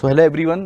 so hello everyone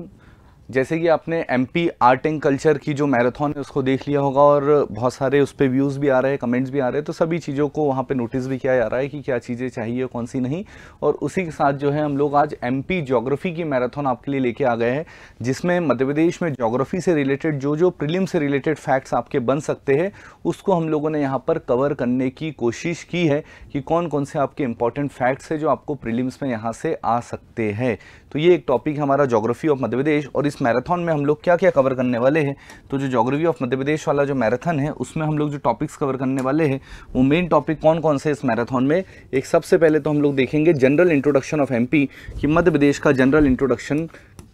जैसे कि आपने M P art and culture की जो मैराथन है उसको देख लिया होगा और बहुत सारे उस पर व्यूज़ भी आ रहे हैं कमेंट्स भी आ रहे हैं तो सभी चीज़ों को वहाँ पे नोटिस भी किया जा रहा है कि क्या चीज़ें चाहिए कौन सी नहीं और उसी के साथ जो है हम लोग आज एम पी जोग्राफ़ी की मैराथन आपके लिए लेके आ गए हैं जिसमें मध्य प्रदेश में जोग्राफ़ी से रिलेटेड जो जो प्रिलिम से रिलेटेड फैक्ट्स आपके बन सकते हैं उसको हम लोगों ने यहाँ पर कवर करने की कोशिश की है कि कौन कौन से आपके इंपॉर्टेंट फैक्ट्स है जो आपको प्रिलिम्स में यहाँ से आ सकते हैं तो ये एक टॉपिक है हमारा जोग्राफ़ी ऑफ मध्य प्रदेश और इस मैराथन में हम लोग क्या क्या कवर करने वाले हैं तो जो जोग्राफी ऑफ मध्य प्रदेश वाला जो मैराथन है उसमें हम लोग जो टॉपिक्स कवर करने वाले हैं वो मेन टॉपिक कौन कौन से इस मैराथन में एक सबसे पहले तो हम लोग देखेंगे जनरल इंट्रोडक्शन ऑफ एम कि मध्य प्रदेश का जनरल इंट्रोडक्शन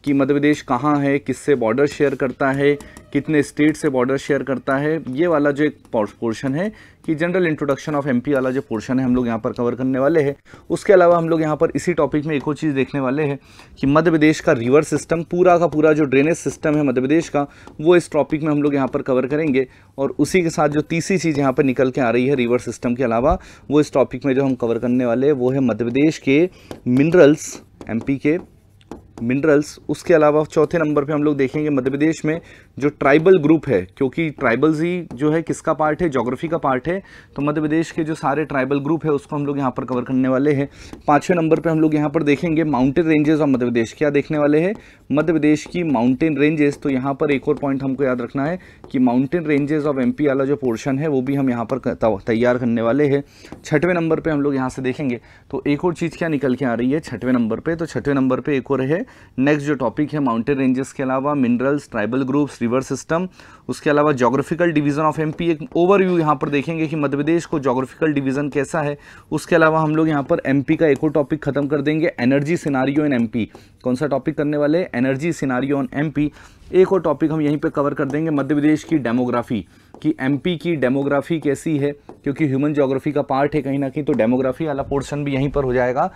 कि मध्य प्रदेश कहाँ है किससे बॉर्डर शेयर करता है कितने स्टेट से बॉर्डर शेयर करता है ये वाला जो एक पोर्शन है कि जनरल इंट्रोडक्शन ऑफ एमपी वाला जो पोर्शन है हम लोग यहाँ पर कवर करने वाले हैं उसके अलावा हम लोग यहाँ पर इसी टॉपिक में एक और चीज़ देखने वाले हैं कि मध्य प्रदेश का रिवर सिस्टम पूरा का पूरा जो ड्रेनेज सिस्टम है मध्य प्रदेश का वो इस टॉपिक में हम लोग यहाँ पर कवर करेंगे और उसी के साथ जो तीसरी चीज़ यहाँ पर निकल के आ रही है रिवर सिस्टम के अलावा वो इस टॉपिक में जो हम कवर करने वाले हैं वो है मध्य प्रदेश के मिनरल्स एमपी के मिनरल्स उसके अलावा चौथे नंबर पे हम लोग देखेंगे मध्य प्रदेश में जो ट्राइबल ग्रुप है क्योंकि ट्राइबल्स ही जो है किसका पार्ट है जोग्राफी का पार्ट है तो मध्य प्रदेश के जो सारे ट्राइबल ग्रुप है उसको हम लोग यहाँ पर कवर करने वाले हैं पाँचवें नंबर पर हम लोग यहाँ पर देखेंगे माउंटेन रेंजेस और मध्य प्रदेश क्या देखने वाले हैं मध्य प्रदेश की माउंटेन रेंजेस तो यहाँ पर एक और पॉइंट हमको याद रखना है कि माउंटेन रेंजेस ऑफ एम वाला जो पोर्शन है वो भी हम यहाँ पर तैयार करने वाले हैं छठवें नंबर पर हम लोग यहाँ से देखेंगे तो एक और चीज़ क्या निकल के आ रही है छठवें नंबर पर तो छठवें नंबर पर एक और है नेक्स्ट जो टॉपिक है माउंटेन रेंजेस के अलावा minerals tribal groups river system उसके अलावा जोग्राफिकल डिवीजन ऑफ एमपी एक ओवरव्यू यहाँ पर देखेंगे कि मध्य प्रदेश को जोग्राफिकल डिवीजन कैसा है उसके अलावा हम लोग यहाँ पर एमपी का एक और टॉपिक खत्म कर देंगे एनर्जी सिनारियो इन एमपी कौन सा टॉपिक करने वाले एनर्जी सिनारियो ऑन एमपी एक और टॉपिक हम यहीं पर कवर कर देंगे मध्य प्रदेश की डेमोग्राफी कि एमपी की डेमोग्राफी कैसी है क्योंकि ह्यूमन जोग्राफी का पार्ट है कहीं ना कहीं तो डेमोग्राफी वाला पोर्शन भी यहीं पर हो जाएगा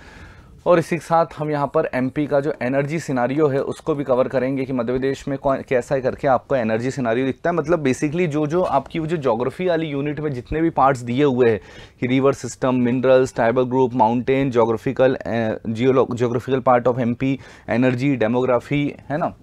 और इसी के साथ हम यहाँ पर एमपी का जो एनर्जी सिनारियो है उसको भी कवर करेंगे कि मध्य प्रदेश में कौन कैसा करके आपको एनर्जी सिनारियो दिखता है मतलब बेसिकली जो जो आपकी वो जो जोग्राफी वाली यूनिट में जितने भी पार्ट्स दिए हुए हैं कि river system minerals tribal group mountain geographical जियोलो geographical part of M energy demography है ना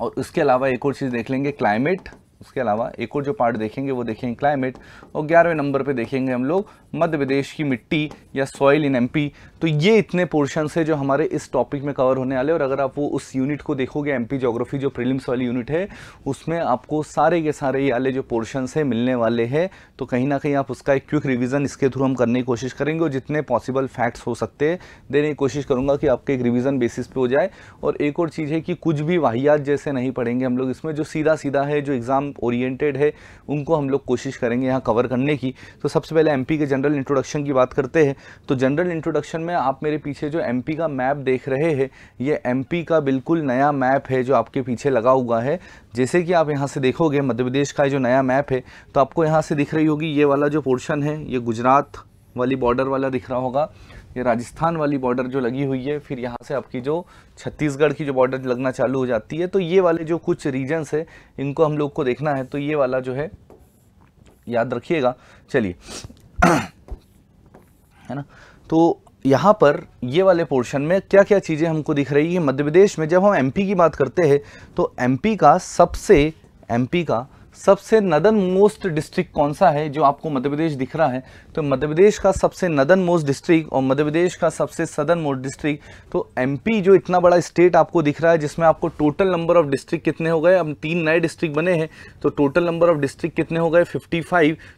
और उसके अलावा एक और चीज़ देख लेंगे क्लाइमेट उसके अलावा एक और जो पार्ट देखेंगे वो देखेंगे क्लाइमेट और ग्यारहवें नंबर पे देखेंगे हम लोग मध्य प्रदेश की मिट्टी या सॉइल इन एमपी तो ये इतने पोर्शन है जो हमारे इस टॉपिक में कवर होने वाले और अगर आप वो उस यूनिट को देखोगे एमपी जोग्राफी जो प्रीलिम्स वाली यूनिट है उसमें आपको सारे के सारे ये वाले जो पोर्शन है मिलने वाले हैं तो कहीं ना कहीं आप उसका एक क्विक रिविज़न इसके थ्रू हम करने की कोशिश करेंगे और जितने पॉसिबल फैक्ट्स हो सकते हैं देने की कोशिश करूँगा कि आपके एक रिविज़न बेसिस पे हो जाए और एक और चीज़ है कि कुछ भी वाहियात जैसे नहीं पढ़ेंगे हम लोग इसमें जो सीधा सीधा है जो एग्ज़ाम ओरिएटेड है उनको हम लोग कोशिश करेंगे यहाँ कवर करने की तो सबसे पहले एम के जनरल इंट्रोडक्शन की बात करते हैं तो जनरल इंट्रोडक्शन में में आप मेरे पीछे जो एमपी का मैप देख रहे हैं ये एमपी का बिल्कुल नया मैप है जो आपके पीछे लगा हुआ है जैसे कि आप यहाँ से देखोगे मध्य प्रदेश का जो नया मैप है तो आपको यहाँ से दिख रही होगी ये वाला जो पोर्शन है ये गुजरात वाली बॉर्डर वाला दिख रहा होगा ये राजस्थान वाली बॉर्डर जो लगी हुई है फिर यहाँ से आपकी जो छत्तीसगढ़ की जो बॉर्डर लगना चालू हो जाती है तो ये वाले जो कुछ रीजन्स है इनको हम लोग को देखना है तो ये वाला जो है याद रखिएगा चलिए है ना तो यहाँ पर ये वाले पोर्शन में क्या क्या चीज़ें हमको दिख रही है मध्य प्रदेश में जब हम एमपी की बात करते हैं तो एमपी का सबसे एमपी का सबसे नदन मोस्ट डिस्ट्रिक्ट कौन सा है जो आपको मध्य प्रदेश दिख रहा है तो मध्य प्रदेश का सबसे नदन मोस्ट डिस्ट्रिक्ट और मध्य प्रदेश का सबसे सदन मोस्ट डिस्ट्रिक्ट तो एमपी जो इतना बड़ा स्टेट आपको दिख रहा है जिसमें आपको टोटल नंबर ऑफ डिस्ट्रिक्ट कितने हो गए अब तीन नए डिस्ट्रिक्ट बने हैं तो टोटल नंबर ऑफ डिस्ट्रिक्ट कितने हो गए फिफ्टी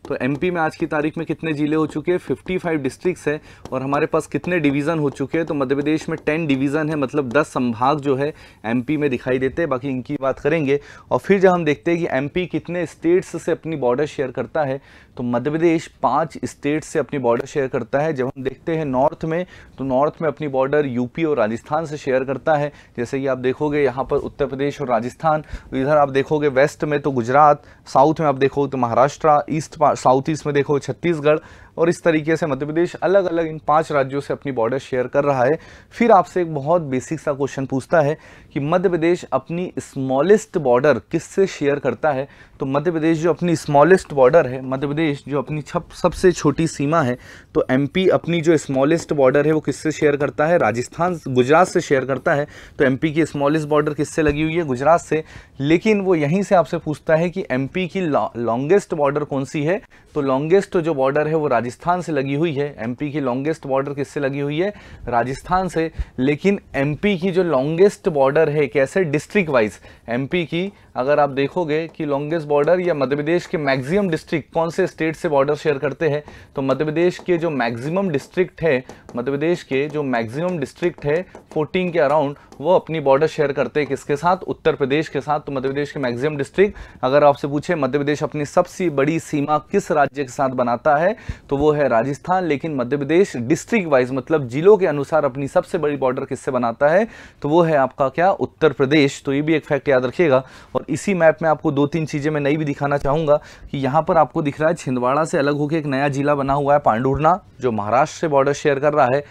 तो एम में आज की तारीख में कितने ज़िले हो चुके हैं फिफ्टी डिस्ट्रिक्ट है और हमारे पास कितने डिवीज़न हो चुके हैं तो मध्य प्रदेश में टेन डिवीज़न है मतलब दस संभाग जो है एम में दिखाई देते हैं बाकी इनकी बात करेंगे और फिर जब हम देखते हैं कि एम कितने कितने स्टेट्स से अपनी बॉर्डर शेयर करता है तो मध्य प्रदेश पाँच स्टेट से अपनी बॉर्डर शेयर करता है जब हम देखते हैं नॉर्थ में तो नॉर्थ में अपनी बॉर्डर यूपी और राजस्थान से शेयर करता है जैसे कि आप देखोगे यहाँ पर उत्तर प्रदेश और राजस्थान तो इधर आप देखोगे वेस्ट में तो गुजरात साउथ में आप देखोगे तो महाराष्ट्र ईस्ट साउथ ईस्ट में देखोगे छत्तीसगढ़ और इस तरीके से मध्य प्रदेश अलग अलग इन पाँच राज्यों से अपनी बॉर्डर शेयर कर रहा है फिर आपसे एक बहुत बेसिक सा क्वेश्चन पूछता है कि मध्य प्रदेश अपनी स्मॉलेस्ट बॉर्डर किससे शेयर करता है तो मध्य प्रदेश जो अपनी स्मॉलेस्ट बॉर्डर है मध्य प्रदेश जो अपनी छप सबसे छोटी सीमा है तो एम अपनी जो स्मॉलेस्ट बॉर्डर है वो किससे शेयर करता है राजस्थान गुजरात से शेयर करता है तो एम की स्मॉलेस्ट बॉर्डर किससे लगी हुई है गुजरात से लेकिन वो यहीं से आपसे पूछता है कि एम की लॉन्गेस्ट बॉर्डर कौन सी है तो लॉन्गेस्ट जो बॉर्डर है वो राजस्थान से लगी हुई है एमपी की लॉन्गेस्ट बॉर्डर किससे लगी हुई है राजस्थान से लेकिन एमपी की जो लॉन्गेस्ट बॉर्डर है कैसे डिस्ट्रिक्ट वाइज एमपी की अगर आप देखोगे कि लॉन्गेस्ट बॉर्डर या मध्य प्रदेश के मैक्सिमम डिस्ट्रिक्ट कौन से स्टेट से बॉर्डर शेयर करते हैं तो मध्य प्रदेश के जो मैक्सिमम डिस्ट्रिक्ट है मध्य प्रदेश के जो मैक्सिमम डिस्ट्रिक्ट है 14 के अराउंड वो अपनी बॉर्डर शेयर करते हैं किसके साथ उत्तर प्रदेश के साथ तो मध्य प्रदेश के मैक्सिमम डिस्ट्रिक्ट अगर आपसे पूछे मध्य प्रदेश अपनी सबसे बड़ी सीमा किस राज्य के साथ बनाता है तो वो है राजस्थान लेकिन मध्य प्रदेश डिस्ट्रिक्ट वाइज मतलब जिलों के अनुसार अपनी सबसे बड़ी बॉर्डर किससे बनाता है तो वो है आपका क्या उत्तर प्रदेश तो ये भी एक फैक्ट याद रखिएगा और इसी मैप में आपको दो तीन चीज़ें मैं नई भी दिखाना चाहूँगा कि यहाँ पर आपको दिख रहा है छिंदवाड़ा से अलग होकर एक नया जिला बना हुआ है पांडुरना जो महाराष्ट्र से बॉर्डर शेयर कर रहा है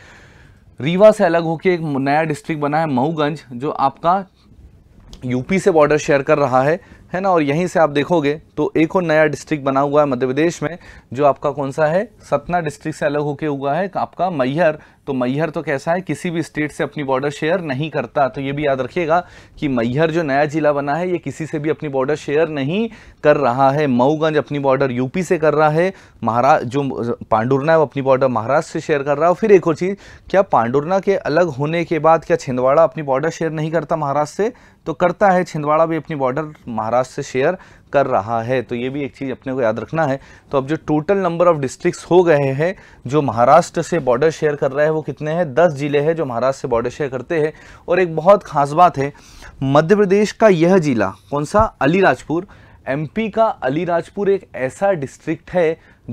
रीवा से अलग होकर एक नया डिस्ट्रिक्ट बना है मऊगंज जो आपका यूपी से बॉर्डर शेयर कर रहा है है ना और यहीं से आप देखोगे तो एक और नया डिस्ट्रिक्ट बना हुआ है मध्य प्रदेश में जो आपका कौन सा है सतना डिस्ट्रिक्ट से अलग होके हुआ है आपका मैहर तो मैहर तो कैसा है किसी भी स्टेट से अपनी बॉर्डर शेयर नहीं करता तो ये भी याद रखिएगा कि मैहर जो नया जिला बना है ये किसी से भी अपनी बॉर्डर शेयर नहीं कर रहा है मऊगंज अपनी बॉर्डर यूपी से कर रहा है महारा जो पांडुरना है वो अपनी बॉर्डर महाराष्ट्र से शेयर कर रहा है और फिर एक और चीज़ क्या पांडुरना के अलग होने के बाद क्या छिंदवाड़ा अपनी बॉर्डर शेयर नहीं करता महाराष्ट्र से तो करता है छिंदवाड़ा भी अपनी बॉर्डर महाराष्ट्र से शेयर कर रहा है तो ये भी एक चीज़ अपने को याद रखना है तो अब जो टोटल नंबर ऑफ डिस्ट्रिक्ट्स हो गए हैं जो महाराष्ट्र से बॉर्डर शेयर कर रहे हैं वो कितने हैं दस ज़िले हैं जो महाराष्ट्र से बॉर्डर शेयर करते हैं और एक बहुत ख़ास बात है मध्य प्रदेश का यह ज़िला कौन सा अलीराजपुर एमपी का अलीराजपुर एक ऐसा डिस्ट्रिक्ट है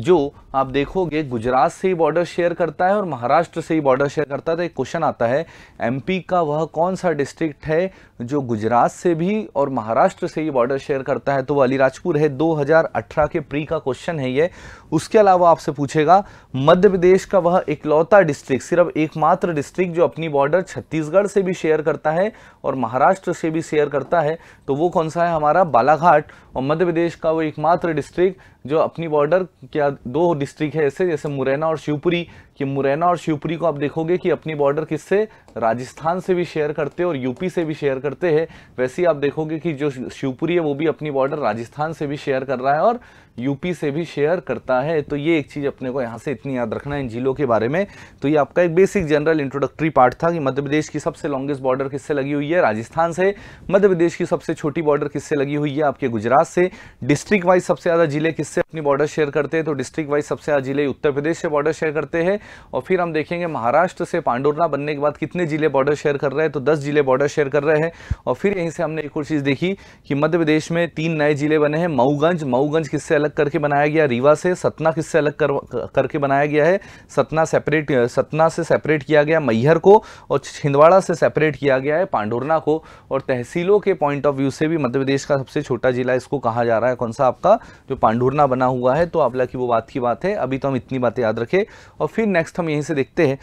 जो आप देखोगे गुजरात से ही बॉर्डर शेयर करता है और महाराष्ट्र से ही बॉर्डर शेयर करता है तो एक क्वेश्चन आता है एमपी का वह कौन सा डिस्ट्रिक्ट है जो गुजरात से भी और महाराष्ट्र से ही बॉर्डर शेयर करता है तो वह अलीराजपुर है 2018 के प्री का क्वेश्चन है ये उसके अलावा आपसे पूछेगा मध्य प्रदेश का वह इकलौता डिस्ट्रिक्ट सिर्फ एकमात्र डिस्ट्रिक्ट जो अपनी बॉर्डर छत्तीसगढ़ से भी शेयर करता है और महाराष्ट्र से भी शेयर करता है तो वो कौन सा है हमारा बालाघाट और मध्य प्रदेश का वो एकमात्र डिस्ट्रिक्ट जो अपनी बॉर्डर क्या दो डिस्ट्रिक्ट है ऐसे जैसे मुरैना और शिवपुरी कि मुरैना और शिवपुरी को आप देखोगे कि अपनी बॉर्डर किससे राजस्थान से भी शेयर करते हैं और यूपी से भी शेयर करते हैं वैसे ही आप देखोगे कि जो शिवपुरी है वो भी अपनी बॉर्डर राजस्थान से भी शेयर कर रहा है और यूपी से भी शेयर करता है तो ये एक चीज़ अपने को यहाँ से इतनी याद रखना है इन जिलों के बारे में तो ये आपका एक बेसिक जनरल इंट्रोडक्टरी पार्ट था कि मध्य प्रदेश की सबसे लॉन्गेस्ट बॉर्डर किससे लगी हुई है राजस्थान से मध्य प्रदेश की सबसे छोटी बॉर्डर किससे लगी हुई है आपके गुजरात से डिस्ट्रिक्ट वाइज सबसे ज़्यादा जिले किससे अपनी बॉर्डर शेयर करते हैं तो डिस्ट्रिक्ट वाइज सबसे ज़्यादा जिले उत्तर प्रदेश से बॉर्डर शेयर करते हैं और फिर हम देखेंगे महाराष्ट्र से पांडुरना बनने के बाद कितने ज़िले बॉर्डर शेयर कर रहे हैं तो दस ज़िले बॉर्डर शेयर कर रहे हैं और फिर यहीं से हमने एक और चीज़ देखी कि मध्य प्रदेश में तीन नए ज़िले बने हैं मऊगंज मऊगंज किससे अलग करके बनाया गया रीवा से सतना किससे अलग कर, करके बनाया गया है सतना सेपरेट सतना से सेपरेट किया गया मैहर को और छिंदवाड़ा से सेपरेट किया गया है पांडुरना को और तहसीलों के पॉइंट ऑफ व्यू से भी मध्य प्रदेश का सबसे छोटा ज़िला इसको कहा जा रहा है कौन सा आपका जो पांडुरना बना हुआ है तो आप की वो बात की बात है अभी तो हम इतनी बातें याद रखें और फिर नेक्स्ट हम यहीं से देखते हैं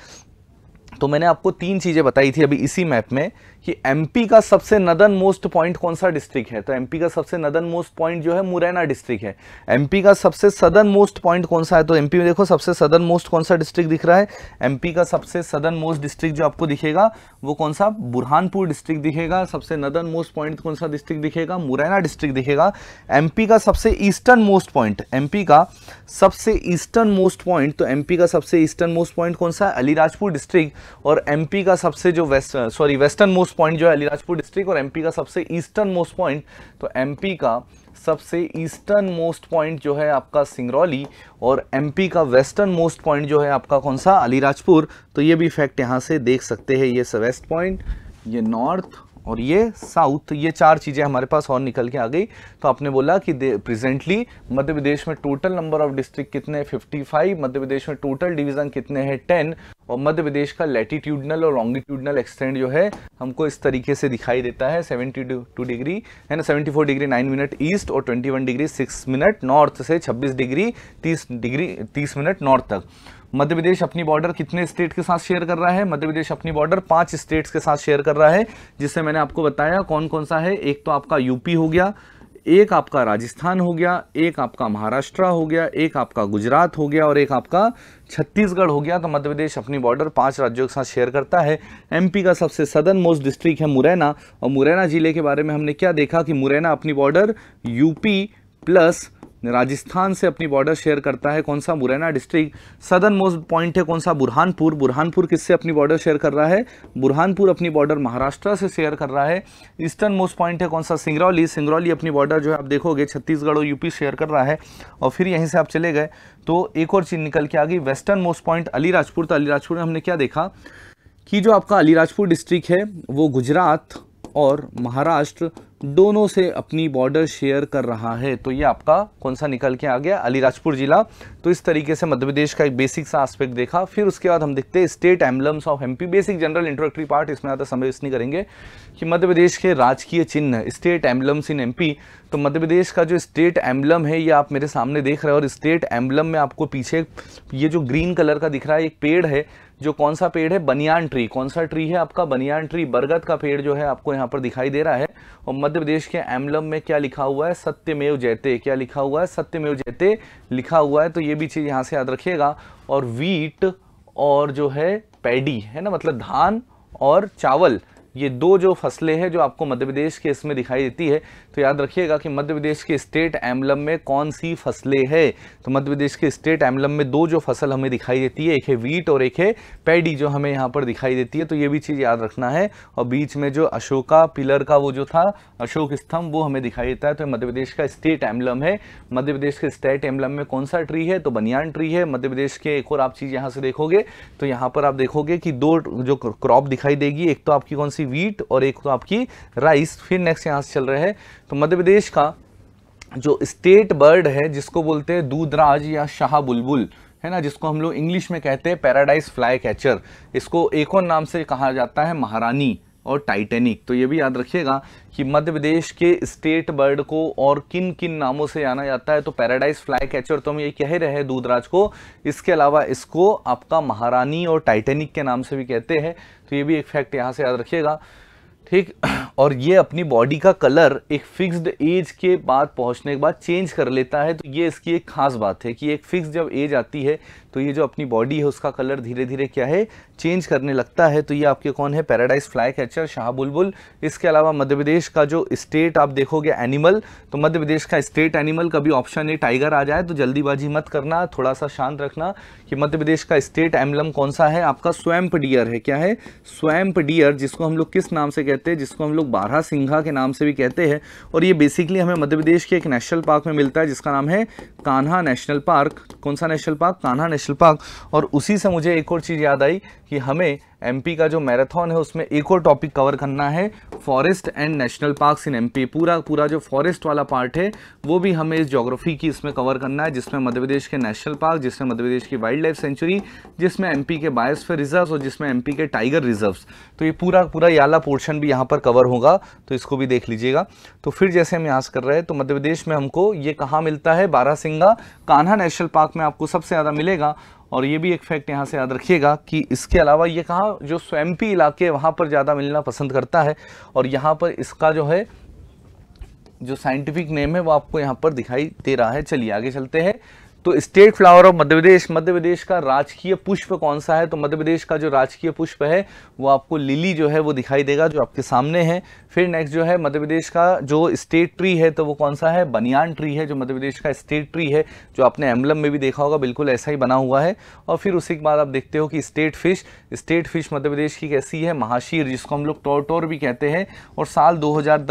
तो मैंने आपको तीन चीज़ें बताई थी अभी इसी मैप में कि एमपी का सबसे नदन मोस्ट पॉइंट कौन सा डिस्ट्रिक्ट है तो एमपी का सबसे नदन मोस्ट पॉइंट जो है मुरैना डिस्ट्रिक्ट है एमपी का सबसे सदन मोस्ट पॉइंट कौन सा है तो एमपी में देखो सबसे सदन मोस्ट कौन सा डिस्ट्रिक्ट दिख रहा है एमपी का सबसे सदन मोस्ट डिस्ट्रिक्ट जो आपको दिखेगा वो कौन सा बुरहानपुर डिस्ट्रिक्ट दिखेगा सबसे नदन मोस्ट पॉइंट कौन सा डिस्ट्रिक्ट दिखेगा मुरैना डिस्ट्रिक्ट दिखेगा एमपी का सबसे ईस्टर्न मोस्ट पॉइंट एमपी का सबसे ईस्टर्न मोस्ट पॉइंट तो एमपी का सबसे ईस्टर्न मोस्ट पॉइंट कौन सा है अलीराजपुर डिस्ट्रिक्ट और एमपी का सबसे जो west sorry westernmost point जो है अलीराजपुर डिस्ट्रिक्ट और एमपी का सबसे ईस्टर्न मोस्ट पॉइंट तो एमपी का सबसे ईस्टर्न मोस्ट पॉइंट जो है आपका सिंगरौली और एमपी का वेस्टर्न मोस्ट पॉइंट जो है आपका कौन सा अलीराजपुर तो ये भी फैक्ट यहाँ से देख सकते हैं ये वेस्ट पॉइंट ये नॉर्थ और ये साउथ ये चार चीज़ें हमारे पास और निकल के आ गई तो आपने बोला कि प्रेजेंटली मध्य प्रदेश में टोटल नंबर ऑफ डिस्ट्रिक्ट कितने 55 मध्य प्रदेश में टोटल डिवीज़न कितने हैं 10 और मध्य प्रदेश का लेटीट्यूडनल और लॉन्गिट्यूडनल एक्सटेंड जो है हमको इस तरीके से दिखाई देता है टू डिग्री है ना four degree nine minute east और one degree six minute north से छब्बीस डिग्री तीस डिग्री तीस मिनट नॉर्थ तक मध्य प्रदेश अपनी बॉर्डर कितने स्टेट के साथ शेयर कर रहा है मध्य प्रदेश अपनी बॉर्डर पांच स्टेट्स के साथ शेयर कर रहा है जिससे मैंने आपको बताया कौन कौन सा है एक तो आपका यूपी हो गया एक आपका राजस्थान हो गया एक आपका महाराष्ट्र हो गया एक आपका गुजरात हो गया और एक आपका छत्तीसगढ़ हो गया तो मध्य प्रदेश अपनी बॉर्डर पांच राज्यों के साथ शेयर करता है एमपी का सबसे सदन मोस्ट डिस्ट्रिक्ट है मुरैना और मुरैना जिले के बारे में हमने क्या देखा कि मुरैना अपनी बॉर्डर यूपी प्लस राजस्थान से अपनी बॉर्डर शेयर करता है कौन सा Morena district southernmost point है कौन सा बुरहानपुर बुरहानपुर किससे अपनी बॉर्डर शेयर कर रहा है बुरहानपुर अपनी बॉर्डर महाराष्ट्र से शेयर कर रहा है ईस्टर्न मोस्ट पॉइंट है कौन सा सिंगरौली सिंगरौली अपनी बॉर्डर जो है आप देखोगे छत्तीसगढ़ और यूपी शेयर कर रहा है और फिर यहीं से आप चले गए तो एक और चीज़ निकल के आ गई वेस्टर्न मोस्ट पॉइंट अलीराजपुर तो अलीराजपुर में हमने क्या देखा कि जो आपका अलीराजपुर डिस्ट्रिक्ट है वो गुजरात और महाराष्ट्र दोनों से अपनी बॉर्डर शेयर कर रहा है तो ये आपका कौन सा निकल के आ गया अलीराजपुर ज़िला तो इस तरीके से मध्य प्रदेश का एक बेसिक सा आस्पेक्ट देखा फिर उसके बाद हम देखते हैं state emblems of MP basic general introductory part इसमें आता समय नहीं करेंगे कि मध्य प्रदेश के राजकीय चिन्ह स्टेट एम्बलम्स इन एम तो मध्य प्रदेश का जो स्टेट एम्बलम है ये आप मेरे सामने देख रहे हो और स्टेट एम्बलम में आपको पीछे ये जो ग्रीन कलर का दिख रहा है एक पेड़ है जो कौन सा पेड़ है बनियान ट्री कौन सा ट्री है आपका बनियान ट्री बरगद का पेड़ जो है आपको यहाँ पर दिखाई दे रहा है और मध्य प्रदेश के एम्लम में क्या लिखा हुआ है सत्यमेव जयते क्या लिखा हुआ है सत्यमेव जयते लिखा हुआ है तो ये भी चीज़ यहाँ से याद रखिएगा और वीट और जो है पैडी है ना मतलब धान और चावल ये दो जो फसलें हैं जो आपको मध्य प्रदेश के इसमें दिखाई देती है तो याद रखिएगा कि मध्य प्रदेश के स्टेट एम्बलम में कौन सी फसलें हैं तो मध्य प्रदेश के स्टेट एम्बलम में दो जो फसल हमें दिखाई देती है एक है वीट और एक है पैडी जो हमें यहाँ पर दिखाई देती है तो ये भी चीज़ याद रखना है और बीच में जो अशोका पिलर का वो जो था अशोक स्तंभ वो हमें दिखाई देता है तो मध्य प्रदेश का स्टेट एम्बलम है मध्य प्रदेश के स्टेट एम्बलम में कौन सा ट्री है तो बनियान ट्री है मध्य प्रदेश के एक और आप चीज़ यहाँ से देखोगे तो यहाँ पर आप देखोगे कि दो जो क्रॉप दिखाई देगी एक तो आपकी कौन सी वीट और एक तो आपकी राइस फिर नेक्स्ट यहाँ से चल रहा है तो मध्य प्रदेश का जो स्टेट बर्ड है जिसको बोलते हैं दूधराज या शाह बुलबुल है ना जिसको हम लोग इंग्लिश में कहते हैं पैराडाइज फ्लाई कैचर इसको एक और नाम से कहा जाता है महारानी और टाइटेनिक तो ये भी याद रखिएगा कि मध्य प्रदेश के स्टेट बर्ड को और किन किन नामों से जाना जाता है तो पैराडाइज फ्लाई कैचर तो हम ये कह रहे हैं दूधराज को इसके अलावा इसको आपका महारानी और टाइटेनिक के नाम से भी कहते हैं तो ये भी एक फैक्ट यहाँ से याद रखिएगा ठीक और ये अपनी बॉडी का कलर एक फिक्स्ड एज के बाद पहुंचने के बाद चेंज कर लेता है तो ये इसकी एक खास बात है कि एक फिक्स जब एज आती है तो ये जो अपनी बॉडी है उसका कलर धीरे धीरे क्या है चेंज करने लगता है तो ये आपके कौन है पैराडाइज फ्लाई कैचर शाह बुलबुल इसके अलावा मध्य प्रदेश का जो स्टेट आप देखोगे एनिमल तो मध्य प्रदेश का स्टेट एनिमल कभी ऑप्शन ए टाइगर आ जाए तो जल्दीबाजी मत करना थोड़ा सा शांत रखना कि मध्य प्रदेश का स्टेट एम्बलम कौन सा है आपका स्वैम्प डियर है क्या है स्वैम्प डियर जिसको हम लोग किस नाम से कहते हैं जिसको हम लोग लोग बारह सिंघा के नाम से भी कहते हैं और ये बेसिकली हमें मध्य प्रदेश के एक नेशनल पार्क में मिलता है जिसका नाम है कान्हा नेशनल पार्क कौन सा national park Kanha national park और उसी से मुझे एक और चीज़ याद आई कि हमें एमपी का जो मैराथन है उसमें एक और टॉपिक कवर करना है forest and national parks in MP पूरा पूरा जो फॉरेस्ट वाला पार्ट है वो भी हमें इस जोग्राफी की इसमें कवर करना है जिसमें मध्य प्रदेश के नेशनल पार्क जिसमें मध्य प्रदेश की वाइल्ड लाइफ सेंचुरी जिसमें एम के बायोस्फेयर रिजर्व और जिसमें एम के टाइगर रिजर्व तो ये पूरा पूरा याला पोर्शन भी यहाँ पर कवर होगा तो इसको भी देख लीजिएगा तो फिर जैसे हम यहाँ कर रहे हैं तो मध्य प्रदेश में हमको ये कहाँ मिलता है बारहसिंगा कान्हा नेशनल पार्क में आपको सबसे ज़्यादा मिलेगा और ये भी एक फैक्ट यहाँ से याद रखिएगा कि इसके अलावा ये कहा जो स्वैम्पी इलाके वहाँ पर ज़्यादा मिलना पसंद करता है और यहाँ पर इसका जो है जो साइंटिफिक नेम है वो आपको यहाँ पर दिखाई दे रहा है चलिए आगे चलते हैं तो state flower of Madhya Pradesh Madhya Pradesh का राजकीय पुष्प कौन सा है तो मध्य प्रदेश का जो राजकीय पुष्प है वो आपको लिली जो है वो दिखाई देगा जो आपके सामने है फिर नेक्स्ट जो है मध्य प्रदेश का जो स्टेट ट्री है तो वो कौन सा है बनियान ट्री है जो मध्य प्रदेश का स्टेट ट्री है जो आपने एम्बलम में भी देखा होगा बिल्कुल ऐसा ही बना हुआ है और फिर उसी के बाद आप देखते हो कि state fish state fish Madhya Pradesh की कैसी है महाशीर जिसको हम लोग टोरटोर भी कहते हैं और साल दो हजार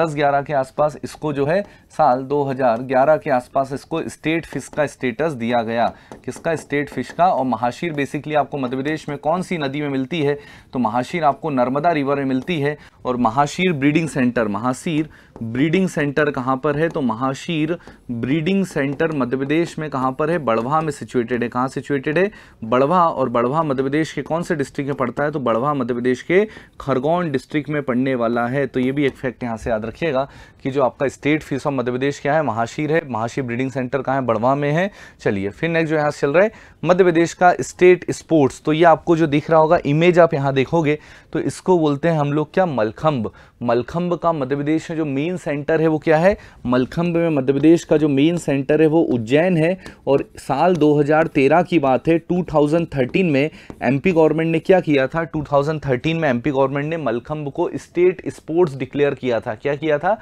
के आसपास इसको जो है साल दो के आसपास इसको स्टेट फिश का स्टेटस दिया दिया गया किसका स्टेट फिश का और महाशीर बेसिकली आपको मध्य प्रदेश में कौन सी नदी में मिलती है तो महाशीर आपको नर्मदा रिवर में मिलती है और mahseer breeding centre mahseer breeding centre कहाँ पर है तो महाशीर ब्रीडिंग सेंटर मध्य प्रदेश में कहाँ पर है बड़वा में सिचुएटेड है कहाँ सिचुएटेड है बड़वा और बड़वा मध्य प्रदेश के कौन से डिस्ट्रिक्ट में पड़ता है तो बड़वा मध्य प्रदेश के खरगोन डिस्ट्रिक्ट में पड़ने वाला है तो ये भी एक फैक्ट यहाँ से याद रखिएगा कि जो आपका state fish of Madhya Pradesh क्या है महाशीर है महाशीर ब्रीडिंग सेंटर कहाँ है बड़वा में है चलिए चलिए फिर नेक्स्ट जो यहाँ चल रहा है मध्य प्रदेश का स्टेट स्पोर्ट्स तो ये आपको जो दिख रहा होगा इमेज आप यहाँ देखोगे तो इसको बोलते हैं हम लोग क्या मलखम्ब मलखम्ब का मध्य प्रदेश में जो मेन सेंटर है वो क्या है मलखम्ब में मध्य प्रदेश का जो मेन सेंटर है वो उज्जैन है और साल 2013 की बात है 2013 में एमपी गवर्नमेंट ने क्या किया था 2013 में एमपी गवर्नमेंट ने मलखम्ब को स्टेट स्पोर्ट्स डिक्लेयर किया था क्या किया था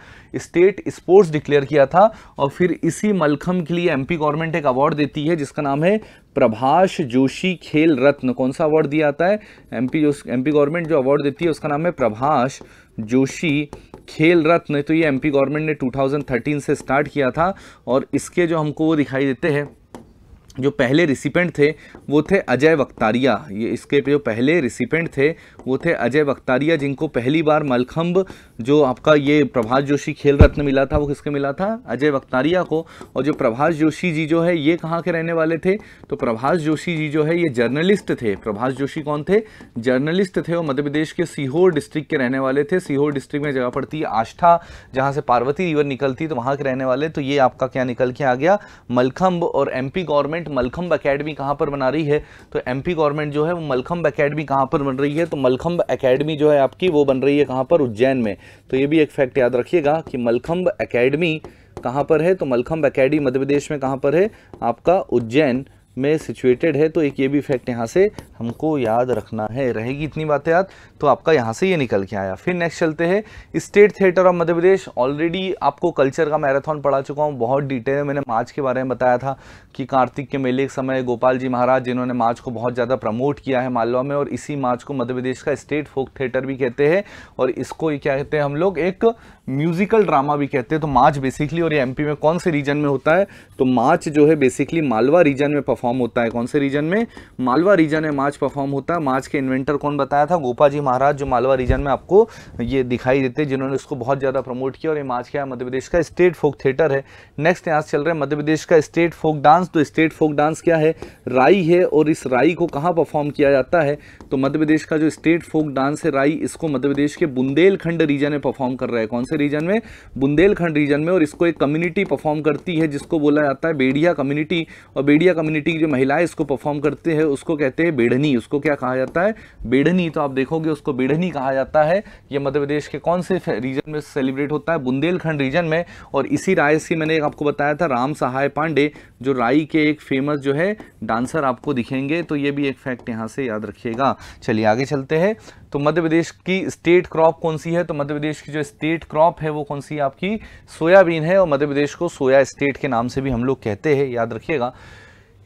स्टेट स्पोर्ट्स डिक्लेयर किया था और फिर इसी मलखम्ब के लिए एम गवर्नमेंट एक अवार्ड देती है जिसका नाम है प्रभाष जोशी खेल रत्न कौन सा अवार्ड दिया जाता है एमपी जो एमपी गवर्नमेंट जो अवार्ड देती है उसका नाम है प्रभाष जोशी खेल रत्न तो ये एमपी गवर्नमेंट ने 2013 से स्टार्ट किया था और इसके जो हमको वो दिखाई देते हैं जो पहले रिसिपेंट थे वो थे अजय वक्तारिया ये इसके जो पहले रिसिपेंट थे वो थे अजय वक्तारिया जिनको पहली बार मलखम्ब जो आपका ये प्रभाष जोशी खेल रत्न मिला था वो किसके मिला था अजय वक्तारिया को और जो प्रभाष जोशी जी जो है ये कहाँ के रहने वाले थे तो प्रभाष जोशी जी जो है ये जर्नलिस्ट थे प्रभाष जोशी कौन थे जर्नलिस्ट थे और मध्य प्रदेश के सीहोर डिस्ट्रिक्ट के रहने वाले थे सीहोर डिस्ट्रिक्ट में जगह पड़ती है आष्ठा जहाँ से पार्वती रिवर निकलती तो वहाँ के रहने वाले तो ये आपका क्या निकल के आ गया मलखम्ब और M government government mallakhamb academy कहाँ पर बना रही है तो एमपी गवर्नमेंट जो है वो मलखम्ब अकेडमी कहाँ पर बन रही है तो मलखम्ब अकेडमी जो है आपकी वो बन रही है कहाँ पर उज्जैन में तो ये भी एक फैक्ट याद रखिएगा कि मलखम्ब अकेडमी कहाँ पर है तो मलखम्ब अकेडमी मध्य प्रदेश में कहाँ पर है आपका उज्जैन में सिचुएटेड है तो एक ये भी फैक्ट यहाँ से हमको याद रखना है रहेगी इतनी बातें याद तो आपका यहाँ से ये निकल के आया फिर नेक्स्ट चलते हैं state theatre of Madhya Pradesh already आपको कल्चर का मैराथन पढ़ा चुका हूँ बहुत डिटेल में मैंने मार्च के बारे में बताया था कि कार्तिक के मेले के समय गोपाल जी महाराज जिन्होंने मार्च को बहुत ज़्यादा प्रमोट किया है मालवा में और इसी मार्च को मध्य प्रदेश का स्टेट फोक थिएटर भी कहते हैं और इसको क्या कहते हैं हम लोग एक म्यूजिकल ड्रामा भी कहते हैं तो माच बेसिकली और ये एमपी में कौन से रीजन में होता है तो माच जो है बेसिकली मालवा रीजन में परफॉर्म होता है कौन से रीजन में मालवा रीजन में माच परफॉर्म होता है माच के इन्वेंटर कौन बताया था गोपा जी महाराज जो मालवा रीजन में आपको ये दिखाई देते हैं जिन्होंने इसको बहुत ज़्यादा प्रमोट किया और ये माच क्या है मध्य प्रदेश का स्टेट फोक थिएटर है नेक्स्ट यहाँ से चल रहा है मध्य प्रदेश का स्टेट फोक डांस तो स्टेट फोक डांस क्या है राई है और इस राई को कहाँ परफॉर्म किया जाता है तो मध्य प्रदेश का जो स्टेट फोक डांस है राई इसको मध्य प्रदेश के बुंदेलखंड रीजन में परफॉर्म कर रहा है कौन से रीजन में बुंदेलखंड रीजन में और इसको एक कम्युनिटी परफॉर्म करती है जिसको बोला जाता है बेड़िया कम्युनिटी और बेड़िया कम्युनिटी की जो महिलाएं इसको परफॉर्म करते हैं उसको कहते हैं बेढ़नी उसको क्या कहा जाता है बेढ़नी तो आप देखोगे उसको बेढ़नी कहा जाता है ये मध्य प्रदेश के कौन से रीजन में सेलिब्रेट होता है बुंदेलखंड रीजन में और इसी राय से मैंने आपको बताया था राम सहाय पांडे जो राई के एक फेमस जो है डांसर आपको दिखेंगे तो ये भी एक फैक्ट यहाँ से याद रखिएगा चलिए आगे चलते हैं तो मध्य प्रदेश की स्टेट क्रॉप कौन सी है तो मध्य प्रदेश की जो स्टेट क्रॉप है वो कौन सी आपकी सोयाबीन है और मध्य प्रदेश को सोया स्टेट के नाम से भी हम लोग कहते हैं याद रखिएगा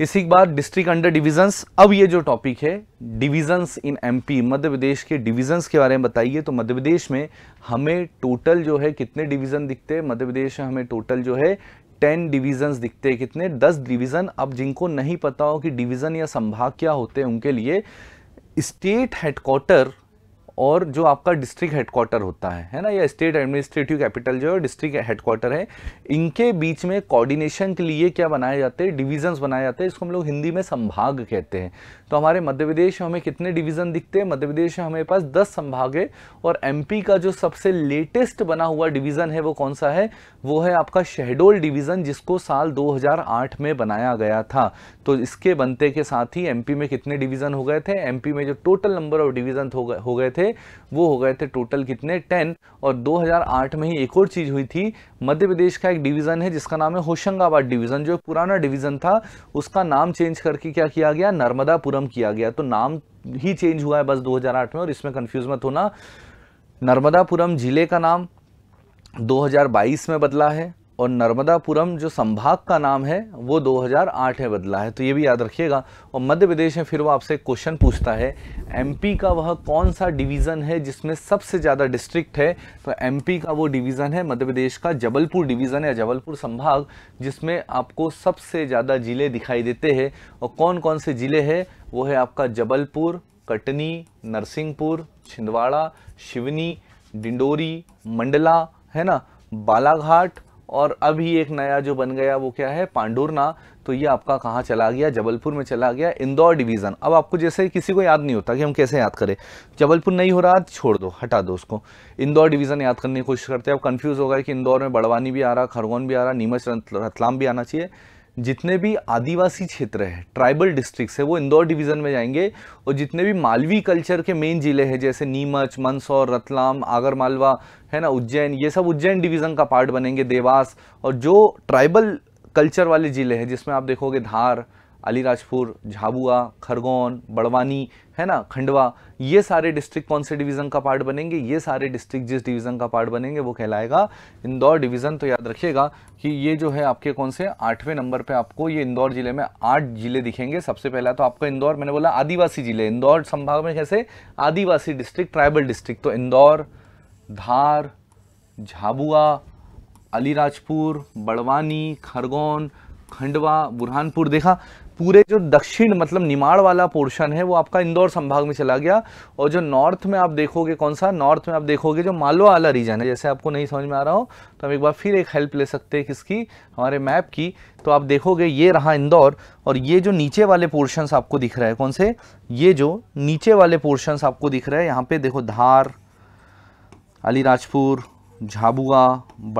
इसी के बाद डिस्ट्रिक्ट अंडर डिविजन्स अब ये जो टॉपिक है divisions in MP Madhya Pradesh के डिविजन्स के बारे में बताइए तो मध्य प्रदेश में हमें टोटल जो है कितने डिवीज़न दिखते हैं मध्य प्रदेश में हमें टोटल जो है टेन डिविजन्स दिखते हैं कितने दस डिविजन अब जिनको नहीं पता हो कि डिविज़न या संभाग क्या होते हैं उनके लिए स्टेट हेडक्वार्टर और जो आपका डिस्ट्रिक्ट हेडक्वार्टर होता है है ना या स्टेट एडमिनिस्ट्रेटिव कैपिटल जो है डिस्ट्रिक्ट हेडक्वार्टर है इनके बीच में कोऑर्डिनेशन के लिए क्या बनाए जाते हैं डिविजन्स बनाए जाते हैं इसको हम लोग हिंदी में संभाग कहते हैं तो हमारे मध्य प्रदेश में हमें कितने डिवीज़न दिखते हैं मध्य प्रदेश में हमारे पास दस संभाग है और एम का जो सबसे लेटेस्ट बना हुआ डिवीज़न है वो कौन सा है वो है आपका शहडोल डिवीज़न जिसको साल दो में बनाया गया था तो इसके बनते के साथ ही एमपी में कितने डिवीज़न हो गए थे एमपी में जो टोटल नंबर ऑफ डिवीज़न हो गए थे वो हो गए थे टोटल कितने टेन और 2008 में ही एक और चीज़ हुई थी मध्य प्रदेश का एक डिवीज़न है जिसका नाम है होशंगाबाद डिवीज़न जो पुराना डिवीज़न था उसका नाम चेंज करके क्या किया गया नर्मदापुरम किया गया तो नाम ही चेंज हुआ है बस 2008 में और इसमें कंफ्यूज मत होना नर्मदापुरम जिले का नाम 2022 में बदला है और नर्मदापुरम जो संभाग का नाम है वो 2008 में बदला है तो ये भी याद रखिएगा और मध्य प्रदेश में फिर वो आपसे क्वेश्चन पूछता है एमपी का वह कौन सा डिवीज़न है जिसमें सबसे ज़्यादा डिस्ट्रिक्ट है तो एमपी का वो डिवीज़न है मध्य प्रदेश का जबलपुर डिवीज़न या जबलपुर संभाग जिसमें आपको सबसे ज़्यादा ज़िले दिखाई देते हैं और कौन कौन से ज़िले हैं वो है आपका जबलपुर कटनी नरसिंहपुर छिंदवाड़ा शिवनी डिंडोरी मंडला है ना बालाघाट और अभी एक नया जो बन गया वो क्या है पांडुरना तो ये आपका कहाँ चला गया जबलपुर में चला गया इंदौर डिवीज़न अब आपको जैसे किसी को याद नहीं होता कि हम कैसे याद करें जबलपुर नहीं हो रहा छोड़ दो हटा दो उसको इंदौर डिवीज़न याद करने की कोशिश करते हैं अब कन्फ्यूज़ होगा कि इंदौर में बड़वानी भी आ रहा खरगोन भी आ रहा नीमच रतलाम भी आना चाहिए जितने भी आदिवासी क्षेत्र है ट्राइबल डिस्ट्रिक्ट्स है वो इंदौर डिवीज़न में जाएंगे और जितने भी मालवी कल्चर के मेन ज़िले हैं जैसे नीमच मंदसौर रतलाम आगर मालवा है ना उज्जैन ये सब उज्जैन डिवीज़न का पार्ट बनेंगे देवास और जो ट्राइबल कल्चर वाले ज़िले हैं जिसमें आप देखोगे धार अलीराजपुर झाबुआ खरगोन बड़वानी है ना खंडवा ये सारे डिस्ट्रिक्ट कौन से डिवीज़न का पार्ट बनेंगे ये सारे डिस्ट्रिक्ट जिस डिवीज़न का पार्ट बनेंगे वो कहलाएगा इंदौर डिवीज़न तो याद रखिएगा कि ये जो है आपके कौन से आठवें नंबर पे आपको ये इंदौर ज़िले में आठ ज़िले दिखेंगे सबसे पहला तो आपका इंदौर मैंने बोला आदिवासी ज़िले इंदौर संभाग में कैसे आदिवासी डिस्ट्रिक्ट ट्राइबल डिस्ट्रिक्ट तो इंदौर धार झाबुआ अलीराजपुर बड़वानी खरगोन खंडवा बुरहानपुर देखा पूरे जो दक्षिण मतलब निमाड़ वाला पोर्शन है वो आपका इंदौर संभाग में चला गया और जो नॉर्थ में आप देखोगे कौन सा नॉर्थ में आप देखोगे जो मालवा वाला रीजन है जैसे आपको नहीं समझ में आ रहा हो तो हम एक बार फिर एक हेल्प ले सकते हैं किसकी हमारे मैप की तो आप देखोगे ये रहा इंदौर और ये जो नीचे वाले पोर्शंस आपको दिख रहा है कौन से ये जो नीचे वाले पोर्शंस आपको दिख रहा है यहाँ पे देखो धार अलीराजपुर झाबुआ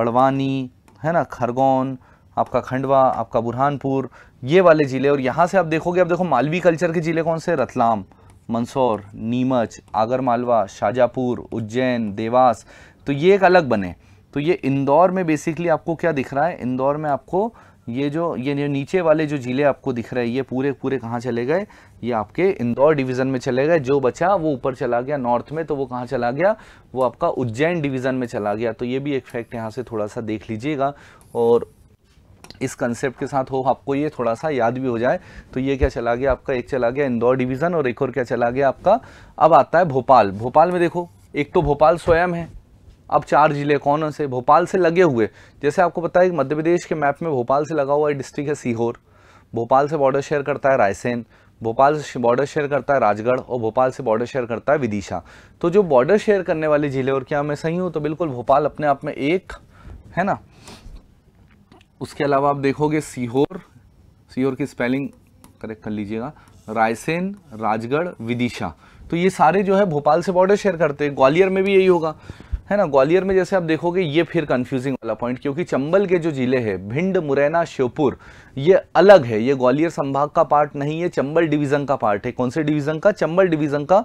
बड़वानी है ना खरगोन आपका खंडवा आपका बुरहानपुर ये वाले ज़िले और यहाँ से आप देखोगे आप देखो मालवी कल्चर के ज़िले कौन से रतलाम मंदसौर नीमच आगर मालवा शाहजहाँपुर उज्जैन देवास तो ये एक अलग बने तो ये इंदौर में बेसिकली आपको क्या दिख रहा है इंदौर में आपको ये जो ये नीचे वाले जो ज़िले आपको दिख रहे हैं ये पूरे पूरे कहाँ चले गए ये आपके इंदौर डिवीज़न में चले गए जो बचा वो ऊपर चला गया नॉर्थ में तो वो कहाँ चला गया वो आपका उज्जैन डिवीज़न में चला गया तो ये भी एक फैक्ट यहाँ से थोड़ा सा देख लीजिएगा और इस कंसेप्ट के साथ हो आपको ये थोड़ा सा याद भी हो जाए तो ये क्या चला गया आपका एक चला गया इंदौर डिवीज़न और एक और क्या चला गया आपका अब आता है भोपाल भोपाल में देखो एक तो भोपाल स्वयं है अब चार जिले कौन से भोपाल से लगे हुए जैसे आपको पता है मध्य प्रदेश के मैप में भोपाल से लगा हुआ डिस्ट्रिक्ट है सीहोर भोपाल से बॉर्डर शेयर करता है रायसेन भोपाल से बॉर्डर शेयर करता है राजगढ़ और भोपाल से बॉर्डर शेयर करता है विदिशा तो जो बॉर्डर शेयर करने वाले ज़िले और क्या मैं सही हूँ तो बिल्कुल भोपाल अपने आप में एक है ना उसके अलावा आप देखोगे सीहोर सीहोर की स्पेलिंग करेक्ट कर लीजिएगा रायसेन राजगढ़ विदिशा तो ये सारे जो है भोपाल से बॉर्डर शेयर करते हैं ग्वालियर में भी यही होगा है ना ग्वालियर में जैसे आप देखोगे ये फिर कंफ्यूजिंग वाला पॉइंट क्योंकि चंबल के जो जिले हैं भिंड मुरैना श्योपुर ये अलग है ये ग्वालियर संभाग का पार्ट नहीं है चंबल डिवीजन का पार्ट है कौन से डिवीजन का चंबल डिवीजन का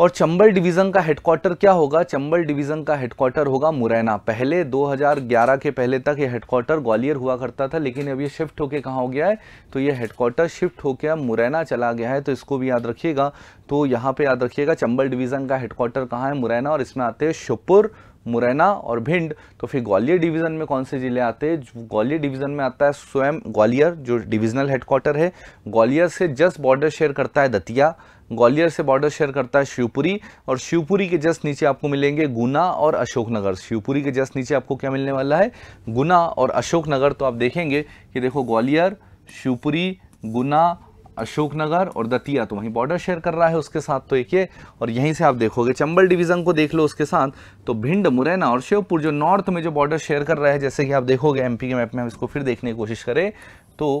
और चंबल डिवीज़न का हेडक्वार्टर क्या होगा चंबल डिवीज़न का हेडक्वार्टर होगा मुरैना पहले 2011 के पहले तक ये हेडक्वार्टर ग्वालियर हुआ करता था लेकिन अब ये शिफ्ट होके कहाँ हो गया है तो ये हेडक्वार्टर शिफ्ट होके अब मुरैना चला गया है तो इसको भी याद रखिएगा तो यहाँ पे याद रखिएगा चंबल डिवीज़न का हेडक्वार्टर कहाँ है मुरैना और इसमें आते हैं श्योपुर मुरैना और भिंड तो फिर ग्वालियर डिवीज़न में कौन से ज़िले आते हैं ग्वालियर डिवीज़न में आता है स्वयं ग्वालियर जो डिवीज़नल हेडक्वार्टर है ग्वालियर से जस्ट बॉर्डर शेयर करता है दतिया ग्वालियर से बॉर्डर शेयर करता है शिवपुरी और शिवपुरी के जस्ट नीचे आपको मिलेंगे गुना और अशोकनगर शिवपुरी के जस्ट नीचे आपको क्या मिलने वाला है गुना और अशोकनगर तो आप देखेंगे कि देखो ग्वालियर शिवपुरी गुना अशोकनगर और दतिया तो वहीं बॉर्डर शेयर कर रहा है उसके साथ तो एक ये और यहीं से आप देखोगे चंबल डिवीजन को देख लो उसके साथ तो भिंड मुरैना और शिवपुर जो नॉर्थ में जो बॉर्डर शेयर कर रहा है जैसे कि आप देखोगे एमपी के मैप में हम इसको फिर देखने की कोशिश करें तो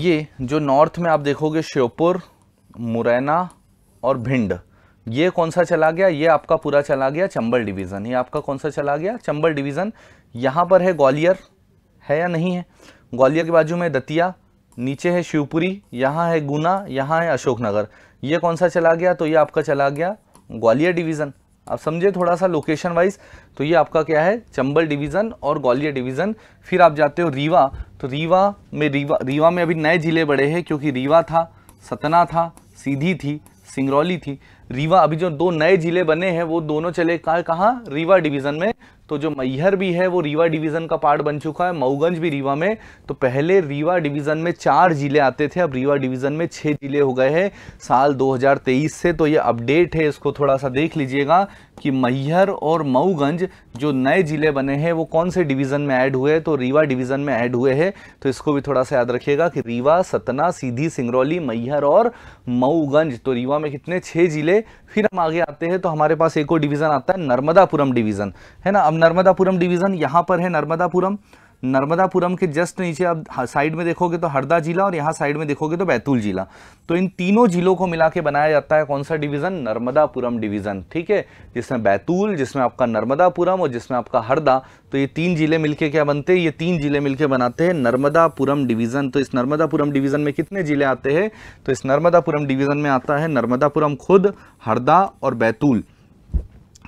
ये जो नॉर्थ में आप देखोगे श्योपुर मुरैना और भिंड ये कौन सा चला गया ये आपका पूरा चला गया चंबल डिवीज़न ये आपका कौन सा चला गया चंबल डिवीज़न यहाँ पर है ग्वालियर है या नहीं है ग्वालियर के बाजू में दतिया नीचे है शिवपुरी यहाँ है गुना यहाँ है अशोकनगर ये कौन सा चला गया तो ये आपका चला गया ग्वालियर डिवीज़न आप समझे थोड़ा सा लोकेशन वाइज तो ये आपका क्या है चंबल डिवीज़न और ग्वालियर डिवीज़न फिर आप जाते हो रीवा तो रीवा में रीवा रीवा में अभी नए ज़िले बड़े हैं क्योंकि रीवा था सतना था सीधी थी सिंगरौली थी रीवा अभी जो दो नए जिले बने हैं वो दोनों चले कहा रीवा डिवीज़न में तो जो मैहर भी है वो रीवा डिवीज़न का पार्ट बन चुका है मऊगंज भी रीवा में तो पहले रीवा डिवीज़न में चार जिले आते थे अब रीवा डिवीज़न में छह जिले हो गए हैं साल 2023 से तो ये अपडेट है इसको थोड़ा सा देख लीजिएगा कि मैहर और मऊगंज जो नए ज़िले बने हैं वो कौन से डिवीज़न में ऐड हुए तो रीवा डिवीज़न में ऐड हुए हैं तो इसको भी थोड़ा सा याद रखिएगा कि रीवा सतना सीधी सिंगरौली मैहर और मऊगंज तो रीवा में कितने छः ज़िले फिर हम आगे आते हैं तो हमारे पास एक और डिवीज़न आता है नर्मदापुरम डिवीज़न है ना अब नर्मदापुरम डिवीज़न यहाँ पर है नर्मदापुरम नर्मदापुरम के जस्ट नीचे आप साइड में देखोगे तो हरदा जिला और यहाँ साइड में देखोगे तो बैतूल जिला तो इन तीनों जिलों को मिला के बनाया जाता है कौन सा डिवीज़न नर्मदापुरम डिवीज़न ठीक है जिसमें बैतूल जिसमें आपका नर्मदापुरम और जिसमें आपका हरदा तो ये तीन जिले मिलके क्या बनते हैं ये तीन जिले मिलकर बनाते हैं नर्मदापुरम डिवीज़न तो इस नर्मदापुरम डिवीज़न में कितने जिले आते हैं तो इस नर्मदापुरम डिवीज़न में आता है नर्मदापुरम खुद हरदा और बैतूल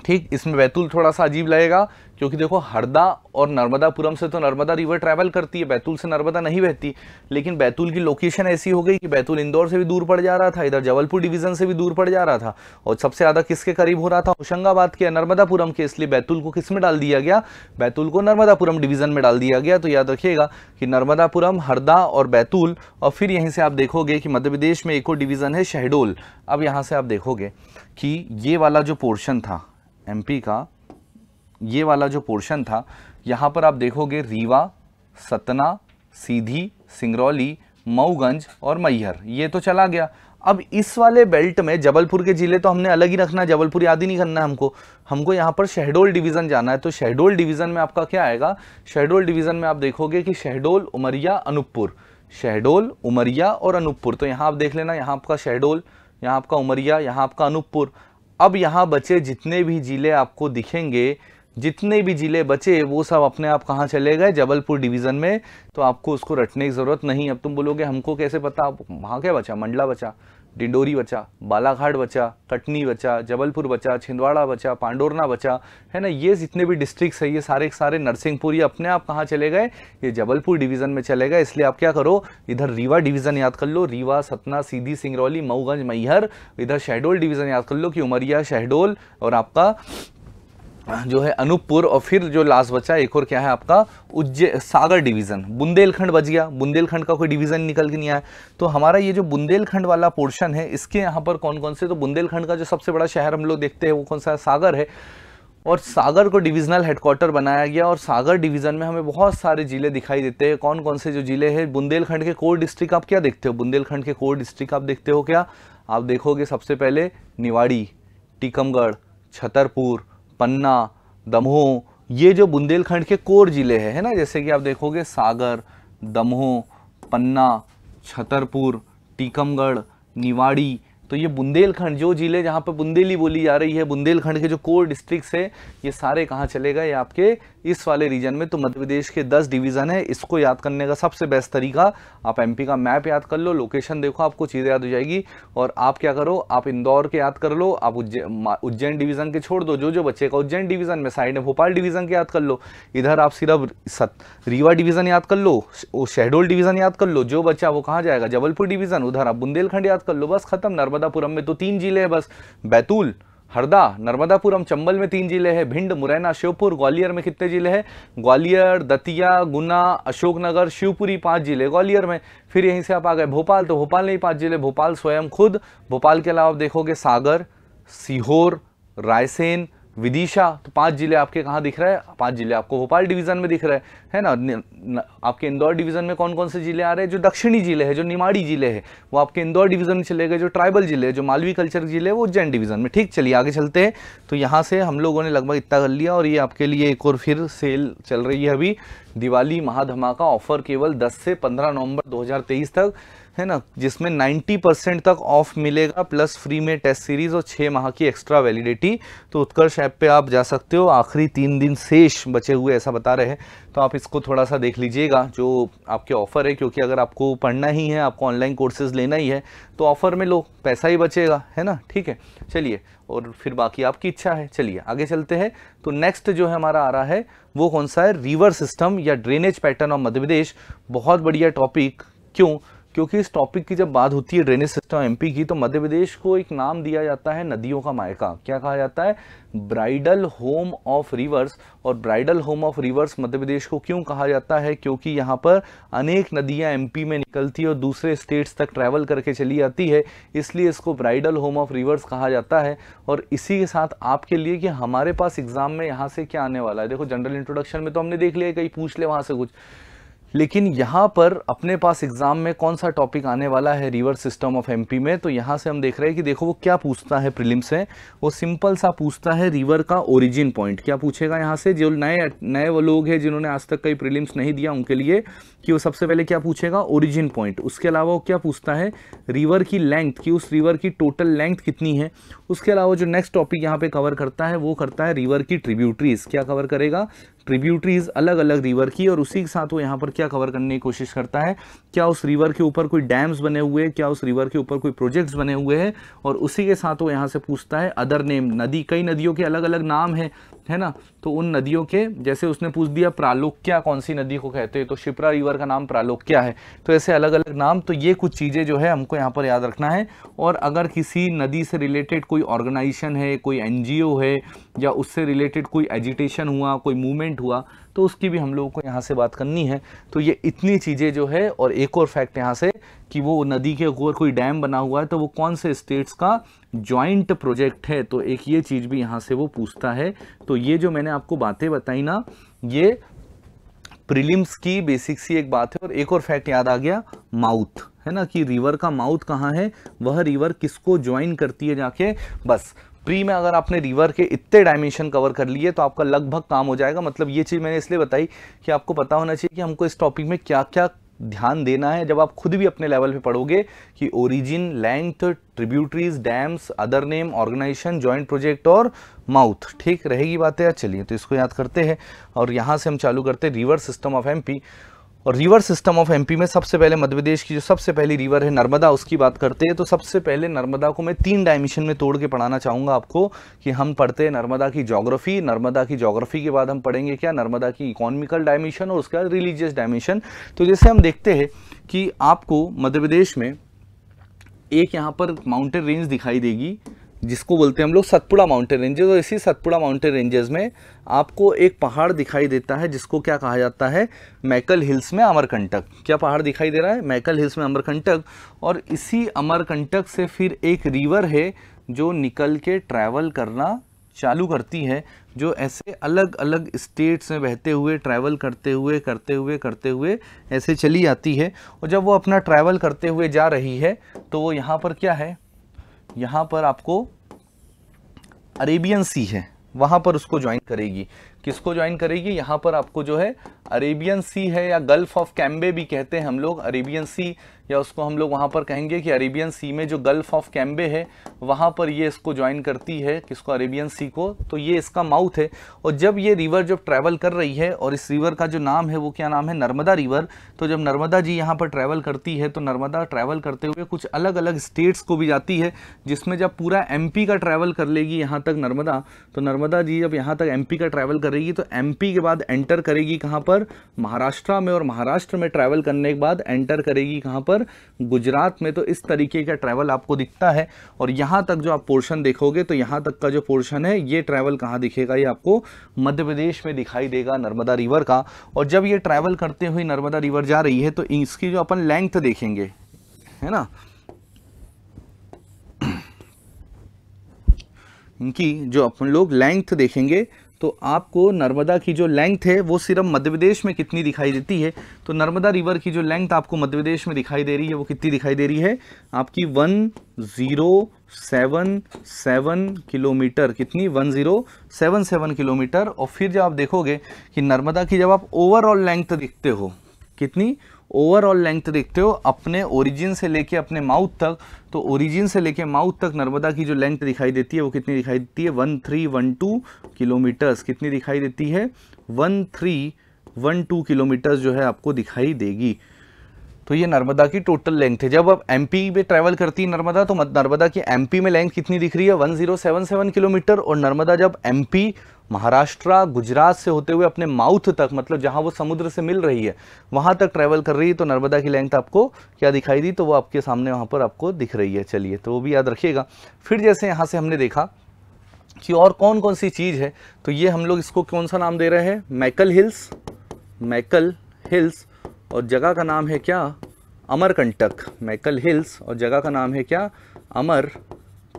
ठीक इसमें बैतूल थोड़ा सा अजीब लगेगा क्योंकि देखो हरदा और नर्मदापुरम से तो नर्मदा रिवर ट्रैवल करती है बैतूल से नर्मदा नहीं बहती लेकिन बैतूल की लोकेशन ऐसी हो गई कि बैतूल इंदौर से भी दूर पड़ जा रहा था इधर जबलपुर डिवीजन से भी दूर पड़ जा रहा था और सबसे ज़्यादा किसके करीब हो रहा था होशंगाबाद के नर्मदापुरम के इसलिए बैतूल को किस में डाल दिया गया बैतूल को नर्मदापुरम डिवीजन में डाल दिया गया तो याद रखिएगा कि नर्मदापुरम हरदा और बैतूल और फिर यहीं से आप देखोगे कि मध्य प्रदेश में एक और डिवीज़न है शहडोल अब यहाँ से आप देखोगे कि ये वाला जो पोर्शन था एमपी का ये वाला जो पोर्शन था यहाँ पर आप देखोगे रीवा सतना सीधी सिंगरौली मऊगंज और मैहर ये तो चला गया अब इस वाले बेल्ट में जबलपुर के ज़िले तो हमने अलग ही रखना है जबलपुर याद ही नहीं करना है हमको हमको यहाँ पर शहडोल डिवीज़न जाना है तो शहडोल डिवीज़न में आपका क्या आएगा शहडोल डिवीज़न में आप देखोगे कि शहडोल उमरिया अनूपपुर शहडोल उमरिया और अनूपपुर तो यहाँ आप देख लेना यहाँ आपका शहडोल यहाँ आपका उमरिया यहाँ आपका अनूपपुर अब यहाँ बचे जितने भी ज़िले आपको दिखेंगे जितने भी ज़िले बचे वो सब अपने आप कहाँ चले गए जबलपुर डिवीज़न में तो आपको उसको रटने की ज़रूरत नहीं अब तुम बोलोगे हमको कैसे पता वहाँ क्या बचा मंडला बचा डिंडोरी बचा बालाघाट बचा कटनी बचा जबलपुर बचा छिंदवाड़ा बचा पांडोरना बचा है ना ये जितने भी डिस्ट्रिक्ट्स है ये सारे सारे नरसिंहपुर ये अपने आप कहाँ चले गए ये जबलपुर डिवीज़न में चले गए इसलिए आप क्या करो इधर रीवा डिवीज़न याद कर लो रीवा सतना सीधी सिंगरौली मऊगंज मैहर इधर शहडोल डिवीज़न याद कर लो कि उमरिया शहडोल और आपका जो है अनूपपुर और फिर जो लास्ट बचा एक और क्या है आपका उज्जै सागर डिवीज़न बुंदेलखंड बच गया बुंदेलखंड का कोई डिवीज़न निकल के नहीं आया तो हमारा ये जो बुंदेलखंड वाला पोर्शन है इसके यहाँ पर कौन कौन से तो बुंदेलखंड का जो सबसे बड़ा शहर हम लोग देखते हैं वो कौन सा है सागर है और सागर को डिविजनल हेडक्वार्टर बनाया गया और सागर डिवीज़न में हमें बहुत सारे ज़िले दिखाई देते हैं कौन कौन से जो ज़िले हैं बुंदेलखंड के कोर डिस्ट्रिक्ट आप क्या देखते हो बुंदेलखंड के कोर डिस्ट्रिक्ट आप देखते हो क्या आप देखोगे सबसे पहले निवाड़ी टीकमगढ़ छतरपुर पन्ना दमोह ये जो बुंदेलखंड के कोर जिले हैं है ना जैसे कि आप देखोगे सागर दमोह पन्ना छतरपुर टीकमगढ़ निवाड़ी तो ये बुंदेलखंड जो जिले जहाँ पर बुंदेली बोली जा रही है बुंदेलखंड के जो कोर डिस्ट्रिक्ट्स है ये सारे कहाँ चले गए आपके इस वाले रीजन में तो मध्य प्रदेश के दस डिवीज़न है इसको याद करने का सबसे बेस्ट तरीका आप एमपी का मैप याद कर लो लोकेशन देखो आपको चीज़ें याद हो जाएगी और आप क्या करो आप इंदौर के याद कर लो आप उज्जैन डिवीज़न के छोड़ दो जो जो बच्चे का उज्जैन डिवीज़न में साइड में भोपाल डिवीज़न के याद कर लो इधर आप सिर्फ रीवा डिवीज़न याद कर लो शहडोल डिवीज़न याद कर लो जो बच्चा वो कहाँ जाएगा जबलपुर डिवीज़न उधर आप बुंदेलखंड याद कर लो बस खत्म नर्मदापुरम में तो तीन जिले हैं बस बैतूल हरदा नर्मदापुरम चंबल में तीन जिले हैं भिंड मुरैना श्योपुर ग्वालियर में कितने जिले हैं ग्वालियर दतिया गुना अशोकनगर शिवपुरी पांच जिले ग्वालियर में फिर यहीं से आप आ गए भोपाल तो भोपाल में ही पाँच जिले भोपाल स्वयं खुद भोपाल के अलावा देखोगे सागर सीहोर रायसेन विदिशा तो पांच जिले आपके कहाँ दिख रहा है पांच जिले आपको भोपाल डिवीजन में दिख रहे हैं है ना, आपके इंदौर डिवीजन में कौन कौन से जिले आ रहे हैं जो दक्षिणी जिले हैं जो निमाड़ी जिले हैं वो आपके इंदौर डिवीजन में चले गए जो ट्राइबल जिले हैं जो मालवी कल्चर जिले वो उज्जैन डिवीजन में ठीक चलिए आगे चलते हैं तो यहाँ से हम लोगों ने लगभग इतना कर लिया और ये आपके लिए एक और फिर सेल चल रही है अभी दिवाली महाधमाका ऑफर केवल दस से पंद्रह नवम्बर दो तक है ना जिसमें 90 परसेंट तक ऑफ मिलेगा प्लस फ्री में टेस्ट सीरीज़ और छः माह की एक्स्ट्रा वैलिडिटी तो उत्कर्ष ऐप पे आप जा सकते हो आखिरी तीन दिन शेष बचे हुए ऐसा बता रहे हैं तो आप इसको थोड़ा सा देख लीजिएगा जो आपके ऑफ़र है क्योंकि अगर आपको पढ़ना ही है आपको ऑनलाइन कोर्सेज लेना ही है तो ऑफ़र में लो पैसा ही बचेगा है ना ठीक है चलिए और फिर बाकी आपकी इच्छा है चलिए आगे चलते हैं तो नेक्स्ट जो है हमारा आ रहा है वो कौन सा है रिवर सिस्टम या drainage pattern of Madhya Pradesh बहुत बढ़िया टॉपिक क्यों क्योंकि इस टॉपिक की जब बात होती है ड्रेनेज सिस्टम एमपी की तो मध्य प्रदेश को एक नाम दिया जाता है नदियों का मायका क्या कहा जाता है ब्राइडल होम ऑफ रिवर्स और bridal home of rivers Madhya Pradesh को क्यों कहा जाता है क्योंकि यहाँ पर अनेक नदियाँ एमपी में निकलती है और दूसरे स्टेट्स तक ट्रैवल करके चली जाती है इसलिए इसको ब्राइडल होम ऑफ रिवर्स कहा जाता है और इसी के साथ आपके लिए कि हमारे पास एग्जाम में यहाँ से क्या आने वाला है देखो जनरल इंट्रोडक्शन में तो हमने देख लिया कहीं पूछ ले वहाँ से कुछ लेकिन यहाँ पर अपने पास एग्ज़ाम में कौन सा टॉपिक आने वाला है रिवर सिस्टम ऑफ एमपी में तो यहाँ से हम देख रहे हैं कि देखो वो क्या पूछता है प्रिलिम्स से वो सिंपल सा पूछता है रिवर का ओरिजिन पॉइंट क्या पूछेगा यहाँ से जो नए नए वो लोग हैं जिन्होंने आज तक कई प्रिलिम्स नहीं दिया उनके लिए कि वो सबसे पहले क्या पूछेगा ओरिजिन पॉइंट उसके अलावा वो क्या पूछता है रिवर की लेंथ कि उस रिवर की टोटल लेंथ कितनी है उसके अलावा जो नेक्स्ट टॉपिक यहाँ पर कवर करता है वो करता है रिवर की ट्रिब्यूटरीज क्या कवर करेगा ट्रिब्यूटरीज अलग अलग रिवर की और उसी के साथ वो यहाँ पर क्या कवर करने की कोशिश करता है क्या उस रिवर के ऊपर कोई डैम्स बने हुए हैं क्या उस रिवर के ऊपर कोई प्रोजेक्ट्स बने हुए हैं और उसी के साथ वो यहाँ से पूछता है अदर नेम नदी कई नदियों के अलग अलग नाम है है ना तो उन नदियों के जैसे उसने पूछ दिया प्रालोक्या कौन सी नदी को कहते हैं तो शिप्रा रिवर का नाम प्रालोक्या है तो ऐसे अलग अलग नाम तो ये कुछ चीज़ें जो है हमको यहाँ पर याद रखना है और अगर किसी नदी से रिलेटेड कोई ऑर्गेनाइजेशन है कोई एनजीओ है या उससे रिलेटेड कोई एजिटेशन हुआ कोई मूवमेंट स्टार्ट हुआ तो उसकी भी हम लोगों को यहाँ से बात करनी है तो ये इतनी चीज़ें जो है और एक और फैक्ट यहाँ से कि वो नदी के ऊपर कोई डैम बना हुआ है तो वो कौन से स्टेट्स का जॉइंट प्रोजेक्ट है तो एक ये चीज़ भी यहाँ से वो पूछता है तो ये जो मैंने आपको बातें बताई ना ये प्रिलिम्स की बेसिक सी एक बात है और एक और फैक्ट याद आ गया माउथ है ना कि रिवर का माउथ कहाँ है वह रिवर किसको ज्वाइन करती है जाके बस प्री में अगर आपने रिवर के इतने डायमेंशन कवर कर लिए तो आपका लगभग काम हो जाएगा मतलब ये चीज़ मैंने इसलिए बताई कि आपको पता होना चाहिए कि हमको इस टॉपिक में क्या क्या ध्यान देना है जब आप खुद भी अपने लेवल पे पढ़ोगे कि origin length tributaries dams other name organisation joint project और माउथ ठीक रहेगी बातें चलिए तो इसको याद करते हैं और यहाँ से हम चालू करते हैं रिवर सिस्टम ऑफ एमपी और रिवर सिस्टम ऑफ एमपी में सबसे पहले मध्य प्रदेश की जो सबसे पहली रिवर है नर्मदा उसकी बात करते हैं तो सबसे पहले नर्मदा को मैं तीन डायमेंशन में तोड़ के पढ़ाना चाहूँगा आपको कि हम पढ़ते हैं नर्मदा की ज्योग्राफी नर्मदा की जोग्राफी के बाद हम पढ़ेंगे क्या नर्मदा की इकोनॉमिकल डायमेंशन और उसके बाद रिलीजियस डायमेंशन तो जैसे हम देखते हैं कि आपको मध्य प्रदेश में एक यहाँ पर माउंटेन रेंज दिखाई देगी जिसको बोलते हैं हम लोग सतपुड़ा माउंटेन रेंजेस और इसी सतपुड़ा माउंटेन रेंजेस में आपको एक पहाड़ दिखाई देता है जिसको क्या कहा जाता है मैकल हिल्स में अमरकंटक क्या पहाड़ दिखाई दे रहा है मैकल हिल्स में अमरकंटक और इसी अमरकंटक से फिर एक रिवर है जो निकल के ट्रैवल करना चालू करती है जो ऐसे अलग अलग स्टेट्स में बहते हुए ट्रैवल करते हुए करते हुए करते हुए ऐसे चली आती है और जब वो अपना ट्रैवल करते हुए जा रही है तो वो यहाँ पर क्या है यहाँ पर आपको अरेबियन सी है वहाँ पर उसको ज्वाइन करेगी किसको ज्वाइन करेगी यहाँ पर आपको जो है अरेबियन सी है या गल्फ ऑफ कैम्बे भी कहते हैं हम लोग अरेबियन सी या उसको हम लोग वहाँ पर कहेंगे कि अरेबियन सी में जो गल्फ ऑफ कैम्बे है वहाँ पर ये इसको ज्वाइन करती है किसको अरेबियन सी को तो ये इसका माउथ है और जब ये रिवर जब ट्रैवल कर रही है और इस रिवर का जो नाम है वो क्या नाम है नर्मदा रिवर तो जब नर्मदा जी यहाँ पर ट्रैवल करती है तो नर्मदा ट्रैवल करते हुए कुछ अलग अलग स्टेट्स को भी जाती है जिसमें जब पूरा एम का ट्रैवल कर लेगी यहाँ तक नर्मदा तो नर्मदा जी जब यहाँ तक एम का ट्रैवल करेगी तो एम के बाद एंटर करेगी कहाँ पर पर महाराष्ट्र में और महाराष्ट्र में ट्रैवल करने के बाद एंटर करेगी कहाँ पर गुजरात में तो इस तरीके का ट्रैवल आपको दिखता है और यहाँ तक जो आप पोर्शन देखोगे तो यहाँ तक का जो पोर्शन है ये ट्रैवल कहाँ दिखेगा ये आपको मध्य प्रदेश में दिखाई देगा नर्मदा रिवर का और जब ये ट्रैवल करते हुए नर्मदा रिवर जा रही है तो इसकी जो अपन लेंथ देखेंगे है ना इनकी जो अपन लोग लेंथ देखेंगे तो आपको नर्मदा की जो लेंथ है वो सिर्फ मध्य प्रदेश में कितनी दिखाई देती है तो नर्मदा रिवर की जो लेंथ आपको मध्य प्रदेश में दिखाई दे रही है वो कितनी दिखाई दे रही है आपकी one zero seven seven kilometre कितनी one zero seven seven kilometre और फिर जब आप देखोगे कि नर्मदा की जब आप ओवरऑल लेंथ देखते हो कितनी ओवरऑल लेंथ देखते हो अपने ओरिजिन से लेके अपने माउथ तक तो ओरिजिन से लेके माउथ तक नर्मदा की जो लेंथ दिखाई देती है वो कितनी दिखाई देती है one three one two kilometres कितनी दिखाई देती है one three one two kilometres जो है आपको दिखाई देगी तो ये नर्मदा की टोटल लेंथ है जब आप एमपी में ट्रैवल करती है नर्मदा तो नर्मदा की एमपी में लेंथ कितनी दिख रही है 1077 किलोमीटर और नर्मदा जब एमपी महाराष्ट्र गुजरात से होते हुए अपने माउथ तक मतलब जहाँ वो समुद्र से मिल रही है वहाँ तक ट्रैवल कर रही है तो नर्मदा की लेंथ आपको क्या दिखाई दी तो वो आपके सामने वहाँ पर आपको दिख रही है चलिए तो वो भी याद रखिएगा फिर जैसे यहाँ से हमने देखा कि और कौन कौन सी चीज़ है तो ये हम लोग इसको कौन सा नाम दे रहे हैं मैकल हिल्स मैकल हिल्स और जगह का नाम है क्या अमरकंटक मैकल हिल्स और जगह का नाम है क्या अमर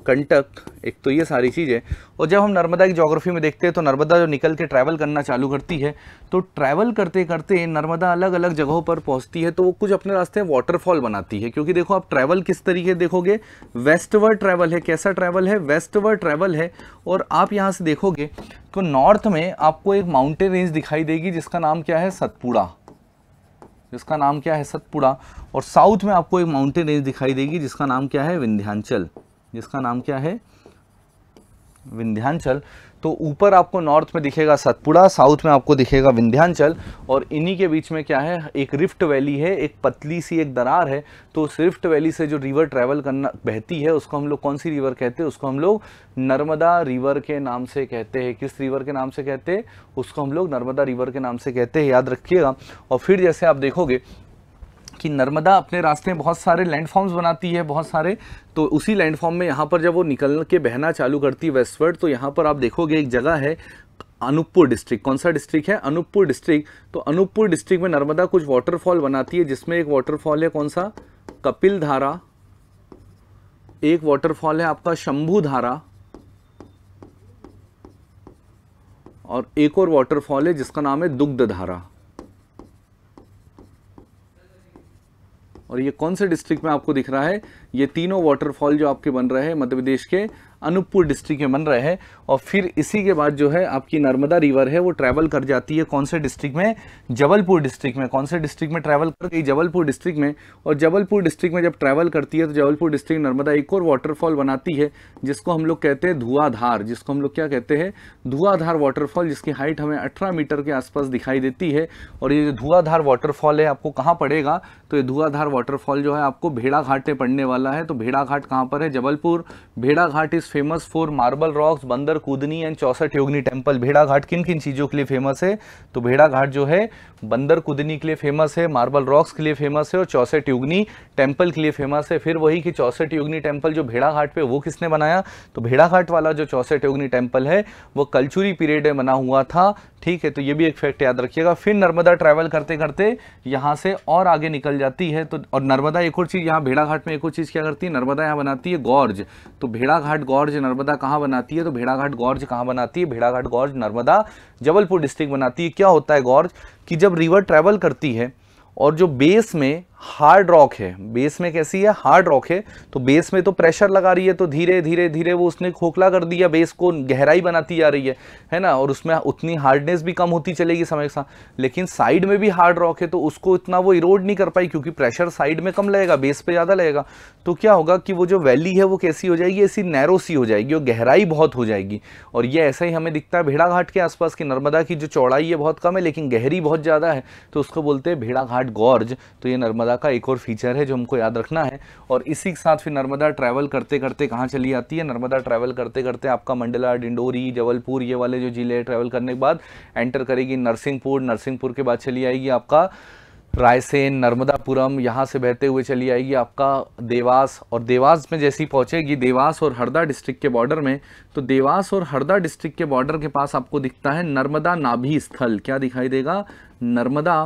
कंटक एक तो ये सारी चीज़ें और जब हम नर्मदा की जोग्राफी में देखते हैं तो नर्मदा जो निकल के ट्रैवल करना चालू करती है तो ट्रैवल करते करते नर्मदा अलग अलग जगहों पर पहुंचती है तो वो कुछ अपने रास्ते वाटरफॉल बनाती है क्योंकि देखो आप ट्रैवल किस तरीके देखोगे वेस्टवर्ड ट्रैवल है कैसा ट्रैवल है वेस्टवर्ड ट्रैवल है और आप यहाँ से देखोगे तो नॉर्थ में आपको एक माउंटेन रेंज दिखाई देगी जिसका नाम क्या है सतपुड़ा जिसका नाम क्या है सतपुड़ा और साउथ में आपको एक माउंटेन रेंज दिखाई देगी जिसका नाम क्या है विंध्यांचल जिसका नाम क्या है विंध्यांचल तो ऊपर आपको नॉर्थ में दिखेगा सतपुड़ा साउथ में आपको दिखेगा विंध्यांचल और इन्हीं के बीच में क्या है एक रिफ्ट वैली है एक पतली सी एक दरार है तो उस रिफ्ट वैली से जो रिवर ट्रैवल करना बहती है उसको हम लोग कौन सी रिवर कहते हैं उसको हम लोग नर्मदा रिवर के नाम से कहते हैं किस रिवर के नाम से कहते हैं उसको हम लोग नर्मदा रिवर के नाम से कहते हैं याद रखिएगा और फिर जैसे आप देखोगे कि नर्मदा अपने रास्ते में बहुत सारे लैंडफॉर्म्स बनाती है बहुत सारे तो उसी लैंडफॉर्म में यहाँ पर जब वो निकल के बहना चालू करती है वेस्टवर्ड तो यहाँ पर आप देखोगे एक जगह है अनूपपुर डिस्ट्रिक्ट कौन सा डिस्ट्रिक्ट है अनूपपुर डिस्ट्रिक्ट तो अनूपपुर डिस्ट्रिक्ट में नर्मदा कुछ वाटरफॉल बनाती है जिसमें एक वाटरफॉल है कौन सा कपिल धारा एक वाटरफॉल है आपका शंभू धारा और एक और वाटरफॉल है जिसका नाम है दुग्ध धारा और ये कौन से डिस्ट्रिक्ट में आपको दिख रहा है ये तीनों वाटरफॉल जो आपके बन रहे हैं मध्य प्रदेश के अनूपपुर डिस्ट्रिक्ट में बन रहे हैं और फिर इसी के बाद जो है आपकी नर्मदा रिवर है वो ट्रैवल कर जाती है कौन से डिस्ट्रिक्ट में जबलपुर डिस्ट्रिक्ट में कौन से डिस्ट्रिक्ट में ट्रैवल कर गई जबलपुर डिस्ट्रिक्ट में और जबलपुर डिस्ट्रिक्ट में जब ट्रैवल करती है तो जबलपुर डिस्ट्रिक्ट नर्मदा एक और वाटरफॉल बनाती है जिसको हम लोग कहते हैं धुआधार जिसको हम लोग क्या कहते हैं धुआधार वाटरफॉल जिसकी हाइट हमें अठारह मीटर के आसपास दिखाई देती है और ये जो धुआधार वाटरफॉल है आपको कहाँ पड़ेगा तो ये धुआधार वाटरफॉल जो है आपको भेड़ा घाट पे पड़ने वाला है तो भेड़ा घाट कहाँ पर है Jabalpur Bheda Ghat is famous for marble rocks Bandar Kudni and चौसठ योगनी टेम्पल भेड़ा घाट किन किन चीज़ों के लिए फेमस है तो भेड़ा घाट जो है बंदर कूदनी के लिए फेमस है मार्बल रॉक्स के लिए फेमस है और चौसठ योगनी टेम्पल के लिए फेमस है फिर वही कि चौसठ योगनी टेम्पल जो भेड़ा घाट पे वो किसने बनाया तो भेड़ा घाट वाला जो चौसठ योगनी टेम्पल है वो कल्चुरी पीरियड में बना हुआ था ठीक है तो ये भी एक फैक्ट याद रखिएगा फिर नर्मदा ट्रैवल करते करते यहाँ से और आगे निकल जाती है तो और नर्मदा एक और चीज़ यहाँ भेड़ाघाट में एक और चीज़ क्या करती है नर्मदा यहाँ बनाती है गौर्ज तो भेड़ाघाट गौर्ज नर्मदा कहाँ बनाती है तो भेड़ाघाट गौर्ज कहाँ बनाती है भेड़ाघाट गौर्ज नर्मदा जबलपुर डिस्ट्रिक्ट बनाती है क्या होता है गौर्ज कि जब रिवर ट्रैवल करती है और जो बेस में हार्ड रॉक है बेस में कैसी है हार्ड रॉक है तो बेस में तो प्रेशर लगा रही है तो धीरे धीरे धीरे वो उसने खोखला कर दिया बेस को गहराई बनाती जा रही है है ना और उसमें उतनी हार्डनेस भी कम होती चलेगी समय के साथ लेकिन साइड में भी हार्ड रॉक है तो उसको इतना वो इरोड नहीं कर पाई क्योंकि प्रेशर साइड में कम लगेगा बेस पर ज़्यादा लगेगा तो क्या होगा कि वो जो वैली है वो कैसी हो जाएगी ऐसी नैरो सी हो जाएगी और गहराई बहुत हो जाएगी और ये ऐसा ही हमें दिखता है भेड़ा घाट के आसपास की नर्मदा की जो चौड़ाई है बहुत कम है लेकिन गहरी बहुत ज़्यादा है तो उसको बोलते हैं भेड़ा घाट तो ये नर्मदा नर्मदा का एक और फीचर है जो हमको याद रखना है और इसी के साथ फिर नर्मदा ट्रैवल करते करते कहाँ चली आती है नर्मदा ट्रैवल करते करते आपका मंडला डिंडोरी जबलपुर ये वाले जो जिले हैं ट्रैवल करने के बाद एंटर करेगी नरसिंहपुर नरसिंहपुर के बाद चली आएगी आपका रायसेन नर्मदापुरम यहाँ से बहते हुए चली आएगी आपका देवास और देवास में जैसी पहुँचेगी देवास और हरदा डिस्ट्रिक्ट के बॉर्डर में तो देवास और हरदा डिस्ट्रिक्ट के बॉर्डर के पास आपको दिखता है नर्मदा नाभि स्थल क्या दिखाई देगा नर्मदा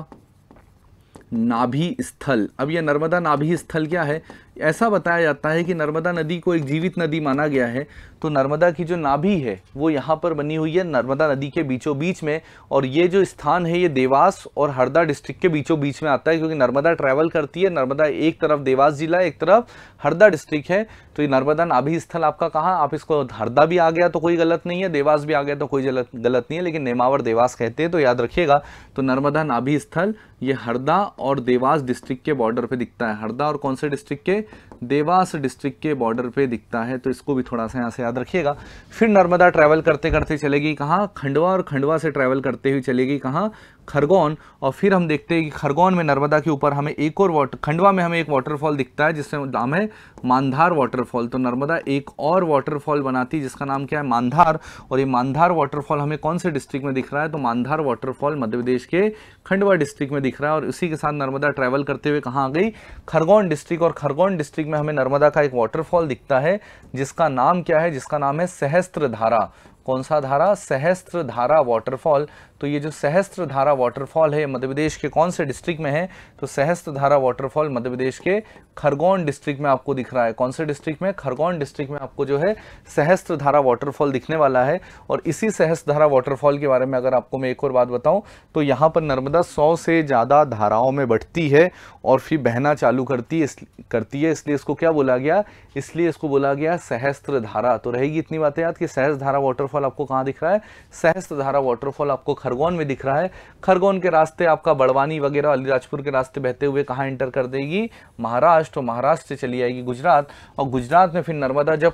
नाभि स्थल अब यह नर्मदा नाभि स्थल क्या है ऐसा बताया जाता है कि नर्मदा नदी को एक जीवित नदी माना गया है तो नर्मदा की जो नाभि है वो यहाँ पर बनी हुई है नर्मदा नदी के बीचों बीच में और ये जो स्थान है ये देवास और हरदा डिस्ट्रिक्ट के बीचों बीच में आता है क्योंकि नर्मदा ट्रैवल करती है नर्मदा एक तरफ देवास जिला एक तरफ हरदा डिस्ट्रिक्ट है तो ये नर्मदा नाभि स्थल आपका कहाँ आप इसको हरदा भी आ गया तो कोई गलत नहीं है देवास भी आ गया तो कोई गलत गलत नहीं है लेकिन नेमावर देवास कहते हैं तो याद रखिएगा तो नर्मदा नाभि स्थल ये हरदा और देवास डिस्ट्रिक्ट के बॉर्डर पर दिखता है हरदा और कौन से डिस्ट्रिक्ट के देवास डिस्ट्रिक्ट के बॉर्डर पे दिखता है तो इसको भी थोड़ा सा यहाँ से याद रखिएगा फिर नर्मदा ट्रैवल करते करते चलेगी कहाँ खंडवा और खंडवा से ट्रैवल करते हुए चलेगी कहाँ खरगोन और फिर हम देखते हैं कि खरगोन में नर्मदा के ऊपर हमें एक और वाटर खंडवा में हमें एक वाटरफॉल दिखता है जिसमें नाम है मांधार वाटरफॉल तो नर्मदा एक और वाटरफॉल बनाती है जिसका नाम क्या है मांधार और ये मांधार वाटरफॉल हमें कौन से डिस्ट्रिक्ट में दिख रहा है तो मांधार वाटरफॉल मध्य प्रदेश के खंडवा डिस्ट्रिक्ट में दिख रहा है और उसी के साथ नर्मदा ट्रैवल करते हुए कहाँ आ गई खरगोन डिस्ट्रिक्ट और खरगोन डिस्ट्रिक्ट में हमें नर्मदा का एक वाटरफॉल दिखता है जिसका नाम क्या है जिसका नाम है सहस्त्र धारा कौन सा धारा सहस्त्र धारा वाटरफॉल तो ये जो सहस्त्र धारा वाटरफॉल है मध्य प्रदेश के कौन से डिस्ट्रिक्ट में है तो सहस्त्र धारा वाटरफॉल मध्य प्रदेश के खरगोन डिस्ट्रिक्ट में आपको दिख रहा है कौन से डिस्ट्रिक्ट में खरगोन डिस्ट्रिक्ट में आपको जो है सहस्त्र धारा वाटरफॉल दिखने वाला है और इसी सहस्त्र धारा वाटरफॉल के बारे में अगर आपको मैं एक और बात बताऊं तो यहाँ पर नर्मदा सौ से ज़्यादा धाराओं में बढ़ती है और फिर बहना चालू करती है करती है इसलिए इसको क्या बोला गया इसलिए इसको बोला गया सहस्त्र धारा तो रहेगी इतनी बातें याद कि सहस्त्र धारा वाटरफॉल आपको कहाँ दिख रहा है सहस्त्र धारा वाटरफॉल आपको खरगोन में दिख रहा है खरगोन के रास्ते आपका बड़वानी वगैरह अलीराजपुर के रास्ते बहते हुए कहाँ एंटर कर देगी महाराष्ट्र तो महाराष्ट्र से चली आएगी गुजरात और गुजरात में फिर नर्मदा जब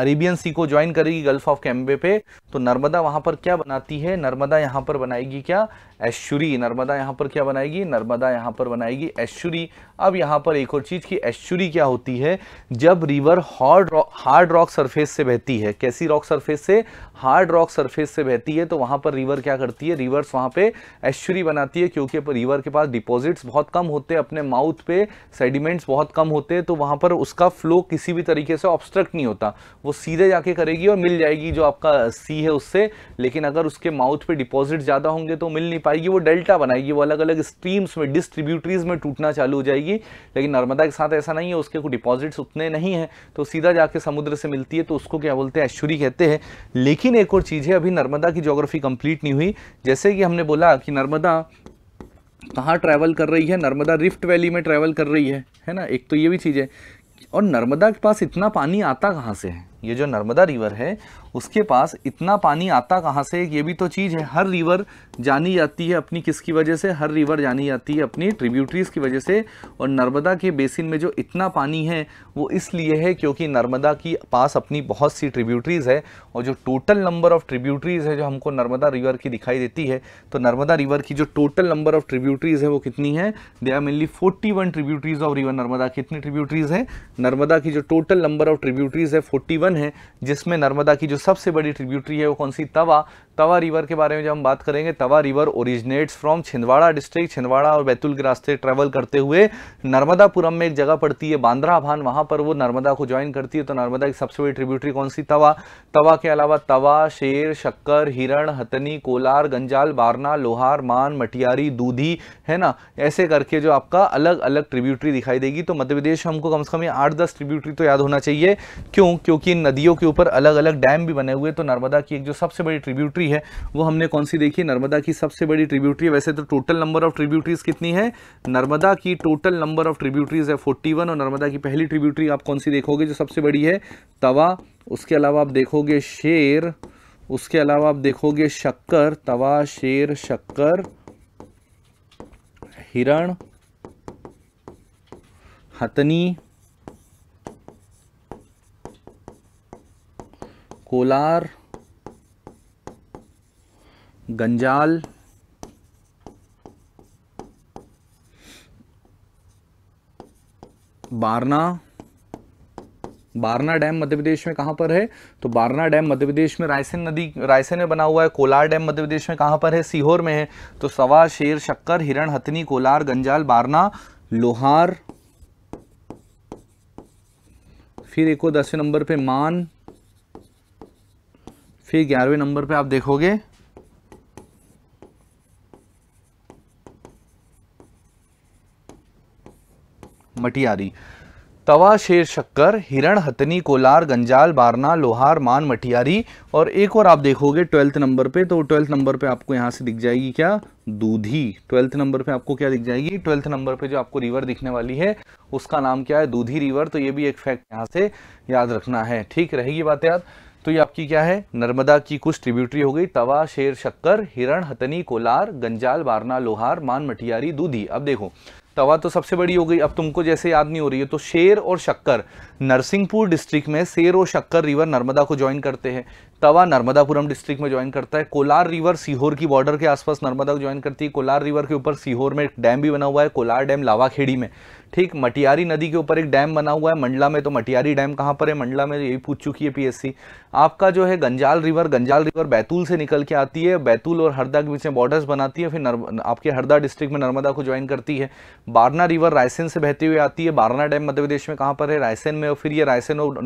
अरेबियन सी को ज्वाइन करेगी गल्फ ऑफ कैम्बे पे तो नर्मदा वहां पर क्या बनाती है नर्मदा यहां पर बनाएगी क्या एश्शुरी नर्मदा यहां पर क्या बनाएगी नर्मदा यहां पर बनाएगी एश्शुरी अब यहां पर एक और चीज़ की एश्शुरी क्या होती है जब river hard hard rock surface से बहती है कैसी रॉक सरफेस से हार्ड रॉक सरफेस से बहती है तो वहां पर रिवर क्या करती है रिवर्स वहां पे एश्शुरी बनाती है क्योंकि रिवर के पास डिपॉजिट्स बहुत कम होते हैं अपने माउथ पे सेडिमेंट्स बहुत कम होते हैं तो वहां पर उसका फ्लो किसी भी तरीके से ऑब्स्ट्रक्ट नहीं होता वो वो सीधे जाके करेगी और मिल जाएगी जो आपका सी है उससे लेकिन अगर उसके माउथ पे डिपॉजिट ज़्यादा होंगे तो मिल नहीं पाएगी वो डेल्टा बनाएगी वो अलग अलग स्ट्रीम्स में डिस्ट्रीब्यूटरीज में टूटना चालू हो जाएगी लेकिन नर्मदा के साथ ऐसा नहीं है उसके कुछ डिपॉजिट्स उतने नहीं हैं तो सीधा जाके समुद्र से मिलती है तो उसको क्या बोलते हैं ऐश्वरी कहते हैं लेकिन एक और चीज़ है अभी नर्मदा की जोग्राफी कंप्लीट नहीं हुई जैसे कि हमने बोला कि नर्मदा कहाँ ट्रैवल कर रही है नर्मदा रिफ्ट वैली में ट्रैवल कर रही है है ना एक तो ये भी चीज़ है और नर्मदा के पास इतना पानी आता कहाँ से है ये जो नर्मदा रिवर है उसके पास इतना पानी आता कहाँ से ये भी तो चीज़ है हर रिवर जानी जाती है अपनी किसकी वजह से हर रिवर जानी जाती है अपनी ट्रिब्यूटरीज की वजह से और नर्मदा के बेसिन में जो इतना पानी है वो इसलिए है क्योंकि नर्मदा की पास अपनी बहुत सी ट्रिब्यूटरीज़ है और जो टोटल नंबर ऑफ़ ट्रिब्यूटरीज़ है जो हमको नर्मदा रिवर की दिखाई देती है तो नर्मदा रिवर की जो टोटल नंबर ऑफ़ ट्रिब्यूटरीज़ है वो कितनी है they are mainly forty one tributaries of river Narmada कितनी ट्रिब्यूटरीज़ है नर्मदा की जो टोटल नंबर ऑफ़ ट्रिब्यूटरीज़ है फोर्टी वन है जिसमें नर्मदा की जो सबसे बड़ी ट्रिब्यूटरी है वो कौन सी तवा तवा रिवर के बारे में जब हम बात करेंगे Tawa river originates from Chhindwara district Chhindwara और बैतूल के रास्ते ट्रेवल करते हुए नर्मदापुरम में एक जगह पड़ती है बांद्रा भान वहाँ पर वो नर्मदा को ज्वाइन करती है तो नर्मदा की सबसे बड़ी ट्रिब्यूटरी कौन सी तवा तवा के अलावा तवा शेर शक्कर हिरण हतनी कोलार गंजाल बारना लोहार मान मटियारी दूधी है ना ऐसे करके जो आपका अलग अलग ट्रिब्यूटरी दिखाई देगी तो मध्य प्रदेश हमको कम से कम आठ दस ट्रिब्यूटरी तो याद होना चाहिए क्यों क्योंकि इन नदियों के ऊपर अलग अलग डैम भी बने हुए तो नर्मदा की एक जो सबसे बड़ी ट्रिब्यूटरी ट्रिब्यूटरी है वो हमने कौन सी देखी नर्मदा की सबसे बड़ी ट्रिब्यूटरी वैसे तो टोटल नंबर ऑफ ट्रिब्यूटरीज कितनी है नर्मदा की टोटल नंबर ऑफ ट्रिब्यूटरीज है 41 और नर्मदा की पहली ट्रिब्यूटरी आप कौन सी देखोगे जो सबसे बड़ी है तवा उसके अलावा आप देखोगे शेर उसके अलावा आप देखोगे शक्कर तवा शेर शक्कर हिरण हतनी कोलार गंजाल बारना बारना डैम मध्य प्रदेश में कहां पर है तो बारना डैम मध्य प्रदेश में रायसेन नदी रायसेन में बना हुआ है कोलार डैम मध्य प्रदेश में कहां पर है सीहोर में है तो सवा शेर शक्कर हिरण हथनी कोलार गंजाल बारना लोहार फिर एक दसवें नंबर पे मान फिर ग्यारहवें नंबर पे आप देखोगे मटियारी तवा शेर शक्कर हिरण हतनी कोलार गंजाल बारना लोहार मान मटियारी और एक और आप देखोगे ट्वेल्थ नंबर पे तो ट्वेल्थ नंबर पे आपको यहाँ से दिख जाएगी क्या दूधी ट्वेल्थ नंबर पे आपको क्या दिख जाएगी ट्वेल्थ नंबर पे जो आपको रिवर दिखने वाली है उसका नाम क्या है दूधी रिवर तो ये भी एक फैक्ट यहाँ से याद रखना है ठीक रहेगी बात याद तो ये आपकी क्या है नर्मदा की कुछ ट्रिब्यूटरी हो गई तवा शेर शक्कर हिरण हतनी कोलार गंजाल बारना लोहार मान मटियारी दूधी अब देखो तवा तो सबसे बड़ी हो गई अब तुमको जैसे याद नहीं हो रही है तो शेर और शक्कर नरसिंहपुर डिस्ट्रिक्ट में शेर और शक्कर रिवर नर्मदा को ज्वाइन करते हैं तवा नर्मदापुरम डिस्ट्रिक्ट में ज्वाइन करता है कोलार रिवर सीहोर की बॉर्डर के आसपास नर्मदा को ज्वाइन करती है कोलार रिवर के ऊपर सीहोर में एक डैम भी बना हुआ है कोलार डैम लावाखेड़ी में ठीक मटियारी नदी के ऊपर एक डैम बना हुआ है मंडला में तो मटियारी डैम कहाँ पर है मंडला में यही पूछ चुकी है पीएससी आपका जो है गंजाल रिवर गंजाल रिवर बैतूल से निकल के आती है बैतूल और हरदा के बीच में बॉर्डर्स बनाती है फिर नर्म, आपके हरदा डिस्ट्रिक्ट में नर्मदा को ज्वाइन करती है बारना रिवर रायसेन से बहती हुई आती है बारना डैम मध्य प्रदेश में कहाँ पर है रायसेन में और फिर ये रायसेन और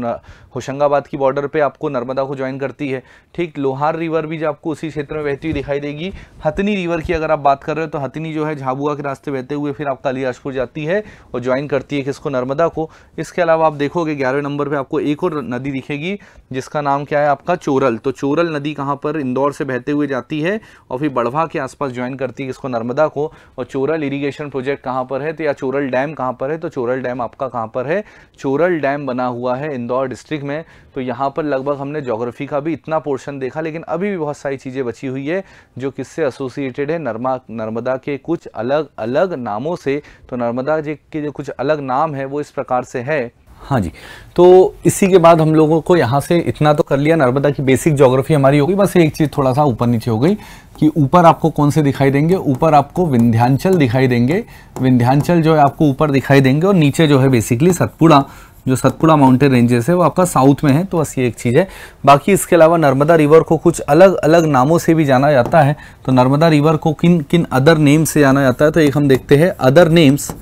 होशंगाबाद की बॉर्डर पर आपको नर्मदा को ज्वाइन करती है ठीक लोहार रिवर भी आपको उसी क्षेत्र में बहती हुई दिखाई देगी हथनी रिवर की अगर आप बात कर रहे हो तो हथनी जो है झाबुआ के रास्ते बहते हुए फिर आपका अलीराजपुर जाती है और ज्वाइन करती है किसको नर्मदा को इसके अलावा आप देखोगे ग्यारहवें नंबर पर आपको एक और नदी दिखेगी जिसका नाम नाम क्या है आपका चोरल तो चोरल नदी कहाँ पर इंदौर से बहते हुए जाती है और फिर बढ़वा के आसपास ज्वाइन करती है इसको नर्मदा को और चोरल इरीगेशन प्रोजेक्ट कहाँ पर है तो या चोरल डैम कहाँ पर है तो चोरल डैम आपका कहाँ पर है चोरल डैम बना हुआ है इंदौर डिस्ट्रिक्ट में तो यहाँ पर लगभग हमने जोग्राफी का भी इतना पोर्शन देखा लेकिन अभी भी बहुत सारी चीज़ें बची हुई है जो किससे एसोसिएटेड है नर्मा नर्मदा के कुछ अलग अलग नामों से तो नर्मदा जी के जो कुछ अलग नाम है वो इस प्रकार से है हाँ जी तो इसी के बाद हम लोगों को यहाँ से इतना तो कर लिया नर्मदा की बेसिक जोग्राफी हमारी हो गई बस एक चीज़ थोड़ा सा ऊपर नीचे हो गई कि ऊपर आपको कौन से दिखाई देंगे ऊपर आपको विंध्यांचल दिखाई देंगे विंध्यांचल जो है आपको ऊपर दिखाई देंगे और नीचे जो है बेसिकली सतपुड़ा जो सतपुड़ा माउंटेन रेंजेस है वो आपका साउथ में है तो बस ये एक चीज़ है बाकी इसके अलावा नर्मदा रिवर को कुछ अलग अलग नामों से भी जाना जाता है तो नर्मदा रिवर को किन किन अदर नेम्स से जाना जाता है तो एक हम देखते हैं अदर नेम्स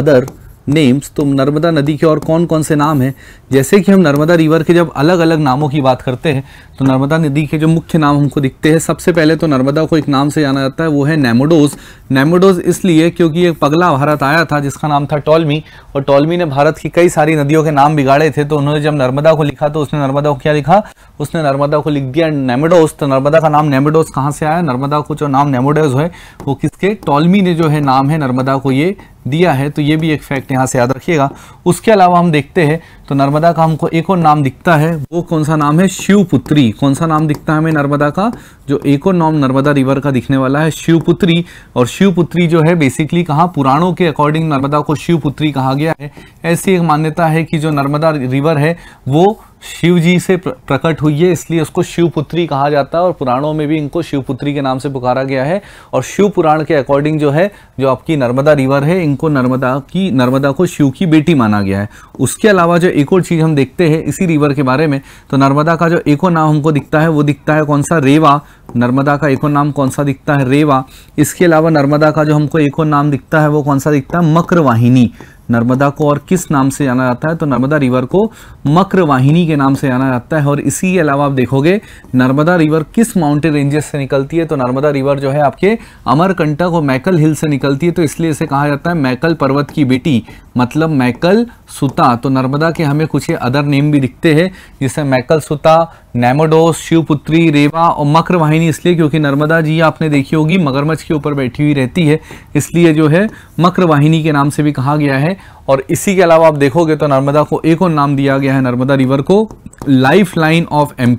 अदर नेम्स तो नर्मदा नदी के और कौन कौन से नाम हैं जैसे कि हम नर्मदा रिवर के जब अलग अलग नामों की बात करते हैं तो नर्मदा नदी के जो मुख्य नाम हमको दिखते हैं सबसे पहले तो नर्मदा को एक नाम से जाना जाता है वो है नेमोडोज नेमोडोज इसलिए क्योंकि एक पगला भारत आया था जिसका नाम था टॉलमी और टॉलमी ने भारत की कई सारी नदियों के नाम बिगाड़े थे तो उन्होंने जब नर्मदा को लिखा तो उसने नर्मदा को क्या लिखा उसने नर्मदा को लिख दिया नेमोडोज तो नर्मदा का नाम नेमोडोज कहाँ से आया नर्मदा को जो नाम नेमोडोज है वो किसके टॉलमी ने जो है नाम है नर्मदा को ये दिया है तो ये भी एक फैक्ट यहाँ से याद रखिएगा उसके अलावा हम देखते हैं तो नर्मदा का हमको एक और नाम दिखता है वो कौन सा नाम है शिवपुत्री कौन सा नाम दिखता है हमें नर्मदा का जो एक और नाम नर्मदा रिवर का दिखने वाला है शिवपुत्री और शिवपुत्री जो है बेसिकली कहाँ पुराणों के अकॉर्डिंग नर्मदा को शिवपुत्री कहा गया है ऐसी एक मान्यता है कि जो नर्मदा रिवर है वो शिव जी से प्रकट हुई है इसलिए उसको शिवपुत्री कहा जाता है और पुराणों में भी इनको शिवपुत्री के नाम से पुकारा गया है और शिव पुराण के अकॉर्डिंग जो है जो आपकी नर्मदा रिवर है इनको नर्मदा की नर्मदा को शिव की बेटी माना गया है उसके अलावा जो एक और चीज़ हम देखते हैं इसी रिवर के बारे में तो नर्मदा का जो एक और नाम हमको दिखता है वो दिखता है कौन सा रेवा नर्मदा का एक और नाम कौन सा दिखता है रेवा इसके अलावा नर्मदा का जो हमको एक और नाम दिखता है वो कौन सा दिखता है मकरवाहिनी नर्मदा को और किस नाम से जाना जाता है तो नर्मदा रिवर को मकरवाहिनी के नाम से जाना जाता है और इसी के अलावा आप देखोगे नर्मदा रिवर किस माउंटेन रेंजेस से निकलती है तो नर्मदा रिवर जो है आपके अमरकंटक और मैकल हिल से निकलती है तो इसलिए इसे कहा जाता है मैकल पर्वत की बेटी मतलब मैकल सुता तो नर्मदा के हमें कुछ अदर नेम भी दिखते हैं जिससे मैकल सुता नेमोडोस शिवपुत्री रेवा और मकर वाहिनी इसलिए क्योंकि नर्मदा जी आपने देखी होगी मगरमच्छ के ऊपर बैठी हुई रहती है इसलिए जो है मकर वाहिनी के नाम से भी कहा गया है और इसी के अलावा आप देखोगे तो नर्मदा को एक और नाम दिया गया है नर्मदा रिवर को लाइफ लाइन ऑफ एम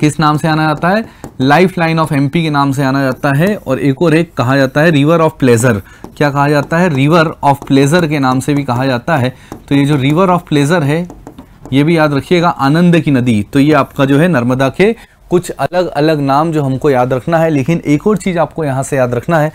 किस नाम से आना जाता है लाइफ लाइन ऑफ एम के नाम से आना जाता है और एक और एक कहा जाता है रिवर ऑफ प्लेजर क्या कहा जाता है रिवर ऑफ प्लेजर के नाम से भी कहा जाता है तो ये जो रिवर ऑफ प्लेजर है ये भी याद रखिएगा आनंद की नदी तो ये आपका जो है नर्मदा के कुछ अलग अलग नाम जो हमको याद रखना है लेकिन एक और चीज़ आपको यहाँ से याद रखना है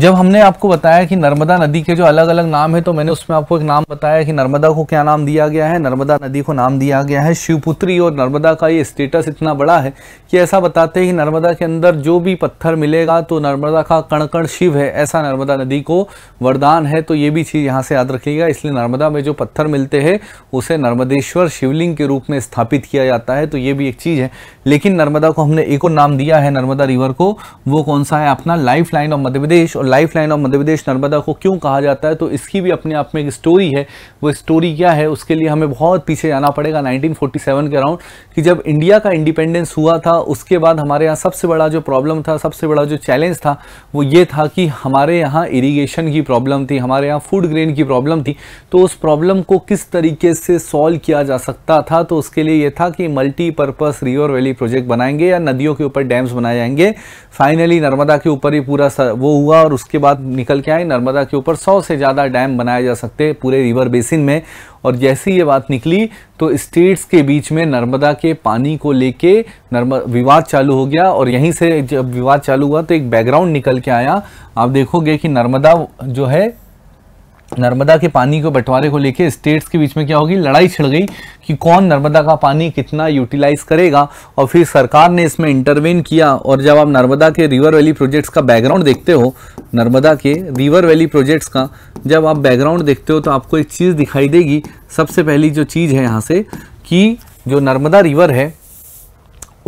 जब हमने आपको बताया कि नर्मदा नदी के जो अलग अलग नाम है तो मैंने उसमें आपको एक नाम बताया कि नर्मदा को क्या नाम दिया गया है नर्मदा नदी को नाम दिया गया है शिवपुत्री और नर्मदा का ये स्टेटस इतना बड़ा है कि ऐसा बताते हैं कि नर्मदा के अंदर जो भी पत्थर मिलेगा तो नर्मदा का कण कण शिव है ऐसा नर्मदा नदी को वरदान है तो ये भी चीज़ यहाँ से याद रखिएगा इसलिए नर्मदा में जो पत्थर मिलते हैं उसे नर्मदेश्वर शिवलिंग के रूप में स्थापित किया जाता है तो ये भी एक चीज़ है लेकिन नर्मदा को हमने एक और नाम दिया है नर्मदा रिवर को वो कौन सा है अपना life line of Madhya Pradesh और life line of Madhya Pradesh Narmada को क्यों कहा जाता है तो इसकी भी अपने आप में एक स्टोरी है वो स्टोरी क्या है उसके लिए हमें बहुत पीछे जाना पड़ेगा 1947 के अराउंड कि जब इंडिया का इंडिपेंडेंस हुआ था उसके बाद हमारे यहाँ सबसे बड़ा जो प्रॉब्लम था सबसे बड़ा जो चैलेंज था वो ये था कि हमारे यहाँ इरीगेशन की प्रॉब्लम थी हमारे यहाँ फूड ग्रेन की प्रॉब्लम थी तो उस प्रॉब्लम को किस तरीके से सॉल्व किया जा सकता था तो उसके लिए यह था कि मल्टीपर्पज़ रिवर वैली प्रोजेक्ट बनाएंगे या नदियों के ऊपर डैम्स बनाए जाएंगे फाइनली नर्मदा के ऊपर ही पूरा वो हुआ और उसके बाद निकल के आए नर्मदा के ऊपर सौ से ज़्यादा डैम बनाए जा सकते हैं पूरे रिवर बेसिन में और जैसी ये बात निकली तो स्टेट्स के बीच में नर्मदा के पानी को लेके नर्म विवाद चालू हो गया और यहीं से जब विवाद चालू हुआ तो एक बैकग्राउंड निकल के आया आप देखोगे कि नर्मदा जो है नर्मदा के पानी को बंटवारे को लेके स्टेट्स के बीच में क्या होगी लड़ाई छिड़ गई कि कौन नर्मदा का पानी कितना यूटिलाइज करेगा और फिर सरकार ने इसमें इंटरवेन किया और जब आप नर्मदा के रिवर वैली प्रोजेक्ट्स का बैकग्राउंड देखते हो नर्मदा के रिवर वैली प्रोजेक्ट्स का जब आप बैकग्राउंड देखते हो तो आपको एक चीज़ दिखाई देगी सबसे पहली जो चीज़ है यहाँ से कि जो नर्मदा रिवर है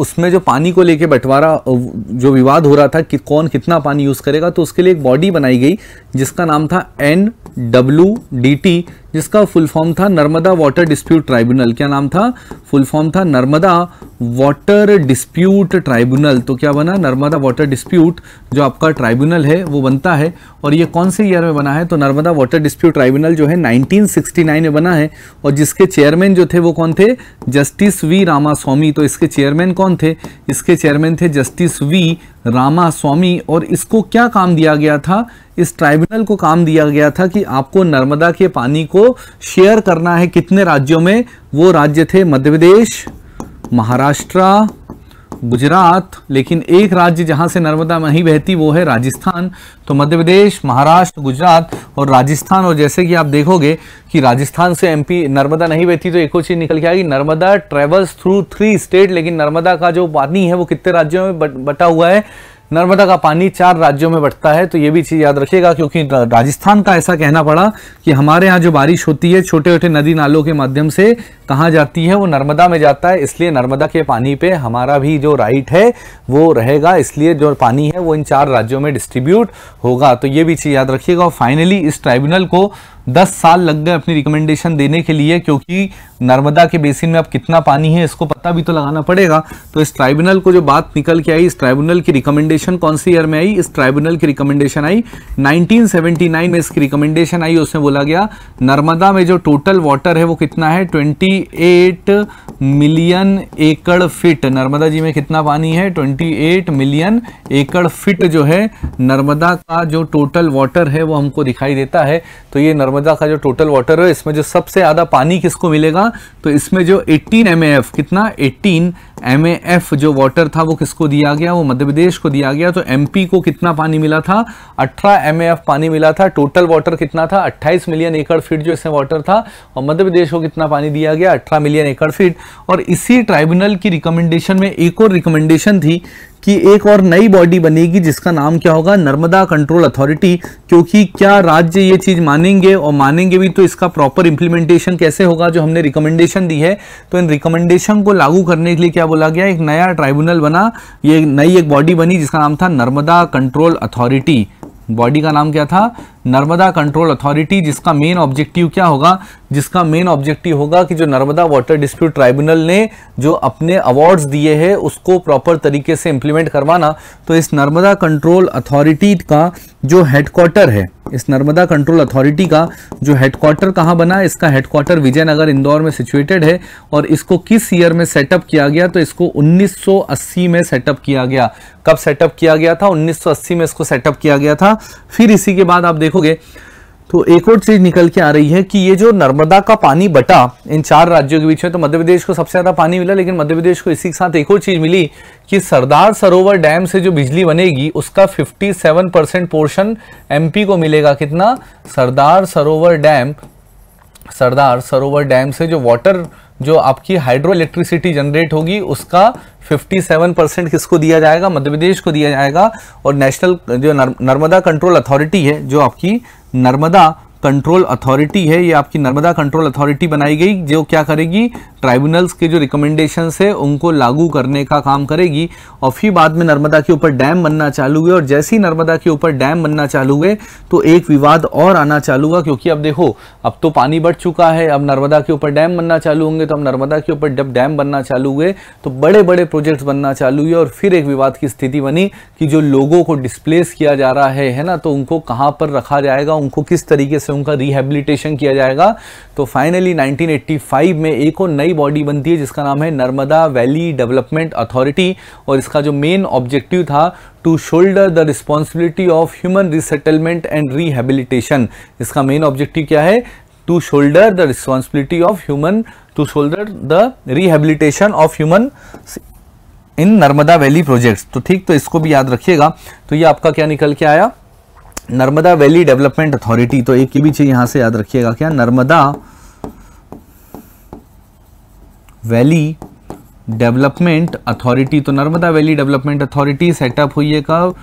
उसमें जो पानी को लेके बंटवारा जो विवाद हो रहा था कि कौन कितना पानी यूज़ करेगा तो उसके लिए एक बॉडी बनाई गई जिसका नाम था एन डब्ल्यू डी टी जिसका फुल फॉर्म था नर्मदा वाटर डिस्प्यूट ट्राइब्यूनल क्या नाम था फुल फॉर्म था नर्मदा वाटर डिस्प्यूट ट्राइब्यूनल तो क्या बना नर्मदा वाटर डिस्प्यूट जो आपका ट्राइब्यूनल है वो बनता है और ये कौन से ईयर में बना है तो नर्मदा वाटर डिस्प्यूट ट्राइब्यूनल जो है 1969 में बना है और जिसके चेयरमैन जो थे वो कौन थे जस्टिस वी रामास्वामी तो इसके चेयरमैन कौन थे इसके चेयरमैन थे जस्टिस वी रामा स्वामी और इसको क्या काम दिया गया था इस ट्राइब्यूनल को काम दिया गया था कि आपको नर्मदा के पानी को शेयर करना है कितने राज्यों में वो राज्य थे मध्य प्रदेश महाराष्ट्र गुजरात लेकिन एक राज्य जहां से नर्मदा नहीं बहती वो है राजस्थान तो मध्य प्रदेश महाराष्ट्र गुजरात और राजस्थान और जैसे कि आप देखोगे कि राजस्थान से एमपी नर्मदा नहीं बहती तो एक और चीज़ निकल के आएगी Narmada travels through three state लेकिन नर्मदा का जो पानी है वो कितने राज्यों में बट, बटा हुआ है नर्मदा का पानी चार राज्यों में बढ़ता है तो ये भी चीज़ याद रखिएगा क्योंकि राजस्थान का ऐसा कहना पड़ा कि हमारे यहाँ जो बारिश होती है छोटे छोटे नदी नालों के माध्यम से कहाँ जाती है वो नर्मदा में जाता है इसलिए नर्मदा के पानी पे हमारा भी जो राइट है वो रहेगा इसलिए जो पानी है वो इन चार राज्यों में डिस्ट्रीब्यूट होगा तो ये भी चीज़ याद रखिएगा और फाइनली इस ट्राइब्यूनल को दस साल लग गए अपनी रिकमेंडेशन देने के लिए क्योंकि नर्मदा के बेसिन में अब कितना पानी है इसको पता भी तो लगाना पड़ेगा तो इस ट्राइब्यूनल को जो बात निकल के आई इस ट्राइब्यूनल की रिकमेंडेशन कौन सी ईयर में आई इस ट्राइब्यूनल की रिकमेंडेशन आई 1979 में इसकी रिकमेंडेशन आई उसमें बोला गया नर्मदा में जो टोटल वाटर है वो कितना है twenty million acre feet Narmada ji में कितना पानी है ट्वेंटी मिलियन एकड़ फिट जो है नर्मदा का जो टोटल वाटर है वो हमको दिखाई देता है तो ये नर्मदा का जो टोटल वाटर है इसमें जो सबसे ज़्यादा पानी किसको मिलेगा तो इसमें जो 18 एम कितना 18 एम जो वाटर था वो किसको दिया गया वो मध्य प्रदेश को दिया गया तो एम को कितना पानी मिला था 18 एम पानी मिला था टोटल वाटर कितना था 28 मिलियन एकड़ फीट जो इसमें वाटर था और मध्य प्रदेश को कितना पानी दिया गया अठारह मिलियन एकड़ फीट और इसी ट्राइब्यूनल की रिकमेंडेशन में एक और रिकमेंडेशन थी कि एक और नई बॉडी बनेगी जिसका नाम क्या होगा नर्मदा कंट्रोल अथॉरिटी क्योंकि क्या राज्य ये चीज़ मानेंगे और मानेंगे भी तो इसका प्रॉपर इंप्लीमेंटेशन कैसे होगा जो हमने रिकमेंडेशन दी है तो इन रिकमेंडेशन को लागू करने के लिए क्या बोला गया एक नया ट्राइब्यूनल बना ये नई एक बॉडी बनी जिसका नाम था नर्मदा कंट्रोल अथॉरिटी बॉडी का नाम क्या था नर्मदा कंट्रोल अथॉरिटी जिसका मेन ऑब्जेक्टिव क्या होगा जिसका मेन ऑब्जेक्टिव होगा कि जो नर्मदा वाटर डिस्प्यूट ट्राइब्यूनल ने जो अपने अवार्ड्स दिए हैं उसको प्रॉपर तरीके से इम्प्लीमेंट करवाना तो इस नर्मदा कंट्रोल अथॉरिटी का जो हेडक्वार्टर है इस नर्मदा कंट्रोल अथॉरिटी का जो हेडक्वार्टर कहाँ बना इसका हेडक्वार्टर विजयनगर इंदौर में सिचुएटेड है और इसको किस ईयर में सेटअप किया गया तो इसको 1980 में सेटअप किया गया कब सेटअप किया गया था 1980 में इसको सेटअप किया गया था फिर इसी के बाद आप देखो देखोगे तो एक और चीज निकल के आ रही है कि ये जो नर्मदा का पानी बटा इन चार राज्यों के बीच में तो मध्य प्रदेश को सबसे ज्यादा पानी मिला लेकिन मध्य प्रदेश को इसी के साथ एक और चीज मिली कि सरदार सरोवर डैम से जो बिजली बनेगी उसका 57 परसेंट पोर्शन एमपी को मिलेगा कितना सरदार सरोवर डैम सरदार सरोवर डैम से जो वाटर जो आपकी हाइड्रो इलेक्ट्रिसिटी जनरेट होगी उसका 57 परसेंट किसको दिया जाएगा मध्य प्रदेश को दिया जाएगा और नेशनल जो नर्मदा कंट्रोल अथॉरिटी है जो आपकी नर्मदा कंट्रोल अथॉरिटी है ये आपकी नर्मदा कंट्रोल अथॉरिटी बनाई गई जो क्या करेगी ट्राइब्यूनल्स के जो रिकमेंडेशन है उनको लागू करने का काम करेगी और फिर बाद में नर्मदा के ऊपर डैम बनना चालू हुए और जैसे ही नर्मदा के ऊपर डैम बनना चालू हुए तो एक विवाद और आना चालू हुआ क्योंकि अब देखो अब तो पानी बढ़ चुका है अब नर्मदा के ऊपर डैम बनना चालू होंगे तो अब नर्मदा के ऊपर जब डैम बनना चालू हुए तो बड़े बड़े प्रोजेक्ट्स बनना चालू हुए और फिर एक विवाद की स्थिति बनी कि जो लोगों को डिस्प्लेस किया जा रहा है है ना तो उनको कहाँ पर रखा जाएगा उनको किस तरीके से से उनका रिहेबिलिटेशन किया जाएगा तो फाइनली 1985 में एक और नई बॉडी बनती है जिसका नाम है नर्मदा वैली डेवलपमेंट अथॉरिटी और इसका जो मेन ऑब्जेक्टिव था to shoulder the responsibility of human resettlement and rehabilitation इसका मेन ऑब्जेक्टिव क्या है to shoulder the responsibility of human to shoulder the rehabilitation of human in Narmada valley projects तो ठीक तो इसको भी याद रखिएगा तो ये आपका क्या निकल के आया नर्मदा वैली डेवलपमेंट अथॉरिटी तो एक ये भी चीज यहां से याद रखिएगा क्या नर्मदा वैली डेवलपमेंट अथॉरिटी तो Narmada valley development authority set up हुई है कब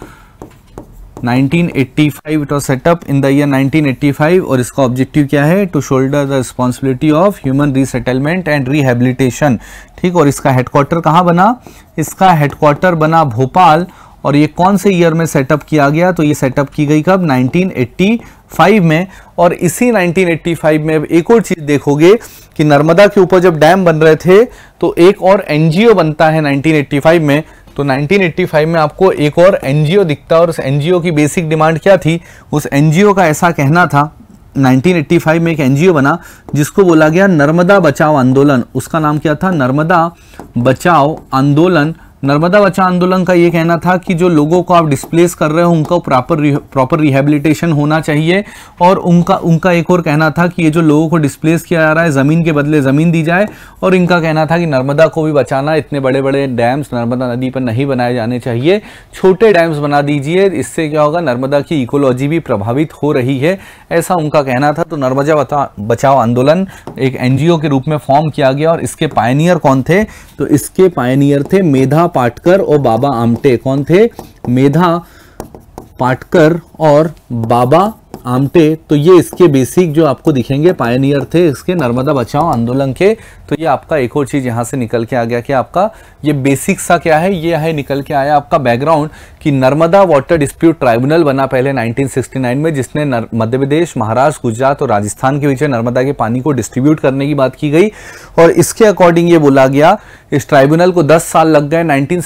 1985 it was set up in the year 1985 और इसका ऑब्जेक्टिव क्या है to shoulder the responsibility of human resettlement and rehabilitation ठीक और इसका हेडक्वार्टर कहाँ बना इसका हेडक्वार्टर बना भोपाल और ये कौन से ईयर में सेटअप किया गया तो ये सेटअप की गई कब 1985 में और इसी 1985 में अब एक और चीज़ देखोगे कि नर्मदा के ऊपर जब डैम बन रहे थे तो एक और एनजीओ बनता है 1985 में तो 1985 में आपको एक और एनजीओ दिखता और उस एनजीओ की बेसिक डिमांड क्या थी उस एनजीओ का ऐसा कहना था 1985 में एक एनजीओ बना जिसको बोला गया नर्मदा बचाओ आंदोलन उसका नाम क्या था नर्मदा बचाओ आंदोलन नर्मदा बचा आंदोलन का ये कहना था कि जो लोगों को आप डिस्प्लेस कर रहे हो उनका प्रॉपर प्रॉपर रिहेबिलिटेशन होना चाहिए और उनका उनका एक और कहना था कि ये जो लोगों को डिस्प्लेस किया जा रहा है ज़मीन के बदले ज़मीन दी जाए और इनका कहना था कि नर्मदा को भी बचाना इतने बड़े बड़े डैम्स नर्मदा नदी पर नहीं बनाए जाने चाहिए छोटे डैम्स बना दीजिए इससे क्या होगा नर्मदा की इकोलॉजी भी प्रभावित हो रही है ऐसा उनका कहना था तो नर्मदा बचाओ आंदोलन एक एन के रूप में फॉर्म किया गया और इसके पायनियर कौन थे तो इसके पायनियर थे मेधा पाटकर और बाबा आमटे कौन थे मेधा पाटकर और बाबा आमटे तो ये इसके बेसिक जो आपको दिखेंगे पायनियर थे इसके नर्मदा बचाओ आंदोलन के तो ये आपका एक और चीज़ यहां से निकल के आ गया कि आपका ये बेसिक सा क्या है ये है निकल के आया आपका बैकग्राउंड कि नर्मदा वाटर डिस्प्यूट ट्राइब्यूनल बना पहले 1969 में जिसने मध्य प्रदेश महाराष्ट्र गुजरात और राजस्थान के बीच नर्मदा के पानी को डिस्ट्रीब्यूट करने की बात की गई और इसके अकॉर्डिंग ये बोला गया इस ट्राइब्यूनल को दस साल लग गए नाइनटीन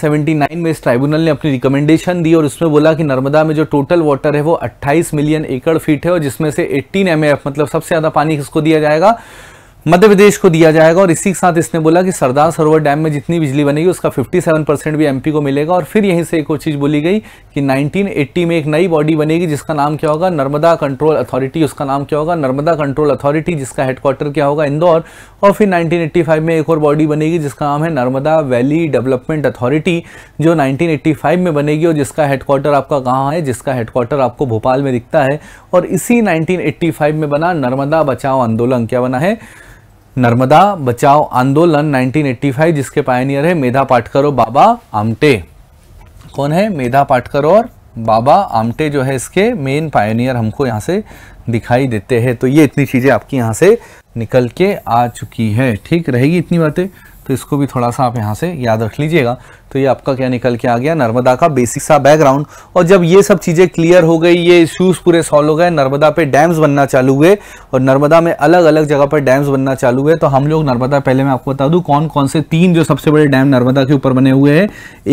में इस ट्राइब्यूनल ने अपनी रिकमेंडेशन दी और उसमें बोला कि नर्मदा में जो टोटल वाटर है है वो 28 मिलियन एकड़ फीट है और जिसमें से 18 एम मतलब सबसे ज़्यादा पानी किसको दिया जाएगा मध्य प्रदेश को दिया जाएगा और इसी के साथ इसने बोला कि सरदार सरोवर डैम में जितनी बिजली बनेगी उसका 57 परसेंट भी एमपी को मिलेगा और फिर यहीं से एक और चीज़ बोली गई कि 1980 में एक नई बॉडी बनेगी जिसका नाम क्या होगा नर्मदा कंट्रोल अथॉरिटी उसका नाम क्या होगा नर्मदा कंट्रोल अथॉरिटी जिसका हेडक्वार्टर क्या होगा इंदौर और फिर नाइनटीन में एक और बॉडी बनेगी जिसका नाम है नर्मदा वैली डेवलपमेंट अथॉरिटी जो नाइनटीन में बनेगी और जिसका हेडक्वार्टर आपका कहाँ है जिसका हेडक्वार्टर आपको भोपाल में दिखता है और इसी नाइनटीन में बना नर्मदा बचाओ आंदोलन क्या बना है नर्मदा बचाओ आंदोलन 1985 जिसके पायनियर है मेधा पाटकर और बाबा आमटे कौन है मेधा पाटकर और बाबा आमटे जो है इसके मेन पायनियर हमको यहाँ से दिखाई देते हैं तो ये इतनी चीज़ें आपकी यहाँ से निकल के आ चुकी है ठीक रहेगी इतनी बातें तो इसको भी थोड़ा सा आप यहाँ से याद रख लीजिएगा तो ये आपका क्या निकल के आ गया नर्मदा का बेसिक सा बैकग्राउंड और जब ये सब चीज़ें क्लियर हो गई ये इश्यूज़ पूरे सॉल्व हो गए नर्मदा पे डैम्स बनना चालू हुए और नर्मदा में अलग अलग जगह पर डैम्स बनना चालू हुए तो हम लोग नर्मदा पहले मैं आपको बता दूँ कौन कौन से तीन जो सबसे बड़े डैम नर्मदा के ऊपर बने हुए हैं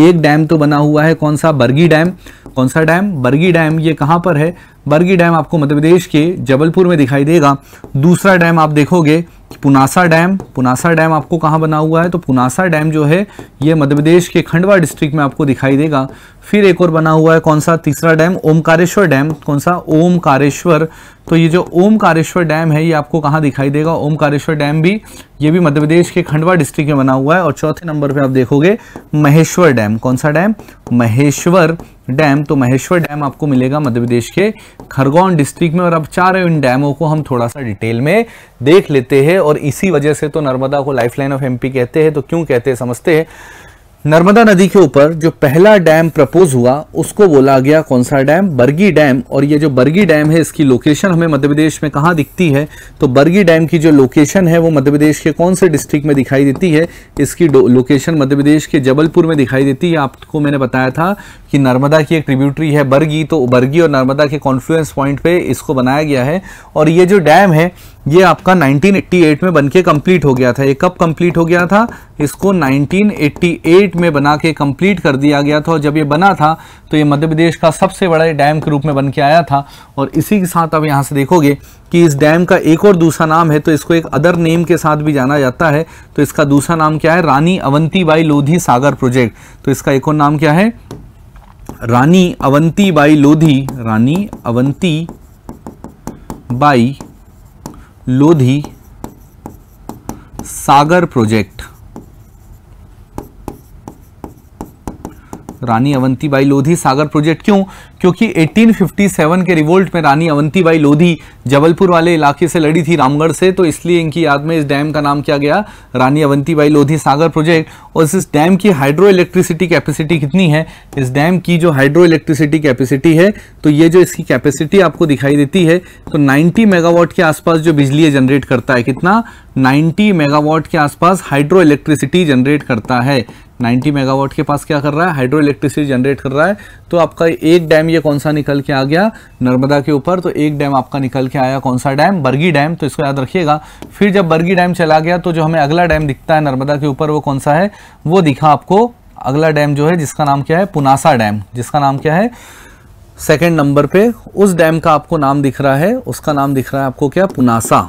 एक डैम तो बना हुआ है कौन सा बर्गी डैम कौन सा डैम बर्गी डैम ये कहाँ पर है बर्गी डैम आपको मध्य प्रदेश के जबलपुर में दिखाई देगा दूसरा डैम आप देखोगे पुनासा डैम पुनासा डैम आपको कहाँ बना हुआ है तो पुनासा डैम जो है ये मध्य प्रदेश के खंडवा डिस्ट्रिक्ट में आपको दिखाई देगा फिर एक और बना हुआ है कौन सा तीसरा डैम ओमकारेश्वर डैम कौन सा ओमकारेश्वर तो ये जो ओमकारेश्वर डैम है ये आपको कहाँ दिखाई देगा ओमकारेश्वर डैम भी ये भी मध्य प्रदेश के खंडवा डिस्ट्रिक्ट में बना हुआ है और चौथे नंबर पे आप देखोगे महेश्वर डैम कौन सा डैम महेश्वर डैम तो महेश्वर डैम आपको मिलेगा मध्य प्रदेश के खरगोन डिस्ट्रिक्ट में और अब चार इन डैमों को हम थोड़ा सा डिटेल में देख लेते हैं और इसी वजह से तो नर्मदा को लाइफ ऑफ एम कहते हैं तो क्यों कहते हैं समझते हैं नर्मदा नदी के ऊपर जो पहला डैम प्रपोज हुआ उसको बोला गया कौन सा डैम बर्गी डैम और ये जो बर्गी डैम है इसकी लोकेशन हमें मध्य प्रदेश में कहाँ दिखती है तो बर्गी डैम की जो लोकेशन है वो मध्य प्रदेश के कौन से डिस्ट्रिक्ट में दिखाई देती है इसकी लोकेशन मध्य प्रदेश के जबलपुर में दिखाई देती है आपको मैंने बताया था कि नर्मदा की एक ट्रिब्यूटरी है बर्गी तो बर्गी और नर्मदा के कॉन्फ्लुएंस पॉइंट पर इसको बनाया गया है और ये जो डैम है ये आपका 1988 में बनके कंप्लीट हो गया था ये कब कंप्लीट हो गया था इसको 1988 में बना के कंप्लीट कर दिया गया था और जब ये बना था तो ये मध्य प्रदेश का सबसे बड़ा डैम के रूप में बन के आया था और इसी के साथ आप यहाँ से देखोगे कि इस डैम का एक और दूसरा नाम है तो इसको एक अदर नेम के साथ भी जाना जाता है तो इसका दूसरा नाम क्या है रानी अवंती लोधी सागर प्रोजेक्ट तो इसका एक और नाम क्या है रानी अवंती लोधी रानी अवंती बाई लोधी सागर प्रोजेक्ट रानी अवंतीबाई लोधी सागर प्रोजेक्ट क्यों क्योंकि 1857 के रिवोल्ट में रानी अवंतीबाई लोधी जबलपुर वाले इलाके से लड़ी थी रामगढ़ से तो इसलिए इनकी याद में इस डैम का नाम किया गया रानी अवंतीबाई लोधी सागर प्रोजेक्ट और इस डैम की हाइड्रो इलेक्ट्रिसिटी कैपेसिटी कितनी है इस डैम की जो हाइड्रो इलेक्ट्रिसिटी कैपेसिटी है तो ये जो इसकी कैपेसिटी आपको दिखाई देती है तो नाइन्टी मेगावाट के आसपास जो बिजली जनरेट करता है कितना नाइन्टी मेगावाट के आसपास हाइड्रो इलेक्ट्रिसिटी जनरेट करता है 90 मेगावाट के पास क्या कर रहा है हाइड्रो इलेक्ट्रिसिटी जनरेट कर रहा है तो आपका एक डैम ये कौन सा निकल के आ गया नर्मदा के ऊपर तो एक डैम आपका निकल के आया कौन सा डैम बर्गी डैम तो इसको याद रखिएगा फिर जब बर्गी डैम चला गया तो जो हमें अगला डैम दिखता है नर्मदा के ऊपर वो कौन सा है वो दिखा आपको अगला डैम जो है जिसका नाम क्या है पुनासा डैम जिसका नाम क्या है सेकेंड नंबर पर उस डैम का आपको नाम दिख रहा है उसका नाम दिख रहा है आपको क्या पुनासा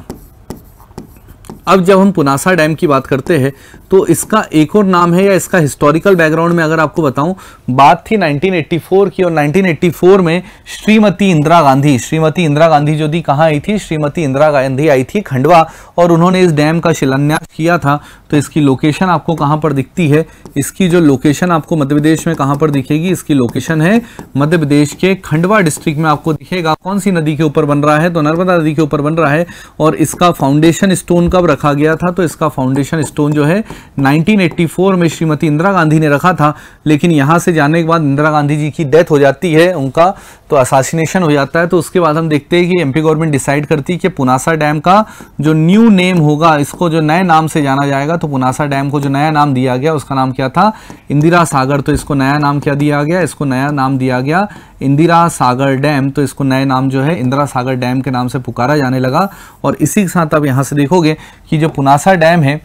अब जब हम पुनासा डैम की बात करते हैं तो इसका एक और नाम है या इसका हिस्टोरिकल बैकग्राउंड में अगर आपको बताऊं बात थी 1984 की और 1984 में श्रीमती इंदिरा गांधी श्रीमती इंदिरा गांधी जो थी कहाँ आई थी श्रीमती इंदिरा गांधी आई थी खंडवा और उन्होंने इस डैम का शिलान्यास किया था तो इसकी लोकेशन आपको कहाँ पर दिखती है इसकी जो लोकेशन आपको मध्य प्रदेश में कहाँ पर दिखेगी इसकी लोकेशन है मध्य प्रदेश के खंडवा डिस्ट्रिक्ट में आपको दिखेगा कौन सी नदी के ऊपर बन रहा है तो नर्मदा नदी के ऊपर बन रहा है और इसका फाउंडेशन स्टोन कब रख रखा गया था तो इसका फाउंडेशन स्टोन जो है 1984 में श्रीमती इंदिरा गांधी ने रखा था लेकिन यहाँ से जाने के बाद इंदिरा गांधी जी की डेथ हो जाती है उनका तो असासिनेशन हो जाता है तो उसके बाद हम देखते हैं कि एमपी गवर्नमेंट डिसाइड करती है कि पुनासा डैम का जो न्यू नेम होगा इसको जो नए नाम से जाना जाएगा तो पुनासा डैम को जो नया नाम दिया गया उसका नाम क्या था इंदिरा सागर तो इसको नया नाम क्या दिया गया इसको नया नाम दिया गया इंदिरा सागर डैम तो इसको नए नाम जो है इंदिरा सागर डैम के नाम से पुकारा जाने लगा और इसी के साथ आप यहाँ से देखोगे कि जो पुनासा डैम है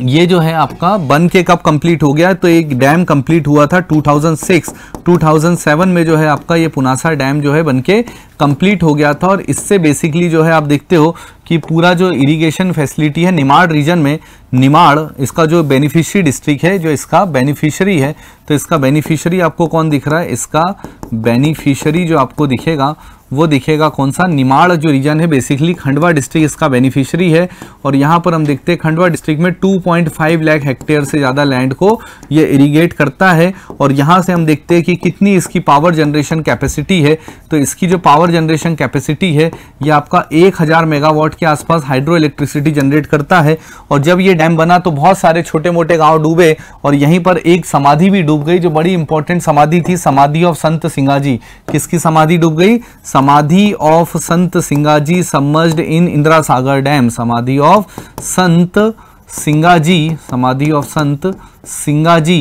ये जो है आपका बन के कब कंप्लीट हो गया तो एक डैम कंप्लीट हुआ था 2006 2007 में जो है आपका ये पुनासा डैम जो है बन के कंप्लीट हो गया था और इससे बेसिकली जो है आप देखते हो कि पूरा जो इरिगेशन फैसिलिटी है निमाड़ रीजन में निमाड़ इसका जो बेनिफिशरी डिस्ट्रिक्ट है जो इसका बेनिफिशरी है तो इसका बेनिफिशरी आपको कौन दिख रहा है इसका बेनिफिशरी जो आपको दिखेगा वो दिखेगा कौन सा निमाड़ जो रीजन है बेसिकली खंडवा डिस्ट्रिक्ट इसका बेनिफिशियरी है और यहाँ पर हम देखते हैं खंडवा डिस्ट्रिक्ट में 2.5 लाख हेक्टेयर से ज़्यादा लैंड को ये इरीगेट करता है और यहाँ से हम देखते हैं कि कितनी इसकी पावर जनरेशन कैपेसिटी है तो इसकी जो पावर जनरेशन कैपेसिटी है ये आपका एक मेगावाट के आसपास हाइड्रो इलेक्ट्रिसिटी जनरेट करता है और जब ये डैम बना तो बहुत सारे छोटे मोटे गाँव डूबे और यहीं पर एक समाधि भी डूब गई जो बड़ी इंपॉर्टेंट समाधि थी समाधि ऑफ संत सिंगाजी किसकी समाधि डूब गई samadhi of Sant Singaji submerged in Indira Sagar dam samadhi of Sant Singaji samadhi of Sant Singaji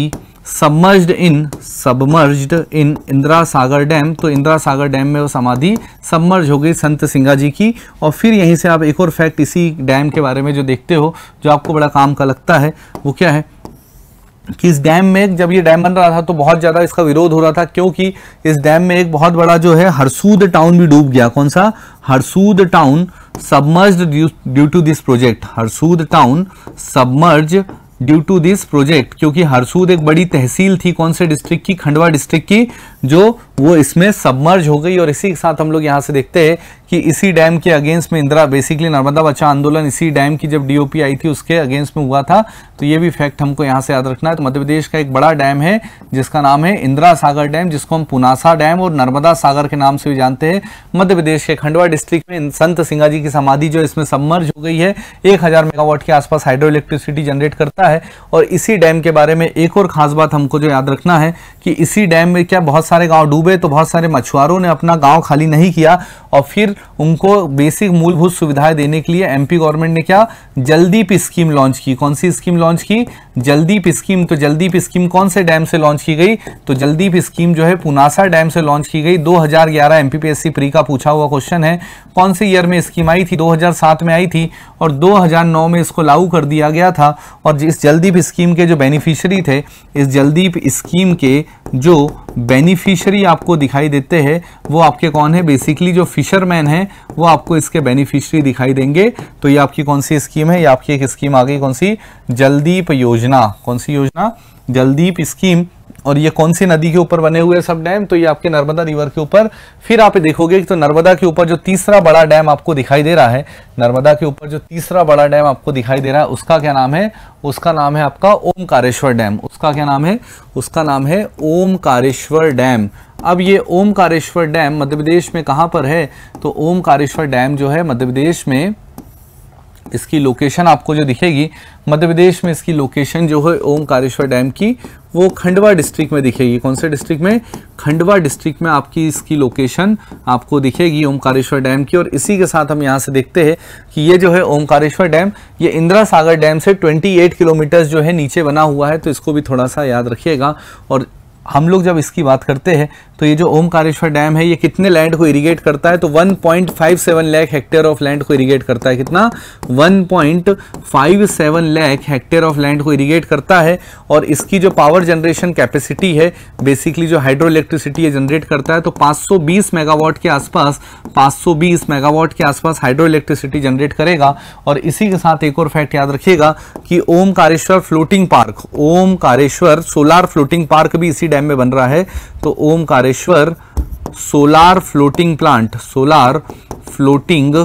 submerged in submerged in Indira Sagar dam तो इंदिरा सागर डैम में वो समाधि सबमर्ज हो गई संत सिंगा जी की और फिर यहीं से आप एक और फैक्ट इसी डैम के बारे में जो देखते हो जो आपको बड़ा काम का लगता है वो क्या है कि इस डैम में जब ये डैम बन रहा था तो बहुत ज़्यादा इसका विरोध हो रहा था क्योंकि इस डैम में एक बहुत बड़ा जो है हरसूद टाउन भी डूब गया कौन सा Harsud town submerge due to this project Harsud town submerge due to this project क्योंकि हरसूद एक बड़ी तहसील थी कौन से डिस्ट्रिक्ट की खंडवा डिस्ट्रिक्ट की जो वो इसमें सबमर्ज हो गई और इसी के साथ हम लोग यहाँ से देखते हैं कि इसी डैम के अगेंस्ट में इंदिरा बेसिकली नर्मदा बचा आंदोलन इसी डैम की जब डीओपी आई थी उसके अगेंस्ट में हुआ था तो ये भी फैक्ट हमको यहाँ से याद रखना है तो मध्य प्रदेश का एक बड़ा डैम है जिसका नाम है इंदिरा सागर डैम जिसको हम पुनासा डैम और नर्मदा सागर के नाम से भी जानते हैं मध्य प्रदेश के खंडवा डिस्ट्रिक्ट में संत सिंगा जी की समाधि जो इसमें सबमर्ज हो गई है एक मेगावाट के आसपास हाइड्रो इलेक्ट्रिसिटी जनरेट करता है और इसी डैम के बारे में एक और खास बात हमको जो याद रखना है कि इसी डैम में क्या बहुत सारे गांव डूबे तो बहुत सारे मछुआरों ने अपना गांव खाली नहीं किया और फिर उनको बेसिक मूलभूत सुविधाएं देने के लिए एमपी गवर्नमेंट ने क्या जलदीप स्कीम लॉन्च की कौन सी स्कीम लॉन्च की जलदीप स्कीम तो जलदीप स्कीम कौन से डैम से लॉन्च की गई तो जलदीप स्कीम जो है पुनासा डैम से लॉन्च की गई 2011 एमपीपीएससी प्री का पूछा हुआ क्वेश्चन है कौन से ईयर में स्कीम आई थी 2007 में आई थी और 2009 में इसको लागू कर दिया गया था और इस जल्दीप स्कीम के जो बेनिफिशरी थे इस जल्दीप स्कीम के जो बेनिफिशरी आपको दिखाई देते हैं वो आपके कौन है बेसिकली जो फिशरमैन है वो आपको इसके बेनिफिशरी दिखाई देंगे तो ये आपकी कौन सी स्कीम है ये आपकी एक स्कीम आ गई कौन सी जलदीप योजना कौन सी योजना जलदीप स्कीम और ये कौन सी नदी के ऊपर बने हुए सब डैम तो ये आपके नर्मदा रिवर के ऊपर फिर आप देखोगे तो नर्मदा के ऊपर जो तीसरा बड़ा डैम आपको दिखाई दे रहा है नर्मदा के ऊपर जो तीसरा बड़ा डैम आपको दिखाई दे रहा है उसका क्या नाम है उसका नाम है आपका ओमकारेश्वर डैम उसका क्या नाम है उसका नाम है ओमकारेश्वर डैम अब ये ओमकारेश्वर डैम मध्य प्रदेश में कहाँ पर है तो ओमकारेश्वर डैम जो है मध्य प्रदेश में इसकी लोकेशन आपको जो दिखेगी मध्य प्रदेश में इसकी लोकेशन जो है ओमकारेश्वर डैम की वो खंडवा डिस्ट्रिक्ट में दिखेगी कौन से डिस्ट्रिक्ट में खंडवा डिस्ट्रिक्ट में आपकी इसकी लोकेशन आपको दिखेगी ओमकारेश्वर डैम की और इसी के साथ हम यहाँ से देखते हैं कि ये जो है ओमकारेश्वर डैम ये इंदिरा सागर डैम से एट किलोमीटर जो है नीचे बना हुआ है तो इसको भी थोड़ा सा याद रखिएगा और हम लोग जब इसकी बात करते हैं तो ये जो ओमकारेश्वर डैम है ये कितने लैंड को इरिगेट करता है तो 1.57 लाख हेक्टेयर ऑफ लैंड को इरिगेट करता है कितना 1.57 लाख हेक्टेयर ऑफ लैंड को इरिगेट करता है और इसकी जो पावर जनरेशन कैपेसिटी है बेसिकली जो हाइड्रो इलेक्ट्रिसिटी ये जनरेट करता है तो 520 मेगावाट के आसपास 520 मेगावाट के आसपास हाइड्रो इलेक्ट्रिसिटी जनरेट करेगा और इसी के साथ एक और फैक्ट याद रखिएगा कि Omkareshwar floating park Omkareshwar solar floating park भी इसी डैम में बन रहा है तो Omkar Omkareshwar solar floating plant solar floating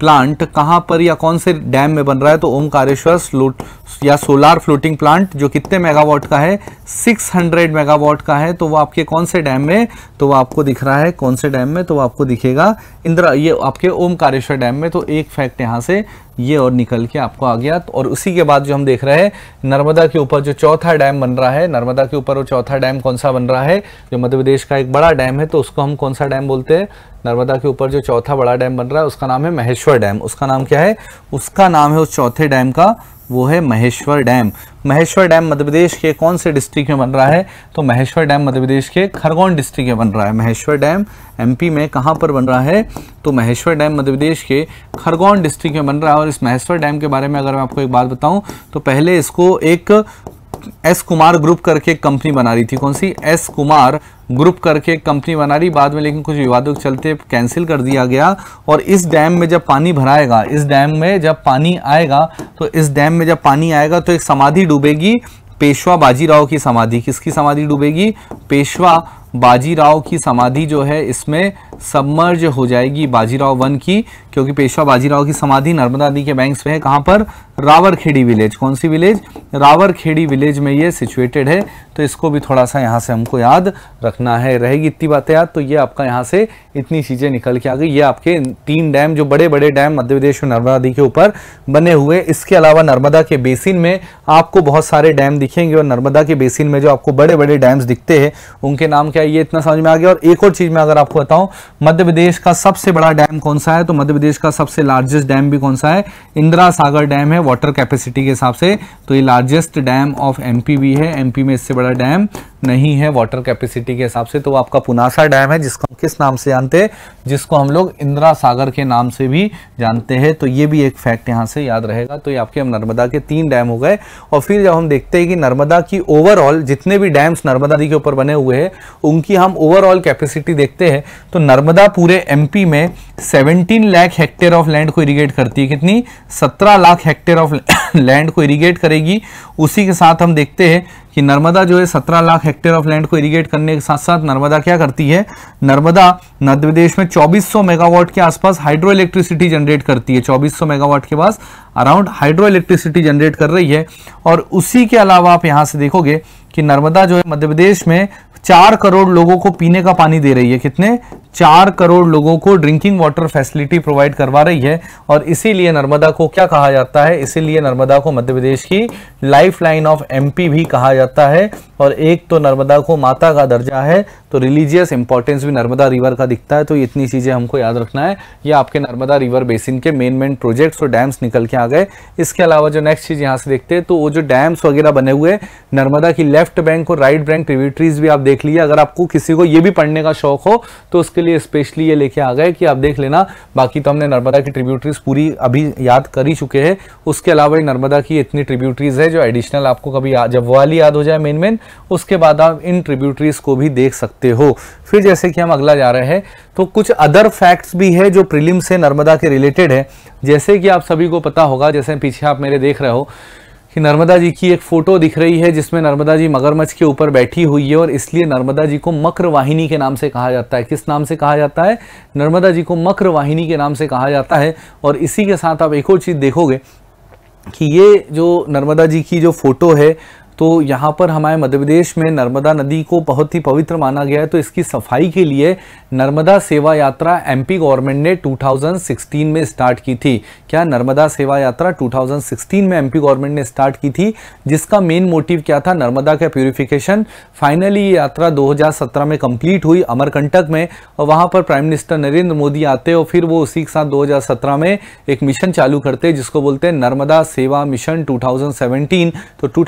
plant कहां पर या कौन से डैम में बन रहा है तो ओमकारेश्वर स्लोट या सोलार फ्लोटिंग प्लांट जो कितने मेगावाट का है 600 मेगावाट का है तो वो आपके कौन से डैम में तो वो आपको दिख रहा है कौन से डैम में तो वो आपको दिखेगा इंदिरा ये आपके ओमकारेश्वर डैम में तो एक फैक्ट यहां से ये और निकल के आपको आ गया और उसी के बाद जो हम देख रहे हैं नर्मदा के ऊपर जो चौथा डैम बन रहा है नर्मदा के ऊपर वो चौथा डैम कौन सा बन रहा है जो मध्य प्रदेश का एक बड़ा डैम है तो उसको हम कौन सा डैम बोलते हैं नर्मदा के ऊपर जो चौथा बड़ा डैम बन रहा है उसका नाम है महेश्वर डैम उसका नाम क्या है उसका नाम है उस चौथे डैम का वो है महेश्वर डैम महेश्वर डैम मध्य प्रदेश के कौन से डिस्ट्रिक्ट में बन रहा है तो महेश्वर डैम मध्य प्रदेश के खरगोन डिस्ट्रिक्ट में बन रहा है महेश्वर डैम एमपी में कहाँ पर बन रहा है तो महेश्वर डैम मध्य प्रदेश के खरगोन डिस्ट्रिक्ट में बन रहा है और इस महेश्वर डैम के बारे में अगर मैं आपको एक बात बताऊँ तो पहले इसको एक एस कुमार ग्रुप करके एक कंपनी बना रही थी कौन सी एस कुमार ग्रुप करके एक कंपनी बना रही बाद में लेकिन कुछ विवादों के चलते कैंसिल कर दिया गया और इस डैम में जब पानी भराएगा इस डैम में जब पानी आएगा तो इस डैम में जब पानी आएगा तो एक समाधि डूबेगी पेशवा बाजीराव की समाधि किसकी समाधि डूबेगी पेशवा बाजीराव की समाधि जो है इसमें सबमर्ज हो जाएगी बाजीराव वन की क्योंकि पेशवा बाजीराव की समाधि नर्मदा नदी के बैंक्स में है कहां पर रावरखेड़ी विलेज कौन सी विलेज रावरखेड़ी विलेज में ये सिचुएटेड है तो इसको भी थोड़ा सा यहाँ से हमको याद रखना है रहेगी इतनी बातें याद तो ये आपका यहाँ से इतनी चीज़ें निकल के आ गई ये आपके तीन डैम जो बड़े बड़े डैम मध्य प्रदेश में नर्मदा नदी के ऊपर बने हुए इसके अलावा नर्मदा के बेसिन में आपको बहुत सारे डैम दिखेंगे और नर्मदा के बेसिन में जो आपको बड़े बड़े डैम्स दिखते हैं उनके नाम क्या ये इतना समझ में आ गया और एक और चीज़ में अगर आपको बताऊँ मध्य प्रदेश का सबसे बड़ा डैम कौन सा है तो मध्य प्रदेश का सबसे लार्जेस्ट डैम भी कौन सा है इंदिरा सागर डैम है वाटर कैपेसिटी के हिसाब से तो ये लार्जेस्ट डैम ऑफ एमपी भी है एमपी में इससे बड़ा डैम नहीं है वाटर कैपेसिटी के हिसाब से तो आपका पुनासा डैम है जिसको हम किस नाम से जानते हैं जिसको हम लोग इंदिरा सागर के नाम से भी जानते हैं तो ये भी एक फैक्ट यहाँ से याद रहेगा तो ये आपके हम नर्मदा के तीन डैम हो गए और फिर जब हम देखते हैं कि नर्मदा की ओवरऑल जितने भी डैम्स नर्मदा नदी के ऊपर बने हुए हैं उनकी हम ओवरऑल कैपेसिटी देखते हैं तो नर्मदा पूरे एमपी में 17 लाख हेक्टेयर ऑफ लैंड को इरिगेट करती है कितनी 17 लाख हेक्टेयर ऑफ लैंड को इरिगेट करेगी उसी के साथ हम देखते हैं कि नर्मदा जो है 17 लाख हेक्टेयर ऑफ लैंड को इरिगेट करने के साथ साथ नर्मदा क्या करती है नर्मदा मध्य प्रदेश में 2400 मेगावाट के आसपास हाइड्रो इलेक्ट्रिसिटी जनरेट करती है 2400 मेगावाट के पास अराउंड हाइड्रो इलेक्ट्रिसिटी जनरेट कर रही है और उसी के अलावा आप यहां से देखोगे कि नर्मदा जो है मध्य प्रदेश में चार करोड़ लोगों को पीने का पानी दे रही है कितने चार करोड़ लोगों को ड्रिंकिंग वाटर फैसिलिटी प्रोवाइड करवा रही है और इसीलिए नर्मदा को क्या कहा जाता है इसीलिए नर्मदा को मध्य प्रदेश की लाइफ लाइन ऑफ एमपी भी कहा जाता है और एक तो नर्मदा को माता का दर्जा है तो रिलीजियस इंपॉर्टेंस भी नर्मदा रिवर का दिखता है तो इतनी चीज़ें हमको याद रखना है ये आपके नर्मदा रिवर बेसिन के मेन मेन प्रोजेक्ट्स और डैम्स निकल के आ गए इसके अलावा जो नेक्स्ट चीज़ यहाँ से देखते हैं तो वो जो डैम्स वगैरह बने हुए नर्मदा की लेफ्ट बैंक और राइट बैंक ट्रिब्यूटरीज भी आप देख लीजिए अगर आपको किसी को ये भी पढ़ने का शौक हो तो उसके लिए स्पेशली ये लेके आ गए कि आप देख लेना बाकी तो हमने नर्मदा की ट्रिब्यूटरीज पूरी अभी याद कर ही चुके हैं उसके अलावा नर्मदा की इतनी ट्रिब्यूटरीज है जो एडिशनल आपको कभी जब वाली याद हो जाए मेन मेन उसके बाद आप इन ट्रिब्यूटरीज को भी देख सकते हो फिर जैसे कि हम अगला जा रहे हैं तो कुछ अदर फैक्ट्स भी है जो प्रिलिम्स से नर्मदा के रिलेटेड है जैसे कि आप सभी को पता होगा जैसे पीछे आप मेरे देख रहे हो कि नर्मदा जी की एक फ़ोटो दिख रही है जिसमें नर्मदा जी मगरमच्छ के ऊपर बैठी हुई है और इसलिए नर्मदा जी को मकर वाहिनी के नाम से कहा जाता है किस नाम से कहा जाता है नर्मदा जी को मकर वाहिनी के नाम से कहा जाता है और इसी के साथ आप एक और चीज़ देखोगे कि ये जो नर्मदा जी की जो फ़ोटो है तो यहाँ पर हमारे मध्य प्रदेश में नर्मदा नदी को बहुत ही पवित्र माना गया है तो इसकी सफाई के लिए नर्मदा सेवा यात्रा एमपी गवर्नमेंट ने 2016 में स्टार्ट की थी क्या नर्मदा सेवा यात्रा 2016 में एमपी गवर्नमेंट ने स्टार्ट की थी जिसका मेन मोटिव क्या था नर्मदा का प्यूरिफिकेशन फाइनली ये यात्रा दो में कंप्लीट हुई अमरकंटक में और वहाँ पर प्राइम मिनिस्टर नरेंद्र मोदी आते और फिर वो उसी के साथ दो में एक मिशन चालू करते जिसको बोलते हैं नर्मदा सेवा मिशन टू तो टू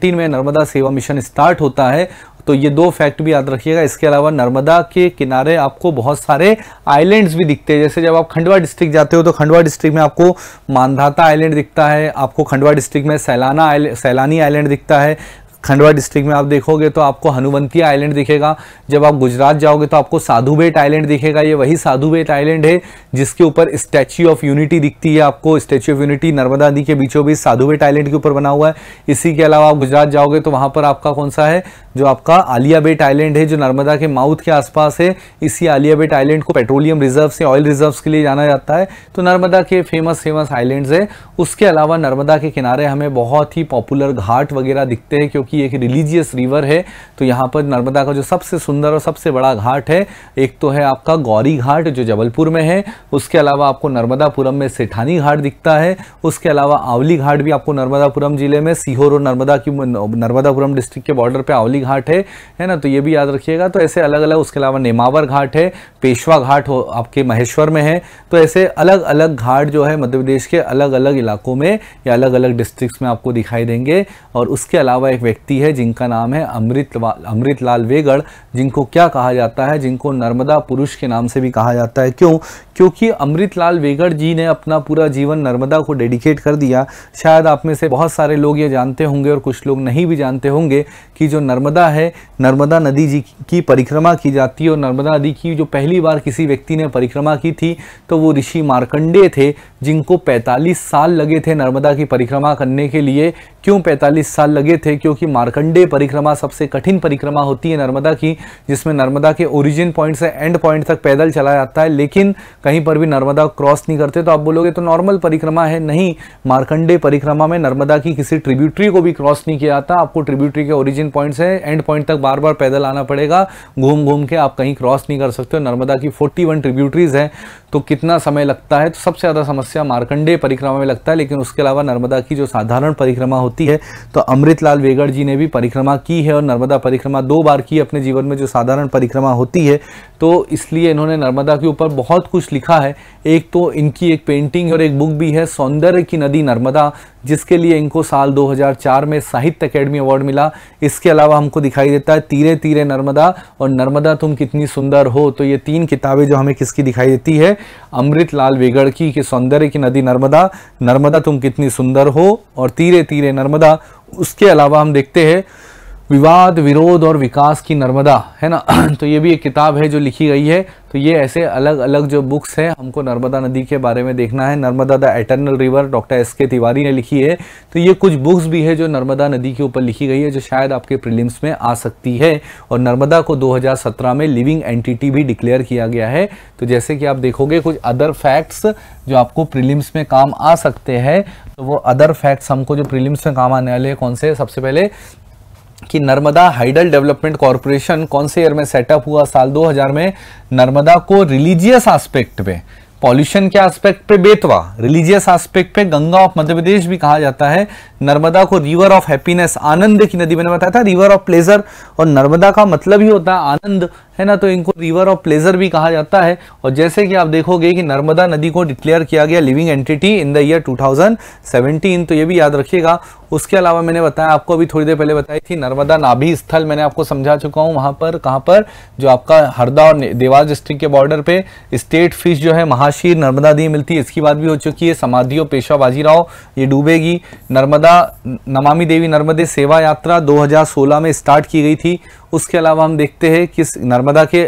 2019 में नर्मदा सेवा मिशन स्टार्ट होता है तो ये दो फैक्ट भी याद रखिएगा इसके अलावा नर्मदा के किनारे आपको बहुत सारे आइलैंड्स भी दिखते हैं जैसे जब आप खंडवा डिस्ट्रिक्ट जाते हो तो खंडवा डिस्ट्रिक्ट में आपको मानधाता आइलैंड दिखता है आपको खंडवा डिस्ट्रिक्ट में सैलाना आइल, सैलानी आइलैंड दिखता है खंडवा डिस्ट्रिक्ट में आप देखोगे तो आपको हनुमंती आइलैंड दिखेगा जब आप गुजरात जाओगे तो आपको साधु बेट आइलैंड दिखेगा ये वही साधु बेट आइलैंड है जिसके ऊपर स्टैच्यू ऑफ यूनिटी दिखती है आपको स्टैच्यू ऑफ यूनिटी नर्मदा नदी के बीचों बीच साधु बेट आइलैंड के ऊपर बना हुआ है इसी के अलावा आप गुजरात जाओगे तो वहां पर आपका कौन सा है जो आपका आलिया बेट आइलैंड है जो नर्मदा के माउथ के आसपास है इसी आलिया बेट आइलैंड को पेट्रोलियम रिजर्व से ऑयल रिजर्व के लिए जाना जाता है तो नर्मदा के फेमस फेमस आइलैंड है उसके अलावा नर्मदा के किनारे हमें बहुत ही पॉपुलर घाट वगैरह दिखते हैं क्योंकि एक रिलीजियस रिवर है तो यहाँ पर नर्मदा का जो सबसे सुंदर और सबसे बड़ा घाट है एक तो है आपका गौरी घाट जो जबलपुर में है उसके अलावा आपको नर्मदापुरम में सेठानी घाट दिखता है उसके अलावा आवली घाट भी आपको नर्मदापुरम जिले में सीहोर और नर्मदा की नर्मदापुरम डिस्ट्रिक्ट के बॉर्डर पर आवली घाट है है ना तो ये भी याद रखिएगा तो ऐसे अलग अलग उसके अलावा नेमावर घाट है पेशवा घाट हो आपके महेश्वर में है तो ऐसे अलग अलग घाट जो है मध्य प्रदेश के अलग अलग इलाकों में या अलग अलग डिस्ट्रिक्ट में आपको दिखाई देंगे और उसके अलावा एक व्यक्ति है जिनका नाम है अमृत अमृत लाल वेगड़ जिनको क्या कहा जाता है जिनको नर्मदा पुरुष के नाम से भी कहा जाता है क्यों क्योंकि अमृत लाल वेगड़ जी ने अपना पूरा जीवन नर्मदा को डेडिकेट कर दिया शायद आप में से बहुत सारे लोग ये जानते होंगे और कुछ लोग नहीं भी जानते होंगे कि जो नर्मदा नर्मदा है नर्मदा नदी जी की परिक्रमा की जाती है और नर्मदा नदी की जो पहली बार किसी व्यक्ति ने परिक्रमा की थी तो वो ऋषि मार्कंडे थे जिनको 45 साल लगे थे नर्मदा की परिक्रमा करने के लिए क्यों 45 साल लगे थे क्योंकि मार्कंडे परिक्रमा सबसे कठिन परिक्रमा होती है नर्मदा की जिसमें नर्मदा के ओरिजिन पॉइंट से एंड पॉइंट तक पैदल चला जाता है लेकिन कहीं पर भी नर्मदा क्रॉस नहीं करते तो आप बोलोगे तो नॉर्मल परिक्रमा है नहीं मार्कंडे परिक्रमा में नर्मदा की किसी ट्रिब्यूटरी को भी क्रॉस नहीं किया जाता आपको ट्रिब्यूटरी के ओरिजिन पॉइंट से एंड पॉइंट तक बार बार पैदल आना पड़ेगा घूम घूम के आप कहीं क्रॉस नहीं कर सकते हो नर्मदा की 41 ट्रिब्यूटरीज हैं तो कितना समय लगता है तो सबसे ज़्यादा समस्या मार्कंडेय परिक्रमा में लगता है लेकिन उसके अलावा नर्मदा की जो साधारण परिक्रमा होती है तो अमृतलाल वेगड़ जी ने भी परिक्रमा की है और नर्मदा परिक्रमा दो बार की अपने जीवन में जो साधारण परिक्रमा होती है तो इसलिए इन्होंने नर्मदा के ऊपर बहुत कुछ लिखा है एक तो इनकी एक पेंटिंग और एक बुक भी है सौंदर्य की नदी नर्मदा जिसके लिए इनको साल 2004 में साहित्य अकेडमी अवार्ड मिला इसके अलावा हमको दिखाई देता है तीरे तीरे नर्मदा और नर्मदा तुम कितनी सुंदर हो तो ये तीन किताबें जो हमें किसकी दिखाई देती है अमृत लाल वेगड़ की सौंदर्य की नदी नर्मदा नर्मदा तुम कितनी सुंदर हो और तीरे तीरे नर्मदा उसके अलावा हम देखते हैं विवाद विरोध और विकास की नर्मदा है ना तो ये भी एक किताब है जो लिखी गई है तो ये ऐसे अलग अलग जो बुक्स हैं हमको नर्मदा नदी के बारे में देखना है Narmada the eternal river doctor S K Tiwari ने लिखी है तो ये कुछ बुक्स भी है जो नर्मदा नदी के ऊपर लिखी गई है जो शायद आपके प्रिलिम्स में आ सकती है और नर्मदा को 2017 में लिविंग एंटिटी भी डिक्लेयर किया गया है तो जैसे कि आप देखोगे कुछ अदर फैक्ट्स जो आपको प्रिलिम्स में काम आ सकते हैं तो वो अदर फैक्ट्स हमको जो प्रिलिम्स में काम आने वाले हैं कौन से सबसे पहले कि नर्मदा हाइडल डेवलपमेंट कॉरपोरेशन कौन से ईयर में सेटअप हुआ साल 2000 में नर्मदा को रिलीजियस आस्पेक्ट पे पॉल्यूशन के आस्पेक्ट पे बेतवा रिलीजियस आस्पेक्ट पे गंगा ऑफ मध्य प्रदेश भी कहा जाता है नर्मदा को रिवर ऑफ हैप्पीनेस आनंद की नदी मैंने बताया था रिवर ऑफ प्लेजर और नर्मदा का मतलब ही होता है आनंद है ना तो इनको रिवर ऑफ प्लेजर भी कहा जाता है और जैसे कि आप देखोगे कि नर्मदा नदी को डिक्लेयर किया गया living entity in the year 2017 तो ये भी याद रखिएगा उसके अलावा मैंने बताया आपको अभी थोड़ी देर पहले बताई थी नर्मदा नाभि स्थल मैंने आपको समझा चुका हूँ वहाँ पर कहाँ पर जो आपका हरदा और देवास डिस्ट्रिक्ट के बॉर्डर पे स्टेट फिश जो है महाशीर नर्मदा दी मिलती है इसकी बात भी हो चुकी है समाधियों पेशवा बाजीराव ये डूबेगी नर्मदा नमामि देवी नर्मदे सेवा यात्रा दो में स्टार्ट की गई थी उसके अलावा हम देखते हैं कि नर्मदा के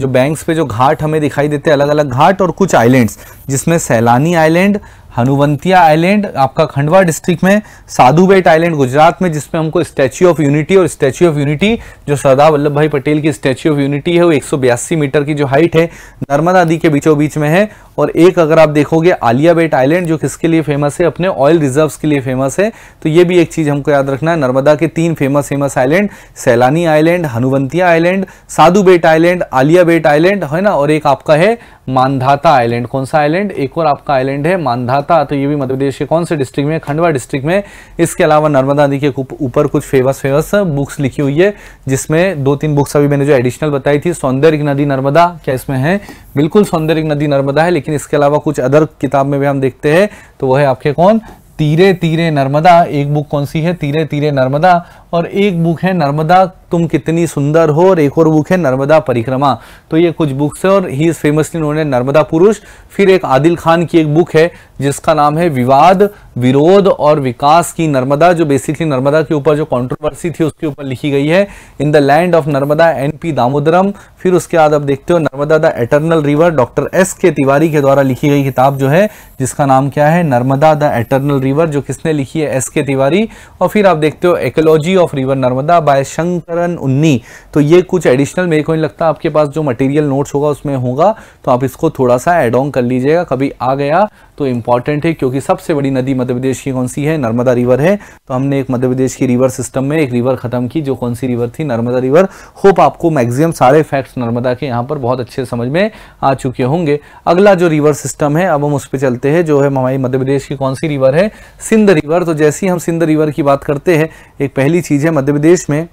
जो बैंक्स पे जो घाट हमें दिखाई देते हैं अलग अलग घाट और कुछ आइलैंड्स जिसमें सैलानी आइलैंड हनुवंतिया आइलैंड आपका खंडवा डिस्ट्रिक्ट में साधु बेट आइलैंड गुजरात में जिसमें हमको स्टैच्यू ऑफ यूनिटी और स्टैच्यू ऑफ यूनिटी जो सरदार वल्लभ भाई पटेल की स्टैच्यू ऑफ यूनिटी है वो एक मीटर की जो हाइट है नर्मदा नदी के बीचों बीच में है और एक अगर आप देखोगे आलिया बेट आइलैंड जो किसके लिए फेमस है अपने ऑयल रिजर्व्स के लिए फेमस है तो ये भी एक चीज़ हमको याद रखना है नर्मदा के तीन famous famous island Sailani island Hanuwantiya island Sadhu Bet island Aliya Bet island है ना और एक आपका है मानधाता आइलैंड कौन सा आइलैंड एक और आपका आइलैंड है मानधाता तो ये भी मध्यप्रदेश के कौन से डिस्ट्रिक्ट में खंडवा डिस्ट्रिक्ट में इसके अलावा नर्मदा नदी के ऊपर कुछ फेमस फेमस बुक्स लिखी हुई है जिसमें दो तीन बुक्स अभी मैंने जो एडिशनल बताई थी सौंदर्य नदी नर्मदा क्या इसमें है बिल्कुल सौंदर्य नदी नर्मदा है लेकिन इसके अलावा कुछ अदर किताब में भी हम देखते हैं तो वह है आपके कौन तीरे तीरे नर्मदा एक बुक कौन सी है तीरे तीरे नर्मदा और एक बुक है नर्मदा तुम कितनी सुंदर हो और एक और बुक है नर्मदा परिक्रमा तो ये कुछ बुक्स है और ही इज़ फेमसली उन्होंने नर्मदा पुरुष फिर एक आदिल खान की एक बुक है जिसका नाम है विवाद विरोध और विकास की नर्मदा जो बेसिकली नर्मदा के ऊपर जो कंट्रोवर्सी थी उसके ऊपर लिखी गई है in the land of Narmada N P Damodaram फिर उसके बाद आप देखते हो Narmada the eternal river doctor S K Tiwari के द्वारा लिखी गई किताब जो है जिसका नाम क्या है नर्मदा द एटर्नल रिवर जो किसने लिखी है एस के तिवारी और फिर आप देखते हो ecology of river Narmada by Shankaran Unni तो ये कुछ एडिशनल मेरे को नहीं लगता आपके पास जो मटेरियल नोट्स होगा उसमें होगा तो आप इसको थोड़ा सा एड ऑन कर लीजिएगा कभी आ गया तो इंपॉर्टेंट है क्योंकि सबसे बड़ी नदी मध्य प्रदेश की कौन सी है नर्मदा रिवर है तो हमने एक मध्य प्रदेश की रिवर सिस्टम में एक रिवर खत्म की जो कौन सी रिवर थी नर्मदा रिवर होप आपको मैक्सिमम सारे फैक्ट्स नर्मदा के यहाँ पर बहुत अच्छे समझ में आ चुके होंगे अगला जो रिवर सिस्टम है अब हम उस पर चलते हैं जो है हमारी मध्य प्रदेश की कौन सी रिवर है सिंध रिवर तो जैसी हम सिंध रिवर की बात करते हैं एक पहली चीज़ है मध्य प्रदेश में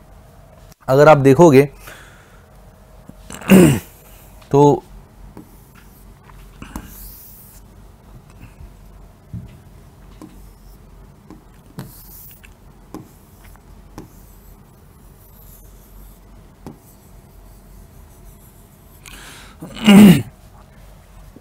अगर आप देखोगे तो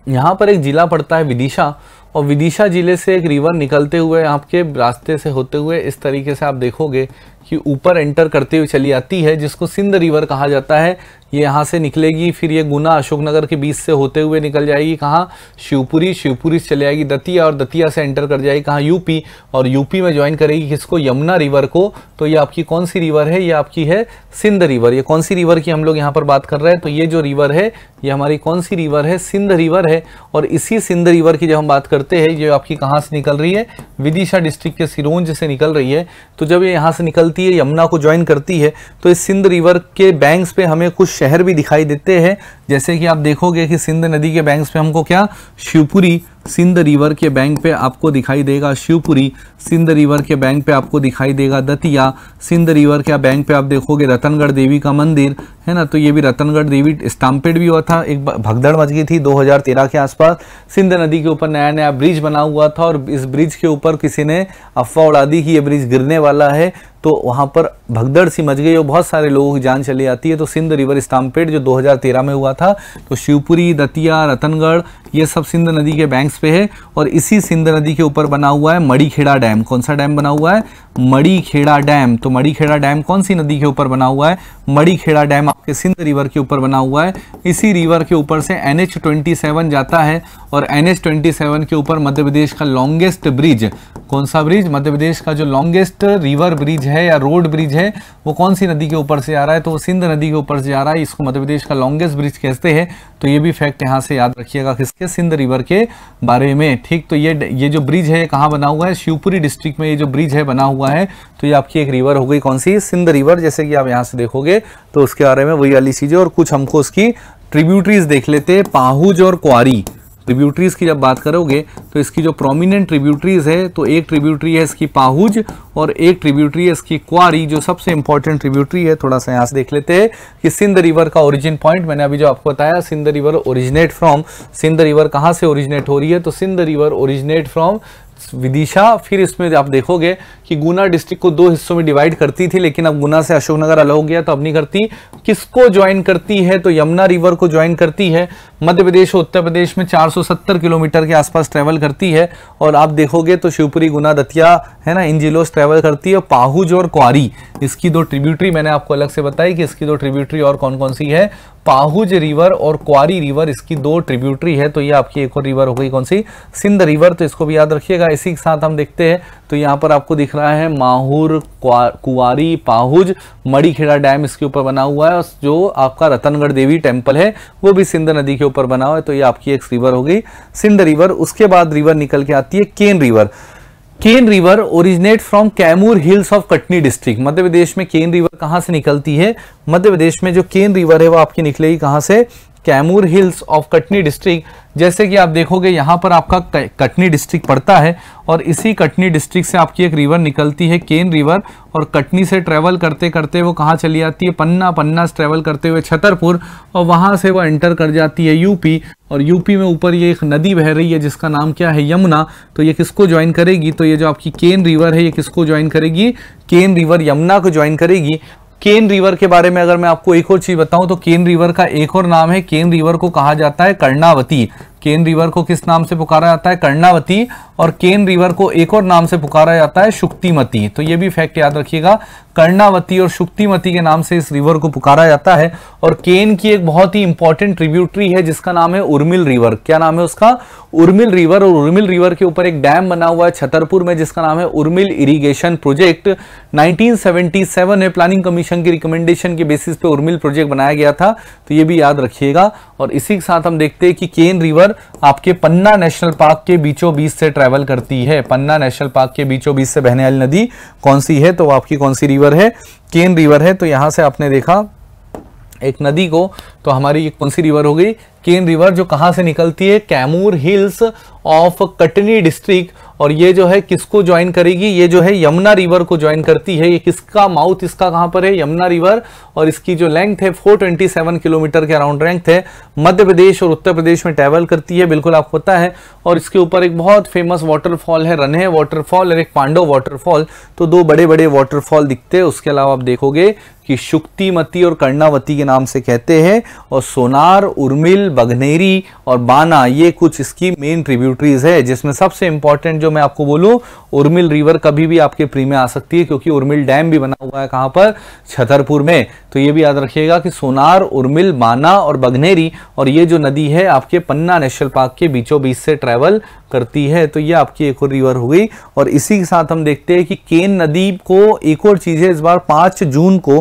यहां पर एक ज़िला पड़ता है विदिशा और विदिशा ज़िले से एक रिवर निकलते हुए आपके रास्ते से होते हुए इस तरीके से आप देखोगे कि ऊपर एंटर करते हुए चली आती है जिसको सिंध रिवर कहा जाता है ये यहाँ से निकलेगी फिर ये गुना अशोकनगर के बीच से होते हुए निकल जाएगी कहाँ शिवपुरी शिवपुरी से चले जाएगी दतिया और दतिया से एंटर कर जाएगी कहाँ यूपी और यूपी में ज्वाइन करेगी किसको यमुना रिवर को तो ये आपकी कौन सी रिवर है ये आपकी है सिंध रिवर ये कौन सी रिवर की हम लोग यहाँ पर बात कर रहे हैं तो ये जो रिवर है ये हमारी कौन सी रिवर है सिंध रिवर है और इसी सिंध रिवर की जब हम बात करते हैं ये आपकी कहाँ से निकल रही है विदिशा डिस्ट्रिक्ट के सिरोंज से निकल रही है तो जब ये यहाँ से निकलती बहती है यमुना को ज्वाइन करती है तो इस सिंध रिवर के बैंक्स पे हमें कुछ शहर भी दिखाई देते हैं जैसे कि आप देखोगे कि सिंध नदी के बैंक्स पे हमको क्या शिवपुरी सिंध रिवर के बैंक पे आपको दिखाई देगा शिवपुरी सिंध रिवर के बैंक पे आपको दिखाई देगा दतिया सिंध रिवर के बैंक पे आप देखोगे रतनगढ़ देवी का मंदिर है ना तो ये भी रतनगढ़ देवी स्टाम्पेड भी हुआ था एक भगदड़ मच गई थी 2013 के आसपास सिंध नदी के ऊपर नया नया ब्रिज बना हुआ था और इस ब्रिज के ऊपर किसी ने अफवाह उड़ा दी कि ये ब्रिज गिरने वाला है तो वहाँ पर भगदड़ सी मच गई और बहुत सारे लोगों की जान चली जाती है तो सिंध रिवर स्टाम्पेड जो 2013 में हुआ था तो शिवपुरी दतिया रतनगढ़ ये सब सिंध नदी के बैंक्स पे है और इसी सिंध नदी के ऊपर बना हुआ है मड़ीखेड़ा डैम कौन सा डैम बना हुआ है मड़ीखेड़ा डैम तो मड़ीखेड़ा डैम कौन सी नदी के ऊपर बना हुआ है मड़ीखेड़ा डैम आपके सिंध रिवर के ऊपर बना हुआ है इसी रिवर के ऊपर से एन जाता है और एन एच ट्वेंटी सेवन के ऊपर मध्य प्रदेश का लॉन्गेस्ट ब्रिज कौन सा ब्रिज मध्य प्रदेश का जो लॉन्गेस्ट रिवर ब्रिज है या रोड ब्रिज है वो कौन सी नदी के ऊपर से आ रहा है तो वो सिंध नदी के ऊपर से आ रहा है इसको मध्य प्रदेश का लॉन्गेस्ट ब्रिज कहते हैं तो ये भी फैक्ट यहाँ से याद रखिएगा किसके सिंध रिवर के बारे में ठीक तो ये ये जो ब्रिज है कहाँ बना हुआ है शिवपुरी डिस्ट्रिक्ट में ये जो ब्रिज है बना हुआ है तो ये आपकी एक रिवर हो गई कौन सी सिंध रिवर जैसे कि आप यहाँ से देखोगे तो उसके बारे में वही वाली चीज़ें और कुछ हमको उसकी ट्रिब्यूटरीज देख लेते हैं पाहुज और क्वारी ट्रिब्यूटरीज की जब बात करोगे तो इसकी जो प्रोमिनेंट ट्रिब्यूटरीज है तो एक ट्रिब्यूटरी है इसकी पाहुज और एक ट्रिब्यूटरी है इसकी क्वारी जो सबसे इंपॉर्टेंट ट्रिब्यूटरी है थोड़ा सा यहाँ से देख लेते हैं कि सिंध रिवर का ओरिजिन पॉइंट मैंने अभी जो आपको बताया Sindh river originate from Sindh river कहाँ से ओरिजिनेट हो रही है तो Sindh river originate from Vidisha फिर इसमें आप देखोगे कि गुना डिस्ट्रिक्ट को दो हिस्सों में डिवाइड करती थी लेकिन अब गुना से अशोकनगर अलग हो गया तो अब नहीं करती किसको ज्वाइन करती है तो यमुना रिवर को ज्वाइन करती है मध्य प्रदेश और उत्तर प्रदेश में 470 किलोमीटर के आसपास ट्रैवल करती है और आप देखोगे तो शिवपुरी गुना दतिया है ना इन जिलों से ट्रैवल करती है पाहुज और क्वारी इसकी दो ट्रिब्यूटरी मैंने आपको अलग से बताई कि इसकी दो ट्रिब्यूटरी और कौन कौन सी है पाहुज रिवर और क्वारी रिवर इसकी दो ट्रिब्यूटरी है तो ये आपकी एक और रिवर हो गई कौन सी सिंध रिवर तो इसको भी याद रखिएगा इसी के साथ हम देखते हैं तो यहाँ पर आपको दिख रहा है माहूर कुआरी पाहुज मड़ीखेड़ा डैम इसके ऊपर बना हुआ है और जो आपका रतनगढ़ देवी टेम्पल है वो भी सिंध नदी के ऊपर बना हुआ है तो ये आपकी एक रिवर हो गई सिंध रिवर उसके बाद रिवर निकल के आती है Ken river Ken river originate from Kaimur hills of Katni district Madhya प्रदेश में केन रिवर कहाँ से निकलती है मध्य प्रदेश में जो केन रिवर है वो आपकी निकलेगी कहाँ से Kaimur hills of Katni district जैसे कि आप देखोगे यहाँ पर आपका कटनी डिस्ट्रिक्ट पड़ता है और इसी कटनी डिस्ट्रिक्ट से आपकी एक रिवर निकलती है केन रिवर और कटनी से ट्रैवल करते करते वो कहाँ चली जाती है पन्ना पन्ना से ट्रैवल करते हुए छतरपुर और वहाँ से वो एंटर कर जाती है यूपी और यूपी में ऊपर ये एक नदी बह रही है जिसका नाम क्या है यमुना तो ये किसको ज्वाइन करेगी तो ये जो आपकी केन रिवर है ये किसको ज्वाइन करेगी केन रिवर यमुना को ज्वाइन करेगी केन रिवर के बारे में अगर मैं आपको एक और चीज बताऊं तो केन रिवर का एक और नाम है केन रिवर को कहा जाता है कर्णावती केन रिवर को किस नाम से पुकारा जाता है कर्णावती और केन रिवर को एक और नाम से पुकारा जाता है शुक्तिमती तो ये भी फैक्ट याद रखिएगा कर्णावती और शुक्तिमती के नाम से इस रिवर को पुकारा जाता है और केन की एक बहुत ही इंपॉर्टेंट ट्रिब्यूटरी है जिसका नाम है उर्मिल रिवर क्या नाम है उसका उर्मिल रिवर और उर्मिल रिवर के ऊपर एक डैम बना हुआ है छतरपुर में जिसका नाम है उर्मिल इरीगेशन प्रोजेक्ट नाइनटीन में प्लानिंग कमीशन की रिकमेंडेशन के बेसिस पे उर्मिल प्रोजेक्ट बनाया गया था तो ये भी याद रखिएगा और इसी के साथ हम देखते हैं कि केन रिवर आपके पन्ना नेशनल पार्क के बीचों बीच से ट्रैवल ट्रैवल करती है पन्ना नेशनल पार्क के बीचों बीच से बहने वाली नदी कौन सी है तो आपकी कौन सी रिवर है केन रिवर है तो यहाँ से आपने देखा एक नदी को तो हमारी ये कौन सी रिवर हो गई केन रिवर जो कहाँ से निकलती है Kaimur hills of Katni district और ये जो है किसको ज्वाइन करेगी ये जो है यमुना रिवर को ज्वाइन करती है ये किसका माउथ इसका कहां पर है यमुना रिवर और इसकी जो लेंथ है 427 किलोमीटर के अराउंड लेंथ है मध्य प्रदेश और उत्तर प्रदेश में ट्रेवल करती है बिल्कुल आपको पता है और इसके ऊपर एक बहुत फेमस वाटरफॉल है रनहे वाटरफॉल और एक पांडव वाटरफॉल तो दो बड़े बड़े वाटरफॉल दिखते हैं उसके अलावा आप देखोगे कि शुक्तिमती और कर्णावती के नाम से कहते हैं और सोनार उर्मिल बघनेरी और बाना ये कुछ इसकी मेन ट्रिब्यूटरीज है जिसमें सबसे इंपॉर्टेंट जो मैं आपको बोलूँ उर्मिल रिवर कभी भी आपके प्री में आ सकती है क्योंकि उर्मिल डैम भी बना हुआ है कहाँ पर छतरपुर में तो ये भी याद रखिएगा कि सोनार उर्मिल बाना और बघनेरी और ये जो नदी है आपके पन्ना नेशनल पार्क के बीचों बीच से ट्रैवल करती है तो ये आपकी एक और रिवर हो गई और इसी के साथ हम देखते हैं कि केन नदी को एक और चीज़ है इस बार पाँच जून को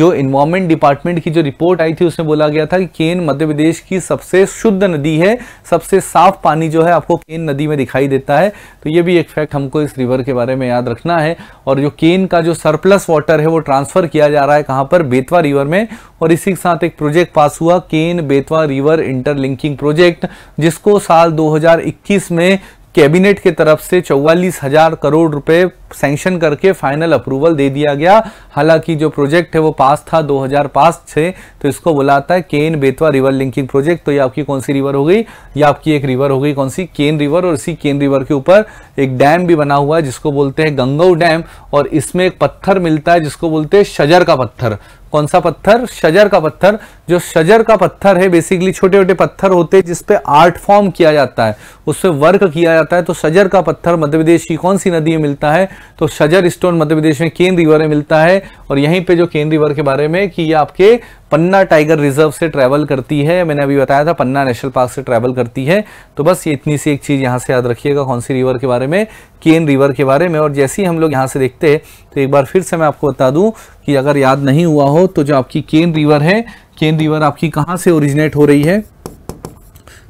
जो इन्वायरमेंट डिपार्टमेंट की जो रिपोर्ट आई थी उसमें बोला गया था कि केन मध्य प्रदेश की सबसे शुद्ध नदी है सबसे साफ पानी जो है आपको केन नदी में दिखाई देता है तो ये भी एक फैक्ट हमको इस रिवर के बारे में याद रखना है और जो केन का जो सरप्लस वाटर है वो ट्रांसफ़र किया जा रहा है कहाँ पर बेतवा रिवर में और इसी के साथ एक प्रोजेक्ट पास हुआ Ken Betwa river interlinking project जिसको साल 2021 में कैबिनेट के तरफ से चौवालीस हजार करोड़ रुपए सेंक्शन करके फाइनल अप्रूवल दे दिया गया हालांकि जो प्रोजेक्ट है वो पास था 2005 से तो इसको बुलाता है Ken Betwa river linking project तो ये आपकी कौन सी रिवर हो गई ये आपकी एक रिवर हो गई कौन सी केन रिवर और इसी केन रिवर के ऊपर एक डैम भी बना हुआ है जिसको बोलते हैं गंगऊ डैम और इसमें एक पत्थर मिलता है जिसको बोलते हैं शजर का पत्थर कौन सा पत्थर शजर का पत्थर जो शजर का पत्थर है बेसिकली छोटे छोटे पत्थर होते हैं जिसपे आर्ट फॉर्म किया जाता है उससे वर्क किया जाता है तो शजर का पत्थर मध्य प्रदेश की कौन सी नदी में मिलता है तो शजर स्टोन मध्य प्रदेश में केंद्रीय रिवर में मिलता है और यहीं पे जो केंद्रीय रिवर के बारे में कि ये आपके पन्ना टाइगर रिजर्व से ट्रैवल करती है मैंने अभी बताया था पन्ना नेशनल पार्क से ट्रैवल करती है तो बस ये इतनी सी एक चीज़ यहाँ से याद रखिएगा कौन सी रिवर के बारे में केन रिवर के बारे में और जैसे ही हम लोग यहाँ से देखते हैं तो एक बार फिर से मैं आपको बता दूँ कि अगर याद नहीं हुआ हो तो जो आपकी केन रिवर है केन रिवर आपकी कहाँ से ओरिजिनेट हो रही है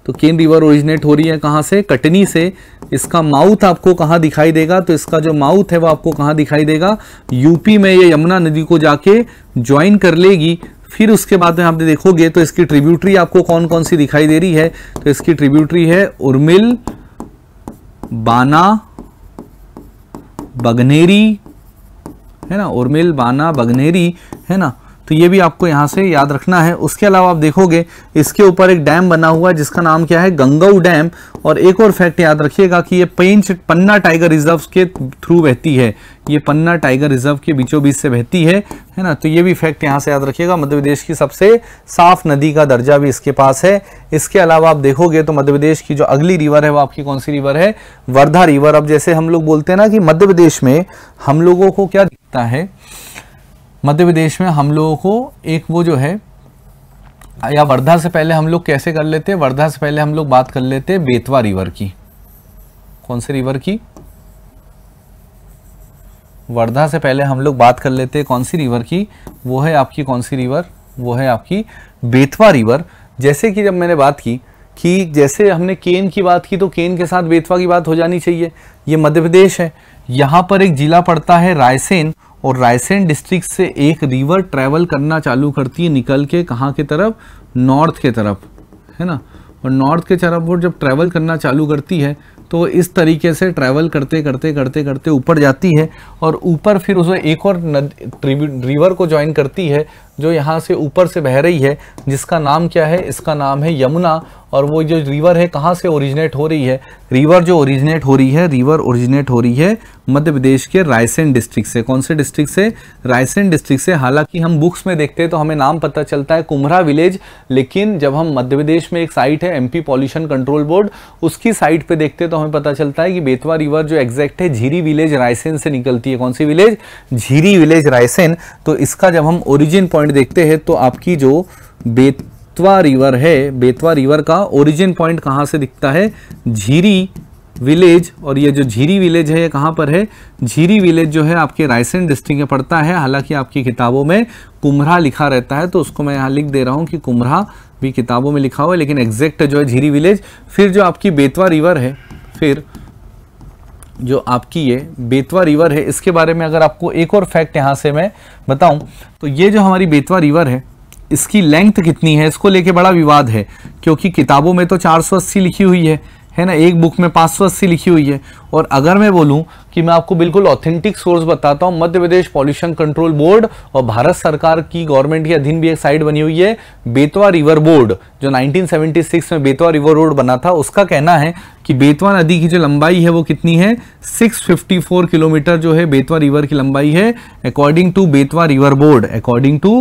तो केन रिवर ओरिजिनेट हो रही है कहाँ से कटनी से इसका माउथ आपको कहाँ दिखाई देगा तो इसका जो माउथ है वो आपको कहाँ दिखाई देगा यूपी में ये यमुना नदी को जाके ज्वाइन कर लेगी फिर उसके बाद में आप देखोगे तो इसकी ट्रिब्यूटरी आपको कौन कौन सी दिखाई दे रही है तो इसकी ट्रिब्यूटरी है उर्मिल बाना बगनेरी है ना उर्मिल बाना बगनेरी है ना तो ये भी आपको यहाँ से याद रखना है उसके अलावा आप देखोगे इसके ऊपर एक डैम बना हुआ है जिसका नाम क्या है गंगाऊ डैम और एक और फैक्ट याद रखिएगा कि ये पेंच पन्ना टाइगर रिजर्व के थ्रू बहती है ये पन्ना टाइगर रिजर्व के बीचों बीच से बहती है है ना तो ये भी फैक्ट यहाँ से याद रखिएगा मध्य प्रदेश की सबसे साफ नदी का दर्जा भी इसके पास है इसके अलावा आप देखोगे तो मध्य प्रदेश की जो अगली रिवर है वो आपकी कौन सी रिवर है वर्धा रिवर अब जैसे हम लोग बोलते हैं ना कि मध्य प्रदेश में हम लोगों को क्या दिखता है मध्य प्रदेश में हम लोगों को एक वो जो है या वर्धा से पहले हम लोग कैसे कर लेते हैं वर्धा से पहले हम लोग बात कर लेते हैं बेतवा रिवर की कौन से रिवर की वर्धा से पहले हम लोग बात कर लेते हैं कौन सी रिवर की वो है आपकी कौन सी रिवर वो है आपकी बेतवा रिवर जैसे कि जब मैंने बात की कि जैसे हमने केन की बात की तो केन के साथ बेतवा की बात हो जानी चाहिए ये मध्य प्रदेश है यहाँ पर एक जिला पड़ता है रायसेन और रायसेन डिस्ट्रिक्ट से एक रिवर ट्रैवल करना चालू करती है निकल के कहाँ की तरफ नॉर्थ के तरफ है ना और नॉर्थ के तरफ वो जब ट्रैवल करना चालू करती है तो इस तरीके से ट्रैवल करते करते करते करते ऊपर जाती है और ऊपर फिर उसे एक और रिवर को ज्वाइन करती है जो यहाँ से ऊपर से बह रही है जिसका नाम क्या है इसका नाम है यमुना और वो जो रिवर है कहाँ से ओरिजिनेट हो रही है रिवर जो ओरिजिनेट हो रही है रिवर ओरिजिनेट हो रही है मध्य प्रदेश के रायसेन डिस्ट्रिक्ट से कौन से डिस्ट्रिक्ट से रायसेन डिस्ट्रिक्ट से हालांकि हम बुक्स में देखते हैं तो हमें नाम पता चलता है कुम्हरा विलेज लेकिन जब हम मध्य प्रदेश में एक साइट है एम पॉल्यूशन कंट्रोल बोर्ड उसकी साइट पर देखते तो हमें पता चलता है कि बेतवा रिवर जो एग्जैक्ट है झीरी विलेज रायसेन से निकलती है कौन सी विलेज झीरी विलेज रायसेन तो इसका जब हम ओरिजिन पॉइंट पॉइंट देखते हैं तो आपकी जो बेतवा रिवर है बेतवा रिवर का ओरिजिन पॉइंट कहाँ से दिखता है झीरी विलेज और ये जो झीरी विलेज है ये कहाँ पर है झीरी विलेज जो है आपके रायसेन डिस्ट्रिक्ट में पड़ता है हालांकि आपकी किताबों में कुम्हरा लिखा रहता है तो उसको मैं यहाँ लिख दे रहा हूँ कि कुम्हरा भी किताबों में लिखा हुआ है लेकिन एग्जैक्ट जो है झीरी विलेज फिर जो आपकी बेतवा रिवर है फिर जो आपकी ये बेतवा रिवर है इसके बारे में अगर आपको एक और फैक्ट यहाँ से मैं बताऊं तो ये जो हमारी बेतवा रिवर है इसकी लेंथ कितनी है इसको लेके बड़ा विवाद है क्योंकि किताबों में तो 480 लिखी हुई है है ना एक बुक में 580 लिखी हुई है और अगर मैं बोलूं कि मैं आपको बिल्कुल ऑथेंटिक सोर्स बताता हूं Madhya Pradesh pollution control board और भारत सरकार की गवर्नमेंट के अधीन भी एक साइड बनी हुई है बेतवा रिवर बोर्ड जो 1976 में बेतवा रिवर रोड बना था उसका कहना है कि बेतवा नदी की जो लंबाई है वो कितनी है 654 किलोमीटर जो है बेतवा रिवर की लंबाई है according to Betwa river board according to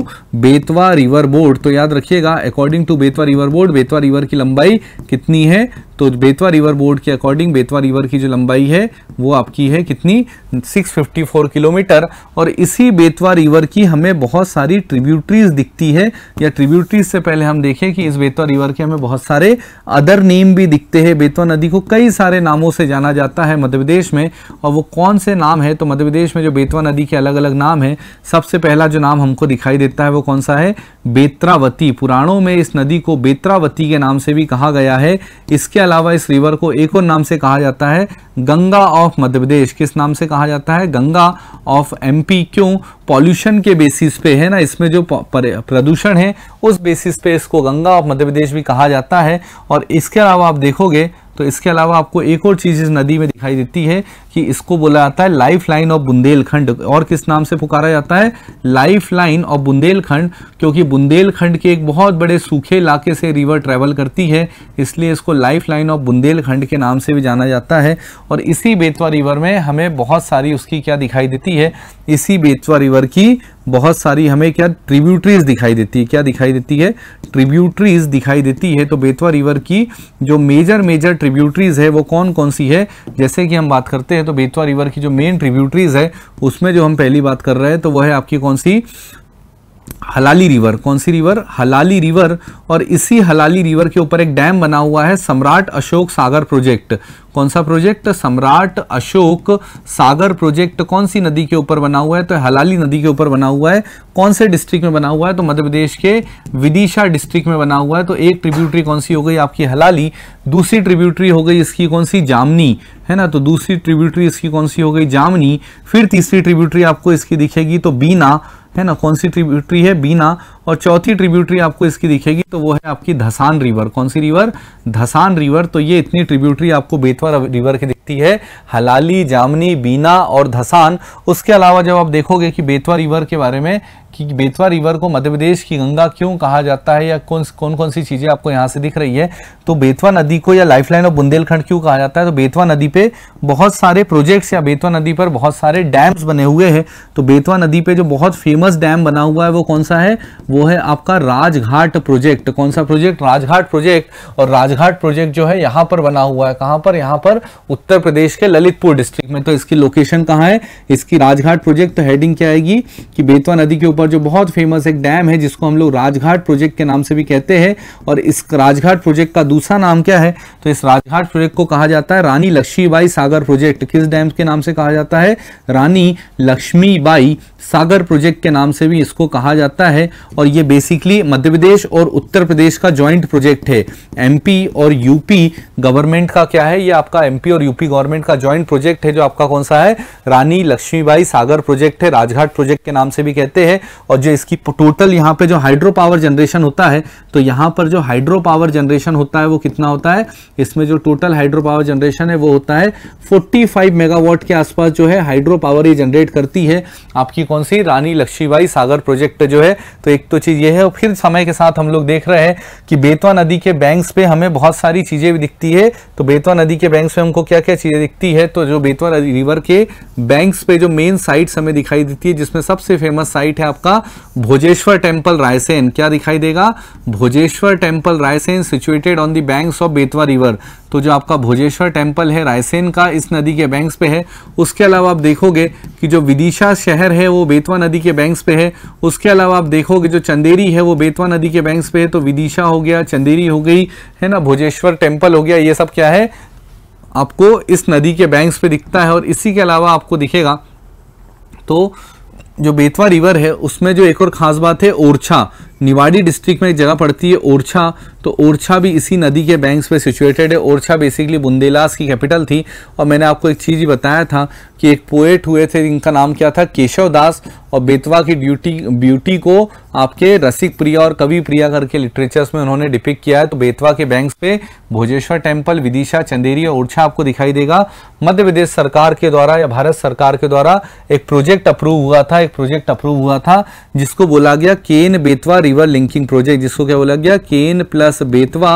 Betwa river board तो याद रखिएगा according to Betwa river board Betwa river की लंबाई कितनी है तो बेतवा रिवर बोर्ड के अकॉर्डिंग बेतवा रिवर की जो लंबाई आई है वो आपकी है कितनी 654 किलोमीटर और इसी बेतवा रिवर की हमें बहुत सारी ट्रिब्यूटरीज दिखती है या ट्रिब्यूटरीज से पहले हम देखें कि इस बेतवा रिवर के हमें बहुत सारे अदर नेम भी दिखते हैं बेतवा नदी को कई सारे नामों से जाना जाता है मध्य प्रदेश में और वो कौन से नाम है तो मध्य प्रदेश में जो बेतवा नदी के अलग अलग नाम है सबसे पहला जो नाम हमको दिखाई देता है वो कौन सा है बेत्रावती पुराणों में इस नदी को बेत्रावती के नाम से भी कहा गया है इसके अलावा इस रिवर को एक और नाम से कहा जाता है गंगा ऑफ मध्य प्रदेश किस नाम से कहा कहा जाता है गंगा ऑफ एमपी क्यों पॉल्यूशन के बेसिस पे है ना इसमें जो प्रदूषण है उस बेसिस पे इसको गंगा ऑफ मध्य प्रदेश भी कहा जाता है और इसके अलावा आप देखोगे तो इसके अलावा आपको एक और चीज़ इस नदी में दिखाई देती है कि इसको बोला जाता है लाइफ लाइन ऑफ बुंदेलखंड और किस नाम से पुकारा जाता है लाइफ लाइन ऑफ बुंदेलखंड क्योंकि बुंदेलखंड के एक बहुत बड़े सूखे इलाके से रिवर ट्रैवल करती है इसलिए इसको लाइफ लाइन ऑफ बुंदेलखंड के नाम से भी जाना जाता है और इसी बेतवा रिवर में हमें बहुत सारी उसकी क्या दिखाई देती है इसी बेतवा रिवर की बहुत सारी हमें क्या ट्रिब्यूटरीज दिखाई देती है क्या दिखाई देती है ट्रिब्यूटरीज दिखाई देती है तो बेतवा रिवर की जो मेजर मेजर ट्रिब्यूटरीज है वो कौन कौन सी है जैसे कि हम बात करते हैं हैं तो बेतवा रिवर की जो मेन ट्रिब्यूटरीज है उसमें जो हम पहली बात कर रहे हैं तो वह है आपकी कौन सी हलाली रिवर कौन सी रिवर हलाली रिवर और इसी हलाली रिवर के ऊपर एक डैम बना हुआ है सम्राट अशोक सागर प्रोजेक्ट कौन सा प्रोजेक्ट सम्राट अशोक सागर प्रोजेक्ट कौन सी नदी के ऊपर बना हुआ है तो हलाली नदी के ऊपर बना हुआ है कौन से डिस्ट्रिक्ट में बना हुआ है तो मध्य प्रदेश के विदिशा डिस्ट्रिक्ट में बना हुआ है तो एक ट्रिब्यूटरी कौन सी हो गई आपकी हलाली दूसरी ट्रिब्यूटरी हो गई इसकी कौन सी जामनी है ना तो दूसरी ट्रिब्यूटरी इसकी कौन सी हो गई जामनी फिर तीसरी ट्रिब्यूटरी आपको इसकी दिखेगी तो बीना है ना कौन सी ट्रिब्यूटरी है बीना और चौथी ट्रिब्यूटरी आपको इसकी दिखेगी तो वो है आपकी धसान रिवर कौन सी रिवर धसान रिवर तो ये इतनी ट्रिब्यूटरी आपको बेतवा रिवर की दिखती है हलाली जामनी बीना और धसान उसके अलावा जब आप देखोगे कि बेतवा रिवर के बारे में कि बेतवा रिवर को मध्य प्रदेश की गंगा क्यों कहा जाता है या कौन कौन कौन सी चीज़ें आपको यहां से दिख रही है तो बेतवा नदी को या लाइफलाइन ऑफ बुंदेलखंड क्यों कहा जाता है तो बेतवा नदी पे बहुत सारे प्रोजेक्ट्स या बेतवा नदी पर बहुत सारे डैम्स बने हुए हैं तो बेतवा नदी पे जो बहुत फेमस डैम बना हुआ है वो कौन सा है वो है आपका राजघाट प्रोजेक्ट कौन सा प्रोजेक्ट राजघाट प्रोजेक्ट और राजघाट प्रोजेक्ट जो है यहां पर बना हुआ है कहां पर यहां पर उत्तर प्रदेश के ललितपुर डिस्ट्रिक्ट में तो इसकी लोकेशन कहाँ है इसकी राजघाट प्रोजेक्ट तो हेडिंग क्या आएगी कि बेतवा नदी के ऊपर पर जो बहुत फेमस एक डैम है जिसको हम लोग राजघाट प्रोजेक्ट के नाम से भी कहते हैं और इस राजघाट प्रोजेक्ट का दूसरा नाम क्या है तो इस राजघाट प्रोजेक्ट को कहा जाता है रानी लक्ष्मीबाई सागर प्रोजेक्ट किस डैम के नाम से कहा जाता है रानी लक्ष्मीबाई सागर प्रोजेक्ट के नाम से भी इसको कहा जाता है और ये बेसिकली मध्य प्रदेश और उत्तर प्रदेश का ज्वाइंट प्रोजेक्ट है एमपी और यूपी गवर्नमेंट का क्या है ये आपका एमपी और यूपी गवर्नमेंट का ज्वाइंट प्रोजेक्ट है जो आपका कौन सा है रानी लक्ष्मीबाई सागर प्रोजेक्ट है राजघाट प्रोजेक्ट के नाम से भी कहते हैं और जो इसकी टोटल यहाँ पे जो हाइड्रो पावर जनरेशन होता है तो यहाँ पर जो हाइड्रो पावर जनरेशन होता है वो कितना होता है इसमें जो टोटल हाइड्रो पावर जनरेशन है वो होता है फोर्टी मेगावाट के आसपास जो है हाइड्रो पावर ये जनरेट करती है आपकी कौन सी रानी लक्ष्मीबाई सागर प्रोजेक्ट जो है तो एक तो चीज़ ये है और फिर समय के साथ हम लोग देख रहे हैं कि बेतवा नदी के बैंक्स पे हमें बहुत सारी चीज़ें भी दिखती है तो बेतवा नदी के बैंक्स पे हमको क्या क्या चीज़ें दिखती है तो जो बेतवा रिवर के बैंक्स पे जो मेन साइट्स हमें दिखाई देती है जिसमें सबसे फेमस साइट है आपका भोजेश्वर टेम्पल रायसेन क्या दिखाई देगा Bhojeshwar temple Raisen situated on the banks of Betwa river तो जो आपका भोजेश्वर टेम्पल है रायसेन का इस नदी के बैंक्स पे है उसके अलावा आप देखोगे कि जो विदिशा शहर है वो वो बेतवा नदी के बैंक्स पे है उसके अलावा आप देखोगे जो चंदेरी है वो बेतवा नदी के बैंक्स पे है तो विदिशा हो गया चंदेरी हो गई है ना भोजेश्वर टेम्पल हो गया ये सब क्या है आपको इस नदी के बैंक्स पे दिखता है और इसी के अलावा आपको दिखेगा तो जो बेतवा रिवर है उसमें जो एक और ख़ास बात है ओरछा निवाड़ी डिस्ट्रिक्ट में एक जगह पड़ती है ओरछा तो ओरछा भी इसी नदी के बैंक्स पे सिचुएटेड है ओरछा बेसिकली बुंदेलास की कैपिटल थी और मैंने आपको एक चीज़ ही बताया था कि एक पोएट हुए थे जिनका नाम क्या था केशव दास और बेतवा की ड्यूटी ब्यूटी को आपके रसिक प्रिया और कवि प्रिया करके लिटरेचर्स में उन्होंने डिपिक किया है तो बेतवा के बैंक्स पे भोजेश्वर टेम्पल विदिशा चंदेरी और ओरछा आपको दिखाई देगा मध्य प्रदेश सरकार के द्वारा या भारत सरकार के द्वारा एक प्रोजेक्ट अप्रूव हुआ था एक प्रोजेक्ट अप्रूव हुआ था जिसको बोला गया Ken Betwa river linking project जिसको क्या बोला गया Ken plus Betwa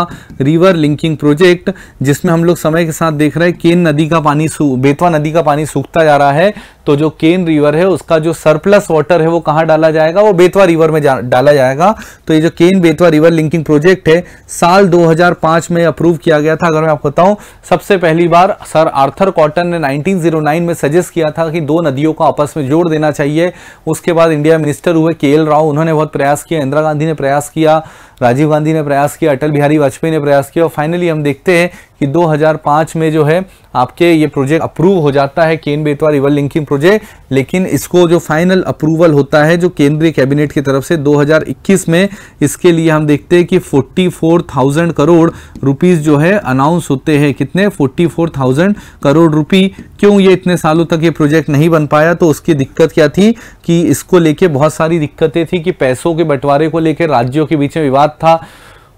river linking project जिसमें हम लोग समय के साथ देख रहे हैं केन नदी का पानी बेतवा नदी का पानी सूखता जा रहा है तो जो केन रिवर है उसका जो सरप्लस वाटर है वो कहां डाला जाएगा वो बेतवा रिवर में जा, डाला जाएगा तो ये जो Ken Betwa river linking project है साल 2005 में अप्रूव किया गया था अगर मैं आपको बताऊं सबसे पहली बार सर आर्थर कॉटन ने 1909 में सजेस्ट किया था कि दो नदियों को आपस में जोड़ देना चाहिए उसके बाद इंडिया मिनिस्टर हुए के राव उन्होंने बहुत प्रयास किया इंदिरा गांधी ने प्रयास किया राजीव गांधी ने प्रयास किया अटल बिहारी वाजपेयी ने प्रयास किया और फाइनली हम देखते हैं कि 2005 में जो है आपके ये प्रोजेक्ट अप्रूव हो जाता है Ken Betwa river linking project लेकिन इसको जो फाइनल अप्रूवल होता है जो केंद्रीय कैबिनेट की तरफ से 2021 में इसके लिए हम देखते हैं कि 44,000 करोड़ रुपीस जो है अनाउंस होते हैं कितने 44,000 करोड़ रुपी क्यों ये इतने सालों तक ये प्रोजेक्ट नहीं बन पाया तो उसकी दिक्कत क्या थी कि इसको लेके बहुत सारी दिक्कतें थी कि पैसों के बंटवारे को लेकर राज्यों के बीच में विवाद था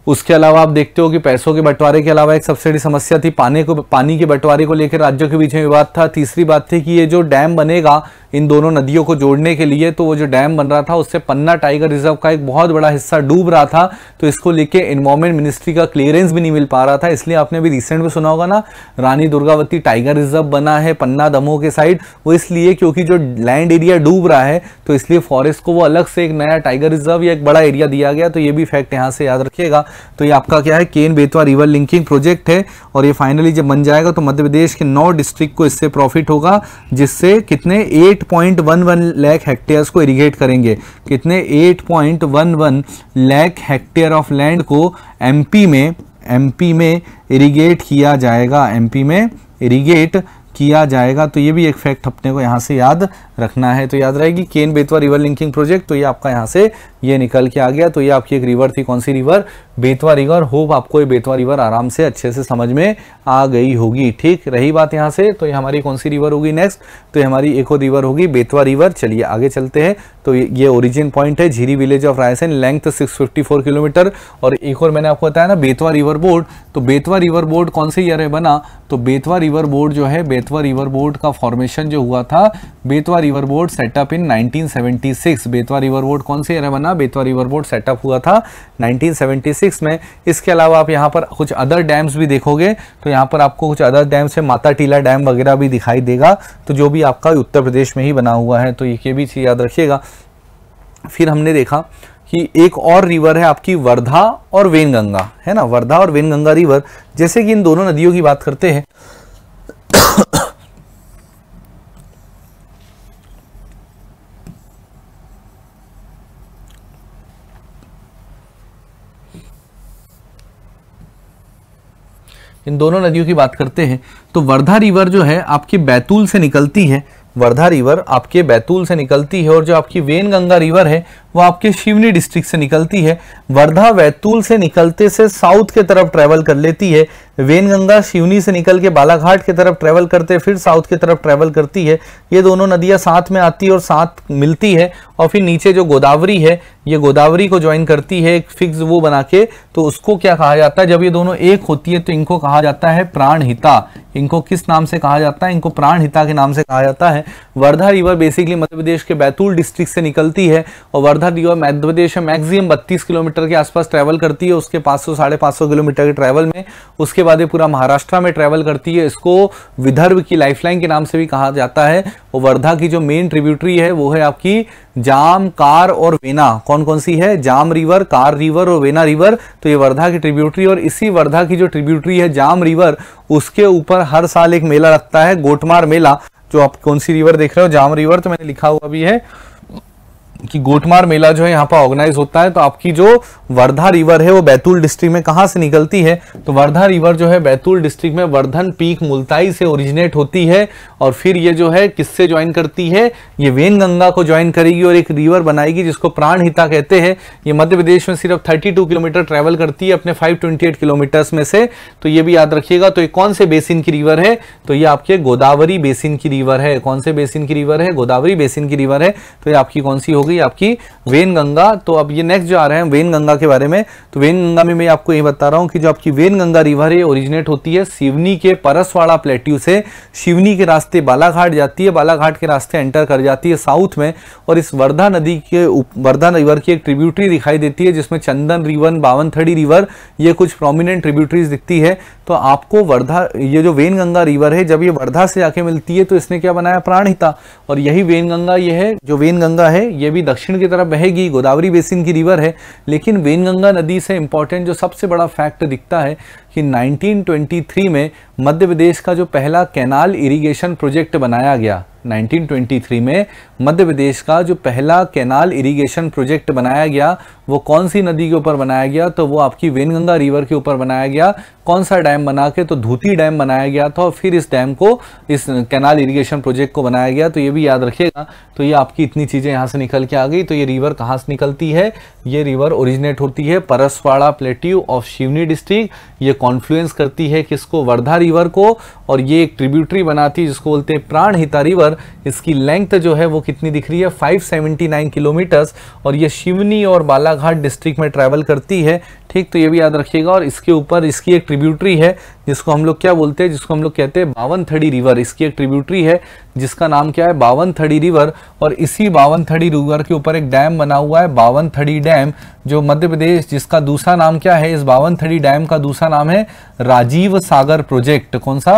उसके अलावा आप देखते हो कि पैसों के बंटवारे के अलावा एक सबसे बड़ी समस्या थी पानी को पानी के बंटवारे को लेकर राज्यों के बीच में विवाद था तीसरी बात थी कि ये जो डैम बनेगा इन दोनों नदियों को जोड़ने के लिए तो वो जो डैम बन रहा था उससे पन्ना टाइगर रिजर्व का एक बहुत बड़ा हिस्सा डूब रहा था तो इसको लेके इन्वायरमेंट मिनिस्ट्री का क्लियरेंस भी नहीं मिल पा रहा था इसलिए आपने अभी रिसेंट में सुना होगा ना रानी दुर्गावती टाइगर रिजर्व बना है पन्ना दमोह के साइड वो इसलिए क्योंकि जो लैंड एरिया डूब रहा है तो इसलिए फॉरेस्ट को वो अलग से एक नया टाइगर रिजर्व या एक बड़ा एरिया दिया गया तो ये भी फैक्ट यहाँ से याद रखिएगा तो ये आपका क्या है Ken Betwa river linking project है और ये फाइनली जब बन जाएगा तो मध्य प्रदेश के नौ डिस्ट्रिक्ट को इससे प्रॉफिट होगा जिससे कितने 8.11 लैख हेक्टेयर को इरीगेट करेंगे कितने 8.11 लैख हेक्टेयर ऑफ लैंड को एमपी में एमपी में इरीगेट किया जाएगा एमपी में इरीगेट किया जाएगा तो ये भी एक फैक्ट अपने को यहाँ से याद रखना है तो याद रहेगी Ken Betwa river linking project तो ये आपका यहाँ से ये निकल के आ गया तो ये आपकी एक रिवर थी कौन सी रिवर बेतवा रिवर होप आपको ये बेतवा रिवर आराम से अच्छे से समझ में आ गई होगी ठीक रही बात यहाँ से तो ये हमारी कौन सी रिवर होगी नेक्स्ट तो ये हमारी एक और रिवर होगी बेतवा रिवर चलिए आगे चलते हैं तो ये ओरिजिन पॉइंट है Jhiri village of Raisen length six kilometre और एक और मैंने आपको बताया ना बेतवा रिवर बोर्ड तो बेतवा रिवर बोर्ड कौन से ईयर है बना तो बेतवा रिवर बोर्ड जो है बेतवा रिवर बोर्ड का फॉर्मेशन जो हुआ था Betwa river board setup in 1976 Betwa river board कौन से ईयर में बना बेतवा रिवर बोर्ड सेटअप हुआ था 1976 में इसके अलावा आप यहां पर कुछ अदर डैम्स भी देखोगे तो यहां पर आपको कुछ अदर डैम्स है माता टीला डैम वगैरह भी दिखाई देगा तो जो भी आपका उत्तर प्रदेश में ही बना हुआ है तो ये भी चीज़ याद रखिएगा फिर हमने देखा कि एक और रिवर है आपकी वर्धा और वेनगंगा है ना वर्धा और वेनगंगा रिवर जैसे कि इन दोनों नदियों की बात करते हैं इन दोनों नदियों की बात करते हैं तो वर्धा रिवर जो है आपकी बैतूल से निकलती है वर्धा रिवर आपके बैतूल से निकलती है और जो आपकी वेन गंगा रिवर है वो आपके शिवनी डिस्ट्रिक्ट से निकलती है वर्धा वैतूल से निकलते से साउथ के तरफ ट्रैवल कर लेती है वेनगंगा शिवनी से निकल के बालाघाट की तरफ ट्रैवल करते फिर साउथ की तरफ ट्रैवल करती है ये दोनों नदियाँ साथ में आती है और साथ मिलती है और फिर नीचे जो गोदावरी है ये गोदावरी को ज्वाइन करती है एक फिक्स वो बना के तो उसको क्या कहा जाता है जब ये दोनों एक होती है तो इनको कहा जाता है प्राणहिता इनको किस नाम से कहा जाता है इनको प्राणहिता के नाम से कहा जाता है वर्धा रिवर बेसिकली मध्य प्रदेश के बैतूल डिस्ट्रिक्ट से निकलती है और वर्धा दीवा मध्य प्रदेश में मैक्सिमम बत्तीस किलोमीटर के आसपास ट्रैवल करती है उसके पाँच सौ साढ़े पाँच सौ किलोमीटर के ट्रैवल में उसके बाद ये पूरा महाराष्ट्र में ट्रैवल करती है इसको विदर्भ की लाइफलाइन के नाम से भी कहा जाता है और वर्धा की जो मेन ट्रिब्यूटरी है वो है आपकी जाम कार और वेना कौन कौन सी है जाम रिवर कार रिवर और वेना रिवर तो ये वर्धा की ट्रिब्यूटरी और इसी वर्धा की जो ट्रिब्यूटरी है जाम रिवर उसके ऊपर हर साल एक मेला लगता है गोटमार मेला जो आप कौन सी रिवर देख रहे हो जाम रिवर तो मैंने लिखा हुआ भी है कि गोटमार मेला जो है यहाँ पर ऑर्गेनाइज होता है तो आपकी जो वर्धा रिवर है वो बैतूल डिस्ट्रिक्ट में कहाँ से निकलती है तो वर्धा रिवर जो है बैतूल डिस्ट्रिक्ट में वर्धन पीक मुल्ताई से ओरिजिनेट होती है और फिर ये जो है किससे ज्वाइन करती है ये वेन गंगा को ज्वाइन करेगी और एक रिवर बनाएगी जिसको प्राणहिता कहते हैं ये मध्य प्रदेश में सिर्फ थर्टी किलोमीटर ट्रैवल करती है अपने फाइव ट्वेंटी में से तो ये भी याद रखिएगा तो ये कौन से बेसिन की रिवर है तो ये आपके गोदावरी बेसिन की रिवर है कौन से बेसिन की रिवर है गोदावरी बेसिन की रिवर है तो ये आपकी कौन सी होगी गई आपकी वेन गंगा तो अब ये नेक्स्ट जो आ रहे हैं वेन गंगा के बारे में तो वेन गंगा में मैं आपको ये बता रहा हूँ कि जो आपकी वेन गंगा रिवर है ओरिजिनेट होती है शिवनी के परसवाड़ा प्लेट्यू से शिवनी के रास्ते बालाघाट जाती है बालाघाट के रास्ते एंटर कर जाती है साउथ में और इस वर्धा नदी के वर्धा रिवर की एक ट्रिब्यूटरी दिखाई देती है जिसमें चंदन रिवर बावनथड़ी रिवर ये कुछ प्रोमिनेंट ट्रिब्यूटरीज दिखती है तो आपको वर्धा ये जो वेन गंगा रिवर है जब ये वर्धा से जाके मिलती है तो इसने क्या बनाया प्राणहिता और यही वेन गंगा ये है जो वेन गंगा है ये भी अभी दक्षिण की तरफ बहेगी गोदावरी बेसिन की रिवर है लेकिन वेनगंगा नदी से इम्पॉर्टेंट जो सबसे बड़ा फैक्ट दिखता है कि 1923 में मध्य प्रदेश का जो पहला कैनाल इरिगेशन प्रोजेक्ट बनाया गया 1923 में मध्य प्रदेश का जो पहला कैनाल इरिगेशन प्रोजेक्ट बनाया गया वो कौन सी नदी के ऊपर बनाया गया तो वो आपकी वेनगंगा रिवर के ऊपर बनाया गया कौन सा डैम बना के तो धूती डैम बनाया गया था और फिर इस डैम को इस कैनाल इरिगेशन प्रोजेक्ट को बनाया गया तो ये भी याद रखिएगा तो ये आपकी इतनी चीज़ें यहाँ से निकल के आ गई तो ये रिवर कहाँ से निकलती है ये रिवर ओरिजिनेट होती है Paraswada plateau of Seoni district ये कॉन्फ्लुएंस करती है किसको वर्धा रिवर को और ये एक ट्रिब्यूटरी बनाती है जिसको बोलते हैं प्राण रिवर इसकी लेंथ जो है वो कितनी दिख रही है 579 किलोमीटर्स और ये शिवनी और बालाघाट डिस्ट्रिक्ट में ट्रैवल करती है ठीक तो ये भी याद रखिएगा और इसके ऊपर इसकी एक ट्रिब्यूटरी है जिसको हम लोग क्या बोलते हैं जिसको हम लोग कहते हैं बावन थड़ी रिवर इसकी एक ट्रिब्यूटरी है जिसका नाम क्या है बावन थड़ी रिवर और इसी बावन थड़ी रिवर के ऊपर एक डैम बना हुआ है बावन थड़ी डैम जो मध्य प्रदेश जिसका दूसरा नाम क्या है इस बावन थड़ी डैम का दूसरा नाम है राजीव सागर प्रोजेक्ट कौन सा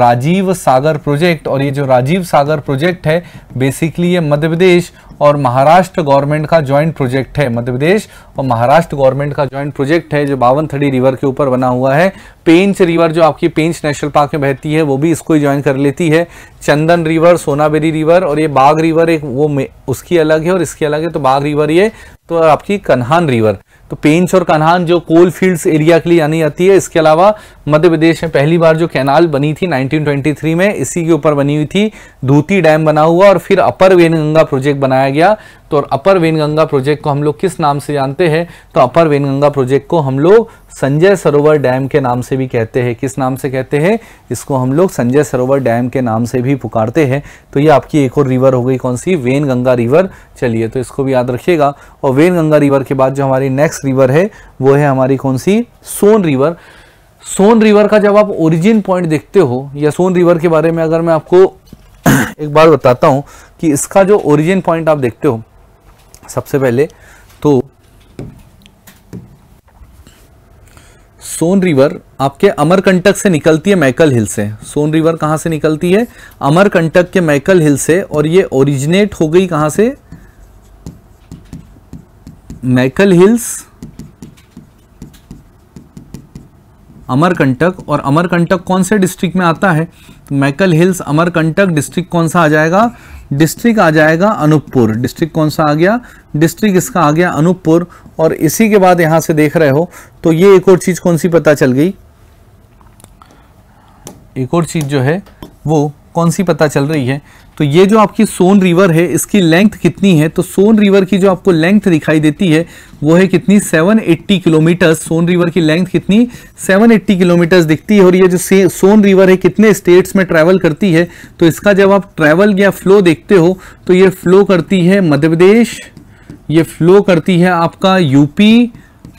राजीव सागर प्रोजेक्ट और ये जो राजीव सागर प्रोजेक्ट है बेसिकली ये मध्य प्रदेश और महाराष्ट्र गवर्नमेंट का ज्वाइंट प्रोजेक्ट है मध्य प्रदेश और महाराष्ट्र गवर्नमेंट का ज्वाइंट प्रोजेक्ट है जो बावन थड़ी रिवर के ऊपर बना हुआ है पेंच रिवर जो आपकी पेंच नेशनल पार्क में बहती है वो भी इसको ही ज्वाइन कर लेती है चंदन रिवर सोनाबेरी रिवर और ये बाघ रिवर एक वो उसकी अलग है और इसकी अलग है तो बाघ रिवर ये तो आपकी कन्हान रिवर तो पेंच और कन्हान जो कोल फील्ड्स एरिया के लिए जानी जाती है इसके अलावा मध्य प्रदेश में पहली बार जो कैनाल बनी थी 1923 में इसी के ऊपर बनी हुई थी धूती डैम बना हुआ और फिर अपर वेनगंगा प्रोजेक्ट बनाया गया तो अपर वेनगंगा प्रोजेक्ट को हम लोग किस नाम से जानते हैं तो अपर वेनगंगा प्रोजेक्ट को हम लोग संजय सरोवर डैम के नाम से भी कहते हैं किस नाम से कहते हैं इसको हम लोग संजय सरोवर डैम के नाम से भी पुकारते हैं तो ये आपकी एक और रिवर हो गई कौन सी वेन गंगा रिवर चलिए तो इसको भी याद रखिएगा और वेन गंगा रिवर के बाद जो हमारी नेक्स्ट रिवर है वो है हमारी कौन सी सोन रिवर सोन रिवर का जब आप ओरिजिन पॉइंट देखते हो या सोन रिवर के बारे में अगर मैं आपको एक बार बताता हूँ कि इसका जो ओरिजिन पॉइंट आप देखते हो सबसे पहले तो सोन रिवर आपके अमरकंटक से निकलती है मैकल हिल से सोन रिवर कहां से निकलती है अमरकंटक के मैकल हिल से और ये ओरिजिनेट हो गई कहां से मैकल हिल्स अमरकंटक और अमरकंटक कौन से डिस्ट्रिक्ट में आता है तो मैकल हिल्स अमरकंटक डिस्ट्रिक्ट कौन सा आ जाएगा डिस्ट्रिक्ट आ जाएगा अनूपपुर डिस्ट्रिक्ट कौन सा आ गया डिस्ट्रिक्ट इसका आ गया अनूपपुर और इसी के बाद यहां से देख रहे हो तो ये एक और चीज़ कौन सी पता चल गई एक और चीज़ जो है वो कौन सी पता चल रही है तो ये जो आपकी सोन रिवर है इसकी लेंथ कितनी है तो सोन रिवर की जो आपको लेंथ दिखाई देती है वो है कितनी 780 किलोमीटर सोन रिवर की लेंथ कितनी 780 किलोमीटर दिखती है और ये जो सोन रिवर है कितने स्टेट्स में ट्रैवल करती है तो इसका जब आप ट्रैवल या फ्लो देखते हो तो ये फ्लो करती है मध्य प्रदेश ये फ्लो करती है आपका यूपी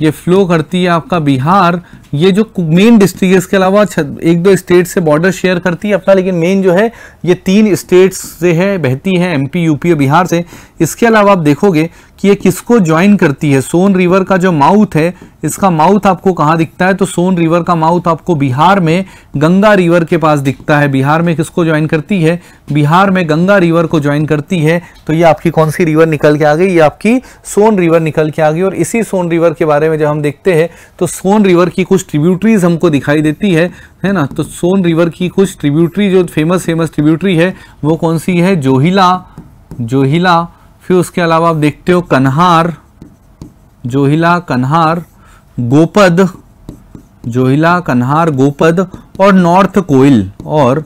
ये फ्लो करती है आपका बिहार ये जो मेन डिस्ट्रिक्ट इसके अलावा एक दो स्टेट से बॉर्डर शेयर करती है अपना लेकिन मेन जो है ये तीन स्टेट्स से है बहती है एमपी यूपी और बिहार से इसके अलावा आप देखोगे कि ये किसको ज्वाइन करती है सोन रिवर का जो माउथ है इसका माउथ आपको कहाँ दिखता है तो सोन रिवर का माउथ आपको बिहार में गंगा रिवर के पास दिखता है बिहार में किसको ज्वाइन करती है बिहार में गंगा रिवर को ज्वाइन करती है तो ये आपकी कौन सी रिवर निकल के आ गई ये आपकी सोन रिवर निकल के आ गई और इसी सोन रिवर के बारे में जब हम देखते हैं तो सोन रिवर की कुछ ट्रिब्यूटरीज हमको दिखाई देती है है ना तो सोन रिवर की कुछ ट्रिब्यूटरी जो फेमस फेमस ट्रिब्यूटरी है वो कौन सी है जोहिला जोहिला फिर उसके अलावा आप देखते हो कन्हार जोहिला कन्हार गोपद जोहिला कन्हार गोपद और नॉर्थ कोयल और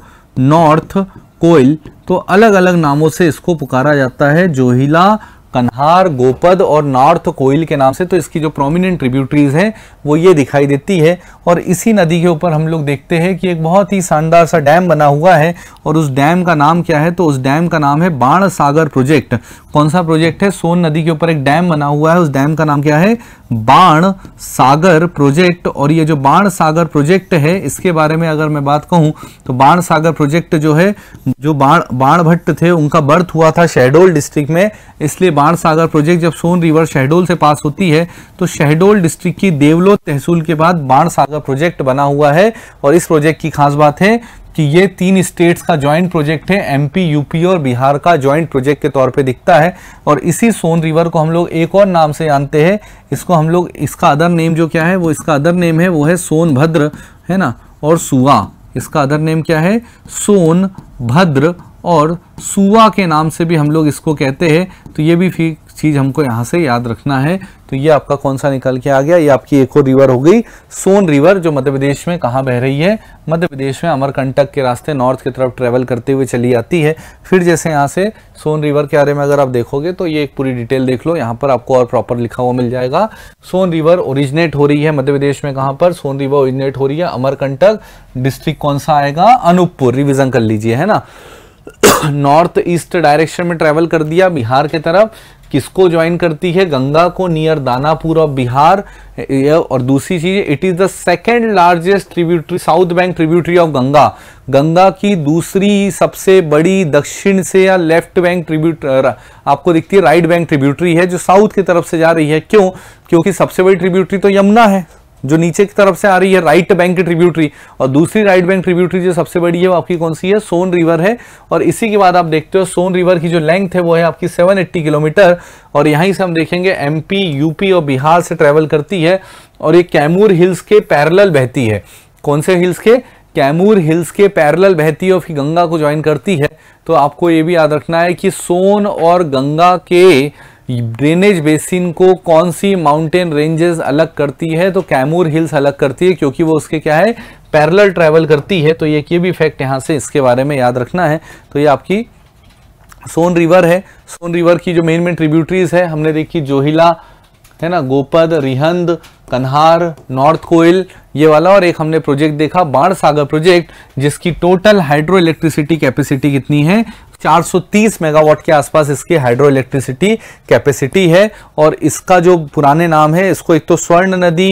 नॉर्थ कोयल तो अलग अलग नामों से इसको पुकारा जाता है जोहिला कन्हार गोपद और नॉर्थ कोयल के नाम से तो इसकी जो प्रोमिनेंट ट्रिब्यूटरीज हैं वो ये दिखाई देती है और इसी नदी के ऊपर हम लोग देखते हैं कि एक बहुत ही शानदार सा डैम बना हुआ है और उस डैम का नाम क्या है तो उस डैम का नाम है बाण सागर प्रोजेक्ट कौन सा प्रोजेक्ट है सोन नदी के ऊपर एक डैम बना हुआ है उस डैम का नाम क्या है बाण सागर प्रोजेक्ट और ये जो बाण सागर प्रोजेक्ट है इसके बारे में अगर मैं बात कहूँ तो बाण सागर प्रोजेक्ट जो है जो बाण बाण भट्ट थे उनका बर्थ हुआ था शहडोल डिस्ट्रिक्ट में इसलिए बाण सागर प्रोजेक्ट जब सोन रिवर शहडोल से पास होती है तो शहडोल डिस्ट्रिक्ट की देवलो तहसील के बाद बाण सागर प्रोजेक्ट बना हुआ है और इस प्रोजेक्ट की खास बात है कि ये तीन स्टेट्स का जॉइंट प्रोजेक्ट है एमपी यूपी और बिहार का ज्वाइंट प्रोजेक्ट के तौर पे दिखता है और इसी सोन रिवर को हम लोग एक और नाम से जानते हैं इसको हम लोग इसका अदर नेम जो क्या है वो इसका अदर नेम है वो है सोनभद्र है ना और सुआ इसका अदर नेम क्या है सोन भद्र और सुवा के नाम से भी हम लोग इसको कहते हैं तो ये भी चीज़ हमको यहाँ से याद रखना है तो ये आपका कौन सा निकल के आ गया ये आपकी एक और रिवर हो गई सोन रिवर जो मध्य प्रदेश में कहाँ बह रही है मध्य प्रदेश में अमरकंटक के रास्ते नॉर्थ की तरफ ट्रेवल करते हुए चली आती है फिर जैसे यहाँ से सोन रिवर के बारे में अगर आप देखोगे तो ये एक पूरी डिटेल देख लो यहाँ पर आपको और प्रॉपर लिखा हुआ मिल जाएगा सोन रिवर ओरिजिनेट हो रही है मध्य प्रदेश में कहाँ पर सोन रिवर ओरिजिनेट हो रही है अमरकंटक डिस्ट्रिक्ट कौन सा आएगा अनूपपुर रिविजन कर लीजिए है ना नॉर्थ ईस्ट डायरेक्शन में ट्रेवल कर दिया बिहार के तरफ किसको ज्वाइन करती है गंगा को नियर दानापुर ऑफ बिहार और दूसरी चीज it is the second largest tributary south bank tributary of Ganga Ganga की दूसरी सबसे बड़ी दक्षिण से या लेफ्ट बैंक ट्रिब्यूट आपको दिखती है राइट बैंक ट्रिब्यूटरी है जो साउथ की तरफ से जा रही है क्यों क्योंकि सबसे बड़ी ट्रिब्यूटरी तो यमुना है जो नीचे की तरफ से आ रही है राइट बैंक ट्रिब्यूटरी और दूसरी राइट बैंक ट्रिब्यूटरी जो सबसे बड़ी है वो आपकी कौन सी है सोन रिवर है और इसी के बाद आप देखते हो सोन रिवर की जो लेंथ है वो है आपकी 780 किलोमीटर और यहाँ से हम देखेंगे एमपी यूपी और बिहार से ट्रेवल करती है और ये कैमूर हिल्स के पैरल बहती है कौन से हिल्स के कैमूर हिल्स के पैरल बहती है और फिर गंगा को ज्वाइन करती है तो आपको ये भी याद रखना है कि सोन और गंगा के ड्रेनेज बेसिन को कौन सी माउंटेन रेंजेस अलग करती है तो कैमूर हिल्स अलग करती है क्योंकि वो उसके क्या है पैरल ट्रैवल करती है तो ये ये भी फैक्ट यहाँ से इसके बारे में याद रखना है तो ये आपकी सोन रिवर है सोन रिवर की जो मेन मेन ट्रिब्यूटरीज है हमने देखी जोहिला है ना गोपद रिहंद कन्हार नॉर्थ कोयल ये वाला और एक हमने प्रोजेक्ट देखा बाण सागर प्रोजेक्ट जिसकी टोटल हाइड्रो इलेक्ट्रिसिटी कैपेसिटी कितनी है 430 मेगावाट के आसपास इसकी हाइड्रो इलेक्ट्रिसिटी कैपेसिटी है और इसका जो पुराने नाम है इसको एक तो स्वर्ण नदी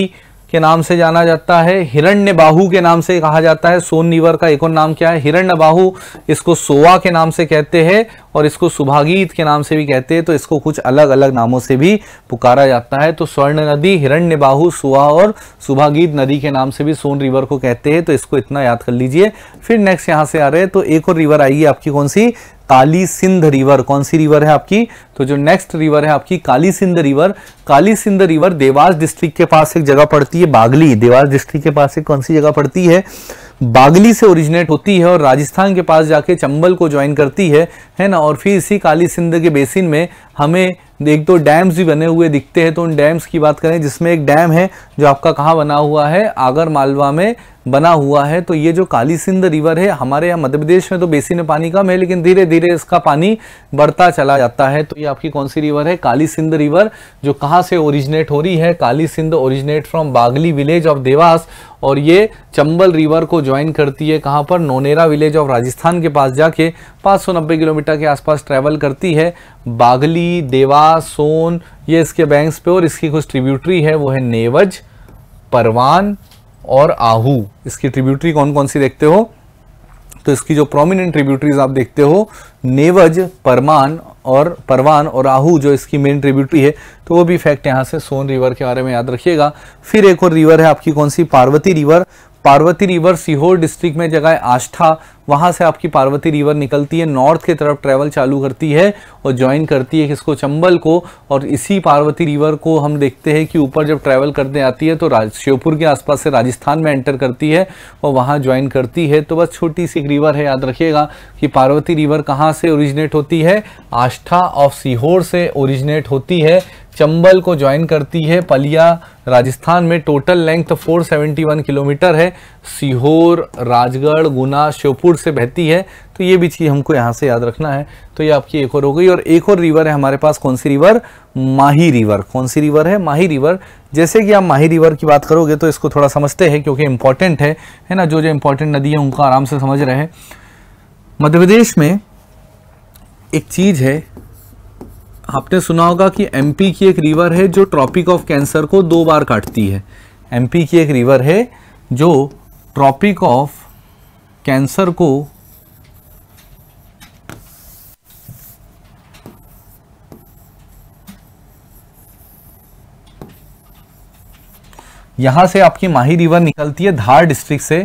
के नाम से जाना जाता है हिरण्य बाहू के नाम से कहा जाता है सोन नीवर का एक और नाम क्या है हिरण्य बाहू इसको सोवा के नाम से कहते हैं और इसको सुभागीत के नाम से भी कहते हैं तो इसको कुछ अलग अलग नामों से भी पुकारा जाता है तो स्वर्ण नदी हिरण्य बाहू सुहा और सुभागीत नदी के नाम से भी सोन रिवर को कहते हैं तो इसको इतना याद कर लीजिए फिर नेक्स्ट यहाँ से आ रहे हैं तो एक और रिवर आई है आपकी कौन सी काली सिंध रिवर कौन सी रिवर है आपकी तो जो नेक्स्ट रिवर है आपकी Kali Sindh river Kali Sindh river Dewas district के पास एक जगह पड़ती है बागली देवास डिस्ट्रिक्ट के पास एक कौन सी जगह पड़ती है बागली से ओरिजिनेट होती है और राजस्थान के पास जाके चंबल को ज्वाइन करती है है ना और फिर इसी काली सिंध के बेसिन में हमें एक दो डैम्स भी बने हुए दिखते हैं तो उन डैम्स की बात करें जिसमें एक डैम है जो आपका कहाँ बना हुआ है आगर मालवा में बना हुआ है तो ये जो काली सिंध रिवर है हमारे यहाँ मध्य प्रदेश में तो बेसिन में पानी कम है लेकिन धीरे धीरे इसका पानी बढ़ता चला जाता है तो ये आपकी कौन सी रिवर है काली सिंध रिवर जो कहाँ से ओरिजिनेट हो रही है Kali Sindh originate from Bagli village of Dewas और ये चंबल रिवर को ज्वाइन करती है कहाँ पर नोनेरा विलेज ऑफ राजस्थान के पास जाके पाँच किलोमीटर के आसपास ट्रैवल करती है बागली देवा सोन ये इसके बैंक्स पे और इसकी कुछ ट्रिब्यूटरी है वो है नेवज परवान और आहू इसकी ट्रिब्यूटरी कौन कौन सी देखते हो तो इसकी जो प्रोमिनेंट ट्रिब्यूटरीज आप देखते हो नेवज परमान और परवान और आहू जो इसकी मेन ट्रिब्यूटरी है तो वो भी फैक्ट यहाँ से सोन रिवर के बारे में याद रखिएगा फिर एक और रिवर है आपकी कौन सी Parvati river Parvati river Sehore district में जगह आष्ठा वहाँ से आपकी पार्वती रिवर निकलती है नॉर्थ की तरफ ट्रैवल चालू करती है और ज्वाइन करती है किसको चंबल को और इसी पार्वती रिवर को हम देखते हैं कि ऊपर जब ट्रैवल करने आती है तो श्योपुर के आसपास से राजस्थान में एंटर करती है और वहाँ ज्वाइन करती है तो बस छोटी सी रिवर है याद रखिएगा कि पार्वती रिवर कहाँ से ओरिजिनेट होती है आस्था ऑफ सीहोर से ओरिजिनेट होती है चंबल को ज्वाइन करती है पलिया राजस्थान में टोटल लेंथ 471 किलोमीटर है सीहोर राजगढ़ गुना श्योपुर से बहती है तो ये भी चीज़ हमको यहाँ से याद रखना है तो ये आपकी एक और हो गई और एक और रिवर है हमारे पास कौन सी रिवर माही रिवर कौन सी रिवर है माही रिवर जैसे कि आप माही रिवर की बात करोगे तो इसको थोड़ा समझते हैं क्योंकि इंपॉर्टेंट है है ना जो जो इंपॉर्टेंट नदी है उनको आराम से समझ रहे हैं मध्य प्रदेश में एक चीज़ है आपने सुना होगा कि एम की एक रिवर है जो ट्रॉपिक ऑफ कैंसर को दो बार काटती है एमपी की एक रिवर है जो ट्रॉपिक ऑफ कैंसर को यहां से आपकी माही रिवर निकलती है धार डिस्ट्रिक्ट से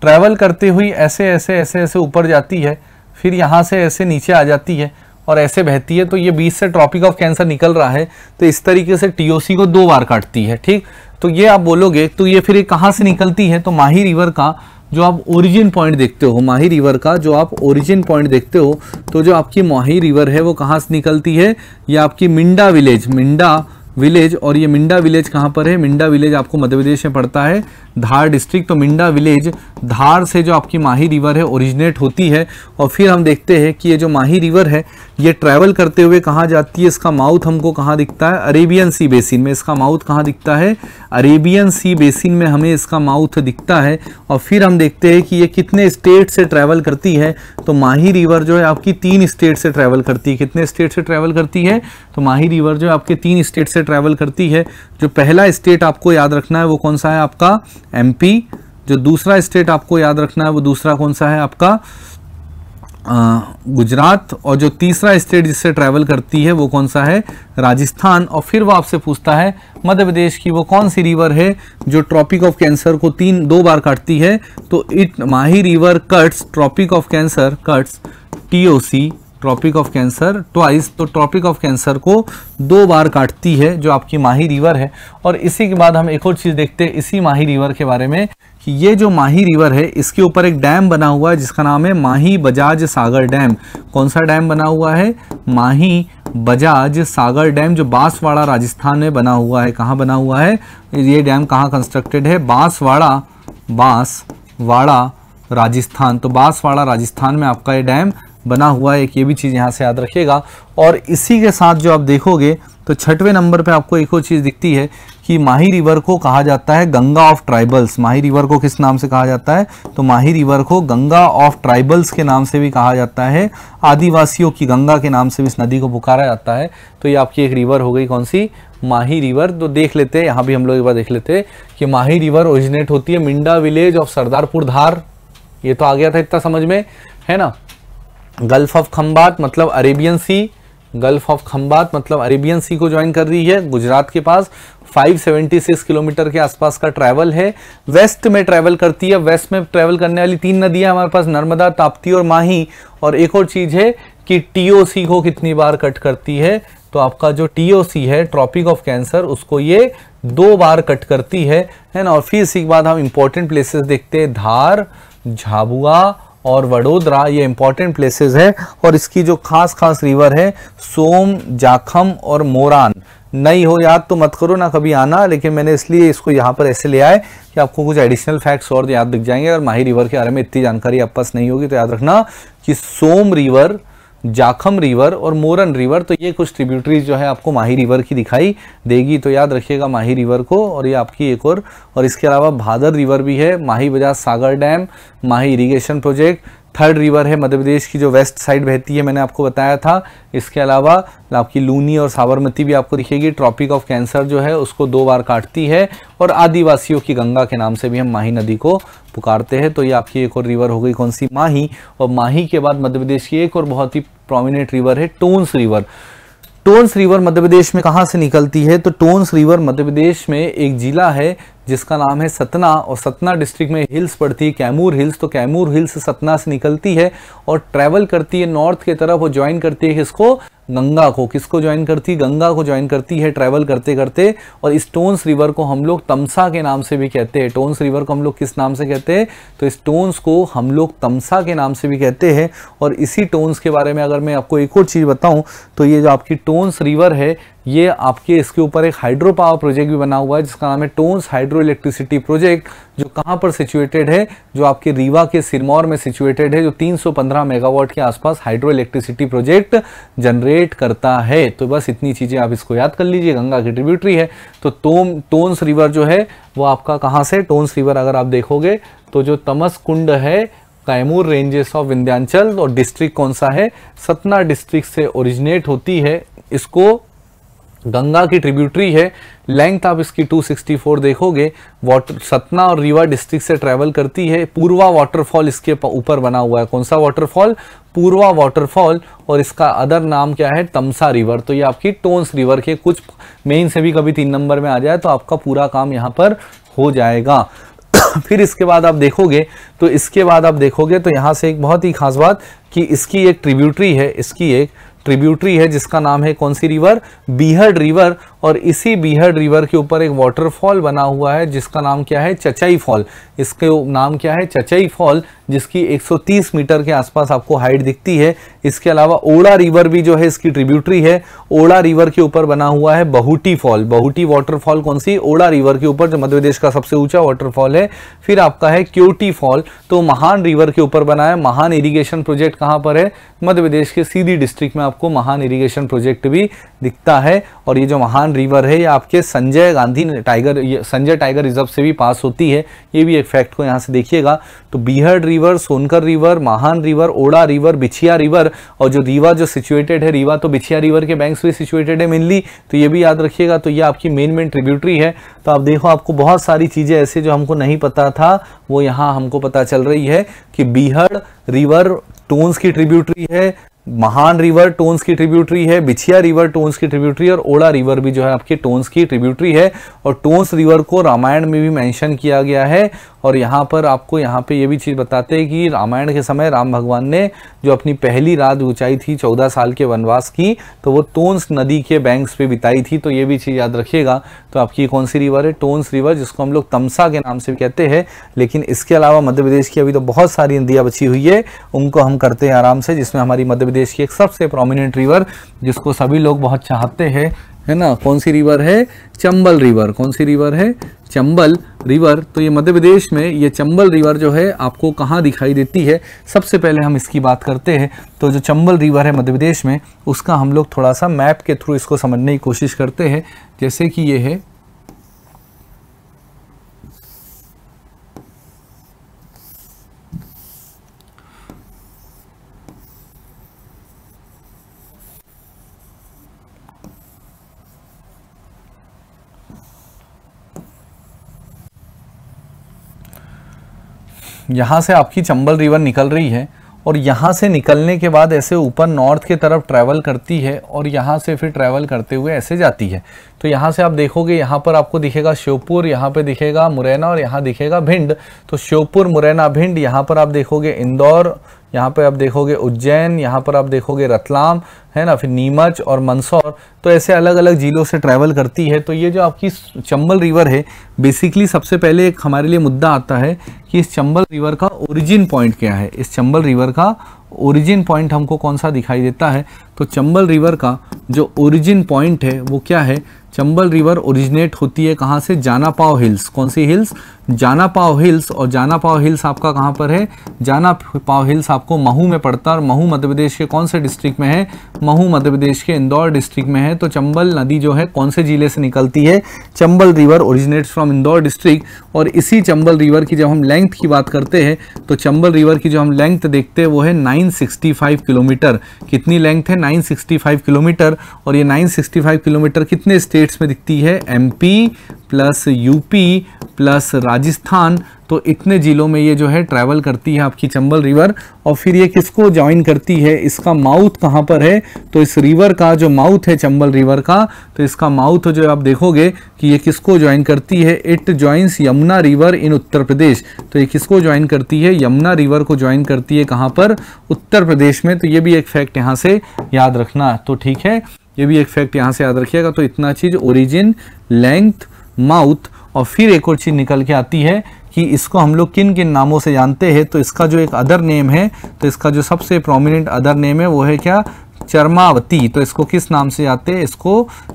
ट्रैवल करते हुई ऐसे ऐसे ऐसे ऐसे ऊपर जाती है फिर यहां से ऐसे नीचे आ जाती है और ऐसे बहती है तो ये बीच से ट्रॉपिक ऑफ कैंसर निकल रहा है तो इस तरीके से टीओसी को दो बार काटती है ठीक तो ये आप बोलोगे तो ये फिर कहाँ से निकलती है तो माही रिवर का जो आप ओरिजिन पॉइंट देखते हो माही रिवर का जो आप ओरिजिन पॉइंट देखते हो तो जो आपकी माही रिवर है वो कहाँ से निकलती है ये आपकी मिंडा विलेज मिंडा विलेज और ये मिंडा विलेज कहाँ पर है मिंडा विलेज आपको मध्य प्रदेश में पड़ता है धार डिस्ट्रिक्ट तो मिंडा विलेज धार से जो आपकी माही रिवर है ओरिजिनेट होती है और फिर हम देखते हैं कि ये जो माही रिवर है ये ट्रैवल करते हुए कहाँ जाती है इसका माउथ हमको कहाँ दिखता है अरेबियन सी बेसिन में इसका माउथ कहाँ दिखता है अरेबियन सी बेसिन में हमें इसका माउथ दिखता है और फिर हम देखते हैं कि ये कितने स्टेट से ट्रैवल करती है तो माही रिवर जो है आपकी तीन स्टेट से ट्रैवल करती है कितने स्टेट से ट्रैवल करती है तो माही रिवर जो है आपके तीन स्टेट से ट्रैवल करती है जो पहला स्टेट आपको याद रखना है वो कौन सा है आपका एम जो दूसरा स्टेट आपको याद रखना है वो दूसरा कौन सा है आपका गुजरात और जो तीसरा स्टेट जिससे ट्रैवल करती है वो कौन सा है राजस्थान और फिर वो आपसे पूछता है मध्य प्रदेश की वो कौन सी रिवर है जो ट्रॉपिक ऑफ कैंसर को तीन दो बार काटती है तो it Mahi river cuts tropic of cancer cuts T O C tropic of cancer twice तो ट्रॉपिक ऑफ कैंसर को दो बार काटती है जो आपकी माही रिवर है और इसी के बाद हम एक और चीज़ देखते हैं इसी माही रिवर के बारे में कि ये जो माही रिवर है इसके ऊपर एक डैम बना हुआ है जिसका नाम है माही बजाज सागर डैम कौन सा डैम बना हुआ है माही बजाज सागर डैम जो बांसवाड़ा राजस्थान में बना हुआ है कहाँ बना हुआ है ये डैम कहाँ कंस्ट्रक्टेड है बांसवाड़ा बांसवाड़ा राजस्थान तो बांसवाड़ा राजस्थान में आपका ये डैम बना हुआ है एक ये भी चीज़ यहाँ से याद रखिएगा और इसी के साथ जो आप देखोगे तो छठवें नंबर पे आपको एक और चीज़ दिखती है कि माही रिवर को कहा जाता है Ganga of tribals Mahi river को किस नाम से कहा जाता है तो माही रिवर को गंगा ऑफ ट्राइबल्स के नाम से भी कहा जाता है आदिवासियों की गंगा के नाम से भी इस नदी को पुकारा जाता है तो ये आपकी एक रिवर हो गई कौन सी माही रिवर तो देख लेते हैं यहाँ भी हम लोग एक बार देख लेते हैं कि माही रिवर ओरिजिनेट होती है मिंडा विलेज ऑफ सरदारपुर धार ये तो आ गया था इतना समझ में है ना गल्फ ऑफ खम्बात मतलब Arabian sea gulf of Khambhat मतलब अरेबियन सी को ज्वाइन कर रही है गुजरात के पास 576 किलोमीटर के आसपास का ट्रैवल है वेस्ट में ट्रैवल करती है वेस्ट में ट्रैवल करने वाली तीन नदियां हमारे पास नर्मदा ताप्ती और माही और एक और चीज़ है कि टीओसी को कितनी बार कट करती है तो आपका जो टीओसी है ट्रॉपिक ऑफ कैंसर उसको ये दो बार कट करती है है ना और फिर इसी के बाद हम इंपॉर्टेंट प्लेसेस देखते हैं धार झाबुआ और वडोदरा ये इंपॉर्टेंट प्लेसेस है और इसकी जो खास खास रिवर है सोम जाखम और मोरान नहीं हो याद तो मत करो ना कभी आना लेकिन मैंने इसलिए इसको यहाँ पर ऐसे ले आए कि आपको कुछ एडिशनल फैक्ट्स और याद दिख जाएंगे और माही रिवर के बारे में इतनी जानकारी आप पास नहीं होगी तो याद रखना कि सोम रिवर जाखम रिवर और मोरन रिवर तो ये कुछ ट्रिब्यूटरीज जो है आपको माही रिवर की दिखाई देगी तो याद रखिएगा माही रिवर को और ये आपकी एक और और इसके अलावा भादर रिवर भी है Mahi Bajaj Sagar dam Mahi irrigation project third river है मध्य प्रदेश की जो वेस्ट साइड बहती है मैंने आपको बताया था इसके अलावा आपकी लूनी और साबरमती भी आपको दिखेगी ट्रॉपिक ऑफ कैंसर जो है उसको दो बार काटती है और आदिवासियों की गंगा के नाम से भी हम माही नदी को पुकारते हैं तो ये आपकी एक और रिवर हो गई कौन सी माही और माही के बाद मध्य प्रदेश की एक और बहुत ही प्रोमिनेंट रिवर है टोन्स रिवर टोन्स रिवर मध्य प्रदेश में कहाँ से निकलती है तो टोन्स रिवर मध्य प्रदेश में एक जिला है जिसका नाम है सतना और सतना डिस्ट्रिक्ट में हिल्स पड़ती है कैमूर हिल्स तो कैमूर हिल्स सतना से निकलती है और ट्रैवल करती है नॉर्थ की तरफ और ज्वाइन करती है इसको गंगा को किसको ज्वाइन करती गंगा को ज्वाइन करती है ट्रैवल करते करते और इस टोन्स रिवर को हम लोग तमसा के नाम से भी कहते हैं टोन्स रिवर को हम लोग किस नाम से कहते हैं तो इस टोन्स को हम लोग तमसा के नाम से भी कहते हैं और इसी टोन्स के बारे में अगर मैं आपको एक और चीज़ बताऊँ तो ये जो आपकी टोन्स रिवर है ये आपके इसके ऊपर एक हाइड्रो पावर प्रोजेक्ट भी बना हुआ है जिसका नाम है टोन्स हाइड्रो इलेक्ट्रिसिटी प्रोजेक्ट जो कहाँ पर सिचुएटेड है जो आपके रीवा के सिरमौर में सिचुएटेड है जो 315 मेगावाट के आसपास हाइड्रो इलेक्ट्रिसिटी प्रोजेक्ट जनरेट करता है तो बस इतनी चीज़ें आप इसको याद कर लीजिए गंगा की ट्रिब्यूटरी है तो टोम टोन्स रिवर जो है वो आपका कहाँ से टोन्स रिवर अगर आप देखोगे तो जो तमस कुंड है कैमूर रेंजेस ऑफ विंध्यांचल और डिस्ट्रिक्ट कौन सा है सतना डिस्ट्रिक्ट से ओरिजिनेट होती है इसको गंगा की ट्रिब्यूटरी है लेंथ आप इसकी 264 देखोगे वाटर सतना और रीवा डिस्ट्रिक्ट से ट्रेवल करती है पूर्वा वाटरफॉल इसके ऊपर बना हुआ है कौन सा वाटरफॉल पूर्वा वाटरफॉल और इसका अदर नाम क्या है तमसा रिवर तो ये आपकी टोन्स रिवर के कुछ मेन से भी कभी तीन नंबर में आ जाए तो आपका पूरा काम यहाँ पर हो जाएगा फिर इसके बाद आप देखोगे तो इसके बाद आप देखोगे तो यहाँ से एक बहुत ही खास बात कि इसकी एक ट्रिब्यूटरी है इसकी एक ट्रिब्यूटरी है जिसका नाम है कौन सी रिवर बीहड रिवर और इसी बीहड़ रिवर के ऊपर एक वाटरफॉल बना हुआ है जिसका नाम क्या है चचाई फॉल इसके नाम क्या है चचाई फॉल जिसकी 130 मीटर के आसपास आपको हाइट दिखती है इसके अलावा ओड़ा रिवर भी जो है इसकी ट्रिब्यूटरी है ओड़ा रिवर के ऊपर बना हुआ है बहुटी फॉल बहुटी वाटरफॉल कौन सी ओड़ा रिवर के ऊपर जो मध्यप्रदेश का सबसे ऊंचा वाटरफॉल है फिर आपका है क्योटी फॉल तो महान रिवर के ऊपर बना है महान इरीगेशन प्रोजेक्ट कहाँ पर है मध्य प्रदेश के सीधी डिस्ट्रिक्ट में आपको महान इरीगेशन प्रोजेक्ट भी दिखता है और ये जो महान राजस्थान रिवर है या आपके Sanjay Gandhi tiger Sanjay tiger reserve से भी पास होती है ये भी एक फैक्ट को यहाँ से देखिएगा तो Beehar river Sonkar river Mahan river Odda river Bichhiya river और जो रीवा जो सिचुएटेड है रीवा तो बिछिया रिवर के बैंक्स भी सिचुएटेड है मेनली तो ये भी याद रखिएगा तो ये आपकी मेन मेन ट्रिब्यूटरी है तो आप देखो आपको बहुत सारी चीज़ें ऐसे जो हमको नहीं पता था वो यहाँ हमको पता चल रही है कि बीहड़ रिवर टोन्स की ट्रिब्यूटरी है महान रिवर टोन्स की ट्रिब्यूटरी है बिछिया रिवर टोन्स की ट्रिब्यूटरी और ओड़ा रिवर भी जो है आपकी टोन्स की ट्रिब्यूटरी है और टोन्स रिवर को रामायण में भी मेंशन किया गया है और यहाँ पर आपको यहाँ पे ये भी चीज़ बताते हैं कि रामायण के समय राम भगवान ने जो अपनी पहली रात ऊंचाई थी चौदह साल के वनवास की तो वो टोन्स नदी के बैंक्स पे बिताई थी तो ये भी चीज़ याद रखिएगा तो आपकी कौन सी रिवर है टोन्स रिवर जिसको हम लोग तमसा के नाम से भी कहते हैं लेकिन इसके अलावा मध्य प्रदेश की अभी तो बहुत सारी नदियाँ बची हुई है उनको हम करते हैं आराम से जिसमें हमारी मध्य देश की एक सबसे प्रोमिनेंट रिवर जिसको सभी लोग बहुत चाहते हैं है ना कौन सी रिवर है चंबल रिवर कौन सी रिवर है चंबल रिवर तो ये मध्य प्रदेश में ये चंबल रिवर जो है आपको कहाँ दिखाई देती है सबसे पहले हम इसकी बात करते हैं तो जो चंबल रिवर है मध्य प्रदेश में उसका हम लोग थोड़ा सा मैप के थ्रू इसको समझने की कोशिश करते हैं जैसे कि ये है यहाँ से आपकी चंबल रिवर निकल रही है और यहाँ से निकलने के बाद ऐसे ऊपर नॉर्थ के तरफ ट्रैवल करती है और यहाँ से फिर ट्रैवल करते हुए ऐसे जाती है तो यहाँ से आप देखोगे यहाँ पर आपको दिखेगा श्योपुर यहाँ पे दिखेगा मुरैना और यहाँ दिखेगा भिंड तो श्योपुर मुरैना भिंड यहाँ पर आप देखोगे इंदौर यहाँ पर आप देखोगे उज्जैन यहाँ पर आप देखोगे रतलाम है ना फिर नीमच और मंदसौर तो ऐसे अलग अलग ज़िलों से ट्रैवल करती है तो ये जो आपकी चंबल रिवर है बेसिकली सबसे पहले एक हमारे लिए मुद्दा आता है कि इस चंबल रिवर का ओरिजिन पॉइंट क्या है इस चंबल रिवर का ओरिजिन पॉइंट हमको कौन सा दिखाई देता है तो चंबल रिवर का जो ओरिजिन पॉइंट है वो क्या है चंबल रिवर ओरिजिनेट होती है कहाँ से जाना हिल्स कौन सी हिल्स जाना पाव हिल्स और जाना पाव हिल्स आपका कहाँ पर है जाना पाव हिल्स आपको महू में पड़ता है और महू मध्य प्रदेश के कौन से डिस्ट्रिक्ट में है महू मध्य प्रदेश के इंदौर डिस्ट्रिक्ट में है तो चंबल नदी जो है कौन से ज़िले से निकलती है Chambal river originates from Indore district और इसी चंबल रिवर की जब हम लेंथ की बात करते हैं तो चंबल रिवर की जो हम लेंथ देखते हैं वो है नाइन किलोमीटर कितनी लेंथ है नाइन किलोमीटर और ये नाइन किलोमीटर कितने स्टेट स्टेट्स में दिखती है MP plus UP plus Rajasthan तो इतने ज़िलों में ये जो है ट्रैवल करती है आपकी चंबल रिवर और फिर ये किसको ज्वाइन करती है इसका माउथ कहाँ पर है तो इस रिवर का जो माउथ है चंबल रिवर का तो इसका माउथ जो आप देखोगे कि ये किसको ज्वाइन करती है it joins Yamuna river in Uttar Pradesh तो ये किसको ज्वाइन करती है यमुना रिवर को ज्वाइन करती है कहाँ पर उत्तर प्रदेश में तो ये भी एक फैक्ट यहाँ से याद रखना तो ठीक है ये भी एक फैक्ट यहाँ से याद रखिएगा तो इतना चीज़ ओरिजिन लेंथ माउथ और फिर एक और चीज़ निकल के आती है कि इसको हम लोग किन किन नामों से जानते हैं तो इसका जो एक अदर नेम है तो इसका जो सबसे प्रोमिनेंट अदर नेम है वो है क्या चरमावती तो इसको किस नाम से आते हैं इसको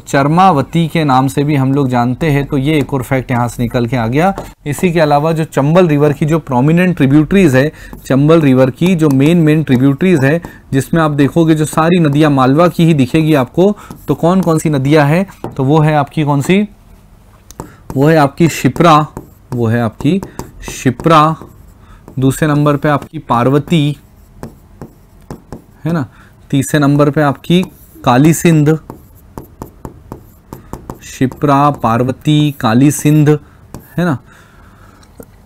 चरमावती के नाम से भी हम लोग जानते हैं तो ये एक और फैक्ट यहाँ से निकल के आ गया इसी के अलावा जो चंबल रिवर की जो प्रोमिनेंट ट्रिब्यूटरीज है चंबल रिवर की जो मेन मेन ट्रिब्यूटरीज है जिसमें आप देखोगे जो सारी नदियाँ मालवा की ही दिखेगी आपको तो कौन कौन सी नदियाँ हैं तो वो है आपकी कौन सी वो है आपकी शिप्रा वो है आपकी शिप्रा दूसरे नंबर पे आपकी पार्वती है ना तीसरे नंबर पे आपकी काली सिंध शिप्रा पार्वती काली सिंध है ना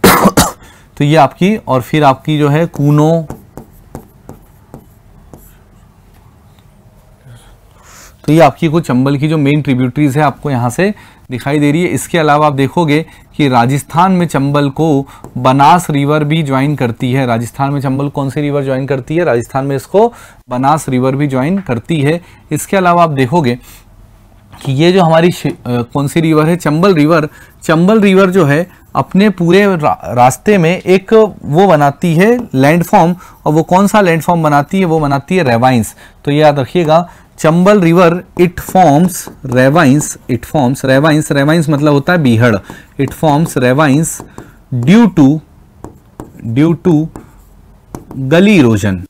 तो ये आपकी और फिर आपकी जो है कूनो तो ये आपकी कुछ चंबल की जो मेन ट्रिब्यूटरीज है आपको यहां से दिखाई दे रही है इसके अलावा आप देखोगे कि राजस्थान में चंबल को बनास रिवर भी ज्वाइन करती है राजस्थान में चंबल कौन सी रिवर ज्वाइन करती है राजस्थान में इसको बनास रिवर भी ज्वाइन करती है इसके अलावा आप देखोगे कि ये जो हमारी कौन सी रिवर है चंबल रिवर चंबल रिवर जो है अपने पूरे रा, रास्ते में एक वो बनाती है लैंडफॉर्म और वो कौन सा लैंडफॉर्म बनाती है वो बनाती है रेवाइंस तो ये याद रखिएगा Chambal river it forms ravines it forms ravines ravines मतलब होता है बीहड़ it forms ravines due to due to gully erosion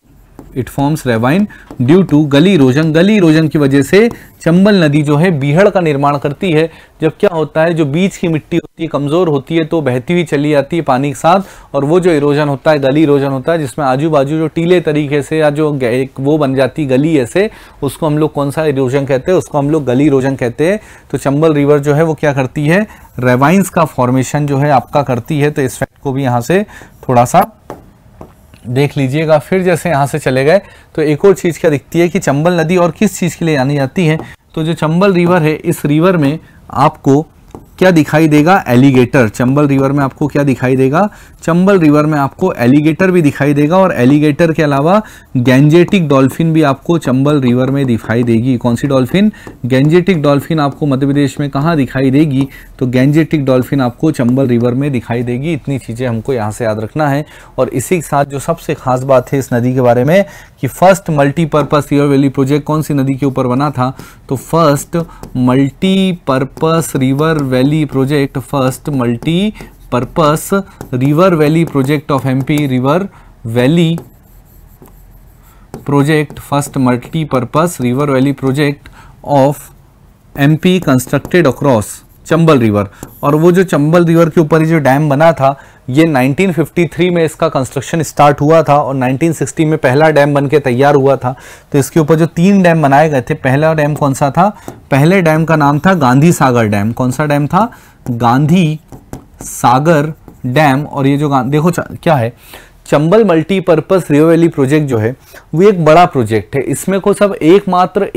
it forms ravine due to gully erosion gully erosion की वजह से चंबल नदी जो है बीहड़ का निर्माण करती है जब क्या होता है जो बीच की मिट्टी होती है कमज़ोर होती है तो बहती हुई चली जाती है पानी के साथ और वो जो इरोजन होता है गली इरोजन होता है जिसमें आजू बाजू जो टीले तरीके से या जो एक वो बन जाती है गली ऐसे उसको हम लोग कौन सा इरोजन कहते हैं उसको हम लोग गली इरोजन कहते हैं तो चंबल रिवर जो है वो क्या करती है रेवाइंस का फॉर्मेशन जो है आपका करती है तो इस फैक्ट को भी यहाँ से थोड़ा सा देख लीजिएगा फिर जैसे यहाँ से चले गए तो एक और चीज़ क्या दिखती है कि चंबल नदी और किस चीज़ के लिए जानी जाती है तो जो चंबल रिवर है इस रिवर में आपको क्या दिखाई देगा एलिगेटर चंबल रिवर में आपको क्या दिखाई देगा चंबल रिवर में आपको एलिगेटर भी दिखाई देगा और एलिगेटर के अलावा गैंजेटिक डॉल्फिन भी आपको चंबल रिवर में दिखाई देगी कौन सी डॉल्फिन गैंजेटिक डॉल्फिन आपको मध्य प्रदेश में कहाँ दिखाई देगी तो गैंजेटिक डॉल्फिन आपको चंबल रिवर में दिखाई देगी इतनी चीज़ें हमको यहाँ से याद रखना है और इसी के साथ जो सबसे खास बात है इस नदी के बारे में कि first multipurpose river valley project कौन सी नदी के ऊपर बना था तो first multipurpose river valley valley project first multi purpose river valley project of MP river valley project first multi river valley project of MP constructed across Chambal river और वो जो चंबल रिवर के ऊपर ही जो डैम बना था ये 1953 में इसका कंस्ट्रक्शन स्टार्ट हुआ था और 1960 में पहला डैम बन के तैयार हुआ था तो इसके ऊपर जो तीन डैम बनाए गए थे पहला डैम कौन सा था पहले डैम का नाम था गांधी सागर डैम कौन सा डैम था गांधी सागर डैम और ये जो देखो क्या है Chambal multipurpose river valley project जो है वो एक बड़ा प्रोजेक्ट है इसमें को सब एक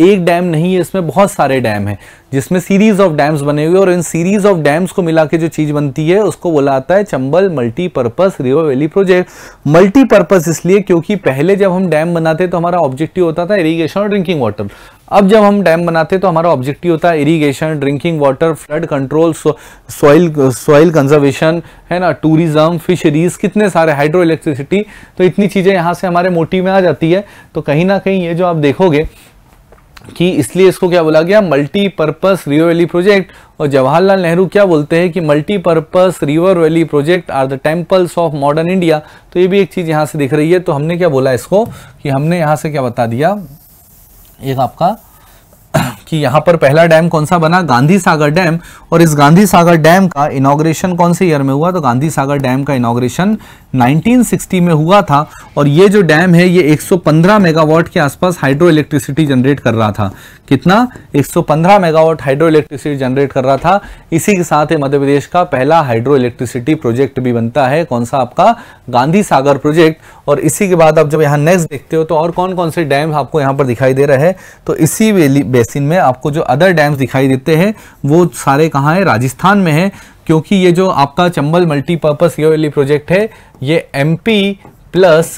एक डैम नहीं है इसमें बहुत सारे डैम हैं जिसमें सीरीज़ ऑफ डैम्स बने हुए और इन सीरीज़ ऑफ डैम्स को मिला के जो चीज़ बनती है उसको बोला आता है Chambal multipurpose river valley project multipurpose इसलिए क्योंकि पहले जब हम डैम बनाते तो हमारा ऑब्जेक्टिव होता था इरीगेशन और ड्रिंकिंग वाटर अब जब हम डैम बनाते हैं तो हमारा ऑब्जेक्टिव होता है irrigation drinking water flood control soil soil conservation है ना टूरिज्म फिशरीज कितने सारे हाइड्रो इलेक्ट्रिसिटी तो इतनी चीज़ें यहाँ से हमारे मोटी में आ जाती है तो कहीं ना कहीं ये जो आप देखोगे कि इसलिए इसको क्या बोला गया मल्टीपर्पज रिवर वैली प्रोजेक्ट और जवाहरलाल नेहरू क्या बोलते हैं कि multipurpose river valley project are the temples of modern India तो ये भी एक चीज़ यहाँ से दिख रही है तो हमने क्या बोला इसको कि हमने यहाँ से क्या बता दिया एक आपका कि यहां पर पहला डैम कौन सा बना गांधी सागर डैम और इस गांधी सागर डैम का इनोग्रेशन कौन से ईयर में हुआ तो गांधी सागर डैम का इनोग्रेशन 1960 में हुआ था और ये जो डैम है ये 115 मेगावाट के आसपास हाइड्रो इलेक्ट्रिसिटी जनरेट कर रहा था कितना 115 मेगावाट हाइड्रो इलेक्ट्रिसिटी जनरेट कर रहा था इसी के साथ मध्य प्रदेश का पहला हाइड्रो इलेक्ट्रिसिटी प्रोजेक्ट भी बनता है कौन सा आपका गांधी सागर प्रोजेक्ट और इसी के बाद आप जब यहाँ नेक्स्ट देखते हो तो और कौन कौन से डैम आपको यहाँ पर दिखाई दे रहे हैं तो इसी बेसिन में है आपको जो अदर डैम्स दिखाई देते हैं वो सारे कहाँ हैं राजस्थान में है क्योंकि ये जो आपका चंबल मल्टीपर्पज़ सीओएलई प्रोजेक्ट है ये एम प्लस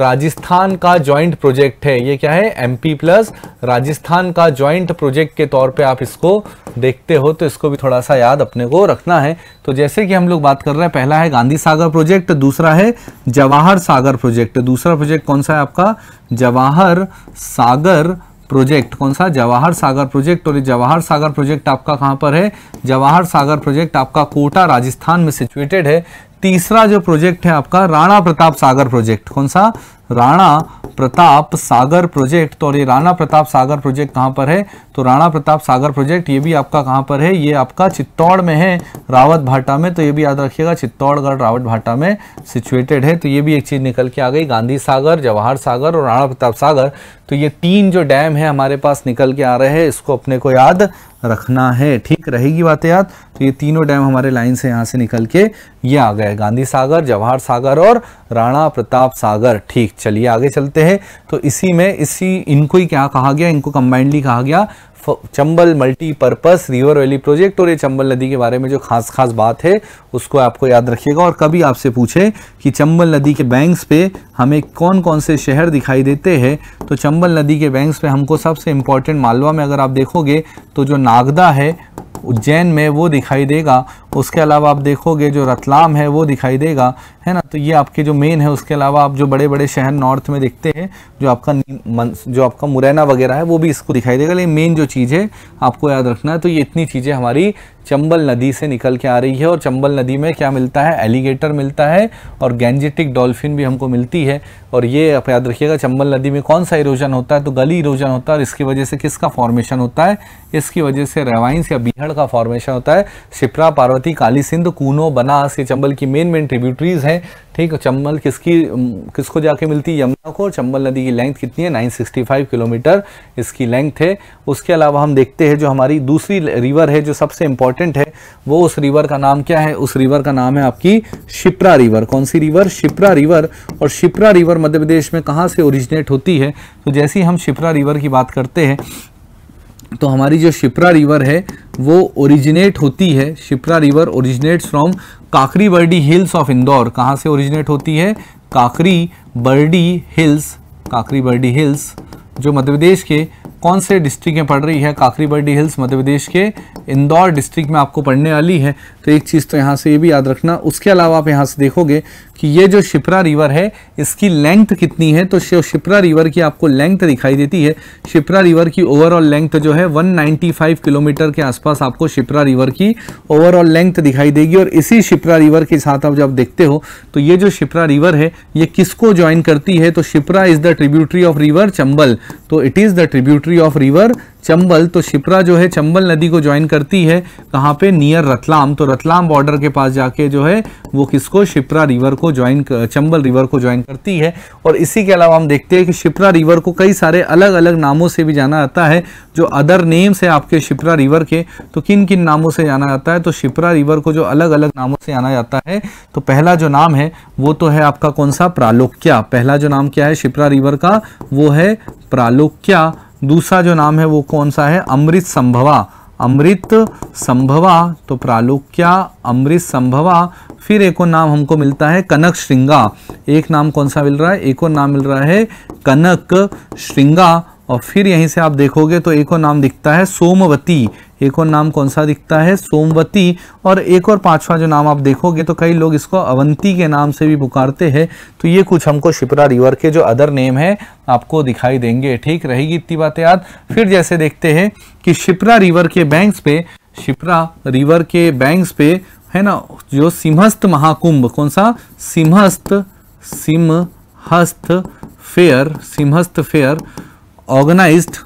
राजस्थान का जॉइंट प्रोजेक्ट है ये क्या है एमपी प्लस राजस्थान का जॉइंट प्रोजेक्ट के तौर पे आप इसको देखते हो तो इसको भी थोड़ा सा याद अपने को रखना है तो जैसे कि हम लोग बात कर रहे हैं पहला है गांधी सागर प्रोजेक्ट दूसरा है जवाहर सागर प्रोजेक्ट दूसरा प्रोजेक्ट कौन सा है आपका जवाहर सागर प्रोजेक्ट कौन सा जवाहर सागर प्रोजेक्ट और जवाहर सागर प्रोजेक्ट आपका कहाँ पर है जवाहर सागर प्रोजेक्ट आपका कोटा राजस्थान में सिचुएटेड है तीसरा जो प्रोजेक्ट है आपका राणा प्रताप सागर प्रोजेक्ट कौन सा राणा प्रताप सागर प्रोजेक्ट तो और ये राणा प्रताप सागर प्रोजेक्ट कहाँ पर है तो राणा प्रताप सागर प्रोजेक्ट ये भी आपका कहाँ पर है ये आपका चित्तौड़ में है रावत भाटा में तो ये भी याद रखिएगा चित्तौड़गढ़ रावत भाटा में सिचुएटेड है तो ये भी एक चीज़ निकल के आ गई गांधी सागर जवाहर सागर और राणा प्रताप सागर तो ये तीन जो डैम है हमारे पास निकल के आ रहे हैं इसको अपने को याद रखना है ठीक रहेगी बातें याद तो ये तीनों डैम हमारे लाइन से यहाँ से निकल के ये आ गए गांधी सागर जवाहर सागर और राणा प्रताप सागर ठीक चलिए आगे चलते हैं तो इसी में इसी इनको ही क्या कहा गया इनको कंबाइंडली कहा गया Chambal multipurpose river valley project और ये चंबल नदी के बारे में जो खास खास बात है उसको आपको याद रखिएगा और कभी आपसे पूछे कि चंबल नदी के बैंक्स पे हमें कौन कौन से शहर दिखाई देते हैं तो चंबल नदी के बैंक्स पे हमको सबसे इम्पॉर्टेंट मालवा में अगर आप देखोगे तो जो नागदा है उज्जैन में वो दिखाई देगा उसके अलावा आप देखोगे जो रतलाम है वो दिखाई देगा है ना तो ये आपके जो मेन है उसके अलावा आप जो बड़े बड़े शहर नॉर्थ में देखते हैं जो आपका जो आपका मुरैना वगैरह है वो भी इसको दिखाई देगा लेकिन मेन जो चीज़ चीज़ें आपको याद रखना है तो ये इतनी चीज़ें हमारी चंबल नदी से निकल के आ रही है और चंबल नदी में क्या मिलता है एलिगेटर मिलता है और गैंजेटिक डॉल्फिन भी हमको मिलती है और ये आप याद रखिएगा चंबल नदी में कौन सा इरोजन होता है तो गली इरोजन होता है और इसकी वजह से किसका फॉर्मेशन होता है इसकी वजह से रेवाइंस या बीहड़ का फॉर्मेशन होता है शिप्रा पार्वती काली सिंध कूनो बनास ये चंबल की मेन मेन ट्रिब्यूटरीज हैं ठीक है चंबल किसकी किसको जाके मिलती है यमुना को चंबल नदी की लेंथ कितनी है 965 किलोमीटर इसकी लेंथ है उसके अलावा हम देखते हैं जो हमारी दूसरी रिवर है जो सबसे इंपॉर्टेंट इंपॉर्टेंट है वो उस रिवर का नाम क्या है उस रिवर का नाम है आपकी शिप्रा रिवर कौन सी रिवर शिप्रा रिवर और शिप्रा रिवर मध्य प्रदेश में कहाँ से ओरिजिनेट होती है तो जैसे ही हम शिप्रा रिवर की बात करते हैं तो हमारी जो शिप्रा रिवर है वो ओरिजिनेट होती है Shipra river originate from Kakri Bardi hills of Indore कहाँ से ओरिजिनेट होती है काकरी बर्डी हिल्स काकरी बर्डी हिल्स जो मध्य प्रदेश के कौन से डिस्ट्रिक्ट में पढ़ रही है काकरी बर्डी हिल्स मध्य प्रदेश के इंदौर डिस्ट्रिक्ट में आपको पढ़ने वाली है तो एक चीज़ तो यहाँ से ये भी याद रखना उसके अलावा आप यहाँ से देखोगे कि ये जो शिप्रा रिवर है इसकी लेंथ कितनी है तो शिप्रा रिवर की आपको लेंथ दिखाई देती है शिप्रा रिवर की ओवरऑल लेंथ जो है 195 किलोमीटर के आसपास आपको शिप्रा रिवर की ओवरऑल लेंथ दिखाई देगी और इसी शिप्रा रिवर के साथ आप जब देखते हो तो ये जो शिप्रा रिवर है ये किसको ज्वाइन करती है तो Shipra is the tributary of river Chambal तो it is the tributary of river Chambal तो शिप्रा जो है चंबल नदी को ज्वाइन करती है कहाँ पे नियर रतलाम तो रतलाम बॉर्डर के पास जाके जो है वो किसको शिप्रा रिवर को ज्वाइन चंबल रिवर को ज्वाइन करती है और इसी के अलावा हम देखते हैं कि शिप्रा रिवर को कई सारे अलग अलग नामों से भी जाना जाता है जो अदर नेम्स है आपके शिप्रा रिवर के तो किन किन नामों से जाना जाता है तो शिप्रा रिवर को जो अलग अलग नामों से जाना जाता है तो पहला जो नाम है वो तो है आपका कौन सा प्रालोक्या पहला जो नाम क्या है शिप्रा रिवर का वो है प्रालोक्या दूसरा जो नाम है वो कौन सा है अमृत संभवा अमृत संभवा तो प्रालुक्या अमृत संभवा फिर एक और नाम हमको मिलता है कनक श्रृंगा एक नाम कौन सा मिल रहा है एक और नाम मिल रहा है कनक श्रृंगा और फिर यहीं से आप देखोगे तो एक और नाम दिखता है सोमवती एक और नाम कौन सा दिखता है सोमवती और एक और पांचवा जो नाम आप देखोगे तो कई लोग इसको अवंती के नाम से भी पुकारते हैं तो ये कुछ हमको शिप्रा रिवर के जो अदर नेम है आपको दिखाई देंगे ठीक रहेगी इतनी बातें याद फिर जैसे देखते हैं कि शिप्रा रिवर के बैंक्स पे शिप्रा रिवर के बैंक्स पे है ना जो सिंहस्थ महाकुंभ कौन सा सिंहस्थ हस्त fair Simhastha fair organized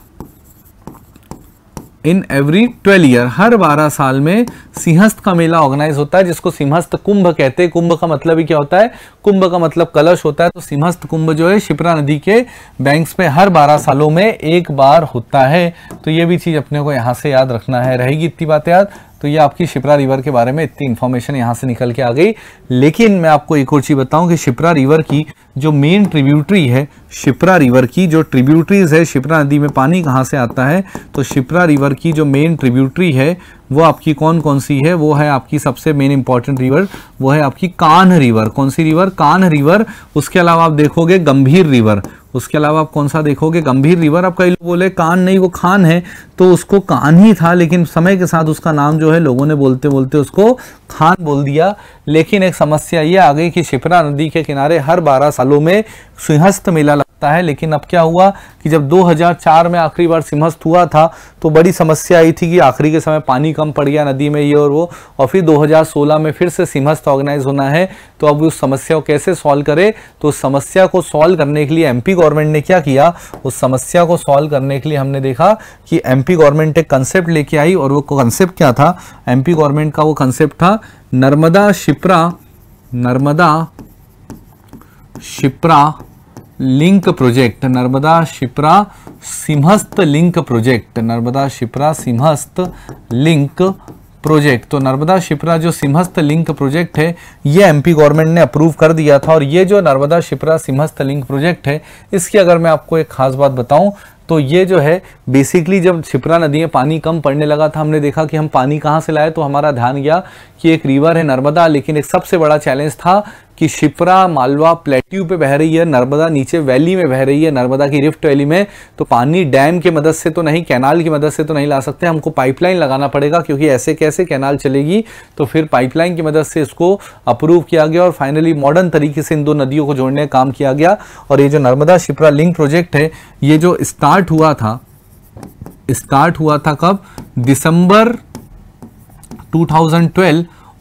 in every twelve year हर बारह साल में सिंहस्थ का मेला ऑर्गेनाइज होता है जिसको सिंहस्थ कुंभ कहते हैं कुंभ का मतलब ही क्या होता है कुंभ का मतलब कलश होता है तो सिंहस्थ कुंभ जो है शिप्रा नदी के बैंक्स पे हर बारह सालों में एक बार होता है तो ये भी चीज़ अपने को यहाँ से याद रखना है रहेगी इतनी बात याद तो ये आपकी शिप्रा रिवर के बारे में इतनी इन्फॉर्मेशन यहाँ से निकल के आ गई लेकिन मैं आपको एक और चीज़ बताऊँ कि शिप्रा रिवर की जो मेन ट्रिब्यूटरी है शिप्रा रिवर की जो ट्रिब्यूटरीज है शिप्रा नदी में पानी कहाँ से आता है तो शिप्रा रिवर की जो मेन ट्रिब्यूटरी है वो आपकी कौन कौन सी है वो है आपकी सबसे मेन इंपॉर्टेंट रिवर वो है आपकी कान रिवर कौन सी रिवर कान रिवर उसके अलावा आप देखोगे गंभीर रिवर उसके अलावा आप कौन सा देखोगे गंभीर रिवर आप कई लोग बोले कान नहीं वो खान है तो उसको कान ही था लेकिन समय के साथ उसका नाम जो है लोगों ने बोलते बोलते उसको खान बोल दिया लेकिन एक समस्या ये आ गई कि शिप्रा नदी के किनारे हर बारह सालों में सिंहस्थ मेला लग सकता है लेकिन अब क्या हुआ कि जब 2004 में आखिरी बार सिमहस्त हुआ था तो बड़ी समस्या आई थी कि आखिरी के समय पानी कम पड़ गया नदी में ये और वो और फिर 2016 में फिर से सिमहस्त ऑर्गेनाइज होना है तो अब उस समस्या को कैसे सॉल्व करे तो उस समस्या को सॉल्व करने के लिए एम गवर्नमेंट ने क्या किया उस समस्या को सॉल्व करने के लिए हमने देखा कि एम गवर्नमेंट एक कंसेप्ट लेके आई और वो कंसेप्ट क्या था एम गवर्नमेंट का वो कंसेप्ट था Narmada Shipra Narmada Shipra link project Narmada Shipra Simhastha link project Narmada Shipra Simhastha link project तो नर्मदा शिप्रा जो सिंहस्थ लिंक प्रोजेक्ट है ये एमपी गवर्नमेंट ने अप्रूव कर दिया था और ये जो नर्मदा शिप्रा सिंहस्थ लिंक प्रोजेक्ट है इसकी अगर मैं आपको एक खास बात बताऊं तो ये जो है बेसिकली जब छिपरा नदी में पानी कम पड़ने लगा था हमने देखा कि हम पानी कहाँ से लाए तो हमारा ध्यान गया कि एक रिवर है नर्मदा लेकिन एक सबसे बड़ा चैलेंज था कि शिप्रा मालवा प्लेट्यू पे बह रही है नर्मदा नीचे वैली में बह रही है नर्मदा की रिफ्ट वैली में तो पानी डैम की मदद से तो नहीं कैनाल की मदद से तो नहीं ला सकते हमको पाइपलाइन लगाना पड़ेगा क्योंकि ऐसे कैसे कैनाल चलेगी तो फिर पाइपलाइन की मदद से इसको अप्रूव किया गया और फाइनली मॉडर्न तरीके से इन दो नदियों को जोड़ने का काम किया गया और ये जो नर्मदा शिप्रा लिंक प्रोजेक्ट है ये जो स्टार्ट हुआ था स्टार्ट हुआ था कब दिसंबर टू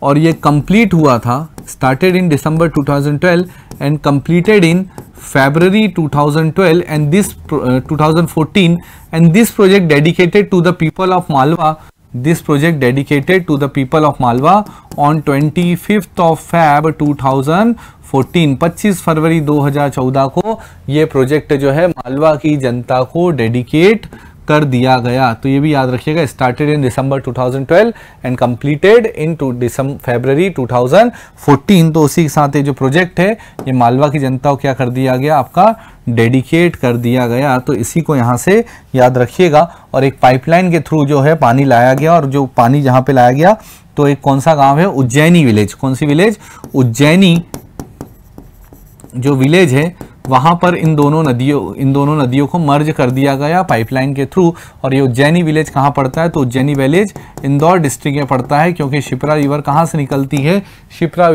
और ये कंप्लीट हुआ था started in December 2012 and completed in February 2012 and this uh, 2014 and this project dedicated to the people of Malwa this project dedicated to the people of Malwa on 25th of Feb 2000 14, 25 फरवरी 2014 को ये project जो है मालवा की जनता को dedicate कर दिया गया तो ये भी याद रखिएगा started in December 2012 and completed in to December February 2014 तो उसी के साथ ये जो प्रोजेक्ट है ये मालवा की जनता को क्या कर दिया गया आपका डेडिकेट कर दिया गया तो इसी को यहाँ से याद रखिएगा और एक पाइपलाइन के थ्रू जो है पानी लाया गया और जो पानी जहाँ पे लाया गया तो एक कौन सा गाँव है उज्जैनी विलेज कौन सी विलेज उज्जैनी जो विलेज है वहाँ पर इन दोनों नदियों इन दोनों नदियों को मर्ज कर दिया गया पाइपलाइन के थ्रू और ये उज्जैनी विलेज कहाँ पड़ता है तो उज्जैनी विलेज इंदौर डिस्ट्रिक्ट में पड़ता है क्योंकि शिप्रा रिवर कहाँ से निकलती है शिप्रा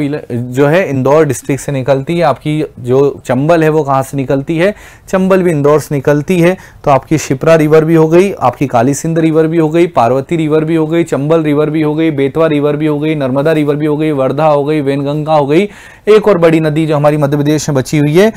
जो है इंदौर डिस्ट्रिक्ट से निकलती है आपकी जो चंबल है वो कहाँ से निकलती है चंबल भी इंदौर से निकलती है तो आपकी शिप्रा रिवर भी हो गई आपकी काली सिंध रिवर भी हो गई पार्वती रिवर भी हो गई चंबल रिवर भी हो गई बेतवा रिवर भी हो गई नर्मदा रिवर भी हो गई वर्धा हो गई वेनगंगा हो गई एक और बड़ी नदी जो हमारी मध्य प्रदेश में बची हुई है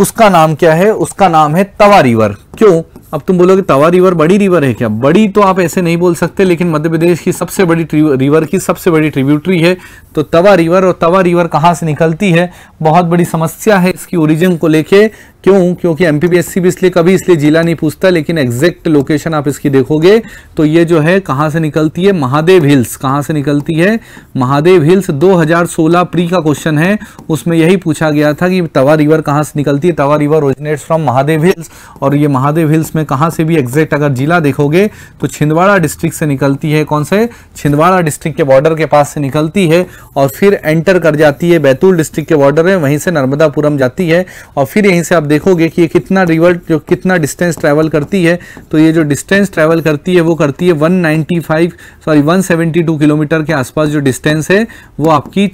उसका नाम क्या है उसका नाम है तवा रिवर क्यों अब तुम बोलोगे तवा रिवर बड़ी रिवर है क्या बड़ी तो आप ऐसे नहीं बोल सकते लेकिन मध्य प्रदेश की सबसे बड़ी रिवर की सबसे बड़ी ट्रिब्यूटरी है तो तवा रिवर और तवा रिवर कहाँ से निकलती है बहुत बड़ी समस्या है इसकी ओरिजिन को लेके क्यों क्योंकि एमपीपीएससी भी इसलिए कभी इसलिए जिला नहीं पूछता लेकिन एग्जैक्ट लोकेशन आप इसकी देखोगे तो ये जो है कहां से निकलती है महादेव हिल्स कहां से निकलती है महादेव हिल्स 2016 प्री का क्वेश्चन है उसमें यही पूछा गया था कि तवा रिवर कहां से निकलती है Tawa river originates from Mahadev hills और ये महादेव हिल्स में कहाँ से भी एग्जैक्ट अगर जिला देखोगे तो छिंदवाड़ा डिस्ट्रिक्ट से निकलती है कौन से छिंदवाड़ा डिस्ट्रिक्ट के बॉर्डर के पास से निकलती है और फिर एंटर कर जाती है बैतूल डिस्ट्रिक्ट के बॉर्डर है वहीं से नर्मदापुरम जाती है और फिर यहीं से आप देखोगे कि ये कितना रिवर्ट जो कितना डिस्टेंस ट्रैवल करती है तो ये जो डिस्टेंस ट्रैवल करती है वो करती है 195 सॉरी 172 किलोमीटर के आसपास जो डिस्टेंस है वो आपकी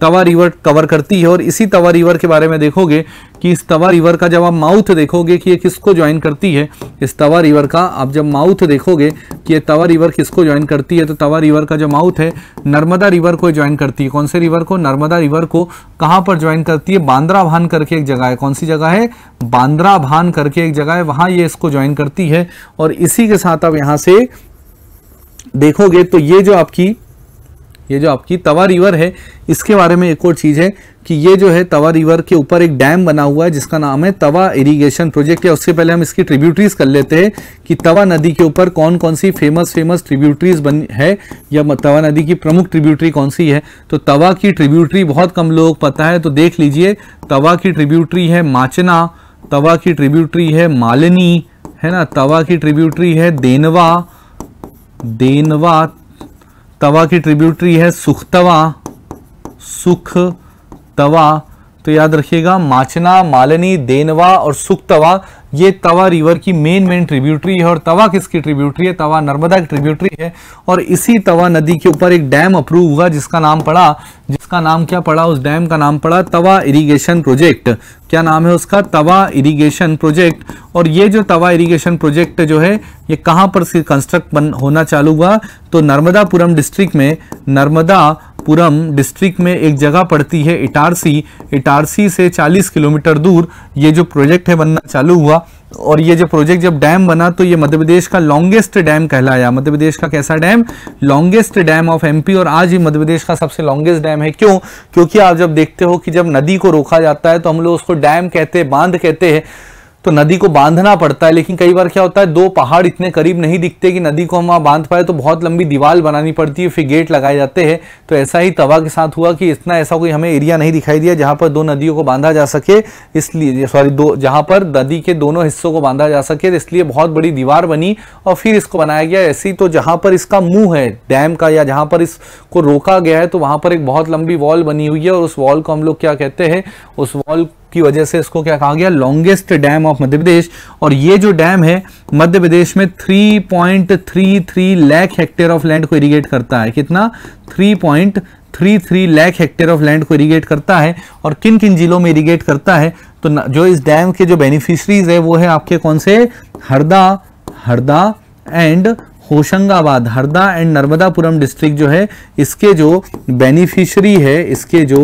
तवा रिवर कवर करती है और इसी तवा रिवर के बारे में देखोगे कि इस तवा रिवर का जब आप माउथ देखोगे कि ये किसको ज्वाइन करती है इस तवा रिवर का आप जब माउथ देखोगे कि ये तवा रिवर किसको ज्वाइन करती है तो तवा रिवर का जो माउथ है नर्मदा रिवर को ज्वाइन करती है कौन से रिवर को नर्मदा रिवर को कहाँ पर ज्वाइन करती है बांद्रा भान करके एक जगह है कौन सी जगह है बांद्रा भान करके एक जगह है वहाँ ये इसको ज्वाइन करती है और इसी के साथ आप यहाँ से देखोगे तो ये जो आपकी ये जो आपकी तवा रिवर है इसके बारे में एक और चीज़ है कि ये जो है तवा रिवर के ऊपर एक डैम बना हुआ है जिसका नाम है तवा इरिगेशन प्रोजेक्ट या उससे पहले हम इसकी ट्रिब्यूटरीज कर लेते हैं कि तवा नदी के ऊपर कौन कौन सी फेमस फेमस ट्रिब्यूटरीज बन है या तवा नदी की प्रमुख ट्रिब्यूटरी कौन सी है तो तवा की ट्रिब्यूटरी बहुत कम लोग पता है तो देख लीजिए तवा की ट्रिब्यूटरी है माचना तवा की ट्रिब्यूटरी है मालिनी है ना तवा की ट्रिब्यूटरी है देनवा देनवा तवा की ट्रिब्यूटरी है सुख तवा सुख तवा तो याद रखिएगा माचना मालनी देनवा और सुख तवा ये तवा रिवर की मेन मेन ट्रिब्यूटरी है और तवा किसकी ट्रिब्यूटरी है तवा नर्मदा की ट्रिब्यूटरी है और इसी तवा नदी के ऊपर एक डैम अप्रूव हुआ जिसका नाम पड़ा जिसका नाम क्या पड़ा उस डैम का नाम पड़ा तवा इरिगेशन प्रोजेक्ट क्या नाम है उसका तवा इरिगेशन प्रोजेक्ट और ये जो तवा इरिगेशन प्रोजेक्ट जो है ये कहाँ पर कंस्ट्रक्ट बन होना चालू हुआ तो नर्मदापुरम डिस्ट्रिक्ट में नर्मदा पुरम डिस्ट्रिक्ट में एक जगह पड़ती है इटारसी इटारसी से 40 किलोमीटर दूर ये जो प्रोजेक्ट है बनना चालू हुआ और ये जो प्रोजेक्ट जब डैम बना तो ये मध्य प्रदेश का लॉन्गेस्ट डैम कहलाया मध्य प्रदेश का कैसा dam longest dam of MP और आज ये मध्य प्रदेश का सबसे लॉन्गेस्ट डैम है क्यों क्योंकि आप जब देखते हो कि जब नदी को रोका जाता है तो हम लोग उसको डैम कहते हैं बांध कहते हैं तो नदी को बांधना पड़ता है लेकिन कई बार क्या होता है दो पहाड़ इतने करीब नहीं दिखते कि नदी को हम वहाँ बांध पाए तो बहुत लंबी दीवार बनानी पड़ती है फिर गेट लगाए जाते हैं तो ऐसा ही तवा के साथ हुआ कि इतना ऐसा कोई हमें एरिया नहीं दिखाई दिया जहाँ पर दो नदियों को बांधा जा सके इसलिए सॉरी दो जहाँ पर नदी के दोनों हिस्सों को बांधा जा सके तो इसलिए बहुत बड़ी दीवार बनी और फिर इसको बनाया गया ऐसी तो जहाँ पर इसका मुँह है डैम का या जहाँ पर इसको रोका गया है तो वहाँ पर एक बहुत लंबी वॉल बनी हुई है और उस वॉल को हम लोग क्या कहते हैं उस वॉल की वजह से इसको क्या कहा गया longest dam of Madhya Pradesh और ये जो डैम है मध्य प्रदेश में 3.33 लाख हेक्टेयर ऑफ लैंड को इरीगेट करता है कितना 3.33 लाख हेक्टेयर ऑफ लैंड को इरीगेट करता है और किन किन जिलों में इरीगेट करता है तो जो इस डैम के जो बेनिफिशरीज है वो है आपके कौन से Harda Harda and Hoshangabad Harda and Narmadapuram district जो है इसके जो बेनिफिशरी है इसके जो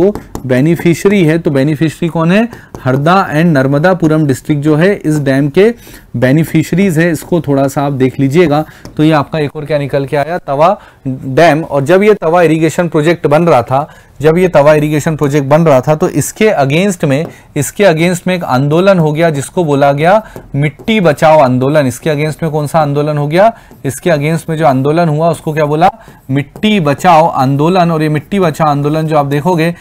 बेनिफिशरी है तो बेनिफिशरी कौन है हरदा एंड नर्मदापुरम डिस्ट्रिक्ट जो है इस डैम के बेनिफिशरीज है इसको थोड़ा सा आप देख लीजिएगा तो ये आपका एक और क्या निकल के आया तवा डैम और जब ये तवा इरिगेशन प्रोजेक्ट बन रहा था जब ये तवा इरिगेशन प्रोजेक्ट बन रहा था तो इसके अगेंस्ट में इसके अगेंस्ट में एक आंदोलन हो गया जिसको बोला गया मिट्टी बचाओ आंदोलन इसके अगेंस्ट में कौन सा आंदोलन हो गया इसके अगेंस्ट में जो आंदोलन हुआ उसको क्या बोला मिट्टी बचाओ आंदोलन और ये मिट्टी बचाओ आंदोलन जो आप देखोगे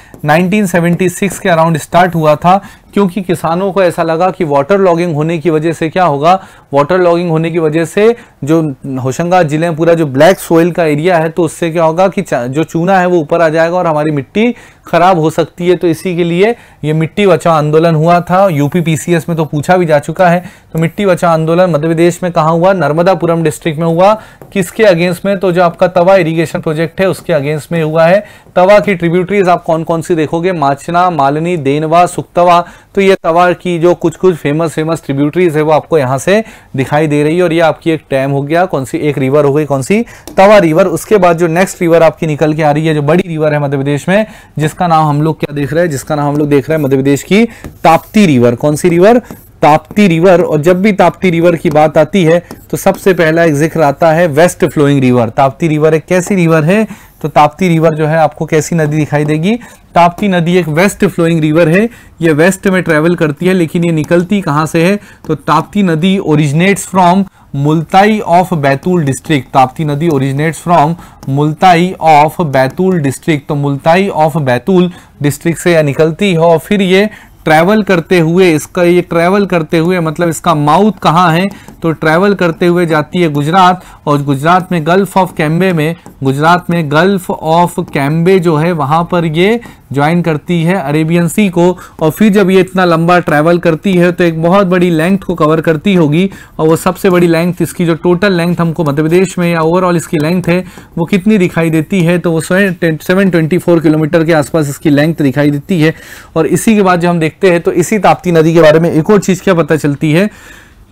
1976 के अराउंड स्टार्ट हुआ था क्योंकि किसानों को ऐसा लगा कि वाटर लॉगिंग होने की वजह से क्या होगा वाटर लॉगिंग होने की वजह से जो होशंगाबाद जिले में पूरा जो ब्लैक सोइल का एरिया है तो उससे क्या होगा कि जो चूना है वो ऊपर आ जाएगा और हमारी मिट्टी खराब हो सकती है तो इसी के लिए ये मिट्टी बचाओ आंदोलन हुआ था यूपी पीसीएस में तो पूछा भी जा चुका है तो मिट्टी बचाओ आंदोलन मध्य प्रदेश में कहाँ हुआ नर्मदापुरम डिस्ट्रिक्ट में हुआ किसके अगेंस्ट में तो जो आपका तवा इरीगेशन प्रोजेक्ट है उसके अगेंस्ट में हुआ है तवा की ट्रिब्यूटरीज आप कौन कौन सी देखोगे माचना मालनी देनवा सुक्तवा तो ये तवा की जो कुछ कुछ फेमस फेमस ट्रिब्यूटरीज है वो आपको यहाँ से दिखाई दे रही है और ये आपकी एक डैम हो गया कौन सी एक रिवर हो गई कौन सी तवा रिवर उसके बाद जो नेक्स्ट रिवर आपकी निकल के आ रही है जो बड़ी रिवर है मध्य प्रदेश में जिसका नाम हम लोग क्या देख रहे हैं जिसका नाम हम लोग देख रहे हैं मध्य प्रदेश की ताप्ती रिवर कौन सी रिवर ताप्ती रिवर और जब भी ताप्ती रिवर की बात आती है तो सबसे पहला एक जिक्र आता है west flowing river Tapti river एक कैसी रिवर है तो ताप्ती रिवर जो है आपको कैसी नदी दिखाई देगी ताप्ती नदी एक वेस्ट फ्लोइंग रिवर है ये वेस्ट में ट्रेवल करती है लेकिन ये निकलती कहाँ से है तो ताप्ती नदी originates from Multai of Betul district Tapti नदी originates from Multai of Betul district तो मुल्ताई ऑफ बैतूल डिस्ट्रिक्ट से यह निकलती है और फिर ये ट्रैवल करते हुए इसका ये ट्रैवल करते हुए मतलब इसका माउथ कहाँ है तो ट्रैवल करते हुए जाती है गुजरात और गुजरात में गल्फ ऑफ कैम्बे में गुजरात में गल्फ ऑफ कैम्बे जो है वहाँ पर ये ज्वाइन करती है अरेबियन सी को और फिर जब ये इतना लंबा ट्रैवल करती है तो एक बहुत बड़ी लेंथ को कवर करती होगी और वो सबसे बड़ी लेंथ इसकी जो टोटल लेंथ हमको मध्य प्रदेश में या ओवरऑल इसकी लेंथ है वो कितनी दिखाई देती है तो वो सेवन ट्वेंटी फोर किलोमीटर के आसपास इसकी लेंथ दिखाई देती है और इसी के बाद जब हम देखते हैं तो इसी ताप्ती नदी के बारे में एक और चीज़ क्या पता चलती है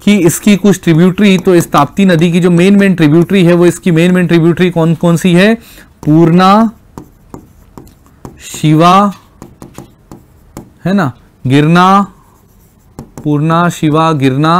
कि इसकी कुछ ट्रिब्यूटरी तो इस ताप्ती नदी की जो मेन मेन ट्रिब्यूटरी है वो इसकी मेन मेन ट्रिब्यूटरी कौन कौन सी है पूर्णा शिवा है ना गिरना पूर्णा शिवा गिरना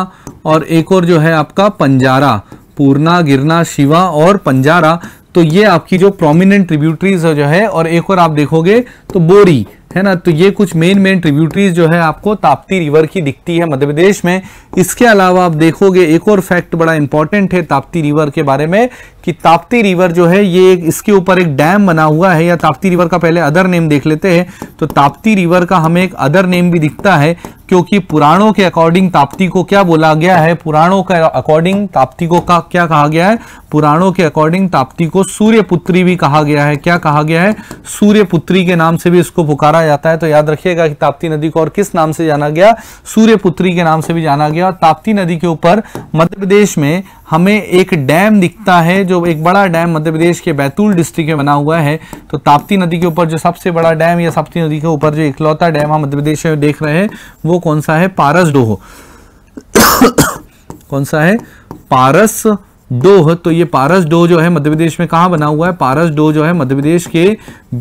और एक और जो है आपका पंजारा पूर्णा गिरना शिवा और पंजारा तो ये आपकी जो प्रोमिनेंट ट्रिब्यूटरीज जो है और एक और आप देखोगे तो बोरी है ना तो ये कुछ मेन मेन ट्रिब्यूटरीज जो है आपको ताप्ती रिवर की दिखती है मध्य प्रदेश में इसके अलावा आप देखोगे एक और फैक्ट बड़ा इंपॉर्टेंट है ताप्ती रिवर के बारे में कि ताप्ती रिवर जो है ये इसके ऊपर एक डैम बना हुआ है या ताप्ती रिवर का पहले अदर नेम देख लेते हैं तो ताप्ती रिवर का हमें एक अदर नेम भी दिखता है क्योंकि पुराणों के अकॉर्डिंग ताप्ती को क्या बोला गया है पुराणों के अकॉर्डिंग ताप्ती को का क्या कहा गया है पुराणों के अकॉर्डिंग ताप्ती को सूर्यपुत्री भी कहा गया है क्या कहा गया है सूर्यपुत्री के नाम से भी इसको पुकारा कहा जाता है तो याद रखिएगा कि ताप्ती नदी को और किस नाम से जाना गया सूर्यपुत्री के नाम से भी जाना गया और ताप्ती नदी के ऊपर मध्य प्रदेश में हमें एक डैम दिखता है जो एक बड़ा डैम मध्य प्रदेश के बैतूल डिस्ट्रिक्ट में बना हुआ है तो ताप्ती नदी के ऊपर जो सबसे बड़ा डैम या ताप्ती नदी के ऊपर जो इकलौता डैम हम मध्य प्रदेश में देख रहे हैं वो कौन सा है पारस डोहो कौन सा है पारस डोह तो ये पारस डोह जो है मध्य प्रदेश में कहा बना हुआ है पारस डोह जो है मध्य प्रदेश के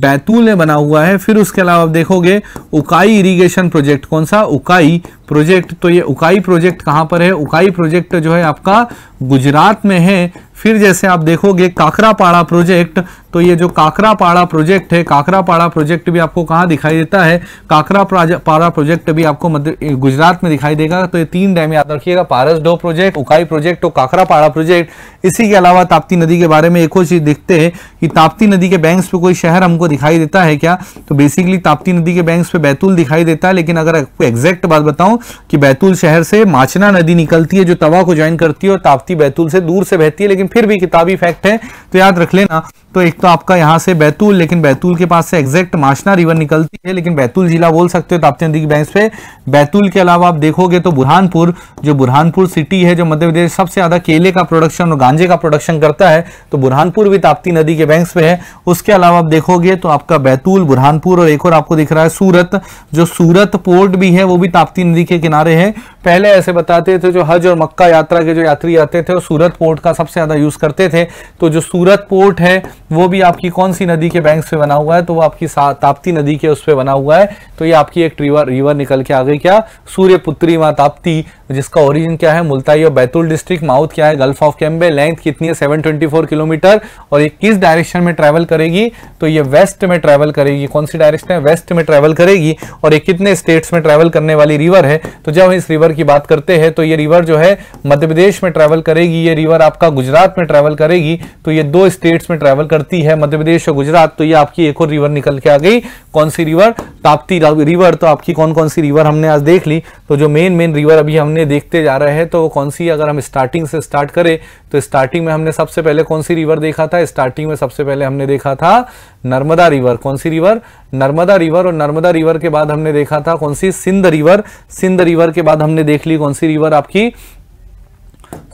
बैतूल में बना हुआ है फिर उसके अलावा आप देखोगे उकाई इरिगेशन प्रोजेक्ट कौन सा उकाई प्रोजेक्ट तो ये उकाई प्रोजेक्ट कहां पर है उकाई प्रोजेक्ट जो है आपका गुजरात में है फिर जैसे आप देखोगे काकरापाड़ा प्रोजेक्ट तो ये जो काकरापाड़ा प्रोजेक्ट है काकरापाड़ा प्रोजेक्ट भी आपको कहाँ दिखाई देता है काकरा पाड़ा प्रोजेक्ट भी आपको मध्य गुजरात में दिखाई देगा तो ये तीन डैम याद रखिएगा पारस डो प्रोजेक्ट उकाई प्रोजेक्ट और काकरापाड़ा प्रोजेक्ट इसी के अलावा ताप्ती नदी के बारे में एक और चीज़ देखते हैं कि ताप्ती नदी के बैंक्स पे कोई शहर हमको दिखाई देता है क्या तो बेसिकली ताप्ती नदी के बैंक्स पे बैतूल दिखाई देता है लेकिन अगर आपको एग्जैक्ट बात बताऊं कि बैतूल शहर से माचना नदी निकलती है जो तवा को ज्वाइन करती है और ताप्ती बैतूल से दूर से बहती है लेकिन फिर भी किताबी फैक्ट है तो याद रख लेना तो एक तो आपका यहाँ से बैतूल लेकिन बैतूल के पास से एग्जैक्ट माचना रिवर निकलती है लेकिन बैतूल जिला बोल सकते हो ताप्ती नदी की बैंक पे बैतूल के अलावा आप देखोगे तो बुरहानपुर जो बुरहानपुर सिटी है जो मध्य प्रदेश सबसे ज़्यादा केले का प्रोडक्शन और गांजे का प्रोडक्शन करता है तो बुरहानपुर भी ताप्ती नदी के बैंक पे है उसके अलावा आप देखोगे तो आपका बैतूल बुरहानपुर और एक और आपको दिख रहा है सूरत जो सूरत पोर्ट भी है वो भी ताप्ती नदी नदी के किनारे हैं पहले ऐसे बताते थे जो हज और मक्का यात्रा के जो यात्री आते थे वो सूरत पोर्ट का सबसे ज़्यादा यूज़ करते थे तो जो सूरत पोर्ट है वो भी आपकी कौन सी नदी के बैंक पे बना हुआ है तो वो आपकी ताप्ती नदी के उस पर बना हुआ है तो ये आपकी एक रिवर रिवर निकल के आ गई क्या सूर्यपुत्री माँ ताप्ती जिसका ओरिजिन क्या है मुल्ताई और बैतुल डिस्ट्रिक्ट माउथ क्या है गल्फ ऑफ कैम्बे लेंथ कितनी है सेवन किलोमीटर और ये किस डायरेक्शन में ट्रैवल करेगी तो ये वेस्ट में ट्रैवल करेगी कौन सी डायरेक्शन है वेस्ट में ट्रैवल करेगी और ये कितने स्टेट्स में ट्रैवल करने वाली रिवर है है तो जब हम इस रिवर की बात करते हैं तो ये रिवर जो है मध्य प्रदेश में ट्रैवल करेगी ये रिवर आपका गुजरात में ट्रैवल करेगी तो ये दो स्टेट्स में ट्रैवल करती है मध्य प्रदेश और गुजरात तो ये आपकी एक और रिवर निकल के आ गई कौन सी रिवर ताप्ती रिवर तो आपकी कौन कौन सी रिवर हमने आज देख ली तो जो मेन मेन रिवर अभी हमने देखते जा रहे हैं तो कौन सी अगर हम स्टार्टिंग से स्टार्ट करें तो स्टार्टिंग में हमने सबसे पहले कौन सी रिवर देखा था स्टार्टिंग में सबसे पहले हमने देखा था नर्मदा रिवर कौन सी रिवर नर्मदा रिवर और नर्मदा रिवर के बाद हमने देखा था कौन सी सिंध रिवर सिंध रिवर के बाद हमने देख ली कौन सी रिवर आपकी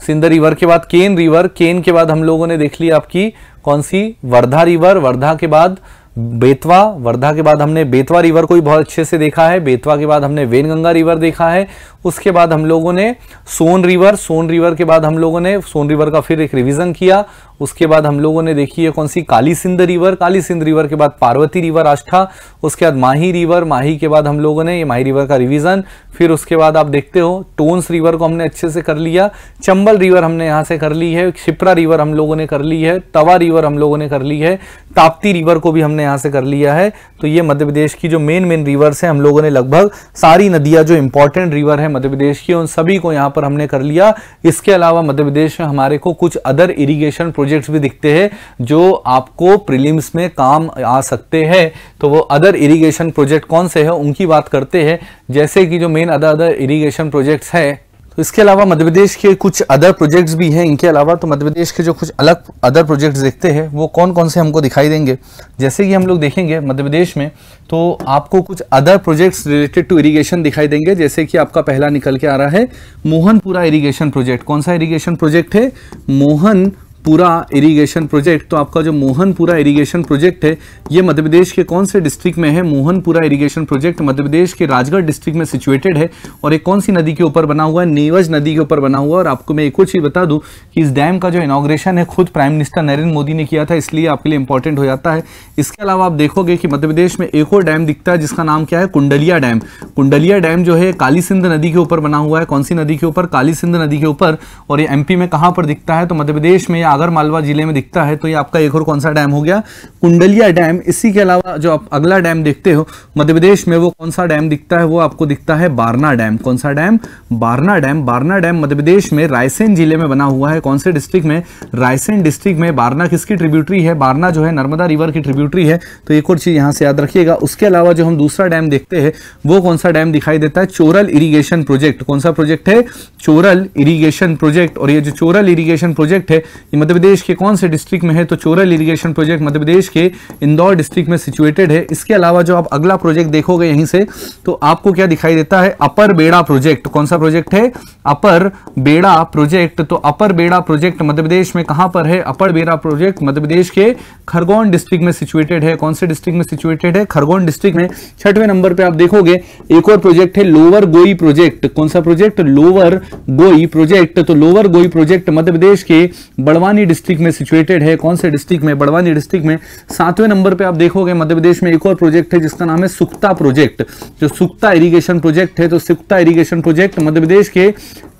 सिंध रिवर के बाद केन रिवर केन के बाद हम लोगों ने देख ली आपकी कौन सी वर्धा रिवर वर्धा के बाद बेतवा वर्धा के बाद हमने बेतवा रिवर को भी बहुत अच्छे से देखा है बेतवा के बाद हमने वेनगंगा रिवर देखा है उसके बाद हम लोगों ने सोन रिवर सोन रिवर के बाद हम लोगों ने सोन रिवर का फिर एक रिवीजन किया उसके बाद हम लोगों ने देखी है कौन सी काली सिंध रिवर काली सिंध रिवर के बाद पार्वती रिवर आस्था उसके बाद माही रिवर माही के बाद हम लोगों ने ये माही रिवर का रिविज़न फिर उसके बाद आप देखते हो टोन्स रिवर को हमने अच्छे से कर लिया चंबल रिवर हमने यहाँ से कर ली है क्षिप्रा रिवर हम लोगों ने कर ली है तवा रिवर हम लोगों ने कर ली है ताप्ती रिवर को भी हमने यहाँ से कर लिया है तो ये मध्य प्रदेश की जो मेन मेन रिवर्स हैं हम लोगों ने लगभग सारी नदियाँ जो इंपॉर्टेंट रिवर है मध्य प्रदेश की उन सभी को यहाँ पर हमने कर लिया इसके अलावा मध्य प्रदेश में हमारे को कुछ अदर इरीगेशन प्रोजेक्ट प्रोजेक्ट्स भी दिखते हैं जो आपको प्रीलिम्स में काम आ सकते हैं तो वो अदर इरिगेशन प्रोजेक्ट कौन से हैं उनकी बात करते हैं जैसे कि जो main other other irrigation projects है तो इसके अलावा मध्य प्रदेश के कुछ अदर प्रोजेक्ट्स भी हैं इनके अलावा तो मध्य प्रदेश के जो कुछ अलग अदर प्रोजेक्ट्स देखते हैं वो कौन कौन से हमको दिखाई देंगे जैसे कि हम लोग देखेंगे मध्य प्रदेश में तो आपको कुछ other projects related to irrigation दिखाई देंगे जैसे कि आपका पहला निकल के आ रहा है मोहनपुरा इरीगेशन प्रोजेक्ट कौन सा इरीगेशन प्रोजेक्ट है मोहन पूरा इरिगेशन प्रोजेक्ट तो आपका जो मोहनपुरा इरिगेशन प्रोजेक्ट है ये मध्य प्रदेश के कौन से डिस्ट्रिक्ट में है मोहनपुरा इरिगेशन प्रोजेक्ट मध्य प्रदेश के राजगढ़ डिस्ट्रिक्ट में सिचुएटेड है और एक कौन सी नदी के ऊपर बना हुआ है नीवज नदी के ऊपर बना हुआ और आपको मैं एक और चीज़ बता दूं कि इस डैम का जो इनाग्रेशन है खुद प्राइम मिनिस्टर नरेंद्र मोदी ने किया था इसलिए आपके लिए इंपॉर्टेंट हो जाता है इसके अलावा आप देखोगे कि मध्य प्रदेश में एक और डैम दिखता है जिसका नाम क्या है कुंडलिया डैम कुंडलिया डैम जो है काली सिंध नदी के ऊपर बना हुआ है कौन सी नदी के ऊपर काली सिंध नदी के ऊपर और ये एमपी में कहां पर दिखता है तो मध्य प्रदेश में आगर मालवा जिले में दिखता है तो ये आपका एक और कौन सा डैम हो गया कुंडलिया डैम इसी के अलावा जो आप अगला डैम देखते हो मध्य प्रदेश में वो कौन सा डैम दिखता है वो आपको दिखता है बारना डैम कौन सा dam Barna dam Barna dam Madhya प्रदेश में रायसेन जिले में बना हुआ है कौन से डिस्ट्रिक्ट में रायसेन डिस्ट्रिक्ट में बारना किसकी ट्रिब्यूटरी है बारना जो है नर्मदा रिवर की ट्रिब्यूटरी है तो एक और चीज़ यहाँ से याद रखिएगा उसके अलावा जो हम दूसरा डैम देखते हैं वो कौन सा डैम दिखाई देता है चोरल इरीगेशन प्रोजेक्ट कौन सा प्रोजेक्ट है चोरल इरीगेशन प्रोजेक्ट और ये जो चोरल इरीगेशन प्रोजेक्ट है मध्य प्रदेश के कौन से डिस्ट्रिक्ट में है तो चोरल इरीगेशन प्रोजेक्ट मध्य प्रदेश के इंदौर डिस्ट्रिक्ट में सिचुएटेड है इसके अलावा जो आप अगला प्रोजेक्ट देखोगे यहीं से तो आपको क्या दिखाई देता है अपर बेड़ा प्रोजेक्ट कौन सा प्रोजेक्ट है अपर बेड़ा प्रोजेक्ट तो अपर बेड़ा प्रोजेक्ट मध्य प्रदेश में कहां पर है अपर बेड़ा प्रोजेक्ट मध्य प्रदेश के खरगोन डिस्ट्रिक्ट में सिचुएटेड है कौन से डिस्ट्रिक्ट में सिचुएटेड है खरगोन डिस्ट्रिक्ट में छठवें नंबर पर आप देखोगे एक और प्रोजेक्ट है लोअर गोई प्रोजेक्ट कौन सा प्रोजेक्ट लोअर गोई प्रोजेक्ट तो लोअर गोई प्रोजेक्ट मध्य प्रदेश के बड़वा बड़वानी डिस्ट्रिक्ट में सिचुएटेड है कौन से डिस्ट्रिक्ट में बड़वानी डिस्ट्रिक्ट में सातवें नंबर पे आप देखोगे मध्य प्रदेश में एक और प्रोजेक्ट है जिसका नाम है सुक्ता प्रोजेक्ट जो सुक्ता इरीगेशन प्रोजेक्ट है तो सुक्ता इरीगेशन प्रोजेक्ट मध्य प्रदेश के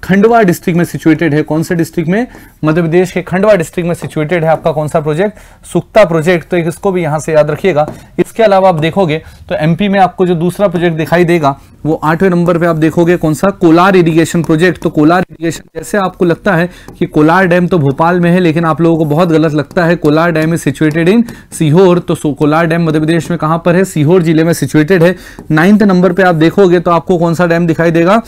खंडवा डिस्ट्रिक्ट में सिचुएटेड है कौन से डिस्ट्रिक्ट में मध्य प्रदेश के खंडवा डिस्ट्रिक्ट में सिचुएटेड है आपका कौन सा प्रोजेक्ट सुक्ता प्रोजेक्ट तो इसको भी यहां से याद रखिएगा इसके अलावा आप देखोगे तो एमपी में आपको जो दूसरा प्रोजेक्ट दिखाई देगा वो आठवें नंबर पे आप देखोगे कौन सा कोलार इरीगेशन प्रोजेक्ट तो कोलार इरिगेशन जैसे आपको लगता है कि कोलार डैम तो भोपाल में है है लेकिन आप लोगों को बहुत गलत लगता है Kolar dam is situated in Sehore तो कोलार डैम मध्य प्रदेश में कहां पर है सीहोर जिले में सिचुएटेड है नाइन्थ नंबर पर आप देखोगे तो आपको कौन सा डैम दिखाई देगा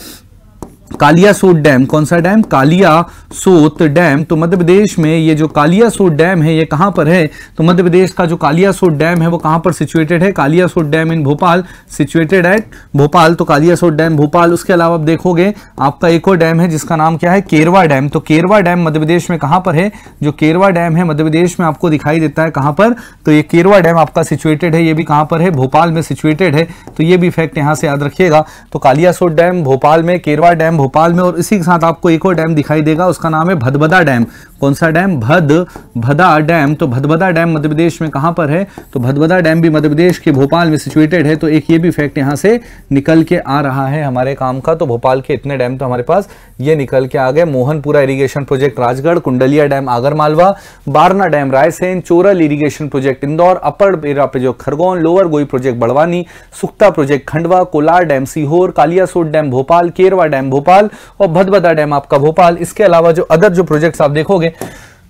कालिया सोत डैम कौन सा डैम कालिया सोत डैम तो मध्य प्रदेश में ये जो कालिया सोत डैम है ये कहां पर है तो मध्य प्रदेश का जो कालिया सोत डैम है वो कहां पर सिचुएटेड है Kaliasot dam in Bhopal situated at Bhopal तो कालिया सोत डैम भोपाल उसके अलावा आप देखोगे आपका एक और डैम है जिसका नाम क्या है केरवा डैम तो केरवा डैम मध्य प्रदेश में कहां पर है जो केरवा डैम है मध्य प्रदेश में आपको दिखाई देता है कहां पर तो ये केरवा डैम आपका सिचुएटेड है ये भी कहां पर है भोपाल में सिचुएटेड है तो ये भी फैक्ट यहां से याद रखिएगा तो कालिया सोत डैम भोपाल में केरवा डैम भोपाल में और इसी के साथ आपको एक और डैम दिखाई देगा उसका नाम है भदभदा डैम कौन सा डैम भद भदा डैम तो भदभदा डैम मध्य प्रदेश में कहां पर है तो भदभदा डैम भी मध्य प्रदेश के भोपाल में सिचुएटेड है तो एक ये भी फैक्ट यहां से निकल के आ रहा है हमारे काम का तो भोपाल के इतने डैम तो हमारे पास ये निकल के आ गए Mohanpura irrigation project Rajgarh Kundalia dam Agar Malwa Barna dam Raisen Choral irrigation project Indore upper Beda project Khargone lower Goi project Barwani Sukhta project Khandwa Kolar dam Sehore Kaliasot dam Bhopal Kerwa dam Bhopal और भदभदा डैम आपका भोपाल इसके अलावा जो अदर जो प्रोजेक्ट आप देखोगे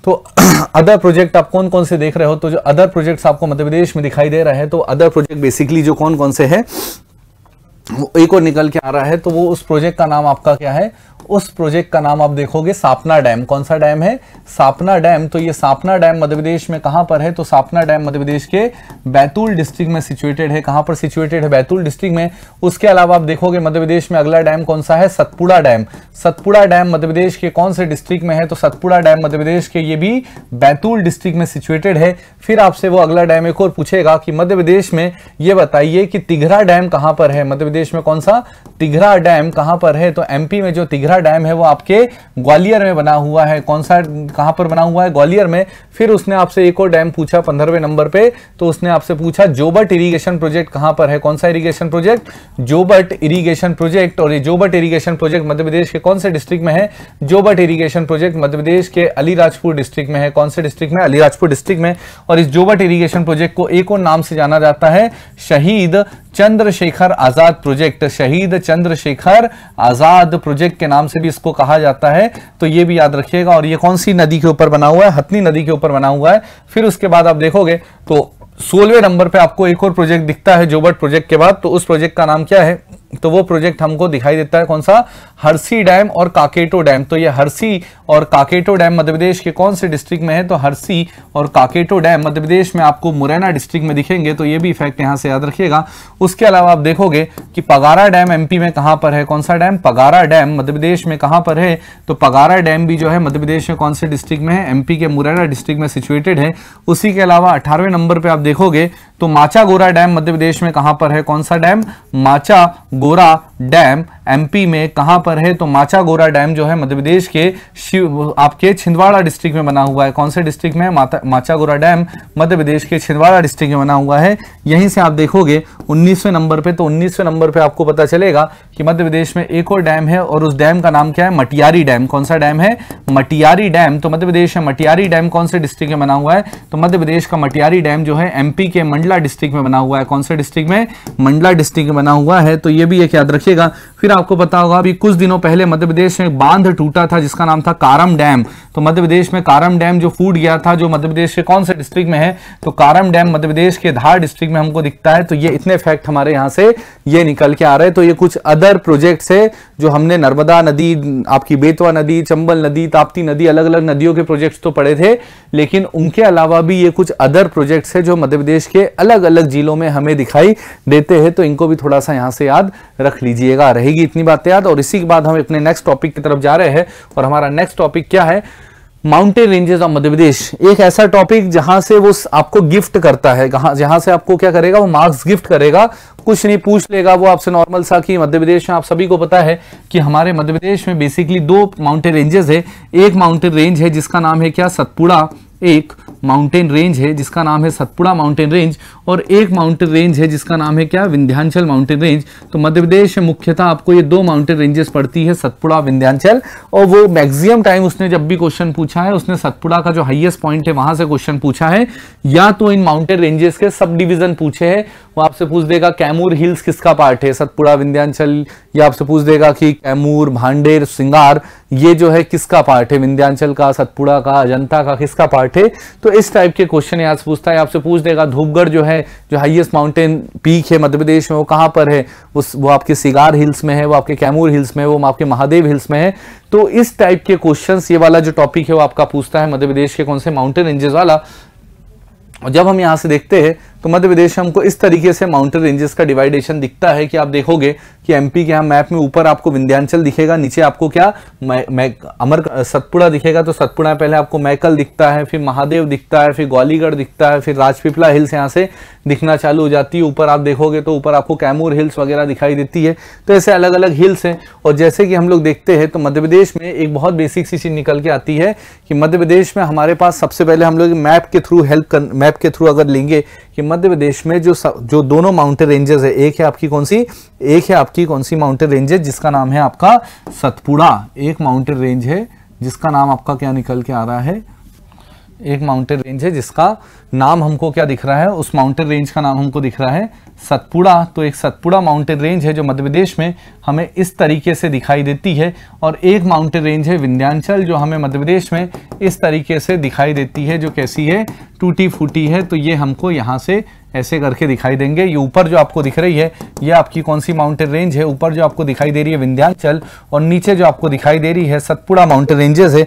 तो अदर प्रोजेक्ट आप कौन कौन से देख रहे हो तो जो अदर प्रोजेक्ट आपको मध्यप्रदेश में दिखाई दे रहे तो हैं तो अदर प्रोजेक्ट बेसिकली जो कौन कौन से है वो एक और निकल के आ रहा है तो वो उस प्रोजेक्ट का नाम आपका क्या है उस प्रोजेक्ट का नाम आप देखोगे सापना डैम कौन सा डैम है सापना डैम तो ये सापना डैम मध्य प्रदेश में कहां पर है तो सापना डैम मध्य प्रदेश के बैतूल डिस्ट्रिक्ट में सिचुएटेड है कहां पर सिचुएटेड है बैतूल डिस्ट्रिक्ट में उसके अलावा आप देखोगे मध्य प्रदेश में अगला डैम कौन सा है सतपुड़ा डैम सतपुड़ा डैम मध्य प्रदेश के कौन से डिस्ट्रिक्ट में है तो सतपुड़ा डैम मध्य प्रदेश के ये भी बैतूल डिस्ट्रिक्ट में सिचुएटेड है फिर आपसे वो अगला डैम एक और पूछेगा कि मध्य प्रदेश में ये बताइए कि तिघरा डैम कहां पर है मध्य प्रदेश में कौन सा तिघरा डैम कहां पर है तो एमपी में जो तिघरा मेघा डैम है वो आपके ग्वालियर में बना हुआ है कौन सा कहां पर बना हुआ है ग्वालियर में फिर उसने आपसे एक और डैम पूछा पंद्रहवें नंबर पे तो उसने आपसे पूछा जोबट इरिगेशन प्रोजेक्ट कहां पर है कौन सा irrigation project Jobat irrigation project और ये जोबट इरिगेशन प्रोजेक्ट मध्य प्रदेश के कौन से डिस्ट्रिक्ट में है जोबट इरीगेशन प्रोजेक्ट मध्य प्रदेश के अलीराजपुर डिस्ट्रिक्ट में है कौन से डिस्ट्रिक्ट में अलीराजपुर डिस्ट्रिक्ट में और इस जोबट इरीगेशन प्रोजेक्ट को एक और नाम से जाना जाता है शहीद चंद्रशेखर आजाद प्रोजेक्ट शहीद चंद्रशेखर आजाद प्रोजेक्ट के नाम नाम से भी इसको कहा जाता है तो ये भी याद रखिएगा और ये कौन सी नदी के ऊपर बना हुआ है हथनी नदी के ऊपर बना हुआ है फिर उसके बाद आप देखोगे तो सोलवे नंबर पे आपको एक और प्रोजेक्ट दिखता है जोबर्ट प्रोजेक्ट के बाद तो उस प्रोजेक्ट का नाम क्या है तो वो प्रोजेक्ट हमको दिखाई देता है कौन सा हरसी डैम और काकेटो डैम तो ये हरसी और काकेटो डैम मध्य प्रदेश के कौन से डिस्ट्रिक्ट में है तो हरसी और काकेटो डैम मध्य प्रदेश में आपको मुरैना डिस्ट्रिक्ट में दिखेंगे तो ये भी इफेक्ट यहां से याद रखिएगा उसके अलावा आप देखोगे कि पगारा डैम एमपी में कहां पर है कौन सा डैम पगारा डैम मध्य प्रदेश में कहां पर है तो पगारा डैम भी जो है मध्य प्रदेश में कौन से डिस्ट्रिक्ट में है एमपी के मुरैना डिस्ट्रिक्ट में सिचुएटेड है उसी के अलावा अठारवे नंबर पर आप देखोगे तो माचा गोरा डैम मध्य प्रदेश में कहां पर है कौन सा डैम माचा गोरा डैम एमपी में कहां पर है तो माचागोरा डैम जो है मध्य प्रदेश के आपके छिंदवाड़ा डिस्ट्रिक्ट में बना हुआ है कौन से डिस्ट्रिक्ट में माचागोरा डैम मध्य प्रदेश के छिंदवाड़ा डिस्ट्रिक्ट में बना हुआ है यहीं से आप देखोगे उन्नीसवें नंबर पर तो उन्नीसवें नंबर पर आपको पता चलेगा कि मध्य प्रदेश में एक और डैम है और उस डैम का नाम क्या है मटियारी डैम कौन सा डैम है मटियारी डैम तो मध्य प्रदेश में मटियारी डैम कौन से डिस्ट्रिक्ट में बना हुआ है तो मध्य प्रदेश का मटियारी डैम जो है एमपी के मंडला डिस्ट्रिक्ट में बना हुआ है कौन से डिस्ट्रिक्ट में मंडला डिस्ट्रिक्ट में बना हुआ है तो यह भी एक याद रखिए बचेगा फिर आपको पता होगा अभी कुछ दिनों पहले मध्य प्रदेश में बांध टूटा था जिसका नाम था कारम डैम तो मध्य प्रदेश में कारम डैम जो फूट गया था जो मध्य प्रदेश के कौन से डिस्ट्रिक्ट में है तो कारम डैम मध्य प्रदेश के धार डिस्ट्रिक्ट में हमको दिखता है तो ये इतने फैक्ट हमारे यहाँ से ये निकल के आ रहे हैं तो ये कुछ अदर प्रोजेक्ट्स है जो हमने नर्मदा नदी आपकी बेतवा नदी चंबल नदी ताप्ती नदी अलग अलग नदियों के प्रोजेक्ट्स तो पड़े थे लेकिन उनके अलावा भी ये कुछ अदर प्रोजेक्ट्स है जो मध्य प्रदेश के अलग अलग जिलों में हमें दिखाई देते हैं तो इनको भी थोड़ा सा यहाँ से याद रख लीजिए दीजिएगा रहेगी इतनी बात याद और इसी के बाद हम अपने नेक्स्ट टॉपिक की तरफ जा रहे हैं और हमारा नेक्स्ट टॉपिक क्या है mountain ranges of Madhya Pradesh एक ऐसा टॉपिक जहां से वो आपको गिफ्ट करता है जहां से आपको क्या करेगा वो मार्क्स गिफ्ट करेगा कुछ नहीं पूछ लेगा वो आपसे नॉर्मल सा कि मध्य प्रदेश में आप सभी को पता है कि हमारे मध्य प्रदेश में बेसिकली दो माउंटेन रेंजेस है एक माउंटेन रेंज है जिसका नाम है क्या सतपुड़ा एक माउंटेन रेंज है जिसका नाम है सतपुड़ा माउंटेन रेंज और एक माउंटेन रेंज है जिसका नाम है क्या विंध्यांचल माउंटेन रेंज तो मध्य प्रदेश में मुख्यतः आपको ये दो माउंटेन रेंजेस पड़ती है सतपुड़ा विंध्यांचल और वो मैक्सिमम टाइम उसने जब भी क्वेश्चन पूछा है उसने सतपुड़ा का जो हाइएस्ट पॉइंट है वहां से क्वेश्चन पूछा है या तो इन माउंटेन रेंजेस के सब डिविजन पूछे है वो आपसे पूछ देगा कैमूर हिल्स किसका पार्ट है सतपुड़ा विंध्यांचल या आपसे पूछ देगा कि कैमूर भांडेर सिंगार ये जो है किसका पार्ट है विंध्यांचल का सतपुड़ा का अजंता का किसका पार्ट है तो इस टाइप के क्वेश्चन यहां से पूछता है आपसे पूछ देगा धूपगढ़ जो है है जो हाईएस्ट माउंटेन पीक है मध्य प्रदेश में वो कहाँ पर है उस वो आपके सिगार हिल्स में है वो आपके कैमूर हिल्स में है वो आपके महादेव हिल्स में है तो इस टाइप के क्वेश्चन ये वाला जो टॉपिक है वो आपका पूछता है मध्य प्रदेश के कौन से माउंटेन रेंजेस वाला और जब हम यहाँ से देखते हैं तो मध्य प्रदेश हमको इस तरीके से माउंटेन रेंजेस का डिवाइडेशन दिखता है कि आप देखोगे कि एमपी के यहाँ मैप में ऊपर आपको विंध्यांचल दिखेगा नीचे आपको क्या मै, मै, अमर सतपुड़ा दिखेगा तो सतपुड़ा पहले आपको मैकल दिखता है फिर महादेव दिखता है फिर ग्वालीगढ़ दिखता है फिर राजपिपला हिल्स यहाँ से दिखना चालू हो जाती है ऊपर आप देखोगे तो ऊपर आपको कैमूर हिल्स वगैरह दिखाई देती है तो ऐसे अलग अलग हिल्स हैं और जैसे कि हम लोग देखते हैं तो मध्य प्रदेश में एक बहुत बेसिक सी चीज़ निकल के आती है कि मध्य प्रदेश में हमारे पास सबसे पहले हम लोग मैप के थ्रू हेल्प कर मैप के थ्रू अगर लेंगे कि मध्य प्रदेश में जो जो दोनों माउंटेन रेंजेस है एक है आपकी कौन सी एक है आपकी कौन सी माउंटेन रेंजेस जिसका नाम है आपका सतपुड़ा एक माउंटेन रेंज है जिसका नाम आपका क्या निकल के आ रहा है एक माउंटेन रेंज है जिसका नाम हमको क्या दिख रहा है उस माउंटेन रेंज का नाम हमको दिख रहा है सतपुड़ा तो एक सतपुड़ा माउंटेन रेंज है जो मध्य प्रदेश में हमें इस तरीके से दिखाई देती है और एक माउंटेन रेंज है विंध्यांचल जो हमें मध्य प्रदेश में इस तरीके से दिखाई देती है जो कैसी है टूटी फूटी है तो ये हमको यहाँ से ऐसे करके दिखाई देंगे ये ऊपर जो आपको दिख रही है ये आपकी कौन सी माउंटेन रेंज है ऊपर जो आपको दिखाई दे रही है विंध्याचल और नीचे जो आपको दिखाई दे रही है सतपुड़ा माउंटेन रेंजेस है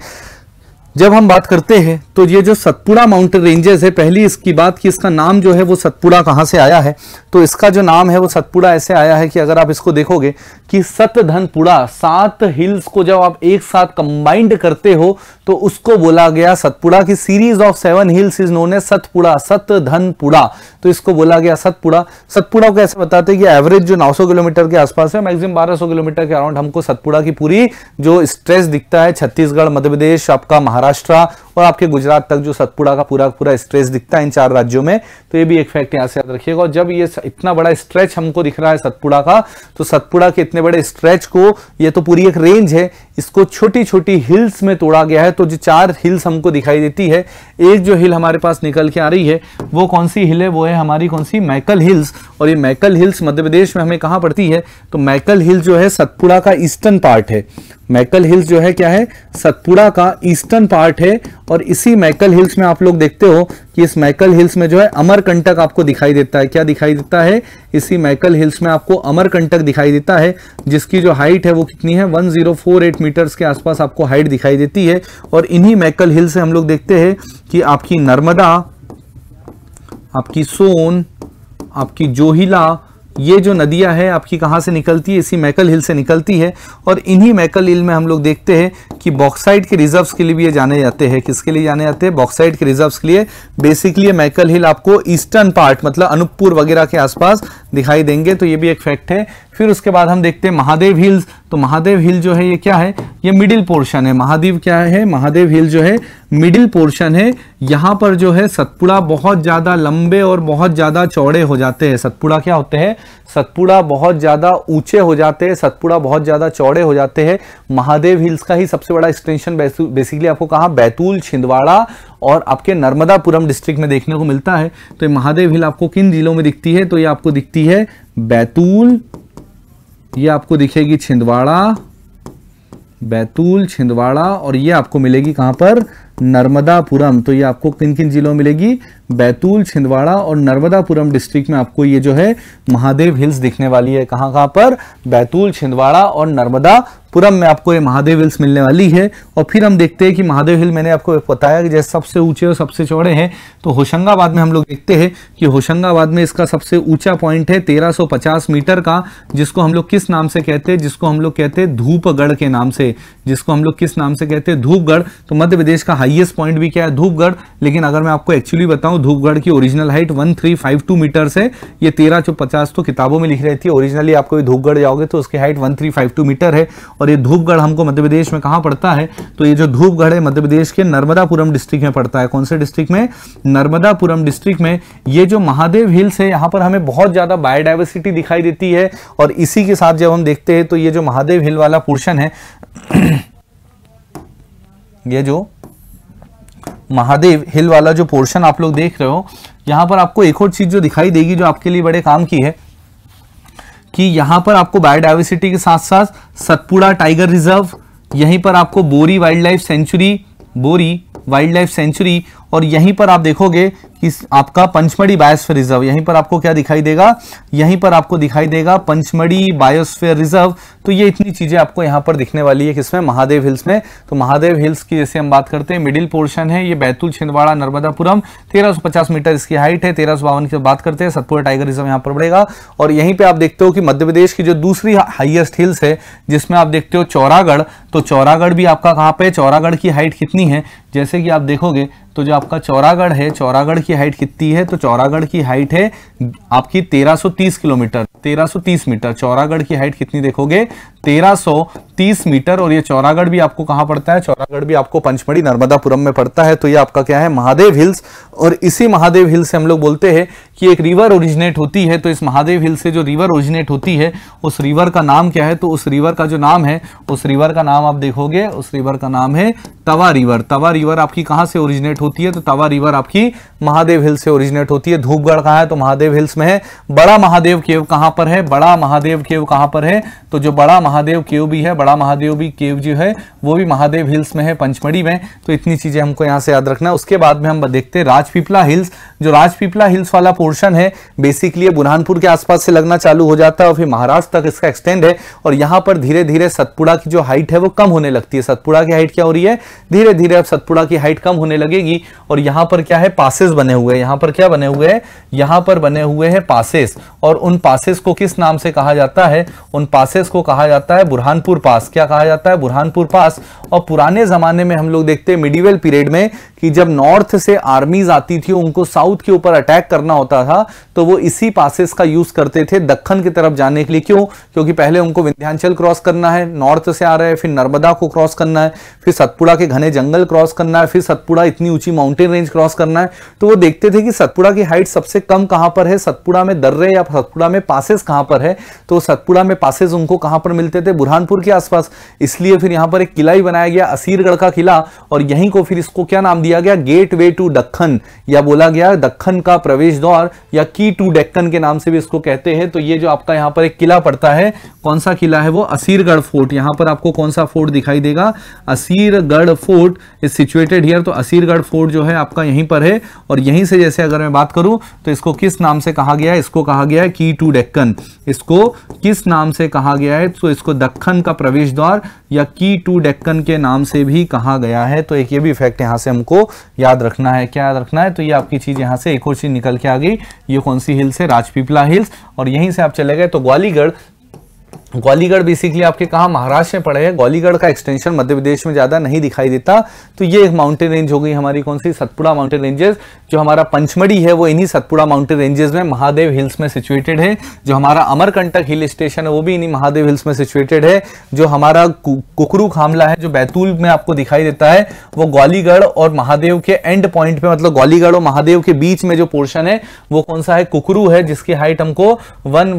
जब हम बात करते हैं तो ये जो सतपुड़ा माउंटेन रेंजेस है पहली इसकी बात कि इसका नाम जो है वो सतपुड़ा कहाँ से आया है तो इसका जो नाम है वो सतपुड़ा ऐसे आया है कि अगर आप इसको देखोगे कि सतधनपुड़ा सात हिल्स को जब आप एक साथ कंबाइंड करते हो तो उसको बोला गया सतपुड़ा की series of seven hills is known है सतपुड़ा सतधनपुड़ा तो इसको बोला गया सतपुड़ा सतपुड़ा को ऐसे बताते हैं कि एवरेज जो नौ किलोमीटर के आसपास है मैक्सिमम बारह किलोमीटर के अराउंड हमको सतपुड़ा की पूरी जो स्ट्रेस दिखता है छत्तीसगढ़ मध्य प्रदेश आपका महाराष्ट्र महाराष्ट्र और आपके गुजरात तक जो सतपुड़ा का पूरा पूरा स्ट्रेच दिखता है इन चार राज्यों में तो ये भी एक फैक्ट यहाँ से याद रखिएगा और जब ये इतना बड़ा स्ट्रेच हमको दिख रहा है सतपुड़ा का तो सतपुड़ा के इतने बड़े स्ट्रेच को ये तो पूरी एक रेंज है इसको छोटी छोटी हिल्स में तोड़ा गया है तो जो चार हिल्स हमको दिखाई देती है एक जो हिल हमारे पास निकल के आ रही है वो कौन सी हिल है वो है हमारी कौन सी मैकल हिल्स और ये मैकल हिल्स मध्य प्रदेश में हमें कहाँ पड़ती है तो मैकल हिल जो है सतपुड़ा का ईस्टर्न पार्ट है मैकल हिल्स जो है क्या है सतपुड़ा का ईस्टर्न पार्ट है और इसी मैकल हिल्स में आप लोग देखते हो कि इस मैकल हिल्स में जो है अमरकंटक आपको दिखाई देता है क्या दिखाई देता है इसी मैकल हिल्स में आपको अमरकंटक दिखाई देता है जिसकी जो हाइट है वो कितनी है 1048 मीटर्स के आसपास आपको हाइट दिखाई देती है और इन्हीं मैकल हिल से हम लोग देखते हैं कि आपकी नर्मदा आपकी सोन आपकी जोहिला ये जो नदियाँ है आपकी कहाँ से निकलती है इसी मैकल हिल से निकलती है और इन्हीं मैकल हिल में हम लोग देखते हैं कि बॉक्साइड के रिजर्व्स के लिए भी ये जाने जाते हैं किसके लिए जाने जाते हैं बॉक्साइड के रिजर्व्स के लिए बेसिकली मैकल हिल आपको ईस्टर्न पार्ट मतलब अनुपुर वगैरह के आसपास दिखाई देंगे तो ये भी एक फैक्ट है फिर उसके बाद हम देखते हैं महादेव हिल्स तो महादेव हिल जो है ये क्या है ये मिडिल पोर्शन है महादेव क्या है महादेव हिल जो है मिडिल पोर्शन है यहाँ पर जो है सतपुड़ा बहुत ज़्यादा लंबे और बहुत ज़्यादा चौड़े हो जाते हैं सतपुड़ा क्या होते हैं सतपुड़ा बहुत ज़्यादा ऊंचे हो जाते हैं सतपुड़ा बहुत ज़्यादा चौड़े हो जाते हैं महादेव हिल्स का ही सबसे बड़ा एक्सटेंशन बेसिकली आपको कहा बैतूल छिंदवाड़ा और आपके नर्मदापुरम डिस्ट्रिक्ट में देखने को मिलता है तो ये महादेव हिल आपको किन जिलों में दिखती है तो ये आपको दिखती है बैतूल ये आपको दिखेगी छिंदवाड़ा बैतूल छिंदवाड़ा और ये आपको मिलेगी कहां पर नर्मदापुरम तो ये आपको किन किन जिलों मिलेगी बैतूल छिंदवाड़ा और नर्मदापुरम डिस्ट्रिक्ट में आपको ये जो है महादेव हिल्स दिखने वाली है कहां कहाँ पर बैतूल छिंदवाड़ा और नर्मदापुरम में आपको ये महादेव हिल्स मिलने वाली है और फिर हम देखते हैं कि महादेव हिल मैंने आपको बताया कि जैसे सबसे ऊंचे और सबसे चौड़े हैं तो होशंगाबाद में हम लोग देखते हैं कि होशंगाबाद में इसका सबसे ऊंचा पॉइंट है 1350 मीटर का जिसको हम लोग किस नाम से कहते हैं जिसको हम लोग कहते हैं धूपगढ़ के नाम से जिसको हम लोग किस नाम से कहते हैं धूपगढ़ तो मध्य प्रदेश का हाइएस्ट पॉइंट भी क्या है धूपगढ़ लेकिन अगर मैं आपको एक्चुअली बताऊँ हूं धूपगढ़ की ओरिजिनल हाइट 1352 मीटर है ये तेरह सौ पचास तो किताबों में लिख रही थी ओरिजिनली आपको धूपगढ़ जाओगे तो उसकी हाइट 1352 मीटर है और ये धूपगढ़ हमको मध्य प्रदेश में कहाँ पड़ता है तो ये जो धूपगढ़ है मध्य प्रदेश के नर्मदापुरम डिस्ट्रिक्ट में पड़ता है कौन से डिस्ट्रिक्ट में नर्मदापुरम डिस्ट्रिक्ट में ये जो महादेव हिल्स है यहाँ पर हमें बहुत ज़्यादा बायोडाइवर्सिटी दिखाई देती है और इसी के साथ जब हम देखते हैं तो ये जो महादेव हिल वाला पोर्शन है ये जो महादेव हिल वाला जो पोर्शन आप लोग देख रहे हो यहाँ पर आपको एक और चीज़ जो दिखाई देगी जो आपके लिए बड़े काम की है कि यहाँ पर आपको बायोडाइवर्सिटी के साथ साथ सतपुड़ा टाइगर रिजर्व यहीं पर आपको Bori wild life sanctuary Bori wild life sanctuary और यहीं पर आप देखोगे कि आपका पंचमढ़ी बायोस्फेयर रिजर्व यहीं पर आपको क्या दिखाई देगा यहीं पर आपको दिखाई देगा पंचमढ़ी बायोस्फेयर रिजर्व तो ये इतनी चीज़ें आपको यहाँ पर दिखने वाली है किसमें महादेव हिल्स में तो महादेव हिल्स की जैसे हम बात करते हैं मिडिल पोर्शन है ये बैतूल छिंदवाड़ा नर्मदापुरम पचास मीटर इसकी हाइट है तेरह की बात करते हैं सतपुरा टाइगर रिजर्व यहाँ पर बढ़ेगा और यहीं पर आप देखते हो कि मध्य प्रदेश की जो दूसरी हाइएस्ट हिल्स है जिसमें आप देखते हो चौरागढ़ तो चौरागढ़ भी आपका कहाँ पर चौरागढ़ की हाइट कितनी है जैसे कि आप देखोगे तो जो आपका चौरागढ़ है चौरागढ़ की हाइट कितनी है तो चौरागढ़ की हाइट है आपकी 1330 किलोमीटर 1330 मीटर चौरागढ़ की हाइट कितनी देखोगे 1330 मीटर और ये चौरागढ़ भी आपको कहां पड़ता है चौरागढ़ भी आपको पंचमढ़ी नर्मदापुरम में पड़ता है तो ये आपका क्या है महादेव हिल्स और इसी महादेव हिल्स से हम लोग बोलते हैं कि एक रिवर ओरिजिनेट होती है तो इस महादेव हिल से जो रिवर ओरिजिनेट होती है उस रिवर का नाम क्या है तो उस रिवर का जो नाम है उस रिवर का नाम आप देखोगे उस रिवर का नाम है तवा रिवर तवा रिवर आपकी कहां से ओरिजिनेट होती है तो तवा रिवर आपकी महादेव हिल्स से ओरिजिनेट होती है धूपगढ़ कहा है तो महादेव हिल्स में है बड़ा महादेव केव कहां पर है बड़ा महादेव केव कहां पर है तो जो बड़ा महादेव केव भी है बड़ा महादेव भी केव जो है वो भी महादेव हिल्स में है पंचमढ़ी में तो इतनी चीज़ें हमको यहाँ से याद रखना है उसके बाद में हम देखते हैं राजपीपला हिल्स जो राजपीपला हिल्स वाला पोर्शन है बेसिकली बुरहानपुर के आसपास से लगना चालू हो जाता है और फिर महाराष्ट्र तक इसका एक्सटेंड है और यहाँ पर धीरे धीरे सतपुड़ा की जो हाइट है वो कम होने लगती है सतपुड़ा की हाइट क्या हो रही है धीरे धीरे अब सतपुड़ा की हाइट कम होने लगेगी होगी और यहां पर क्या है पासिस बने हुए हैं यहां पर क्या बने हुए हैं यहां पर बने हुए हैं पासिस और उन पासिस को किस नाम से कहा जाता है उन पासिस को कहा जाता है बुरहानपुर पास क्या कहा जाता है बुरहानपुर पास और पुराने ज़माने में हम लोग देखते हैं मिडिवेल पीरियड में कि जब नॉर्थ से आर्मीज आती थी उनको साउथ के ऊपर अटैक करना होता था तो वो इसी पासिस का यूज़ करते थे दक्खन की तरफ जाने के लिए क्यों क्योंकि पहले उनको विंध्यांचल क्रॉस करना है नॉर्थ से आ रहे हैं फिर नर्मदा को क्रॉस करना है फिर सतपुड़ा के घने जंगल क्रॉस करना है फिर सतपुड़ा इतनी ऊंची ऊंची माउंटेन रेंज क्रॉस करना है तो वो देखते थे कि सतपुड़ा की हाइट सबसे कम कहां पर है सतपुड़ा में दर्रे या सतपुड़ा में पासेस कहां पर है तो सतपुड़ा में पासेस उनको कहां पर मिलते थे बुरहानपुर के आसपास इसलिए फिर यहां पर एक किला ही बनाया गया असीरगढ़ का किला और यहीं को फिर इसको क्या नाम दिया गया गेट टू दक्खन या बोला गया दखन का प्रवेश द्वार या की टू डेक्कन के नाम से भी इसको कहते हैं तो ये जो आपका यहां पर एक किला पड़ता है कौन सा किला है वो असीरगढ़ फोर्ट यहां पर आपको कौन सा फोर्ट दिखाई देगा Asirgarh fort is situated here तो असीरगढ़ फोर्ट जो है आपका यहीं पर है और यहीं से जैसे अगर मैं बात करूं तो इसको किस नाम से कहा गया है इसको कहा गया है की टू डेक्कन इसको किस नाम से कहा गया है तो इसको दक्खन का प्रवेश द्वार या की टू डेक्कन के नाम से भी कहा गया है तो एक ये भी फैक्ट यहाँ से हमको याद रखना है क्या याद रखना है तो ये आपकी चीज़ यहाँ से एक और चीज़ निकल के आ गई ये कौन सी हिल्स है राजपीपला हिल्स और यहीं से आप चले गए तो ग्वालीगढ़ ग्वालीगढ़ बेसिकली आपके कहा महाराष्ट्र में पड़े हैं ग्वालीगढ़ का एक्सटेंशन मध्य प्रदेश में ज़्यादा नहीं दिखाई देता तो ये एक माउंटेन रेंज हो गई हमारी कौन सी सतपुड़ा माउंटेन रेंजेस जो हमारा पंचमढ़ी है वो इन्हीं सतपुड़ा माउंटेन रेंजेस में महादेव हिल्स में सिचुएटेड है जो हमारा अमरकंटक हिल स्टेशन है वो भी इन्हीं महादेव हिल्स में सिचुएटेड है जो हमारा कुकरू खामला है जो बैतूल में आपको दिखाई देता है वो ग्वालीगढ़ और महादेव के एंड पॉइंट पे मतलब ग्वालीगढ़ और महादेव के बीच में जो पोर्शन है वो कौन सा है कुकरू है जिसकी हाइट हमको वन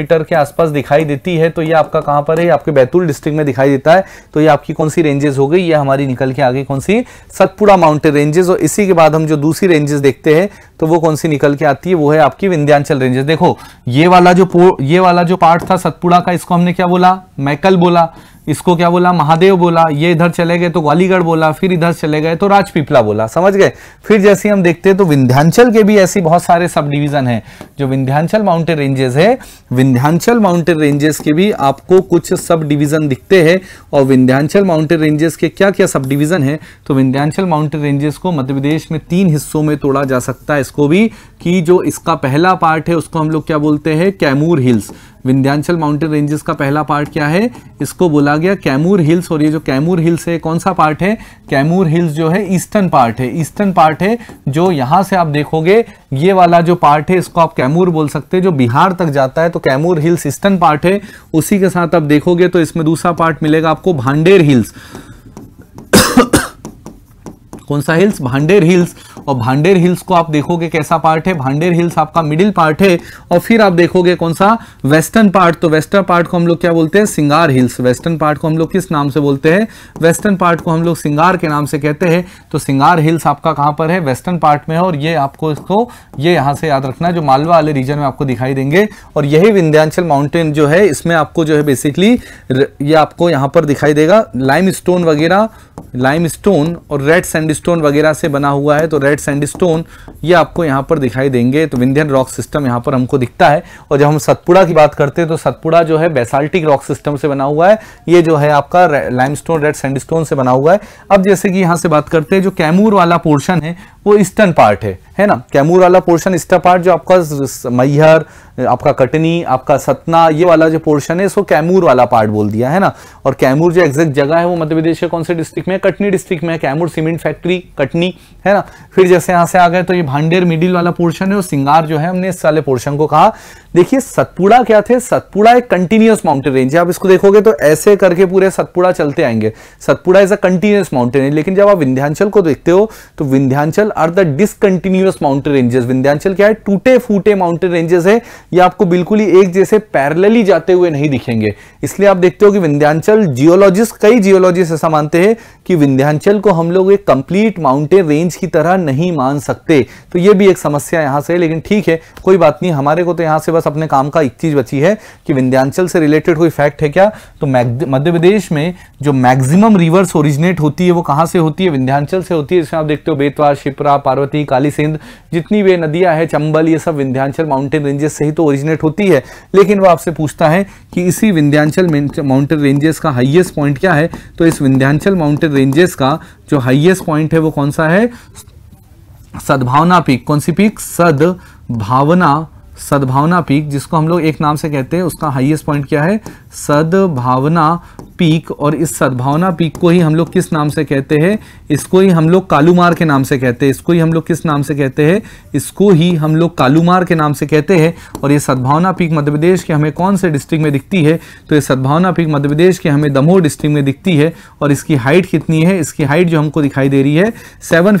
मीटर के आसपास दिखाई देती रेती है तो ये आपका कहाँ पर है आपके बैतूल डिस्ट्रिक्ट में दिखाई देता है तो ये आपकी कौन सी रेंजेस हो गई ये हमारी निकल के आगे कौन सी सतपुड़ा माउंटेन रेंजेस और इसी के बाद हम जो दूसरी रेंजेस देखते हैं तो वो कौन सी निकल के आती है वो है आपकी विंध्यांचल रेंजेस देखो ये वाला जो ये वाला जो पार्ट था सतपुड़ा का इसको हमने क्या बोला मैकल बोला इसको क्या बोला महादेव बोला ये इधर चले गए तो ग्वालीगढ़ बोला फिर इधर चले गए तो राजपिपला बोला समझ गए फिर जैसे हम देखते हैं तो विंध्यांचल के भी ऐसे बहुत सारे सब डिवीजन है जो विंध्यांचल माउंटेन रेंजेस है विंध्यांचल माउंटेन रेंजेस के भी आपको कुछ सब डिवीजन दिखते हैं और विंध्यांचल माउंटेन रेंजेस के क्या क्या सब डिवीजन है तो विंध्यांचल माउंटेन रेंजेस को मध्य प्रदेश में तीन हिस्सों में तोड़ा जा सकता है इसको भी कि जो इसका पहला पार्ट है उसको हम लोग क्या बोलते हैं Kaimur hills Vindhyachal mountain ranges का पहला पार्ट क्या है इसको बोला गया कैमूर हिल्स और ये जो कैमूर हिल्स है कौन सा पार्ट है कैमूर हिल्स जो है ईस्टर्न पार्ट है ईस्टर्न पार्ट है जो यहाँ से आप देखोगे ये वाला जो पार्ट है इसको आप कैमूर बोल सकते हैं जो बिहार तक जाता है तो कैमूर हिल्स ईस्टर्न पार्ट है उसी के साथ आप देखोगे तो इसमें दूसरा पार्ट मिलेगा आपको भांडेर हिल्स कौन सा हिल्स भांडेर हिल्स और भांडेर हिल्स को आप देखोगे कैसा पार्ट है भांडेर हिल्स आपका मिडिल पार्ट है और फिर आप देखोगे कौन सा वेस्टर्न पार्ट तो वेस्टर्न पार्ट को हम लोग क्या बोलते हैं सिंगार हिल्स वेस्टर्न पार्ट को हम लोग किस नाम से बोलते हैं वेस्टर्न पार्ट को हम लोग सिंगार के नाम से कहते हैं तो सिंगार हिल्स आपका कहां पर है वेस्टर्न पार्ट में है और ये आपको इसको ये यहां से याद रखना जो मालवा वाले रीजन में आपको दिखाई देंगे और यही विंध्यांचल माउंटेन जो है इसमें आपको जो है बेसिकली ये आपको यहां पर दिखाई देगा लाइम स्टोन वगैरह लाइम स्टोन और रेड सैंड सैंडस्टोन वगैरह से बना हुआ है तो रेड सैंडस्टोन ये आपको यहाँ पर दिखाई देंगे तो विंध्यन रॉक सिस्टम यहाँ पर हमको दिखता है और जब हम सतपुड़ा की बात करते हैं तो सतपुड़ा जो है बेसाल्टिक रॉक सिस्टम से बना हुआ है ये जो है आपका लाइमस्टोन रेड सैंडस्टोन से बना हुआ है अब जैसे कि यहाँ से बात करते हैं जो कैमूर वाला पोर्शन है वो ईस्टर्न पार्ट है है ना कैमूर वाला पोर्शन ईस्टर्न पार्ट जो आपका मैहर आपका कटनी आपका सतना ये वाला जो पोर्शन है इसको कैमूर वाला पार्ट बोल दिया है ना और कैमूर जो एग्जैक्ट जगह है वो मध्य प्रदेश के कौन से डिस्ट्रिक्ट में कटनी डिस्ट्रिक्ट में कैमूर सीमेंट फैक्ट्री कटनी है ना फिर जैसे यहाँ से आ गए तो ये भांडेर मिडिल वाला पोर्शन है और सिंगार जो है हमने इस वाले पोर्शन को कहा देखिए सतपुड़ा क्या थे सतपुड़ा एक कंटिन्यूस माउंटेन रेंज है आप इसको देखोगे तो ऐसे करके पूरे सतपुड़ा चलते आएंगे Satpura is a continuous mountain range लेकिन जब आप विंध्याचल को देखते हो तो Vindhyachal are the discontinuous mountain ranges Vindhyachal क्या है टूटे फूटे माउंटेन रेंजेस है ये आपको बिल्कुल ही एक जैसे पैरलली जाते हुए नहीं दिखेंगे इसलिए आप देखते हो कि विंध्यांचल जियोलॉजिस्ट कई जियोलॉजिस्ट ऐसा मानते हैं कि विंध्याचल को हम लोग एक कंप्लीट माउंटेन रेंज की तरह नहीं मान सकते तो ये भी एक समस्या यहां से लेकिन ठीक है कोई बात नहीं हमारे को तो यहां से बस अपने काम का एक चीज बची है कि विंध्यांचल से रिलेटेड कोई फैक्ट है क्या तो मध्य प्रदेश में जो मैक्सिमम रिवर्स ओरिजिनेट होती है वो कहां से होती है विंध्यांचल से होती है इसमें आप देखते हो बेतवा शिप्रा पार्वती काली सिंध जितनी भी नदियां हैं चंबल ये सब विंध्यांचल माउंटेन रेंजेस से ही तो ओरिजिनेट होती है लेकिन वो आपसे पूछता है कि इसी विंध्यांचल माउंटेन रेंजेस का हाइएस्ट पॉइंट क्या है तो इस विंध्यांचल माउंटेन रेंजेस का जो हाइएस्ट पॉइंट है वो कौन सा है सद्भावना पीक कौन सी पीक सद्भावना सद्भावना पीक जिसको हम लोग एक नाम से कहते हैं उसका हाईएस्ट पॉइंट क्या है सद्भावना पीक और इस सद्भावना पीक को ही हम लोग किस नाम से कहते हैं इसको ही हम लोग कालूमार के नाम से कहते हैं इसको ही हम लोग किस नाम से कहते हैं इसको ही हम लोग कालूमार के नाम से कहते हैं और ये सद्भावना पीक मध्य प्रदेश के हमें कौन से डिस्ट्रिक्ट में दिखती है तो ये सद्भावना पीक मध्य प्रदेश के हमें दमोह डिस्ट्रिक्ट में दिखती है और इसकी हाइट कितनी है इसकी हाइट जो हमको दिखाई दे रही है सेवन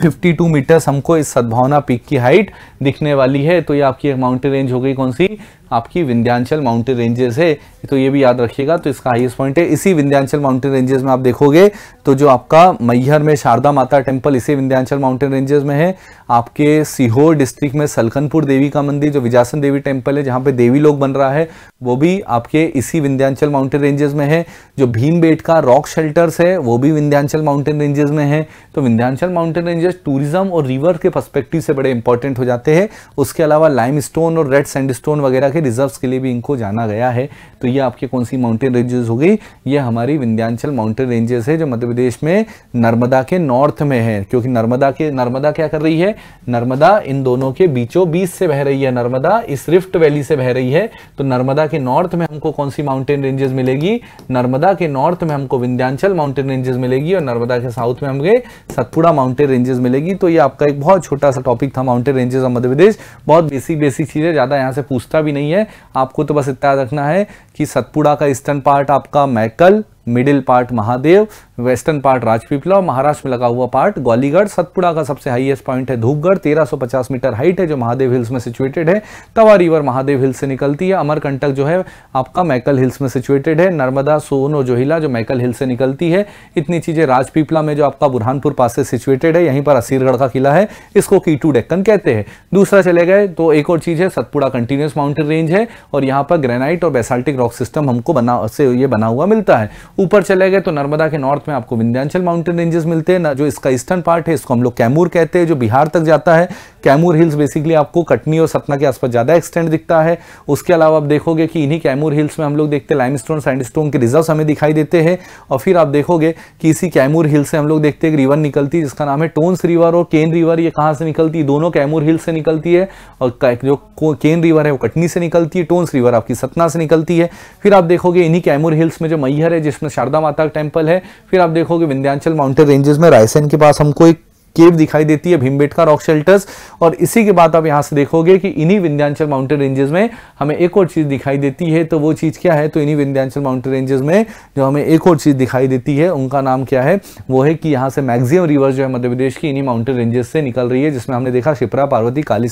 मीटर्स हमको इस सद्भावना पीक की हाइट दिखने वाली है तो ये आपकी एक माउंटेन रेंज हो गई कौन सी आपकी विंध्यांचल माउंटेन रेंजेस है तो ये भी याद रखिएगा तो इसका हाईएस्ट पॉइंट है इसी विंध्यांचल माउंटेन रेंजेस में आप देखोगे तो जो आपका मैहर में शारदा माता टेम्पल इसी विंध्यांचल माउंटेन रेंजेस में है आपके सीहोर डिस्ट्रिक्ट में सलखनपुर देवी का मंदिर जो विजासन देवी टेम्पल है जहाँ पे देवी लोग बन रहा है वो भी आपके इसी विंध्यांचल माउंटेन रेंजेस में है जो भीम का रॉक शेल्टर्स है वो भी विंध्यांचल माउंटेन रेंजेस में है तो विंध्यांचल माउंटेन रेंजेस टूरिज्म और रिवर के परस्पेक्टिव से बड़े इंपॉर्टेंट हो जाते हैं उसके अलावा लाइम और रेड सैंडस्टोन वगैरह के के रिजर्व्स के लिए भी इनको जाना गया है तो ये आपके कौन सी माउंटेन रेंजेस हो गई ये हमारी विंध्यांचल माउंटेन रेंजेस है जो मध्य प्रदेश में नर्मदा के नॉर्थ में है क्योंकि नर्मदा के नर्मदा क्या कर रही है नर्मदा इन दोनों के बीचों बीच से बह रही है नर्मदा इस रिफ्ट वैली से बह रही है तो नर्मदा के नॉर्थ में हमको कौन सी माउंटेन रेंजेस मिलेगी नर्मदा के नॉर्थ में हमको विंध्यांचल माउंटेन रेंजेस मिलेगी और नर्मदा के साउथ में हमें सतपुड़ा माउंटेन रेंजेस मिलेगी तो ये आपका एक बहुत छोटा सा टॉपिक था माउंटेन रेंजेस और मध्य प्रदेश बहुत बेसिक बेसिक चीज़ें ज़्यादा यहाँ से पूछता भी नहीं नहीं है आपको तो बस इतना रखना है कि सतपुड़ा का ईस्टर्न पार्ट आपका Maikal middle part Mahadev western part Rajpipla और महाराष्ट्र में लगा हुआ पार्ट ग्वालीगढ़ सतपुड़ा का सबसे हाईएस्ट पॉइंट है धूपगढ़ 1350 मीटर हाइट है जो महादेव हिल्स में सिचुएटेड है तवा रिवर महादेव हिल्स से निकलती है अमरकंटक जो है आपका मैकल हिल्स में सिचुएटेड है नर्मदा सोन और जोहिला जो मैकल हिल्स से निकलती है इतनी चीज़ें राजपीपला में जो आपका बुरहानपुर पास से सिचुएटेड है यहीं पर असीरगढ़ का किला है इसको कीटू डेक्कन कहते हैं दूसरा चले गए तो एक और चीज़ है सतपुड़ा कंटिन्यूस माउंटेन रेंज है और यहाँ पर ग्रेनाइट और बेसाल्टिक रॉक सिस्टम हमको बना से ये बना हुआ मिलता है ऊपर चले गए तो नर्मदा के नॉर्थ में आपको विंध्याचल माउंटेन रेंजेस मिलते हैं ना जो इसका ईस्टर्न पार्ट है इसको हम लोग कैमूर कहते हैं जो बिहार तक जाता है कैमूर हिल्स बेसिकली आपको कटनी और सतना के आसपास ज़्यादा एक्सटेंड दिखता है उसके अलावा आप देखोगे कि इन्हीं कैमूर हिल्स में हम लोग देखते हैं लाइम स्टोन सैंड स्टोन के रिजर्व हमें दिखाई देते हैं और फिर आप देखोगे कि इसी कैमूर हिल से हम लोग देखते हैं एक रिवर निकलती है जिसका नाम है टोन्स रिवर और केन रिवर ये कहाँ से निकलती है दोनों कैमूर हिल्स से निकलती है और जो केन रिवर है वो कटनी से निकलती है टोन्स रिवर आपकी सतना से निकलती है फिर आप देखोगे इन्हीं कैमूर हिल्स में जो मैहर है जिसमें शारदा माता का टेम्पल है फिर आप देखोगे विंध्याचल माउंटेन रेंजेस में रायसेन के पास हमको एक केव दिखाई देती है भीमबेटका रॉक शेल्टर्स और इसी के बाद आप यहां से देखोगे कि इन्हीं विंध्यांचल माउंटेन रेंजेस में हमें एक और चीज़ दिखाई देती है तो वो चीज़ क्या है तो इन्हीं विंध्यांचल माउंटेन रेंजेस में जो हमें एक और चीज़ दिखाई देती है उनका नाम क्या है वो है कि यहाँ से मैग्जिम रिवर्स जो है मध्य प्रदेश की इन्हीं माउंटेन रेंजेस से निकल रही है जिसमें हमने देखा शिप्रा पार्वती काली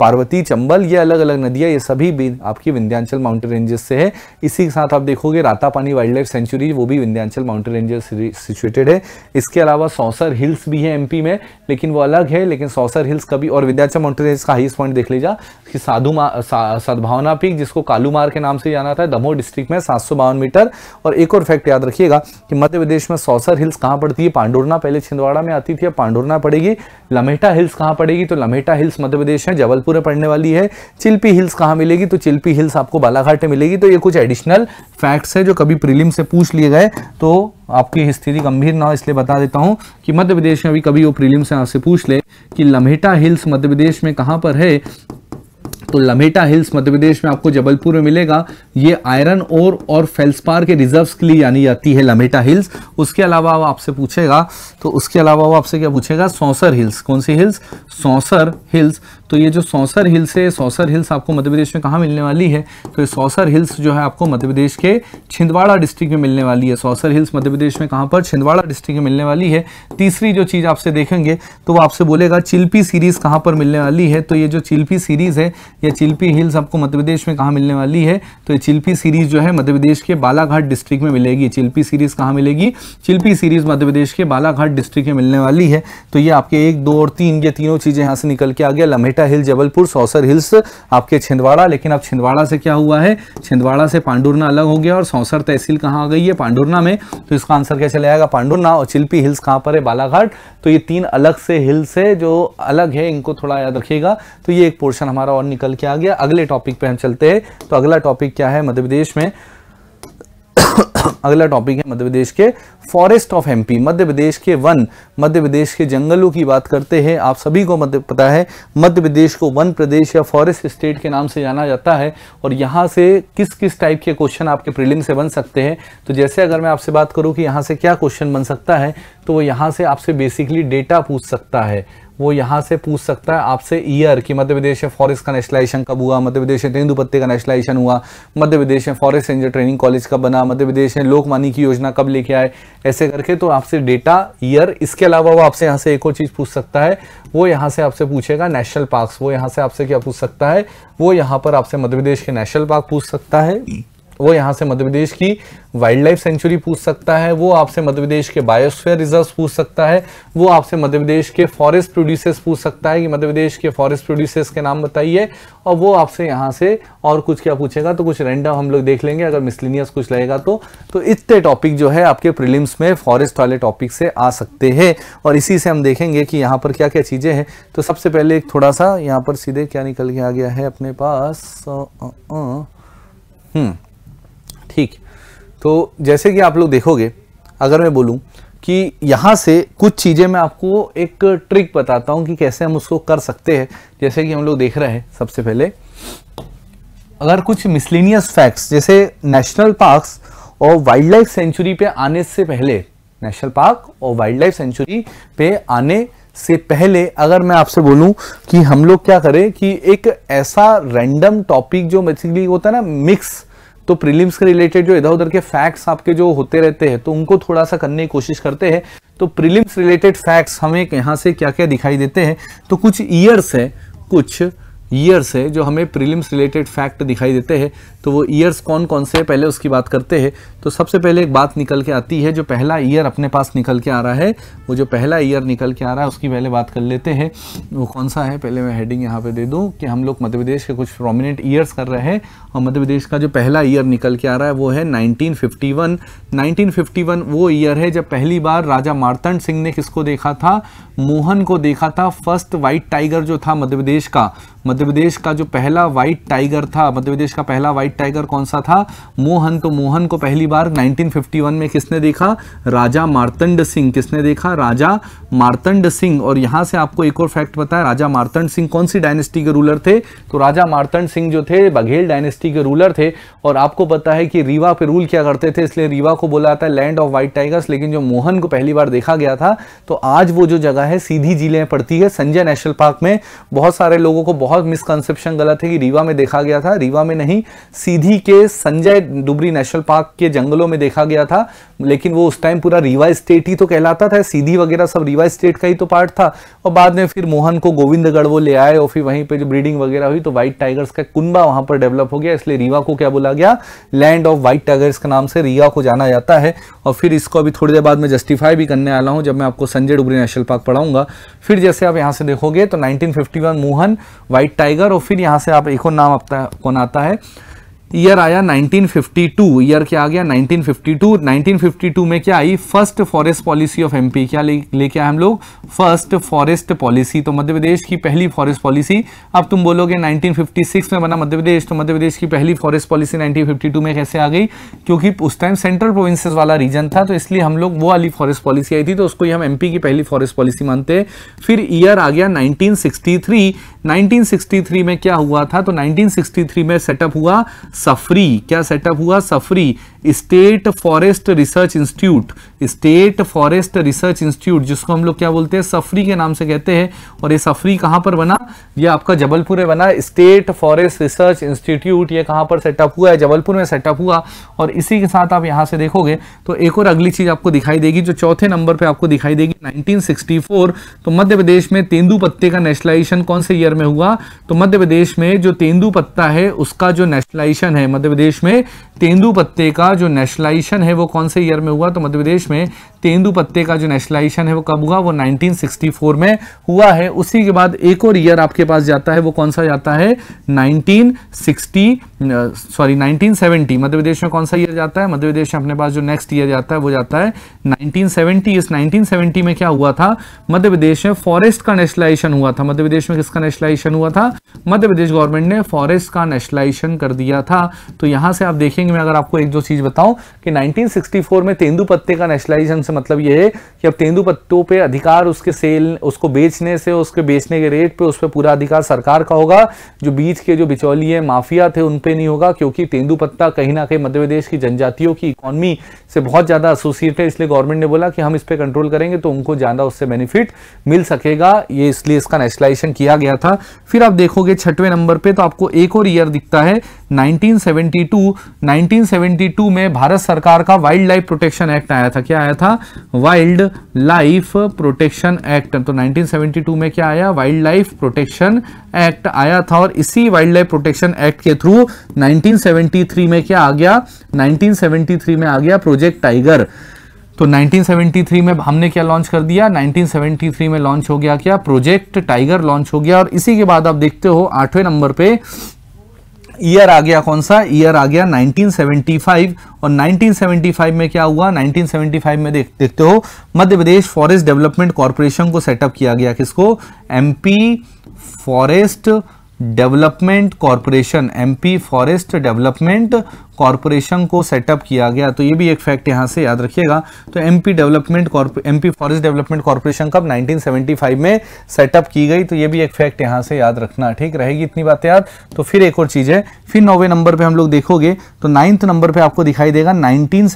पार्वती चंबल ये अलग अलग नदियां ये सभी आपकी विंध्यांचल माउंटेन रेंजेस से है इसी के साथ आप देखोगे रातापानी वाइल्ड लाइफ सेंचुरी वो भी विंध्यांचल माउंटेन रेंजेस सिचुएटेड है इसके अलावा सौसर हिल्स भी है एमपी हिस्ट्री में लेकिन वो अलग है लेकिन सौसर हिल्स कभी और विद्याचल माउंटेन्स का हाइस्ट पॉइंट देख लीजिए कि साधु सा, सद्भावना पीक जिसको कालूमार के नाम से जाना था दमोह डिस्ट्रिक्ट में सात मीटर और एक और फैक्ट याद रखिएगा कि मध्य प्रदेश में सौसर हिल्स कहाँ पड़ती है पांडोरना पहले छिंदवाड़ा में आती थी अब पांडोरना पड़ेगी लमेटा हिल्स कहाँ पड़ेगी तो लमेटा हिल्स मध्य प्रदेश में जबलपुर में पड़ने वाली है चिल्पी हिल्स कहाँ मिलेगी तो चिल्पी हिल्स आपको बालाघाट में मिलेगी तो ये कुछ एडिशनल फैक्ट्स है जो कभी प्रीलिम से पूछ लिए गए तो आपकी स्थिति गंभीर ना इसलिए बता देता हूँ कि मध्य प्रदेश में भी कभी जो प्रीलिम्स से आपसे पूछ ले कि लमहेटा हिल्स मध्य प्रदेश में कहाँ पर है तो लमेटा हिल्स मध्य प्रदेश में आपको जबलपुर में मिलेगा ये आयरन ओर और फेल्सपार के रिजर्व्स के लिए जानी जाती है लमेटा हिल्स उसके अलावा वो आपसे पूछेगा तो उसके अलावा वो आपसे क्या पूछेगा सौसर हिल्स कौन सी हिल्स सौसर हिल्स तो ये जो सौसर हिल्स है सौसर हिल्स आपको मध्य प्रदेश में कहाँ मिलने वाली है तो ये सौसर हिल्स जो है आपको मध्य प्रदेश के छिंदवाड़ा डिस्ट्रिक्ट में मिलने वाली है सौसर हिल्स मध्य प्रदेश में कहाँ पर छिंदवाड़ा डिस्ट्रिक्ट में मिलने वाली है तीसरी जो चीज़ आपसे देखेंगे तो वो आपसे बोलेगा चिल्पी सीरीज़ कहाँ पर मिलने वाली है तो ये जो चिल्पी सीरीज़ है या चिल्पी हिल्स आपको मध्य प्रदेश में कहाँ मिलने वाली है तो ये चिल्पी सीरीज जो है मध्य प्रदेश के बालाघाट डिस्ट्रिक्ट में मिलेगी चिल्पी सीरीज कहाँ मिलेगी चिल्पी सीरीज मध्य प्रदेश के बालाघाट डिस्ट्रिक्ट में मिलने वाली है तो ये आपके एक दो और तीन ये तीनों चीज़ें यहाँ से निकल के आ गया लमेटा हिल जबलपुर सौसर हिल्स आपके छिंदवाड़ा लेकिन अब छिंदवाड़ा से क्या हुआ है छिंदवाड़ा से पांडुरना अलग हो गया और सौसर तहसील कहाँ आ गई है पांडुरना में तो इसका आंसर क्या चले जाएगा पांडुरना और चिल्पी हिल्स कहाँ पर है बालाघाट तो ये तीन अलग से हिल्स है जो अलग है इनको थोड़ा याद रखिएगा तो ये एक पोर्शन हमारा और निकल निकल के आ गया अगले टॉपिक पे हम चलते हैं तो अगला टॉपिक क्या है मध्य प्रदेश में अगला टॉपिक है मध्य प्रदेश के forest of MP Madhya Pradesh के वन मध्य प्रदेश के जंगलों की बात करते हैं आप सभी को मध्य पता है मध्य प्रदेश को वन प्रदेश या फॉरेस्ट स्टेट के नाम से जाना जाता है और यहाँ से किस किस टाइप के क्वेश्चन आपके प्रीलिम से बन सकते हैं तो जैसे अगर मैं आपसे बात करूँ कि यहाँ से क्या क्वेश्चन बन सकता है तो वो यहाँ से आपसे बेसिकली डेटा पूछ सकता है वो यहाँ से पूछ सकता है आपसे ईयर कि मध्य विदेश में फॉरेस्ट का नेशनलाइजेशन कब हुआ मध्य विदेश में तेंदुपत्ते का नेशनलाइजेशन हुआ मध्य विदेश में फॉरेस्ट रेंजर ट्रेनिंग कॉलेज कब बना मध्य विदेश में लोकमानी की योजना कब लेके आए ऐसे करके तो आपसे डेटा ईयर इसके अलावा वो आपसे यहाँ से एक और चीज़ पूछ सकता है वो यहाँ से आपसे पूछेगा नेशनल पार्क वो यहाँ से आपसे क्या पूछ सकता है वो यहाँ पर आपसे मध्य प्रदेश के नेशनल पार्क पूछ सकता है वो यहाँ से मध्य प्रदेश की वाइल्ड लाइफ सेंचुरी पूछ सकता है वो आपसे मध्य प्रदेश के बायोस्फेयर रिजर्व पूछ सकता है वो आपसे मध्य प्रदेश के फॉरेस्ट प्रोड्यूसर्स पूछ सकता है कि मध्य प्रदेश के फॉरेस्ट प्रोड्यूसर्स के नाम बताइए और वो आपसे यहाँ से और कुछ क्या पूछेगा तो कुछ रेंडम हम लोग देख लेंगे अगर मिसलिनियस कुछ लगेगा तो तो इतने टॉपिक जो है आपके प्रिलिम्स में फॉरेस्ट वाले टॉपिक से आ सकते हैं और इसी से हम देखेंगे कि यहाँ पर क्या क्या चीज़ें हैं तो सबसे पहले एक थोड़ा सा यहाँ पर सीधे क्या निकल के आ गया है अपने पास हम्म ठीक तो जैसे कि आप लोग देखोगे अगर मैं बोलूं कि यहाँ से कुछ चीज़ें मैं आपको एक ट्रिक बताता हूँ कि कैसे हम उसको कर सकते हैं जैसे कि हम लोग देख रहे हैं सबसे पहले अगर कुछ मिसलिनियस फैक्ट्स जैसे नेशनल पार्क्स और वाइल्ड लाइफ सेंचुरी पे आने से पहले नेशनल पार्क और वाइल्ड लाइफ सेंचुरी पे आने से पहले अगर मैं आपसे बोलूं कि हम लोग क्या करें कि एक ऐसा रैंडम टॉपिक जो बेसिकली होता है ना मिक्स तो प्रीलिम्स के रिलेटेड जो इधर उधर के फैक्ट्स आपके जो होते रहते हैं तो उनको थोड़ा सा करने की कोशिश करते हैं तो प्रीलिम्स रिलेटेड फैक्ट्स हमें यहाँ से क्या क्या दिखाई देते हैं तो कुछ ईयर्स है कुछ ईयर्स है जो हमें प्रीलिम्स रिलेटेड फैक्ट दिखाई देते हैं तो वो ईयर्स कौन कौन से पहले उसकी बात करते हैं तो सबसे पहले एक बात निकल के आती है जो पहला ईयर अपने पास निकल के आ रहा है वो जो पहला ईयर निकल के आ रहा है उसकी पहले बात कर लेते हैं वो कौन सा है पहले मैं हेडिंग यहाँ पर दे दूँ कि हम लोग मध्य प्रदेश के कुछ प्रोमिनेंट ईयर्स कर रहे हैं और मध्य प्रदेश का जो पहला ईयर निकल के आ रहा है वो है नाइनटीन फिफ्टी वो ईयर है जब पहली बार राजा मारतंड सिंह ने किसको देखा था मोहन को देखा था फर्स्ट वाइट टाइगर जो था मध्य प्रदेश का मध्य प्रदेश का जो पहला वाइट टाइगर था मध्य प्रदेश का पहला वाइट व्हाइट टाइगर कौन सा था मोहन तो मोहन को पहली बार 1951 में किसने देखा राजा मार्तंड सिंह किसने देखा राजा मार्तंड सिंह और यहां से आपको एक और फैक्ट बताया राजा मार्तंड सिंह कौन सी डायनेस्टी के रूलर थे तो राजा मार्तंड सिंह जो थे बघेल डायनेस्टी के रूलर थे और आपको पता है कि रीवा पे रूल क्या करते थे इसलिए रीवा को बोला जाता है लैंड ऑफ व्हाइट टाइगर्स लेकिन जो मोहन को पहली बार देखा गया था तो आज वो जो जगह है सीधी जिले में पड़ती है संजय नेशनल पार्क में बहुत सारे लोगों को बहुत मिसकनसेप्शन गलत है कि रीवा में देखा गया था रीवा में नहीं सीधी के संजय डुबरी नेशनल पार्क के जंगलों में देखा गया था लेकिन वो उस टाइम पूरा रीवा स्टेट ही तो कहलाता था सीधी वगैरह सब रीवा स्टेट का ही तो पार्ट था और बाद में फिर मोहन को गोविंदगढ़ वो ले आए और फिर वहीं पर जो ब्रीडिंग वगैरह हुई तो व्हाइट टाइगर्स का कुंबा वहां पर डेवलप हो गया इसलिए रीवा को क्या बोला गया लैंड ऑफ व्हाइट टाइगर्स के नाम से रीवा को जाना जाता है और फिर इसको अभी थोड़ी देर बाद में जस्टिफाई भी करने आला हूँ जब मैं आपको संजय डुबरी नेशनल पार्क पढ़ाऊंगा फिर जैसे आप यहाँ से देखोगे तो नाइनटीन मोहन व्हाइट टाइगर और फिर यहाँ से आप एक और नाम आपका कौन आता है ईयर आया 1952 ईयर क्या आ गया 1952 1952 में क्या आई first forest policy of MP क्या लेके ले आए हम लोग फर्स्ट फॉरेस्ट पॉलिसी तो मध्य प्रदेश की पहली फॉरेस्ट पॉलिसी अब तुम बोलोगे 1956 में बना मध्य प्रदेश तो मध्य प्रदेश की पहली फॉरेस्ट पॉलिसी 1952 में कैसे आ गई क्योंकि उस टाइम सेंट्रल प्रोविंसेस वाला रीजन था तो इसलिए हम लोग वो वाली फॉरेस्ट पॉलिसी आई थी तो उसको हम एम की पहली फॉरेस्ट पॉलिसी मानते हैं फिर ईयर आ गया नाइनटीन सिक्सटी में क्या हुआ था तो नाइनटीन में सेटअप हुआ सफरी क्या सेटअप हुआ SFRI state forest research institute state forest research institute जिसको हम लोग क्या बोलते हैं सफरी के नाम से कहते हैं और ये सफरी कहां पर बना ये आपका जबलपुर में बना स्टेट फॉरेस्ट रिसर्च इंस्टीट्यूट ये कहां पर सेटअप हुआ है जबलपुर में सेटअप हुआ और इसी के साथ आप यहां से देखोगे तो एक और अगली चीज़ आपको दिखाई देगी जो चौथे नंबर पर आपको दिखाई देगी नाइनटीन तो मध्य प्रदेश में तेंदु पत्ते का नेशनलाइजेशन कौन से ईयर में हुआ तो मध्य प्रदेश में जो तेंदू पत्ता है उसका जो नेशनलाइजेशन नेशनलाइजेशन है मध्य प्रदेश में तेंदू पत्ते का जो नेशनलाइजेशन है वो कौन से ईयर में हुआ तो मध्य प्रदेश में तेंदू पत्ते का जो नेशनलाइजेशन है वो कब हुआ वो 1964 में हुआ है उसी के बाद एक और ईयर आपके पास जाता है वो कौन सा जाता है 1960 सॉरी 1970 मध्य प्रदेश में कौन सा ईयर जाता है मध्य प्रदेश में अपने पास जो नेक्स्ट ईयर जाता है वो जाता है 1970 इस 1970 में क्या हुआ था मध्य प्रदेश में फॉरेस्ट का नेशनलाइजेशन हुआ था मध्य प्रदेश में किसका नेशनलाइजेशन हुआ था मध्य प्रदेश गवर्नमेंट ने फॉरेस्ट का नेशनलाइजेशन कर दिया था था तो यहां से आप देखेंगे मैं अगर आपको एक दो चीज़ बताऊं कि 1964 में तेंदु पत्ते का नेशनलाइजेशन से मतलब यह है कि अब तेंदु पत्तों पे अधिकार उसके सेल उसको बेचने से उसके बेचने के रेट पे उस पर पूरा अधिकार सरकार का होगा जो बीच के जो बिचौलिए माफिया थे उन पर नहीं होगा क्योंकि तेंदु पत्ता कहीं ना कहीं मध्यप्रदेश की जनजातियों की इकोनॉमी से बहुत ज़्यादा एसोसिएट है इसलिए गवर्नमेंट ने बोला कि हम इस पर कंट्रोल करेंगे तो उनको ज़्यादा उससे बेनिफिट मिल सकेगा ये इसलिए इसका नेशनलाइजेशन किया गया था फिर आप देखोगे छठवें नंबर पे तो आपको एक और ईयर दिखता है 1972 1972 में भारत सरकार का वाइल्ड लाइफ प्रोटेक्शन एक्ट आया था क्या आया था वाइल्ड लाइफ प्रोटेक्शन एक्ट तो 1972 में क्या आया वाइल्ड लाइफ प्रोटेक्शन एक्ट आया था और इसी वाइल्ड लाइफ प्रोटेक्शन एक्ट के थ्रू 1973 में क्या आ गया 1973 में आ गया प्रोजेक्ट टाइगर तो 1973 में हमने क्या लॉन्च कर दिया 1973 में लॉन्च हो गया क्या प्रोजेक्ट टाइगर लॉन्च हो गया और इसी के बाद आप देखते हो आठवें नंबर पे ईयर आ गया कौन सा ईयर आ गया 1975 और 1975 में क्या हुआ 1975 में देख देखते हो Madhya Pradesh forest development corporation को सेटअप किया गया किसको MP forest development corporation MP forest development corporation को सेटअप किया गया तो ये भी एक फैक्ट यहाँ से याद रखिएगा तो MP development MP forest development corporation कब 1975 में सेटअप की गई तो ये भी एक फैक्ट यहाँ से याद रखना ठीक रहेगी इतनी बातें याद तो फिर एक और चीज़ है फिर नौवे नंबर पर हम लोग देखोगे तो नाइन्थ नंबर पर आपको दिखाई देगा नाइनटीन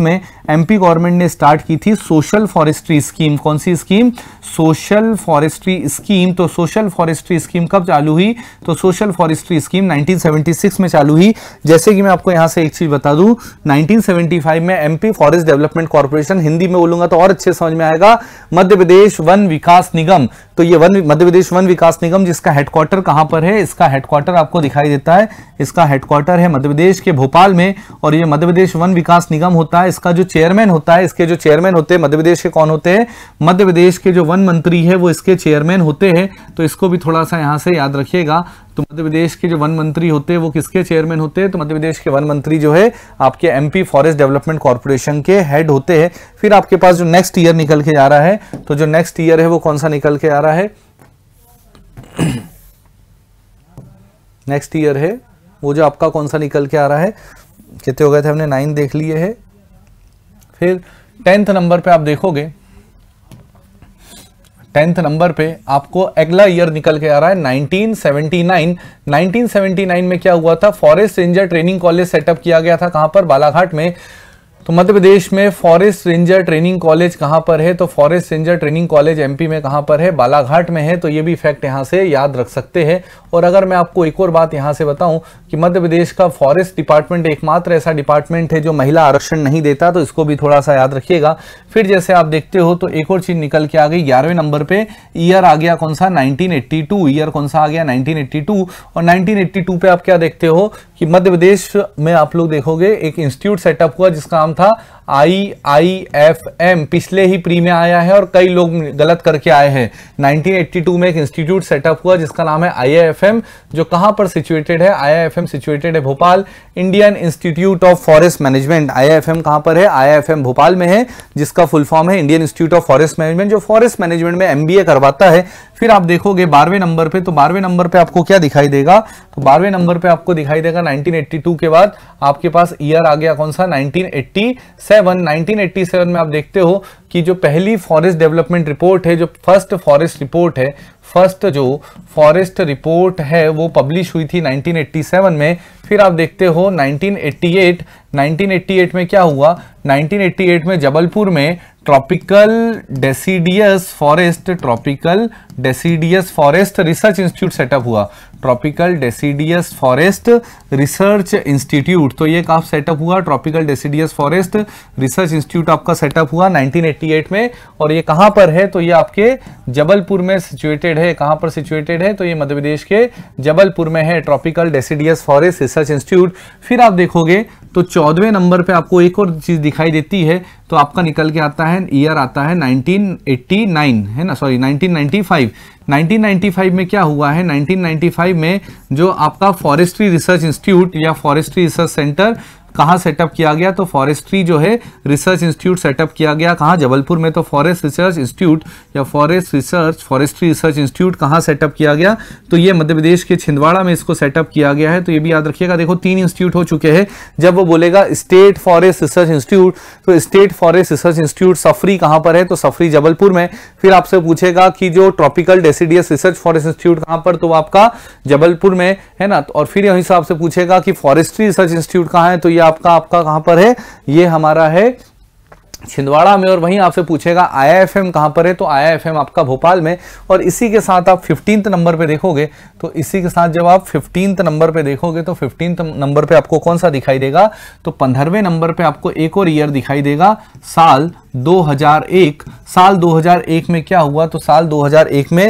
में एम गवर्नमेंट ने स्टार्ट की थी सोशल फॉरेस्ट्री स्कीम कौन सी स्कीम सोशल फॉरेस्ट्री स्कीम तो सोशल फॉरेस्ट्री स्कीम कब चालू हुई हुई तो सोशल फॉरेस्ट्री स्कीम 1976 में चालू हुई जैसे कि मैं आपको यहां से एक चीज़ बता दूं 1975 में MP forest development corporation Hindi में बोलूंगा तो और अच्छे समझ में आएगा मध्य प्रदेश वन विकास निगम तो ये वन मध्य प्रदेश वन विकास निगम जिसका हेडक्वार्टर कहां पर है इसका हेडक्वार्टर आपको दिखाई देता है इसका हेडक्वार्टर है मध्य प्रदेश के भोपाल में और ये मध्य प्रदेश वन विकास निगम होता है इसका जो चेयरमैन होता है इसके जो चेयरमैन होते हैं मध्य प्रदेश के कौन होते हैं मध्य प्रदेश के जो वन मंत्री है वो इसके चेयरमैन होते हैं तो इसको भी थोड़ा सा यहां से याद रखिए देखिएगा तो मध्य प्रदेश के जो वन मंत्री होते हैं वो किसके चेयरमैन होते हैं तो मध्य प्रदेश के वन मंत्री जो है आपके एमपी फॉरेस्ट डेवलपमेंट कॉर्पोरेशन के हेड होते हैं फिर आपके पास जो नेक्स्ट ईयर निकल के आ रहा है तो जो नेक्स्ट ईयर है वो कौन सा निकल के आ रहा है नेक्स्ट ईयर है वो जो आपका कौन सा निकल के आ रहा है कितने हो गए थे हमने नाइन देख लिए है फिर टेंथ नंबर पर आप देखोगे टेंथ नंबर पे आपको अगला ईयर निकल के आ रहा है 1979 1979 में क्या हुआ था forest ranger training college setup किया गया था कहां पर बालाघाट में तो मध्य प्रदेश में फॉरेस्ट रेंजर ट्रेनिंग कॉलेज कहाँ पर है तो forest ranger training college MP में कहाँ पर है बालाघाट में है तो ये भी फैक्ट यहाँ से याद रख सकते हैं और अगर मैं आपको एक और बात यहां से बताऊं कि मध्य प्रदेश का फॉरेस्ट डिपार्टमेंट एकमात्र ऐसा डिपार्टमेंट है जो महिला आरक्षण नहीं देता तो इसको भी थोड़ा सा याद रखिएगा फिर जैसे आप देखते हो तो एक और चीज़ निकल के आ गई ग्यारहवें नंबर पर ईयर आ गया कौन सा नाइनटीन ईयर कौन सा आ गया नाइनटीन और नाइनटीन पे आप क्या देखते हो कि मध्य प्रदेश में आप लोग देखोगे एक इंस्टीट्यूट सेटअप हुआ जिसका 다 आई आई एफ एम पिछले ही प्री में आया है और कई लोग गलत करके आए हैं 1982 में एक इंस्टीट्यूट सेटअप हुआ जिसका नाम है आई एफ एम जो कहाँ पर सिचुएटेड है आई एफ एम सिचुएटेड है Bhopal Indian institute of forest management I F M कहाँ पर है आई एफ एम भोपाल में है जिसका फुल फॉर्म है Indian institute of forest management जो फॉरेस्ट मैनेजमेंट में एम बी ए करवाता है फिर आप देखोगे बारहवें नंबर पे तो बारहवें नंबर पे आपको क्या दिखाई देगा तो बारहवें नंबर पे आपको दिखाई देगा 1982 के बाद आपके पास ईयर आ गया कौन सा 1987 1987 में आप देखते हो कि जो पहली फॉरेस्ट डेवलपमेंट रिपोर्ट है जो फर्स्ट फॉरेस्ट रिपोर्ट है फर्स्ट जो फॉरेस्ट रिपोर्ट है वो पब्लिश हुई थी 1987 में फिर आप देखते हो 1988 1988 में क्या हुआ 1988 में जबलपुर में tropical deciduous forest tropical deciduous forest research institute setup हुआ tropical deciduous forest research institute तो ये कहा सेटअप हुआ tropical deciduous forest research institute आपका सेटअप हुआ 1988 में और ये कहाँ पर है तो ये आपके जबलपुर में सिचुएटेड है कहाँ पर सिचुएटेड है तो ये मध्य प्रदेश के जबलपुर में है tropical deciduous forest research institute फिर आप देखोगे तो चौदहवें नंबर पे आपको एक और चीज़ दिखाई देती है तो आपका निकल के आता है ईयर आता है 1989 है ना सॉरी 1995 1995 में क्या हुआ है 1995 में जो आपका फॉरेस्ट्री रिसर्च इंस्टीट्यूट या फॉरेस्ट्री रिसर्च सेंटर कहाँ सेटअप किया गया तो फॉरेस्ट्री जो है रिसर्च इंस्टीट्यूट सेटअप किया गया कहाँ जबलपुर में तो फॉरेस्ट रिसर्च इंस्टीट्यूट या forest research forestry research institute कहाँ सेटअप किया गया तो ये मध्य प्रदेश के छिंदवाड़ा में इसको सेटअप किया गया है तो ये भी याद रखिएगा देखो तीन इंस्टीट्यूट हो चुके हैं जब वो बोलेगा स्टेट फॉरेस्ट रिसर्च इंस्टीट्यूट तो स्टेट फॉरेस्ट रिसर्च इंस्टीट्यूट सफरी कहाँ पर है तो सफरी जबलपुर में फिर आपसे पूछेगा कि जो tropical deciduous research forest institute कहाँ पर तो आपका जबलपुर में है ना तो और फिर यहीं से आपसे पूछेगा कि फॉरेस्ट्री रिसर्च इंस्टीट्यूट कहाँ है तो ये आपका आपका कहां पर है ये हमारा है छिंदवाड़ा में और वहीं आपसे पूछेगा आई आई एफ एम पर है तो आई एफ आपका भोपाल में और इसी के साथ आप फिफ्टींथ नंबर पे देखोगे तो इसी के साथ जब आप फिफ्टींथ नंबर पे देखोगे तो फिफ्टींथ नंबर पे आपको कौन सा दिखाई देगा तो पंद्रहवें नंबर पे आपको एक और ईयर दिखाई देगा साल 2001 साल 2001 में क्या हुआ तो साल 2001 में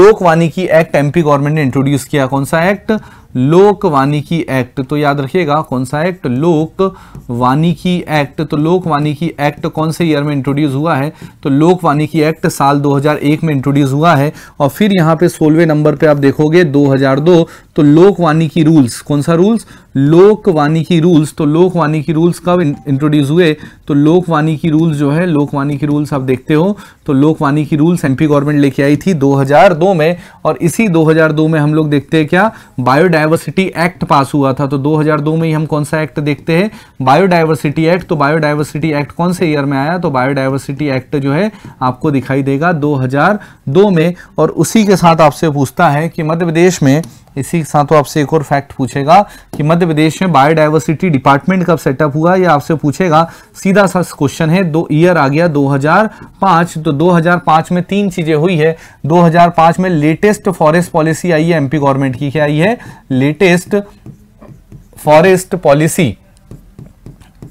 लोकवाणी की एक्ट एमपी गवर्नमेंट ने इंट्रोड्यूस किया कौन सा एक्ट लोक वानिकी एक्ट तो याद रखिएगा कौन सा एक्ट लोक वानिकी एक्ट तो लोक वानिकी एक्ट कौन से ईयर में इंट्रोड्यूस हुआ है तो लोक वानिकी एक्ट साल 2001 में इंट्रोड्यूस हुआ है और फिर यहाँ पे सोलवे नंबर पे आप देखोगे 2002 तो लोक वानिकी रूल्स कौन सा रूल्स लोक की रूल्स तो लोक की रूल्स कब इंट्रोड्यूस हुए तो लोक की रूल्स जो है लोक की रूल्स आप देखते हो तो लोक की रूल्स एमपी गवर्नमेंट लेके आई थी 2002 में और इसी 2002 में हम लोग देखते हैं क्या बायोडाइवर्सिटी एक्ट पास हुआ था तो 2002 में ही हम कौन सा एक्ट देखते हैं बायोडाइवर्सिटी एक्ट तो बायोडाइवर्सिटी एक्ट कौन से ईयर में आया तो बायोडाइवर्सिटी एक्ट जो है आपको दिखाई देगा दो में और उसी के साथ आपसे पूछता है कि मध्य प्रदेश में इसी के साथ तो आपसे एक और फैक्ट पूछेगा कि मध्य प्रदेश में बायोडाइवर्सिटी डिपार्टमेंट कब सेटअप हुआ ये आपसे पूछेगा सीधा सा क्वेश्चन है दो ईयर आ गया 2005 तो 2005 में तीन चीज़ें हुई है 2005 में लेटेस्ट फॉरेस्ट पॉलिसी आई है एमपी गवर्नमेंट की क्या आई है latest forest policy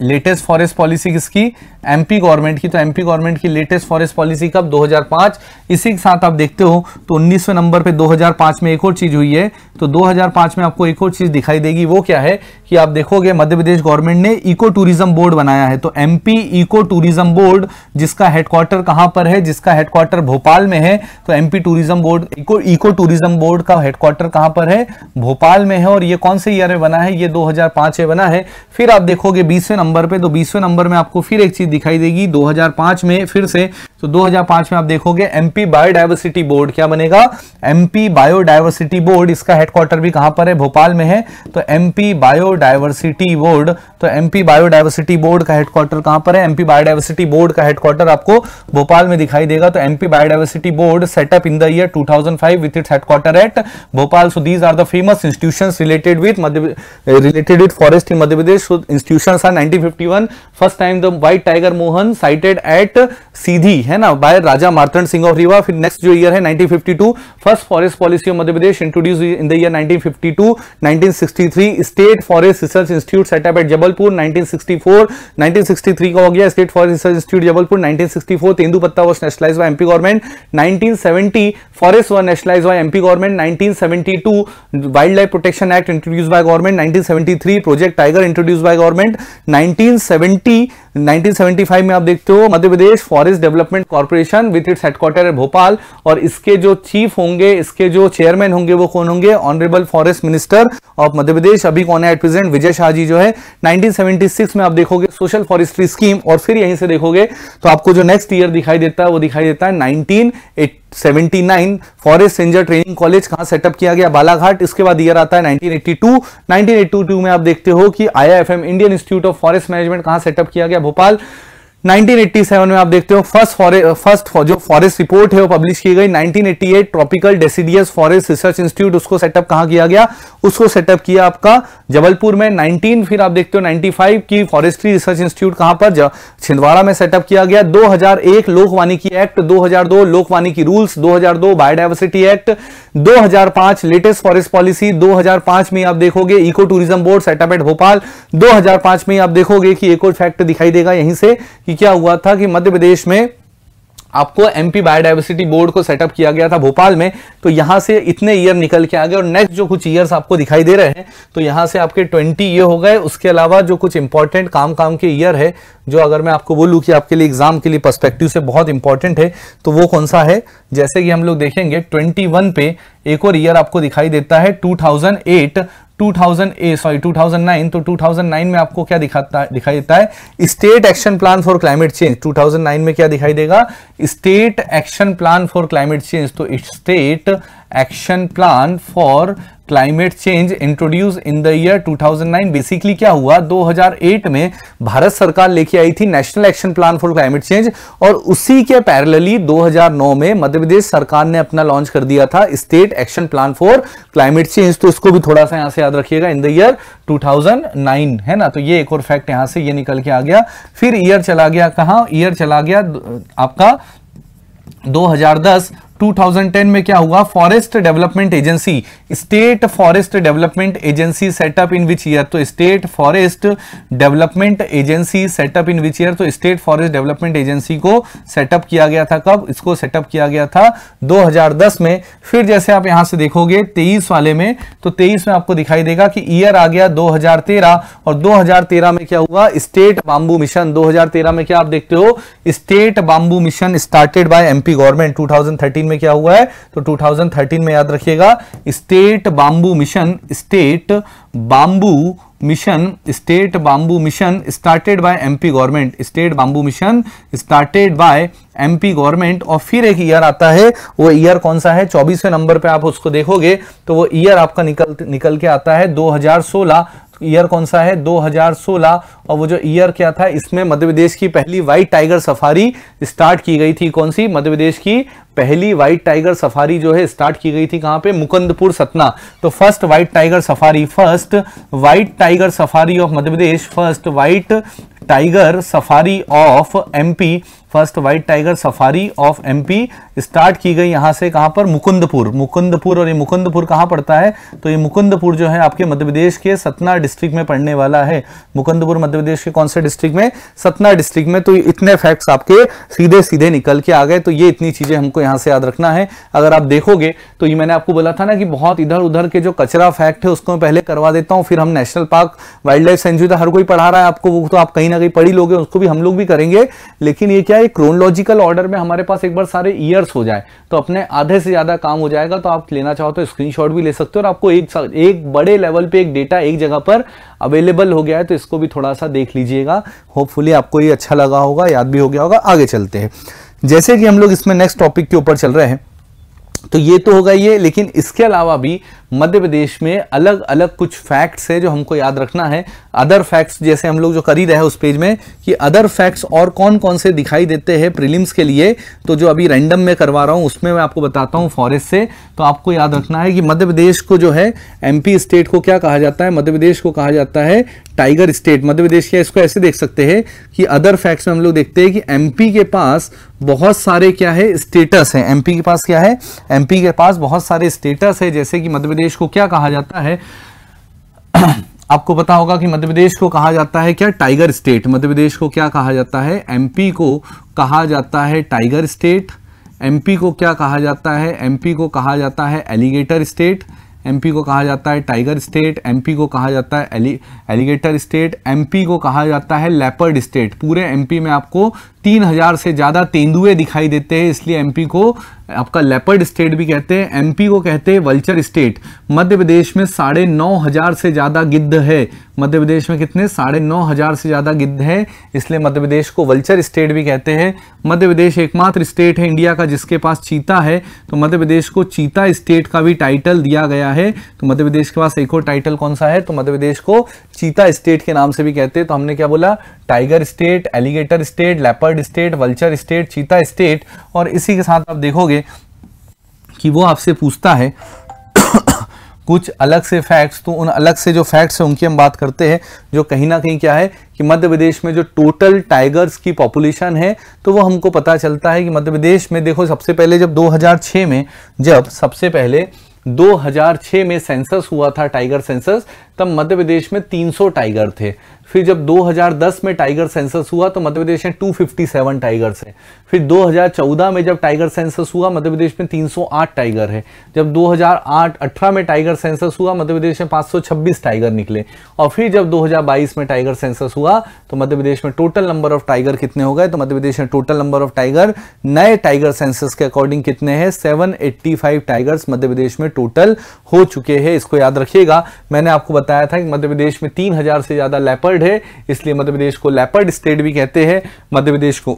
latest forest policy किसकी एमपी गवर्नमेंट की तो एमपी गवर्नमेंट की लेटेस्ट फॉरेस्ट पॉलिसी कब 2005 इसी के साथ आप देखते हो तो 19वें नंबर पे 2005 में एक और चीज हुई है तो 2005 में आपको एक और चीज दिखाई देगी वो क्या है कि आप देखोगे मध्य प्रदेश गवर्नमेंट ने इको टूरिज्म बोर्ड बनाया है तो एमपी इको टूरिज्म बोर्ड जिसका हेडक्वार्टर कहां पर है जिसका हेडक्वार्टर भोपाल में है तो MP tourism board eco eco tourism board का हेडक्वार्टर कहां पर है भोपाल में है और ये कौन से ईयर में बना है ये 2005 में बना है फिर आप देखोगे बीसवें नंबर पे तो बीसवें नंबर में आपको फिर एक चीज दिखाई देगी 2005 में फिर से तो 2005 में आप देखोगे एमपी बायोडाइवर्सिटी बोर्ड क्या बनेगा एमपी बायोडाइवर्सिटी बोर्ड इसका हेडक्वार्टर भी कहां पर है भोपाल में है तो एमपी बायोडाइवर्सिटी बोर्ड तो एमपी बायोडाइवर्सिटी बोर्ड का हेडक्वार्टर कहां पर है एमपी बायोडाइवर्सिटी बोर्ड का हेडक्वार्टर आपको भोपाल में दिखाई देगा तो MP biodiversity board setup in the year 2005 with its headquarter at Bhopal so these are the famous institution related with Madhya related with forest in Madhya Pradesh institution are 1951 first time the white tiger tiger Mohan sighted at Sidhi है ना by Raja Martand Singh of Rewa फिर next जो year है 1952 first forest policy of Madhya Pradesh introduced in the year 1952 1963 state forest research institute setup at Jabalpur 1964 1963 का हो गया state forest research institute Jabalpur 1964 tendu patta was nationalise by MP government 1970 forest was nationalise by MP government 1972 life protection act introduce by government 1973 project tiger introduce by government 1970 1970 1975 में आप देखते हो Madhya Pradesh forest development corporation with its headquarter है भोपाल और इसके जो chief होंगे इसके जो चेयरमैन होंगे वो कौन होंगे honourable forest minister of Madhya Pradesh अभी कौन है एट प्रेजेंट विजय शाह जी जो है 1976 में आप देखोगे सोशल फॉरेस्ट्री स्कीम और फिर यहीं से देखोगे तो आपको जो नेक्स्ट ईयर दिखाई देता है वो दिखाई देता है nineteen 1979 forest ranger training college कहां सेटअप किया गया बालाघाट इसके बाद ईयर आता है 1982 1982 में आप देखते हो कि IIFM Indian institute of forest management कहां सेटअप किया गया भोपाल 1987 में आप देखते हो फर्स्ट फर्स्ट जो फॉरेस्ट रिपोर्ट है वो पब्लिश की गई 1988 tropical deciduous forest research institute उसको सेटअप कहा किया गया उसको सेटअप किया आपका जबलपुर में 19 फिर आप देखते हो 95 की फॉरेस्ट्री रिसर्च इंस्टीट्यूट कहां पर छिंदवाड़ा में सेटअप किया गया 2001 लोक वानिकी एक्ट दो लोक वानिकी रूल्स दो बायोडाइवर्सिटी एक्ट दो लेटेस्ट फॉरेस्ट पॉलिसी दो में आप देखोगे eco tourism board setup at Bhopal दो में आप देखोगे की एक और फैक्ट दिखाई देगा यहीं से कि क्या हुआ था कि मध्य प्रदेश में आपको एमपी बायोडाइवर्सिटी बोर्ड को सेटअप किया गया था भोपाल में तो यहां से इतने ईयर निकल के आ गए और नेक्स्ट जो कुछ ईयर्स आपको दिखाई दे रहे हैं तो यहां से आपके 20 ईयर हो गए उसके अलावा जो कुछ इंपॉर्टेंट काम काम के ईयर है जो अगर मैं आपको बोलूँ कि आपके लिए एग्जाम के लिए पर्स्पेक्टिव से बहुत इंपॉर्टेंट है तो वो कौन सा है जैसे कि हम लोग देखेंगे ट्वेंटी पे एक और ईयर आपको दिखाई देता है टू 2000 ए सॉरी 2009 तो 2009 में आपको क्या दिखाता दिखाई देता है state action plan for climate change 2009 में क्या दिखाई देगा state action plan for climate change तो state action plan for climate change introduce in the year 2009 basically क्या हुआ 2008 में भारत सरकार लेके आई थी national action plan for climate change और उसी के पैरेलली 2009 में मध्य प्रदेश सरकार ने अपना लॉन्च कर दिया था state action plan for climate change तो इसको भी थोड़ा सा यहां से याद रखिएगा इन द ईयर 2009 है ना तो ये एक और फैक्ट यहां से ये निकल के आ गया फिर ईयर चला गया कहा ईयर चला गया आपका 2010 2010 में क्या हुआ forest development agency state forest development agency setup in which year तो state forest development agency setup in which year तो स्टेट फॉरेस्ट डेवलपमेंट एजेंसी को सेटअप किया गया था कब इसको सेटअप किया गया था 2010 में फिर जैसे आप यहां से देखोगे 23 वाले में तो 23 में आपको दिखाई देगा कि ईयर आ गया 2013 और 2013 में क्या हुआ स्टेट बाम्बू मिशन 2013 में क्या आप देखते हो state bamboo mission started by MP government 2013 2013 में क्या हुआ है तो 2013 में याद रखिएगा state bamboo mission state bamboo mission state bamboo mission started by MP government state bamboo mission started by MP government और फिर एक ईयर आता है वो ईयर कौन सा है चौबीसवें नंबर पे आप उसको देखोगे तो वो ईयर आपका निकल निकल के आता है 2016 ईयर कौन सा है 2016 और वो जो ईयर क्या था इसमें मध्य प्रदेश की पहली वाइट टाइगर सफारी स्टार्ट की गई थी कौन सी मध्य प्रदेश की पहली व्हाइट टाइगर सफारी जो है स्टार्ट की गई थी कहाँ पे मुकंदपुर सतना तो first white tiger safari first white tiger safari of Madhya Pradesh first white tiger safari of MP first white tiger safari of MP start की गई यहां से कहां पर मुकुंदपुर मुकुंदपुर और ये मुकुंदपुर कहां पड़ता है तो ये मुकुंदपुर जो है आपके मध्य प्रदेश के सतना डिस्ट्रिक्ट में पड़ने वाला है मुकुंदपुर मध्य प्रदेश के कौन से डिस्ट्रिक्ट में सतना डिस्ट्रिक्ट में तो इतने फैक्ट्स आपके सीधे सीधे निकल के आ गए तो ये इतनी चीजें हमको यहां से याद रखना है अगर आप देखोगे तो ये मैंने आपको बोला था ना कि बहुत इधर उधर के जो कचरा फैक्ट है उसको मैं पहले करवा देता हूँ फिर हम national park wild life sanctuary तो हर कोई पढ़ा रहा है आपको वो तो आप कहीं ना कहीं पढ़ी लोगे उसको भी हम लोग भी करेंगे लेकिन ये क्या है क्रोनोलॉजिकल ऑर्डर में हमारे पास एक बार सारे ईयर रिवर्स हो जाए तो अपने आधे से ज़्यादा काम हो जाएगा तो आप लेना चाहो तो स्क्रीनशॉट भी ले सकते हो और आपको एक एक बड़े लेवल पे एक डेटा एक जगह पर अवेलेबल हो गया है तो इसको भी थोड़ा सा देख लीजिएगा होपफुली आपको ये अच्छा लगा होगा याद भी हो गया होगा आगे चलते हैं जैसे कि हम लोग इसमें नेक्स्ट टॉपिक के ऊपर चल रहे हैं तो ये तो होगा ये लेकिन इसके अलावा भी मध्य प्रदेश में अलग अलग कुछ फैक्ट्स है जो हमको याद रखना है अदर फैक्ट्स जैसे हम लोग जो कर ही रहे उस पेज में कि अदर फैक्ट्स और कौन कौन से दिखाई देते हैं प्रीलिम्स के लिए तो जो अभी रैंडम में करवा रहा हूँ उसमें मैं आपको बताता हूँ फॉरेस्ट से तो आपको याद रखना है कि मध्य प्रदेश को जो है एम स्टेट को क्या कहा जाता है मध्य प्रदेश को कहा जाता है टाइगर स्टेट मध्य प्रदेश क्या इसको ऐसे देख सकते हैं कि अदर फैक्ट्स में हम लोग देखते हैं कि एम के पास बहुत सारे क्या है स्टेटस है एमपी के पास क्या है एमपी के पास बहुत सारे स्टेटस है जैसे कि मध्य प्रदेश को क्या कहा जाता है आपको पता होगा कि मध्य प्रदेश को कहा जाता है क्या टाइगर स्टेट मध्य प्रदेश को क्या कहा जाता है एमपी को कहा जाता है टाइगर स्टेट एमपी को क्या कहा जाता है एमपी को कहा जाता है एलिगेटर स्टेट एमपी को कहा जाता है टाइगर स्टेट एमपी को कहा जाता है एलिगेटर स्टेट एमपी को कहा जाता है लेपर्ड स्टेट पूरे एमपी में आपको तीन हज़ार से ज़्यादा तेंदुए दिखाई देते हैं इसलिए एमपी को आपका लेपर्ड स्टेट भी कहते हैं एमपी को कहते हैं वल्चर स्टेट मध्य प्रदेश में साढ़े नौ हजार से ज़्यादा गिद्ध है मध्य प्रदेश में कितने साढ़े नौ हजार से ज़्यादा गिद्ध है इसलिए मध्य प्रदेश को वल्चर स्टेट भी कहते हैं मध्य प्रदेश एकमात्र स्टेट है इंडिया का जिसके पास चीता है तो मध्य प्रदेश को चीता स्टेट का भी टाइटल दिया गया है तो मध्य प्रदेश के पास एक और टाइटल कौन सा है तो मध्य प्रदेश को चीता स्टेट के नाम से भी कहते हैं तो हमने क्या बोला tiger state alligator state leopard state vulture state cheetah state और इसी के साथ आप देखोगे करेंगे कि वो आपसे पूछता है कुछ अलग से फैक्ट्स तो उन अलग से जो फैक्ट्स हैं उनकी हम बात करते हैं जो कहीं ना कहीं क्या है कि मध्य प्रदेश में जो टोटल टाइगर्स की पॉपुलेशन है तो वो हमको पता चलता है कि मध्य प्रदेश में देखो सबसे पहले जब 2006 में जब सबसे पहले 2006 में सेंसस हुआ था टाइगर सेंसस तब मध्य प्रदेश में 300 टाइगर थे फिर जब 2010 में टाइगर सेंसस हुआ तो मध्य प्रदेश में 257 टाइगर्स हैं फिर 2014 में जब टाइगर सेंसस हुआ मध्य प्रदेश में 308 टाइगर है जब 2008-18 में टाइगर सेंसस हुआ मध्य प्रदेश में 526 टाइगर निकले और फिर जब 2022 में टाइगर सेंसस हुआ तो मध्य प्रदेश में टोटल नंबर ऑफ टाइगर कितने हो गए तो मध्य प्रदेश में टोटल नंबर ऑफ टाइगर नए टाइगर सेंसस के अकॉर्डिंग कितने हैं सेवन टाइगर्स मध्य प्रदेश में टोटल हो चुके हैं इसको याद रखिएगा मैंने आपको बताया था कि मध्य प्रदेश में तीन से ज़्यादा लेपर्ड लेपर्ड है इसलिए मध्य प्रदेश को लेपर्ड स्टेट भी कहते हैं मध्य प्रदेश को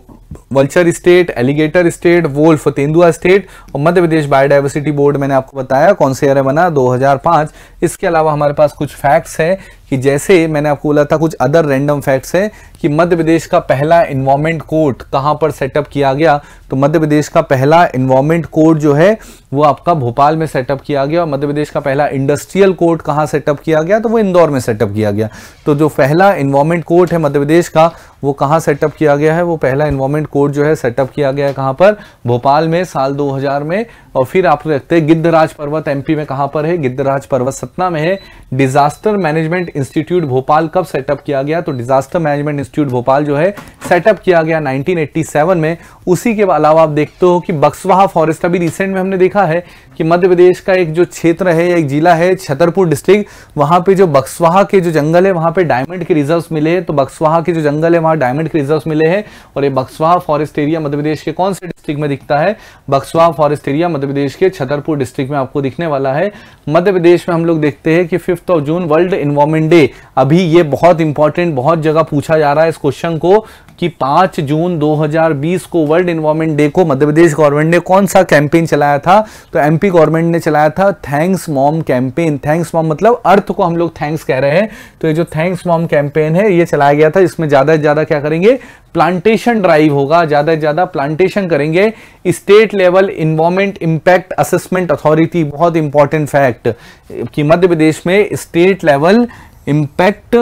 vulture state alligator state wolf tendua state और मध्य प्रदेश बायोडाइवर्सिटी बोर्ड मैंने आपको बताया कौन से ईयर है बना 2005 इसके अलावा हमारे पास कुछ फैक्ट्स हैं कि जैसे मैंने आपको बोला था कुछ अदर रैंडम फैक्ट्स हैं कि मध्य प्रदेश का पहला इन्वामेंट कोर्ट कहाँ पर सेटअप किया गया तो मध्य प्रदेश का पहला इन्वामेंट कोर्ट जो है वो आपका भोपाल में सेटअप किया गया और मध्य प्रदेश का पहला इंडस्ट्रियल कोर्ट कहाँ सेटअप किया गया तो वो इंदौर में सेटअप किया गया तो जो पहला इन्वामेंट कोर्ट है मध्य प्रदेश का वो कहाँ सेटअप किया गया है वो पहला इन्वामेंट कोर्ट जो है सेटअप किया गया है कहाँ पर भोपाल में साल 2000 में और फिर आप देखते हैं गिद्धराज पर्वत एमपी में कहाँ पर है गिद्धराज पर्वत सतना में है डिजास्टर मैनेजमेंट इंस्टीट्यूट भोपाल कब सेटअप किया गया तो डिजास्टर मैनेजमेंट इंस्टीट्यूट भोपाल जो है सेटअप किया गया 1987 में उसी के अलावा आप देखते हो कि बक्सवाहा फॉरेस्ट अभी रिसेंट में हमने देखा है कि मध्य प्रदेश का एक जो क्षेत्र है एक जिला है छतरपुर डिस्ट्रिक्ट वहां पे जो बक्सवाहा के जो जंगल है वहां पे डायमंड के रिजर्व्स मिले हैं तो बक्सवाहा के जो जंगल है वहां डायमंड के रिजर्व्स मिले हैं और ये बक्सवाहा फॉरेस्ट एरिया मध्य प्रदेश के कौन से डिस्ट्रिक्ट में दिखता है बक्सवाहा फॉरेस्ट एरिया मध्य प्रदेश के छतरपुर डिस्ट्रिक्ट में आपको दिखने वाला है मध्य प्रदेश में हम लोग देखते हैं कि fifth of June world environment Sunday अभी ये बहुत इंपॉर्टेंट बहुत जगह पूछा जा रहा है इस क्वेश्चन को कि 5 जून 2020 को वर्ल्ड इन्वायरमेंट डे को मध्य प्रदेश गवर्नमेंट ने कौन सा कैंपेन चलाया था तो एमपी गवर्नमेंट ने चलाया था thanks mom campaign thanks mom मतलब अर्थ को हम लोग थैंक्स कह रहे हैं तो ये जो थैंक्स मॉम कैंपेन है ये चलाया गया था इसमें ज़्यादा से ज़्यादा क्या करेंगे प्लांटेशन ड्राइव होगा ज़्यादा से ज़्यादा प्लांटेशन करेंगे state level environment impact assessment authority बहुत इंपॉर्टेंट फैक्ट कि मध्य प्रदेश में स्टेट लेवल इम्पैक्ट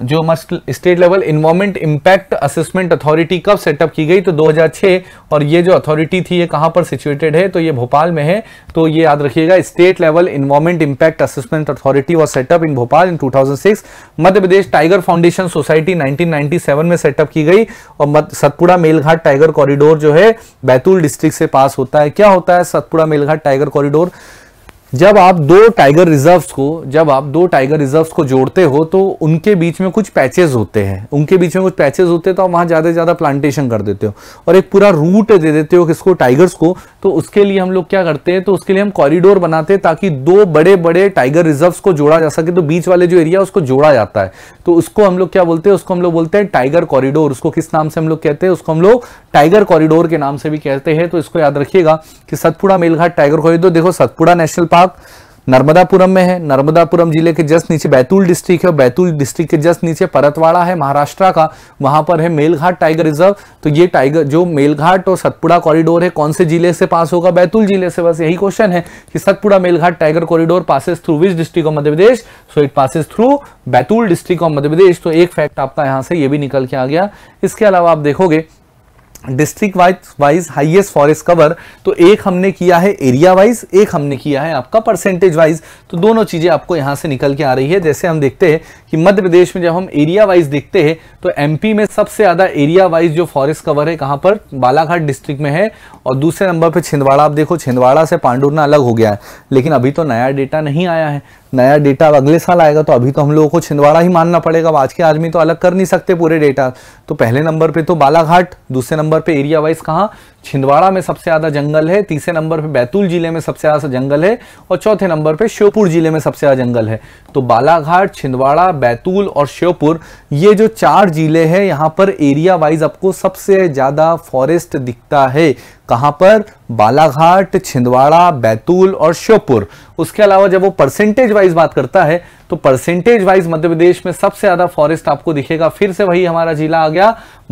जो हमारे state level environment impact assessment authority कब सेटअप की गई तो 2006 और ये जो अथॉरिटी थी ये कहाँ पर सिचुएटेड है तो ये भोपाल में है तो ये याद रखिएगा state level environment impact assessment authority was setup in Bhopal in 2006 Madhya Pradesh tiger foundation society 1997 में सेटअप की गई और सतपुड़ा मेलघाट टाइगर कॉरिडोर जो है बैतूल डिस्ट्रिक्ट से पास होता है क्या होता है सतपुड़ा मेलघाट टाइगर कॉरिडोर जब आप दो टाइगर रिजर्व्स को जब आप दो टाइगर रिजर्व्स को जोड़ते हो तो उनके बीच में कुछ पैचेस होते हैं उनके बीच में कुछ पैचेस होते हैं तो आप वहाँ ज़्यादा से ज़्यादा प्लांटेशन कर देते हो और एक पूरा रूट दे देते हो किसको टाइगर्स को तो उसके लिए हम लोग क्या करते हैं तो उसके लिए हम कॉरिडोर बनाते हैं ताकि दो बड़े बड़े टाइगर रिजर्व्स को जोड़ा जा सके तो बीच वाले जो एरिया उसको जोड़ा जाता है तो उसको हम लोग क्या बोलते हैं उसको हम लोग बोलते हैं टाइगर कॉरिडोर उसको किस नाम से हम लोग कहते हैं उसको हम लोग टाइगर कॉरिडोर के नाम से भी कहते हैं तो इसको याद रखिएगा कि सतपुड़ा मेलघाट टाइगर कॉरिडोर देखो सतपुड़ा नेशनल पार्क विभाग नर्मदापुरम में है नर्मदापुरम जिले के जस्ट नीचे बैतूल डिस्ट्रिक्ट है बैतूल डिस्ट्रिक्ट के जस्ट नीचे परतवाड़ा है महाराष्ट्र का वहां पर है मेलघाट टाइगर रिजर्व तो ये टाइगर जो मेलघाट और सतपुड़ा कॉरिडोर है कौन से जिले से पास होगा बैतूल जिले से बस यही क्वेश्चन है कि Satpura Melghat tiger corridor passes through which district of Madhya Pradesh so it passes through Betul district of Madhya Pradesh तो एक फैक्ट आपका यहाँ से ये भी निकल के आ गया इसके अलावा आप देखोगे district wise wise highest forest cover तो एक हमने किया है एरिया वाइज एक हमने किया है आपका परसेंटेज वाइज तो दोनों चीज़ें आपको यहां से निकल के आ रही है जैसे हम देखते हैं कि मध्य प्रदेश में जब हम एरिया वाइज देखते हैं तो एमपी में सबसे ज़्यादा एरिया वाइज जो फॉरेस्ट कवर है कहां पर बालाघाट डिस्ट्रिक्ट में है और दूसरे नंबर पर छिंदवाड़ा आप देखो छिंदवाड़ा से पांडुरना अलग हो गया है लेकिन अभी तो नया डेटा नहीं आया है नया डेटा अब अगले साल आएगा तो अभी तो हम लोगों को छिंदवाड़ा ही मानना पड़ेगा आज के आदमी तो अलग कर नहीं सकते पूरे डेटा तो पहले नंबर पे तो बालाघाट दूसरे नंबर पे एरिया वाइज कहाँ छिंदवाड़ा में सबसे ज़्यादा जंगल है तीसरे नंबर पे बैतूल जिले में सबसे ज़्यादा जंगल है और चौथे नंबर पे श्योपुर जिले में सबसे ज़्यादा जंगल है तो बालाघाट छिंदवाड़ा बैतूल और श्योपुर ये जो चार जिले हैं यहाँ पर एरिया वाइज आपको सबसे ज़्यादा फॉरेस्ट दिखता है कहाँ पर बालाघाट छिंदवाड़ा बैतूल और श्योपुर उसके अलावा जब वो परसेंटेज वाइज बात करता है तो परसेंटेज वाइज मध्य प्रदेश में सबसे ज्यादा फॉरेस्ट आपको दिखेगा फिर से वही हमारा जिला आ गया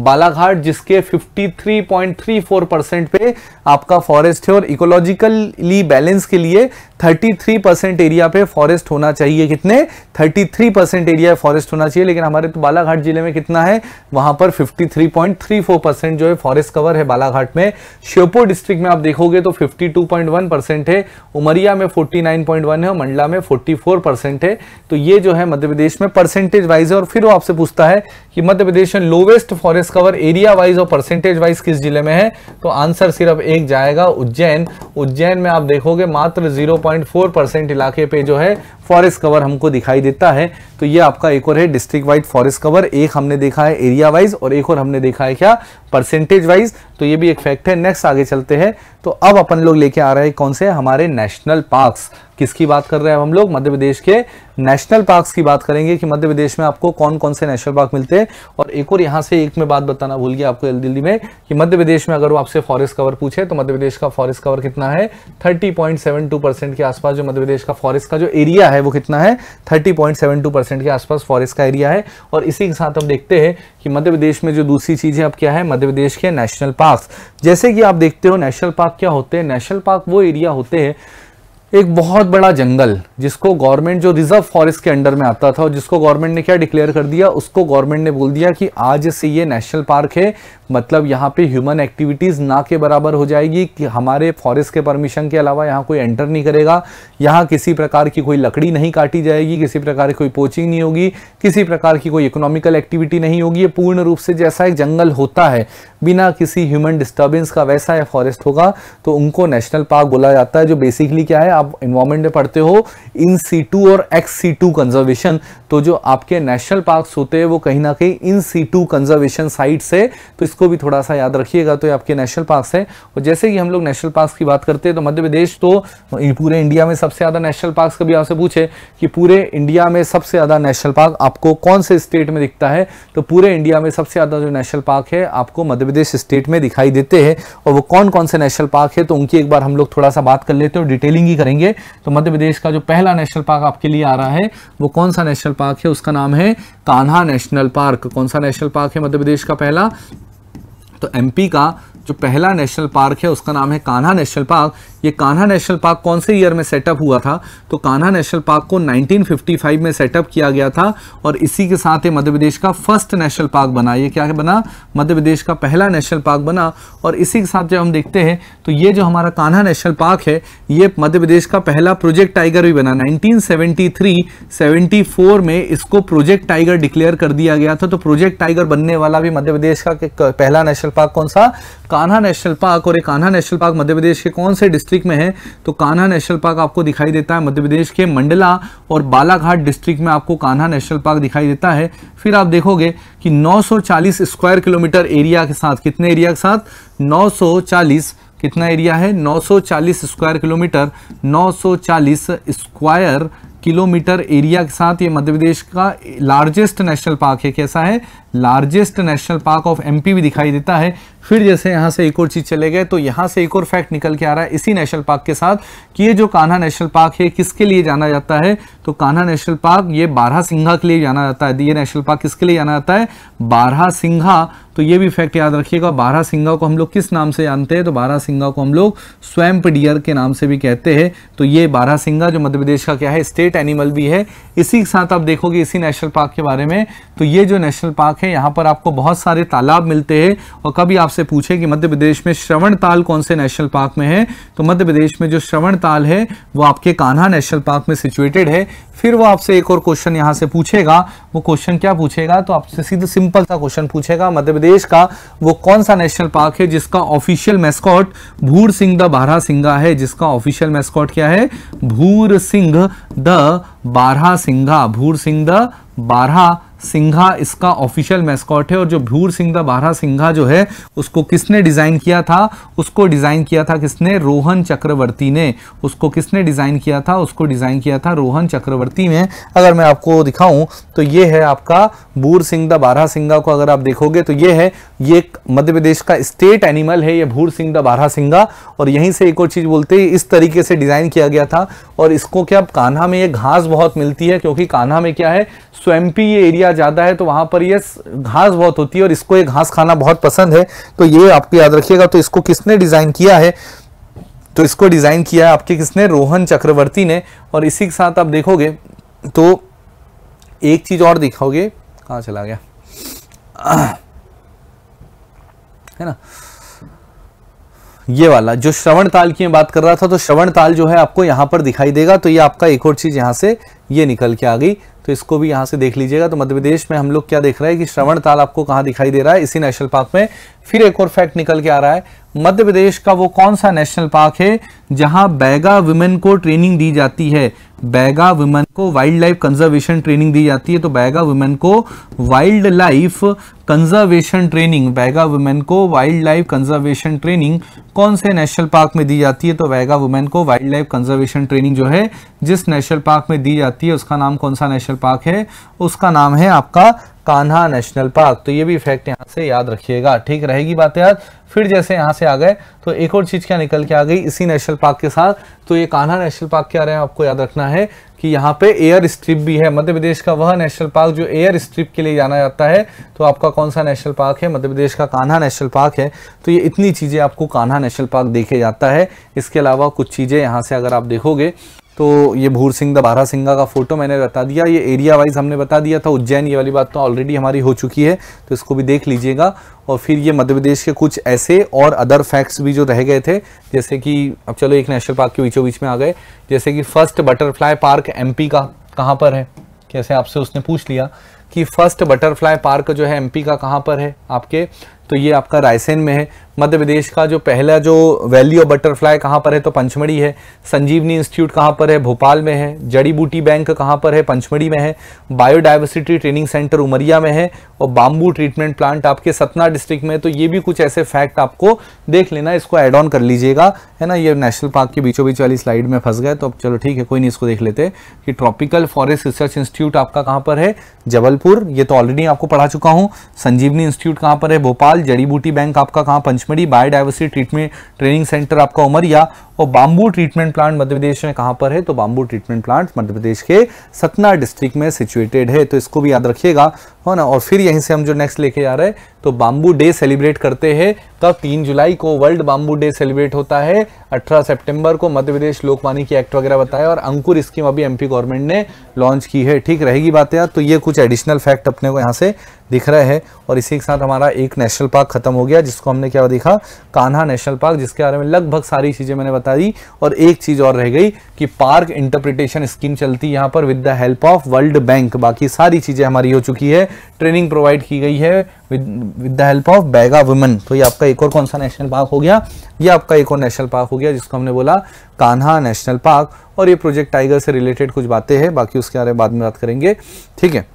बालाघाट जिसके 53.34 परसेंट पे आपका फॉरेस्ट है और इकोलॉजिकली बैलेंस के लिए 33 परसेंट एरिया पे फॉरेस्ट होना चाहिए कितने 33 परसेंट एरिया फॉरेस्ट होना चाहिए लेकिन हमारे तो बालाघाट जिले में कितना है वहां पर 53.34 परसेंट जो है फॉरेस्ट कवर है बालाघाट में श्योपुर डिस्ट्रिक्ट में आप देखोगे तो 52.1 परसेंट है उमरिया में 49.1 है और मंडला में 44 परसेंट है तो ये जो है मध्य प्रदेश में परसेंटेज वाइज है और फिर वो आपसे पूछता है कि मध्य प्रदेश में lowest forest cover area wise और परसेंटेज वाइज किस जिले में है तो आंसर सिर्फ एक जाएगा उज्जैन उज्जैन में आप देखोगे मात्र जीरो फोर परसेंट इलाके पे जो है फॉरेस्ट कवर हमको दिखाई देता है तो ये आपका एक और है डिस्ट्रिक्ट वाइज फॉरेस्ट कवर एक हमने देखा है एरिया वाइज और एक और हमने देखा है क्या परसेंटेज वाइज तो ये भी एक फैक्ट है नेक्स्ट आगे चलते हैं तो अब अपन लोग लेके आ रहे हैं कौन से हमारे नेशनल पार्क्स किसकी बात कर रहे हैं हम लोग मध्य प्रदेश के नेशनल पार्क्स की बात करेंगे कि मध्य प्रदेश में आपको कौन कौन से नेशनल पार्क मिलते हैं और एक और यहाँ से एक में बात बताना भूल गया आपको दिल्ली में कि मध्य प्रदेश में अगर वो आपसे फॉरेस्ट कवर पूछे तो मध्य प्रदेश का फॉरेस्ट कवर कितना है थर्टी के आसपास जो मध्य प्रदेश का फॉरेस्ट का जो एरिया है है वो कितना है 30.72 परसेंट के आसपास फॉरेस्ट का एरिया है और इसी के साथ हम देखते हैं कि मध्य प्रदेश में जो दूसरी चीज़ है अब क्या है मध्य प्रदेश के नेशनल पार्क जैसे कि आप देखते हो नेशनल पार्क क्या होते हैं नेशनल पार्क वो एरिया होते हैं एक बहुत बड़ा जंगल जिसको गवर्नमेंट जो रिजर्व फॉरेस्ट के अंडर में आता था और जिसको गवर्नमेंट ने क्या डिक्लेयर कर दिया उसको गवर्नमेंट ने बोल दिया कि आज से ये नेशनल पार्क है मतलब यहाँ पे ह्यूमन एक्टिविटीज़ ना के बराबर हो जाएगी कि हमारे फॉरेस्ट के परमिशन के अलावा यहाँ कोई एंटर नहीं करेगा यहाँ किसी प्रकार की कोई लकड़ी नहीं काटी जाएगी किसी प्रकार की कोई पोचिंग नहीं होगी किसी प्रकार की कोई इकोनॉमिकल एक्टिविटी नहीं होगी ये पूर्ण रूप से जैसा एक जंगल होता है बिना किसी ह्यूमन डिस्टर्बेंस का वैसा यह फॉरेस्ट होगा तो उनको नेशनल पार्क बोला जाता है जो बेसिकली क्या है आप इन्वायरमेंट में पढ़ते हो इन सी और एक्स सी कंजर्वेशन तो जो आपके नेशनल पार्क होते हैं वो कहीं ना कहीं इन सी कंजर्वेशन साइट से तो इसको इसको भी थोड़ा सा याद रखिएगा तो ये आपके नेशनल पार्क्स हैं और जैसे ही हम लोग नेशनल पार्क्स की बात करते हैं तो मध्य प्रदेश तो पूरे इंडिया में सबसे ज़्यादा नेशनल पार्क्स कभी आपसे पूछे कि पूरे इंडिया में सबसे ज़्यादा नेशनल पार्क आपको कौन से स्टेट में दिखता है तो पूरे इंडिया में सबसे ज़्यादा जो नेशनल पार्क है आपको मध्य प्रदेश स्टेट में दिखाई देते हैं और वो कौन कौन से नेशनल पार्क है तो उनकी एक बार हम लोग थोड़ा सा बात कर लेते हैं डिटेलिंग ही करेंगे तो मध्य प्रदेश का जो पहला नेशनल पार्क आपके लिए आ रहा है वो कौन सा नेशनल पार्क है उसका नाम है कान्हा नेशनल पार्क कौन सा नेशनल पार्क है मध्य प्रदेश का पहला तो एमपी का जो पहला नेशनल पार्क है उसका नाम है कान्हा नेशनल पार्क ये कान्हा नेशनल पार्क कौन से ईयर में सेटअप हुआ था तो कान्हा नेशनल पार्क को 1955 में सेटअप किया गया था और इसी के साथ ये मध्य प्रदेश का फर्स्ट नेशनल पार्क बना ये क्या बना मध्य प्रदेश का पहला नेशनल पार्क बना और इसी के साथ जब हम देखते हैं तो ये जो हमारा कान्हा नेशनल पार्क है ये मध्य प्रदेश का पहला प्रोजेक्ट टाइगर भी बना नाइनटीन सेवेंटी में इसको प्रोजेक्ट टाइगर डिक्लेयर कर दिया गया था तो प्रोजेक्ट टाइगर बनने वाला भी मध्य प्रदेश का पहला नेशनल पार्क कौन सा कान्हा नेशनल पार्क और ये कान्हा नेशनल पार्क मध्य प्रदेश के कौन से डिस्ट्रिक्ट में है तो कान्हा नेशनल पार्क आपको दिखाई देता है मध्य प्रदेश के मंडला और बालाघाट डिस्ट्रिक्ट में आपको कान्हा नेशनल पार्क दिखाई देता है फिर आप देखोगे कि 940 स्क्वायर किलोमीटर एरिया के साथ कितने एरिया के साथ नौ कितना एरिया है नौ स्क्वायर किलोमीटर नौ स्क्वायर किलोमीटर एरिया के साथ ये मध्य प्रदेश का लार्जेस्ट नेशनल पार्क है कैसा है largest national park of MP भी दिखाई देता है फिर जैसे यहां से एक और चीज़ चले गए तो यहां से एक और फैक्ट निकल के आ रहा है इसी नेशनल पार्क के साथ कि ये जो कान्हा नेशनल पार्क है किसके लिए जाना जाता है तो कान्हा नेशनल पार्क ये बारह सिंघा के लिए जाना जाता है ये नेशनल पार्क किसके लिए जाना जाता है बारह सिंघा तो ये भी फैक्ट याद रखिएगा बारह सिंघा को हम लोग किस नाम से जानते हैं तो बारह सिंघा को हम लोग स्वैम्प डियर के नाम से भी कहते हैं तो ये बारह सिंघा जो मध्य प्रदेश का क्या है स्टेट एनिमल भी है इसी के साथ आप देखोगे इसी नेशनल पार्क के बारे में तो ये जो नेशनल पार्क पार्क है यहाँ पर आपको बहुत सारे तालाब मिलते हैं और कभी आपसे पूछे कि मध्य प्रदेश में श्रवण ताल कौन से नेशनल पार्क में है तो मध्य प्रदेश में जो श्रवण ताल है वो आपके कान्हा नेशनल पार्क में सिचुएटेड है फिर वो आपसे एक और क्वेश्चन यहाँ से पूछेगा वो क्वेश्चन क्या पूछेगा तो आपसे सीधे सिंपल सा क्वेश्चन पूछेगा मध्य प्रदेश का वो कौन सा नेशनल पार्क है जिसका ऑफिशियल मैस्कॉट भूर सिंह द बारह सिंगा है जिसका ऑफिशियल मैस्कॉट क्या है भूर सिंह द बारह सिंगा भूर सिंह द बारह सिंघा इसका ऑफिशियल मैस्कॉट है और जो भूर सिंह द बारह सिंघा जो है उसको किसने डिज़ाइन किया था उसको डिज़ाइन किया था किसने रोहन चक्रवर्ती ने उसको किसने डिज़ाइन किया था उसको डिज़ाइन किया था रोहन चक्रवर्ती ने अगर मैं आपको दिखाऊं तो ये है आपका भूर सिंह द बारह सिंघा को अगर आप देखोगे तो ये है ये मध्य प्रदेश का स्टेट एनिमल है ये भूर सिंह द बारह सिंघा और यहीं से एक और चीज़ बोलते हैं इस तरीके से डिज़ाइन किया गया था और इसको क्या कान्हा में ये घास बहुत मिलती है क्योंकि कान्हा में क्या है स्वयंपी ये एरिया एरिया ज़्यादा है तो वहां पर ये घास बहुत होती है और इसको ये घास खाना बहुत पसंद है तो ये आपको याद रखिएगा तो इसको किसने डिज़ाइन किया है तो इसको डिज़ाइन किया है आपके किसने रोहन चक्रवर्ती ने और इसी के साथ आप देखोगे तो एक चीज़ और दिखाओगे कहाँ चला गया है ना ये वाला जो श्रवण ताल की मैं बात कर रहा था तो श्रवण ताल जो है आपको यहां पर दिखाई देगा तो ये आपका एक और चीज़ यहां से ये निकल के आ गई तो इसको भी यहां से देख लीजिएगा तो मध्य प्रदेश में हम लोग क्या देख रहे हैं कि श्रवण ताल आपको कहां दिखाई दे रहा है इसी नेशनल पार्क में फिर एक और फैक्ट निकल के आ रहा है मध्य प्रदेश का वो कौन सा नेशनल पार्क है जहां बैगा वुमेन को ट्रेनिंग दी जाती है बैगा वुमेन को वाइल्ड लाइफ कंजर्वेशन ट्रेनिंग दी जाती है तो बैगा वुमेन को wild life conservation training Baiga women को वाइल्ड लाइफ कंजर्वेशन ट्रेनिंग कौन से नेशनल पार्क में दी जाती है तो बैगा वुमेन को वाइल्ड लाइफ कंजर्वेशन ट्रेनिंग जो है जिस नेशनल पार्क में दी जाती है उसका नाम कौन सा नेशनल पार्क है उसका नाम है आपका कान्हा नेशनल पार्क तो ये भी फैक्ट यहाँ से याद रखिएगा ठीक रहेगी बातें याद फिर जैसे यहाँ से आ गए तो एक और चीज़ क्या निकल के आ गई इसी नेशनल पार्क के साथ तो ये कान्हा नेशनल पार्क क्या रहे हैं आपको याद रखना है कि यहाँ पे एयर स्ट्रिप भी है मध्य प्रदेश का वह नेशनल पार्क जो एयर स्ट्रिप के लिए जाना जाता है तो आपका कौन सा नेशनल पार्क है मध्य प्रदेश का कान्हा नेशनल पार्क है तो ये इतनी चीज़ें आपको कान्हा नेशनल पार्क देखे जाता है इसके अलावा कुछ चीज़ें यहाँ से अगर आप देखोगे तो ये भूर सिंह दबारा सिंगा का फोटो मैंने बता दिया ये एरिया वाइज हमने बता दिया था उज्जैन ये वाली बात तो ऑलरेडी हमारी हो चुकी है तो इसको भी देख लीजिएगा और फिर ये मध्य प्रदेश के कुछ ऐसे और अदर फैक्ट्स भी जो रह गए थे जैसे कि अब चलो एक नेशनल पार्क के बीचों बीच में आ गए जैसे कि फर्स्ट बटरफ्लाई पार्क एम का कहाँ पर है कैसे आपसे उसने पूछ लिया कि फर्स्ट बटरफ्लाई पार्क जो है एमपी का कहाँ पर है आपके तो ये आपका रायसेन में है मध्य प्रदेश का जो पहला जो वैली ऑफ बटरफ्लाई कहाँ पर है तो पंचमढ़ी है संजीवनी इंस्टीट्यूट कहाँ पर है भोपाल में है जड़ी बूटी बैंक कहाँ पर है पंचमढ़ी में है बायोडाइवर्सिटी ट्रेनिंग सेंटर उमरिया में है और बाम्बू ट्रीटमेंट प्लांट आपके सतना डिस्ट्रिक्ट में है तो ये भी कुछ ऐसे फैक्ट आपको देख लेना इसको एड ऑन कर लीजिएगा है ना ये नेशनल पार्क के बीचों बीच वाली स्लाइड में फंस गए तो अब चलो ठीक है कोई नहीं इसको देख लेते कि ट्रॉपिकल फॉरेस्ट रिसर्च इंस्टीट्यूट आपका कहाँ पर है जबलपुर ये तो ऑलरेडी आपको पढ़ा चुका हूँ संजीवनी इंस्टीट्यूट कहाँ पर है भोपाल अस्पताल जड़ी बूटी बैंक आपका कहाँ Pachmarhi biodiversity treatment training centre आपका उमरिया और बाम्बू ट्रीटमेंट प्लांट मध्य प्रदेश में कहाँ पर है तो bamboo treatment plant Madhya Pradesh के सतना डिस्ट्रिक्ट में सिचुएटेड है तो इसको भी याद रखिएगा है ना और फिर यहीं से हम जो नेक्स्ट लेके जा रहे हैं तो बाम्बू डे सेलिब्रेट करते हैं तब तीन जुलाई को वर्ल्ड बाम्बू डे सेलिब्रेट होता है अठारह सेप्टेम्बर को मध्य प्रदेश लोकवाणी की एक्ट वगैरह बताया और अंकुर स्कीम अभी एम गवर्नमेंट ने लॉन्च की है ठीक रहेगी बात यार तो ये कुछ एडिशनल फैक्ट अपने को यहाँ से दिख रहा है और इसी के साथ हमारा एक नेशनल पार्क खत्म हो गया जिसको हमने क्या देखा कान्हा नेशनल पार्क जिसके बारे में लगभग सारी चीज़ें मैंने बता दी और एक चीज़ और रह गई कि पार्क इंटरप्रिटेशन स्कीम चलती है यहाँ पर with the help of world bank बाकी सारी चीज़ें हमारी हो चुकी है ट्रेनिंग प्रोवाइड की गई है with the help of Baiga women तो ये आपका एक और कौन सा नेशनल पार्क हो गया ये आपका एक और नेशनल पार्क हो गया जिसको हमने बोला कान्हा नेशनल पार्क और ये प्रोजेक्ट टाइगर से रिलेटेड कुछ बातें हैं बाकी उसके बारे में बाद में बात करेंगे ठीक है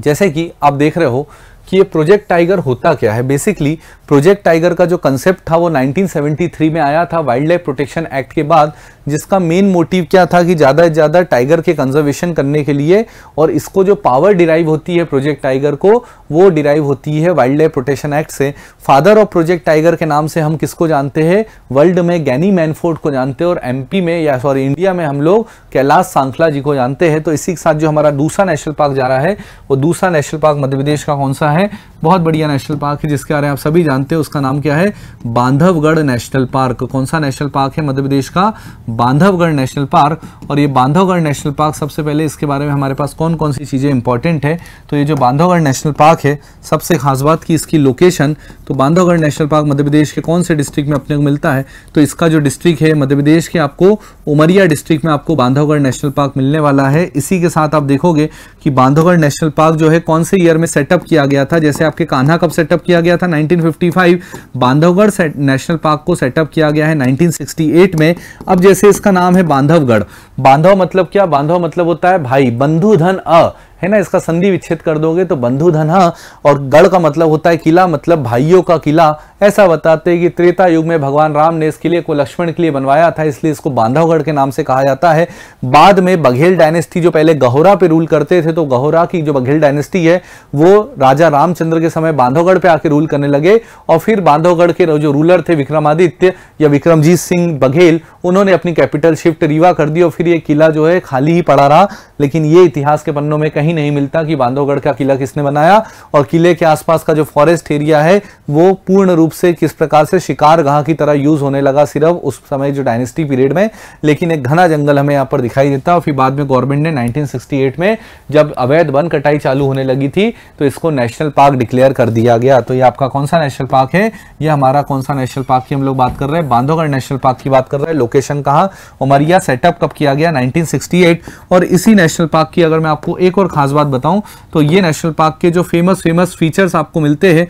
जैसे कि आप देख रहे हो कि ये प्रोजेक्ट टाइगर होता क्या है बेसिकली प्रोजेक्ट टाइगर का जो कंसेप्ट था वो 1973 में आया था वाइल्ड लाइफ प्रोटेक्शन एक्ट के बाद जिसका मेन मोटिव क्या था कि ज़्यादा से ज़्यादा टाइगर के कंजर्वेशन करने के लिए और इसको जो पावर डिराइव होती है प्रोजेक्ट टाइगर को वो डिराइव होती है वाइल्ड लाइफ प्रोटेक्शन एक्ट से फादर ऑफ प्रोजेक्ट टाइगर के नाम से हम किसको जानते हैं वर्ल्ड में गैनी मैनफोर्ड को जानते हैं और एमपी में या सॉरी इंडिया में हम लोग कैलाश सांखला जी को जानते हैं तो इसी के साथ जो हमारा दूसरा नेशनल पार्क जा रहा है वो दूसरा नेशनल पार्क मध्य प्रदेश का कौन सा है बहुत बढ़िया नेशनल पार्क है जिसके बारे में आप सभी जानते हैं उसका नाम क्या है बांधवगढ़ नेशनल पार्क कौन सा नेशनल पार्क है मध्य प्रदेश का बांधवगढ़ नेशनल पार्क और ये बांधवगढ़ नेशनल पार्क सबसे पहले इसके बारे में हमारे पास कौन कौन सी चीज़ें इंपॉर्टेंट है तो ये जो बांधवगढ़ नेशनल पार्क है सबसे खास बात की इसकी लोकेशन तो बांधवगढ़ नेशनल पार्क मध्य प्रदेश के कौन से डिस्ट्रिक्ट में अपने को मिलता है तो इसका जो डिस्ट्रिक्ट है मध्य प्रदेश के आपको उमरिया डिस्ट्रिक्ट में आपको बांधवगढ़ नेशनल पार्क मिलने वाला है इसी के साथ आप देखोगे कि बांधवगढ़ नेशनल पार्क जो है कौन से ईयर में सेटअप किया गया था जैसे आपके कान्हा कब सेटअप किया गया था नाइनटीन बांधवगढ़ नेशनल पार्क को सेटअप किया गया है 1968 में अब जैसे इसका नाम है बांधवगढ़ बांधव मतलब क्या बांधव मतलब होता है भाई बंधु धन अ है ना इसका संधि विच्छेद कर दोगे तो बंधु धन हाँ, और गढ़ का मतलब होता है किला मतलब भाइयों का किला ऐसा बताते हैं कि त्रेता युग में भगवान राम ने इस किले को लक्ष्मण के लिए बनवाया था इसलिए इसको बांधवगढ़ के नाम से कहा जाता है बाद में बघेल डायनेस्टी जो पहले गहोरा पे रूल करते थे तो गहोरा की जो बघेल डायनेस्टी है वो राजा रामचंद्र के समय बांधवगढ़ पे आके रूल करने लगे और फिर बांधवगढ़ के जो रूलर थे विक्रमादित्य या विक्रमजीत सिंह बघेल उन्होंने अपनी कैपिटल शिफ्ट रीवा कर दी और फिर ये किला जो है खाली ही पड़ा रहा लेकिन ये इतिहास के पन्नों में कहीं कहीं नहीं मिलता कि बांधवगढ़ का किला किसने बनाया और किले के आसपास का जो फॉरेस्ट एरिया है वो पूर्ण रूप से किस प्रकार से शिकार गाह की तरह यूज होने लगा सिर्फ उस समय जो डायनेस्टी पीरियड में लेकिन एक घना जंगल हमें यहाँ पर दिखाई देता और फिर बाद में गवर्नमेंट ने नाइनटीन में जब अवैध वन कटाई चालू होने लगी थी तो इसको नेशनल पार्क डिक्लेयर कर दिया गया तो ये आपका कौन सा नेशनल पार्क है यह हमारा कौन सा नेशनल पार्क की हम लोग बात कर रहे हैं बांधोगढ़ नेशनल पार्क की बात कर रहे हैं लोकेशन कहाँ उमरिया सेटअप कब किया गया 1968 और इसी नेशनल पार्क की अगर मैं आपको एक और खास बात बताऊं तो ये नेशनल पार्क के जो फेमस फेमस फीचर्स आपको मिलते हैं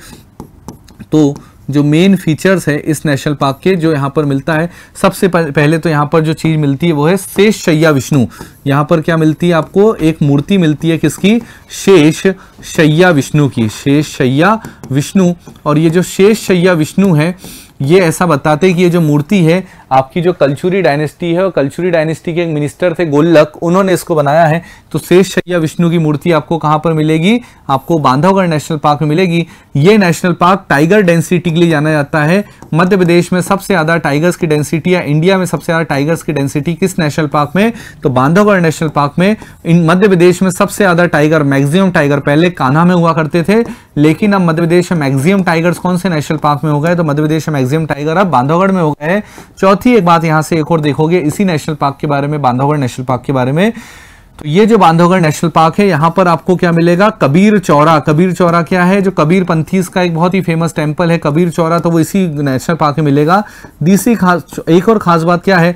तो जो मेन फीचर्स है इस नेशनल पार्क के जो यहाँ पर मिलता है सबसे पहले तो यहाँ पर जो चीज़ मिलती है वो है शेष शैया विष्णु यहाँ पर क्या मिलती है आपको एक मूर्ति मिलती है किसकी शेष शैया विष्णु की शेष शैया विष्णु और ये जो शेष शैया विष्णु है ये ऐसा बताते हैं कि ये जो मूर्ति है आपकी जो कल्चुरी डायनेस्टी है और कल्चुरी डायनेस्टी के एक मिनिस्टर थे गोल्लक उन्होंने इसको बनाया है तो शेष शैया विष्णु की मूर्ति आपको कहाँ पर मिलेगी आपको बांधवगढ़ नेशनल पार्क में मिलेगी ये नेशनल पार्क टाइगर डेंसिटी के लिए जाना जाता है मध्य प्रदेश में सबसे ज़्यादा टाइगर्स की डेंसिटी या इंडिया में सबसे ज़्यादा टाइगर्स की डेंसिटी किस नेशनल पार्क में तो बांधवगढ़ नेशनल पार्क में इन मध्य प्रदेश में सबसे ज़्यादा टाइगर मैक्सिमम टाइगर पहले कान्हा में हुआ करते थे लेकिन अब मध्य प्रदेश में मैक्सिमम टाइगर्स कौन से नेशनल पार्क में हो गए तो मध्य प्रदेश में मैक्सिमम टाइगर अब बांधवगढ़ में हो गए चौथ साथ ही एक बात यहां से एक और देखोगे इसी नेशनल पार्क के बारे में बांधवगढ़ नेशनल पार्क के बारे में तो ये जो बांधवगढ़ नेशनल पार्क है यहां पर आपको क्या मिलेगा कबीर चौरा कबीर चौरा क्या है जो कबीर पंथीस का एक बहुत ही फेमस टेम्पल है कबीर चौरा तो वो इसी नेशनल पार्क में मिलेगा दूसरी खास एक और खास बात क्या है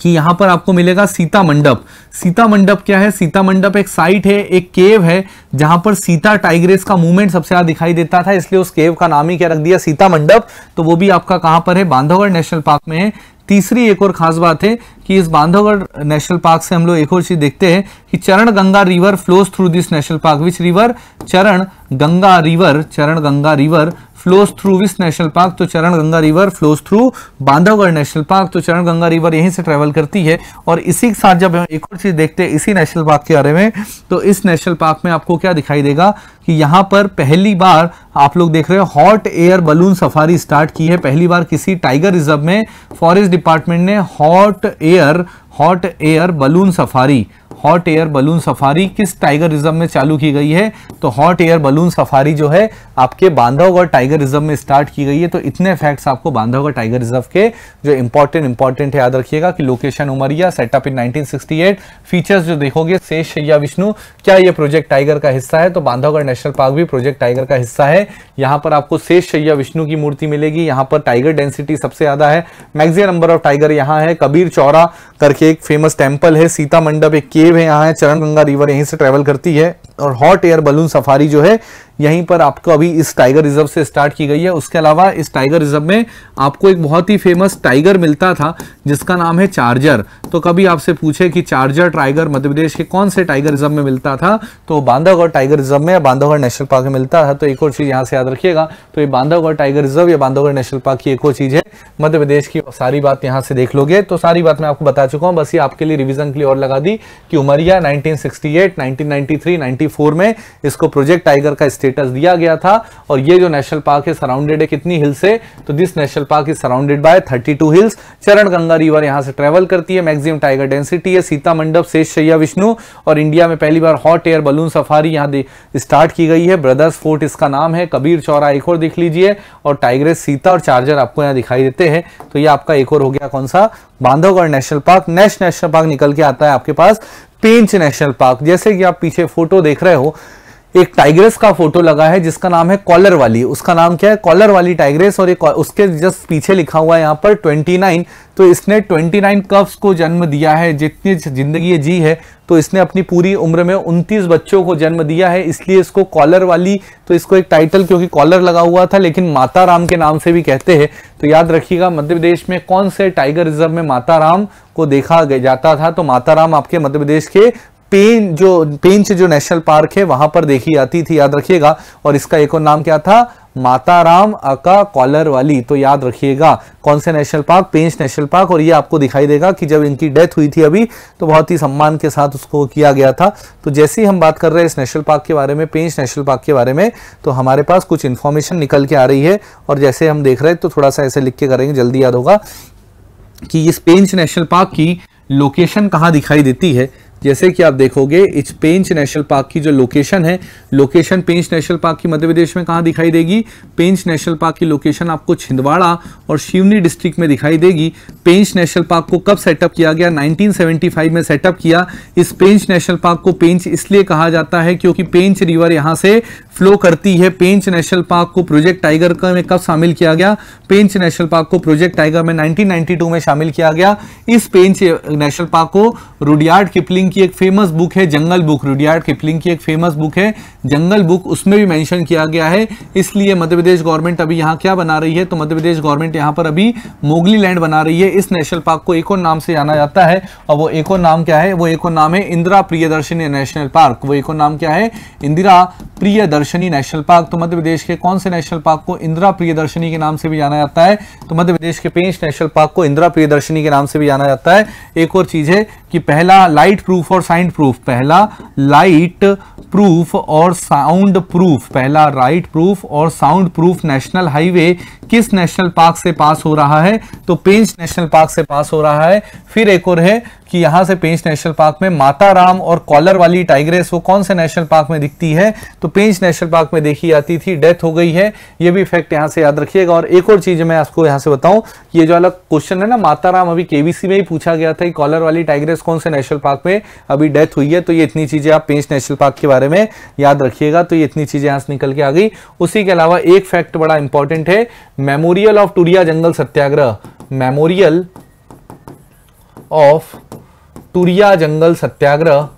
कि यहां पर आपको मिलेगा सीता मंडप सीता मंडप क्या है सीता मंडप एक साइट है एक केव है जहां पर सीता टाइग्रेस का मूवमेंट सबसे ज़्यादा दिखाई देता था इसलिए उस केव का नाम ही क्या रख दिया सीता मंडप तो वो भी आपका कहां पर है बांधवगढ़ नेशनल पार्क में है तीसरी एक और खास बात है कि इस बांधवगढ़ नेशनल पार्क से हम लोग एक और चीज देखते हैं कि Charan Ganga river flows through this national park which river Charan Ganga river Charan Ganga river flows through this national park तो Charan Ganga river flows through Bandhavgarh national park तो चरण गंगा रिवर यहीं से ट्रेवल करती है और इसी के साथ जब हम एक और चीज़ देखते हैं इसी नेशनल पार्क के बारे में तो इस नेशनल पार्क में आपको क्या दिखाई देगा कि यहाँ पर पहली बार आप लोग देख रहे हैं hot air balloon safari start की है पहली बार किसी टाइगर रिजर्व में फॉरेस्ट डिपार्टमेंट ने hot air hot air balloon safari hot air balloon safari किस टाइगर रिजर्व में चालू की गई है तो हॉट एयर बलून सफारी जो है आपके बांधवगढ़ टाइगर रिजर्व में स्टार्ट की गई है तो इतने फैक्ट्स आपको बांधवगढ़ टाइगर रिजर्व के जो इंपॉर्टेंट इंपॉर्टेंट है याद रखिएगा कि location Umaria setup in nineteen features जो देखोगे शेष शैया विष्णु क्या यह प्रोजेक्ट टाइगर का हिस्सा है तो बांधवगढ़ नेशनल पार्क भी प्रोजेक्ट टाइगर का हिस्सा है यहाँ पर आपको शेष शैया विष्णु की मूर्ति मिलेगी यहाँ पर टाइगर डेंसिटी सबसे ज्यादा है मैक्सिमम नंबर ऑफ टाइगर यहाँ है कबीर चौरा करके एक फेमस टेम्पल है सीता मंडप एक केव है यहाँ है चरण गंगा रिवर यहीं से ट्रेवल करती है और हॉट एयर बलून सफारी जो है यहीं पर आपको अभी इस टाइगर रिजर्व से स्टार्ट की गई है उसके अलावा इस टाइगर रिजर्व में आपको एक बहुत ही फेमस टाइगर मिलता था जिसका नाम है चार्जर तो कभी आपसे पूछे कि चार्जर टाइगर मध्य प्रदेश के कौन से टाइगर रिजर्व में मिलता था तो बांधवगढ़ टाइगर रिजर्व में या बांधवगढ़ नेशनल पार्क में मिलता था तो एक और चीज़ यहाँ से याद रखिएगा तो ये बांधवगढ़ टाइगर रिजर्व या बांधवगढ़ नेशनल पार्क की एक और चीज़ है मध्य प्रदेश की सारी बात यहाँ से देख लोगे तो सारी बात मैं आपको बता चुका हूँ बस ये आपके लिए रिविजन के लिए और लगा दी कि उमरिया नाइनटीन सिक्सटी एट में इसको प्रोजेक्ट टाइगर का स्टेट स्टेटस दिया गया था और ये जो नेशनल पार्क है सराउंडेड है कितनी हिल तो से तो this national park is surrounded by 32 hills Charan Ganga river यहां से ट्रेवल करती है मैक्सिमम टाइगर डेंसिटी है सीता मंडप शेष शैया विष्णु और इंडिया में पहली बार हॉट एयर बलून सफारी यहाँ स्टार्ट की गई है ब्रदर्स फोर्ट इसका नाम है कबीर चौरा एक और देख लीजिए और टाइग्रेस सीता और चार्जर आपको यहाँ दिखाई देते हैं तो ये आपका एक और हो गया कौन सा Bandhavgarh national park next national park निकल के आता है आपके पास पेंच नेशनल पार्क जैसे कि आप पीछे फोटो देख रहे हो एक टाइग्रेस का फोटो लगा है जिसका नाम है कॉलर वाली उसका नाम क्या है कॉलर वाली टाइग्रेस और एक उसके जस्ट पीछे लिखा हुआ है यहाँ पर 29 तो इसने 29 कप्स को जन्म दिया है जितनी जिंदगी जी है तो इसने अपनी पूरी उम्र में 29 बच्चों को जन्म दिया है इसलिए इसको कॉलर वाली तो इसको एक टाइटल क्योंकि कॉलर लगा हुआ था लेकिन माता राम के नाम से भी कहते हैं तो याद रखिएगा मध्य प्रदेश में कौन से टाइगर रिजर्व में माता राम को देखा जाता था तो माता राम आपके मध्य प्रदेश के पेन जो पेंच जो नेशनल पार्क है वहां पर देखी जाती थी याद रखिएगा और इसका एक और नाम क्या था माता राम अका कॉलर वाली तो याद रखिएगा कौन से national park Pench national park और ये आपको दिखाई देगा कि जब इनकी डेथ हुई थी अभी तो बहुत ही सम्मान के साथ उसको किया गया था तो जैसे ही हम बात कर रहे हैं इस नेशनल पार्क के बारे में पेंच नेशनल पार्क के बारे में तो हमारे पास कुछ इन्फॉर्मेशन निकल के आ रही है और जैसे हम देख रहे हैं तो थोड़ा सा ऐसे लिख के करेंगे जल्दी याद होगा कि इस पेंच नेशनल पार्क की लोकेशन कहाँ दिखाई देती है जैसे कि आप देखोगे इस पेंच नेशनल पार्क की जो लोकेशन है लोकेशन पेंच नेशनल पार्क की मध्य प्रदेश में कहाँ दिखाई देगी पेंच नेशनल पार्क की लोकेशन आपको छिंदवाड़ा और शिवनी डिस्ट्रिक्ट में दिखाई देगी पेंच नेशनल पार्क को कब सेटअप किया गया 1975 में सेटअप किया इस पेंच नेशनल पार्क को पेंच इसलिए कहा जाता है क्योंकि पेंच रिवर यहाँ से फ्लो करती है पेंच नेशनल पार्क को प्रोजेक्ट टाइगर में कब शामिल किया गया पेंच नेशनल पार्क को प्रोजेक्ट टाइगर में नाइनटीन में शामिल किया गया इस पेंच नेशनल पार्क को रुडियार्ड किपलिंग किपलिंग की एक फेमस बुक है जंगल बुक रुडियार्ड किपलिंग की एक फेमस बुक है जंगल बुक उसमें भी मेंशन किया गया है इसलिए मध्य प्रदेश गवर्नमेंट अभी यहाँ क्या बना रही है तो मध्य प्रदेश गवर्नमेंट यहाँ पर अभी मोगली लैंड बना रही है इस नेशनल पार्क को एक और नाम से जाना जाता है और वो एक और नाम क्या है वो एक और नाम है इंदिरा प्रिय नेशनल पार्क वो एक और नाम क्या है इंदिरा प्रिय नेशनल पार्क तो मध्य प्रदेश के कौन से नेशनल पार्क को इंदिरा प्रिय के नाम से भी जाना जाता है तो मध्य प्रदेश के पेंच नेशनल पार्क को इंदिरा प्रिय के नाम से भी जाना जाता है एक और चीज है कि पहला लाइट प्रूफ प्रूफ और साइंड प्रूफ पहला लाइट प्रूफ और साउंड प्रूफ पहला राइट प्रूफ और साउंड प्रूफ नेशनल हाईवे किस नेशनल पार्क से पास हो रहा है तो पेंच नेशनल पार्क से पास हो रहा है फिर एक और है कि यहां से पेंच नेशनल पार्क में माता राम और कॉलर वाली टाइग्रेस वो कौन से नेशनल पार्क में दिखती है तो पेंच नेशनल पार्क में देखी जाती थी डेथ हो गई है ये भी फैक्ट यहाँ से याद रखिएगा और एक और चीज़ मैं आपको यहाँ से बताऊं ये जो अलग क्वेश्चन है ना माता राम अभी केबीसी में ही पूछा गया था कॉलर वाली टाइग्रेस कौन से नेशनल पार्क में अभी डेथ हुई है तो ये इतनी चीज़ें आप पेंच नेशनल पार्क के बारे बारे में याद रखिएगा तो ये इतनी चीज़ें यहां से निकल के आ गई उसी के अलावा एक फैक्ट बड़ा इंपॉर्टेंट है memorial of Turia Jungle Satyagraha memorial of Turia Jungle Satyagraha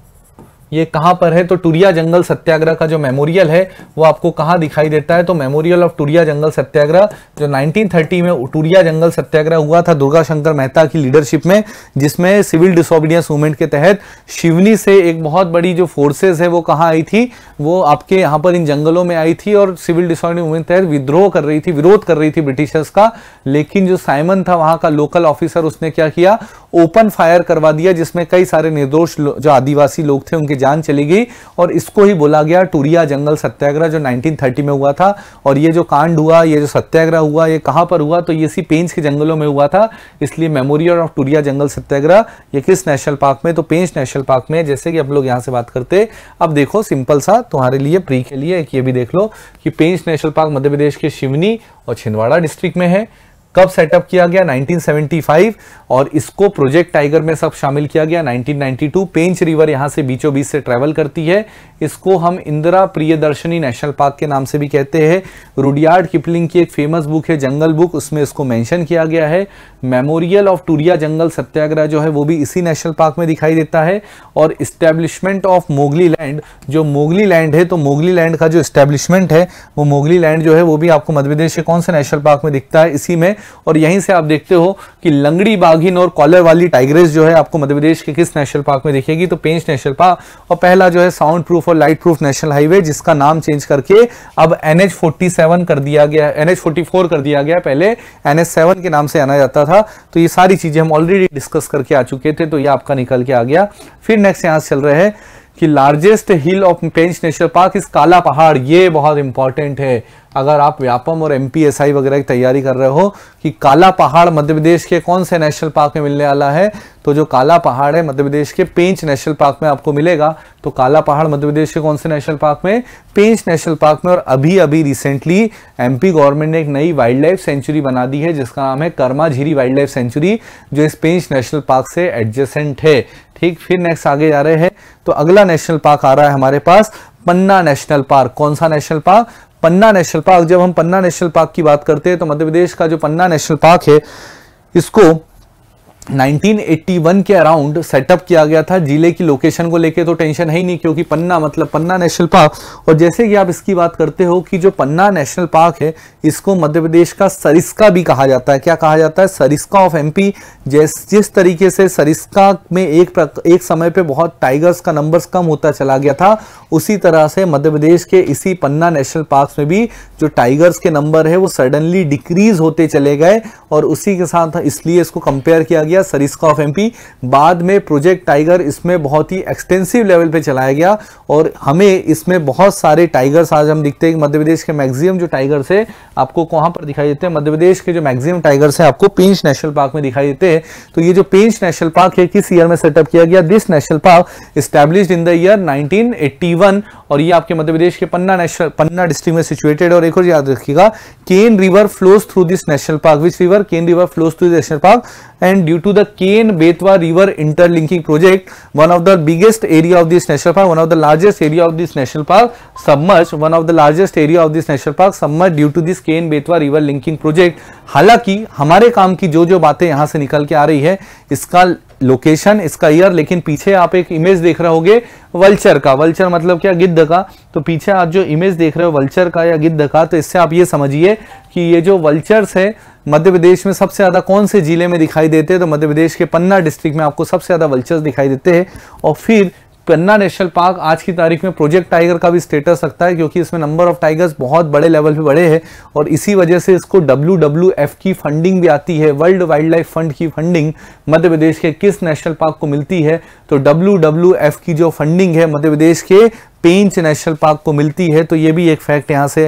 ये कहां पर है तो टूरिया जंगल सत्याग्रह का जो मेमोरियल है वो आपको कहां दिखाई देता है तो मेमोरियल ऑफ टूरिया जंगल सत्याग्रह जो 1930 में टूरिया जंगल सत्याग्रह हुआ था दुर्गा शंकर मेहता की लीडरशिप में जिसमें सिविल डिसोबिडियंस मूवमेंट के तहत शिवनी से एक बहुत बड़ी जो फोर्सेज है वो कहाँ आई थी वो आपके यहाँ पर इन जंगलों में आई थी और सिविल डिसोबिडियंस मूवमेंट तहत विद्रोह कर रही थी विरोध कर रही थी ब्रिटिशर्स का लेकिन जो साइमन था वहाँ का लोकल ऑफिसर उसने क्या किया ओपन फायर करवा दिया जिसमें कई सारे निर्दोष जो आदिवासी लोग थे उनकी जान चली गई और इसको ही बोला गया टूरिया जंगल सत्याग्रह जो 1930 में हुआ था और ये जो कांड हुआ ये जो सत्याग्रह हुआ ये कहाँ पर हुआ तो ये इसी पेंच के जंगलों में हुआ था इसलिए मेमोरियल ऑफ टूरिया जंगल सत्याग्रह ये किस नेशनल पार्क में तो पेंच नेशनल पार्क में जैसे कि हम लोग यहाँ से बात करते अब देखो सिंपल सा तुम्हारे लिए प्री के लिए एक ये भी देख लो कि पेंच नेशनल पार्क मध्य प्रदेश के शिवनी और छिंदवाड़ा डिस्ट्रिक्ट में है कब सेटअप किया गया 1975 और इसको प्रोजेक्ट टाइगर में सब शामिल किया गया 1992 पेंच रिवर यहां से बीचों बीच से ट्रेवल करती है इसको हम इंदिरा प्रियदर्शनी नेशनल पार्क के नाम से भी कहते हैं रुडियार्ड किपलिंग की एक फेमस बुक है जंगल बुक उसमें इसको मेंशन किया गया है मेमोरियल ऑफ टूरिया जंगल सत्याग्रह जो है वो भी इसी नेशनल पार्क में दिखाई देता है और इस्टेब्लिशमेंट ऑफ मोगली लैंड जो मोगली लैंड है तो मोगली लैंड का जो इस्टेब्लिशमेंट है वो मोगली लैंड जो है वो भी आपको मध्यप्रदेश के कौन से नेशनल पार्क में दिखता है इसी में और यहीं से आप देखते हो कि लंगड़ी बाघिन और कॉलर वाली टाइग्रेस जो है आपको मध्यप्रदेश के किस नेशनल पार्क में दिखेगी तो पेंच नेशनल पार्क और पहला जो है sound proof for light proof national highway जिसका नाम चेंज करके अब एनएच 47 कर दिया गया है एनएच 44 कर दिया गया पहले एनएच सेवन के नाम से आना जाता था तो ये सारी चीजें हम ऑलरेडी डिस्कस करके आ चुके थे तो ये आपका निकल के आ गया फिर नेक्स्ट से चल रहे हैं कि largest hill of Pench national park इस काला पहाड़ ये बहुत इंपॉर्टेंट है अगर आप व्यापम और एम वगैरह की तैयारी कर रहे हो कि काला पहाड़ मध्य प्रदेश के कौन से नेशनल पार्क में मिलने वाला है तो जो काला पहाड़ है मध्य प्रदेश के पेंच नेशनल पार्क में आपको मिलेगा तो काला पहाड़ मध्य प्रदेश के कौन से नेशनल पार्क में पेंच नेशनल पार्क में और अभी अभी रिसेंटली एमपी गवर्नमेंट ने एक नई वाइल्ड लाइफ सेंचुरी बना दी है जिसका नाम है Karma Jhiri wild life sanctuary जो इस पेंच नेशनल पार्क से एडजेसेंट है ठीक फिर नेक्स्ट आगे जा रहे हैं तो अगला नेशनल पार्क आ रहा है हमारे पास पन्ना नेशनल पार्क कौन सा national park Panna national park जब हम पन्ना नेशनल पार्क की बात करते हैं तो मध्य प्रदेश का जो पन्ना नेशनल पार्क है इसको 1981 के अराउंड सेटअप किया गया था जिले की लोकेशन को लेके तो टेंशन है ही नहीं क्योंकि पन्ना मतलब पन्ना नेशनल पार्क और जैसे कि आप इसकी बात करते हो कि जो पन्ना नेशनल पार्क है इसको मध्य प्रदेश का सरिस्का भी कहा जाता है क्या कहा जाता है सरिस्का ऑफ एमपी जैस जिस तरीके से सरिस्का में एक एक समय पर बहुत टाइगर्स का नंबर्स कम होता चला गया था उसी तरह से मध्य प्रदेश के इसी पन्ना नेशनल पार्क में भी जो टाइगर्स के नंबर है वो सडनली डिक्रीज होते चले गए और उसी के साथ इसलिए इसको कंपेयर किया गया गया सरिस्का ऑफ एमपी बाद में प्रोजेक्ट टाइगर इसमें बहुत ही एक्सटेंसिव लेवल पे चलाया गया और हमें इसमें बहुत सारे टाइगर्स आज हम दिखते हैं मध्य प्रदेश के मैक्सिमम जो टाइगर्स है आपको कहाँ पर दिखाई देते हैं मध्य प्रदेश के जो मैक्सिमम टाइगर्स है आपको पेंच नेशनल पार्क में दिखाई देते हैं तो ये जो पेंच नेशनल पार्क है किस ईयर में सेटअप किया गया this national park establish in the year nineteen और ये आपके मध्य प्रदेश के पन्ना नेशनल पन्ना डिस्ट्रिक्ट में सिचुएटेड और एक और याद रखिएगा Ken river flows through this national park which river Ken river flows through this national park and due due to the ken Betwa river interlinking project one of the biggest area of this national park one of the largest area of this national park submerged one of the largest area of this national park submerged due to this ken Betwa river linking project halaki hamare kaam ki jo jo baatein yahan se nikal ke aa rahi hai iska location इसका year लेकिन पीछे आप एक image देख रहे होगे vulture का vulture मतलब क्या गिद्ध का तो पीछे आप जो इमेज देख रहे हो वल्चर का या गिद्ध का तो इससे आप ये समझिए कि ये जो वल्चर्स है मध्य प्रदेश में सबसे ज़्यादा कौन से जिले में दिखाई देते हैं तो मध्य प्रदेश के पन्ना डिस्ट्रिक्ट में आपको सबसे ज़्यादा वल्चर्स दिखाई देते हैं और फिर पन्ना नेशनल पार्क आज की तारीख में प्रोजेक्ट टाइगर का भी स्टेटस रखता है क्योंकि इसमें नंबर ऑफ टाइगर्स बहुत बड़े लेवल पे बढ़े हैं और इसी वजह से इसको डब्ल्यू की फंडिंग भी आती है वर्ल्ड वाइल्ड लाइफ फंड की फंडिंग मध्य प्रदेश के किस नेशनल पार्क को मिलती है तो डब्ल्यू की जो फंडिंग है मध्य प्रदेश के पेंच नेशनल पार्क को तो मिलती है तो ये भी एक फैक्ट यहाँ से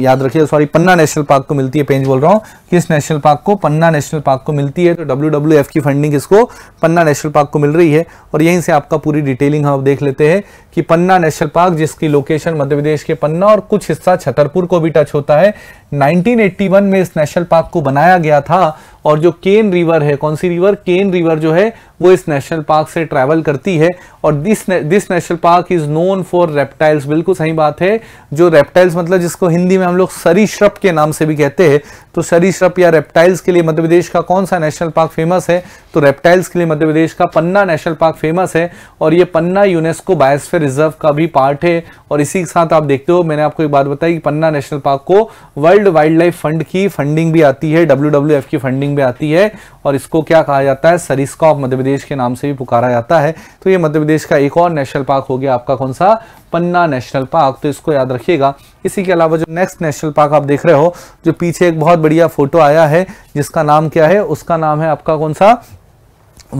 याद रखिए सॉरी पन्ना नेशनल पार्क को तो मिलती है पेंच बोल रहा हूँ किस नेशनल पार्क को पन्ना नेशनल पार्क को मिलती है तो डब्ल्यू की फंडिंग इसको पन्ना नेशनल पार्क को मिल रही है और यहीं से आपका पूरी डिटेलिंग हम हाँ देख लेते हैं कि पन्ना नेशनल पार्क जिसकी लोकेशन मध्य प्रदेश के पन्ना और कुछ हिस्सा छतरपुर को भी टच होता है 1981 में इस नेशनल पार्क को बनाया गया था और जो केन रिवर है कौन सी रिवर केन रिवर जो है वो इस नेशनल पार्क से ट्रैवल करती है और दिस ने, this national park is known for reptiles बिल्कुल सही बात है जो रेप्टाइल्स मतलब जिसको हिंदी में हम लोग सरीश्रप के नाम से भी कहते हैं तो सरीश्रप या रेप्टाइल्स के लिए मध्य प्रदेश का कौन सा नेशनल पार्क फेमस है तो रेप्टाइल्स के लिए मध्य प्रदेश का पन्ना नेशनल पार्क फेमस है और ये पन्ना यूनेस्को बायोस्फेयर रिजर्व का भी पार्ट है और इसी के साथ आप देखते हो मैंने आपको एक बात बताई कि पन्ना नेशनल पार्क को वर्ल्ड वाइल्ड लाइफ फंड की फंडिंग भी आती है डब्ल्यू की फंडिंग भी आती है और इसको क्या कहा जाता है सरिस्का ऑफ मध्य प्रदेश के नाम से भी पुकारा जाता है तो ये मध्य प्रदेश का एक और नेशनल पार्क हो गया आपका कौन सा पन्ना नेशनल पार्क तो इसको याद रखिएगा इसी के अलावा जो नेक्स्ट नेशनल पार्क आप देख रहे हो जो पीछे एक बहुत बढ़िया फोटो आया है जिसका नाम क्या है उसका नाम है आपका कौन सा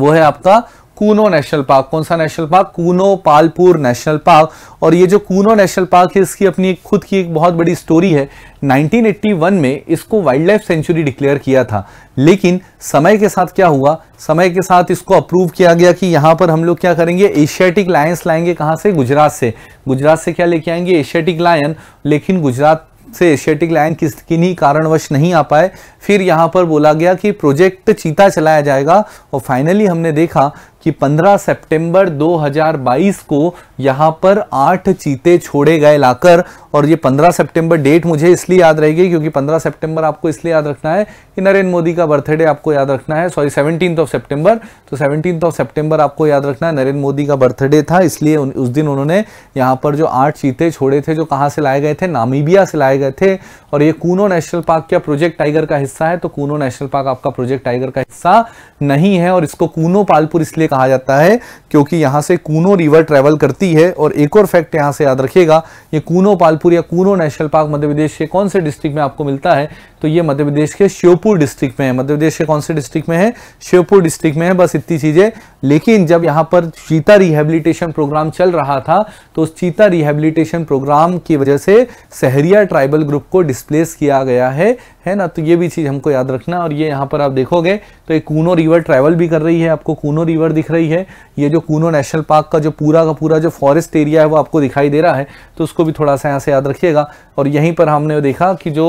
वो है आपका कूनो नेशनल पार्क कौन सा national park Kuno Palpur national park और ये जो कूनो नेशनल पार्क है इसकी अपनी एक खुद की एक बहुत बड़ी स्टोरी है 1981 में इसको वाइल्ड लाइफ सेंचुरी डिक्लेयर किया था लेकिन समय के साथ क्या हुआ समय के साथ इसको अप्रूव किया गया कि यहाँ पर हम लोग क्या करेंगे एशियाटिक लायंस लाएंगे कहाँ से गुजरात से गुजरात से क्या लेके आएंगे एशियाटिक लायन लेकिन गुजरात से एशियाटिक लायन किस किन्हीं कारणवश नहीं आ पाए फिर यहाँ पर बोला गया कि प्रोजेक्ट चीता चलाया जाएगा और फाइनली हमने देखा कि 15 सितंबर 2022 को यहाँ पर आठ चीते छोड़े गए लाकर और ये 15 सितंबर डेट मुझे इसलिए याद रहेगी क्योंकि 15 सितंबर आपको इसलिए याद रखना है कि नरेंद्र मोदी का बर्थडे आपको याद रखना है सॉरी सेवनटीन ऑफ सेप्टेम्बर तो सेवनटीन ऑफ सेप्टेम्बर आपको याद रखना है नरेंद्र मोदी का बर्थडे था इसलिए उस दिन उन्होंने यहाँ पर जो आठ चीते छोड़े थे जो कहाँ से लाए गए थे नामीबिया से लाए गए थे और ये कूनो नेशनल पार्क क्या प्रोजेक्ट टाइगर का हिस्सा है तो कूनो नेशनल पार्क आपका प्रोजेक्ट टाइगर का हिस्सा नहीं है और इसको कूनो पालपुर इसलिए कहा जाता है क्योंकि यहाँ से कूनो रिवर ट्रेवल करती बनती है और एक और फैक्ट यहाँ से याद रखिएगा ये कूनो पालपुर या कूनो नेशनल पार्क मध्य प्रदेश के कौन से डिस्ट्रिक्ट में आपको मिलता है तो ये मध्य प्रदेश के श्योपुर डिस्ट्रिक्ट में है मध्य प्रदेश के कौन से डिस्ट्रिक्ट में है श्योपुर डिस्ट्रिक्ट में है बस इतनी चीज़ें लेकिन जब यहाँ पर चीता रिहेबिलिटेशन प्रोग्राम चल रहा था तो उस चीता रिहेबिलिटेशन प्रोग्राम की वजह से सहरिया ट्राइबल ग्रुप को डिस्प्लेस किया गया है है ना तो ये भी चीज़ हमको याद रखना और ये यहाँ पर आप देखोगे तो ये कूनो रिवर ट्रैवल भी कर रही है आपको कूनो रिवर दिख रही है ये जो कूनो नेशनल पार्क का जो पूरा का पूरा जो फॉरेस्ट एरिया है वो आपको दिखाई दे रहा है तो उसको भी थोड़ा सा यहाँ से याद रखिएगा और यहीं पर हमने देखा कि जो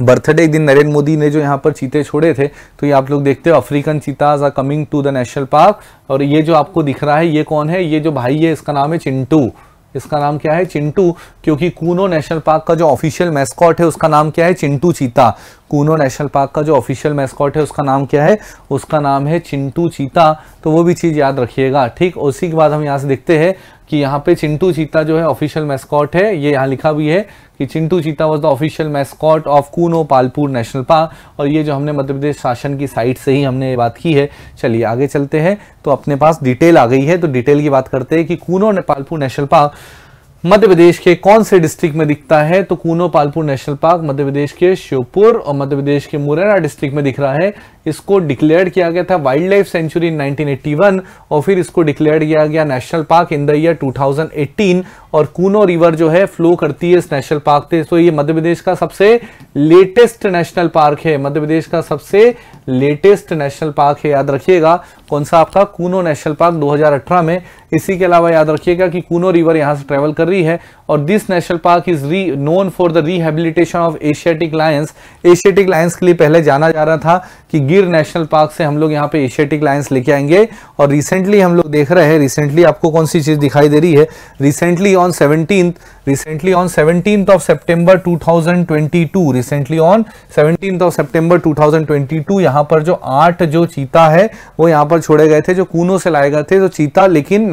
बर्थडे दिन नरेंद्र मोदी ने जो यहाँ पर चीते छोड़े थे तो ये आप लोग देखते हो African cheetahs are coming to the national park और ये जो आपको दिख रहा है ये कौन है ये जो भाई है इसका नाम है चिंटू इसका नाम क्या है चिंटू क्योंकि कूनो नेशनल पार्क का जो ऑफिशियल मैस्कॉट है उसका नाम क्या है चिंटू चीता कूनो नेशनल पार्क का जो ऑफिशियल मैस्कॉट है उसका नाम क्या है उसका नाम है चिंटू चीता तो वो भी चीज़ याद रखिएगा ठीक उसी के बाद हम यहाँ से देखते हैं कि यहाँ पे चिंटू चीता जो है ऑफिशियल मैस्कॉट है ये यहाँ लिखा भी है कि Chintu cheetah was the official mascot of Kuno Palpur national park और ये जो हमने मध्य प्रदेश शासन की साइट से ही हमने ये बात की है चलिए आगे चलते हैं तो अपने पास डिटेल आ गई है तो डिटेल की बात करते हैं कि कूनो पालपुर नेशनल पार्क मध्य प्रदेश के कौन से डिस्ट्रिक्ट में दिखता है तो कूनो पालपुर नेशनल पार्क मध्य प्रदेश के श्योपुर और मध्य प्रदेश के मुरैना डिस्ट्रिक्ट में दिख रहा है इसको डिक्लेयर किया गया था वाइल्ड लाइफ सेंचुरी इन 1981 और फिर इसको डिक्लेयर किया गया national park in the year 2018 और कूनो रिवर जो है फ्लो करती है इस नेशनल पार्क से तो ये मध्य प्रदेश का सबसे लेटेस्ट नेशनल पार्क है मध्य प्रदेश का सबसे लेटेस्ट नेशनल पार्क है याद रखिएगा कौन सा आपका कूनो नेशनल पार्क 2018 में इसी के अलावा याद रखिएगा कि कूनो रिवर यहां से ट्रेवल कर रही है और this national park is renowned for the rehabilitation of Asiatic lions Asiatic lions के लिए पहले जाना जा रहा था कि गिर नेशनल पार्क से हम लोग यहाँ पे एशियाटिक लाइन्स लेके आएंगे और रिसेंटली हम लोग देख रहे हैं रिसेंटली आपको कौन सी चीज़ दिखाई दे रही है recently on seventeen recently on 17th of September 2022 recently on 17th of September 2022 यहाँ पर जो आठ जो चीता है वो यहाँ पर छोड़े गए थे जो कूनों से लाए गए थे जो चीता लेकिन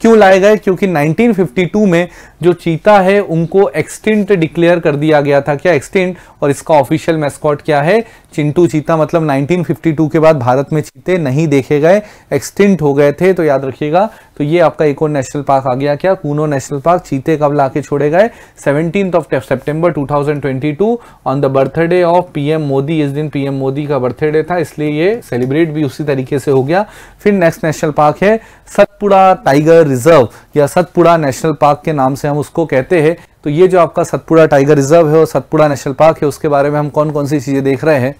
क्यों लाए गए क्योंकि 1952 में जो चीता है उनको एक्सटिंट डिक्लेयर कर दिया गया था क्या एक्सटिंट और इसका ऑफिशियल मेस्कॉट क्या है चिंटू चीता मतलब 1952 के बाद भारत में चीते नहीं देखे गए एक्सटिंट हो गए थे तो याद रखिएगा तो ये आपका एक और नेशनल पार्क आ गया क्या कूनो नेशनल पार्क चीते कब ला के छोड़े गए seventeen of September to on the birthday of PM Modi इस दिन पीएम मोदी का बर्थडे था इसलिए ये सेलिब्रेट भी उसी तरीके से हो गया फिर नेक्स्ट नेशनल पार्क है सतपुड़ा टाइगर रिजर्व या सतपुड़ा नेशनल पार्क के नाम से हम उसको कहते हैं तो ये जो आपका सतपुड़ा टाइगर रिजर्व है और सतपुड़ा नेशनल पार्क है उसके बारे में हम कौन कौन सी चीज़ें देख रहे हैं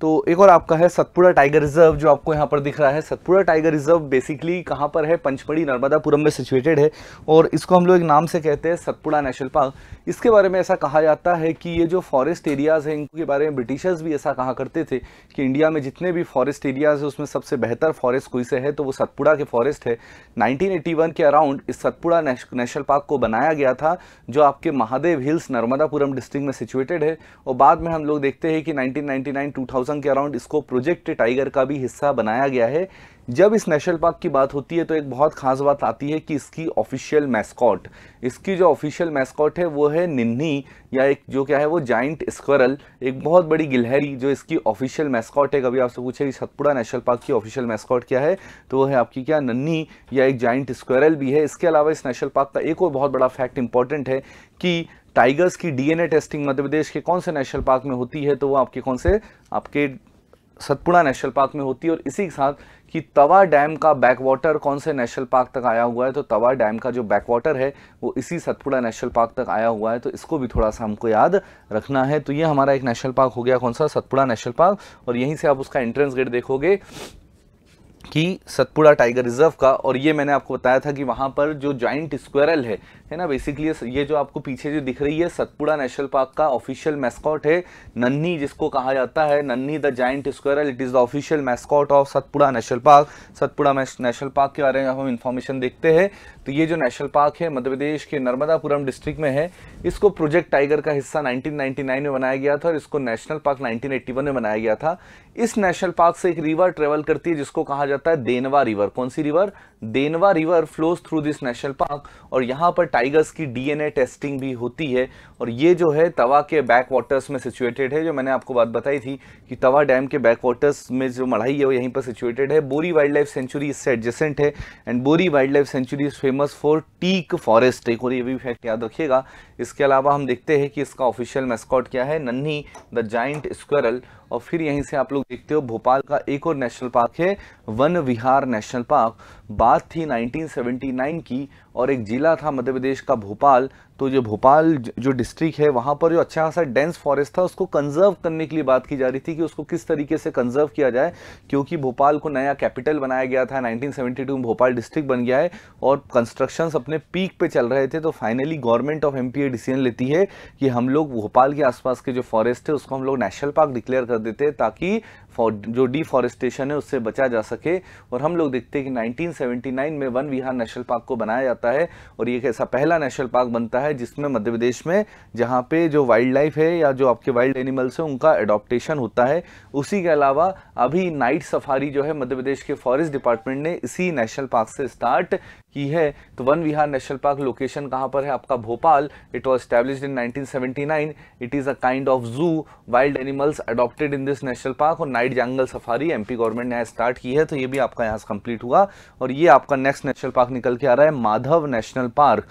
तो एक और आपका है सतपुड़ा टाइगर रिजर्व जो आपको यहाँ पर दिख रहा है सतपुड़ा टाइगर रिजर्व बेसिकली कहाँ पर है पंचमढ़ी नर्मदापुरम में सिचुएटेड है और इसको हम लोग एक नाम से कहते हैं सतपुड़ा नेशनल पार्क इसके बारे में ऐसा कहा जाता है कि ये जो फॉरेस्ट एरियाज़ हैं इनके बारे में ब्रिटिशर्स भी ऐसा कहा करते थे कि इंडिया में जितने भी फॉरेस्ट एरियाज़ हैं उसमें सबसे बेहतर फॉरेस्ट कोई से है तो वो सतपुड़ा के फॉरेस्ट है 1981 के अराउंड इस सतपुड़ा नेशनल पार्क को बनाया गया था जो आपके महादेव हिल्स नर्मदापुरम डिस्ट्रिक्ट में सिचुएटेड है और बाद में हम लोग देखते हैं कि नाइनटीन नाइनटी के अराउंड इसको प्रोजेक्ट टाइगर का भी हिस्सा बनाया गया है जब इस नेशनल पार्क की बात होती है तो एक बहुत खास बात आती है कि इसकी ऑफिशियल मैस्कॉट इसकी जो ऑफिशियल मैस्कॉट है वो है निन्नी या एक जो क्या है वो जाइंट स्क्वरल एक बहुत बड़ी गिलहरी जो इसकी ऑफिशियल मैस्कॉट है कभी आपसे पूछे सतपुड़ा नेशनल पार्क की ऑफिशियल मैस्कॉट क्या है तो वो है आपकी क्या नन्नी या एक जाइंट स्क्वेरल भी है इसके अलावा इस नेशनल पार्क का एक और बहुत बड़ा फैक्ट इंपॉर्टेंट है कि टाइगर्स की डीएनए टेस्टिंग मध्य प्रदेश के कौन से नेशनल पार्क में होती है तो वो आपके कौन से आपके सतपुड़ा नेशनल पार्क में होती है और इसी के साथ कि तवा डैम का बैक वाटर कौन से नेशनल पार्क तक आया हुआ है तो तवा डैम का जो बैक वाटर है वो इसी सतपुड़ा नेशनल पार्क तक आया हुआ है तो इसको भी थोड़ा सा हमको याद रखना है तो ये हमारा एक नेशनल पार्क हो गया कौन सा सतपुड़ा नेशनल पार्क और यहीं से आप उसका एंट्रेंस गेट देखोगे कि सतपुड़ा टाइगर रिजर्व का और ये मैंने आपको बताया था कि वहाँ पर जो जॉइंट स्क्वेरल है है ना बेसिकली ये जो आपको पीछे जो दिख रही है सतपुड़ा नेशनल पार्क का ऑफिशियल मैस्कॉट है नन्ही जिसको कहा जाता है Nanhi the giant squirrel it is the official mascot of Satpura national park Satpura national park के बारे में हम इन्फॉर्मेशन देखते हैं तो ये जो नेशनल पार्क है मध्य प्रदेश के नर्मदापुरम डिस्ट्रिक्ट में है इसको प्रोजेक्ट टाइगर का हिस्सा 1999 में बनाया गया था और इसको नेशनल पार्क 1981 में बनाया गया था इस नेशनल पार्क से एक रिवर ट्रेवल करती है जिसको कहा जाता है देनवा रिवर कौन सी river Denwa river flows through this national park और यहाँ पर टाइगर्स की डीएनए टेस्टिंग भी होती है और ये जो है तवा के बैक वाटर्स में सिचुएटेड है जो मैंने आपको बात बताई थी कि तवा डैम के बैक वाटर्स में जो मढ़ाई है वो यहीं पर सिचुएटेड है बोरी वाइल्ड लाइफ सेंचुरी इससे एडजेसेंट है and Bori wild life sanctuary is famous for teak forest एक और ये भी फैक्ट याद रखिएगा इसके अलावा हम देखते हैं कि इसका ऑफिशियल मेस्कॉट क्या है नन्ही द जाइंट स्क्वेरल और फिर यहीं से आप लोग देखते हो भोपाल का एक और नेशनल पार्क है वन विहार नेशनल पार्क बात थी 1979 की और एक जिला था मध्य प्रदेश का भोपाल तो जो भोपाल जो डिस्ट्रिक्ट है वहाँ पर जो अच्छा खासा डेंस फॉरेस्ट था उसको कंजर्व करने के लिए बात की जा रही थी कि उसको किस तरीके से कंजर्व किया जाए क्योंकि भोपाल को नया कैपिटल बनाया गया था 1972 में भोपाल डिस्ट्रिक्ट बन गया है और कंस्ट्रक्शंस अपने पीक पे चल रहे थे तो finally government of M decision लेती है कि हम लोग भोपाल के आसपास के जो फॉरेस्ट है उसको हम लोग नेशनल पार्क डिक्लेयर कर कर देते ताकि जो डिफॉरेस्टेशन है उससे बचा जा सके और हम लोग देखते हैं कि 1979 में वन विहार नेशनल पार्क को बनाया जाता है और ये ऐसा पहला नेशनल पार्क बनता है जिसमें मध्य प्रदेश में जहाँ पे जो वाइल्ड लाइफ है या जो आपके वाइल्ड एनिमल्स हैं उनका एडॉप्टेशन होता है उसी के अलावा अभी नाइट सफारी जो है मध्य प्रदेश के फॉरेस्ट डिपार्टमेंट ने इसी नेशनल पार्क से स्टार्ट की है तो Van Vihar national park location कहाँ पर है आपका Bhopal it was establish in nineteen it is a kind of zoo wild animals adopted in this national park और night wide jungle safari MP government ने स्टार्ट की है तो ये भी आपका यहाँ से कंप्लीट हुआ और ये आपका नेक्स्ट नेशनल पार्क निकल के आ रहा है माधव नेशनल पार्क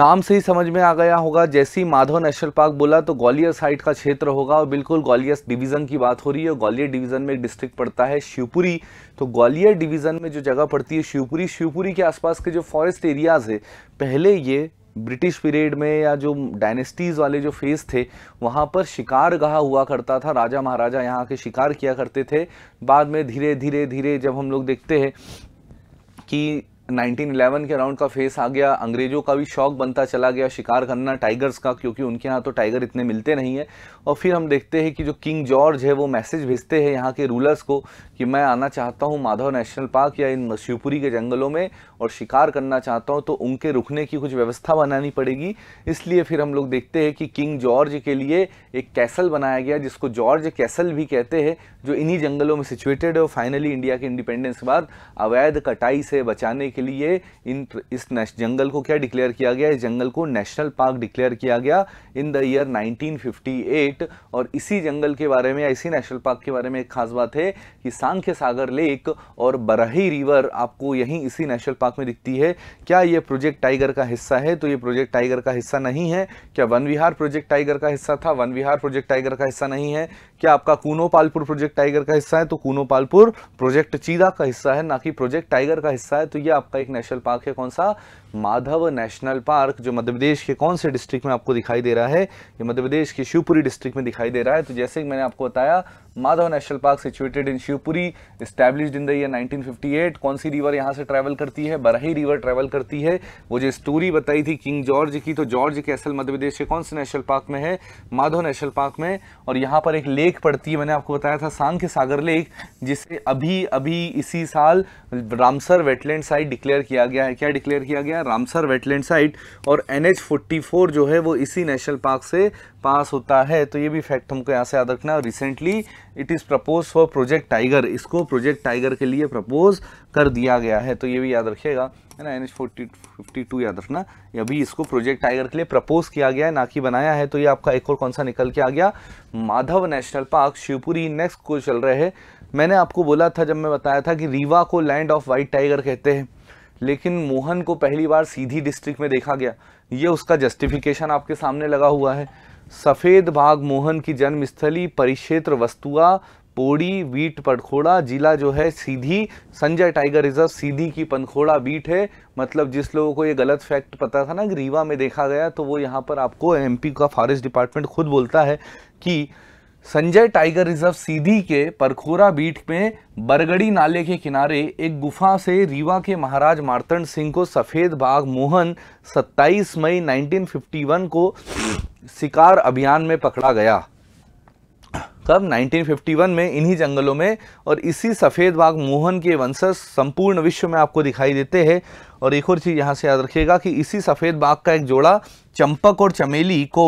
नाम से ही समझ में आ गया होगा जैसे ही माधव नेशनल पार्क बोला तो ग्वालियर साइड का क्षेत्र होगा और बिल्कुल ग्वालियर डिवीज़न की बात हो रही है ग्वालियर डिवीज़न में एक डिस्ट्रिक्ट पड़ता है शिवपुरी तो ग्वालियर डिवीज़न में जो जगह पड़ती है शिवपुरी शिवपुरी के आसपास के जो फॉरेस्ट एरियाज़ है पहले ये ब्रिटिश पीरियड में या जो डायनेस्टीज़ वाले जो फेज़ थे वहाँ पर शिकार गहा हुआ करता था राजा महाराजा यहाँ के शिकार किया करते थे बाद में धीरे धीरे धीरे जब हम लोग देखते हैं कि 1911 के राउंड का फेस आ गया अंग्रेज़ों का भी शौक बनता चला गया शिकार करना टाइगर्स का क्योंकि उनके यहाँ तो टाइगर इतने मिलते नहीं है और फिर हम देखते हैं कि जो किंग जॉर्ज है वो मैसेज भेजते हैं यहाँ के रूलर्स को कि मैं आना चाहता हूँ माधव नेशनल पार्क या इन शिवपुरी के जंगलों में और शिकार करना चाहता हूँ तो उनके रुकने की कुछ व्यवस्था बनानी पड़ेगी इसलिए फिर हम लोग देखते हैं कि किंग जॉर्ज के लिए एक कैसल बनाया गया जिसको जॉर्ज कैसल भी कहते हैं जो इन्हीं जंगलों में सिचुएटेड है और फाइनली इंडिया के इंडिपेंडेंस के बाद अवैध कटाई से बचाने के लिए इन इस जंगल को क्या डिक्लेयर किया गया इस जंगल को नेशनल पार्क डिक्लेयर किया गया इन द ईयर 1958 और इसी जंगल के बारे में इसी नेशनल पार्क के बारे में एक खास बात है कि सांख्य सागर लेक और बरही रिवर आपको यहीं इसी नेशनल पार्क में दिखती है क्या ये प्रोजेक्ट टाइगर का हिस्सा है तो ये प्रोजेक्ट टाइगर का हिस्सा नहीं है क्या वन विहार प्रोजेक्ट टाइगर का हिस्सा था वन विहार प्रोजेक्ट टाइगर का हिस्सा नहीं है क्या आपका कूनो पालपुर प्रोजेक्ट टाइगर का हिस्सा है तो कूनो पालपुर प्रोजेक्ट चीदा का हिस्सा है ना कि प्रोजेक्ट टाइगर का हिस्सा है तो ये आपका एक नेशनल पार्क है कौन सा माधव नेशनल पार्क जो मध्य प्रदेश के कौन से डिस्ट्रिक्ट में आपको दिखाई दे रहा है ये मध्य प्रदेश के शिवपुरी डिस्ट्रिक्ट में दिखाई दे रहा है तो जैसे कि मैंने आपको बताया Madhav national park situated in Shivpuri established in the year 1958 कौन सी रिवर यहाँ से ट्रैवल करती है बरही रिवर ट्रैवल करती है वो जो स्टोरी बताई थी किंग जॉर्ज की तो जॉर्ज कैसल मध्य प्रदेश के कौन से नेशनल पार्क में है माधव नेशनल पार्क में और यहाँ पर एक लेक पड़ती है मैंने आपको बताया था सांख्य सागर लेक जिसे अभी अभी इसी साल रामसर वेटलैंड साइड डिक्लेयर किया गया है क्या डिक्लेयर किया गया है रामसर वेटलैंड साइट और एन एच जो है वो इसी नेशनल पार्क से पास होता है तो ये भी फैक्ट हमको यहाँ से याद रखना है recently it is propose for project tiger इसको प्रोजेक्ट टाइगर के लिए प्रपोज कर दिया गया है तो ये भी याद रखिएगा है ना एन एच याद रखना ये अभी इसको प्रोजेक्ट टाइगर के लिए प्रपोज किया गया है ना कि बनाया है तो ये आपका एक और कौन सा निकल के आ गया Madhav national park Shivpuri next को चल रहे हैं मैंने आपको बोला था जब मैं बताया था कि रीवा को लैंड ऑफ वाइट टाइगर कहते हैं लेकिन मोहन को पहली बार सीधी डिस्ट्रिक्ट में देखा गया ये उसका जस्टिफिकेशन आपके सामने लगा हुआ है सफ़ेद बाग मोहन की जन्मस्थली परिक्षेत्र वस्तुआ पोड़ी बीट पनखोड़ा जिला जो है सीधी संजय टाइगर रिजर्व सीधी की पनखोड़ा बीट है मतलब जिस लोगों को ये गलत फैक्ट पता था ना रीवा में देखा गया तो वो यहाँ पर आपको एमपी का फॉरेस्ट डिपार्टमेंट खुद बोलता है कि संजय टाइगर रिजर्व सीधी के परखोरा बीट में बरगड़ी नाले के किनारे एक गुफा से रीवा के महाराज मार्तंड सिंह को सफ़ेद बाघ मोहन 27 मई 1951 को शिकार अभियान में पकड़ा गया कब 1951 में इन्हीं जंगलों में और इसी सफ़ेद बाघ मोहन के वंशज संपूर्ण विश्व में आपको दिखाई देते हैं और एक और चीज़ यहाँ से याद रखिएगा कि इसी सफ़ेद बाघ का एक जोड़ा चंपक और चमेली को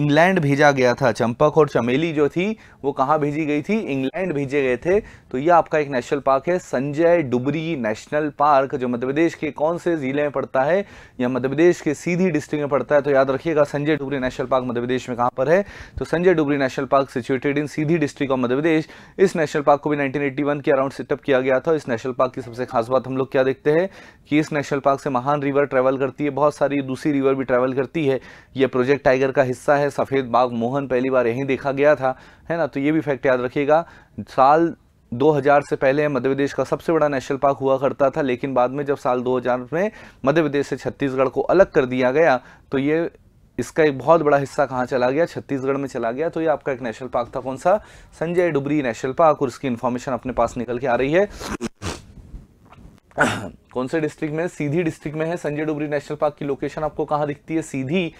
इंग्लैंड भेजा गया था चंपक और चमेली जो थी वो कहाँ भेजी गई थी इंग्लैंड भेजे गए थे तो ये आपका एक नेशनल पार्क है संजय डुबरी नेशनल पार्क जो मध्य प्रदेश के कौन से ज़िले में पड़ता है या मध्य प्रदेश के सीधी डिस्ट्रिक्ट में पड़ता है तो याद रखिएगा संजय डुबरी नेशनल पार्क मध्य प्रदेश में कहाँ पर है तो Sanjay Dubri national park situated in Sidhi district of Madhya Pradesh इस नेशनल पार्क को भी नाइनटीन के अराउंड सेटअप किया गया था इस नेशनल पार्क की सबसे खास बात हम लोग क्या देखते हैं कि इस नेशनल नेशनल पार्क से महान रिवर ट्रैवल करती है बहुत सारी दूसरी रिवर भी ट्रैवल करती है ये प्रोजेक्ट टाइगर का हिस्सा है सफ़ेद बाघ मोहन पहली बार यहीं देखा गया था है ना तो ये भी फैक्ट याद रखिएगा साल 2000 से पहले मध्य प्रदेश का सबसे बड़ा नेशनल पार्क हुआ करता था लेकिन बाद में जब साल 2000 में मध्य प्रदेश से छत्तीसगढ़ को अलग कर दिया गया तो ये इसका एक बहुत बड़ा हिस्सा कहाँ चला गया छत्तीसगढ़ में चला गया तो ये आपका एक नेशनल पार्क था कौन सा संजय डुबरी नेशनल पार्क और इसकी इन्फॉर्मेशन अपने पास निकल के आ रही है कौन से डिस्ट्रिक्ट में सीधी डिस्ट्रिक्ट में है संजय डुबरी नेशनल पार्क की लोकेशन आपको कहाँ दिखती है सीधी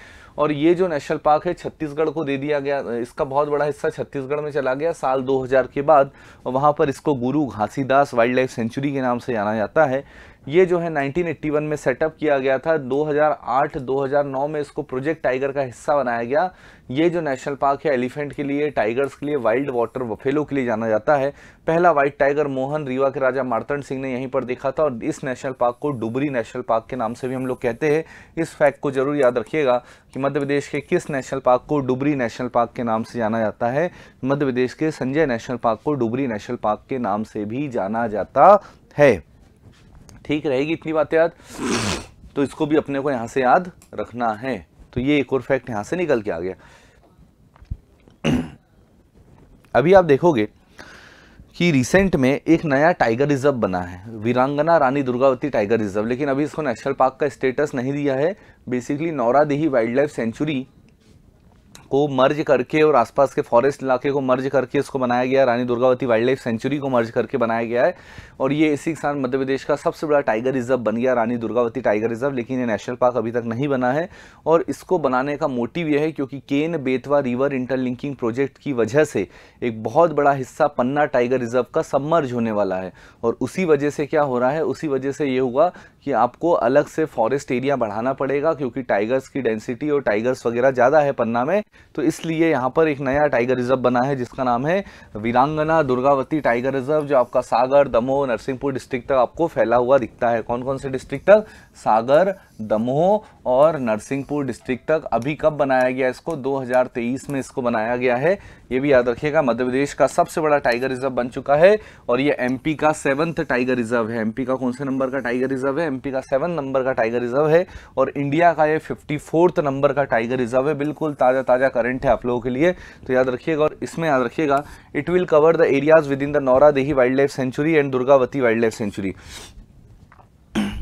और ये जो नेशनल पार्क है छत्तीसगढ़ को दे दिया गया इसका बहुत बड़ा हिस्सा छत्तीसगढ़ में चला गया साल 2000 के बाद वहाँ पर इसको गुरु घासीदास वाइल्ड लाइफ सेंचुरी के नाम से जाना जाता है ये जो है 1981 में सेटअप किया गया था 2008-2009 में इसको प्रोजेक्ट टाइगर का हिस्सा बनाया गया ये जो नेशनल पार्क है एलिफेंट के लिए टाइगर्स के लिए वाइल्ड वाटर वफेलो के लिए जाना जाता है पहला वाइट टाइगर मोहन रीवा के राजा मार्तन सिंह ने यहीं पर देखा था और इस नेशनल पार्क को डुबरी नेशनल पार्क के नाम से भी हम लोग कहते हैं इस फैक्ट को जरूर याद रखिएगा कि मध्य प्रदेश के किस नेशनल पार्क को डुबरी नेशनल पार्क के नाम से जाना जाता है मध्य प्रदेश के संजय नेशनल पार्क को डुबरी नेशनल पार्क के नाम से भी जाना जाता है ठीक रहेगी इतनी बातें याद तो इसको भी अपने को यहां से याद रखना है तो ये एक और फैक्ट यहां से निकल के आ गया अभी आप देखोगे कि रिसेंट में एक नया टाइगर रिजर्व बना है वीरांगना रानी दुर्गावती टाइगर रिजर्व लेकिन अभी इसको नेशनल पार्क का स्टेटस नहीं दिया है basically Nauradehi wild life sanctuary को मर्ज करके और आसपास के फॉरेस्ट इलाके को मर्ज करके इसको बनाया गया Rani Durgavati wild life sanctuary को मर्ज करके बनाया गया है और ये इसी के साथ मध्य प्रदेश का सबसे बड़ा टाइगर रिजर्व बन गया रानी दुर्गावती टाइगर रिजर्व लेकिन ये नेशनल पार्क अभी तक नहीं बना है और इसको बनाने का मोटिव यह है क्योंकि Ken Betwa river interlinking project की वजह से एक बहुत बड़ा हिस्सा पन्ना टाइगर रिजर्व का सबमर्ज होने वाला है और उसी वजह से क्या हो रहा है उसी वजह से ये हुआ कि आपको अलग से फॉरेस्ट एरिया बढ़ाना पड़ेगा क्योंकि टाइगर्स की डेंसिटी और टाइगर्स वगैरह ज़्यादा है पन्ना में तो इसलिए यहाँ पर एक नया टाइगर रिजर्व बना है जिसका नाम है वीरांगना दुर्गावती टाइगर रिजर्व जो आपका सागर दमोह नरसिंहपुर डिस्ट्रिक्ट तक आपको फैला हुआ दिखता है कौन कौन से डिस्ट्रिक्ट तक सागर दमोह और नरसिंहपुर डिस्ट्रिक्ट तक अभी कब बनाया गया इसको 2023 में इसको बनाया गया है ये भी याद रखिएगा मध्य प्रदेश का सबसे बड़ा टाइगर रिजर्व बन चुका है और ये एमपी का सेवन्थ टाइगर रिजर्व है एमपी का कौन से नंबर का टाइगर रिजर्व है एमपी का सेवन नंबर का टाइगर रिजर्व है और इंडिया का ये फिफ्टी नंबर का टाइगर रिजर्व है बिल्कुल ताज़ा ताज़ा करंट है आप लोगों के लिए तो याद रखिएगा और इसमें याद रखिएगा it will cover the areas within the Nauradehi wild life sanctuary and Durgavati wild life sanctuary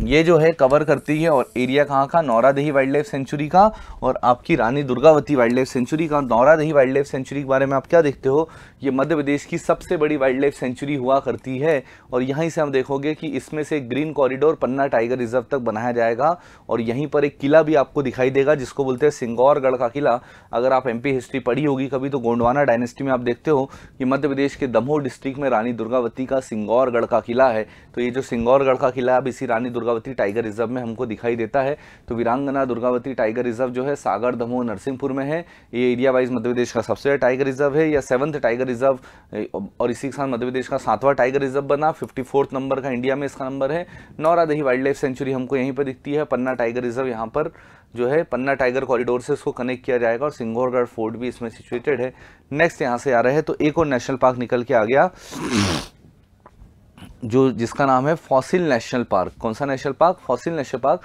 ये जो है कवर करती है और एरिया कहाँ का नौरादेही वाइल्ड लाइफ सेंचुरी का और आपकी Rani Durgavati wild life sanctuary का नौरादेही वाइल्ड लाइफ सेंचुरी के बारे में आप क्या देखते हो ये मध्य प्रदेश की सबसे बड़ी वाइल्ड लाइफ सेंचुरी हुआ करती है और यहीं से हम देखोगे कि इसमें से green corridor Panna tiger reserve तक बनाया जाएगा और यहीं पर एक किला भी आपको दिखाई देगा जिसको बोलते हैं सिंगौरगढ़ का किला अगर आप एमपी हिस्ट्री पढ़ी होगी कभी तो गोंडवाना डायनेस्टी में आप देखते हो कि मध्य प्रदेश के दमोह डिस्ट्रिक्ट में रानी दुर्गावती का सिंगौरगढ़ का किला है तो ये जो सिंगौरगढ़ का किला है अब इसी रानी दुर्गावती टाइगर रिजर्व में हमको दिखाई देता है तो वीरांगना दुर्गावती टाइगर रिजर्व जो है सागर दमोह नरसिंहपुर में है ये एरिया वाइज मध्य प्रदेश का सबसे टाइगर रिजर्व है या सेवंथ टाइगर रिजर्व और इसी के साथ मध्य प्रदेश का सातवां टाइगर रिजर्व बना फिफ्टी फोर्थ नंबर का इंडिया में इसका नंबर है नौरा दही वाइल्ड लाइफ सेंचुरी हमको यहीं पर दिखती है पन्ना टाइगर रिजर्व यहाँ पर जो है पन्ना टाइगर कॉरिडोर से इसको कनेक्ट किया जाएगा और सिंगोरगढ़ फोर्ट भी इसमें सिचुएटेड है नेक्स्ट यहाँ से आ रहे हैं तो एक और नेशनल पार्क निकल के आ गया जो जिसका नाम है फॉसिल नेशनल पार्क कौन सा national park fossil national park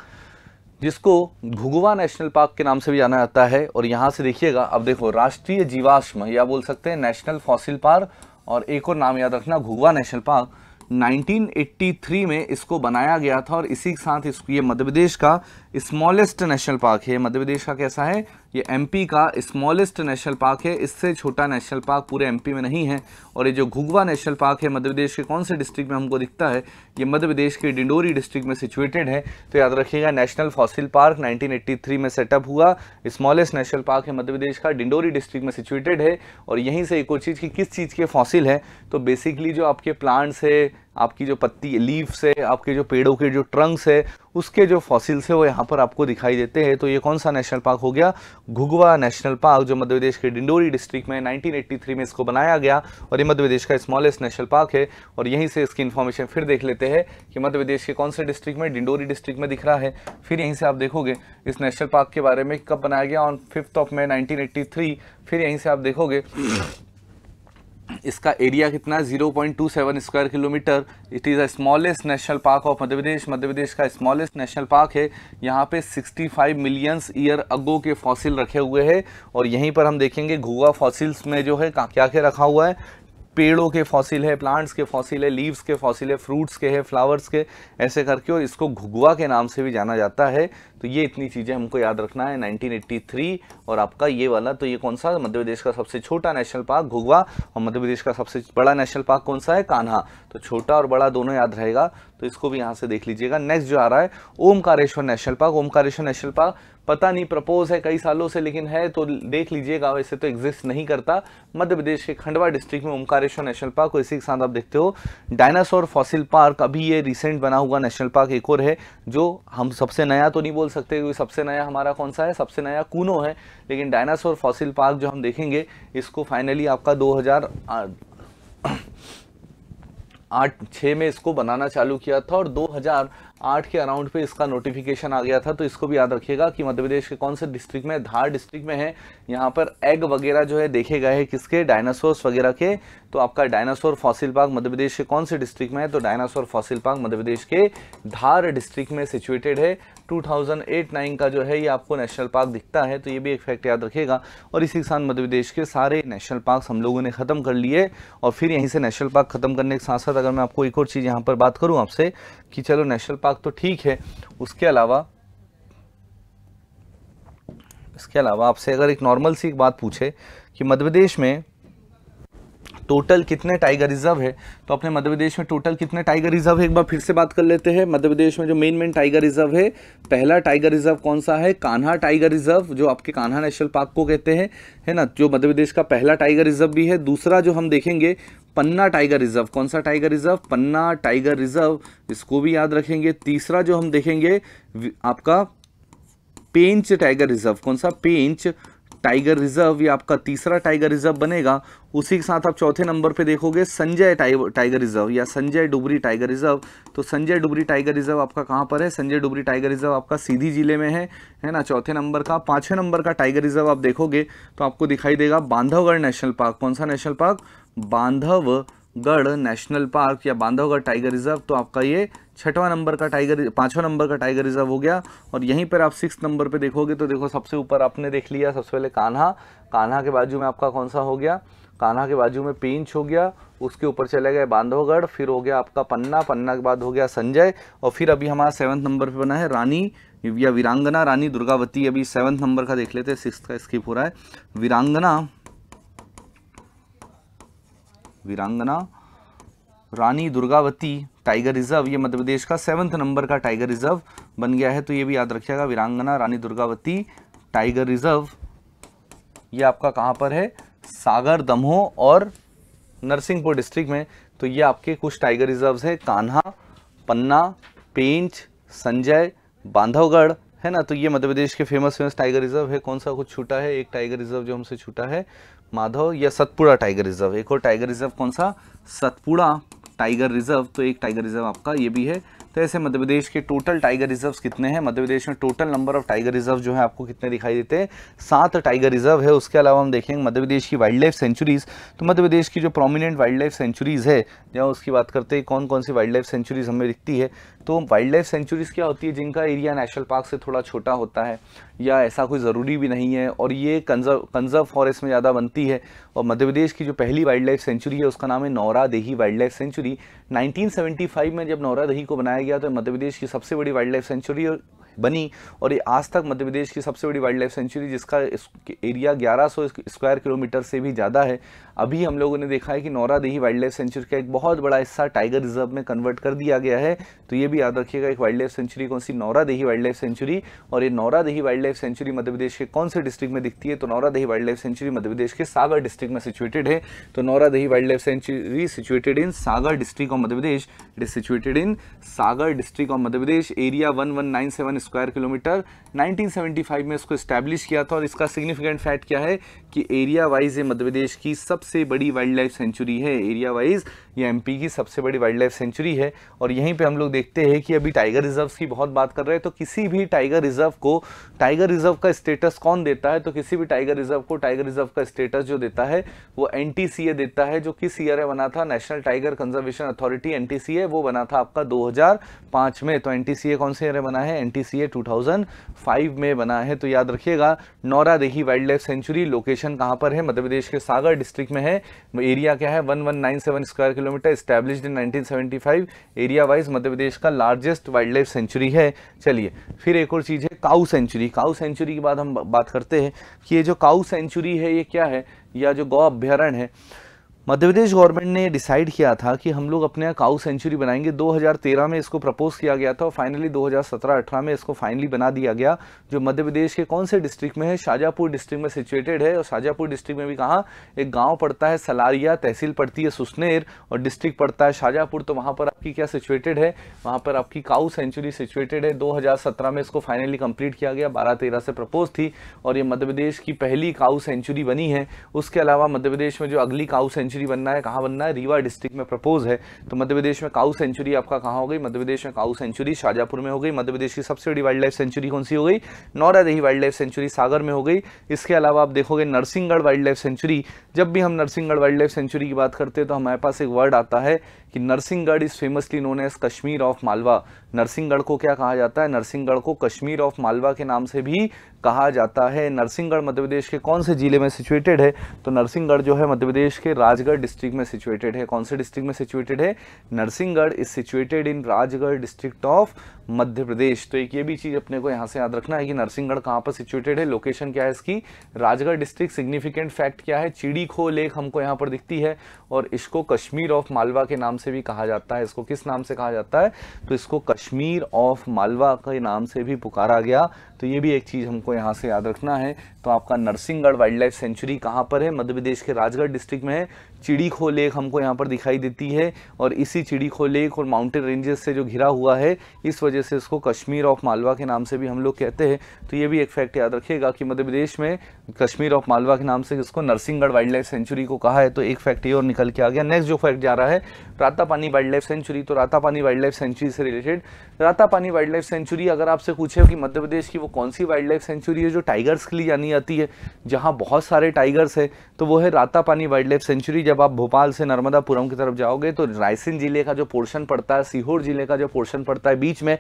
जिसको घुगुआ नेशनल पार्क के नाम से भी जाना जाता है और यहाँ से देखिएगा अब देखो राष्ट्रीय जीवाश्म या बोल सकते हैं नेशनल फॉसिल पार्क और एक और नाम याद रखना घुगुआ नेशनल पार्क 1983 में इसको बनाया गया था और इसी के साथ इसको ये मध्य प्रदेश का स्मॉलेस्ट नेशनल पार्क है मध्य प्रदेश का कैसा है ये एमपी का स्मॉलेस्ट नेशनल पार्क है इससे छोटा नेशनल पार्क पूरे एमपी में नहीं है और ये जो घुगवा नेशनल पार्क है मध्य प्रदेश के कौन से डिस्ट्रिक्ट में हमको दिखता है ये मध्य प्रदेश के डिंडोरी डिस्ट्रिक्ट में सिचुएटेड है तो याद रखिएगा नेशनल फॉसिल पार्क 1983 में सेटअप हुआ स्मॉलेस्ट नेशनल पार्क है मध्य प्रदेश का डिंडोरी डिस्ट्रिक्ट में सिचुएटेड है और यहीं से एक और चीज़ की किस चीज़ के फॉसिल है तो बेसिकली जो आपके प्लांट्स है आपकी जो पत्ती लीव्स है आपके जो पेड़ों के जो ट्रंक्स है उसके जो फॉसिल्स है वो यहाँ पर आपको दिखाई देते हैं तो ये कौन सा नेशनल पार्क हो गया घुगवा नेशनल पार्क जो मध्य प्रदेश के डिंडोरी डिस्ट्रिक्ट में 1983 में इसको बनाया गया और ये मध्य प्रदेश का स्मॉलेस्ट नेशनल पार्क है और यहीं से इसकी इन्फॉर्मेशन फिर देख लेते हैं कि मध्य प्रदेश के कौन से डिस्ट्रिक्ट में डिंडोरी डिस्ट्रिक्ट में दिख रहा है फिर यहीं से आप देखोगे इस नेशनल पार्क के बारे में कब बनाया गया on fifth of May nineteen फिर यहीं से आप देखोगे इसका एरिया कितना zero point two seven square kilometre it is a smallest national park of Madhya Pradesh Madhya Pradesh का स्मॉलेस्ट नेशनल पार्क है यहाँ पे 65 मिलियंस ईयर अगो के फॉसिल रखे हुए हैं और यहीं पर हम देखेंगे घोगा फॉसिल्स में जो है क्या क्या रखा हुआ है पेड़ों के फॉसिल है प्लांट्स के फॉसिल है लीव्स के फॉसिल है फ्रूट्स के है फ्लावर्स के ऐसे करके और इसको घुगुआ के नाम से भी जाना जाता है तो ये इतनी चीज़ें हमको याद रखना है 1983 और आपका ये वाला तो ये कौन सा मध्य प्रदेश का सबसे छोटा नेशनल पार्क घुगवा और मध्य प्रदेश का सबसे बड़ा नेशनल पार्क कौन सा है कान्हा तो छोटा और बड़ा दोनों याद रहेगा तो इसको भी यहाँ से देख लीजिएगा नेक्स्ट जो आ रहा है Omkareshwar national park Omkareshwar national park पता नहीं प्रपोज है कई सालों से लेकिन है तो देख लीजिएगा वैसे तो एग्जिस्ट नहीं करता मध्य प्रदेश के खंडवा डिस्ट्रिक्ट में ओमकारेश्वर नेशनल पार्क को इसी के साथ आप देखते हो डायनासोर फॉसिल पार्क अभी ये रिसेंट बना हुआ नेशनल पार्क एक और है जो हम सबसे नया तो नहीं बोल बोल सकते हैं कि सबसे नया हमारा कौन सा है सबसे नया कूनो है लेकिन डायनासोर फॉसिल पार्क जो हम देखेंगे इसको फाइनली आपका 2008 छः में इसको बनाना चालू किया था और 2008 के अराउंड पे इसका नोटिफिकेशन आ गया था तो इसको भी याद रखिएगा कि मध्य प्रदेश के कौन से डिस्ट्रिक्ट में धार डिस्ट्रिक्ट में है यहाँ पर एग वगैरह जो है देखे गए हैं किसके डायनासोर्स वगैरह के तो आपका dinosaur fossil park Madhya Pradesh के कौन से डिस्ट्रिक्ट में है तो dinosaur fossil park Madhya Pradesh के धार डिस्ट्रिक्ट में सिचुएटेड है 2008-9 का जो है ये आपको नेशनल पार्क दिखता है तो ये भी एक फैक्ट याद रखेगा और इसी के साथ मध्य प्रदेश के सारे नेशनल पार्क हम लोगों ने ख़त्म कर लिए और फिर यहीं से नेशनल पार्क ख़त्म करने के साथ साथ अगर मैं आपको एक और चीज़ यहाँ पर बात करूँ आपसे कि चलो नेशनल पार्क तो ठीक है उसके अलावा इसके अलावा आपसे अगर एक नॉर्मल सी एक बात पूछे कि मध्य प्रदेश में टोटल कितने टाइगर रिजर्व है तो अपने मध्य प्रदेश में टोटल कितने टाइगर रिजर्व है एक बार फिर से बात कर लेते हैं मध्य प्रदेश में जो मेन मेन टाइगर रिजर्व है पहला टाइगर रिजर्व कौन सा है कान्हा टाइगर रिजर्व जो आपके कान्हा नेशनल पार्क को कहते हैं है ना जो मध्य प्रदेश का पहला टाइगर रिजर्व भी है दूसरा जो हम देखेंगे पन्ना टाइगर रिजर्व कौन सा tiger reserve Panna tiger reserve इसको भी याद रखेंगे तीसरा जो हम देखेंगे आपका पेंच टाइगर रिजर्व कौन सा पेंच टाइगर रिजर्व या आपका तीसरा टाइगर रिजर्व बनेगा उसी के साथ आप चौथे नंबर पे देखोगे संजय टाइगर रिजर्व या संजय डुबरी टाइगर रिजर्व तो संजय डुबरी टाइगर रिजर्व आपका कहाँ पर है संजय डुबरी टाइगर रिजर्व आपका सीधी जिले में है है ना चौथे नंबर का पाँचवें नंबर का टाइगर रिजर्व आप देखोगे तो आपको दिखाई देगा बांधवगढ़ नेशनल पार्क कौन सा national park Bandhavgarh national park या बांधवगढ़ टाइगर रिजर्व तो आपका ये छठवां नंबर का टाइगर पाँचवा नंबर का टाइगर रिजर्व हो गया और यहीं पर आप सिक्स नंबर पे देखोगे तो देखो सबसे ऊपर आपने देख लिया सबसे पहले कान्हा कान्हा के बाजू में आपका कौन सा हो गया कान्हा के बाजू में पेंच हो गया उसके ऊपर चले गए बांधवगढ़ फिर हो गया आपका पन्ना पन्ना के बाद हो गया संजय और फिर अभी हमारा सेवन्थ नंबर पर बना है रानी या वीरांगना रानी दुर्गावती अभी सेवन्थ नंबर का देख लेते हैं सिक्स का स्किप हो रहा है वीरांगना वीरांगना रानी दुर्गावती टाइगर रिजर्व ये मध्य प्रदेश का सेवन्थ नंबर का टाइगर रिजर्व बन गया है तो ये भी याद रखिएगा वीरांगना रानी दुर्गावती टाइगर रिजर्व ये आपका कहाँ पर है सागर दमोह और नरसिंहपुर डिस्ट्रिक्ट में तो ये आपके कुछ टाइगर रिजर्व्स है कान्हा पन्ना पेंच संजय बांधवगढ़ है ना तो ये मध्य प्रदेश के फेमस फेमस टाइगर रिजर्व है कौन सा कुछ छूटा है एक टाइगर रिजर्व जो हमसे छूटा है माधव या सतपुड़ा टाइगर रिजर्व एक और टाइगर रिजर्व कौन सा सतपुड़ा टाइगर रिजर्व तो एक टाइगर रिजर्व आपका ये भी है तो ऐसे मध्य प्रदेश के टोटल टाइगर रिजर्व्स कितने हैं मध्य प्रदेश में total number of tiger reserve जो है आपको कितने दिखाई देते हैं सात टाइगर रिजर्व है उसके अलावा हम देखेंगे मध्य प्रदेश की वाइल्ड लाइफ सेंचुरीज़ तो मध्य प्रदेश की जो प्रोमिनेंट वाइल्ड लाइफ सेंचुरीज़ है जहाँ उसकी बात करते हैं कौन कौन सी वाइल्ड लाइफ सेंचुरीज़ हमें दिखती है तो वाइल्ड लाइफ सेंचुरीज़ क्या होती है जिनका एरिया नेशनल पार्क से थोड़ा छोटा होता है या ऐसा कोई ज़रूरी भी नहीं है और ये कंजर्व कंजर्व फॉरेस्ट में ज़्यादा बनती है और मध्य प्रदेश की जो पहली वाइल्ड लाइफ सेंचुरी है उसका नाम है Naura Nauradehi wild life sanctuary 1975 में जब नौरा देही को बनाया गया तो मध्य प्रदेश की सबसे बड़ी वाइल्ड लाइफ सेंचुरी बनी और ये आज तक मध्य प्रदेश की सबसे बड़ी वाइल्ड लाइफ सेंचुरी जिसका एरिया 1100 स्क्वायर किलोमीटर से भी ज़्यादा है अभी हम लोगों ने देखा है कि नौरादेही वाइल्ड लाइफ सेंचुरी का एक बहुत बड़ा हिस्सा टाइगर रिजर्व में कन्वर्ट कर दिया गया है तो ये भी याद रखिएगा एक वाइल्ड लाइफ सेंचुरी कौन सी नौरादेही वाइल्ड लाइफ सेंचुरी और ये Nauradehi wild life sanctuary Madhya Pradesh के कौन से डिस्ट्रिक्ट में दिखती है तो Nauradehi wild life sanctuary Madhya Pradesh के सागर डिस्ट्रिक्ट में सिचुएटेड है तो Nauradehi wild life sanctuary situated in Sagar district of Madhya Pradesh it is situated in Sagar district of Madhya Pradesh area one one nine seven square kilometre 1975 में इसको इस्टेब्लिश किया था और इसका सिग्निफिकेंट फैक्ट क्या है कि एरिया वाइज ये मध्य प्रदेश की सबसे बड़ी वाइल्ड लाइफ सेंचुरी है एरिया वाइज ये एमपी की सबसे बड़ी वाइल्ड लाइफ सेंचुरी है और यहीं पे हम लोग देखते हैं कि अभी टाइगर रिजर्व की बहुत बात कर रहे हैं तो किसी भी टाइगर रिजर्व को टाइगर रिजर्व का स्टेटस कौन देता है तो किसी भी टाइगर रिजर्व को टाइगर रिजर्व का स्टेटस जो देता है वो एन देता है जो किस ईयर है बना था national tiger conservation authority N वो बना था आपका दो में तो एन कौन से ईयर बना है एन टी ये 2005 में बना है तो याद रखिएगा Naura Nauradehi wild life sanctuary location कहाँ पर है मध्य प्रदेश के सागर डिस्ट्रिक्ट में है एरिया क्या है 1197 square kilometre establish in 1975 area wise Madhya Pradesh का लार्जेस्ट वाइल्ड लाइफ सेंचुरी है चलिए फिर एक और चीज़ है काउ सेंचुरी काउ सेंचुरी की बात हम बात करते हैं कि ये जो काउ सेंचुरी है ये क्या है या जो गौ अभ्यारण्य है मध्य प्रदेश गवर्नमेंट ने डिसाइड किया था कि हम लोग अपने यहाँ काउ सेंचुरी बनाएंगे 2013 में इसको प्रपोज किया गया था और फाइनली 2017-18 में इसको फाइनली बना दिया गया जो मध्य प्रदेश के कौन से डिस्ट्रिक्ट में है शाजापुर डिस्ट्रिक्ट में सिचुएटेड है और शाजापुर डिस्ट्रिक्ट में भी कहाँ एक गाँव पड़ता है सलारिया तहसील पड़ती है सुसनेर और डिस्ट्रिक्ट पड़ता है शाजापुर तो वहाँ पर आपकी क्या सिचुएटेड है वहाँ पर आपकी काउ सेंचुरी सिचुएटेड है दो में इसको फाइनली कंप्लीट किया गया बारह तेरह से प्रपोज थी और ये मध्य प्रदेश की पहली काउ सेंचुरी बनी है उसके अलावा मध्य प्रदेश में जो अगली काउ सेंचुरी सेंचुरी बनना है कहाँ बनना है रीवा डिस्ट्रिक्ट में प्रपोज है तो मध्य प्रदेश में काउ सेंचुरी आपका कहाँ हो गई मध्य प्रदेश में काउ सेंचुरी शाजापुर में हो गई मध्य प्रदेश की सबसे बड़ी वाइल्ड लाइफ सेंचुरी कौन सी हो गई Nauradehi wild life sanctuary Sagar में हो गई इसके अलावा आप देखोगे नरसिंहगढ़ वाइल्ड लाइफ सेंचुरी जब भी हम नरसिंहगढ़ वाइल्ड लाइफ सेंचुरी की बात करते हैं तो हमारे पास एक वर्ड आता है कि Narsinghgarh is famously known as Kashmir of Malwa Narsinghgarh को क्या कहा जाता है नरसिंहगढ़ को कश्मीर ऑफ मालवा के नाम से भी कहा जाता है नरसिंहगढ़ मध्य प्रदेश के कौन से ज़िले में सिचुएटेड है तो नरसिंहगढ़ जो है मध्य प्रदेश के राजगढ़ डिस्ट्रिक्ट में सिचुएटेड है कौन से डिस्ट्रिक्ट में सिचुएटेड है Narsinghgarh is situated in Rajgarh district of Madhya Pradesh तो एक ये भी चीज़ अपने को यहाँ से याद रखना है कि नरसिंहगढ़ कहाँ पर सिचुएटेड है लोकेशन क्या है इसकी राजगढ़ डिस्ट्रिक्ट सिग्निफिकेंट फैक्ट क्या है चिड़ी खो लेक हमको यहाँ पर दिखती है और इसको कश्मीर ऑफ मालवा के नाम से भी कहा जाता है इसको किस नाम से कहा जाता है तो इसको कश्मीर ऑफ मालवा के नाम से भी पुकारा गया तो ये भी एक चीज़ हमको यहाँ से याद रखना है तो आपका नरसिंहगढ़ वाइल्ड लाइफ सेंचुरी कहाँ पर है मध्य प्रदेश के राजगढ़ डिस्ट्रिक्ट में है चिड़ी खो लेक हमको यहाँ पर दिखाई देती है और इसी चिड़ी खो लेक और माउंटेन रेंजेस से जो घिरा हुआ है इस वजह से इसको कश्मीर ऑफ मालवा के नाम से भी हम लोग कहते हैं तो ये भी एक फैक्ट याद रखिएगा कि मध्य प्रदेश में कश्मीर ऑफ मालवा के नाम से इसको नरसिंहगढ़ वाइल्ड लाइफ सेंचुरी को कहा है तो एक फैक्ट ये और निकल के आ गया नेक्स्ट जो फैक्ट जा रहा है रातापानी वाइल्ड लाइफ सेंचुरी तो रातापानी वाइल्ड लाइफ सेंचुरी से related Ratapani wild life sanctuary अगर आपसे पूछे कि मध्य प्रदेश की वो वो कौन सी वाइल्ड लाइफ सेंचुरी है जो टाइगर्स के लिए जानी जाती है जहाँ बहुत सारे टाइगर्स हैं तो वो है रातापानी वाइल्ड लाइफ सेंचुरी जब आप भोपाल से नर्मदापुरम की तरफ जाओगे तो रायसेन ज़िले का जो पोर्शन पड़ता है सीहोर ज़िले का जो पोर्शन पड़ता है बीच में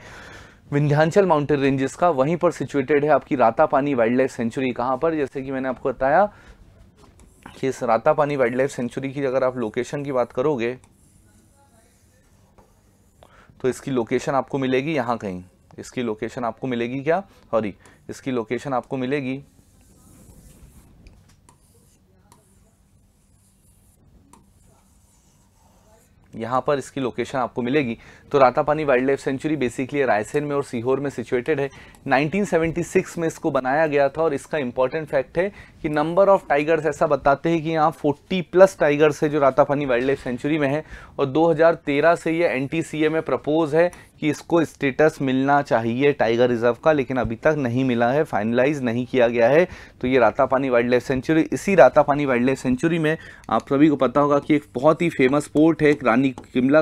विंध्यांचल माउंटेन रेंजेस का वहीं पर सिचुएटेड है आपकी रातापानी वाइल्ड लाइफ सेंचुरी कहाँ पर जैसे कि मैंने आपको बताया कि इस रातापानी वाइल्ड लाइफ सेंचुरी की अगर आप लोकेशन की बात करोगे तो इसकी लोकेशन आपको मिलेगी यहाँ कहीं इसकी लोकेशन आपको मिलेगी क्या सॉरी इसकी लोकेशन आपको मिलेगी यहाँ पर इसकी लोकेशन आपको मिलेगी तो Ratapani wild life sanctuary basically Raisen में और सीहोर में सिचुएटेड है 1976 में इसको बनाया गया था और इसका इंपॉर्टेंट फैक्ट है कि नंबर ऑफ टाइगर्स ऐसा बताते हैं कि यहाँ 40 प्लस टाइगर्स है जो रातापानी वाइल्ड लाइफ सेंचुरी में है और 2013 से ये एन में प्रपोज है कि इसको स्टेटस मिलना चाहिए टाइगर रिजर्व का लेकिन अभी तक नहीं मिला है फाइनलाइज नहीं किया गया है तो ये रातापानी वाइल्ड लाइफ सेंचुरी इसी रातापानी वाइल्ड लाइफ सेंचुरी में आप सभी को पता होगा कि एक बहुत ही फेमस पोर्ट है रानी किमला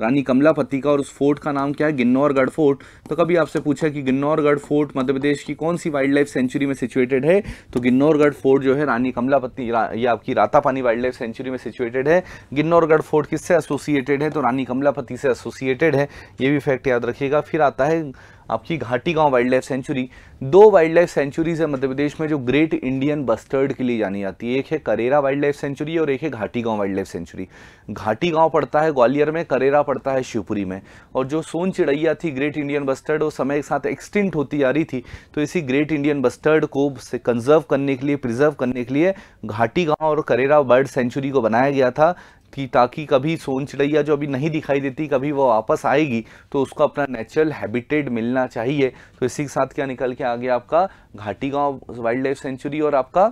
रानी कमलापति का और उस फोर्ट का नाम क्या है गिन्नौरगढ़ फोर्ट तो कभी आपसे पूछा कि गिन्नौरगढ़ फोर्ट मध्य प्रदेश की कौन सी वाइल्ड लाइफ सेंचुरी में सिचुएटेड है तो गिन्नौरगढ़ फोर्ट जो है रानी कमलापति ये आपकी रातापानी वाइल्ड लाइफ सेंचुरी में सिचुएटेड है गिन्नौरगढ़ फोर्ट किससे एसोसिएटेड है तो रानी कमलापति से एसोसिएटेड है ये भी फैक्ट याद रखिएगा फिर आता है आपकी Ghatigaon wild life sanctuary दो वाइल्ड लाइफ सेंचुरीज है मध्य प्रदेश में जो ग्रेट इंडियन बस्टर्ड के लिए जानी जाती है एक है करेरा वाइल्ड लाइफ सेंचुरी और एक है घाटी गांव वाइल्ड लाइफ सेंचुरी घाटी गांव पड़ता है ग्वालियर में करेरा पड़ता है शिवपुरी में और जो सोन चिड़ैया थी ग्रेट इंडियन बस्टर्ड वो समय के साथ एक्सटिंक्ट होती जा रही थी तो इसी ग्रेट इंडियन बस्टर्ड को कंजर्व करने के लिए प्रिजर्व करने के लिए घाटी गाँव और करेरा बर्ड सेंचुरी को बनाया गया था कि ताकि कभी सोन चिड़ैया जो अभी नहीं दिखाई देती कभी वो वापस आएगी तो उसको अपना नेचुरल हैबिटेट मिलना चाहिए तो इसी के साथ क्या निकल के आ गया आपका घाटी गांव वाइल्ड लाइफ सेंचुरी और आपका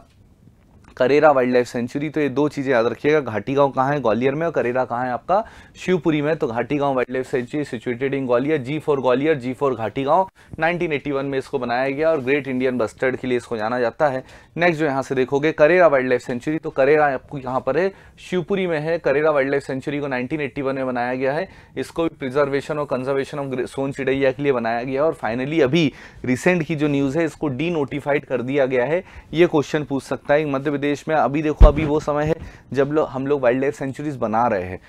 करेरा वाइल्ड लाइफ सेंचुरी तो ये दो चीज़ें याद रखिएगा घाटी गांव कहाँ है ग्वालियर में और करेरा कहाँ है आपका शिवपुरी में तो Ghatigaon wild life sanctuary situated in Gwalior G for Gwalior G for Ghatigaon nineteen में इसको बनाया गया और ग्रेट इंडियन बस्टर्ड के लिए इसको जाना जाता है नेक्स्ट जो यहाँ से देखोगे करेरा वाइल्ड लाइफ सेंचुरी तो करेरा आपको यहाँ पर है शिवपुरी में है करेरा वाइल्ड लाइफ सेंचुरी को नाइनटीन में बनाया गया है इसको भी प्रिजर्वेशन और कंजर्वेशन ऑफ सोन चिड़ैया के लिए बनाया गया और फाइनली अभी रिसेंट की जो न्यूज़ है इसको डी नोटिफाइड कर दिया गया है ये क्वेश्चन पूछ सकता है मध्य प्रदेश देश में अभी देखो अभी वो समय है जब लोग हम लोग वाइल्ड लाइफ सेंचुरीज बना रहे हैं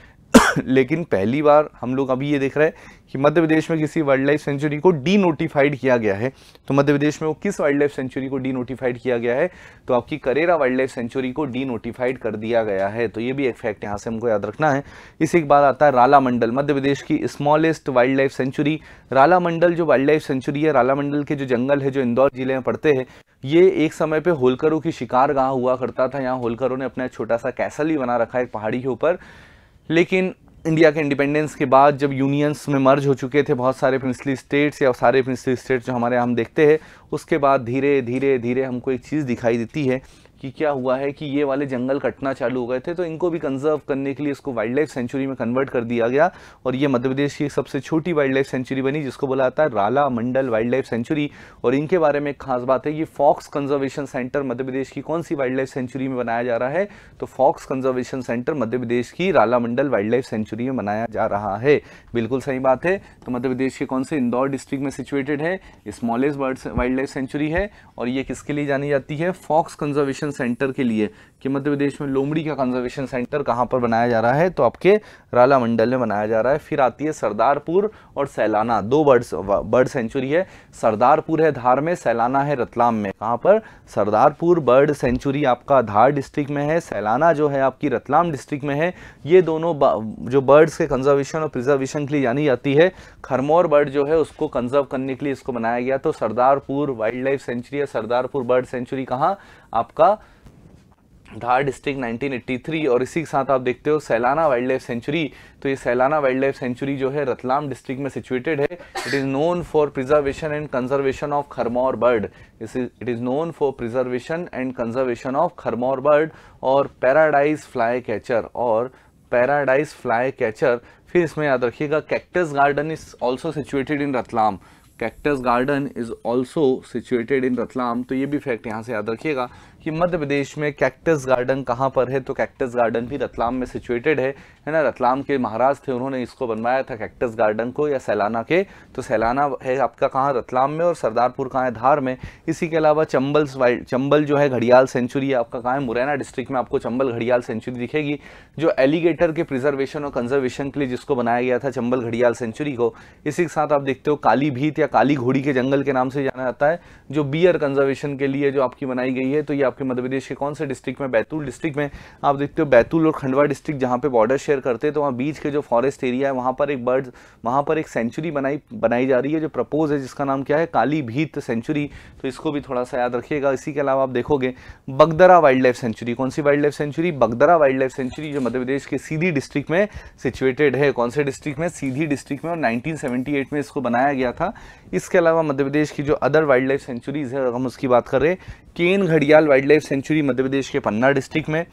लेकिन पहली बार हम लोग अभी ये देख रहे हैं कि मध्य प्रदेश में किसी वाइल्ड लाइफ सेंचुरी को डी नोटिफाइड किया गया है तो मध्य प्रदेश में वो किस वाइल्ड लाइफ सेंचुरी को डी नोटिफाइड किया गया है तो आपकी करेरा वाइल्ड लाइफ सेंचुरी को डी नोटिफाइड कर दिया गया है तो ये भी एक फैक्ट यहाँ से हमको याद रखना है इसी एक बार आता है राला मंडल मध्य प्रदेश की smallest wild life sanctuary Ralamandal जो वाइल्ड लाइफ सेंचुरी है राला मंडल के जो जंगल है जो इंदौर जिले में पड़ते हैं ये एक समय पे होलकरों की शिकार गाह हुआ करता था यहाँ होलकरों ने अपना छोटा सा कैसल ही बना रखा है पहाड़ी के ऊपर लेकिन इंडिया के इंडिपेंडेंस के बाद जब यूनियंस में मर्ज हो चुके थे बहुत सारे प्रिंसली स्टेट्स या सारे प्रिंसली स्टेट्स जो हमारे हम देखते हैं उसके बाद धीरे धीरे धीरे हमको एक चीज़ दिखाई देती है कि क्या हुआ है कि ये वाले जंगल कटना चालू हो गए थे तो इनको भी कंजर्व करने के लिए इसको वाइल्ड लाइफ सेंचुरी में कन्वर्ट कर दिया गया और ये मध्य प्रदेश की सबसे छोटी वाइल्ड लाइफ सेंचुरी बनी जिसको बोला जाता है Ralamandal wild life sanctuary और इनके बारे में एक खास बात है ये fox conservation centre Madhya Pradesh की कौन सी वाइल्ड लाइफ सेंचुरी में बनाया जा रहा है तो fox conservation centre Madhya Pradesh की Ralamandal wild life sanctuary में बनाया जा रहा है बिल्कुल सही बात है तो मध्य प्रदेश के कौन से इंदौर डिस्ट्रिक्ट में सिचुएटेड है smallest bird wild life sanctuary है और ये किसके लिए जानी जाती है फॉक्स कंजर्वेशन कंजर्वेशन सेंटर के लिए कि मध्य प्रदेश में लोमड़ी का कंजर्वेशन सेंटर कहाँ पर बनाया जा रहा है तो आपके राला मंडल में बनाया जा रहा है फिर आती है सरदारपुर और सैलाना दो बर्ड्स बर्ड सेंचुरी है सरदारपुर है धार में सैलाना है रतलाम में कहाँ पर सरदारपुर बर्ड सेंचुरी आपका धार डिस्ट्रिक्ट में है सैलाना जो है आपकी रतलाम डिस्ट्रिक्ट में है ये दोनों जो बर्ड्स के कंजर्वेशन और प्रिजर्वेशन के लिए जानी जाती है खरमौर बर्ड जो है उसको कंजर्व करने के लिए इसको बनाया गया तो सरदारपुर वाइल्ड लाइफ सेंचुरी या सरदारपुर बर्ड सेंचुरी कहाँ आपका धार डिस्ट्रिक्ट 1983 और इसी के साथ आप देखते हो सैलाना वाइल्ड लाइफ सेंचुरी तो ये सैलाना वाइल्ड लाइफ सेंचुरी जो है रतलाम डिस्ट्रिक्ट में सिचुएटेड है it is known for preservation and conservation of kharmor bird it is known for preservation and conservation of kharmor bird और पैराडाइज फ्लाई कैचर और पैराडाइज फ्लाई कैचर फिर इसमें याद रखिएगा cactus garden is also situated in Ratlam cactus garden is also situated in Ratlam तो ये भी fact यहाँ से याद रखिएगा कि मध्य प्रदेश में कैक्टस गार्डन कहाँ पर है तो कैक्टस गार्डन भी रतलाम में सिचुएटेड है है ना रतलाम के महाराज थे उन्होंने इसको बनवाया था कैक्टस गार्डन को या सैलाना के तो सैलाना है आपका कहाँ रतलाम में और सरदारपुर कहाँ है धार में इसी के अलावा चंबल चंबल जो है घड़ियाल सेंचुरी आपका कहाँ है मुरैना डिस्ट्रिक्ट में आपको चंबल घड़ियाल सेंचुरी दिखेगी जो एलिगेटर के प्रिजर्वेशन और कंजर्वेशन के लिए जिसको बनाया गया था चंबल घड़ियाल सेंचुरी को इसी के साथ आप देखते हो काली भीत या काली घोड़ी के जंगल के नाम से जाना जाता है जो बियर कंजर्वेशन के लिए जो आपकी बनाई गई है तो ये आप आपके मध्य प्रदेश के कौन से डिस्ट्रिक्ट में बैतूल डिस्ट्रिक्ट में आप देखते हो बैतूल और खंडवा डिस्ट्रिक्ट जहाँ पे बॉर्डर शेयर करते हैं तो वहाँ बीच के जो फॉरेस्ट एरिया है वहाँ पर एक बर्ड वहाँ पर एक सेंचुरी बनाई बनाई जा रही है जो प्रपोज है जिसका नाम क्या है काली भीत सेंचुरी तो इसको भी थोड़ा सा याद रखिएगा इसी के अलावा आप देखोगे बगदरा वाइल्ड लाइफ सेंचुरी कौन सी wild life sanctuary Bagdara wild life sanctuary जो मध्य प्रदेश के सीधी डिस्ट्रिक्ट में सिचुएटेड है कौन से डिस्ट्रिक्ट में सीधी डिस्ट्रिक्ट में और नाइनटीन में इसको बनाया गया था इसके अलावा मध्य प्रदेश की जो अदर वाइल्ड लाइफ सेंचुरीज है हम उसकी बात कर रहे हैं केन घड़ियाल wild wild life sanctuary Madhya Pradesh के पन्ना डिस्ट्रिक्ट में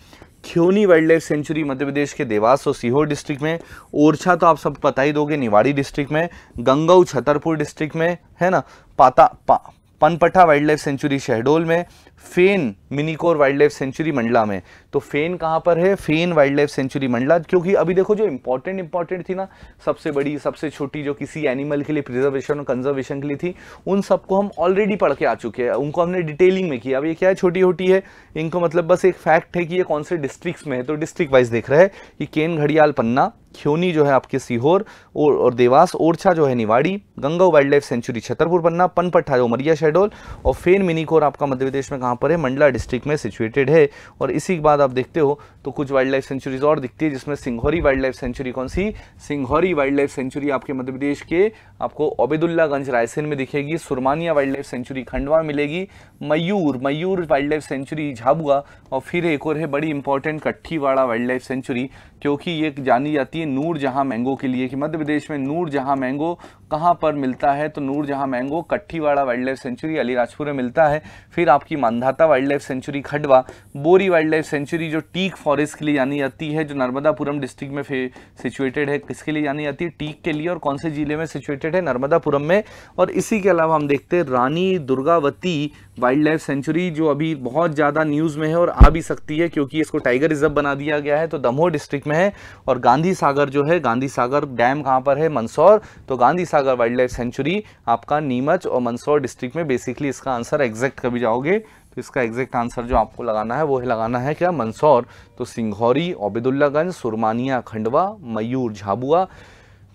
Kheoni wild life sanctuary Madhya Pradesh के देवास और सीहोर डिस्ट्रिक्ट में ओरछा तो आप सब पता ही दोगे निवाड़ी डिस्ट्रिक्ट में गंगाऊ छतरपुर डिस्ट्रिक्ट में है ना पाता पा, Panpatha wild life sanctuary Shahdol में Phen mini core wild life sanctuary Mandla में तो फेन कहाँ पर है Phen wild life sanctuary Mandla क्योंकि अभी देखो जो इंपॉर्टेंट इंपॉर्टेंट थी ना सबसे बड़ी सबसे छोटी जो किसी एनिमल के लिए प्रिजर्वेशन और कंजर्वेशन के लिए थी उन सबको हम ऑलरेडी पढ़ के आ चुके हैं उनको हमने डिटेलिंग में किया अब ये क्या है छोटी छोटी है इनको मतलब बस एक फैक्ट है कि ये कौन से डिस्ट्रिक्स में है तो डिस्ट्रिक्ट वाइज देख रहे हैं कि केन घड़ियाल पन्ना ख्योनी जो है आपके सीहोर और, और देवास ओरछा जो है Niwari Ganga wild life sanctuary Chhatarpur Panna Panpatha जो उमरिया शेडोल और फेन मिनीकोर आपका मध्य प्रदेश में कहाँ पर है मंडला डिस्ट्रिक्ट में सिचुएटेड है और इसी के बाद आप देखते हो तो कुछ वाइल्ड लाइफ सेंचुरीज और दिखती है जिसमें सिंघौरी वाइल्ड लाइफ सेंचुरी कौन सी सिंघौरी वाइल्ड लाइफ सेंचुरी आपके मध्य प्रदेश के आपको ओबेदुल्लागंज रायसेन में दिखेगी Surmania wild life sanctuary Khandwa मिलेगी Mayur Mayur wild life sanctuary Jhabua और फिर एक और है बड़ी important Kathiwada wild life sanctuary क्योंकि ये जानी जाती है नूर जहाँ मैंगो के लिए कि मध्य प्रदेश में नूर जहाँ मैंगो कहाँ पर मिलता है तो Noor Jahan mango Kathiwada wild life sanctuary Alirajpur में मिलता है फिर आपकी Mandhata wild life sanctuary Khandwa Bori wild life sanctuary जो टीक फॉरेस्ट के लिए जानी जाती है जो नर्मदापुरम डिस्ट्रिक्ट में सिचुएटेड है किसके लिए जानी जाती है टीक के लिए और कौन से जिले में सिचुएटेड है नर्मदापुरम में और इसी के अलावा हम देखते हैं Rani Durgavati wild life sanctuary जो अभी बहुत ज़्यादा न्यूज़ में है और आ भी सकती है क्योंकि इसको टाइगर रिजर्व बना दिया गया है तो दमोह डिस्ट्रिक्ट में है और गांधी सागर जो है गांधी सागर डैम कहाँ पर है मंदसौर तो Gandhi Sagar wild life sanctuary आपका नीमच और मंदसौर डिस्ट्रिक्ट में बेसिकली इसका आंसर एग्जैक्ट कभी जाओगे तो इसका एग्जैक्ट आंसर जो आपको लगाना है वो है लगाना है क्या मंदसौर तो सिंघौरी ओबेदुल्लागंज सुरमानिया खंडवा मयूर झाबुआ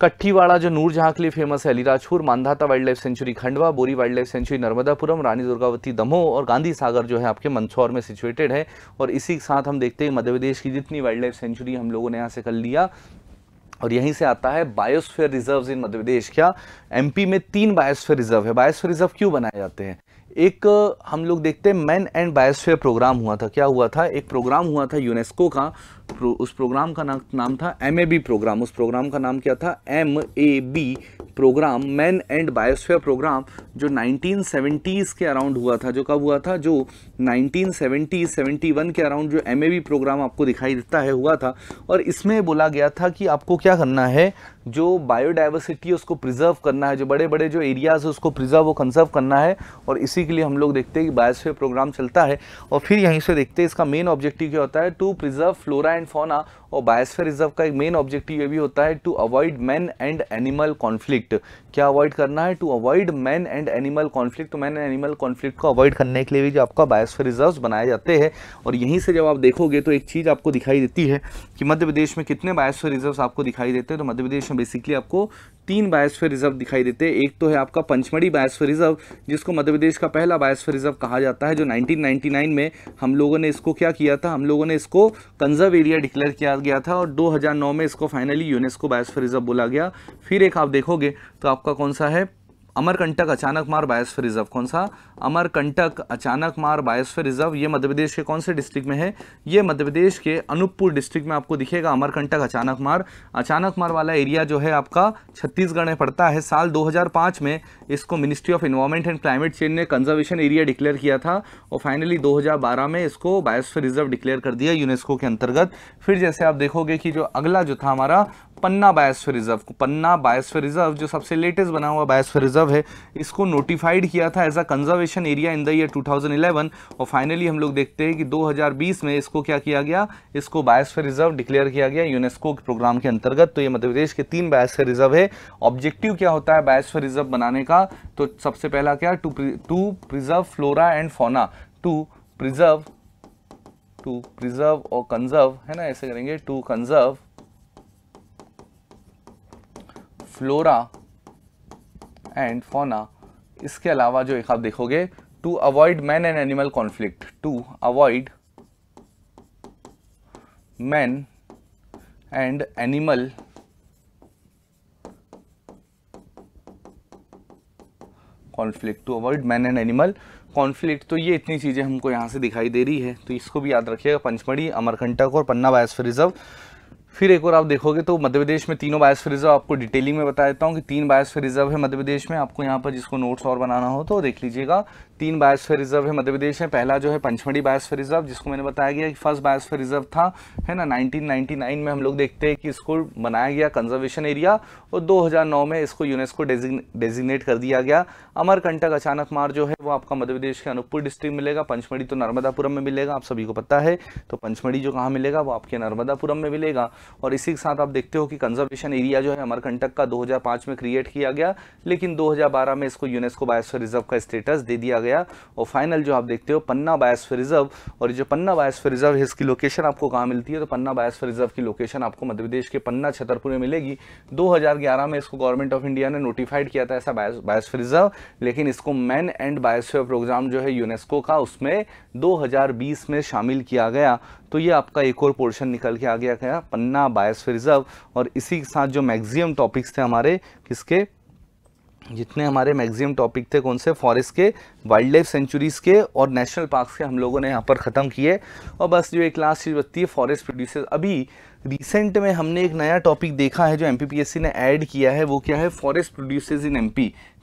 कट्ठीवाड़ा जो नूर जहाँ के लिए फेमस है Alirajpur Mandhata wild life sanctuary Khandwa Bori wild life sanctuary Narmadapuram Rani Durgavati Damoh और गांधी सागर जो है आपके मंदसौर में सिचुएटेड है और इसी के साथ हम देखते हैं मध्य प्रदेश की जितनी वाइल्ड लाइफ सेंचुरी हम लोगों ने यहाँ से कर लिया और यहीं से आता है biosphere reserve in Madhya Pradesh क्या एमपी में तीन बायोस्फेयर रिजर्व है बायोस्फेयर रिजर्व क्यों बनाए जाते हैं एक हम लोग देखते हैं मैन एंड बायोस्फीयर प्रोग्राम हुआ था क्या हुआ था एक प्रोग्राम हुआ था यूनेस्को का प्रो, उस प्रोग्राम का ना, नाम था एम ए बी प्रोग्राम उस प्रोग्राम का नाम क्या था M A B programme man and biosphere programme जो 1970s के अराउंड हुआ था जो कब हुआ था जो 1970 71 के अराउंड जो एम प्रोग्राम आपको दिखाई देता है हुआ था और इसमें बोला गया था कि आपको क्या करना है जो बायोडाइवर्सिटी है उसको प्रिजर्व करना है जो बड़े बड़े जो एरियाज़ है उसको प्रिजर्व और कंजर्व करना है और इसी के लिए हम लोग देखते हैं कि बायोस्फीयर प्रोग्राम चलता है और फिर यहीं से देखते हैं इसका मेन ऑब्जेक्टिव क्या होता है टू प्रिजर्व फ्लोरा एंड फोना और बायोस्फेयर रिजर्व का एक मेन ऑब्जेक्टिव ये भी होता है to avoid man and animal conflict क्या अवॉइड करना है to avoid man and animal conflict तो मैन एंड एनिमल कॉन्फ्लिक्ट को अवॉइड करने के लिए भी जो आपका बायोस्फेयर रिजर्व बनाए जाते हैं और यहीं से जब आप देखोगे तो एक चीज़ आपको दिखाई देती है कि मध्य प्रदेश में कितने बायोस्फेयर रिजर्व आपको दिखाई देते हैं तो मध्य प्रदेश में बेसिकली आपको तीन बायोस्फीयर रिजर्व दिखाई देते हैं एक तो है आपका पंचमढ़ी बायोस्फीयर रिजर्व जिसको मध्य प्रदेश का पहला बायोस्फीयर रिजर्व कहा जाता है जो 1999 में हम लोगों ने इसको क्या किया था हम लोगों ने इसको कंजर्व एरिया डिक्लेयर किया गया था और 2009 में इसको फाइनली यूनेस्को बायोस्फीयर रिजर्व बोला गया फिर एक आप देखोगे तो आपका कौन सा है अमरकंटक अचानक मार बायोस्फीयर रिजर्व कौन सा अमरकंटक अचानकमार बायोस्फीयर रिजर्व ये मध्य प्रदेश के कौन से डिस्ट्रिक्ट में है ये मध्य प्रदेश के अनूपपुर डिस्ट्रिक्ट में आपको दिखेगा अमरकंटक अचानक मार अचानक मार वाला एरिया जो है आपका छत्तीसगढ़ में पड़ता है साल दो में इसको ministry of environment and climate change ने कंजर्वेशन एरिया डिक्लेयर किया था और फाइनली दो में इसको बायोस्फीयर रिजर्व डिक्लेयर कर दिया यूनेस्को के अंतर्गत फिर जैसे आप देखोगे कि जो अगला जो था हमारा पन्ना बायोस्फीयर रिजर्व को पन्ना बायोस्फीयर रिजर्व जो सबसे लेटेस्ट बना हुआ बायोस्फीयर रिजर्व है इसको नोटिफाइड किया था as a conservation area in the year 2011 और फाइनली हम लोग देखते हैं कि 2020 में इसको क्या किया गया इसको बायोस्फीयर रिजर्व डिक्लेयर किया गया यूनेस्को के प्रोग्राम के अंतर्गत तो ये मध्य प्रदेश के तीन बायोस्फीयर रिजर्व है ऑब्जेक्टिव क्या होता है बायोस्फीयर रिजर्व बनाने का तो सबसे पहला क्या to to preserve flora and fauna to preserve to preserve और कंजर्व है ना ऐसे करेंगे टू कंजर्व फ्लोरा एंड फोना इसके अलावा जो एक आप देखोगे to avoid man and animal conflict to avoid man and animal conflict to avoid man and animal conflict तो ये इतनी चीज़ें हमको यहां से दिखाई दे रही है तो इसको भी याद रखिएगा पंचमढ़ी अमरकंटक और पन्ना बायोस्फीयर रिजर्व फिर एक और आप देखोगे तो मध्य प्रदेश में तीनों बायस रिजर्व आपको डिटेलिंग में बता देता हूँ कि तीन बायस रिजर्व है मध्य प्रदेश में आपको यहाँ पर जिसको नोट्स और बनाना हो तो देख लीजिएगा तीन बायोस्फीयर रिजर्व है मध्य प्रदेश में पहला जो है पंचमढ़ी बायोस्फीयर रिजर्व जिसको मैंने बताया गया कि फर्स्ट बायोस्फीयर रिजर्व था है ना 1999 में हम लोग देखते हैं कि इसको बनाया गया कंजर्वेशन एरिया और 2009 में इसको यूनेस्को डेजिग्नेट कर दिया गया अमरकंटक अचानक मार जो है वो आपका मध्य प्रदेश के अनूपपुर डिस्ट्रिक्ट मिलेगा पंचमढ़ी तो नर्मदापुरम में मिलेगा आप सभी को पता है तो पंचमढ़ी जो कहाँ मिलेगा वो आपके नर्मदापुरम में मिलेगा और इसी के साथ आप देखते हो कि कंजर्वेशन एरिया जो है अमरकंटक का दो में क्रिएट किया गया लेकिन दो में इसको यूनेस्को बायोस्फीयर रिजर्व का स्टेटस दे दिया गया और फाइनल जो आप देखते हो पन्ना बायोस्फीयर रिजर्व और ये जो पन्ना बायोस्फीयर रिजर्व है इसकी लोकेशन आपको कहाँ मिलती है तो पन्ना बायोस्फीयर रिजर्व की लोकेशन आपको मध्य प्रदेश के पन्ना छतरपुर में मिलेगी 2011 में इसको गवर्नमेंट ऑफ इंडिया ने नोटिफाइड किया था ऐसा बायोस्फीयर रिजर्व लेकिन इसको मैन एंड बायोस्फीयर प्रोग्राम जो है यूनेस्को का उसमें दो में शामिल किया गया तो ये आपका एक और पोर्शन निकल के आ गया क्या पन्ना बायोस्फीयर रिजर्व और इसी के साथ जो मैक्सिमम टॉपिक्स थे हमारे किसके जितने हमारे मैक्सिमम टॉपिक थे कौन से फॉरेस्ट के वाइल्ड लाइफ सेंचुरीज़ के और नेशनल पार्क्स के हम लोगों ने यहाँ पर ख़त्म किए और बस जो एक लास्ट चीज़ बचती है फॉरेस्ट प्रोड्यूसर अभी रिसेंट में हमने एक नया टॉपिक देखा है जो एम ने ऐड किया है वो क्या है फॉरेस्ट प्रोड्यूसर्स इन एम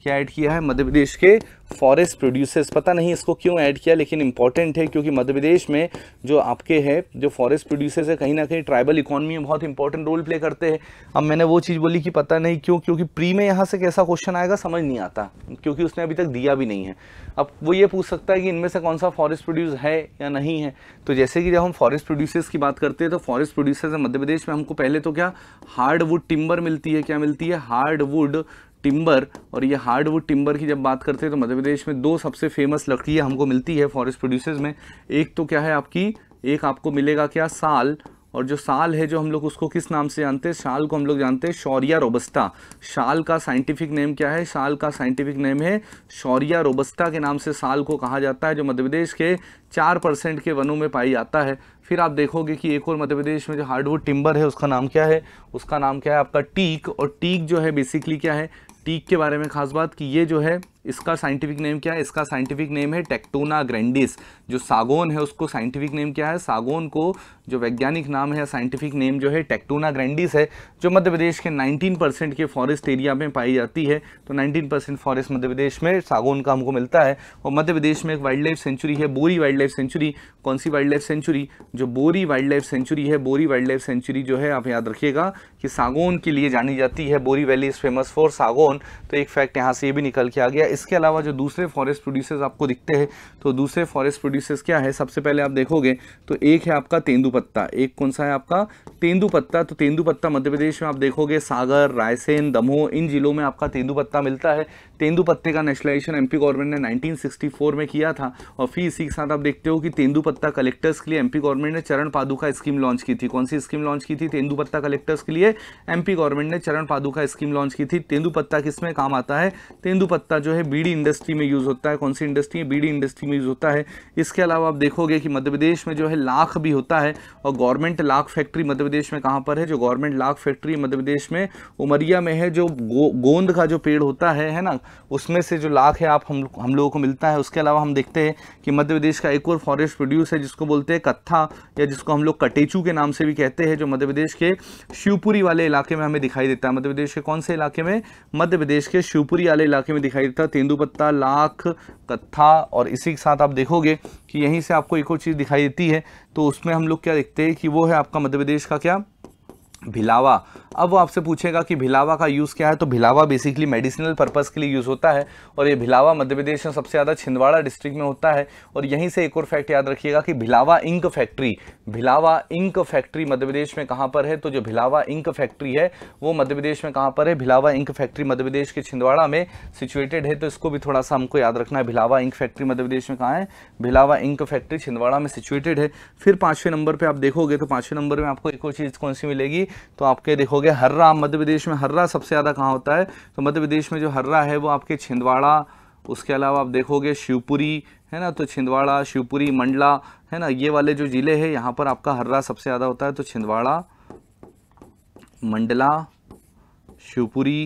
क्या ऐड किया है मध्य प्रदेश के फॉरेस्ट प्रोड्यूसर्स पता नहीं इसको क्यों ऐड किया लेकिन इंपॉर्टेंट है क्योंकि मध्य प्रदेश में जो आपके है जो फॉरेस्ट प्रोड्यूसर्स है कहीं ना कहीं ट्राइबल इकोनॉमी में बहुत इंपॉर्टेंट रोल प्ले करते हैं अब मैंने वो चीज़ बोली कि पता नहीं क्यों क्योंकि प्री में यहाँ से कैसा क्वेश्चन आएगा समझ नहीं आता क्योंकि उसने अभी तक दिया भी नहीं है अब वो ये पूछ सकता है कि इनमें से कौन सा फॉरेस्ट प्रोड्यूस है या नहीं है तो जैसे कि जब हम फॉरेस्ट प्रोड्यूसर्स की बात करते हैं तो फॉरेस्ट प्रोड्यूसर्स मध्य प्रदेश में हमको पहले तो क्या हार्डवुड टिम्बर मिलती है क्या मिलती है हार्डवुड टिम्बर और ये हार्डवुड टिम्बर की जब बात करते हैं तो मध्य प्रदेश में दो सबसे फेमस लकड़ियाँ हमको मिलती है फॉरेस्ट प्रोड्यूसर्स में एक तो क्या है आपकी एक आपको मिलेगा क्या साल और जो साल है जो हम लोग उसको किस नाम से जानते हैं शाल को हम लोग जानते हैं शौर्या रोबस्टा शाल का साइंटिफिक नेम क्या है शाल का साइंटिफिक नेम है शौर्या रोबस्टा के नाम से साल को कहा जाता है जो मध्य प्रदेश के चार परसेंट के वनों में पाई जाता है फिर आप देखोगे कि एक और मध्य प्रदेश में जो हार्डवुड टिम्बर है उसका नाम क्या है उसका नाम क्या है आपका टीक और टीक जो है बेसिकली क्या है टीक के बारे में ख़ास बात कि ये जो है इसका साइंटिफिक नेम क्या है इसका साइंटिफिक नेम है टेक्टोना ग्रैंडिस जो सागोन है उसको साइंटिफिक नेम क्या है सागोन को जो वैज्ञानिक नाम है साइंटिफिक नेम जो है टेक्टोना ग्रैंडिस है जो मध्य प्रदेश के 19 परसेंट के फॉरेस्ट एरिया में पाई जाती है तो 19 परसेंट फॉरेस्ट मध्य प्रदेश में सागोन का हमको मिलता है और मध्य प्रदेश में एक वाइल्ड लाइफ सेंचुरी है बोरी वाइल्ड लाइफ सेंचुरी कौन सी वाइल्ड लाइफ सेंचुरी जो बोरी वाइल्ड लाइफ सेंचुरी है बोरी वाइल्ड लाइफ सेंचुरी जो है आप याद रखिएगा कि सागोन के लिए जानी जाती है Bori valley is famous for sagon तो एक फैक्ट यहाँ से ये भी निकल के आ गया इसके अलावा जो दूसरे फॉरेस्ट प्रोड्यूसर्स आपको दिखते हैं तो दूसरे फॉरेस्ट प्रोड्यूसर्स क्या है सबसे पहले आप देखोगे तो एक है आपका तेंदुपत्ता पत्ता एक कौन सा है आपका तेंदुपत्ता पत्ता तो तेंदुपत्ता पत्ता मध्य प्रदेश में आप देखोगे सागर रायसेन दमोह इन जिलों में आपका तेंदुपत्ता पत्ता मिलता है तेंदुपत्ते पत्ते का नेशनलाइजेशन एमपी गवर्नमेंट ने 1964 में किया था और फिर इसी के साथ आप देखते हो कि तेंदुपत्ता पत्ता कलेक्टर्स के लिए एमपी गवर्नमेंट ने चरण पादुका स्कीम लॉन्च की थी कौन सी स्कीम लॉन्च की थी तेंदुपत्ता पत्ता कलेक्टर्स के लिए एमपी गवर्नमेंट ने चरण पादुका स्कीम लॉन्च की थी तेंदुपत्ता पत्ता किस में काम आता है तेंदू पत्ता जो है बीड़ी इंडस्ट्री में यूज़ होता है कौन सी इंडस्ट्री है बीड़ी इंडस्ट्री में यूज़ होता है इसके अलावा आप देखोगे कि मध्य प्रदेश में जो है लाख भी होता है और गवर्नमेंट लाख फैक्ट्री मध्य प्रदेश में कहाँ पर है जो गवर्नमेंट लाख फैक्ट्री मध्य प्रदेश में उमरिया में है जो गो, गोंद का जो पेड़ होता है ना उसमें से जो लाख है आप हम हम लोगों को मिलता है उसके अलावा हम देखते हैं कि मध्य प्रदेश का एक और फॉरेस्ट प्रोड्यूस है जिसको बोलते हैं कत्था या जिसको हम लोग कटेचू के नाम से भी कहते हैं जो मध्य प्रदेश के शिवपुरी वाले इलाके में हमें दिखाई देता है मध्य प्रदेश के कौन से इलाके में मध्य प्रदेश के शिवपुरी वाले इलाके में दिखाई देता है तेंदुपत्ता लाख कत्था और इसी के साथ आप देखोगे कि यहीं से आपको एक और चीज़ दिखाई देती है तो उसमें हम लोग क्या देखते हैं कि वो है आपका मध्य प्रदेश का क्या भिलावा अब वो आपसे पूछेगा कि भिलावा का यूज़ क्या है तो भिलावा बेसिकली मेडिसिनल पर्पज़ के लिए यूज़ होता है और ये भिलावा मध्य प्रदेश में सबसे ज़्यादा छिंदवाड़ा डिस्ट्रिक्ट में होता है और यहीं से एक और फैक्ट याद रखिएगा कि Bhilawa ink factory Bhilawa ink factory Madhya प्रदेश में कहाँ पर है तो जो भिलावा इंक फैक्ट्री है वो मध्य प्रदेश में कहाँ पर है भिलावा इंक फैक्ट्री मध्य प्रदेश के छिंदवाड़ा में सिचुएटेड है तो इसको भी थोड़ा सा हमको याद रखना है भिलावा इंक फैक्ट्री मध्य प्रदेश में कहाँ है भिलावा इंक फैक्ट्री छिंदवाड़ा में सिचुएटेड है फिर पाँचवें नंबर पर आप देखोगे तो पाँचवें नंबर में आपको एक और चीज़ कौन सी मिलेगी तो आपके देखोगे हर्रा मध्य प्रदेश में हर्रा सबसे ज़्यादा कहाँ होता है तो मध्य प्रदेश में जो हर्रा है वो आपके छिंदवाड़ा उसके अलावा आप देखोगे शिवपुरी है ना तो छिंदवाड़ा शिवपुरी मंडला है ना ये वाले जो ज़िले हैं यहाँ पर आपका हर्रा सबसे ज़्यादा होता है तो छिंदवाड़ा मंडला शिवपुरी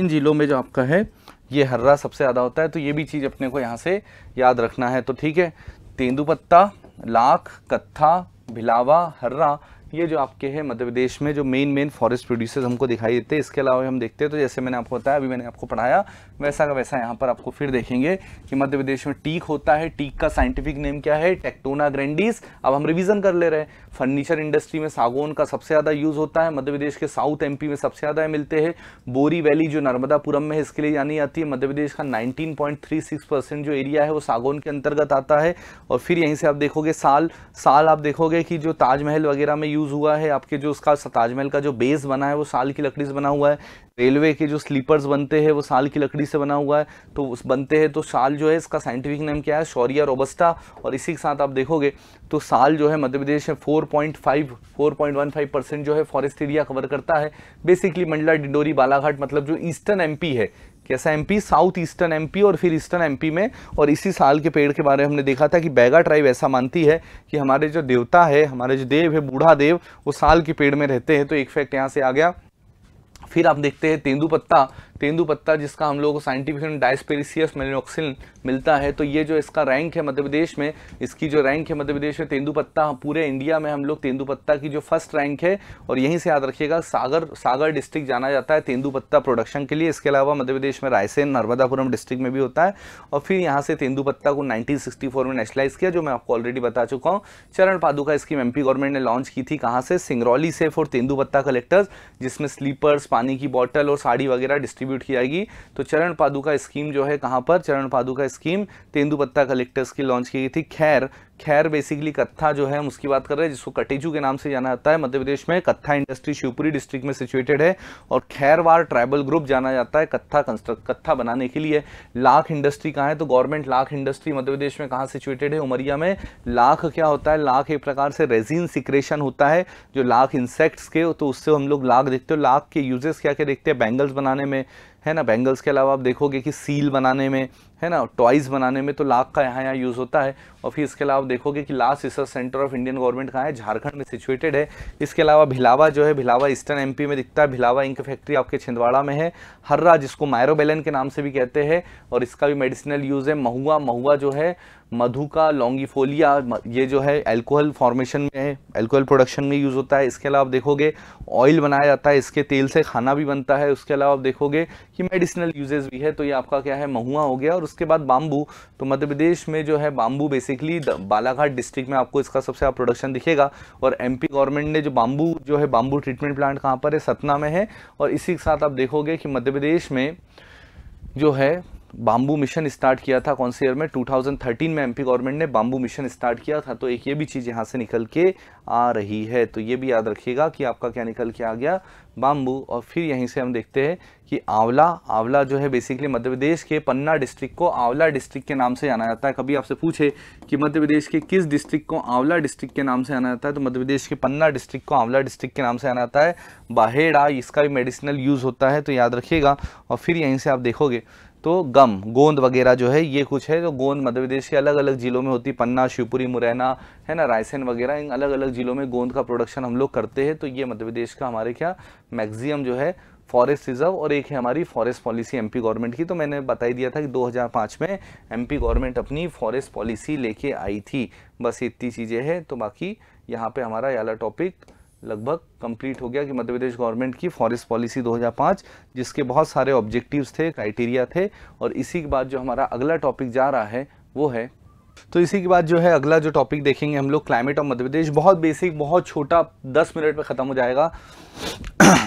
इन ज़िलों में जो आपका है ये हर्रा सबसे ज़्यादा होता है तो ये भी चीज़ अपने को यहाँ से याद रखना है तो ठीक है तेंदुपत्ता लाख कत्था भिलावा हर्रा ये जो आपके हैं मध्य प्रदेश में जो मेन मेन फॉरेस्ट प्रोड्यूसर्स हमको दिखाई देते हैं इसके अलावा हम देखते हैं तो जैसे मैंने आपको बताया अभी मैंने आपको पढ़ाया वैसा का वैसा यहाँ पर आपको फिर देखेंगे कि मध्य प्रदेश में टीक होता है टीक का साइंटिफिक नेम क्या है टेक्टोना ग्रैंडिस अब हम रिविजन कर ले रहे हैं फर्नीचर इंडस्ट्री में सागौन का सबसे ज़्यादा यूज़ होता है मध्य प्रदेश के साउथ एमपी में सबसे ज़्यादा मिलते हैं बोरी वैली जो नर्मदापुरम में इसके लिए जानी जाती है मध्य प्रदेश का नाइनटीन परसेंट जो एरिया है वो सागौन के अंतर्गत आता है और फिर यहीं से आप देखोगे साल साल आप देखोगे कि जो ताजमहल वगैरह में यूज़ हुआ है आपके जो उसका ताजमहल का जो बेस बना है वो साल की लकड़ी से बना हुआ है रेलवे के जो स्लीपर्स बनते हैं वो साल की लकड़ी से बना हुआ है तो उस बनते हैं तो साल जो है इसका साइंटिफिक नेम क्या है शौरिया रोबस्टा और इसी के साथ आप देखोगे तो साल जो है मध्य प्रदेश में four four point point five one five percent जो है फॉरेस्ट एरिया कवर करता है बेसिकली मंडला डिंडोरी बालाघाट मतलब जो ईस्टर्न एम है कैसा एमपी साउथ ईस्टर्न एमपी और फिर ईस्टर्न एमपी में और इसी साल के पेड़ के बारे में हमने देखा था कि बैगा ट्राइब ऐसा मानती है कि हमारे जो देवता है हमारे जो देव है बूढ़ा देव वो साल के पेड़ में रहते हैं तो एक फैक्ट यहाँ से आ गया फिर आप देखते हैं तेंदुपत्ता तेंदुपत्ता पत्ता जिसका हम लोगों को साइंटिफिक डायस्पेरिसियस मेलिनोक्सिन मिलता है तो ये जो इसका रैंक है मध्य प्रदेश में इसकी जो रैंक है मध्य प्रदेश में तेंदुपत्ता पत्ता पूरे इंडिया में हम लोग तेंदुपत्ता पत्ता की जो फर्स्ट रैंक है और यहीं से याद रखिएगा सागर सागर डिस्ट्रिक्ट जाना जाता है तेंदुपत्ता पत्ता प्रोडक्शन के लिए इसके अलावा मध्य प्रदेश में रायसेन नर्मदापुरम डिस्ट्रिक्ट में भी होता है और फिर यहाँ से तेंदू पत्ता को नाइनटीन में नेशनलाइज किया जो मैं आपको ऑलरेडी बता चुका हूँ Charan Paduka scheme M government ने लॉन्च की थी कहाँ से सिंगरौली से फॉर तेंदुपत्ता कलेक्टर्स जिसमें स्लीपर्स पानी की बॉटल और साड़ी वगैरह डिस्ट्रीब्यूट डिस्ट्रीब्यूट की जाएगी तो चरण पादुका स्कीम जो है कहाँ पर चरण पादुका स्कीम तेंदुपत्ता कलेक्टर्स की लॉन्च की गई थी खैर खैर बेसिकली कत्था जो है हम उसकी बात कर रहे हैं जिसको कटेजू के नाम से जाना जाता है मध्य प्रदेश में कत्था इंडस्ट्री शिवपुरी डिस्ट्रिक्ट में सिचुएटेड है और खैरवार ट्राइबल ग्रुप जाना जाता है कत्था कंस्ट्रक्ट कत्था बनाने के लिए लाख इंडस्ट्री कहाँ है तो गवर्नमेंट लाख इंडस्ट्री मध्य प्रदेश में कहाँ सिचुएटेड है उमरिया में लाख क्या होता है लाख एक प्रकार से रेजिन सिक्रेशन होता है जो लाख इंसेक्ट्स के तो उससे हम लोग लाख देखते हो लाख के यूजेस क्या क्या देखते हैं बैंगल्स बनाने में है ना बैंगल्स के अलावा आप देखोगे कि सील बनाने में है ना टॉयज़ बनाने में तो लाख का यहाँ यहाँ यूज़ होता है और फिर इसके अलावा आप देखोगे कि last research centre of Indian government कहाँ है झारखंड में सिचुएटेड है इसके अलावा भिलावा जो है भिलावा ईस्टर्न एमपी में दिखता है भिलावा इंक फैक्ट्री आपके छिंदवाड़ा में है हर्रा जिसको मायरोबेलन के नाम से भी कहते हैं और इसका भी मेडिसिनल यूज़ है महुआ महुआ जो है मधु का लॉन्गीफोलिया ये जो है अल्कोहल फॉर्मेशन में है अल्कोहल प्रोडक्शन में यूज़ होता है इसके अलावा आप देखोगे ऑयल बनाया जाता है इसके तेल से खाना भी बनता है उसके अलावा आप देखोगे कि मेडिसिनल यूजेज भी है तो ये आपका क्या है महुआ हो गया और उसके बाद बाम्बू तो मध्य प्रदेश में जो है बाम्बू बेसिकली बालाघाट डिस्ट्रिक्ट में आपको इसका सबसे आप प्रोडक्शन दिखेगा और एम गवर्नमेंट ने जो बाम्बू जो है बाम्बू ट्रीटमेंट प्लांट कहाँ पर है सतना में है और इसी के साथ आप देखोगे कि मध्य प्रदेश में जो है बाम्बू मिशन स्टार्ट किया था कौन से ईयर में 2013 में एमपी गवर्नमेंट ने बाम्बू मिशन स्टार्ट किया था तो एक ये भी चीज़ यहाँ से निकल के आ रही है तो ये भी याद रखिएगा कि आपका क्या निकल के आ गया बाम्बू और फिर यहीं से हम देखते हैं कि आंवला आंवला जो है बेसिकली मध्य प्रदेश के पन्ना डिस्ट्रिक्ट को आंवला डिस्ट्रिक्ट के नाम से जाना जाता है कभी आपसे पूछे कि मध्य प्रदेश के किस डिस्ट्रिक्ट को आंवला डिस्ट्रिक्ट के नाम से जाना जाता है तो मध्य प्रदेश के पन्ना डिस्ट्रिक्ट को आंवला डिस्ट्रिक्ट के नाम से जाना जाता है बाहेड़ा इसका भी मेडिसिनल यूज़ होता है तो याद रखिएगा और फिर यहीं से आप देखोगे तो गम गोंद वगैरह जो है ये कुछ है तो गोंद मध्य प्रदेश के अलग अलग ज़िलों में होती है पन्ना शिवपुरी मुरैना है ना रायसेन वगैरह इन अलग अलग ज़िलों में गोंद का प्रोडक्शन हम लोग करते हैं तो ये मध्य प्रदेश का हमारे क्या मैक्सिमम जो है फॉरेस्ट रिजर्व और एक है हमारी फॉरेस्ट पॉलिसी एमपी गवर्नमेंट की तो मैंने बताई दिया था कि 2005 में एमपी गवर्नमेंट अपनी फॉरेस्ट पॉलिसी लेके आई थी बस इतनी चीज़ें हैं तो बाकी यहाँ पे हमारा यहाँ टॉपिक लगभग कंप्लीट हो गया कि मध्य प्रदेश गवर्नमेंट की फॉरेस्ट पॉलिसी 2005 जिसके बहुत सारे ऑब्जेक्टिव्स थे क्राइटेरिया थे और इसी के बाद जो हमारा अगला टॉपिक जा रहा है वो है तो इसी के बाद जो है अगला जो टॉपिक देखेंगे हम लोग क्लाइमेट ऑफ मध्य प्रदेश बहुत बेसिक बहुत छोटा दस मिनट में ख़त्म हो जाएगा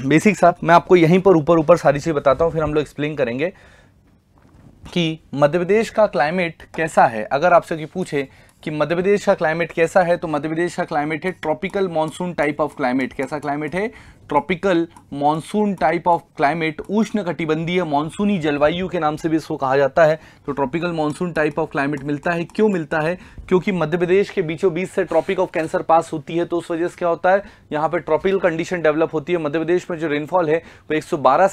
बेसिक साहब मैं आपको यहीं पर ऊपर ऊपर सारी चीज़ बताता हूँ फिर हम लोग एक्सप्लेन करेंगे कि मध्य प्रदेश का क्लाइमेट कैसा है अगर आपसे ये पूछे कि मध्य प्रदेश का क्लाइमेट कैसा है तो मध्य प्रदेश का क्लाइमेट है tropical monsoon type of climate कैसा क्लाइमेट है tropical monsoon type of climate उष्ण कटिबंधीय मानसूनी जलवायु के नाम से भी इसको कहा जाता है तो tropical monsoon type of climate मिलता है क्यों मिलता है क्योंकि मध्य प्रदेश के बीचों बीच से ट्रॉपिक ऑफ कैंसर पास होती है तो उस वजह से क्या होता है यहाँ पर ट्रॉपिकल कंडीशन डेवलप होती है मध्य प्रदेश में जो रेनफॉल है वो एक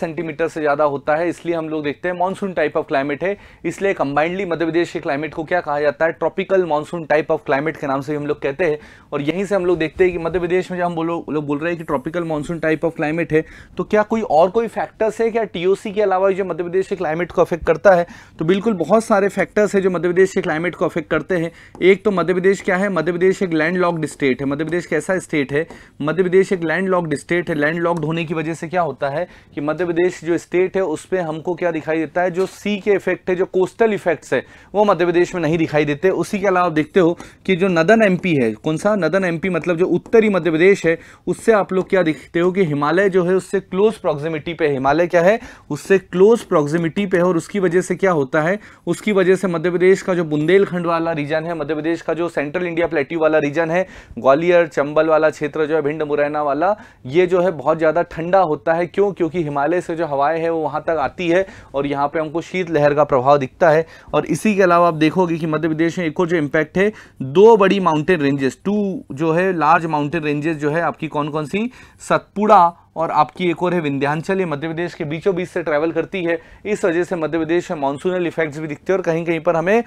सेंटीमीटर से ज़्यादा होता है इसलिए हम लोग देखते हैं मानसून टाइप ऑफ क्लाइमेट है इसलिए कंबाइंडली मध्य प्रदेश के क्लाइमेट को क्या कहा जाता है tropical monsoon type of climate के नाम से हम लोग कहते हैं और यहीं से हम लोग देखते हैं कि मध्य प्रदेश में जब हम लोग बोल रहे हैं कि tropical monsoon type of climate है तो क्या कोई और कोई फैक्टर्स है क्या टीओसी के अलावा जो मध्य प्रदेश के क्लाइमेट को अफेक्ट करता है तो बिल्कुल बहुत सारे फैक्टर्स है जो मध्य प्रदेश के क्लाइमेट को अफेक्ट करते हैं एक तो मध्य प्रदेश क्या है मध्य प्रदेश एक लैंड लॉक्ड स्टेट है मध्य प्रदेश कैसा स्टेट है मध्य प्रदेश एक लैंड लॉक्ड स्टेट है लैंड लॉक्ड होने की वजह से क्या होता है कि मध्य प्रदेश जो स्टेट है उस पर हमको क्या दिखाई देता है जो सी के इफेक्ट है जो कोस्टल इफेक्ट्स है वो मध्य प्रदेश में नहीं दिखाई देते उसी के अलावा देखते हो कि जो नदन एमपी है कौन सा नदन एमपी मतलब जो उत्तरी मध्य प्रदेश है उससे आप लोग क्या देखते हो क्योंकि हिमालय जो है उससे क्लोज प्रॉक्सिमिटी पे हिमालय क्या है उससे क्लोज प्रॉक्सिमिटी पे है और उसकी वजह से क्या होता है उसकी वजह से मध्य प्रदेश का जो बुंदेलखंड वाला रीजन है मध्य प्रदेश का जो सेंट्रल इंडिया प्लेट्यू वाला रीजन है ग्वालियर चंबल वाला क्षेत्र जो है भिंड मुरैना वाला ये जो है बहुत ज़्यादा ठंडा होता है क्यों क्योंकि हिमालय से जो हवाएं हैं वो वहाँ तक आती है और यहाँ पर हमको शीतलहर का प्रभाव दिखता है और इसी के अलावा आप देखोगे कि मध्य प्रदेश में एक और जो इम्पैक्ट है दो बड़ी माउंटेन रेंजेस टू जो है लार्ज माउंटेन रेंजेस जो है आपकी कौन कौन सी सतपुर पुड़ा और आपकी एक और है विंध्यांचल ये मध्य प्रदेश के बीचों बीच से ट्रैवल करती है इस वजह से मध्य प्रदेश में मानसूनल इफेक्ट्स भी दिखते हैं और कहीं कहीं पर हमें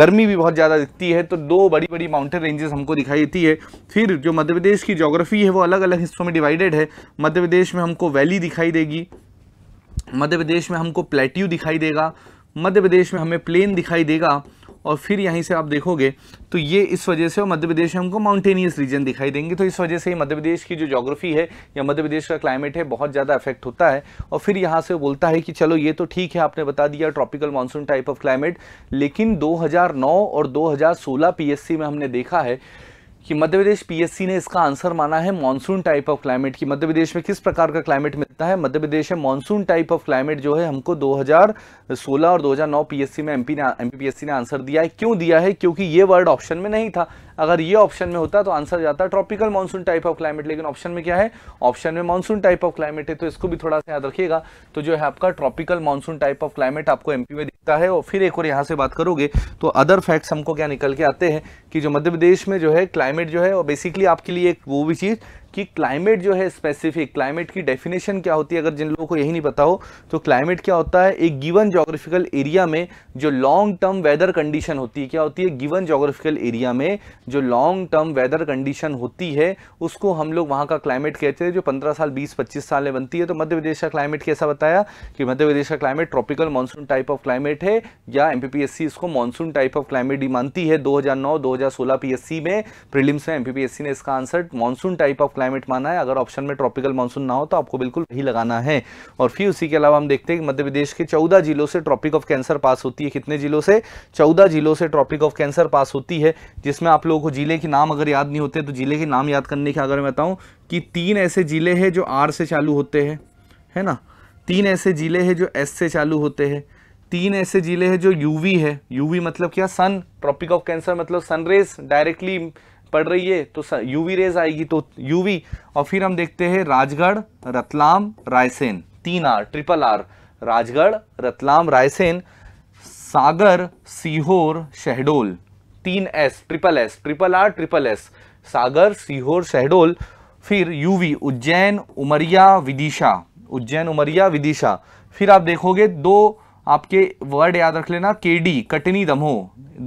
गर्मी भी बहुत ज़्यादा दिखती है तो दो बड़ी बड़ी माउंटेन रेंजेस हमको दिखाई देती है फिर जो मध्य प्रदेश की जोग्राफी है वो अलग अलग हिस्सों में डिवाइडेड है मध्य प्रदेश में हमको वैली दिखाई देगी मध्य प्रदेश में हमको प्लेट्यू दिखाई देगा मध्य प्रदेश में हमें प्लेन दिखाई देगा और फिर यहीं से आप देखोगे तो ये इस वजह से मध्य प्रदेश में हमको माउंटेनियस रीजन दिखाई देंगे तो इस वजह से मध्य प्रदेश की जो जोग्राफी है या मध्य प्रदेश का क्लाइमेट है बहुत ज़्यादा अफेक्ट होता है और फिर यहाँ से बोलता है कि चलो ये तो ठीक है आपने बता दिया tropical monsoon type of climate लेकिन दो और दो हज़ार में हमने देखा है कि मध्य प्रदेश पीएससी ने इसका आंसर माना है मानसून टाइप ऑफ क्लाइमेट कि मध्य प्रदेश में किस प्रकार का क्लाइमेट मिलता है मध्य प्रदेश में मानसून टाइप ऑफ क्लाइमेट जो है हमको 2016 और 2009 पीएससी में एमपी ने एमपीपीएससी ने आंसर दिया है क्यों दिया है क्योंकि ये वर्ड ऑप्शन में नहीं था अगर ये ऑप्शन में होता तो आंसर जाता tropical monsoon type of climate लेकिन ऑप्शन में क्या है ऑप्शन में मानसून टाइप ऑफ क्लाइमेट है तो इसको भी थोड़ा सा याद रखिएगा तो जो है आपका tropical monsoon type of climate आपको एमपी में दिखता है और फिर एक और यहाँ से बात करोगे तो अदर फैक्ट्स हमको क्या निकल के आते हैं कि जो मध्य प्रदेश में जो है क्लाइमेट जो है और बेसिकली आपके लिए एक वो भी चीज़ कि क्लाइमेट जो है स्पेसिफिक क्लाइमेट की डेफिनेशन क्या होती है अगर जिन लोगों को यही नहीं पता हो तो क्लाइमेट क्या होता है एक गिवन जोग्राफिकल एरिया में जो लॉन्ग टर्म वेदर कंडीशन होती है क्या होती है गिवन जोग्राफिकल एरिया में जो लॉन्ग टर्म वेदर कंडीशन होती है उसको हम लोग वहाँ का क्लाइमेट कहते हैं जो पंद्रह साल बीस पच्चीस साल में बनती है तो मध्य प्रदेश का क्लाइमेट कैसा बताया कि मध्य प्रदेश का climate tropical monsoon type of climate है या एम इसको मानसून टाइप ऑफ क्लाइमेट ही मानती है दो हज़ार नौ में प्रिलिम्स में एम ने इसका answer monsoon type of climate माना है अगर ऑप्शन में ट्रॉपिकल मानसून ना हो तो आपको बिल्कुल ही लगाना है और फिर उसी के अलावा हम देखते हैं कि मध्य प्रदेश के चौदह जिलों से ट्रॉपिक ऑफ कैंसर पास होती है कितने जिलों से चौदह जिलों से ट्रॉपिक ऑफ कैंसर पास होती है जिसमें आप लोगों को जिले के नाम अगर याद नहीं होते तो जिले के नाम याद करने के अगर मैं बताऊँ कि तीन ऐसे जिले हैं जो आर से चालू होते हैं है ना तीन ऐसे जिले हैं जो एस से चालू होते हैं तीन ऐसे जिले हैं जो यूवी है यूवी मतलब क्या सन ट्रॉपिक ऑफ कैंसर मतलब सनरेज डायरेक्टली पड़ रही है तो यूवी रेज आएगी तो यूवी और फिर हम देखते हैं राजगढ़ रतलाम रायसेन तीन R triple R Rajgarh Ratlam Raisen Sagar Sehore Shahdol तीन S triple S triple R triple S Sagar Sehore Shahdol फिर यूवी उज्जैन उमरिया विदिशा उज्जैन उमरिया विदिशा फिर आप देखोगे दो आपके वर्ड याद रख लेना केडी कटनी दमो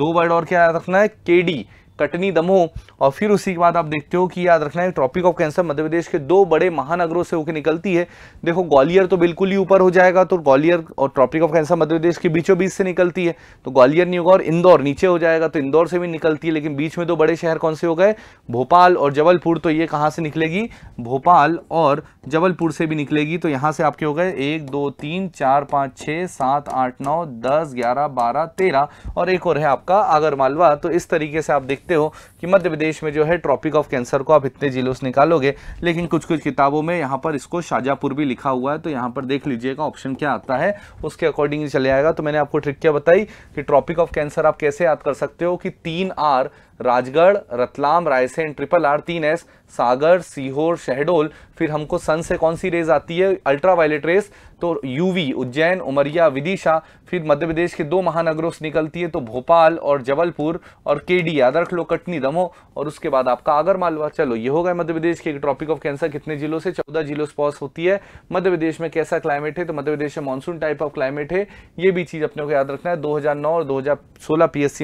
दो वर्ड और क्या याद रखना है केडी कटनी दमो और फिर उसी के बाद आप देखते हो कि याद रखना है tropic of cancer Madhya Pradesh के दो बड़े महानगरों से होकर निकलती है देखो ग्वालियर तो बिल्कुल ही ऊपर हो जाएगा तो ग्वालियर और tropic of cancer Madhya Pradesh के बीचों बीच से निकलती है तो ग्वालियर नहीं होगा और इंदौर नीचे हो जाएगा तो इंदौर से भी निकलती है लेकिन बीच में दो बड़े शहर कौन से हो गए भोपाल और जबलपुर तो ये कहाँ से निकलेगी भोपाल और जबलपुर से भी निकलेगी तो यहाँ से आपके हो गए एक दो तीन चार पाँच छः सात आठ नौ दस ग्यारह बारह तेरह और एक और है आपका आगरमालवा तो इस तरीके से आप देखते सकते हो कि मध्य प्रदेश में जो है ट्रॉपिक ऑफ कैंसर को आप इतने जिलों से निकालोगे लेकिन कुछ कुछ किताबों में यहाँ पर इसको शाजापुर भी लिखा हुआ है तो यहाँ पर देख लीजिएगा ऑप्शन क्या आता है उसके अकॉर्डिंग चले आएगा तो मैंने आपको ट्रिक क्या बताई कि ट्रॉपिक ऑफ कैंसर आप कैसे याद कर सकते हो कि तीन R Rajgarh Ratlam Raisen triple R तीन एस सागर सीहोर शहडोल फिर हमको सन से कौन सी रेज आती है अल्ट्रा वायलेट रेस तो यूवी उज्जैन उमरिया विदिशा फिर मध्य प्रदेश के दो महानगरों से निकलती है तो भोपाल और जबलपुर और केडी याद रख लो कटनी दमो और उसके बाद आपका आगर मालवा चलो ये हो गया मध्य प्रदेश के ट्रॉपिक ऑफ कैंसर कितने जिलों से चौदह जिलों से पॉस होती है मध्य प्रदेश में कैसा क्लाइमेट है तो मध्य प्रदेश में मानसून टाइप ऑफ क्लाइमेट है ये भी चीज़ अपने को याद रखना है दो और दो हज़ार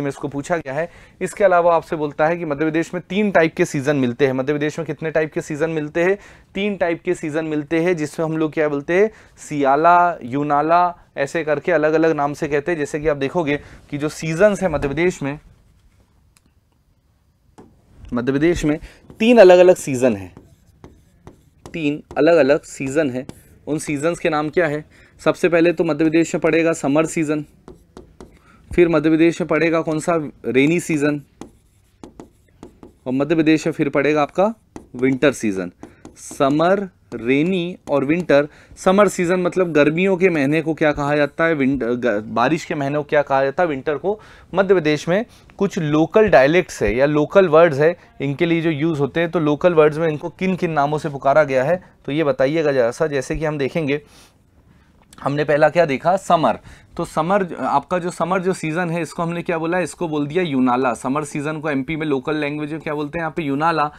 में इसको पूछा गया है इसके अलावा आप आपसे बोलता है कि मध्य प्रदेश में तीन टाइप के सीज़न मिलते हैं मध्य प्रदेश में कितने टाइप के सीज़न मिलते हैं तीन टाइप के सीज़न मिलते हैं जिसमें हम लोग क्या बोलते हैं सियाला यूनाला ऐसे करके अलग अलग नाम से कहते हैं जैसे कि आप देखोगे कि जो सीजन है मध्य प्रदेश में मध्य प्रदेश में तीन अलग अलग सीज़न है तीन अलग अलग सीज़न है उन सीजन के नाम क्या है सबसे पहले तो मध्य प्रदेश में पड़ेगा समर सीज़न फिर मध्य प्रदेश में पड़ेगा कौन सा रेनी सीज़न और मध्य प्रदेश में फिर पड़ेगा आपका विंटर सीजन समर रेनी और विंटर समर सीजन मतलब गर्मियों के महीने को क्या कहा जाता है विंटर बारिश के महीने को क्या कहा जाता है विंटर को मध्य प्रदेश में कुछ लोकल डायलेक्ट्स है या लोकल वर्ड्स है इनके लिए जो यूज़ होते हैं तो लोकल वर्ड्स में इनको किन किन नामों से पुकारा गया है तो ये बताइएगा जरा सा जैसे कि हम देखेंगे हमने पहला क्या देखा समर तो समर आपका जो समर जो सीज़न है इसको हमने क्या बोला इसको बोल दिया यूनाला समर सीज़न को एमपी में लोकल लैंग्वेज में क्या बोलते हैं यहाँ पे यूनाला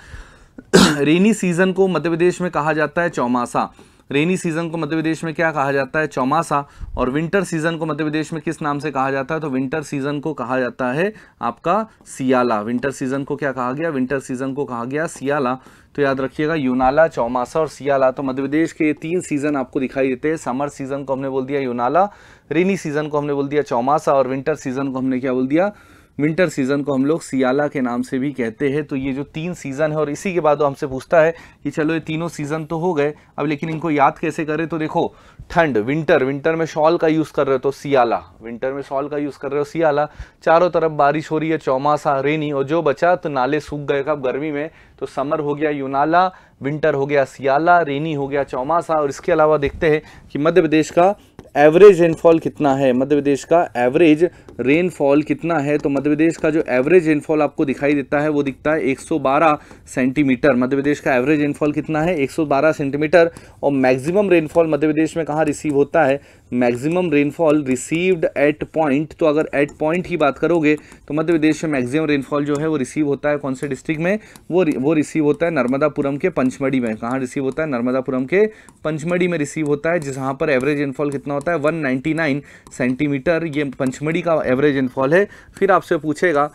रेनी सीज़न को मध्य प्रदेश में कहा जाता है चौमासा रेनी सीज़न को मध्य प्रदेश में क्या कहा जाता है चौमासा और विंटर सीज़न को मध्य प्रदेश में किस नाम से कहा जाता है तो विंटर सीज़न को कहा जाता है आपका सियाला विंटर सीज़न को क्या कहा गया विंटर सीज़न को कहा गया सियाला तो याद रखिएगा यूनाला चौमासा और सियाला तो मध्य प्रदेश के ये तीन सीजन आपको दिखाई देते हैं समर सीजन को हमने बोल दिया यूनाला रेनी सीजन को हमने बोल दिया चौमासा और विंटर सीजन को हमने क्या बोल दिया विंटर सीज़न को हम लोग सियाला के नाम से भी कहते हैं तो ये जो तीन सीज़न है और इसी के बाद वो हमसे पूछता है कि चलो ये तीनों सीज़न तो हो गए अब लेकिन इनको याद कैसे करें तो देखो ठंड विंटर विंटर में शॉल का यूज़ कर रहे हो तो सियाला विंटर में शॉल का यूज़ कर रहे हो सियाला चारों तरफ बारिश हो रही है चौमासा रेनी और जो बचा तो नाले सूख गए कब गर्मी में तो समर हो गया यूनाला विंटर हो गया सियाला रेनी हो गया चौमासा और इसके अलावा देखते हैं कि मध्य प्रदेश का एवरेज रेनफॉल कितना है मध्य प्रदेश का एवरेज रेनफॉल कितना है तो मध्य प्रदेश का जो एवरेज रेनफॉल आपको दिखाई देता है वो दिखता है 112 सेंटीमीटर मध्य प्रदेश का एवरेज रेनफॉल कितना है 112 सेंटीमीटर और मैक्सिमम रेनफॉल मध्य प्रदेश में कहाँ रिसीव होता है maximum rainfall received at point तो अगर एट पॉइंट की बात करोगे तो मध्य प्रदेश में मैक्सिमम रेनफॉल जो है वो रिसीव होता है कौन से डिस्ट्रिक्ट में वो वो रिसीव होता है नर्मदापुरम के पंचमढ़ी में कहाँ रिसीव होता है नर्मदापुरम के पंचमढ़ी में रिसीव होता है जहाँ पर एवरेज रेनफॉल कितना होता है वन सेंटीमीटर ये पंचमढ़ी का एवरेज रेनफॉल है फिर आपसे पूछेगा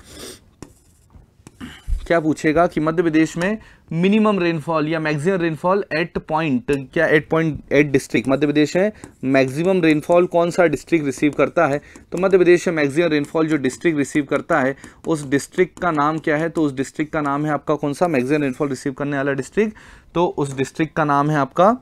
क्या पूछेगा कि मध्य प्रदेश में मिनिमम रेनफॉल या मैक्सिमम रेनफॉल एट पॉइंट क्या at point at district Madhya Pradesh है मैक्सिमम रेनफॉल कौन सा डिस्ट्रिक्ट रिसीव करता है तो मध्य प्रदेश में मैक्सिमम रेनफॉल जो डिस्ट्रिक्ट रिसीव करता है उस डिस्ट्रिक्ट का नाम क्या है तो उस डिस्ट्रिक्ट का नाम है आपका कौन सा मैक्सिमम रेनफॉल रिसीव करने वाला डिस्ट्रिक्ट तो उस डिस्ट्रिक्ट का नाम है आपका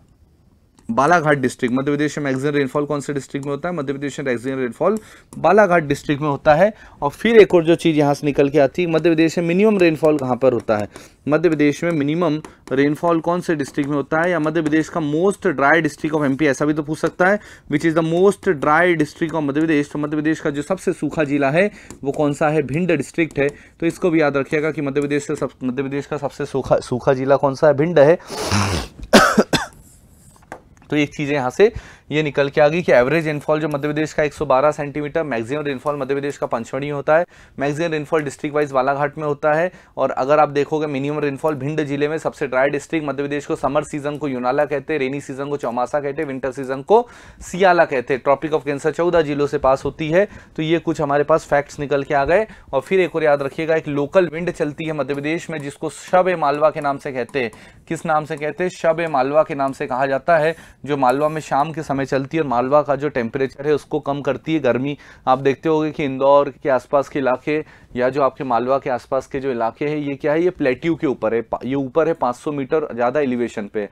बालाघाट डिस्ट्रिक्ट मध्य प्रदेश में मैक्सिमम रेनफॉल कौन से डिस्ट्रिक्ट में होता है मध्य प्रदेश में मैक्सिमम रेनफॉल बालाघाट डिस्ट्रिक्ट में होता है और फिर एक और जो चीज़ यहाँ से निकल के आती है मध्य प्रदेश में मिनिमम रेनफॉल कहाँ पर होता है मध्य प्रदेश में मिनिमम रेनफॉल कौन से डिस्ट्रिक्ट में होता है या मध्य प्रदेश का most dry district of MP ऐसा भी तो पूछ सकता है which is the most dry district of Madhya Pradesh तो मध्य प्रदेश का जो सबसे सूखा जिला है वो कौन सा है भिंड डिस्ट्रिक्ट है तो इसको भी याद रखिएगा कि मध्य प्रदेश से सब मध्य प्रदेश का सबसे सूखा सूखा जिला कौन सा है भिंड है तो ये चीज़ें यहाँ से ये निकल के आ गई कि एवरेज रेनफॉल जो मध्य प्रदेश का 112 centimetre maximum rainfall Madhya Pradesh का पंचमढ़ी होता है maximum rainfall district wise Balaghat में होता है और अगर आप देखोगे मिनिमम रेनफॉल भिंड जिले में सबसे ड्राई डिस्ट्रिक्ट मध्य प्रदेश को समर सीजन को यूनाला कहते हैं रेनी सीजन को चौमासा कहते हैं विंटर सीजन को सियाला कहते हैं ट्रॉपिक ऑफ कैंसर चौदह जिलों से पास होती है तो ये कुछ हमारे पास फैक्ट्स निकल के आ गए और फिर एक और याद रखिएगा एक लोकल विंड चलती है मध्य प्रदेश में जिसको शब ए मालवा के नाम से कहते हैं किस नाम से कहते हैं शब ए मालवा के नाम से कहा जाता है जो मालवा में शाम के समय में चलती है और मालवा का जो टेम्परेचर है उसको कम करती है गर्मी आप देखते हो कि इंदौर के आसपास के इलाके या जो आपके मालवा के आसपास के जो इलाके हैं ये क्या है ये प्लेट्यू के ऊपर है ये ऊपर है 500 मीटर ज़्यादा एलिवेशन पे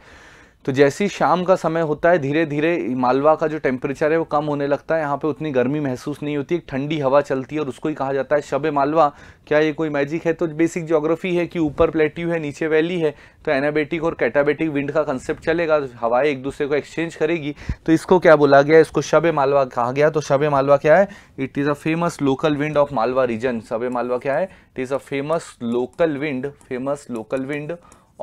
तो जैसे ही शाम का समय होता है धीरे धीरे मालवा का जो टेम्परेचर है वो कम होने लगता है यहाँ पे उतनी गर्मी महसूस नहीं होती एक ठंडी हवा चलती है और उसको ही कहा जाता है शब मालवा क्या ये कोई मैजिक है तो बेसिक जोग्राफी है कि ऊपर प्लेट्यू है नीचे वैली है तो एनाबेटिक और कैटाबेटिक विंड का कंसेप्ट चलेगा हवाएं एक दूसरे को एक्सचेंज करेगी तो इसको क्या बोला गया इसको शब मालवा कहा गया तो शब मालवा क्या है it is a famous local wind of Malwa region Shab Malwa क्या है it is a famous local wind famous local wind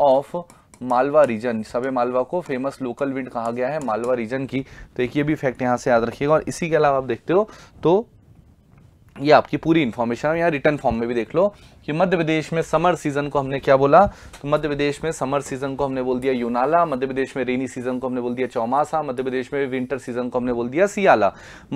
of Malwa region Shab-e Malwa को फेमस लोकल विंड कहा गया है मालवा रीजन की तो एक ये भी फैक्ट यहाँ से याद रखिएगा और इसी के अलावा आप देखते हो तो ये आपकी पूरी इन्फॉर्मेशन है यहाँ रिटर्न फॉर्म में भी देख लो कि मध्य प्रदेश में समर सीजन को हमने क्या बोला तो मध्य प्रदेश में समर सीजन को हमने बोल दिया यूनाला मध्य प्रदेश में रेनी सीजन को हमने बोल दिया चौमासा मध्य प्रदेश में विंटर सीजन को हमने बोल दिया सियाला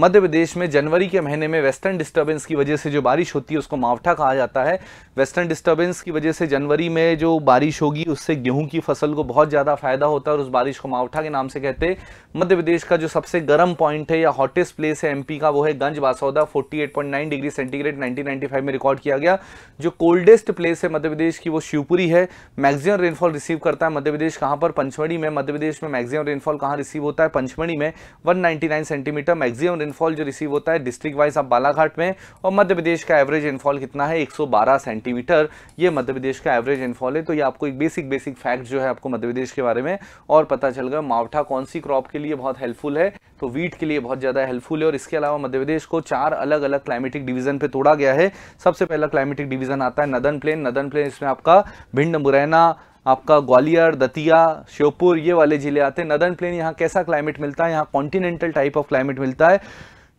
मध्य प्रदेश में जनवरी के महीने में वेस्टर्न डिस्टर्बेंस की वजह से जो बारिश होती है उसको मावठा कहा जाता है वेस्टर्न डिस्टर्बेंस की वजह से जनवरी में जो बारिश होगी उससे गेहूं की फसल को बहुत ज़्यादा फायदा होता है और उस बारिश को मावठा के नाम से कहते मध्य प्रदेश का जो सबसे गर्म पॉइंट है या हॉटेस्ट प्लेस है एमपी का वो है Ganj Basoda forty degree centigrade nineteen में रिकॉर्ड किया गया जो कोल्डेस्ट प्लेस है मध्य प्रदेश की वो शिवपुरी है मैक्सिमम रेनफॉल रिसीव करता है मध्य प्रदेश कहाँ पर पंचमढ़ी में मध्य प्रदेश में मैक्सिमम रेनफॉल कहाँ रिसीव होता है पंचमढ़ी में 199 सेंटीमीटर मैक्सिमम रेनफॉल जो रिसीव होता है डिस्ट्रिक्ट वाइज आप बालाघाट में और मध्य प्रदेश का एवरेज रेनफॉल कितना है एक सेंटीमीटर ये मध्य प्रदेश का एवरेज रेनफॉल है तो ये आपको एक बेसिक बेसिक फैक्ट जो है आपको मध्य प्रदेश के बारे में और पता चल गया मावठा कौन सी क्रॉप के लिए बहुत हेल्पफुल है तो वीट के लिए बहुत ज़्यादा हेल्पफुल है और इसके अलावा मध्य प्रदेश को चार अलग अलग क्लाइमेटिक डिवीजन पर तोड़ा गया है सबसे पहला क्लाइमेटिक डिवीजन आता है नदन प्लेन नदन प्लेन इसमें आपका भिंड मुरैना आपका ग्वालियर दतिया श्योपुर ये वाले ज़िले आते हैं नदन प्लेन यहाँ कैसा क्लाइमेट मिलता है यहाँ कॉन्टिनेंटल टाइप ऑफ क्लाइमेट मिलता है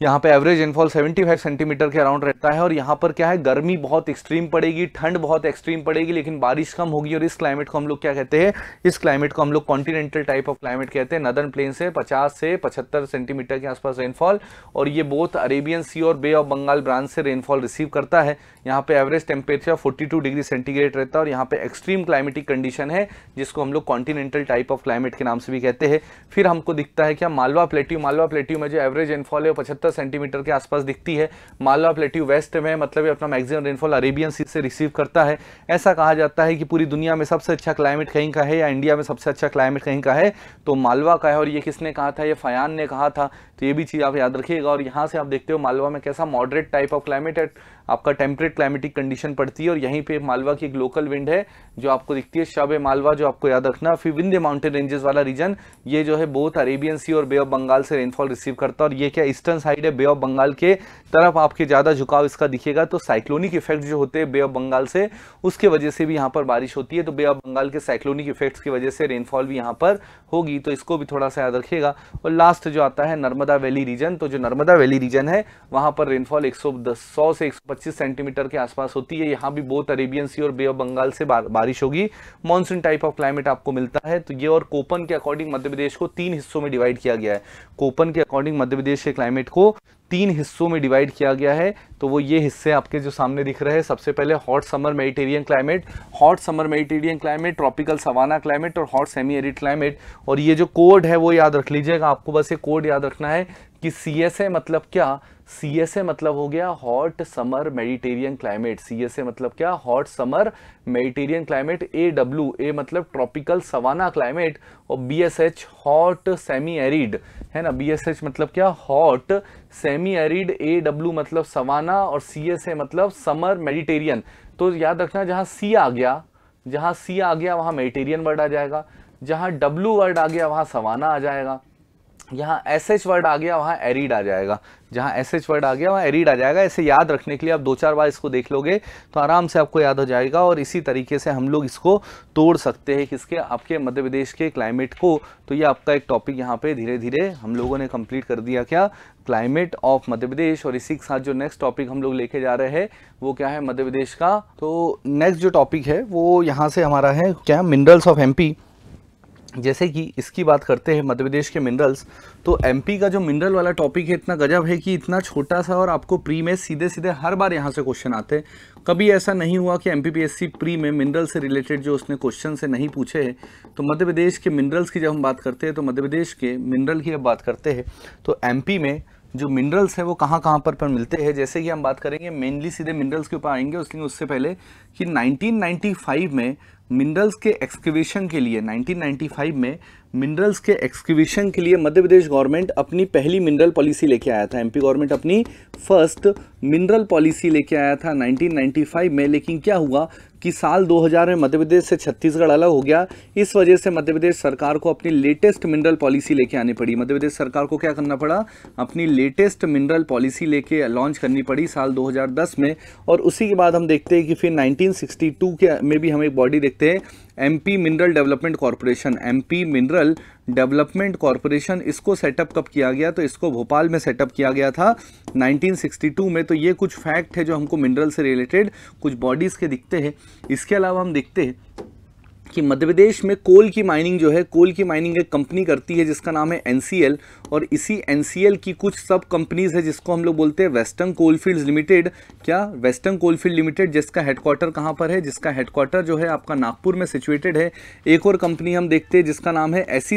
यहाँ पे एवरेज रेनफॉल 75 सेंटीमीटर के अराउंड रहता है और यहाँ पर क्या है गर्मी बहुत एक्सट्रीम पड़ेगी ठंड बहुत एक्सट्रीम पड़ेगी लेकिन बारिश कम होगी और इस क्लाइमेट को हम लोग क्या कहते हैं इस क्लाइमेट को हम लोग कॉन्टिनेंटल टाइप ऑफ क्लाइमेट कहते हैं नदर प्लेन से पचास से पचहत्तर सेंटीमीटर के आसपास रेनफॉल और ये बोथ अरेबियन सी और बे ऑफ बंगाल ब्रांच से रेनफॉल रिसीव करता है यहाँ पे average temperature forty degree centigrade रहता है और यहाँ पे एक्सट्रीम क्लाइमेटिक कंडीशन है जिसको हम लोग कॉन्टिनेंटल टाइप ऑफ क्लाइमेट के नाम से भी कहते हैं फिर हमको दिखता है क्या मालवा प्लेट्यू मालवा प्लेट्यू में जो एवरेज रेनफॉल है वो पचहत्तर सेंटीमीटर के आसपास दिखती है मालवा प्लेट्यू वेस्ट में मतलब अपना मैक्सिमम रेनफॉल अरेबियन सी से रिसीव करता है ऐसा कहा जाता है कि पूरी दुनिया में सबसे अच्छा क्लाइमेट कहीं का है या इंडिया में सबसे अच्छा क्लाइमेट कहीं का है तो मालवा का है और ये किसने कहा था ये फयान ने कहा था तो ये भी चीज़ आप याद रखिएगा और यहाँ से आप देखते हो मालवा में कैसा मॉडरेट टाइप ऑफ क्लाइमेट है आपका टेम्परेट क्लाइमेटिक कंडीशन पड़ती है और यहीं पे मालवा की एक लोकल विंड है जो आपको दिखती है शब मालवा जो आपको याद रखना फिर विंध्य माउंटेन रेंजेस वाला रीजन ये जो है बहुत अरेबियन सी और बे ऑफ बंगाल से रेनफॉल रिसीव करता है और ये क्या ईस्टर्न साइड है बे ऑफ बंगाल के तरफ आपके ज़्यादा झुकाव इसका दिखेगा तो साइक्लोनिक इफेक्ट जो होते हैं बे ऑफ बंगाल से उसके वजह से भी यहाँ पर बारिश होती है तो बे ऑफ बंगाल के साइक्लोनिक इफेक्ट्स की वजह से रेनफॉल भी यहाँ पर होगी तो इसको भी थोड़ा सा याद रखिएगा और लास्ट जो आता है नर्मदा नर्मदा वैली रीजन तो जो नर्मदा वैली रीजन है वहां पर रेनफॉल 110 सौ से 125 सेंटीमीटर के आसपास होती है यहाँ भी बहुत अरेबियन सी और बे ऑफ बंगाल से बारिश होगी मानसून टाइप ऑफ क्लाइमेट आपको मिलता है तो ये और कोपन के अकॉर्डिंग मध्य प्रदेश को तीन हिस्सों में डिवाइड किया गया है कोपन के अकॉर्डिंग मध्य प्रदेश के क्लाइमेट को तीन हिस्सों में डिवाइड किया गया है तो वो ये हिस्से आपके जो सामने दिख रहे हैं सबसे पहले hot summer Mediterranean climate hot summer Mediterranean climate tropical savanna climate और हॉट सेमी एरिड क्लाइमेट और ये जो कोड है वो याद रख लीजिएगा आपको बस ये कोड याद रखना है कि सी मतलब क्या सी एस ए मतलब हो गया hot summer Mediterranean climate C S A मतलब क्या hot summer Mediterranean climate A W A मतलब ट्रॉपिकल सवाना क्लाइमेट और B S H hot semi arid है ना बी एस एच मतलब क्या hot semi arid A W मतलब savanna और सी एस ए मतलब समर मेडिटेरियन तो याद रखना जहाँ सी आ गया जहाँ सी आ गया वहाँ मेडिटेरियन वर्ड आ जाएगा जहाँ डब्ल्यू वर्ड आ गया वहाँ सवाना आ जाएगा यहाँ एस एच वर्ड आ गया वहाँ एरिड आ जाएगा जहाँ एस एच वर्ड आ गया वहाँ एरिड आ जाएगा ऐसे याद रखने के लिए आप दो चार बार इसको देख लोगे तो आराम से आपको याद हो जाएगा और इसी तरीके से हम लोग इसको तोड़ सकते हैं किसके आपके मध्य प्रदेश के क्लाइमेट को तो ये आपका एक टॉपिक यहाँ पे धीरे धीरे हम लोगों ने कंप्लीट कर दिया क्या क्लाइमेट ऑफ मध्य प्रदेश और इसी के साथ जो नेक्स्ट टॉपिक हम लोग लेके जा रहे हैं वो क्या है मध्य प्रदेश का तो नेक्स्ट जो टॉपिक है वो यहाँ से हमारा है क्या मिनरल्स ऑफ एमपी जैसे कि इसकी बात करते हैं मध्य प्रदेश के मिनरल्स तो एमपी का जो मिनरल वाला टॉपिक है इतना गजब है कि इतना छोटा सा और आपको प्री में सीधे सीधे हर बार यहाँ से क्वेश्चन आते हैं कभी ऐसा नहीं हुआ कि एम प्री में मिनरल से रिलेटेड जो उसने क्वेश्चन से नहीं पूछे हैं तो मध्य प्रदेश के मिनरल्स की जब हम बात करते हैं तो मध्य प्रदेश के मिनरल की जब बात करते हैं तो एम में जो मिनरल्स हैं वो कहाँ कहाँ पर पर मिलते हैं जैसे कि हम बात करेंगे मेनली सीधे मिनरल्स के ऊपर आएंगे उसके उससे पहले कि 1995 में मिनरल्स के एक्सक्यूवेशन के लिए 1995 में मिनरल्स के एक्सक्यूवेशन के लिए मध्य प्रदेश गवर्नमेंट अपनी पहली मिनरल पॉलिसी लेके आया था एमपी गवर्नमेंट अपनी फर्स्ट मिनरल पॉलिसी लेके आया था 1995 में लेकिन क्या हुआ कि साल 2000 में मध्य प्रदेश से छत्तीसगढ़ अलग हो गया इस वजह से मध्य प्रदेश सरकार को अपनी लेटेस्ट मिनरल पॉलिसी लेके आनी पड़ी मध्य प्रदेश सरकार को क्या करना पड़ा अपनी लेटेस्ट मिनरल पॉलिसी लेके लॉन्च करनी पड़ी साल 2010 में और उसी के बाद हम देखते हैं कि फिर 1962 के में भी हम एक बॉडी देखते हैं MP mineral development corporation MP mineral development corporation इसको सेटअप कब किया गया तो इसको भोपाल में सेटअप किया गया था 1962 में तो ये कुछ फैक्ट है जो हमको मिनरल से रिलेटेड कुछ बॉडीज़ के दिखते हैं इसके अलावा हम देखते हैं कि मध्य प्रदेश में कोल की माइनिंग जो है कोल की माइनिंग एक कंपनी करती है जिसका नाम है एन और इसी एन की कुछ सब कंपनीज़ है जिसको हम लोग बोलते हैं वेस्टर्न कोलफील्ड्स लिमिटेड क्या वेस्टर्न कोलफील्ड लिमिटेड जिसका हेडक्वार्टर कहाँ पर है जिसका हेडक्वार्टर जो है आपका नागपुर में सिचुएटेड है एक और कंपनी हम देखते हैं जिसका नाम है S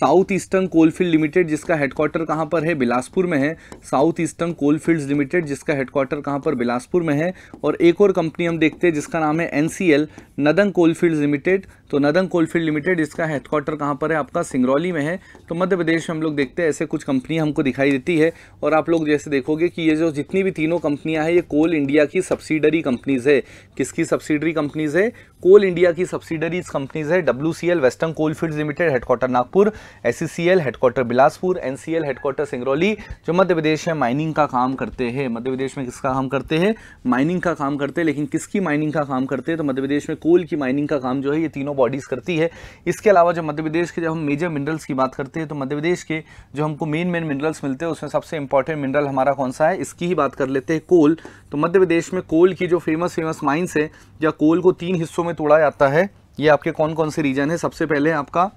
South Eastern Coalfield Limited जिसका हेडक्वार्टर कहाँ पर है बिलासपुर में है साउथ ईस्टर्न कोलफील्ड लिमिटेड जिसका हेडक्वार्टर कहाँ पर बिलासपुर में है और एक और कंपनी हम देखते हैं जिसका नाम है एन नदंग कोलफील्ड लिमिटेड It. तो नदंग कोलफील्ड लिमिटेड इसका हेडक्वार्टर कहाँ पर है आपका सिंगरौली में है तो मध्य प्रदेश में हम लोग देखते हैं ऐसे कुछ कंपनी हमको दिखाई देती है और आप लोग जैसे देखोगे कि ये जो जितनी भी तीनों कंपनियाँ हैं ये कोल इंडिया की सब्सिडरी कंपनीज़ है किसकी सब्सिडरी कंपनीज़ है कोल इंडिया की सब्सिडरी कंपनीज़ है W C L Western Coalfield Limited headquarter Nagpur S C C L headquarter Bilaspur N C L headquarter Singrauli जो मध्य प्रदेश में माइनिंग का काम करते हैं मध्य प्रदेश में किसका काम करते हैं माइनिंग का काम करते हैं लेकिन किसकी माइनिंग का काम करते हैं तो मध्य प्रदेश में कोल की माइनिंग का काम जो है ये तीनों बॉडीज़ करती है इसके अलावा जो मध्य प्रदेश के जब हम मेजर मिनरल्स की बात करते हैं तो मध्य प्रदेश के जो हमको मेन मेन मिनरल्स मिलते हैं उसमें सबसे इंपॉर्टेंट मिनरल हमारा कौन सा है इसकी ही बात कर लेते हैं कोल तो मध्य प्रदेश में कोल की जो फेमस फेमस माइन्स है या कोल को तीन हिस्सों में तोड़ा जाता है ये आपके कौन कौन से रीजन है सबसे पहले आपका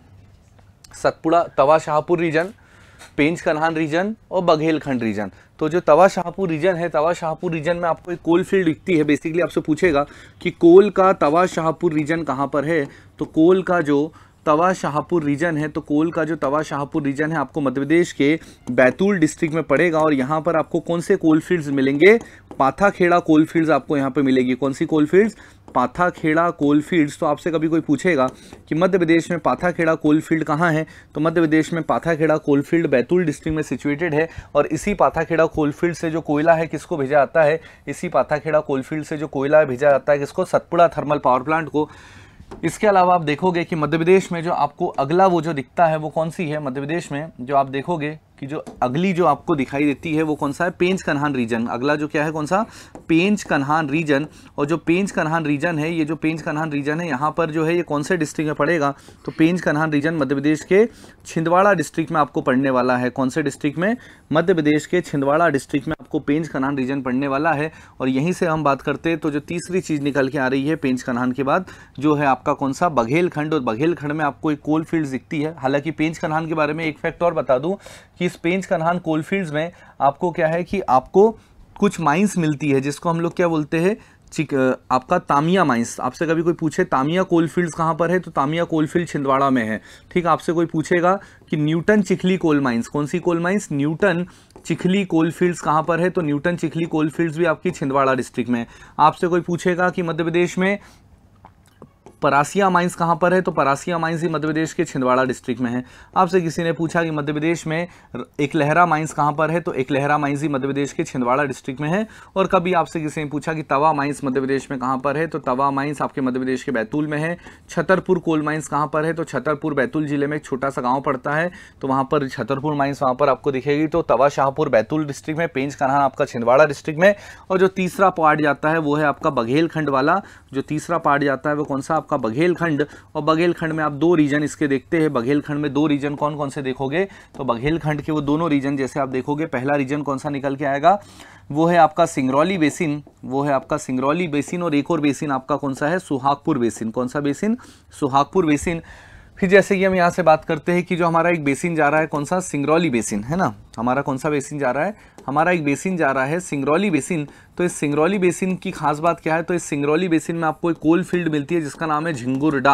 सतपुड़ा तवा शाहपुर रीजन पेंच कन्हान रीजन और बघेलखंड रीजन तो जो तवा शाहपुर रीजन है तवा शाहपुर रीजन में आपको एक कोल फील्ड दिखती है बेसिकली आपसे पूछेगा कि कोल का तवा शाहपुर रीजन कहाँ पर है तो कोल का जो तवा शाहपुर रीजन है तो कोल का जो तवा शाहपुर रीजन है आपको मध्य प्रदेश के बैतूल डिस्ट्रिक्ट में पड़ेगा और यहाँ पर आपको कौन से कोल फील्ड्स मिलेंगे पाथाखेड़ा कोल फील्ड्स आपको यहाँ पर मिलेगी कौन सी coal fields Pathakhera coal fields तो आपसे कभी कोई पूछेगा कि मध्य प्रदेश में पाथाखेड़ा कोल फील्ड कहाँ है तो मध्य प्रदेश में Pathakhera coal field Betul district में सिचुएटेड है और इसी पाथाखेड़ा कोल फील्ड से जो कोयला है किसको भेजा जाता है इसी पाथाखेड़ा कोल फील्ड से जो कोयला भेजा जाता है किसको सतपुड़ा थर्मल पावर प्लांट को इसके अलावा आप देखोगे कि मध्य प्रदेश में जो आपको अगला वो जो दिखता है वो कौन सी है मध्य प्रदेश में जो आप देखोगे कि जो अगली जो आपको दिखाई देती है वो कौन सा है पेंच कन्हान रीजन अगला जो क्या है कौन सा पेंच कन्हान रीजन और जो पेंच कन्हान रीजन है ये जो पेंच कन्हान रीजन है यहाँ पर जो है ये कौन से डिस्ट्रिक्ट में पड़ेगा तो पेंच कन्हान रीजन मध्य प्रदेश के छिंदवाड़ा डिस्ट्रिक्ट में आपको पढ़ने वाला है कौन से डिस्ट्रिक्ट में मध्य प्रदेश के छिंदवाड़ा डिस्ट्रिक्ट में आपको पेंच कन्हान रीजन पढ़ने वाला है और यहीं से हम बात करते हैं तो जो तीसरी चीज़ निकल के आ रही है पेंच कन्हान के बाद जो है आपका कौन सा बघेलखंड और बघेलखंड में आपको एक कोल फील्ड दिखती है हालांकि पेंच कन्हान के बारे में एक फैक्ट और बता दूँ कि इस पेंच कन्हान कोलफील्ड्स में आपको क्या है कि आपको कुछ माइंस मिलती है जिसको हम लोग क्या बोलते हैं चिक आपका तामिया माइंस आपसे कभी कोई पूछे तामिया कोलफील्ड्स कहाँ पर है तो तामिया कोलफील्ड छिंदवाड़ा में है ठीक आपसे कोई पूछेगा कि न्यूटन चिखली कोल माइंस कौन सी coal mines Newton Chikhli coalfields कहाँ पर है तो न्यूटन चिखली कोलफील्ड्स भी आपकी छिंदवाड़ा डिस्ट्रिक्ट में है आपसे कोई पूछेगा कि मध्य प्रदेश में परासिया माइंस कहाँ पर है तो परासिया माइंस ही मध्य प्रदेश के छिंदवाड़ा डिस्ट्रिक्ट में है आपसे किसी ने पूछा कि मध्य प्रदेश में एक लहरा माइंस कहाँ पर है तो एक लहरा माइंस ही मध्य प्रदेश के छिंदवाड़ा डिस्ट्रिक्ट में है और कभी आपसे किसी ने पूछा कि तवा माइंस मध्य प्रदेश में कहाँ पर है तो तवा माइंस आपके मध्य प्रदेश के बैतूल में है छतरपुर कोल माइंस कहाँ पर है तो छतरपुर बैतूल जिले में एक छोटा सा गाँव पड़ता है तो वहाँ पर छतरपुर माइंस वहाँ पर आपको दिखेगी तो तवा शाहपुर बैतूल डिस्ट्रिक्ट में पेंच कन्हान आपका छिंदवाड़ा डिस्ट्रिक्ट में और जो तीसरा पार्ट जाता है वो है आपका बघेलखंड वाला जो तीसरा पार्ट जाता है वो कौन सा आपका बघेलखंड और बघेलखंड में आप दो रीजन इसके देखते हैं बघेलखंड में दो रीजन कौन कौन से देखोगे तो बघेलखंड के वो दोनों रीजन जैसे आप देखोगे पहला रीजन कौन सा निकल के आएगा वो है आपका सिंगरौली बेसिन वो है आपका सिंगरौली बेसिन और एक और बेसिन आपका कौन सा है सुहागपुर बेसिन कौन सा बेसिन सुहागपुर बेसिन फिर जैसे कि हम यहाँ से बात करते हैं कि जो हमारा एक बेसिन जा रहा है कौन सा सिंगरौली बेसिन है ना हमारा कौन सा बेसिन जा रहा है हमारा एक बेसिन जा रहा है सिंगरौली बेसिन तो इस सिंगरौली बेसिन की खास बात क्या है तो इस सिंगरौली बेसिन में आपको एक कोल फील्ड मिलती है जिसका नाम है झिंगुरडा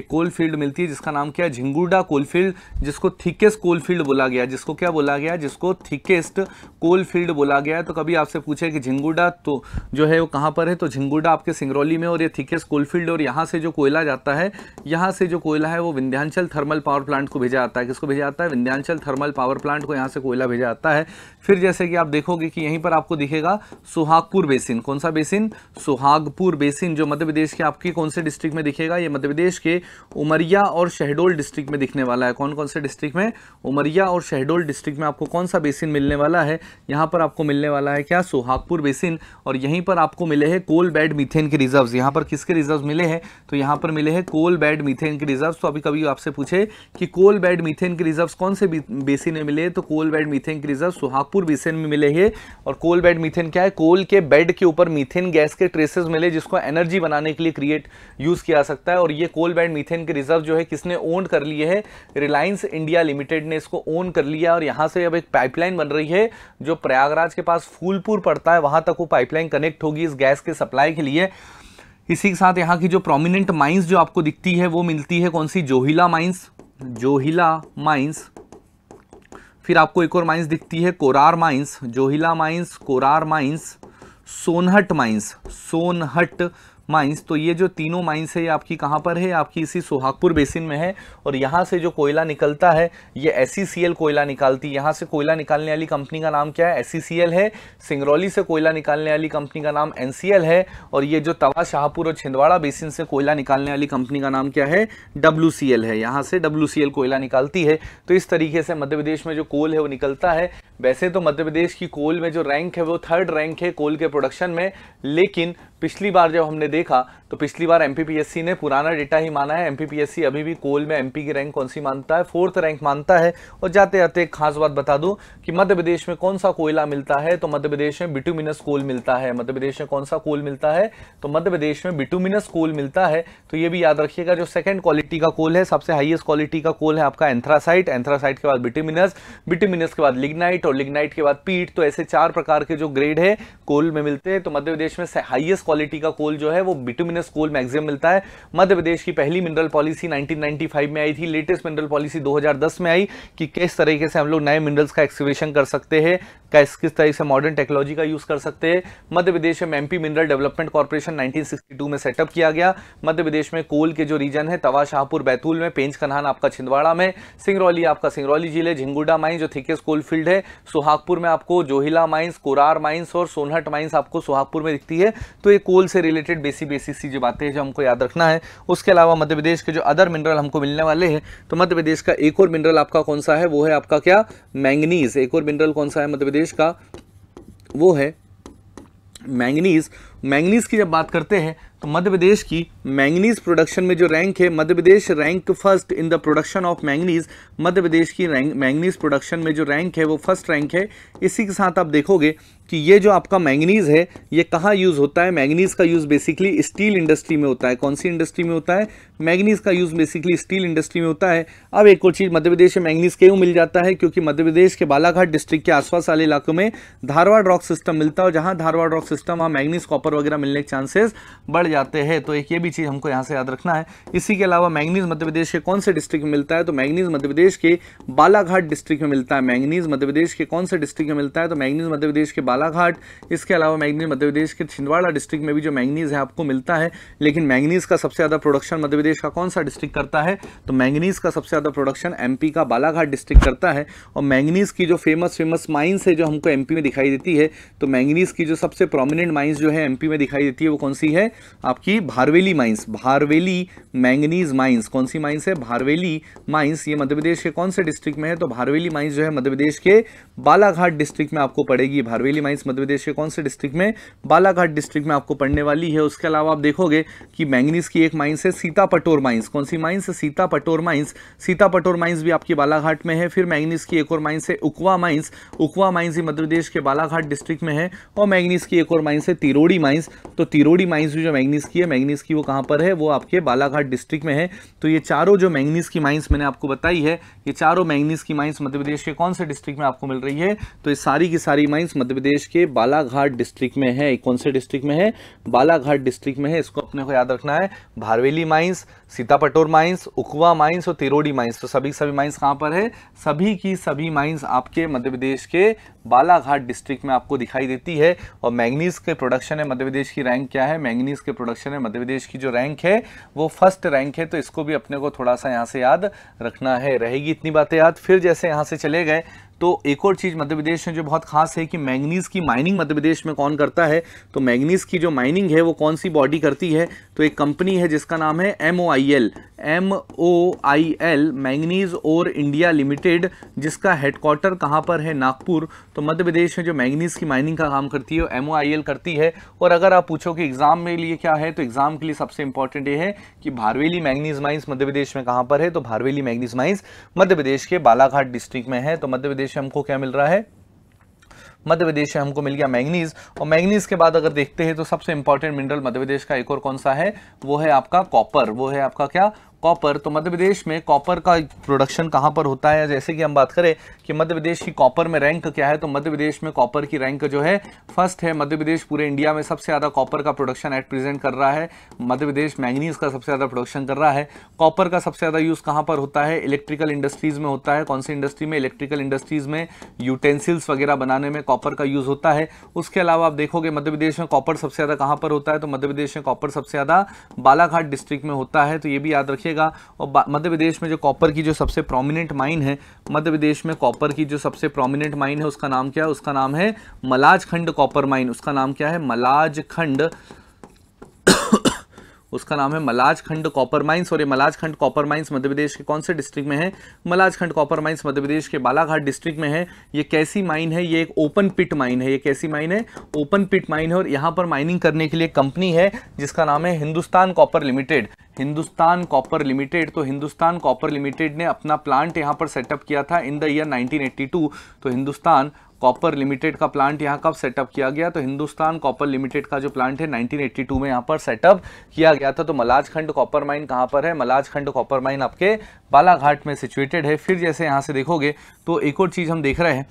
एक कोल फील्ड मिलती है जिसका नाम क्या है झिंगुरडा कोल फील्ड जिसको थिकेस्ट कोल फील्ड बोला गया जिसको क्या बोला गया जिसको थिकेस्ट कोल फील्ड बोला गया है तो कभी आपसे पूछे कि झिंगुरडा तो जो है वो कहाँ पर है तो झिंगुरडा आपके सिंगरौली में और ये थिकेस्ट कोल फील्ड और यहाँ से जो कोयला जाता है यहाँ से जो कोयला है वो विंध्यांचल थर्मल पावर प्लांट को भेजा जाता है किसको भेजा जाता है विंध्यांचल थर्मल पावर प्लांट को यहाँ से कोयला भेजा जाता है फिर जैसे कि कि आप देखोगे कि यहीं पर आपको दिखेगा सुहागपुर बेसिन कौन सा बेसिन सुहागपुर बेसिन जो मध्य प्रदेश के आपके कौन से डिस्ट्रिक्ट में दिखेगा ये मध्य प्रदेश के उमरिया और शहडोल डिस्ट्रिक्ट में दिखने वाला है कौन कौन से डिस्ट्रिक्ट में उमरिया और शहडोल डिस्ट्रिक्ट में आपको कौन सा बेसिन मिलने वाला है यहाँ पर आपको मिलने वाला है क्या सुहागपुर बेसिन और यहीं पर आपको मिले हैं कोल बैड मिथेन के रिजर्व यहाँ पर किसके रिजर्व मिले हैं तो यहाँ पर मिले हैं कोल बैड मिथेन के रिजर्व तो अभी कभी आपसे पूछे कि कोल बैड मिथेन के रिजर्व कौन से बेसिन में मिले तो कोल बैड मिथेन के रिजर्व सुहागपुर बेसिन मीथेन भी मिले हैं और कोल बेड मीथेन क्या है कोल के बेड के ऊपर मीथेन गैस के ट्रेसेस मिले जिसको एनर्जी बनाने के लिए क्रिएट यूज़ किया सकता है और ये कोल बेड मीथेन के रिजर्व जो है किसने ओन कर लिए है रिलायंस इंडिया लिमिटेड ने इसको ओन कर लिया और यहाँ से अब एक पाइपलाइन बन रही है जो प्रयागराज के पास फूलपुर पड़ता है वहाँ तक वो पाइपलाइन कनेक्ट होगी इस गैस के सप्लाई के लिए इसी के साथ यहाँ की जो प्रोमिनेंट माइंस जो आपको दिखती है वो मिलती है कौन सी जोहिला माइंस जोहिला माइंस फिर आपको एक और माइंस दिखती है Korar mines Johila mines Korar mines Sonhat mines Sonhat mines तो ये जो तीनों माइंस है ये आपकी कहाँ पर है आपकी इसी सोहागपुर बेसिन में है और यहाँ से जो कोयला निकलता है ये एस e कोयला निकालती है यहाँ से कोयला निकालने वाली कंपनी का नाम क्या है एस e है सिंगरौली से कोयला निकालने वाली कंपनी का नाम एन है और ये जो तवा शाहपुर और छिंदवाड़ा बेसिन से कोयला निकालने वाली कंपनी का नाम क्या है डब्ल्यू है यहाँ से डब्ल्यू कोयला निकालती है तो इस तरीके से मध्य प्रदेश में जो कोल है वो निकलता है वैसे तो मध्य प्रदेश की कोल में जो रैंक है वो थर्ड रैंक है कोल के प्रोडक्शन में लेकिन पिछली बार जब हमने देखा तो पिछली बार एम ने पुराना डेटा ही माना है एम अभी भी कोल में एम की रैंक कौन सी मानता है फोर्थ रैंक मानता है और जाते जाते एक खास बात बता दूं कि मध्य प्रदेश में कौन सा कोयला मिलता है तो मध्य प्रदेश में बिटूमिनस कोल मिलता है मध्य प्रदेश में कौन सा कोल मिलता है तो मध्य प्रदेश में बिटूमिनस कोल मिलता है तो ये भी याद रखिएगा जो सेकेंड क्वालिटी का कोल है सबसे हाइएस्ट क्वालिटी का कोल है आपका एंथ्रासाइट एंथ्रासाइट के बाद बिटूमिनस बिटूमिनस के बाद लिग्नाइट लिग्नाइट और लिग्नाइट के बाद पीट तो ऐसे चार प्रकार के जो ग्रेड है कोल में मिलते हैं तो मध्य प्रदेश में हाईएस्ट क्वालिटी का कोल जो है वो बिटुमिनस कोल मैक्सिमम मिलता है मध्य प्रदेश की पहली मिनरल पॉलिसी 1995 में आई थी लेटेस्ट मिनरल पॉलिसी 2010 में आई कि किस तरीके से हम लोग नए मिनरल्स का एक्सक्वेशन कर सकते हैं किस किस तरीके से मॉडर्न टेक्नोलॉजी का यूज़ कर सकते हैं मध्य प्रदेश में एमपी मिनरल डेवलपमेंट कॉर्पोरेशन 1962 में सेटअप किया गया मध्य प्रदेश में कोल के जो रीजन है तवा शाहपुर बैतूल में पेंच कन्हान आपका छिंदवाड़ा में सिंगरौली आपका सिंगरौली जिले झिंगुडा माई जो थिकेस्ट कोल फील्ड है सुहागपुर में आपको जोहिला माइंस कोरार माइंस और सोनहट माइंस आपको सुहागपुर में दिखती है तो ये कोल से रिलेटेड बेसी बेसिक सी जो बातें हैं जो हमको याद रखना है उसके अलावा मध्य प्रदेश के जो अदर मिनरल हमको मिलने वाले हैं तो मध्य प्रदेश का एक और मिनरल आपका कौन सा है वो है आपका क्या मैंगनीज एक और मिनरल कौन सा है मध्य प्रदेश का वो है मैंगनीज मैंगनीज़ की जब बात करते हैं तो मध्य प्रदेश की मैंगनीज़ प्रोडक्शन में जो रैंक है Madhya Pradesh rank first in the production of manganese Madhya Pradesh की रैंक मैंगनीज़ प्रोडक्शन में जो रैंक है वो फर्स्ट रैंक है इसी के साथ आप देखोगे कि ये जो आपका मैंगनीज़ है ये कहाँ यूज़ होता है मैंगनीज़ का यूज़ बेसिकली स्टील इंडस्ट्री में होता है कौन सी इंडस्ट्री में होता है मैंगनीज़ का यूज़ बेसिकली स्टील इंडस्ट्री में होता है अब एक और चीज़ मध्य प्रदेश में मैंगनीज़ क्यों मिल जाता है क्योंकि मध्य प्रदेश के बालाघाट डिस्ट्रिक्ट के आसपास वाले इलाकों में धारवाड़ रॉक सिस्टम मिलता है और जहाँ धारवाड़ रॉक सिस्टम वहाँ मैंगनीज़ कॉपर वगैरह मिलने के चांसेस बढ़ जाते हैं तो एक ये भी चीज़ हमको यहाँ से याद रखना है इसी के अलावा मैंगनीज मध्य प्रदेश के कौन से डिस्ट्रिक्ट में मिलता है तो मैंगनीज मध्य प्रदेश के बालाघाट डिस्ट्रिक्ट में मिलता है मैंगनीज मध्य प्रदेश के कौन से डिस्ट्रिक्ट में मिलता है तो मैंगनीज मध्य प्रदेश के बालाघाट इसके अलावा मैंगनीज मध्य प्रदेश के छिंदवाड़ा डिस्ट्रिक्ट में भी जो मैंगनीज है आपको मिलता है लेकिन मैंगनीज का सबसे ज़्यादा प्रोडक्शन मध्य प्रदेश का कौन सा डिस्ट्रिक्ट करता है तो मैंगनीज का सबसे ज़्यादा प्रोडक्शन एमपी का बालाघाट डिस्ट्रिक्ट करता है और मैंगनीज की जो फेमस फेमस माइन्स है जो हमको एमपी में दिखाई देती है तो मैंगनीज की जो सबसे प्रोमिनेंट माइन्स जो है एम यूपी में दिखाई देती है वो कौन सी है आपकी Bharveli mines Bharveli manganese mines कौन सी माइंस है भारवेली माइंस ये मध्य प्रदेश के कौन से डिस्ट्रिक्ट में है तो भारवेली माइंस जो है मध्य प्रदेश के बालाघाट डिस्ट्रिक्ट में आपको पड़ेगी भारवेली माइंस मध्य प्रदेश के कौन से डिस्ट्रिक्ट में बालाघाट डिस्ट्रिक्ट में आपको पड़ने वाली है उसके अलावा आप देखोगे कि मैंगनीज की एक माइंस है सीतापटोर माइंस कौन सी माइंस है सीतापटोर माइंस सीतापटोर माइंस भी आपकी बालाघाट में है फिर मैंगनीज की एक और माइंस है उकवा माइंस उकवा माइंस ही मध्य प्रदेश के बालाघाट डिस्ट्रिक्ट में है और मैंगनीज की एक और माइंस है तिरोड़ी माइंस तो तिरोड़ी माइंस भी जो मैग्नीस की है मैग्नीस की वो कहाँ पर है वो आपके बालाघाट डिस्ट्रिक्ट में है तो ये चारों जो मैग्नीस की माइंस मैंने आपको बताई है ये चारों मैग्नीस की माइंस मध्य प्रदेश के कौन से डिस्ट्रिक्ट में आपको मिल रही है तो ये सारी की सारी माइंस मध्य प्रदेश के बालाघाट डिस्ट्रिक्ट में है कौन से डिस्ट्रिक्ट में है बालाघाट डिस्ट्रिक्ट में है इसको अपने को याद रखना है Bharveli mines Sitapatore mines Ukwa mines और तिरोड़ी माइंस तो सभी सभी माइंस कहाँ पर है सभी की सभी माइंस आपके मध्य प्रदेश के बालाघाट डिस्ट्रिक्ट में आपको दिखाई देती है और मैंगनीज के प्रोडक्शन है मध्य प्रदेश की रैंक क्या है मैंगनीज के प्रोडक्शन है मध्य प्रदेश की जो रैंक है वो फर्स्ट रैंक है तो इसको भी अपने को थोड़ा सा यहाँ से याद रखना है रहेगी इतनी बातें याद फिर जैसे यहाँ से चले गए तो एक और चीज़ मध्य प्रदेश में जो बहुत खास है कि मैंगनीज़ की माइनिंग मध्य प्रदेश में कौन करता है तो मैंगनीज़ की जो माइनिंग है वो कौन सी बॉडी करती है तो एक कंपनी है जिसका नाम है M O I L M O I L manganese ore India Limited जिसका हेडक्वार्टर कहाँ पर है नागपुर तो मध्य प्रदेश में जो मैंगनीज़ की माइनिंग का काम करती है एम ओ आई एल करती है और अगर आप पूछो कि एग्ज़ाम में लिए क्या है तो एग्ज़ाम के लिए सबसे इंपॉर्टेंट ये है कि भारवेली मैंगनीज माइंस मध्य प्रदेश में कहाँ पर है तो भारवेली मैंगनीज माइंस मध्य प्रदेश के बालाघाट डिस्ट्रिक्ट में है तो मध्य प्रदेश प्रदेश से हमको क्या मिल रहा है मध्य प्रदेश से हमको मिल गया मैंगनीज और मैंगनीज के बाद अगर देखते हैं तो सबसे इंपॉर्टेंट मिनरल मध्य प्रदेश का एक और कौन सा है वो है आपका कॉपर वो है आपका क्या कॉपर तो मध्य प्रदेश में कॉपर का प्रोडक्शन कहाँ पर होता है जैसे कि हम बात करें कि मध्य प्रदेश की कॉपर में रैंक क्या है तो मध्य प्रदेश में कॉपर की रैंक जो है फर्स्ट है मध्य प्रदेश पूरे इंडिया में सबसे ज़्यादा कॉपर का प्रोडक्शन एट प्रेजेंट कर रहा है मध्य प्रदेश मैंगनीज का सबसे ज़्यादा प्रोडक्शन कर रहा है कॉपर का सबसे ज़्यादा यूज़ कहाँ पर होता है इलेक्ट्रिकल इंडस्ट्रीज़ में होता है कौन सी इंडस्ट्री में इलेक्ट्रिकल इंडस्ट्रीज़ में यूटेंसिल्स वगैरह बनाने में कॉपर का यूज़ होता है उसके अलावा आप देखोगे मध्य प्रदेश में कॉपर सबसे ज़्यादा कहाँ पर होता है तो मध्य प्रदेश में कॉपर सबसे ज़्यादा बालाघाट डिस्ट्रिक्ट में होता है तो ये भी याद रखिए रहेगा और मध्य प्रदेश में जो कॉपर की जो सबसे प्रोमिनेंट माइन है मध्य प्रदेश में कॉपर की जो सबसे प्रोमिनेंट माइन है उसका नाम क्या है उसका नाम है मलाजखंड कॉपर माइन उसका नाम क्या है मलाजखंड उसका नाम है मलाजखंड कॉपर माइंस और ये मलाजखंड कॉपर माइंस मध्य प्रदेश के कौन से डिस्ट्रिक्ट में है मलाजखंड कॉपर माइंस मध्य प्रदेश के बालाघाट डिस्ट्रिक्ट में है ये कैसी माइन है ये एक ओपन पिट माइन है ये कैसी माइन है ओपन पिट माइन है और यहाँ पर माइनिंग करने के लिए कंपनी है जिसका नाम है Hindustan copper limited Hindustan copper limited तो हिंदुस्तान कॉपर लिमिटेड ने अपना प्लांट यहाँ पर सेटअप किया था इन द ईयर 1982 तो हिंदुस्तान कॉपर लिमिटेड का प्लांट यहाँ कब सेटअप किया गया तो हिंदुस्तान कॉपर लिमिटेड का जो प्लांट है 1982 में यहाँ पर सेटअप किया गया था तो मलाजखंड कॉपर माइन कहाँ पर है मलाजखंड कॉपर माइन आपके बालाघाट में सिचुएटेड है फिर जैसे यहाँ से देखोगे तो एक और चीज़ हम देख रहे हैं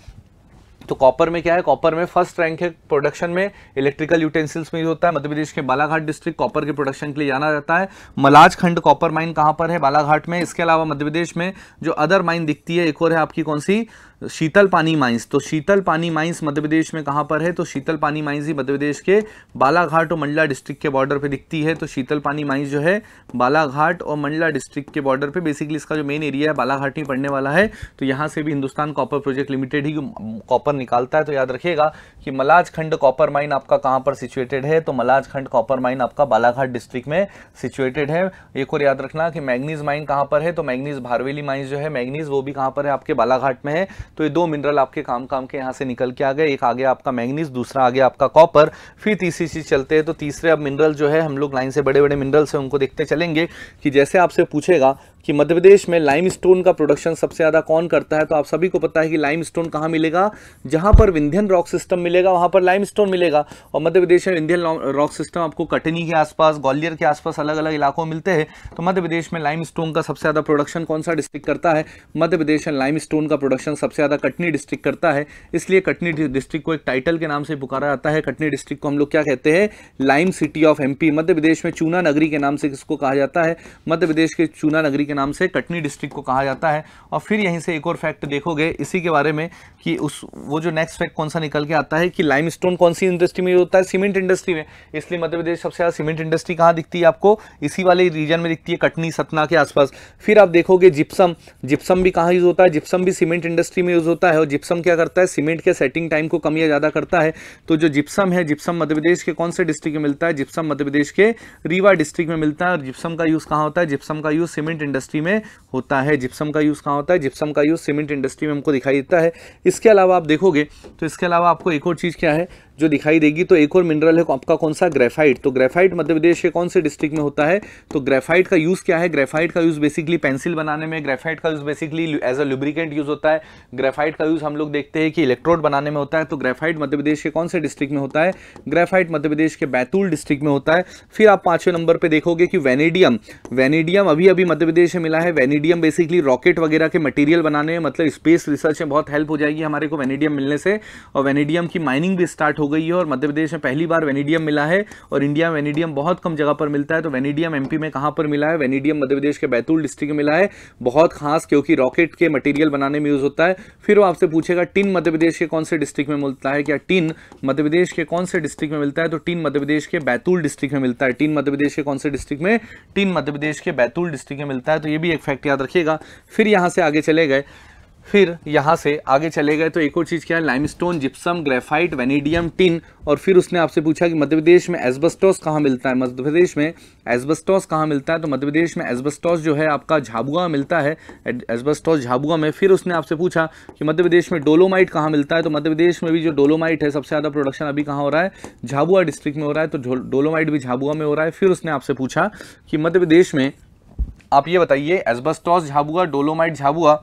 तो कॉपर में क्या है कॉपर में फर्स्ट रैंक है प्रोडक्शन में इलेक्ट्रिकल यूटेंसिल्स में यूज होता है मध्य प्रदेश के बालाघाट डिस्ट्रिक्ट कॉपर के प्रोडक्शन के लिए जाना जाता है मलाज खंड कॉपर माइन कहाँ पर है बालाघाट में इसके अलावा मध्य प्रदेश में जो अदर माइन दिखती है एक और है आपकी कौन सी शीतल पानी माइंस तो शीतल पानी माइंस मध्य प्रदेश में कहाँ पर है तो शीतल पानी माइंस ही मध्य प्रदेश के बालाघाट और मंडला डिस्ट्रिक्ट के बॉर्डर पे दिखती है तो शीतल पानी माइंस जो है बालाघाट और मंडला डिस्ट्रिक्ट के बॉर्डर पे बेसिकली इसका जो मेन एरिया है बालाघाट ही पड़ने वाला है तो यहाँ से भी हिंदुस्तान कॉपर प्रोजेक्ट लिमिटेड ही कॉपर निकालता है तो याद रखिएगा कि मलाजखंड कॉपर माइन आपका कहाँ पर सिचुएटेड है तो मलाजखंड कॉपर माइन आपका बालाघाट डिस्ट्रिक्ट में सिचुएटेड है एक और याद रखना कि मैगनीज माइन कहाँ पर है तो मैगनीज भारवेली माइंस जो है मैगनीज वो भी कहाँ पर है आपके बालाघाट में है तो ये दो मिनरल आपके काम काम के यहाँ से निकल के आ गए एक आ गया आपका मैंगनीज दूसरा आ गया आपका कॉपर फिर तीसरी चीज़ चलते हैं तो तीसरे अब मिनरल जो है हम लोग लाइन से बड़े बड़े मिनरल्स हैं उनको देखते चलेंगे कि जैसे आपसे पूछेगा कि मध्य प्रदेश में लाइम स्टोन का प्रोडक्शन सबसे ज़्यादा कौन करता है तो आप सभी को पता है कि लाइम स्टोन कहाँ मिलेगा जहाँ पर विंध्यन रॉक सिस्टम मिलेगा वहाँ पर लाइम स्टोन मिलेगा और मध्य प्रदेश में विंध्यन रॉक सिस्टम आपको कटनी के आसपास ग्वालियर के आसपास अलग अलग इलाकों मिलते हैं तो मध्य प्रदेश में लाइम स्टोन का सबसे ज़्यादा प्रोडक्शन कौन सा डिस्ट्रिक्ट करता है मध्य प्रदेश में लाइम स्टोन का प्रोडक्शन सबसे ज़्यादा कटनी डिस्ट्रिक्ट करता है इसलिए कटनी डिस्ट्रिक्ट को एक टाइटल के नाम से पुकारा जाता है कटनी डिस्ट्रिक्ट को हम लोग क्या कहते हैं lime city of MP Madhya प्रदेश में चूना नगरी के नाम से किसको कहा जाता है मध्य प्रदेश के चूना नगरी के नाम से कटनी डिस्ट्रिक्ट को कहा जाता है और फिर यहीं से एक और फैक्ट देखोगे इसी के बारे में कि उस वो जो नेक्स्ट फैक्ट कौन सा निकल के आता है कि लाइम कौन सी इंडस्ट्री में होता है सीमेंट इंडस्ट्री में इसलिए मध्य प्रदेश सबसे ज़्यादा सीमेंट इंडस्ट्री कहाँ दिखती है आपको इसी वाले रीजन में दिखती है कटनी सतना के आसपास फिर आप देखोगे जिप्सम जिप्सम भी कहाँ यूज़ होता है जिप्सम भी सीमेंट इंडस्ट्री में यूज़ होता है और जिप्सम क्या करता है सीमेंट के सेटिंग टाइम को कम या ज़्यादा करता है तो जो जिप्सम है जिप्सम मध्य प्रदेश के कौन से डिस्ट्रिक्ट में मिलता है जिप्सम मध्य प्रदेश के रीवा डिस्ट्रिक्ट में मिलता है और जिप्सम का यूज़ कहाँ होता है जिप्सम का यूज़ सीमेंट इंडस्ट्री में होता है जिप्सम का यूज़ कहाँ होता है जिप्सम का यूज़ सीमेंट इंडस्ट्री में हमको दिखाई देता है इसके अलावा आप देखोगे तो इसके अलावा आपको एक और चीज़ क्या है जो दिखाई देगी तो एक और मिनरल है आपका कौन सा ग्रेफाइट तो ग्रेफाइट मध्य प्रदेश के कौन से डिस्ट्रिक्ट में होता है तो ग्रेफाइट का यूज़ क्या है ग्रेफाइट का यूज़ बेसिकली पेंसिल बनाने में ग्रेफाइट का use basically as a lubricant use होता है ग्रेफाइट का यूज़ हम लोग देखते हैं कि इलेक्ट्रोड बनाने में होता है तो ग्रेफाइट मध्य प्रदेश के कौन से डिस्ट्रिक्ट में होता है ग्रेफाइट मध्य प्रदेश के बैतूल डिस्ट्रिक्ट में होता है फिर आप पाँचवें नंबर पर देखोगे कि वेनेडियम वेनेडियम अभी अभी मध्य प्रदेश में मिला है वेनेडियम बेसिकली रॉकेट वगैरह के मटेरियल बनाने में मतलब स्पेस रिसर्च में बहुत हेल्प हो जाएगी हमारे को वेनेडियम मिलने से और वेनेडियम की माइनिंग भी स्टार्ट हो गई है और मध्य प्रदेश में पहली बार वेनिडियम मिला है और इंडिया में वेनिडियम बहुत कम जगह पर मिलता है तो वेनिडियम एमपी में कहां पर मिला है वेनिडियम मध्य प्रदेश के बैतूल डिस्ट्रिक्ट में मिला है बहुत खास क्योंकि रॉकेट के मटेरियल बनाने में यूज होता है फिर वो आपसे पूछेगा टिन मध्य प्रदेश के कौन से डिस्ट्रिक्ट में मिलता है क्या टिन मध्य प्रदेश के कौन से डिस्ट्रिक्ट में मिलता है तो टिन मध्य प्रदेश के बैतूल डिस्ट्रिक्ट में मिलता है टिन मध्य प्रदेश के कौन से डिस्ट्रिक्ट में टिन मध्य प्रदेश के बैतूल डिस्ट्रिक्ट में मिलता है तो ये भी एक फैक्ट याद रखिएगा फिर यहाँ से आगे चले गए फिर यहाँ से आगे चले गए तो एक और चीज़ क्या है limestone gypsum graphite vanadium tin और फिर उसने आपसे पूछा कि मध्य प्रदेश में एस्बस्टोस कहाँ मिलता है मध्य प्रदेश में एस्बस्टोस कहाँ मिलता है तो मध्य प्रदेश में एस्बस्टोस जो है आपका झाबुआ मिलता है एसबस्टोस झाबुआ में फिर उसने आपसे पूछा कि मध्य प्रदेश में डोलोमाइट कहाँ मिलता है तो मध्य प्रदेश में भी जो डोलोमाइट है सबसे ज़्यादा प्रोडक्शन अभी कहाँ हो रहा है झाबुआ डिस्ट्रिक्ट में हो रहा है तो डोलोमाइट भी झाबुआ में हो रहा है फिर उसने आपसे पूछा कि मध्य प्रदेश में आप ये बताइए asbestos Jhabua dolomite Jhabua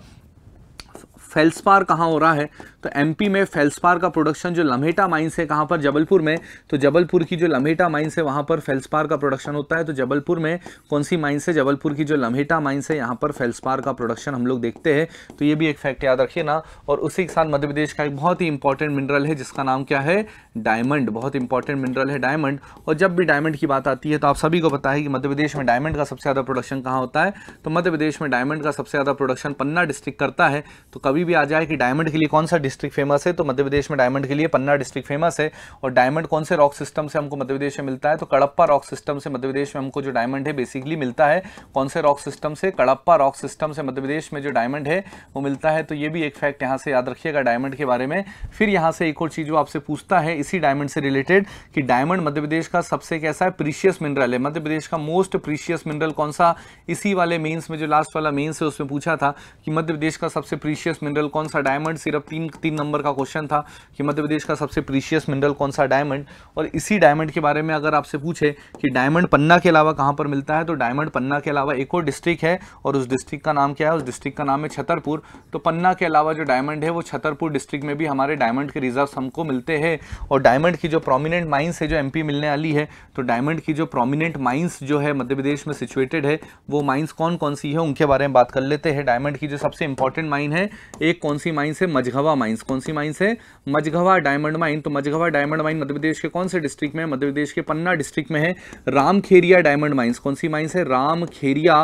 feldspar कहाँ हो रहा है तो एमपी में फेल्सपार का प्रोडक्शन जो लम्हेटा माइंस है कहाँ पर जबलपुर में तो जबलपुर की जो लम्हेटा माइंस है वहाँ पर फेल्सपार का प्रोडक्शन होता है तो जबलपुर में कौन सी माइंस है जबलपुर की जो लम्हेटा माइंस है यहाँ पर फेल्सपार का प्रोडक्शन हम लोग देखते हैं तो ये भी एक फैक्ट याद रखिए ना और उसी के साथ मध्य प्रदेश का एक बहुत ही इंपॉर्टेंट मिनरल है जिसका नाम क्या है डायमंड बहुत इंपॉर्टेंट मिनरल है डायमंड और जब भी डायमंड की बात आती है तो आप सभी को पता है कि मध्य प्रदेश में डायमंड का सबसे ज़्यादा प्रोडक्शन कहाँ होता है तो मध्य प्रदेश में डायमंड का सबसे ज़्यादा प्रोडक्शन पन्ना डिस्ट्रिक्ट करता है तो कभी भी आ जाए कि डायमंड के लिए कौन सा डिस्ट्रिक्ट फेमस है तो मध्य प्रदेश में डायमंड के लिए पन्ना डिस्ट्रिक्ट फेमस है और डायमंड कौन से रॉक सिस्टम से हमको मध्य प्रदेश में मिलता है तो कड़प्पा रॉक सिस्टम से मध्य प्रदेश में हमको जो डायमंड है बेसिकली मिलता है कौन से रॉक सिस्टम से कड़प्पा रॉक सिस्टम से मध्य प्रदेश में जो डायमंड है वो मिलता है तो ये भी एक फैक्ट यहाँ से याद रखिएगा डायमंड के बारे में फिर यहाँ से एक और चीज़ जो आपसे पूछता है इसी डायमंड से रिलेटेड कि डायमंड मध्य प्रदेश का सबसे कैसा है प्रीशियस मिनरल है मध्य प्रदेश का मोस्ट प्रीशियस मिनरल कौन सा इसी वाले मेंस में जो लास्ट वाला मेंस है उसमें पूछा था कि मध्य प्रदेश का सबसे प्रीशियस मिनरल कौन सा डायमंड सिर्फ तीन तीन नंबर का क्वेश्चन था कि मध्य प्रदेश का सबसे प्रीशियस मिनरल कौन सा डायमंड और इसी डायमंड के बारे में अगर आपसे पूछे कि डायमंड पन्ना के अलावा कहाँ पर मिलता है तो डायमंड पन्ना के अलावा एक और डिस्ट्रिक्ट है और उस डिस्ट्रिक्ट का नाम क्या है उस डिस्ट्रिक्ट का नाम है छतरपुर तो पन्ना के अलावा जो डायमंड है वो छतरपुर डिस्ट्रिक्ट में भी हमारे डायमंड के रिजर्व हमको मिलते हैं और डायमंड की जो प्रोमिनेंट माइन्स है जो एम मिलने वाली है तो डायमंड की जो प्रोमिनेंट माइन्स जो है मध्य प्रदेश में सिचुएटेड है वो माइन्स कौन कौन सी है उनके बारे में बात कर लेते हैं डायमंड की जो सबसे इंपॉर्टेंट माइन है एक कौन सी माइंस है मझगवा माइन माइंस कौन सी माइंस है मझगवा डायमंड माइन तो मझगवा डायमंड माइन मध्य प्रदेश के कौन से डिस्ट्रिक्ट में मध्य प्रदेश के पन्ना डिस्ट्रिक्ट में है रामखेरिया डायमंड माइंस कौन सी माइंस है रामखेरिया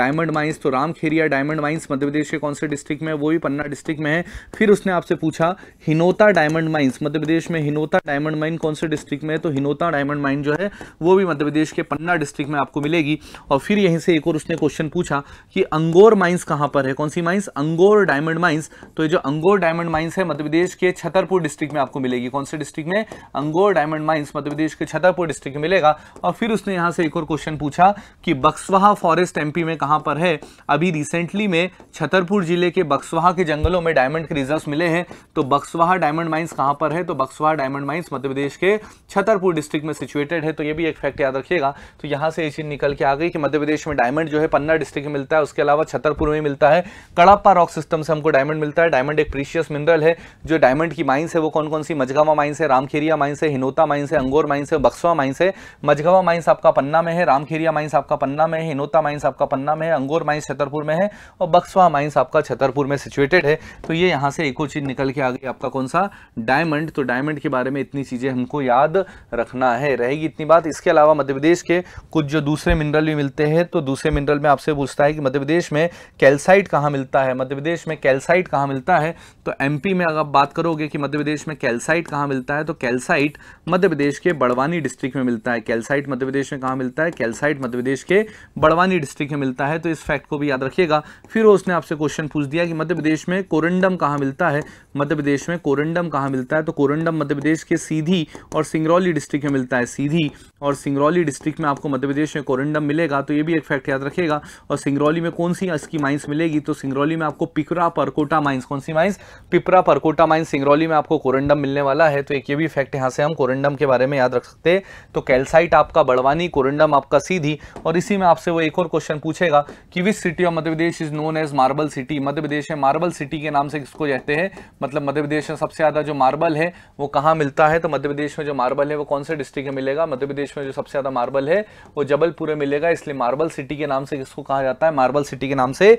डायमंड माइंस तो रामखेरिया डायमंड माइंस मध्य प्रदेश के कौन से डिस्ट्रिक्ट में वो भी पन्ना डिस्ट्रिक्ट में है फिर उसने आपसे पूछा हिनोता डायमंड माइंस मध्य प्रदेश में हिनोता डायमंड माइन कौन से डिस्ट्रिक्ट में है तो हिनोता डायमंड माइन जो है वो भी मध्य प्रदेश के पन्ना डिस्ट्रिक्ट में आपको मिलेगी और फिर यहीं से एक और उसने क्वेश्चन पूछा कि अंगोर माइंस कहाँ पर है कौन सी माइंस अंगोर डायमंड माइंस तो ये जो अंगोर डायमंड माइंस माइंस है मध्य प्रदेश के छतरपुर डिस्ट्रिक्ट में आपको मिलेगी कौन से डिस्ट्रिक्ट में अंगोर डायमंड माइंस मध्य प्रदेश के छतरपुर डिस्ट्रिक्ट में मिलेगा और फिर उसने यहां से एक और क्वेश्चन पूछा कि बक्सवाहा फॉरेस्ट एमपी में कहां पर है अभी रिसेंटली में छतरपुर जिले के बक्सवाहा के जंगलों में डायमंड के रिजर्व मिले हैं तो बक्सवाहा डायमंड माइन्स कहां पर है तो बक्सवाहा डायमंड माइन्स मध्य प्रदेश के छतरपुर डिस्ट्रिक्ट में सिचुएटेड है तो यह भी एक फैक्ट याद रखिएगा तो यहां से ये चीज निकल के आ गई कि मध्य प्रदेश में डायमंड जो है पन्ना डिस्ट्रिक्ट में मिलता है उसके अलावा छतरपुर में मिलता है कड़प्पा रॉक सिस्टम से हमको डायमंड मिलता है डायमंड एक प्रीशियस मिनरल एग्जाम्पल है जो डायमंड की माइंस है वो कौन कौन सी मझगावा माइंस है रामखेरिया माइंस है हिनोता माइंस है अंगोर माइंस है बक्सवा माइंस है मझगावा माइंस आपका पन्ना में है रामखेरिया माइंस आपका पन्ना में है हिनोता माइंस आपका पन्ना में है अंगोर माइंस छतरपुर में है और बक्सवा माइंस आपका छतरपुर में सिचुएटेड है तो ये यहाँ से एको चीज निकल के आ गई आपका कौन सा डायमंड तो डायमंड के बारे में इतनी चीज़ें हमको याद रखना है रहेगी इतनी बात इसके अलावा मध्य प्रदेश के कुछ जो दूसरे मिनरल भी मिलते हैं तो दूसरे मिनरल में आपसे पूछता है कि मध्य प्रदेश में कैल्साइट कहाँ मिलता है मध्य प्रदेश में कैल्साइट कहाँ मिलता है तो एमपी कैटेगरी में अगर आप बात करोगे कि मध्य प्रदेश में कैल्साइट कहाँ मिलता है तो कैल्साइट मध्य प्रदेश के बड़वानी डिस्ट्रिक्ट में मिलता है कैल्साइट मध्य प्रदेश में कहाँ मिलता है कैल्साइट मध्य प्रदेश के बड़वानी डिस्ट्रिक्ट में मिलता है तो इस फैक्ट को भी याद रखिएगा फिर उसने आपसे क्वेश्चन पूछ दिया कि मध्य प्रदेश में कोरंडम कहाँ मिलता है मध्य प्रदेश में कोरंडम कहाँ मिलता है तो कोरंडम मध्य प्रदेश के सीधी और सिंगरौली डिस्ट्रिक्ट में मिलता है सीधी और सिंगरौली डिस्ट्रिक्ट में आपको मध्य प्रदेश में कोरंडम मिलेगा तो ये भी एक फैक्ट याद रखेगा और सिंगरौली में कौन सी इसकी माइंस मिलेगी तो सिंगरौली में आपको पिकरा परकोटा माइंस कौन सी माइंस पिपरा पिपरा परकोटा माइन सिंगरौली में आपको कोरंडम मिलने वाला है तो एक ये भी फैक्ट यहाँ से हम कोरंडम के बारे में याद रख सकते हैं तो कैल्साइट आपका बड़वानी कोरंडम आपका सीधी और इसी में आपसे वो एक और क्वेश्चन पूछेगा कि which city of Madhya Pradesh is known as marble city Madhya प्रदेश में मार्बल सिटी के नाम से किसको कहते हैं मतलब मध्य प्रदेश में सबसे ज़्यादा जो मार्बल है वो कहाँ मिलता है तो मध्य प्रदेश में जो मार्बल है वो कौन से डिस्ट्रिक्ट में मिलेगा मध्य प्रदेश में जो सबसे ज़्यादा मार्बल है वो जबलपुर में मिलेगा इसलिए मार्बल सिटी के नाम से किसको कहा जाता है मार्बल सिटी के नाम से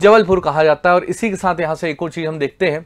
जबलपुर कहा जाता है और इसी के साथ यहाँ से एक और चीज़ हम देखते हैं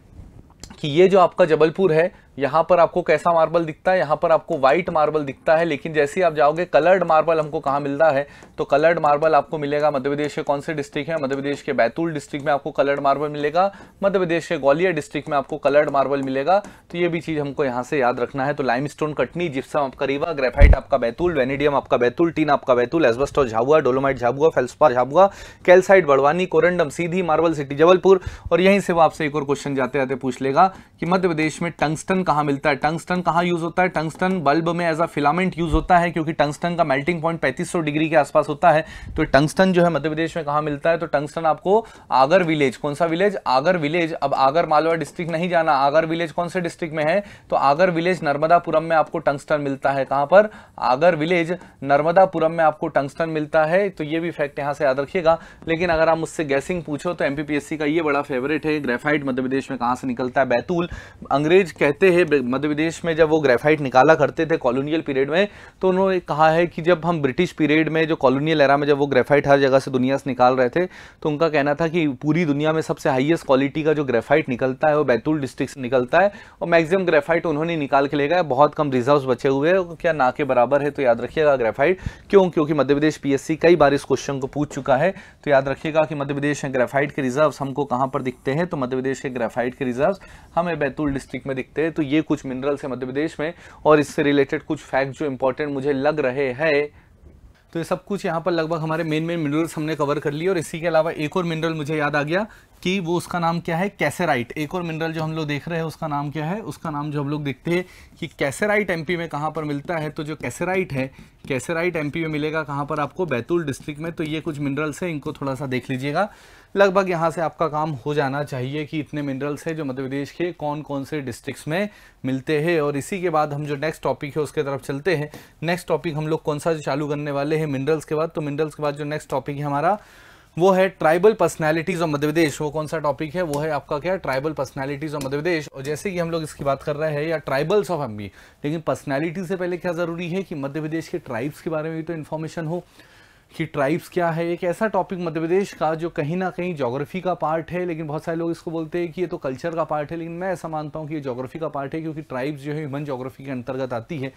कि ये जो आपका जबलपुर है यहाँ पर आपको कैसा मार्बल दिखता है यहाँ पर आपको व्हाइट मार्बल दिखता है लेकिन जैसे ही आप जाओगे कलर्ड मार्बल हमको कहाँ मिलता है तो कलर्ड मार्बल आपको मिलेगा मध्य प्रदेश के कौन से डिस्ट्रिक्ट है मध्य प्रदेश के बैतूल डिस्ट्रिक्ट में आपको कलर्ड मार्बल मिलेगा मध्य प्रदेश के ग्वालियर डिस्ट्रिक्ट में आपको कलर्ड मार्बल मिलेगा तो ये भी चीज़ हमको यहाँ से याद रखना है तो लाइम कटनी जिप्सम आपका रीवा ग्रेफाइट आपका बैतूल वेनेडियम आपका बैतूल टीन आपका Betul asbestos Jhabua dolomite Jhabua feldspar Jhabua calcite Barwani corundum Sidhi marble city Jabalpur और यहीं से वो आपसे एक और क्वेश्चन जाते जाते पूछ लेगा कि मध्य प्रदेश में टंगस्टन कहाँ मिलता है टंगस्टन कहाँ यूज होता है टंगस्टन बल्ब में एज अ फिलामेंट यूज होता है क्योंकि टंगस्टन का मेल्टिंग पॉइंट 3500 डिग्री के आसपास होता है तो टंगस्टन जो है मध्य प्रदेश में कहाँ मिलता है तो टंगस्टन आपको आगर विलेज कौन सा विलेज आगर विलेज अब आगर मालवा डिस्ट्रिक्ट नहीं जाना आगर विलेज कौन से डिस्ट्रिक्ट में है तो आगर विलेज नर्मदापुरम में आपको टंगस्टन मिलता है कहाँ पर आगर विलेज नर्मदापुरम में आपको टंगस्टन मिलता है तो ये भी फैक्ट यहाँ से याद रखिएगा लेकिन अगर आप मुझसे गैसिंग पूछो तो एमपीपीएससी का ये बड़ा फेवरेट है ग्रेफाइट मध्य प्रदेश में कहाँ से निकलता है बैतूल अंग्रेज कहते करते हैं मध्य विदेश में जब वो ग्रेफाइट निकाला करते थे कॉलोनियल पीरियड में तो उन्होंने कहा है कि जब हम ब्रिटिश पीरियड में जो कॉलोनियल एरा में जब वो ग्रेफाइट हर जगह से दुनिया से निकाल रहे थे तो उनका कहना था कि पूरी दुनिया में सबसे हाइएस्ट क्वालिटी का जो ग्रेफाइट निकलता है वो बैतूल डिस्ट्रिक्ट से निकलता है और मैक्सिमम ग्रेफाइट उन्होंने निकाल के ले गए बहुत कम रिजर्व बचे हुए हैं क्या ना के बराबर है तो याद रखिएगा ग्रेफाइट क्यों क्योंकि मध्य प्रदेश पीएससी कई बार इस क्वेश्चन को पूछ चुका है तो याद रखिएगा कि मध्य प्रदेश में ग्रेफाइट के रिजर्व हमको कहाँ पर दिखते हैं तो मध्य प्रदेश के ग्रेफाइट के रिजर्व हमें बैतूल डिस्ट्रिक्ट में दिखते हैं तो तो ये कुछ मिनरल्स है मध्य प्रदेश में और इससे रिलेटेड कुछ फैक्ट जो इंपॉर्टेंट मुझे लग रहे हैं तो ये सब कुछ यहाँ पर लगभग हमारे मेन मेन मिनरल्स हमने कवर कर लिए और इसी के अलावा एक और मिनरल मुझे याद आ गया कि वो उसका नाम क्या है कैसेराइट एक और मिनरल जो हम लोग देख रहे हैं उसका नाम क्या है उसका नाम जो हम लोग देखते हैं कि कैसेराइट एमपी में कहाँ पर मिलता है तो जो कैसेराइट है कैसेराइट एमपी में मिलेगा कहाँ पर आपको बैतूल डिस्ट्रिक्ट में तो ये कुछ मिनरल्स हैं इनको थोड़ा सा देख लीजिएगा लगभग यहाँ से आपका काम हो जाना चाहिए कि इतने मिनरल्स हैं जो मध्य प्रदेश के कौन कौन से डिस्ट्रिक्ट में मिलते हैं और इसी के बाद हम जो नेक्स्ट टॉपिक है उसके तरफ चलते हैं नेक्स्ट टॉपिक हम लोग कौन सा चालू करने वाले हैं मिनरल्स के बाद तो मिनरल्स के बाद जो नेक्स्ट टॉपिक है हमारा वो है ट्राइबल पर्सनैलिटीज़ ऑफ मध्यप्रदेश वो कौन सा टॉपिक है वो है आपका क्या ट्राइबल पर्सनैलिटीज़ ऑफ मध्यप्रदेश और जैसे कि हम लोग इसकी बात कर रहे हैं या ट्राइबल्स ऑफ हम भी लेकिन पर्सनैलिटी से पहले क्या ज़रूरी है कि मध्य प्रदेश के ट्राइब्स के बारे में भी तो इन्फॉर्मेशन हो कि ट्राइब्स क्या है एक ऐसा टॉपिक मध्य प्रदेश का जो कहीं ना कहीं जोग्राफी का पार्ट है लेकिन बहुत सारे लोग इसको बोलते हैं कि ये तो कल्चर का पार्ट है लेकिन मैं ऐसा मानता हूँ कि ये जोग्राफी का पार्ट है क्योंकि ट्राइब्स जो है ह्यूमन जोग्राफी के अंतर्गत आती है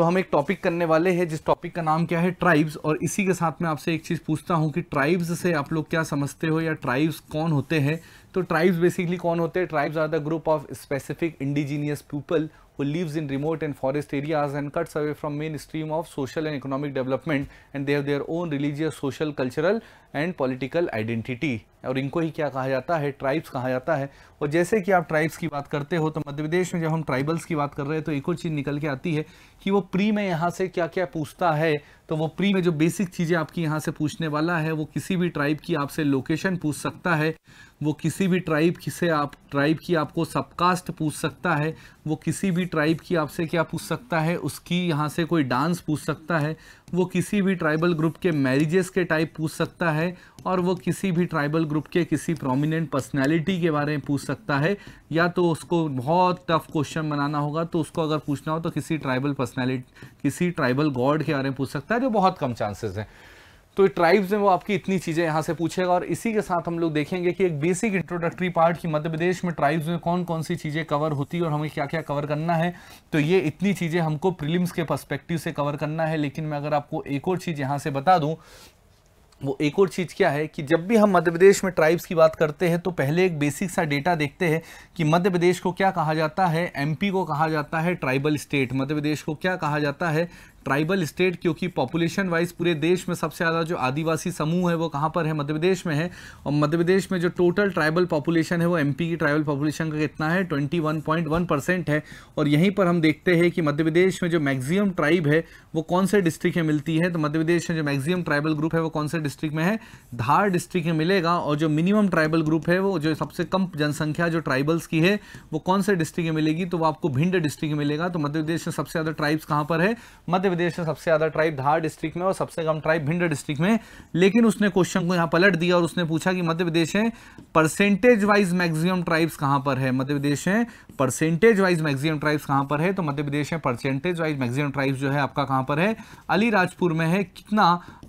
तो हम एक टॉपिक करने वाले हैं जिस टॉपिक का नाम क्या है ट्राइब्स और इसी के साथ मैं आपसे एक चीज़ पूछता हूँ कि ट्राइब्स से आप लोग क्या समझते हो या ट्राइब्स कौन होते हैं तो ट्राइब्स बेसिकली कौन होते हैं tribes are the group of specific indigenous people who lives in remote and forest areas and cuts away from mainstream of social and economic development and they have their own religious, social, cultural and political identity. और इनको ही क्या कहा जाता है tribes कहा जाता है और जैसे कि आप ट्राइब्स की बात करते हो तो मध्य प्रदेश में जब हम ट्राइबल्स की बात कर रहे हैं तो एक और चीज़ निकल के आती है कि वो प्री में यहाँ से क्या क्या पूछता है तो वो प्री में जो बेसिक चीज़ें आपकी यहाँ से पूछने वाला है वो किसी भी ट्राइब की आपसे लोकेशन पूछ सकता है वो किसी भी ट्राइब से आप ट्राइब की आपको सबकास्ट पूछ सकता है वो किसी भी ट्राइब की आपसे क्या पूछ सकता है उसकी यहाँ से कोई डांस पूछ सकता है वो किसी भी ट्राइबल ग्रुप के मैरिजेस के टाइप पूछ सकता है और वो किसी भी ट्राइबल ग्रुप के किसी प्रोमिनेंट पर्सनैलिटी के बारे में पूछ सकता है या तो उसको बहुत टफ क्वेश्चन बनाना होगा तो उसको अगर पूछना हो तो किसी ट्राइबल पर्सनैलिटी किसी ट्राइबल गॉड के बारे में पूछ सकता है जो बहुत कम चांसेस हैं तो ट्राइब्स में वो आपकी इतनी चीज़ें यहाँ से पूछेगा और इसी के साथ हम लोग देखेंगे कि एक बेसिक इंट्रोडक्टरी पार्ट की मध्य प्रदेश में ट्राइब्स में कौन कौन सी चीज़ें कवर होती है और हमें क्या क्या कवर करना है तो ये इतनी चीज़ें हमको प्रिलिम्स के परस्पेक्टिव से कवर करना है लेकिन मैं अगर आपको एक और चीज़ यहाँ से बता दूँ वो एक और चीज़ क्या है कि जब भी हम मध्य प्रदेश में ट्राइब्स की बात करते हैं तो पहले एक बेसिक सा डेटा देखते हैं कि मध्य प्रदेश को क्या कहा जाता है एमपी को कहा जाता है ट्राइबल स्टेट मध्य प्रदेश को क्या कहा जाता है ट्राइबल स्टेट क्योंकि पॉपुलेशन वाइज पूरे देश में सबसे ज़्यादा जो आदिवासी समूह है वो कहाँ पर है मध्य प्रदेश में है और मध्य प्रदेश में जो टोटल ट्राइबल पॉपुलेशन है वो एमपी की ट्राइबल पॉपुलेशन का कितना है 21.1 परसेंट है और यहीं पर हम देखते हैं कि मध्य प्रदेश में जो मैक्सिमम ट्राइब है वो कौन से डिस्ट्रिक्ट में मिलती है तो मध्य प्रदेश में जो मैक्सिमम ट्राइबल ग्रुप है वो कौन से डिस्ट्रिक्ट में है धार डिस्ट्रिक्ट में मिलेगा और जो मिनिमम ट्राइबल ग्रुप है वो जो सबसे कम जनसंख्या जो ट्राइबल्स की है वो कौन से डिस्ट्रिक्ट में मिलेगी तो वो आपको भिंड डिस्ट्रिक्ट में मिलेगा तो मध्य प्रदेश में सबसे ज़्यादा ट्राइब्स कहाँ पर है मध्य मध्य प्रदेश में सबसे ज़्यादा ट्राइब धार डिस्ट्रिक्ट में और सबसे कम ट्राइब भिंड डिस्ट्रिक्ट में लेकिन उसने क्वेश्चन को यहाँ पलट दिया और उसने पूछा कि मध्य प्रदेश में परसेंटेज वाइज मैक्सिमम ट्राइब्स कहाँ पर है मध्य प्रदेश में परसेंटेज वाइज मैक्सिमम ट्राइब्स कहाँ पर है तो मध्य प्रदेश में परसेंटेज वाइज मैक्सिमम ट्राइब्स जो है आपका कहाँ पर है अलीराजपुर में है कितना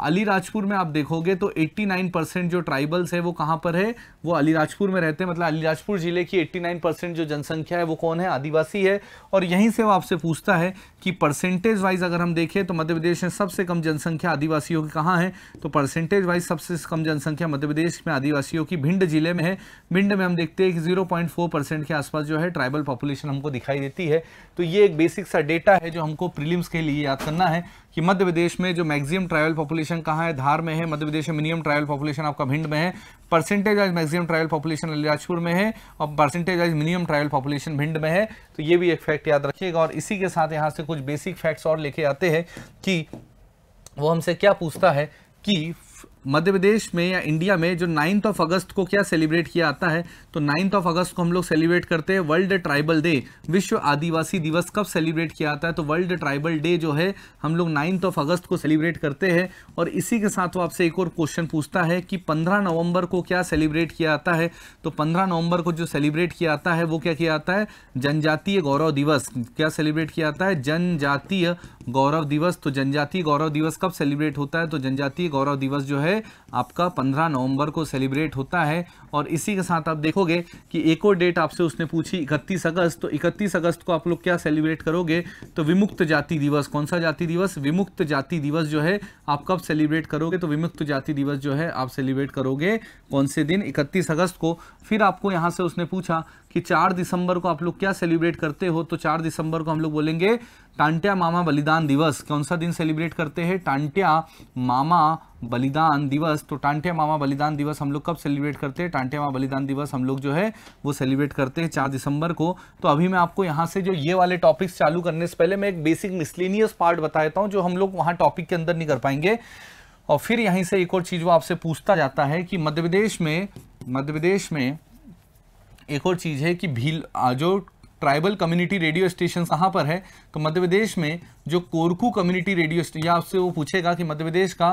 अलीराजपुर में आप देखोगे तो 89 परसेंट जो ट्राइबल्स है वो कहाँ पर है वो अलीराजपुर में रहते हैं मतलब अलीराजपुर जिले की 89 परसेंट जो जनसंख्या है वो कौन है आदिवासी है और यहीं से वो आपसे पूछता है कि परसेंटेज वाइज अगर हम देखें तो मध्य प्रदेश में सबसे कम जनसंख्या आदिवासियों की कहाँ है तो परसेंटेज वाइज सबसे कम जनसंख्या मध्य प्रदेश में आदिवासियों की भिंड जिले में है भिंड में हम देखते हैं कि जीरो परसेंट के आसपास जो है ट्राइबल पॉपुलेशन हमको दिखाई देती है तो ये एक बेसिक सा डेटा है जो हमको प्रिलिम्स के लिए याद करना है कि मध्य प्रदेश में जो मैक्सिमम ट्राइवल पॉपुलेशन कहाँ है धार में है मध्य प्रदेश में मिनिमम ट्राइवल पॉपुलेशन आपका भिंड में है परसेंटेज आज मैक्सिमम ट्राइवल पॉपुलेशन अलीराजपुर में है और परसेंटेज आज मिनिमम ट्राइवल पॉपुलेशन भिंड में है तो ये भी एक फैक्ट याद रखिएगा और इसी के साथ यहाँ से कुछ बेसिक फैक्ट्स और लेके आते हैं कि वो हमसे क्या पूछता है कि मध्य प्रदेश में या इंडिया में जो नाइन्थ ऑफ अगस्त को क्या सेलिब्रेट किया जाता है तो नाइन्थ ऑफ अगस्त को हम लोग सेलिब्रेट करते हैं वर्ल्ड ट्राइबल डे विश्व आदिवासी दिवस कब सेलिब्रेट किया जाता है तो वर्ल्ड ट्राइबल डे जो है हम लोग नाइन्थ ऑफ अगस्त को सेलिब्रेट करते हैं और इसी के साथ वो आपसे एक और क्वेश्चन पूछता है कि पंद्रह नवंबर को क्या सेलिब्रेट किया जाता है तो पंद्रह नवंबर को जो सेलिब्रेट किया जाता है वो क्या किया जाता है जनजातीय गौरव दिवस क्या सेलिब्रेट किया जाता है जनजातीय गौरव दिवस तो जनजातीय गौरव दिवस कब सेलिब्रेट होता है तो जनजातीय गौरव दिवस जो है आपका 15 नवंबर को सेलिब्रेट होता है और इसी के साथ आप देखोगे कि एक और डेट आपसे उसने पूछी इकतीस अगस्त तो इकतीस अगस्त को आप लोग क्या सेलिब्रेट करोगे तो विमुक्त जाति दिवस कौन सा जाति दिवस विमुक्त जाति दिवस जो है आप कब सेलिब्रेट करोगे तो विमुक्त जाति दिवस जो है आप सेलिब्रेट करोगे कौन से दिन इकतीस अगस्त को फिर आपको यहाँ से उसने पूछा कि चार दिसंबर को आप लोग क्या सेलिब्रेट करते हो तो चार दिसंबर को हम लोग बोलेंगे टांट्या मामा बलिदान दिवस कौन सा दिन सेलिब्रेट करते हैं टांट्या मामा बलिदान दिवस तो टांट्या मामा बलिदान दिवस हम लोग कब सेलिब्रेट करते हैं टांट्या मामा बलिदान दिवस हम लोग जो है वो सेलिब्रेट करते हैं चार दिसंबर को तो अभी मैं आपको यहाँ से जो ये वाले टॉपिक्स चालू करने से पहले मैं एक बेसिक मिसलिनियस पार्ट बता देता हूँ जो हम लोग वहाँ टॉपिक के अंदर नहीं कर पाएंगे और फिर यहीं से एक और चीज़ वो आपसे पूछता जाता है कि मध्य प्रदेश में मध्य प्रदेश में एक और चीज़ है कि भील जो ट्राइबल कम्युनिटी रेडियो स्टेशन कहाँ पर है तो मध्य प्रदेश में जो कोरकू कम्युनिटी रेडियो या आपसे वो पूछेगा कि मध्य प्रदेश का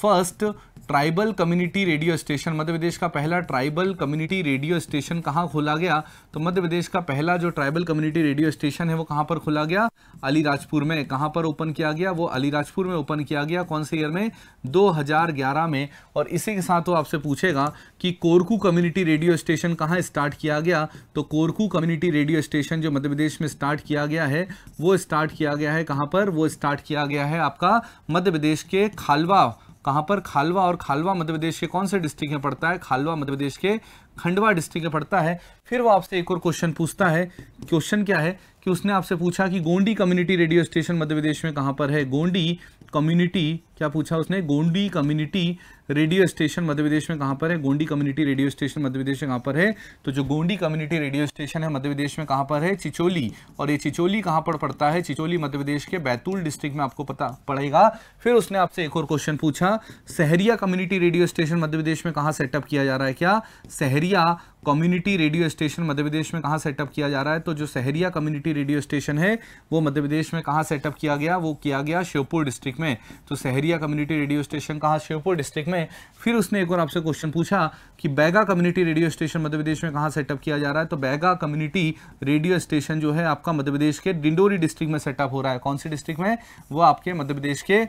first tribal community radio station Madhya Pradesh का पहला ट्राइबल कम्युनिटी रेडियो स्टेशन कहाँ खोला गया तो मध्य प्रदेश का पहला जो ट्राइबल कम्युनिटी रेडियो स्टेशन है वो कहाँ पर खोला गया अलीराजपुर में कहाँ पर ओपन किया गया वो अलीराजपुर में ओपन किया गया कौन से ईयर में 2011 में और इसी के साथ वो आपसे पूछेगा कि कोरकू कम्युनिटी रेडियो स्टेशन कहाँ स्टार्ट किया गया तो कोरकू कम्युनिटी रेडियो स्टेशन जो मध्य प्रदेश में स्टार्ट किया गया है वो स्टार्ट किया गया है कहाँ पर वो स्टार्ट किया गया है आपका मध्य प्रदेश के खालवा कहाँ पर खालवा और खालवा मध्य प्रदेश के कौन से डिस्ट्रिक्ट में पड़ता है खालवा मध्य प्रदेश के खंडवा डिस्ट्रिक्ट में पड़ता है फिर वो आपसे एक और क्वेश्चन पूछता है क्वेश्चन क्या है कि उसने आपसे पूछा कि Gondi community radio station Madhya प्रदेश में कहाँ पर है गोंडी कम्युनिटी क्या पूछा उसने Gondi community radio station Madhya प्रदेश में कहाँ पर है Gondi community radio station Madhya प्रदेश में कहाँ पर है तो जो गोंडी कम्युनिटी रेडियो स्टेशन है मध्य प्रदेश में कहाँ पर है चिचोली और ये चिचोली कहाँ पर पड़ता है चिचोली मध्य प्रदेश के बैतूल डिस्ट्रिक्ट में आपको पता पड़ेगा फिर उसने आपसे एक और क्वेश्चन पूछा Sahariya community radio station Madhya प्रदेश में कहाँ सेटअप किया जा रहा है क्या Sahariya community radio station Madhya प्रदेश में कहाँ सेटअप किया जा रहा है तो जो सहरिया कम्युनिटी रेडियो स्टेशन है वो मध्य प्रदेश में कहाँ सेटअप किया गया वो किया गया श्योपुर डिस्ट्रिक्ट में तो सहरिया कम्युनिटी रेडियो स्टेशन कहाँ श्योपुर डिस्ट्रिक्ट में में फिर उसने एक और आपसे क्वेश्चन पूछा कि Baiga community radio station Madhya प्रदेश में कहाँ सेटअप किया जा रहा है तो बैगा कम्युनिटी रेडियो स्टेशन जो है आपका मध्य प्रदेश के डिंडोरी डिस्ट्रिक्ट में सेटअप हो रहा है कौन सी डिस्ट्रिक्ट में वो आपके मध्य प्रदेश के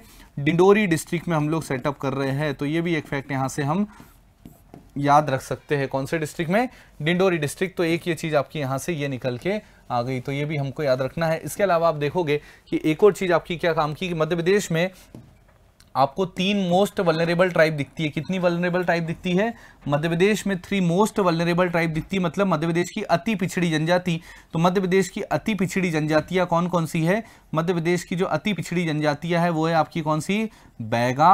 डिंडोरी डिस्ट्रिक्ट में हम लोग सेटअप कर रहे हैं तो ये भी एक फैक्ट यहाँ से हम याद रख सकते हैं कौन से डिस्ट्रिक्ट में डिंडोरी डिस्ट्रिक्ट तो एक ये चीज़ आपकी यहाँ से ये निकल के आ गई तो ये भी हमको याद रखना है इसके अलावा आप देखोगे कि एक और चीज़ आपकी क्या काम की कि मध्य प्रदेश में आपको तीन मोस्ट वलनरेबल ट्राइब दिखती है कितनी वलनरेबल ट्राइब दिखती है मध्य प्रदेश में थ्री मोस्ट वलनरेबल ट्राइब दिखती है मतलब मध्य प्रदेश की अति पिछड़ी जनजाति तो मध्य प्रदेश की अति पिछड़ी जनजातियाँ कौन कौन सी है मध्य प्रदेश की जो अति पिछड़ी जनजातियाँ है वो है आपकी कौन सी बैगा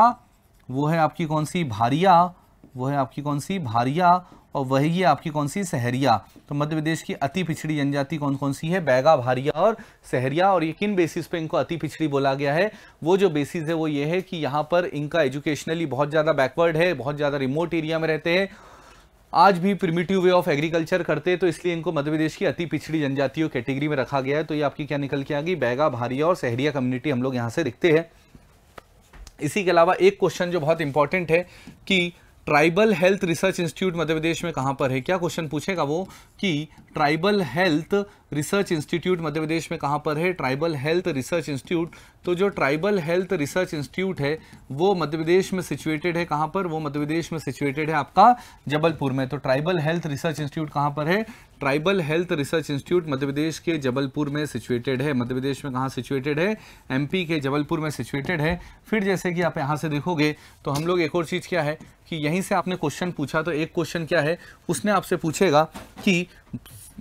वो है आपकी कौन सी भारिया वो है आपकी कौन सी भारिया और वही है आपकी कौन सी सहरिया तो मध्य प्रदेश की अति पिछड़ी जनजाति कौन कौन सी है बैगा भारिया और सहरिया और ये किन बेसिस पे इनको अति पिछड़ी बोला गया है वो जो बेसिस है वो ये है कि यहाँ पर इनका एजुकेशनली बहुत ज़्यादा बैकवर्ड है बहुत ज़्यादा रिमोट एरिया में रहते हैं आज भी प्रिमिटिव वे ऑफ एग्रीकल्चर करते तो इसलिए इनको मध्य प्रदेश की अति पिछड़ी जनजातियों कैटेगरी में रखा गया है तो ये आपकी क्या निकल के आ गई बैगा भारिया और सहरिया कम्युनिटी हम लोग यहाँ से दिखते हैं इसी के अलावा एक क्वेश्चन जो बहुत इंपॉर्टेंट है कि tribal health research institute Madhya प्रदेश में कहां पर है क्या क्वेश्चन पूछेगा वो कि tribal health research institute Madhya प्रदेश में कहाँ पर है ट्राइबल हेल्थ रिसर्च इंस्टीट्यूट तो जो ट्राइबल हेल्थ रिसर्च इंस्टीट्यूट है वो मध्य प्रदेश में सिचुएटेड है कहाँ पर वो मध्य प्रदेश में सिचुएटेड है आपका जबलपुर में तो ट्राइबल हेल्थ रिसर्च इंस्टीट्यूट कहाँ पर है tribal health research institute Madhya Pradesh के जबलपुर में सिचुएटेड है मध्य प्रदेश में कहाँ सिचुएटेड है एम के जबलपुर में सिचुएटेड है फिर जैसे कि आप यहाँ से देखोगे तो हम लोग एक और चीज़ क्या है कि यहीं से आपने क्वेश्चन पूछा तो एक क्वेश्चन क्या है उसने आपसे पूछेगा कि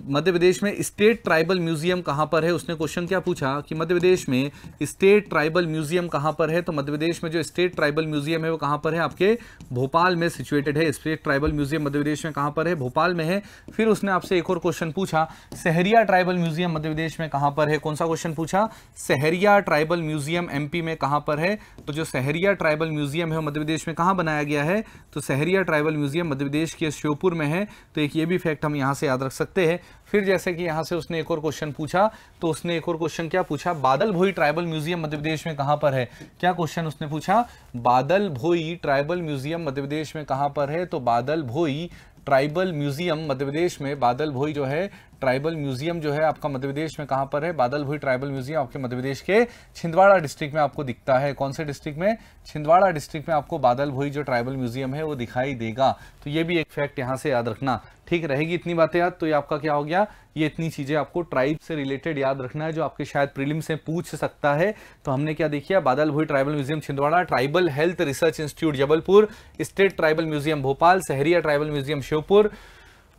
मध्य प्रदेश में स्टेट ट्राइबल म्यूजियम कहाँ पर है उसने क्वेश्चन क्या पूछा कि मध्य प्रदेश में स्टेट ट्राइबल म्यूजियम कहाँ पर है तो मध्य प्रदेश में जो स्टेट ट्राइबल म्यूजियम है वो कहाँ पर है आपके भोपाल में सिचुएटेड है स्टेट ट्राइबल म्यूजियम मध्य प्रदेश में कहाँ पर है भोपाल में है फिर उसने आपसे एक और क्वेश्चन पूछा सहरिया ट्राइबल म्यूजियम मध्य प्रदेश में कहाँ पर है कौन सा क्वेश्चन पूछा सहरिया ट्राइबल म्यूजियम एम में कहाँ पर है तो जो सहरिया ट्राइबल म्यूजियम है मध्य प्रदेश में कहाँ बनाया गया है तो सहरिया ट्राइबल म्यूजियम मध्य प्रदेश के श्योपुर में है तो एक ये भी फैक्ट हम यहाँ से याद रख सकते हैं फिर जैसे कि यहां से उसने एक और क्वेश्चन पूछा तो उसने एक और क्वेश्चन क्या पूछा बादल भोई ट्राइबल म्यूजियम मध्य प्रदेश में कहां पर है क्या क्वेश्चन उसने पूछा बादल भोई ट्राइबल म्यूजियम मध्य प्रदेश में कहां पर है तो बादल भोई ट्राइबल म्यूजियम मध्य प्रदेश में बादल भोई जो है ट्राइबल म्यूजियम जो है आपका मध्य प्रदेश में कहां पर है बादल भोई ट्राइबल म्यूजियम आपके मध्य प्रदेश के छिंदवाड़ा डिस्ट्रिक्ट में आपको दिखता है कौन से डिस्ट्रिक्ट में छिंदवाड़ा डिस्ट्रिक्ट में आपको बादल भोई जो ट्राइबल म्यूजियम है वो दिखाई देगा तो ये भी एक फैक्ट यहां से याद रखना ठीक रहेगी इतनी बातें याद तो ये आपका क्या हो गया ये इतनी चीज़ें आपको ट्राइब से रिलेटेड याद रखना है जो आपके शायद प्रीलिम से पूछ सकता है तो हमने क्या देखिए Badal Bhoi tribal museum Chhindwara tribal health research institute Jabalpur state tribal museum Bhopal Sahariya tribal museum Sheopur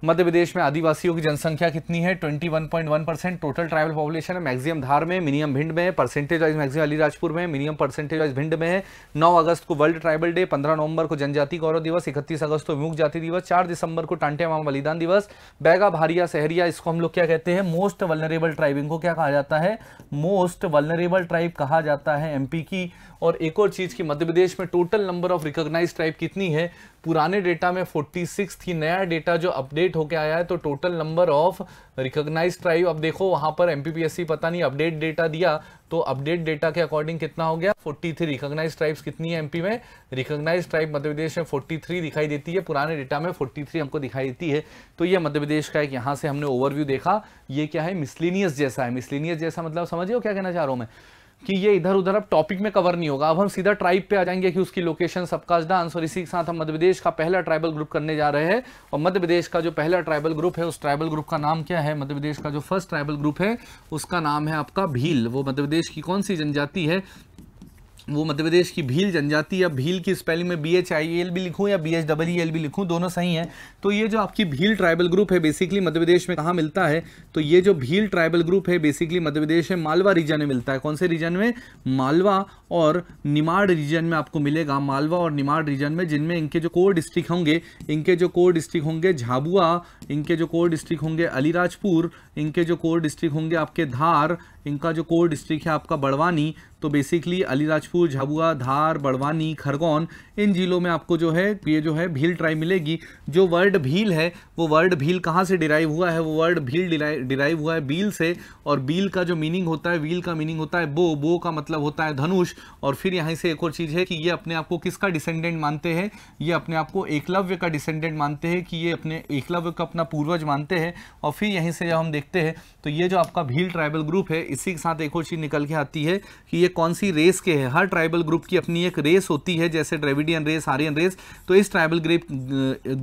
Madhya प्रदेश में आदिवासियों की जनसंख्या कितनी है 21.1 परसेंट टोटल ट्राइबल पॉपुलेशन है मैक्सिमम धार में मिनिमम भिंड में परसेंटेज वाइज मैक्सिमम अलीराजपुर में मिनिमम परसेंटेज वाइज भिंड में है 9 अगस्त को वर्ल्ड ट्राइबल डे 15 नवंबर को जनजाति गौरव दिवस 31 अगस्त को विमुख जाति दिवस 4 दिसंबर को टांटे माम बलिदान दिवस बैगा भारिया सहरिया इसको हम लोग क्या कहते हैं मोस्ट वलनरेबल ट्राइब इनको क्या कहा जाता है मोस्ट वलनरेबल ट्राइब कहा जाता है एमपी की और एक और चीज़ की मध्य प्रदेश में total number of recognise tribe कितनी है पुराने डेटा में 46 थी नया डेटा जो अपडेट होके आया है तो total number of recognise tribe अब देखो वहां पर एमपीपीएससी पता नहीं अपडेट डेटा दिया तो अपडेट डेटा के अकॉर्डिंग कितना हो गया 43 थ्री रिकॉग्नाइज ट्राइब्स कितनी है एमपी में रिकॉग्नाइज ट्राइब मध्य प्रदेश में 43 दिखाई देती है पुराने डेटा में 43 हमको दिखाई देती है तो ये मध्य प्रदेश का एक यहाँ से हमने ओवरव्यू देखा ये क्या है मिसलिनियस जैसा है मिसलिनियस जैसा मतलब समझिए क्या कहना चाह रहा हूँ मैं कि ये इधर उधर अब टॉपिक में कवर नहीं होगा अब हम सीधा ट्राइब पे आ जाएंगे कि उसकी लोकेशन सबका डांस और इसी के साथ हम मध्य प्रदेश का पहला ट्राइबल ग्रुप करने जा रहे हैं और मध्य प्रदेश का जो पहला ट्राइबल ग्रुप है उस ट्राइबल ग्रुप का नाम क्या है मध्य प्रदेश का जो फर्स्ट ट्राइबल ग्रुप है उसका नाम है आपका भील वो मध्य प्रदेश की कौन सी जनजाति है वो मध्य प्रदेश की भील जनजाति या भील की स्पेलिंग में बी एच आई एल भी लिखूँ या B H double E L भी लिखूँ दोनों सही हैं तो ये जो आपकी भील ट्राइबल ग्रुप है बेसिकली मध्य प्रदेश में कहाँ मिलता है तो ये जो भील ट्राइबल ग्रुप है बेसिकली मध्य प्रदेश में मालवा रीजन में मिलता है कौन से रीजन में मालवा और निमाड़ रीजन में आपको मिलेगा मालवा और निमाड़ रीजन में जिनमें इनके जो कोर डिस्ट्रिक्ट होंगे इनके जो कोर डिस्ट्रिक्ट होंगे झाबुआ इनके जो कोर डिस्ट्रिक्ट होंगे अलीराजपुर इनके जो कोर डिस्ट्रिक्ट होंगे आपके धार इनका जो कोर डिस्ट्रिक्ट है आपका बड़वानी तो बेसिकली अलीराजपुर झाबुआ धार बड़वानी खरगोन इन जिलों में आपको जो है ये जो है भील ट्राइब मिलेगी जो वर्ड भील है वो वर्ड भील कहाँ से डिराइव हुआ है वो वर्ड भील डिराइव हुआ है बील से और बील का जो मीनिंग होता है व्हील का मीनिंग होता है बो बो का मतलब होता है धनुष और फिर यहाँ से एक और चीज़ है कि ये अपने आप को किसका डिसेंडेंट मानते हैं ये अपने आप को एकलव्य का डिसेंडेंट मानते हैं कि ये अपने एकलव्य का अपना पूर्वज मानते हैं और फिर यहीं से जब हम देखते हैं तो ये जो आपका भील ट्राइबल ग्रुप है इसी के साथ एक और चीज़ निकल के आती है कि ये कौन सी रेस के है हर ट्राइबल ग्रुप की अपनी एक रेस होती है जैसे ड्रेविडियन रेस आर्यन रेस तो इस ट्राइबल ग्रुप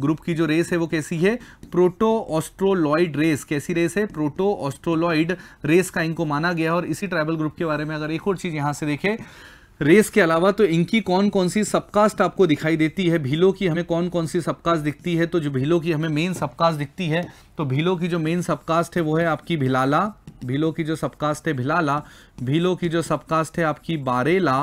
ग्रुप की जो रेस है वो कैसी है प्रोटो ऑस्ट्रोलॉइड रेस कैसी रेस है प्रोटो ऑस्ट्रोलॉइड रेस का इनको माना गया और इसी ट्राइबल ग्रुप के बारे में अगर एक और चीज़ यहाँ से देखें रेस के अलावा तो इनकी कौन कौन सी सबकास्ट आपको दिखाई देती है भीलो की हमें कौन कौन सी सबकास्ट दिखती है तो जो भीलो की हमें मेन सबकास्ट दिखती है तो भीलो की जो मेन सबकास्ट है वो है आपकी भिलाला भीलो की जो सबकास्ट है भिलाला भीलो की जो सबकास्ट है आपकी बारेला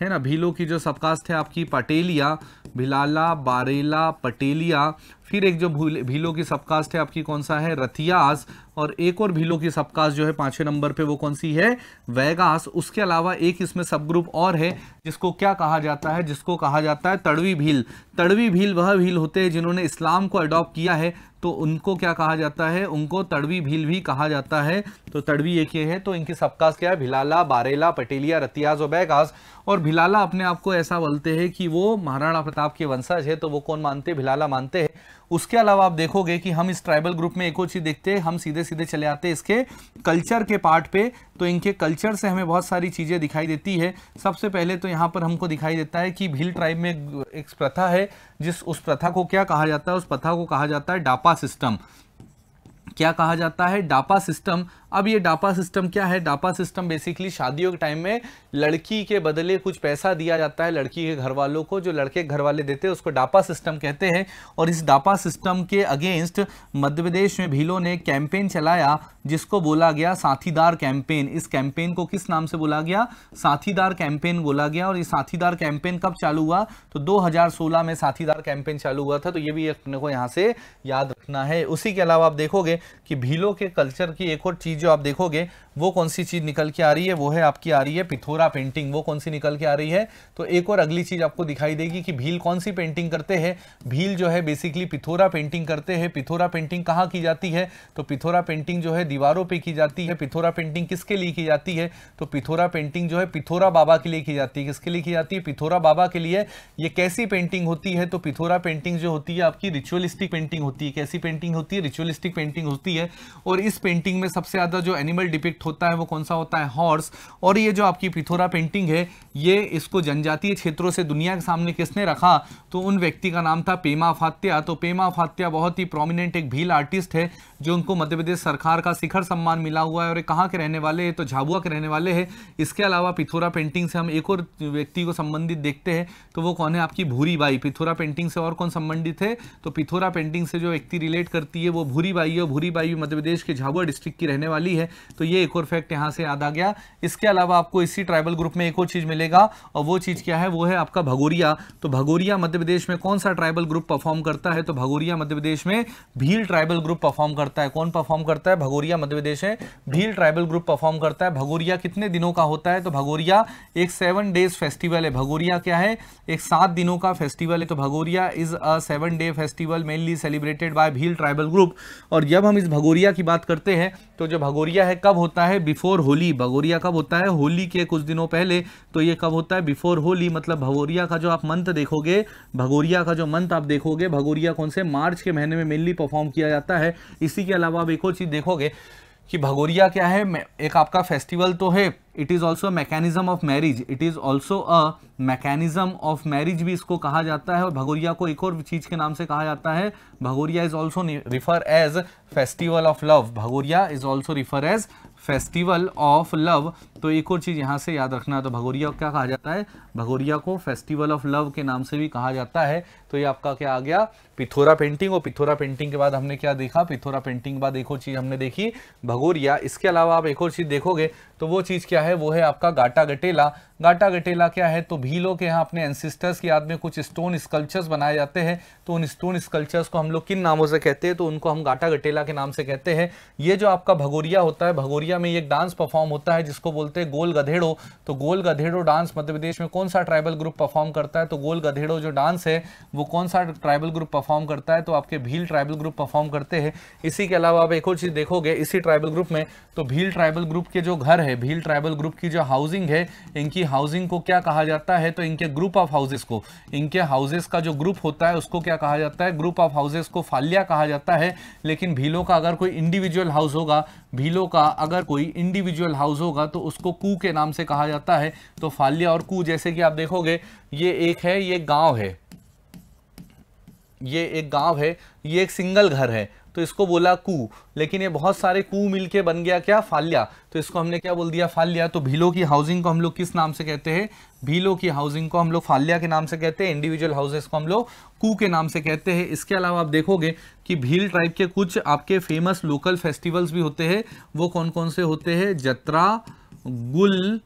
है ना भीलो की जो सबकास्ट है आपकी पटेलिया भिलाला बारेला पटेलिया फिर एक जो भीलो की सबकास्ट है आपकी कौन सा है रथियास और एक और भीलो की सबकास्ट जो है पाँचवें नंबर पे वो कौन सी है वैगास उसके अलावा एक इसमें सब ग्रुप और है जिसको क्या कहा जाता है जिसको कहा जाता है तड़वी भील तड़वी भील वह भील होते हैं जिन्होंने इस्लाम को अडॉप्ट किया है तो उनको क्या कहा जाता है उनको तड़वी भील भी कहा जाता है तो तड़वी एक ये है तो इनकी सबकास क्या है भिलाला बारेला पटेलिया रतियाज और बैगास और भिलाला अपने आप को ऐसा बोलते हैं कि वो महाराणा प्रताप के वंशज है तो वो कौन मानते भिलाला मानते हैं उसके अलावा आप देखोगे कि हम इस ट्राइबल ग्रुप में एक और चीज़ देखते हैं हम सीधे सीधे चले आते हैं इसके कल्चर के पार्ट पे तो इनके कल्चर से हमें बहुत सारी चीज़ें दिखाई देती है सबसे पहले तो यहाँ पर हमको दिखाई देता है कि भील ट्राइब में एक प्रथा है जिस उस प्रथा को क्या कहा जाता है उस प्रथा को कहा जाता है डापा सिस्टम क्या कहा जाता है डापा सिस्टम अब ये डापा सिस्टम क्या है डापा सिस्टम बेसिकली शादियों के टाइम में लड़की के बदले कुछ पैसा दिया जाता है लड़की के घर वालों को जो लड़के घर वाले देते हैं उसको डापा सिस्टम कहते हैं और इस डापा सिस्टम के अगेंस्ट मध्य प्रदेश में भीलों ने कैंपेन चलाया जिसको बोला गया साथीदार कैंपेन इस कैंपेन को किस नाम से बोला गया साथीदार कैंपेन बोला गया और ये साथीदार कैंपेन कब चालू हुआ तो दो में साथीदार कैंपेन चालू हुआ था तो ये भी अपने को यहाँ से याद रखना है उसी के अलावा आप देखोगे कि भीलों के कल्चर की एक और चीज़ जो आप देखोगे वो कौन सी चीज़ निकल के आ रही है वो है आपकी आ रही है पिथोरा पेंटिंग वो कौन सी निकल के आ रही है तो एक और अगली चीज़ आपको दिखाई देगी कि भील कौन सी पेंटिंग करते हैं भील जो है बेसिकली पिथोरा पेंटिंग करते हैं पिथोरा पेंटिंग कहाँ की जाती है तो पिथोरा पेंटिंग जो है दीवारों पर की जाती है पिथोरा पेंटिंग किसके लिए की जाती है तो पिथोरा पेंटिंग जो है पिथोरा बाबा के लिए की जाती है किसके लिए की जाती है पिथोरा बाबा के लिए ये कैसी पेंटिंग होती है तो पिथोरा पेंटिंग जो होती है आपकी रिचुअलिस्टिक पेंटिंग होती है कैसी पेंटिंग होती है रिचुअलिस्टिक पेंटिंग होती है और इस पेंटिंग में सबसे ज़्यादा जो एनिमल डिपिक्ट होता है वो कौन सा होता है हॉर्स और ये जो आपकी पिथोरा पेंटिंग है ये इसको जनजातीय क्षेत्रों से दुनिया के सामने किसने रखा तो उन व्यक्ति का नाम था पेमा फात्या तो पेमा फात्या बहुत ही प्रोमिनेंट एक भील आर्टिस्ट है जो उनको मध्य प्रदेश सरकार का शिखर सम्मान मिला हुआ है और कहाँ के रहने वाले हैं तो झाबुआ के रहने वाले हैं इसके अलावा पिथोरा पेंटिंग से हम एक और व्यक्ति को संबंधित देखते हैं तो वो कौन है आपकी भूरी बाई पिथोरा पेंटिंग से और कौन संबंधित है तो पिथोरा पेंटिंग से जो व्यक्ति रिलेट करती है वो भूरी बाई है भूरी बाई भी मध्य प्रदेश के झाबुआ डिस्ट्रिक्ट की रहने वाली है तो ये एक और फैक्ट यहां से याद आ गया इसके अलावा आपको इसी ट्राइबल ग्रुप में एक और चीज़ मिलेगा और वो चीज़ क्या है वो है आपका भगोरिया तो भगोरिया मध्य प्रदेश में कौन सा ट्राइबल ग्रुप परफॉर्म करता है तो भगोरिया मध्य प्रदेश में भील ट्राइबल ग्रुप परफॉर्म करता है कौन परफॉर्म करता है भगोरिया मध्य प्रदेश में भील ट्राइबल ग्रुप परफॉर्म करता है भगोरिया कितने दिनों का होता है तो भगोरिया एक सेवन डेज फेस्टिवल है भगोरिया क्या है एक सात दिनों का फेस्टिवल है तो Bhagoria is a seven day festival mainly celebrated by Bhil tribal group और जब हम इस भगोरिया की बात करते हैं तो जो भगोरिया है कब होता होता है बिफोर होली भगोरिया कब होता है होली के कुछ दिनों पहले तो ये कब होता है बिफोर होली मतलब भगोरिया का जो आप मंथ देखोगे भगोरिया का जो मंथ आप देखोगे भगोरिया कौन से मार्च के महीने में मेनली परफॉर्म किया जाता है इसी के अलावा आप एक और चीज़ देखोगे कि भगोरिया क्या है एक आपका फेस्टिवल तो है it is also mechanism of marriage it is also a mechanism of marriage भी इसको कहा जाता है और भगोरिया को एक और चीज़ के नाम से कहा जाता है Bhagoria is also refer as festival of love Bhagoria is also refer as festival of love तो एक और चीज़ यहाँ से याद रखना है तो भगोरिया क्या कहा जाता है भगोरिया को फेस्टिवल ऑफ लव के नाम से भी कहा जाता है तो ये आपका क्या आ गया पिथोरा पेंटिंग और पिथोरा पेंटिंग के बाद हमने क्या देखा पिथोरा पेंटिंग के बाद एक और चीज़ हमने देखी भगोरिया इसके अलावा आप एक और चीज़ देखोगे तो वो चीज़ क्या है वो है आपका गाटा गटेला गाटा गटेला क्या है तो भीलों के यहाँ अपने एनसिस्टर्स की याद में कुछ स्टोन स्कल्पचर्स बनाए जाते हैं तो उन स्टोन स्कल्पचर्स को हम लोग किन नामों से कहते हैं तो उनको हम गाटा गटेला के नाम से कहते हैं ये जो आपका भगोरिया होता है भगोरिया में एक डांस परफॉर्म होता है जिसको बोलते बोलते हैं गोल गधेड़ो तो गोल गधेड़ो डांस मध्य प्रदेश में कौन सा ट्राइबल ग्रुप परफॉर्म करता है तो गोल गधेड़ो जो डांस है वो कौन सा ट्राइबल ग्रुप परफॉर्म करता है तो आपके भील ट्राइबल ग्रुप परफॉर्म करते हैं इसी के अलावा आप एक और चीज़ देखोगे इसी ट्राइबल ग्रुप में तो भील ट्राइबल ग्रुप के जो घर है भील ट्राइबल ग्रुप की जो हाउसिंग है इनकी हाउसिंग को क्या कहा जाता है तो इनके ग्रुप ऑफ हाउसेस को इनके हाउसेस का जो ग्रुप होता है उसको क्या कहा जाता है ग्रुप ऑफ हाउसेस को फालिया कहा जाता है लेकिन भीलों का अगर कोई इंडिविजुअल हाउस होगा भीलों का अगर कोई इंडिविजुअल हाउस होगा तो उसको कू के नाम से कहा जाता है तो फालिया और कू जैसे कि आप देखोगे ये एक है ये गांव है ये एक गांव है ये एक सिंगल घर है तो इसको बोला कु लेकिन ये बहुत सारे कु मिलके बन गया क्या फाल्या तो इसको हमने क्या बोल दिया फाल्या तो भीलो की हाउसिंग को हम लोग किस नाम से कहते हैं भीलो की हाउसिंग को हम लोग फाल्या के नाम से कहते हैं इंडिविजुअल हाउसेस को हम लोग कु के नाम से कहते हैं इसके अलावा आप देखोगे कि भील टाइप के कुछ आपके फेमस लोकल फेस्टिवल्स भी होते हैं वो कौन कौन से होते हैं जत्रा गुल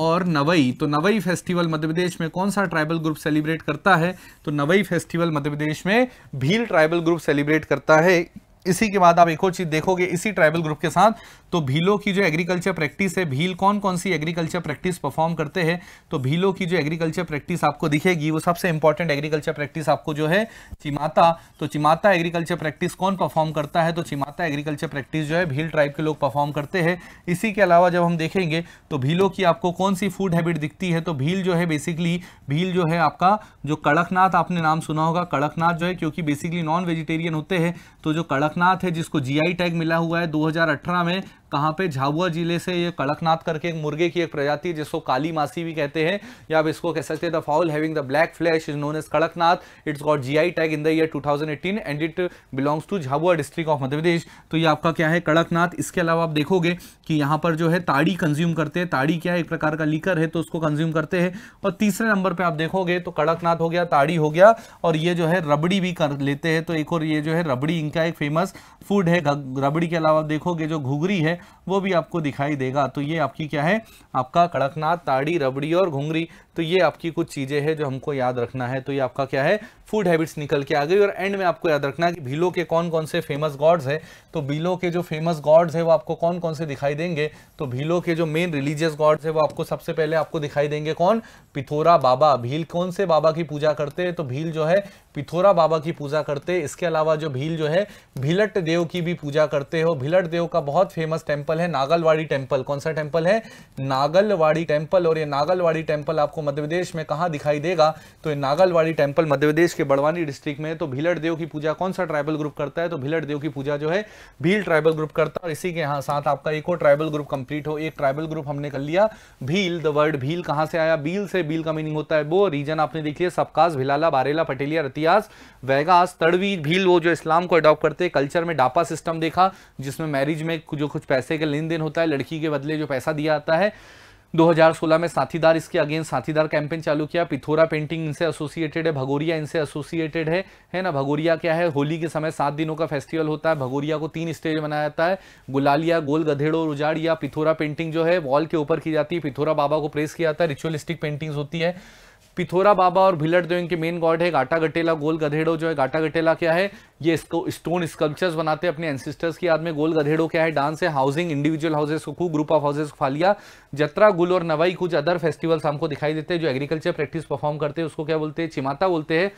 और नवई तो नवई फेस्टिवल मध्य प्रदेश में कौन सा ट्राइबल ग्रुप सेलिब्रेट करता है तो नवई फेस्टिवल मध्य प्रदेश में भील ट्राइबल ग्रुप सेलिब्रेट करता है इसी के बाद आप एक और चीज देखोगे इसी ट्राइबल ग्रुप के साथ तो भीलों की जो एग्रीकल्चर प्रैक्टिस है भील कौन कौन सी एग्रीकल्चर प्रैक्टिस परफॉर्म करते हैं तो भीलों की जो एग्रीकल्चर प्रैक्टिस आपको दिखेगी वो सबसे इंपॉर्टेंट एग्रीकल्चर प्रैक्टिस आपको जो है चिमाता तो चिमाता एग्रीकल्चर प्रैक्टिस कौन परफॉर्म करता है तो चिमाता एग्रीकल्चर प्रैक्टिस जो है भील ट्राइब के लोग परफॉर्म करते हैं इसी के अलावा जब हम देखेंगे तो भीलों की आपको कौन सी फूड हैबिट दिखती है तो भील जो है बेसिकली भील जो है आपका जो कड़कनाथ आपने नाम सुना होगा कड़कनाथ जो है क्योंकि बेसिकली नॉन वेजिटेरियन होते हैं तो जो कड़क अमरनाथ है जिसको जीआई टैग मिला हुआ है 2018 में कहाँ पे झाबुआ जिले से ये कड़कनाथ करके एक मुर्गे की एक प्रजाति है जिसको काली मासी भी कहते हैं या आप इसको कह सकते हैं the fowl having the black flesh is known as Kadaknath it's got G I tag in the year eighteen and it belongs to Jhabua district of Madhya Pradesh तो ये आपका क्या है कड़कनाथ इसके अलावा आप देखोगे कि यहाँ पर जो है ताड़ी कंज्यूम करते हैं ताड़ी क्या एक प्रकार का लीकर है तो उसको कंज्यूम करते हैं और तीसरे नंबर पर आप देखोगे तो कड़कनाथ हो गया ताड़ी हो गया और ये जो है रबड़ी भी कर लेते हैं तो एक और ये जो है रबड़ी इनका एक फेमस फूड है रबड़ी के अलावा देखोगे जो घुघरी है वो भी आपको दिखाई देगा तो ये आपकी क्या है आपका कड़कनाथ ताड़ी रबड़ी और घुंगरी तो ये आपकी कुछ चीज़ें हैं जो हमको याद रखना है तो ये आपका क्या है फूड हैबिट्स निकल के आ गई और एंड में आपको याद रखना कि भीलो के कौन कौन से फेमस गॉड्स है तो भीलो के जो फेमस गॉड्स है वो आपको कौन कौन से दिखाई देंगे तो भीलो के जो मेन रिलीजियस गॉड्स है वो आपको सबसे पहले आपको दिखाई देंगे कौन पिथोरा बाबा भील कौन से बाबा की पूजा करते हैं तो भील जो है पिथोरा बाबा की पूजा करते हैं इसके अलावा जो भील जो है भिलट देव की भी पूजा करते हो भिलट देव का बहुत फेमस टेम्पल है नागलवाड़ी टेम्पल कौन सा टेम्पल है नागलवाड़ी टेम्पल और ये नागलवाड़ी टेम्पल आपको मध्य प्रदेश में कहाँ दिखाई देगा तो ये नागलवाड़ी टेम्पल मध्य प्रदेश के के बड़वानी डिस्ट्रिक्ट में तो भीलट देव की पूजा कौन सा ट्राइबल ग्रुप करता है तो भीलट देव की पूजा जो है भील ट्राइबल ग्रुप करता है और इसी के यहाँ साथ आपका एक और ट्राइबल ग्रुप कंप्लीट हो एक ट्राइबल ग्रुप हमने कर लिया भील द वर्ड भील कहाँ से आया भील से भील का मीनिंग होता है वो रीजन आपने देख लिया सबकास भिलाला बारेला पटेलिया रतियास वैगास तड़वी भील वो जो इस्लाम को अडॉप्ट करते हैं कल्चर में डापा सिस्टम देखा जिसमें मैरिज में जो कुछ पैसे का लेन होता है लड़की के बदले जो पैसा दिया जाता है 2016 में साथीदार इसके अगेंस्ट साथीदार कैंपेन चालू किया पिथोरा पेंटिंग इनसे एसोसिएटेड है भगोरिया इनसे एसोसिएटेड है है ना भगोरिया क्या है होली के समय सात दिनों का फेस्टिवल होता है भगोरिया को तीन स्टेज बनाया जाता है गुलालिया गोल गधेड़ो और उजाड़ या पिथोरा पेंटिंग जो है वॉल के ऊपर की जाती है पिथोरा बाबा को प्रेस किया जाता है रिचुअलिस्टिक पेंटिंग्स होती है पिथोरा बाबा और भिलट जो इनके मेन गॉड है गाटा गटेला गोल गधेड़ो जो है गाटा गटेला क्या है ये इसको स्टोन स्कल्पचर्स बनाते हैं अपने एंसिस्टर्स की याद में गोल गधेड़ो क्या है डांस है हाउसिंग इंडिविजुअल हाउसेस को ग्रुप ऑफ हाउसेस को फालिया जत्रा गुल और नवाई कुछ अदर फेस्टिवल्स हमको दिखाई देते हैं जो एग्रीकल्चर प्रैक्टिस परफॉर्म करते हैं उसको क्या बोलते हैं चिमाता बोलते हैं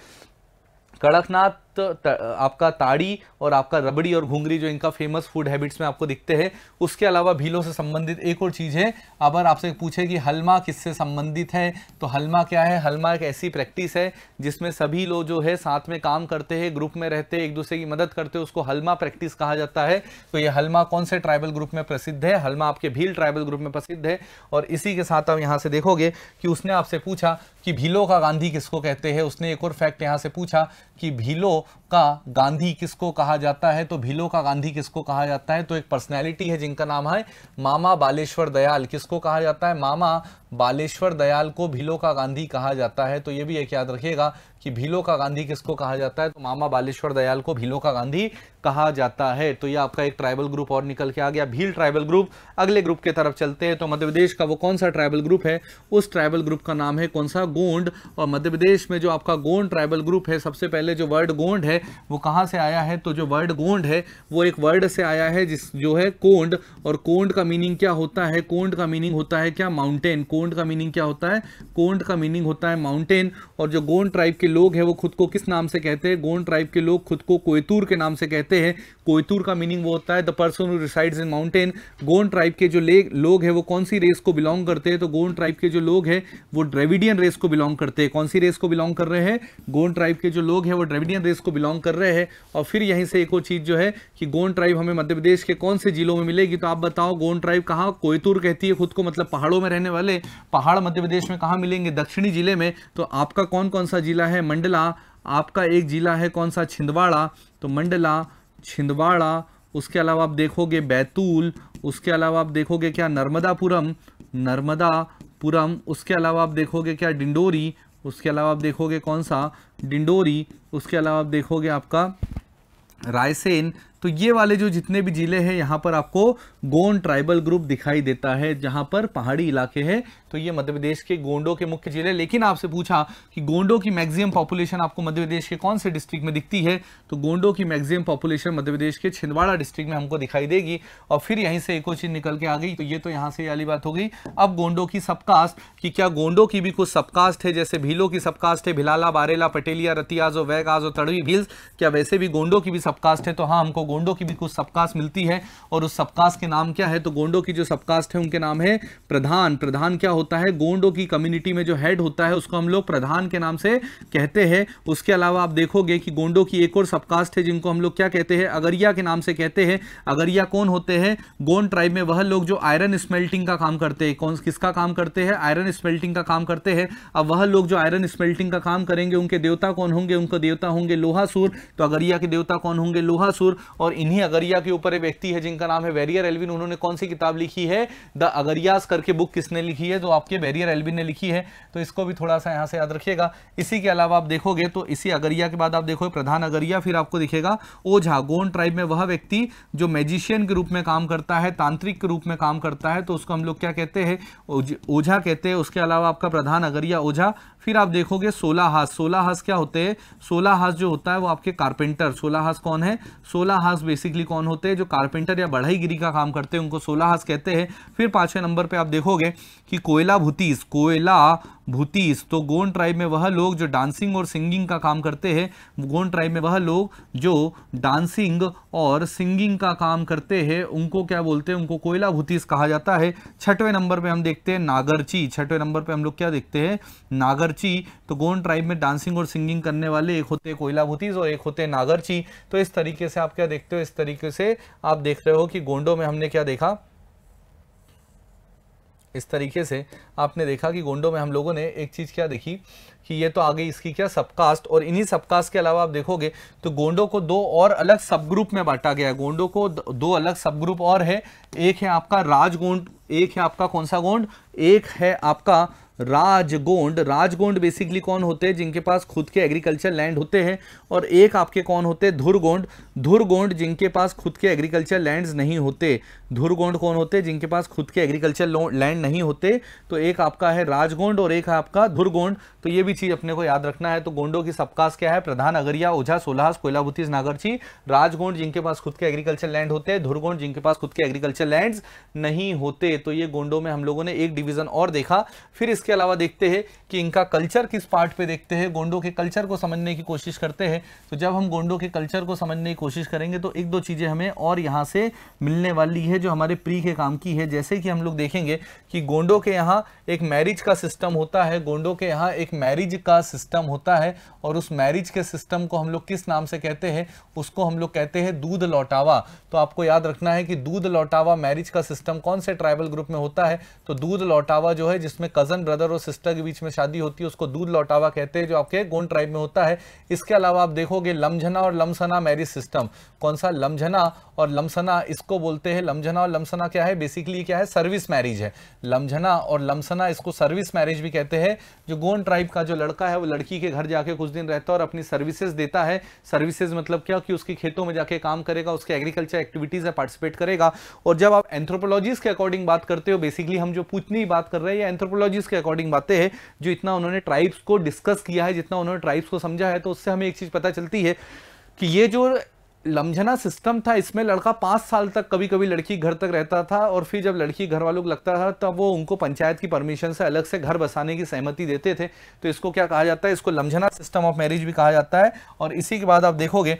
कड़कनाथ आपका ताड़ी और आपका रबड़ी और घुंगरी जो इनका फेमस फूड हैबिट्स में आपको दिखते हैं उसके अलावा भीलों से संबंधित एक और चीज़ है अगर आपसे पूछे कि हलमा किससे संबंधित है तो हलमा क्या है हलमा एक ऐसी प्रैक्टिस है जिसमें सभी लोग जो है साथ में काम करते हैं ग्रुप में रहते हैं एक दूसरे की मदद करते हैं उसको हलमा प्रैक्टिस कहा जाता है तो ये हलमा कौन से ट्राइबल ग्रुप में प्रसिद्ध है हलमा आपके भील ट्राइबल ग्रुप में प्रसिद्ध है और इसी के साथ आप यहाँ से देखोगे कि उसने आपसे पूछा कि भीलो का गांधी किसको कहते हैं उसने एक और फैक्ट यहाँ से पूछा कि भीलो का गांधी किसको कहा जाता है तो भीलो का गांधी किसको कहा जाता है तो एक पर्सनैलिटी है जिनका नाम है मामा बालेश्वर दयाल किसको कहा जाता है मामा बालेश्वर दयाल को भीलो का गांधी कहा जाता है तो ये भी एक याद रखिएगा कि भीलो का गांधी किसको कहा जाता है तो मामा बालेश्वर दयाल को भीलो का गांधी कहा जाता है तो ये आपका एक ट्राइबल ग्रुप और निकल के आ गया भील ट्राइबल ग्रुप अगले ग्रुप के तरफ चलते हैं तो मध्य प्रदेश का वो कौन सा ट्राइबल ग्रुप है उस ट्राइबल ग्रुप का नाम है कौन सा गोंड और मध्य प्रदेश में जो आपका गोंड ट्राइबल ग्रुप है सबसे पहले जो वर्ड गोंड है वो कहाँ से आया है तो जो वर्ड गोंड है वो एक वर्ड से आया है जिस जो है कोंड और कोंड का मीनिंग क्या होता है कोंड का मीनिंग होता है क्या माउंटेन कोंड का मीनिंग क्या होता है कोंड का मीनिंग होता है माउंटेन और जो गोंड ट्राइब के लोग हैं वो खुद को किस नाम से कहते हैं गोंड ट्राइब के लोग खुद को कोयतूर के नाम से कहते हैं कोयतूर का मीनिंग वो होता है the person who resides in mountain Gond tribe के जो लोग हैं वो कौन सी रेस को बिलोंग करते हैं तो गोंड ट्राइब के जो लोग हैं वो ड्रेविडियन रेस को बिलोंग करते हैं कौन सी रेस को बिलोंग कर रहे हैं गोंड ट्राइब के जो लोग हैं वो ड्रेविडियन रेस को बिलोंग कर रहे हैं और फिर यहीं से एक और चीज़ जो है कि गोंड ट्राइब हमें मध्य प्रदेश के कौन से जिलों में मिलेगी तो आप बताओ गोंड ट्राइब कहाँ कोयतूर कहती है खुद को मतलब पहाड़ों में रहने वाले पहाड़ मध्य प्रदेश में कहाँ मिलेंगे दक्षिणी जिले में तो आपका कौन कौन सा जिला है मंडला आपका एक जिला है कौन सा छिंदवाड़ा तो मंडला छिंदवाड़ा उसके अलावा आप देखोगे बैतूल उसके अलावा आप देखोगे क्या नर्मदापुरम नर्मदापुरम उसके अलावा आप देखोगे क्या डिंडोरी उसके अलावा आप देखोगे कौन सा डिंडोरी उसके अलावा आप देखोगे आपका रायसेन तो ये वाले जो जितने भी ज़िले हैं यहाँ पर आपको गोंड ट्राइबल ग्रुप दिखाई देता है जहाँ पर पहाड़ी इलाके हैं तो ये मध्य प्रदेश के गोंडो के मुख्य जिले लेकिन आपसे पूछा कि गोंडो की मैक्सिमम पॉपुलेशन आपको मध्य प्रदेश के कौन से डिस्ट्रिक्ट में दिखती है तो गोंडो की मैक्सिमम पॉपुलेशन मध्य प्रदेश के छिंदवाड़ा डिस्ट्रिक्ट में हमको दिखाई देगी और फिर यहीं से एक और चीज़ निकल के आ गई तो ये तो यहाँ से वाली बात हो गई अब गोंडो की सबकास्ट कि क्या गोंडो की भी कुछ सबकास्ट है जैसे भीलों की सबकास्ट है भिलाला बारेला पटेलिया रतियाज और वैगाज और तड़वी भील्स क्या वैसे भी गोंडो की भी सबकास्ट है तो हाँ हमको गोंडो की भी कुछ सबकास्ट मिलती है और उस सबकास्ट के नाम क्या है तो गोंडो की जो सबकास्ट है उनके नाम है प्रधान प्रधान क्या होता है गोंडो की कम्युनिटी में जो हेड होता है उसको हम लोग प्रधान के नाम से कहते हैं उसके अलावा आप देखोगे कि गोंडो की एक और सबकास्ट है जिनको हम लोग क्या कहते हैं अगरिया के नाम से कहते हैं अगरिया कौन होते हैं गोंड ट्राइब में वह लोग जो आयरन स्मेल्टिंग का काम करते हैं कौन किसका काम करते हैं आयरन स्मेल्टिंग का काम करते हैं अब वह लोग जो आयरन स्मेल्टिंग का काम करेंगे उनके देवता कौन होंगे उनके देवता होंगे लोहासुर तो अगरिया के देवता कौन होंगे लोहासुर और इन्हीं अगरिया के ऊपर एक व्यक्ति है जिनका नाम है वेरियर एलविन उन्होंने कौन सी किताब लिखी है द अगरियास करके बुक किसने लिखी है जो आपके वेरियर एलविन ने लिखी है तो इसको भी थोड़ा सा यहाँ से याद रखिएगा इसी के अलावा आप देखोगे तो इसी अगरिया के बाद आप देखोगे प्रधान अगरिया फिर आपको दिखेगा ओझा गोंड ट्राइब में वह व्यक्ति जो मैजिशियन के रूप में काम करता है तांत्रिक के रूप में काम करता है तो उसको हम लोग क्या कहते हैं ओझा कहते हैं उसके अलावा आपका प्रधान अगरिया ओझा फिर आप देखोगे सोलह हास सोलह हास क्या होते हैं सोलह हास जो होता है वो आपके कारपेंटर सोलह हास कौन है सोलह हास हास बेसिकली कौन होते हैं जो कारपेंटर या बढ़ाई गिरी का काम करते हैं उनको सोलह हास कहते हैं फिर पांचवें नंबर पर आप देखोगे कि कोयला भूतीस कोयला भूतीस तो गोंड ट्राइब में वह लोग जो डांसिंग और सिंगिंग का काम करते हैं गोंड ट्राइब में वह लोग जो डांसिंग और सिंगिंग का काम करते हैं उनको क्या बोलते हैं उनको कोयला भूतीस कहा जाता है छठवें नंबर पे हम देखते हैं नागरची छठवें नंबर पे हम लोग क्या देखते हैं नागरची तो गोंड ट्राइब में डांसिंग और सिंगिंग करने वाले एक होते हैं कोयला भूतीस और एक होते हैं नागरची तो इस तरीके से आप क्या देखते हो इस तरीके से आप देख रहे हो कि गोंडो में हमने क्या देखा इस तरीके से आपने देखा कि गोंडो में हम लोगों ने एक चीज़ क्या देखी कि ये तो आ गई इसकी क्या सबकास्ट और इन्हीं सबकास्ट के अलावा आप देखोगे तो गोंडो को दो और अलग सब ग्रुप में बांटा गया है गोंडो को दो अलग सब ग्रुप और है एक है आपका राजगोंड एक है आपका कौन सा गोंड एक है आपका राजगोंड राजगोंड बेसिकली कौन होते हैं जिनके पास खुद के एग्रीकल्चर लैंड होते हैं और एक आपके कौन होते हैं धुरगोंड धुरगोंड जिनके पास खुद के एग्रीकल्चर लैंड्स नहीं होते धुरगोंड कौन होते जिनके पास खुद के एग्रीकल्चर लैंड नहीं होते तो एक आपका है राजगोंड और एक है आपका धुरगोंड तो ये भी चीज़ अपने को याद रखना है तो गोंडो की सबकास क्या है प्रधान अगरिया ओझा सोलहस कोयलाभूतीस नागरची राजगोंड जिनके पास खुद के एग्रीकल्चर लैंड होते हैं धुरगोंड जिनके पास खुद के एग्रीकल्चर लैंड नहीं होते तो ये गोंडो में हम लोगों ने एक डिवीज़न और देखा फिर इसके अलावा देखते हैं कि इनका कल्चर किस पार्ट पे देखते हैं गोंडो के कल्चर को समझने की कोशिश करते हैं तो जब हम गोंडों के कल्चर को समझने की कोशिश करेंगे तो एक दो चीज़ें हमें और यहाँ से मिलने वाली है जो हमारे प्री के काम की है जैसे कि हम लोग देखेंगे कि गोंडों के यहाँ एक मैरिज का सिस्टम होता है गोंडों के यहाँ एक मैरिज का सिस्टम होता है और उस मैरिज के सिस्टम को हम लोग किस नाम से कहते हैं उसको हम लोग कहते हैं दूध लौटावा तो आपको याद रखना है कि दूध लौटावा मैरिज का सिस्टम कौन से ट्राइबल ग्रुप में होता है तो दूध लौटावा जो है जिसमें कज़न ब्रदर और सिस्टर के बीच में शादी होती है उसको दूध लौटावा कहते हैं जो आपके गोंड ट्राइब में होता है इसके अलावा आप देखोगे लमझना और लमसना मैरिज सिस्टम सिस्टम कौन सा लमझना और लमसना इसको बोलते हैं लमझना और लमसना क्या है बेसिकली क्या है सर्विस मैरिज है लमझना और लमसना इसको सर्विस मैरिज भी कहते हैं जो गोन ट्राइब का जो लड़का है वो लड़की के घर जाके कुछ दिन रहता है और अपनी सर्विसेज देता है सर्विसेज मतलब क्या कि उसके खेतों में जाके काम करेगा उसके एग्रीकल्चर एक्टिविटीज में पार्टिसिपेट करेगा और जब आप एंथ्रोपोलॉजीज के अकॉर्डिंग बात करते हो बेसिकली हम जो पूछने ही बात कर रहे हैं ये एंथ्रोपोलॉजीज के अकॉर्डिंग बातें हैं जो इतना उन्होंने ट्राइब्स को डिस्कस किया है जितना उन्होंने ट्राइब्स को समझा है तो उससे हमें एक चीज पता चलती है कि ये जो लमझना सिस्टम था इसमें लड़का पाँच साल तक कभी कभी लड़की घर तक रहता था और फिर जब लड़की घर वालों को लगता था तब वो उनको पंचायत की परमिशन से अलग से घर बसाने की सहमति देते थे तो इसको क्या कहा जाता है इसको लमझना सिस्टम ऑफ मैरिज भी कहा जाता है और इसी के बाद आप देखोगे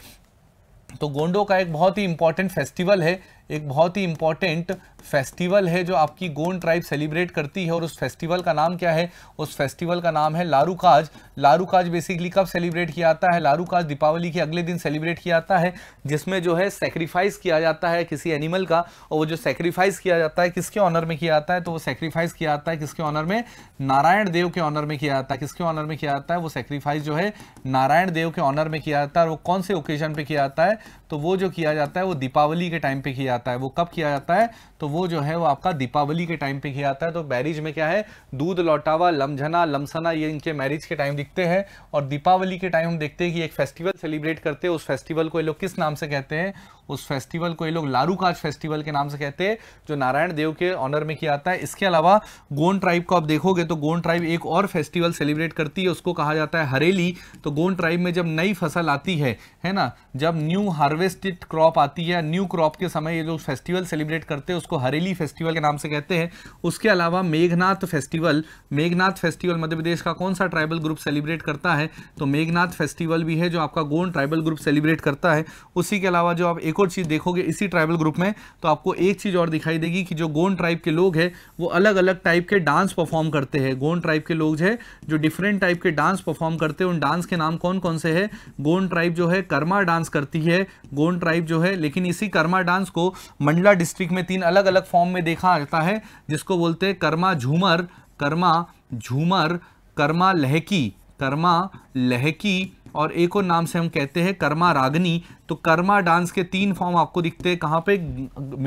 तो गोंडो का एक बहुत ही इंपॉर्टेंट फेस्टिवल है एक बहुत ही इम्पॉर्टेंट फेस्टिवल है जो आपकी गोंड ट्राइब सेलिब्रेट करती है और उस फेस्टिवल का नाम क्या है उस फेस्टिवल का नाम है लारू काज लारू काज बेसिकली कब सेलिब्रेट किया जाता है लारू काज दीपावली के अगले दिन सेलिब्रेट किया जाता है जिसमें जो है सेक्रीफाइस किया जाता है किसी एनिमल का और वो जो सेक्रीफाइस किया जाता है किसके ऑनर में किया जाता है तो वो सेक्रीफाइस किया जाता है किसके ऑनर में नारायण देव के ऑनर में किया जाता है किसके ऑनर में किया जाता है वो सेक्रीफाइस जो है नारायण देव के ऑनर में किया जाता है और वो कौन से ओकेजन पे किया जाता है तो वो जो किया जाता है वो दीपावली के टाइम पे किया जाता है वो कब किया जाता है तो वो जो है वो आपका दीपावली के टाइम पे किया जाता है तो मैरिज में क्या है दूध लौटावा लमझना लमसना ये इनके मैरिज के टाइम दिखते हैं और दीपावली के टाइम हम देखते हैं कि एक फेस्टिवल सेलिब्रेट करते हैं उस फेस्टिवल को ये लोग किस नाम से कहते हैं उस फेस्टिवल को ये लोग लारू काज फेस्टिवल के नाम से कहते हैं जो नारायण देव के ऑनर में किया जाता है इसके अलावा गोंड ट्राइब को आप देखोगे तो गोंड ट्राइब एक और फेस्टिवल सेलिब्रेट करती है उसको कहा जाता है हरेली तो गोंड ट्राइब में जब नई फसल आती है है ना जब न्यू हार्वेस्टेड क्रॉप आती है न्यू क्रॉप के समय ये जो फेस्टिवल सेलिब्रेट करते हैं उसको हरेली फेस्टिवल के नाम से कहते हैं उसके अलावा मेघनाथ फेस्टिवल मेघनाथ फेस्टिवल मध्य प्रदेश का कौन सा ट्राइबल ग्रुप सेलिब्रेट करता है तो मेघनाथ फेस्टिवल भी है जो आपका गोंड ट्राइबल ग्रुप सेलिब्रेट करता है उसी के अलावा जो आप एक एक और चीज़ देखोगे इसी ट्राइबल ग्रुप में तो आपको एक चीज़ और दिखाई देगी कि जो गोन ट्राइब के लोग हैं वो अलग अलग टाइप के डांस परफॉर्म करते हैं गोन ट्राइब के लोग हैं जो डिफरेंट टाइप के डांस परफॉर्म करते हैं उन डांस के नाम कौन कौन से है गोन ट्राइब जो है कर्मा डांस करती है गोन ट्राइब जो है लेकिन इसी कर्मा डांस को मंडला डिस्ट्रिक्ट में तीन अलग अलग फॉर्म में देखा जाता है जिसको बोलते हैं कर्मा झूमर कर्मा झूमर कर्मा लहकी कर्मा लहकी और एक और नाम से हम कहते हैं कर्मा रागनी तो कर्मा डांस के तीन फॉर्म आपको दिखते हैं कहाँ पे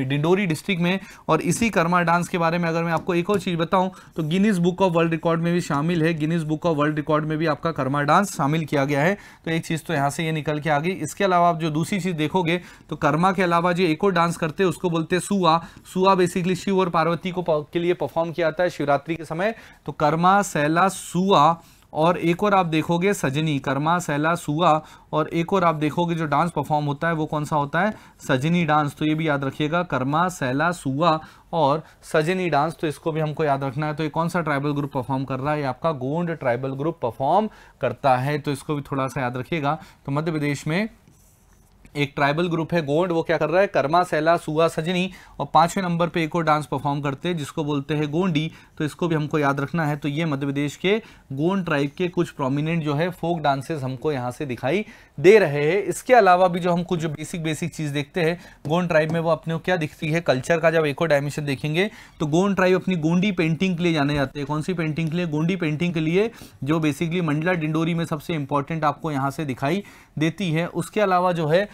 डिंडोरी डिस्ट्रिक्ट में और इसी कर्मा डांस के बारे में अगर मैं आपको एक और चीज़ बताऊं तो Guinness book of world record में भी शामिल है Guinness book of world record में भी आपका कर्मा डांस शामिल किया गया है तो एक चीज़ तो यहाँ से ये निकल के आ गई इसके अलावा आप जो दूसरी चीज़ देखोगे तो कर्मा के अलावा जो एक और डांस करते हैं उसको बोलते हैं सुआ सुआ बेसिकली शिव और पार्वती को के लिए परफॉर्म किया जाता है शिवरात्रि के समय तो कर्मा सैला सुआ और एक और आप देखोगे सजनी कर्मा सैला सुआ और एक और आप देखोगे जो डांस परफॉर्म होता है वो कौन सा होता है सजनी डांस तो ये भी याद रखिएगा कर्मा सैला सुआ और सजनी डांस तो इसको भी हमको याद रखना है तो ये कौन सा ट्राइबल ग्रुप परफॉर्म कर रहा है ये आपका गोंड ट्राइबल ग्रुप परफॉर्म करता है तो इसको भी थोड़ा सा याद रखिएगा तो मध्य प्रदेश में एक ट्राइबल ग्रुप है गोंड वो क्या कर रहा है कर्मा सैला सुआ सजनी और पांचवें नंबर पे एक और डांस परफॉर्म करते हैं जिसको बोलते हैं गोंडी तो इसको भी हमको याद रखना है तो ये मध्य प्रदेश के गोंड ट्राइब के कुछ प्रोमिनेंट जो है फोक डांसेस हमको यहाँ से दिखाई दे रहे हैं इसके अलावा भी जो हम कुछ जो बेसिक बेसिक चीज़ देखते हैं गोंड ट्राइब में वो अपने को क्या दिखती है कल्चर का जब एक और डायमेंशन देखेंगे तो गोंड ट्राइब अपनी गोंडी पेंटिंग के लिए जाने जाते हैं कौन सी पेंटिंग के लिए गोंडी पेंटिंग के लिए जो बेसिकली मंडला डिंडोरी में सबसे इंपॉर्टेंट आपको यहाँ से दिखाई देती है उसके अलावा जो है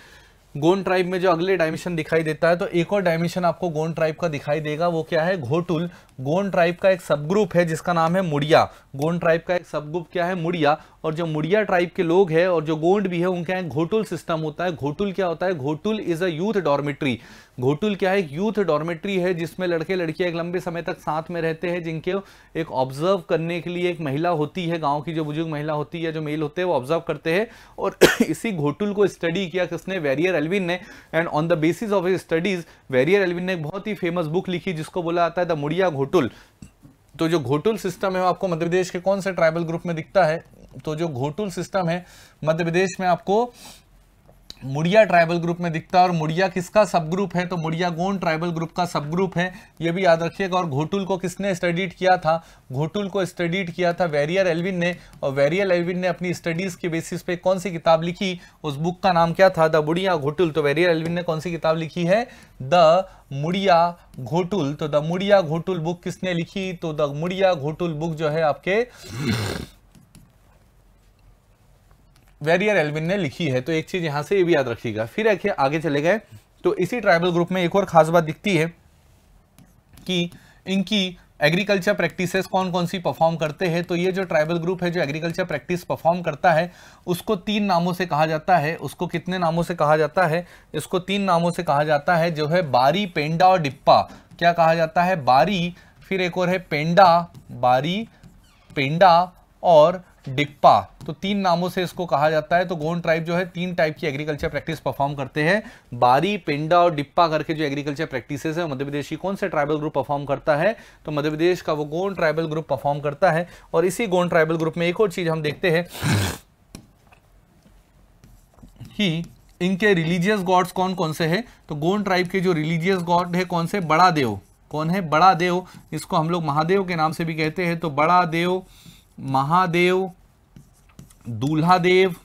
गोन ट्राइब में जो अगले डायमेंशन दिखाई देता है तो एक और डायमेंशन आपको गोन ट्राइब का दिखाई देगा वो क्या है घोटुल गोन ट्राइब का एक सब ग्रुप है जिसका नाम है मुड़िया गोन ट्राइब का एक सब ग्रुप क्या है मुड़िया और जो मुड़िया ट्राइब के लोग हैं और जो गोंड भी है उनके यहाँ घोटुल सिस्टम होता है घोटुल क्या होता है Ghotul is a youth dormitory Ghotul क्या है एक यूथ डॉर्मेट्री है जिसमें लड़के लड़कियां एक लंबे समय तक साथ में रहते हैं जिनके एक ऑब्जर्व करने के लिए एक महिला होती है गांव की जो बुजुर्ग महिला होती है जो मेल होते हैं वो ऑब्जर्व करते हैं और इसी घोटुल को स्टडी किया किसने वेरियर एलविन ने and on the basis of his studies Verrier Elwin ने एक बहुत ही फेमस बुक लिखी जिसको बोला जाता है द मुड़िया घोटुल तो जो घोटुल सिस्टम है वो आपको मध्य प्रदेश के कौन से ट्राइबल ग्रुप में दिखता है तो जो घोटुल सिस्टम है मध्य प्रदेश में आपको मुड़िया ट्राइबल ग्रुप में दिखता है और मुड़िया किसका सब ग्रुप है तो मुड़िया गोंड ट्राइबल ग्रुप का सब ग्रुप है ये भी याद रखिएगा और घोटुल को किसने स्टडीड किया था घोटुल को स्टडीड किया था वेरियर एलविन ने और वेरियर एलविन ने अपनी स्टडीज़ के बेसिस पे कौन सी किताब लिखी उस बुक का नाम क्या था द बुढ़िया घोटुल तो वेरियर एलविन ने कौन सी किताब लिखी है द मुड़िया घोटुल तो द मुड़िया घोटुल बुक किसने लिखी तो द मुड़िया घोटुल बुक जो है आपके वेरियर एलविन ने लिखी है तो एक चीज़ यहाँ से ये भी याद रखिएगा फिर देखिए आगे चले गए तो इसी ट्राइबल ग्रुप में एक और खास बात दिखती है कि इनकी एग्रीकल्चर प्रैक्टिसेस कौन कौन सी परफॉर्म करते हैं तो ये जो ट्राइबल ग्रुप है जो एग्रीकल्चर प्रैक्टिस परफॉर्म करता है उसको तीन नामों से कहा जाता है उसको कितने नामों से कहा जाता है इसको तीन नामों से कहा जाता है जो है बारी पेंडा और डिप्पा क्या कहा जाता है बारी फिर एक और है पेंडा बारी पेंडा और डिक्पा तो तीन नामों से इसको कहा जाता है तो गोंड ट्राइब जो है तीन टाइप की एग्रीकल्चर प्रैक्टिस परफॉर्म करते हैं बारी पेंडा और डिप्पा करके जो एग्रीकल्चर प्रैक्टिस है मध्य प्रदेश की कौन से ट्राइबल ग्रुप परफॉर्म करता है तो मध्य प्रदेश का वो गोंड ट्राइबल ग्रुप परफॉर्म करता है और इसी गोंड ट्राइबल ग्रुप में एक और चीज हम देखते हैं कि इनके रिलीजियस गॉड्स कौन कौन से है तो गोंड ट्राइब के जो रिलीजियस गॉड है कौन से बड़ा देव कौन है बड़ा देव इसको हम लोग महादेव के नाम से भी कहते हैं तो बड़ा देव महादेव दूल्हा देव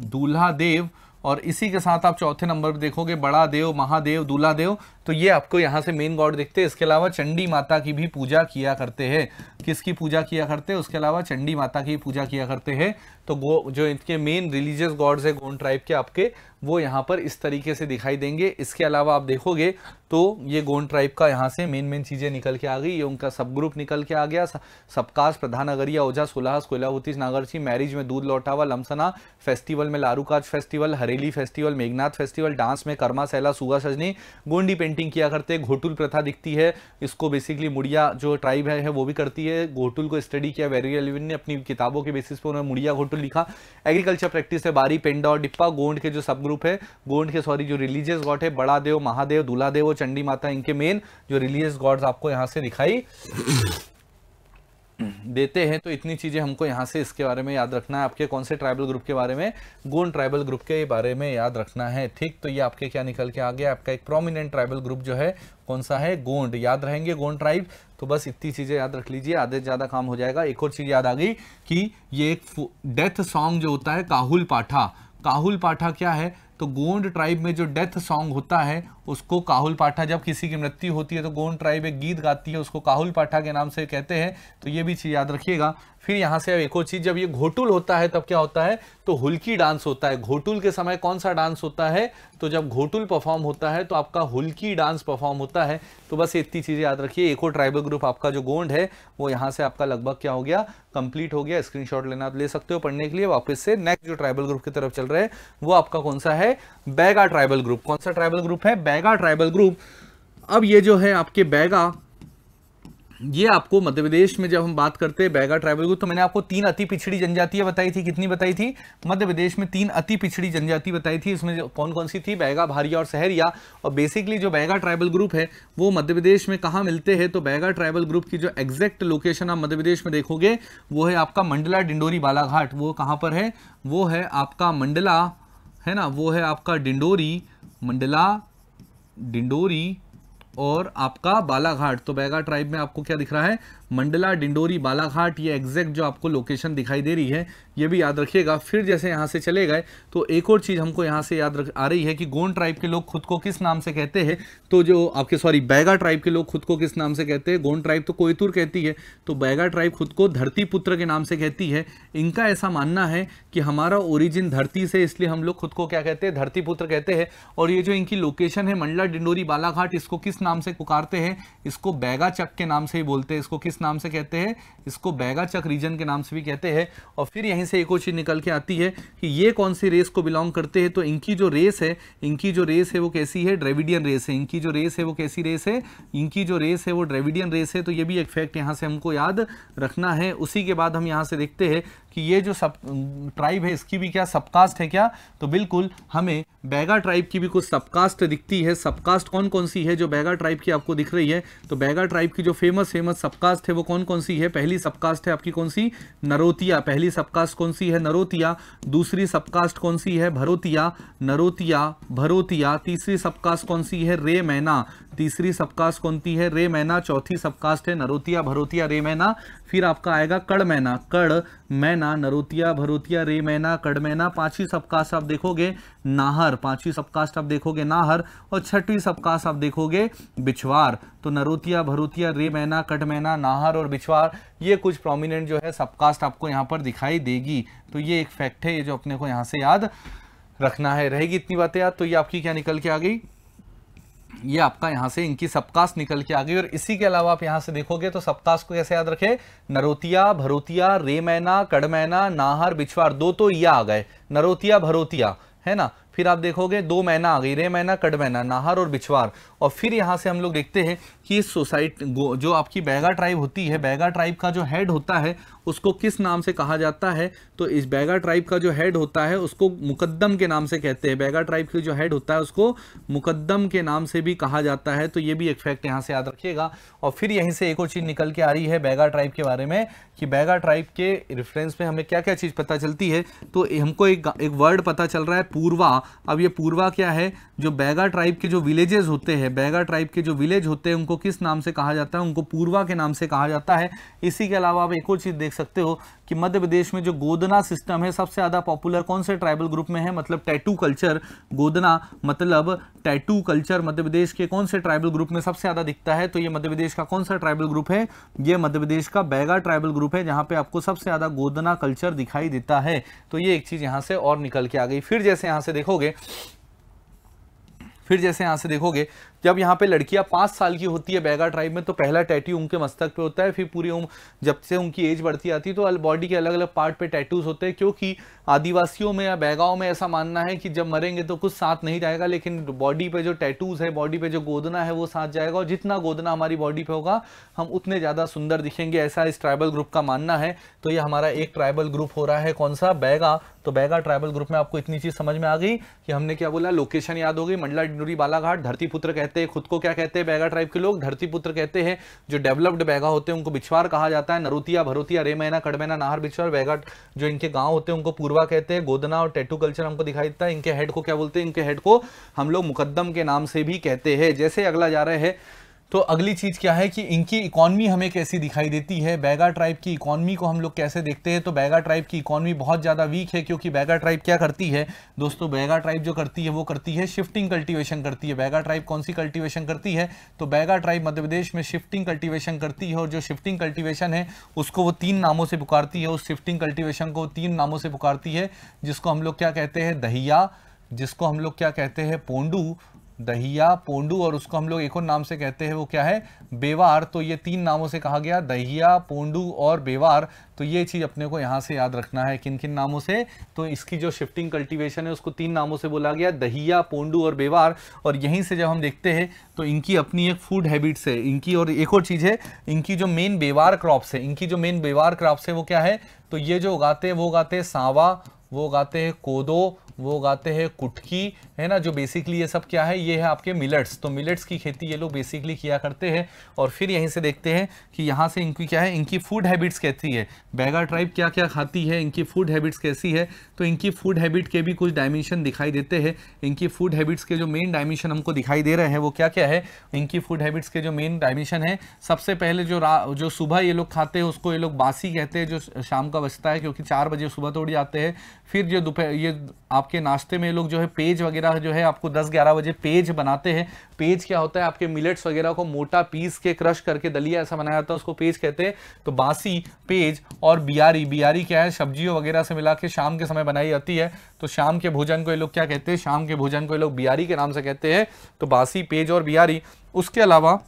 दूल्हा देव और इसी के साथ आप चौथे नंबर पर देखोगे बड़ा देव महादेव दूल्हा देव तो ये आपको यहाँ से मेन गॉड देखते हैं इसके अलावा चंडी माता की भी पूजा किया करते हैं किसकी पूजा किया करते हैं उसके अलावा चंडी माता की पूजा किया करते हैं तो गो जो इनके मेन रिलीजियस गॉड्स है गोंड ट्राइब के आपके वो यहाँ पर इस तरीके से दिखाई देंगे इसके अलावा आप देखोगे तो ये गोंड ट्राइब का यहाँ से मेन मेन चीज़ें निकल के आ गई ये उनका सब ग्रुप निकल के आ गया सबकास प्रधान अगरिया ओझा सुलहास कोयलावती नागरसी मैरिज में दूध लौटावा लमसना फेस्टिवल में Larukaj festival Hareli festival Meghnath festival dance में कर्मा सैला सुगा सजनी गोंडी पेंटिंग किया करते हैं घोटुल प्रथा दिखती है इसको बेसिकली मुड़िया जो ट्राइब है, वो भी करती है घोटुल को स्टडी किया वेरी एलिविन ने अपनी किताबों के बेसिस पर उन्होंने मुड़िया घोटुल लिखा एग्रीकल्चर प्रैक्टिस है बारी पेंडा और डिप्पा गोंड के जो सब ग्रुप है गोंड के सॉरी जो रिलीजियस गॉड है बड़ा देव महादेव दूला देव और चंडी माता इनके मेन जो रिलीजियस गॉड्स आपको यहाँ से दिखाई देते हैं तो इतनी चीज़ें हमको यहाँ से इसके बारे में याद रखना है आपके कौन से ट्राइबल ग्रुप के बारे में गोंड ट्राइबल ग्रुप के बारे में याद रखना है ठीक तो ये आपके क्या निकल के आ गया आपका एक प्रोमिनेंट ट्राइबल ग्रुप जो है कौन सा है गोंड याद रहेंगे गोंड ट्राइब तो बस इतनी चीज़ें याद रख लीजिए आधे ज़्यादा काम हो जाएगा एक और चीज़ याद आ गई कि ये एक डेथ सॉन्ग जो होता है काहुल पाठा काहुल पाठा क्या है तो गोंड ट्राइब में जो डेथ सॉन्ग होता है उसको काहुल पाठा जब किसी की मृत्यु होती है तो गोंड ट्राइब एक गीत गाती है उसको काहुल पाठा के नाम से कहते हैं तो ये भी चीज़ याद रखिएगा फिर यहाँ से अब एक और चीज़ जब ये घोटुल होता है तब क्या होता है तो हुल्की डांस होता है घोटुल के समय कौन सा डांस होता है तो जब घोटुल परफॉर्म होता है तो आपका हुल्की डांस परफॉर्म होता है तो बस इतनी चीज़ें याद रखिए एक और ट्राइबल ग्रुप आपका जो गोंड है वो यहाँ से आपका लगभग क्या हो गया कंप्लीट हो गया स्क्रीन लेना ले सकते हो पढ़ने के लिए वापस से नेक्स्ट जो ट्राइबल ग्रुप की तरफ चल रहे हैं वो आपका कौन सा है बैगा ट्राइबल ग्रुप कौन सा ट्राइबल ग्रुप है बैगा ट्राइबल ग्रुप अब ये जो है आपके बैगा ये आपको मध्य प्रदेश में जब हम बात करते हैं बैगा ट्राइबल ग्रुप तो मैंने आपको तीन अति पिछड़ी जनजातियां बताई थी कितनी बताई थी मध्य प्रदेश में तीन अति पिछड़ी जनजाति बताई थी इसमें कौन कौन सी थी बैगा भारिया और सहरिया और बेसिकली जो बैगा ट्राइबल ग्रुप है वो मध्य प्रदेश में कहाँ मिलते हैं तो बैगा ट्राइबल ग्रुप की जो एग्जैक्ट लोकेशन आप मध्य प्रदेश में देखोगे वो है आपका मंडला डिंडोरी बालाघाट वो कहाँ पर है वो है आपका मंडला है ना वो है आपका डिंडोरी मंडला डिंडोरी और आपका बालाघाट तो बैगा ट्राइब में आपको क्या दिख रहा है मंडला डिंडोरी बालाघाट ये एग्जैक्ट जो आपको लोकेशन दिखाई दे रही है ये भी याद रखिएगा फिर जैसे यहाँ से चले गए तो एक और चीज़ हमको यहाँ से याद रख आ रही है कि गोंड ट्राइब के लोग खुद को किस नाम से कहते हैं तो जो आपके सॉरी बैगा ट्राइब के लोग खुद को किस नाम से कहते हैं गोंड ट्राइब तो कोयतूर कहती है तो बैगा ट्राइब खुद को धरती पुत्र के नाम से कहती है इनका ऐसा मानना है कि हमारा ओरिजिन धरती से इसलिए हम लोग खुद को क्या कहते हैं धरती पुत्र कहते हैं और ये जो इनकी लोकेशन है मंडला डिंडोरी बालाघाट इसको किस नाम से पुकारते हैं इसको बैगा चक के नाम से ही बोलते हैं इसको किस किस नाम से कहते हैं इसको बैगा चक रीजन के नाम से भी कहते हैं और फिर यहीं से एक और चीज़ निकल के आती है कि ये कौन सी रेस को बिलोंग करते हैं तो इनकी जो रेस है इनकी जो रेस है वो कैसी है ड्रेविडियन रेस है इनकी जो रेस है वो कैसी रेस है इनकी जो रेस है वो ड्रेविडियन रेस है तो ये भी एक फैक्ट यहाँ से हमको याद रखना है उसी के बाद हम यहाँ से देखते हैं कि ये जो सब ट्राइब है इसकी भी क्या सबकास्ट है क्या तो बिल्कुल हमें बैगा ट्राइब की भी कुछ सबकास्ट दिखती है सबकास्ट कौन कौन सी है जो बैगा ट्राइब की आपको दिख रही है तो बैगा ट्राइब की जो फेमस फेमस सबकास्ट है वो कौन कौन सी है पहली सबकास्ट है आपकी कौन सी नरोतिया पहली सबकास्ट कौन सी है नरोतिया दूसरी सबकास्ट कौन सी है भरोतिया नरोतिया भरोतिया तीसरी सबकास्ट कौन सी है रे मैना तीसरी सबकास्ट कौन सी है रे मैना चौथी सबकास्ट है नरोतिया भरोतिया रे मैना फिर आपका आएगा कड़ मैना कड़ मैना नरोतिया भरोतिया रे मैना कड़ मैना पांचवी सबकास्ट आप देखोगे नाहर पांचवी सबकास्ट आप देखोगे नाहर और छठवी सबकास्ट आप देखोगे बिछवार तो नरोतिया भरोतिया रे मैना कड़ मैना नाहर और बिछवार ये कुछ प्रोमिनेंट जो है सबकास्ट आपको यहाँ पर दिखाई देगी तो ये एक फैक्ट है ये जो अपने को यहाँ से याद रखना है रहेगी इतनी बातें याद तो ये आपकी क्या निकल के आ गई ये आपका यहां से इनकी सबकास्ट निकल के आ गई और इसी के अलावा आप यहां से देखोगे तो सबकास्ट को कैसे याद रखें नरोतिया भरोतिया रेमैना कड़मैना नाहर बिछवार दो तो ये आ गए नरोतिया भरोतिया है ना फिर आप देखोगे दो मैना आ गई रे मैना कट मैना नाहर और बिछवार और फिर यहाँ से हम लोग देखते हैं कि इस सोसाइटी जो आपकी बैगा ट्राइब होती है बैगा ट्राइब का जो हेड होता है उसको किस नाम से कहा जाता है तो इस बैगा ट्राइब का जो हेड होता है उसको मुकदम के नाम से कहते हैं बैगा ट्राइब का जो हेड होता है उसको मुकदम के नाम से भी कहा जाता है तो ये भी एक फैक्ट यहाँ से याद रखिएगा और फिर यहीं से एक और चीज़ निकल के आ रही है बैगा ट्राइब के बारे में कि बैगा ट्राइब के रेफरेंस में हमें क्या क्या चीज़ पता चलती है तो हमको एक वर्ड पता चल रहा है पूर्वा अब ये पूर्वा क्या है जो बैगा ट्राइब के जो विलेजेस होते हैं बैगा ट्राइब के जो विलेज होते हैं उनको किस नाम से कहा जाता है उनको पूर्वा के नाम से कहा जाता है इसी के अलावा आप एक और चीज़ देख सकते हो कि मध्य प्रदेश में जो गोदना सिस्टम है सबसे ज़्यादा पॉपुलर कौन से ट्राइबल ग्रुप में है मतलब टैटू कल्चर गोदना मतलब टैटू कल्चर मध्य प्रदेश के कौन से ट्राइबल ग्रुप में सबसे ज़्यादा दिखता है तो ये मध्य प्रदेश का कौन सा ट्राइबल ग्रुप है ये मध्य प्रदेश का बैगा ट्राइबल ग्रुप है जहां पर आपको सबसे ज़्यादा गोदना कल्चर दिखाई देता है तो ये एक चीज़ यहां से और निकल के आ गई फिर जैसे यहां से देखोगे फिर जैसे यहां से देखोगे जब यहाँ पे लड़कियाँ पाँच साल की होती है बैगा ट्राइब में तो पहला टैटू उनके मस्तक पे होता है फिर पूरी उम्र जब से उनकी एज बढ़ती आती है तो बॉडी के अलग अलग पार्ट पे टैटूज होते हैं क्योंकि आदिवासियों में या बैगाओं में ऐसा मानना है कि जब मरेंगे तो कुछ साथ नहीं जाएगा लेकिन बॉडी पे जो टैटूज है बॉडी पे जो गोदना है वो साथ जाएगा और जितना गोदना हमारी बॉडी पे होगा हम उतने ज़्यादा सुंदर दिखेंगे ऐसा इस ट्राइबल ग्रुप का मानना है तो ये हमारा एक ट्राइबल ग्रुप हो रहा है कौन सा बैगा तो बैगा ट्राइबल ग्रुप में आपको इतनी चीज़ समझ में आ गई कि हमने क्या बोला लोकेशन याद हो गई मंडला डिंडोरी बालाघाट धरतीपुत्र कहते कहते हैं खुद को क्या कहते हैं बैगा ट्राइब के लोग धरती पुत्र कहते हैं जो डेवलप्ड बैगा होते हैं उनको बिछवार कहा जाता है नरुतिया भरोतिया रेमैना कड़मैना नाहर बिछवार बैगा जो इनके गाँव होते हैं उनको पूर्वा कहते हैं गोदना और टैटू कल्चर हमको दिखाई देता है इनके हेड को क्या बोलते हैं इनके हेड को हम लोग मुकदम के नाम से भी कहते हैं जैसे अगला जा रहे हैं तो अगली चीज़ क्या है कि इनकी इकॉनमी हमें कैसी दिखाई देती है बैगा ट्राइब की इकॉनमी को हम लोग कैसे देखते हैं तो बैगा ट्राइब की इकॉनमी बहुत ज़्यादा वीक है क्योंकि बैगा ट्राइब क्या करती है दोस्तों बैगा ट्राइब जो करती है वो करती है शिफ्टिंग कल्टिवेशन करती है बैगा ट्राइब कौन सी कल्टिवेशन करती है तो बैगा ट्राइब मध्य प्रदेश में शिफ्टिंग कल्टिवेशन करती है और जो शिफ्टिंग कल्टिवेशन है उसको वो तीन नामों से पुकारती है उस शिफ्टिंग कल्टिवेशन को तीन नामों से पुकारती है जिसको हम लोग क्या कहते हैं दहिया जिसको हम लोग क्या कहते हैं पोंडू दहिया पोंडू और उसको हम लोग एक और नाम से कहते हैं वो क्या है बेवार तो ये तीन नामों से कहा गया दहिया पोंडू और बेवार तो ये चीज़ अपने को यहाँ से याद रखना है किन किन नामों से तो इसकी जो शिफ्टिंग कल्टीवेशन है उसको तीन नामों से बोला गया दहिया पोंडू और बेवार और यहीं से जब हम देखते हैं तो इनकी अपनी एक फूड हैबिट्स है इनकी और एक और चीज़ है इनकी जो मेन बेवार क्रॉप्स है इनकी जो मेन बेवार क्रॉप्स है वो क्या है तो ये जो उगाते हैं वो उगाते हैं सावा वो उगाते हैं कोदो वो उगाते हैं कुटकी है ना जो बेसिकली ये सब क्या है ये है आपके मिलट्स तो मिलट्स की खेती ये लोग बेसिकली किया करते हैं और फिर यहीं से देखते हैं कि यहाँ से इनकी क्या है इनकी फूड हैबिट्स कैसी है बैगा ट्राइब क्या क्या खाती है इनकी फूड हैबिट्स कैसी है तो इनकी फूड हैबिट के भी कुछ डायमेंशन दिखाई देते हैं इनकी फूड हैबिट्स के जो मेन डायमेंशन हमको दिखाई दे रहे हैं वो क्या क्या है इनकी फूड हैबिट्स के जो मेन डायमेंशन है सबसे पहले जो जो सुबह ये लोग खाते हैं उसको ये लोग बासी कहते हैं जो शाम का बचता है क्योंकि चार बजे सुबह तोड़ जाते हैं फिर जो दोपहर ये आपके नाश्ते में लोग जो है पेज वगैरह जो है आपको 10-11 बजे पेज बनाते हैं पेज क्या होता है आपके मिलेट्स वगैरह को मोटा पीस के क्रश करके दलिया ऐसा बनाया जाता है उसको पेज कहते हैं तो बासी पेज और बियारी बियारी क्या है सब्जियों वगैरह से मिला के शाम के समय बनाई जाती है तो शाम के भोजन को ये लोग क्या कहते हैं शाम के भोजन को ये लोग बियारी के नाम से कहते हैं तो बासी पेज और बियारी उसके अलावा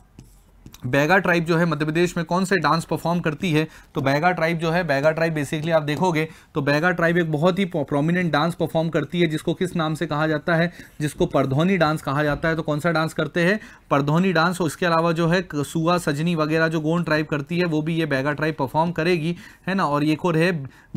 बैगा ट्राइब जो है मध्य प्रदेश में कौन से डांस परफॉर्म करती है तो बैगा ट्राइब जो है बैगा ट्राइब बेसिकली आप देखोगे तो बैगा ट्राइब एक बहुत ही प्रोमिनेंट डांस परफॉर्म करती है जिसको किस नाम से कहा जाता है जिसको परधोनी डांस कहा जाता है तो कौन सा डांस करते हैं परधोनी डांस और इसके अलावा जो है सुआ सजनी वगैरह जो गोंड ट्राइब करती है वो भी ये बैगा ट्राइब परफॉर्म करेगी है ना और एक और है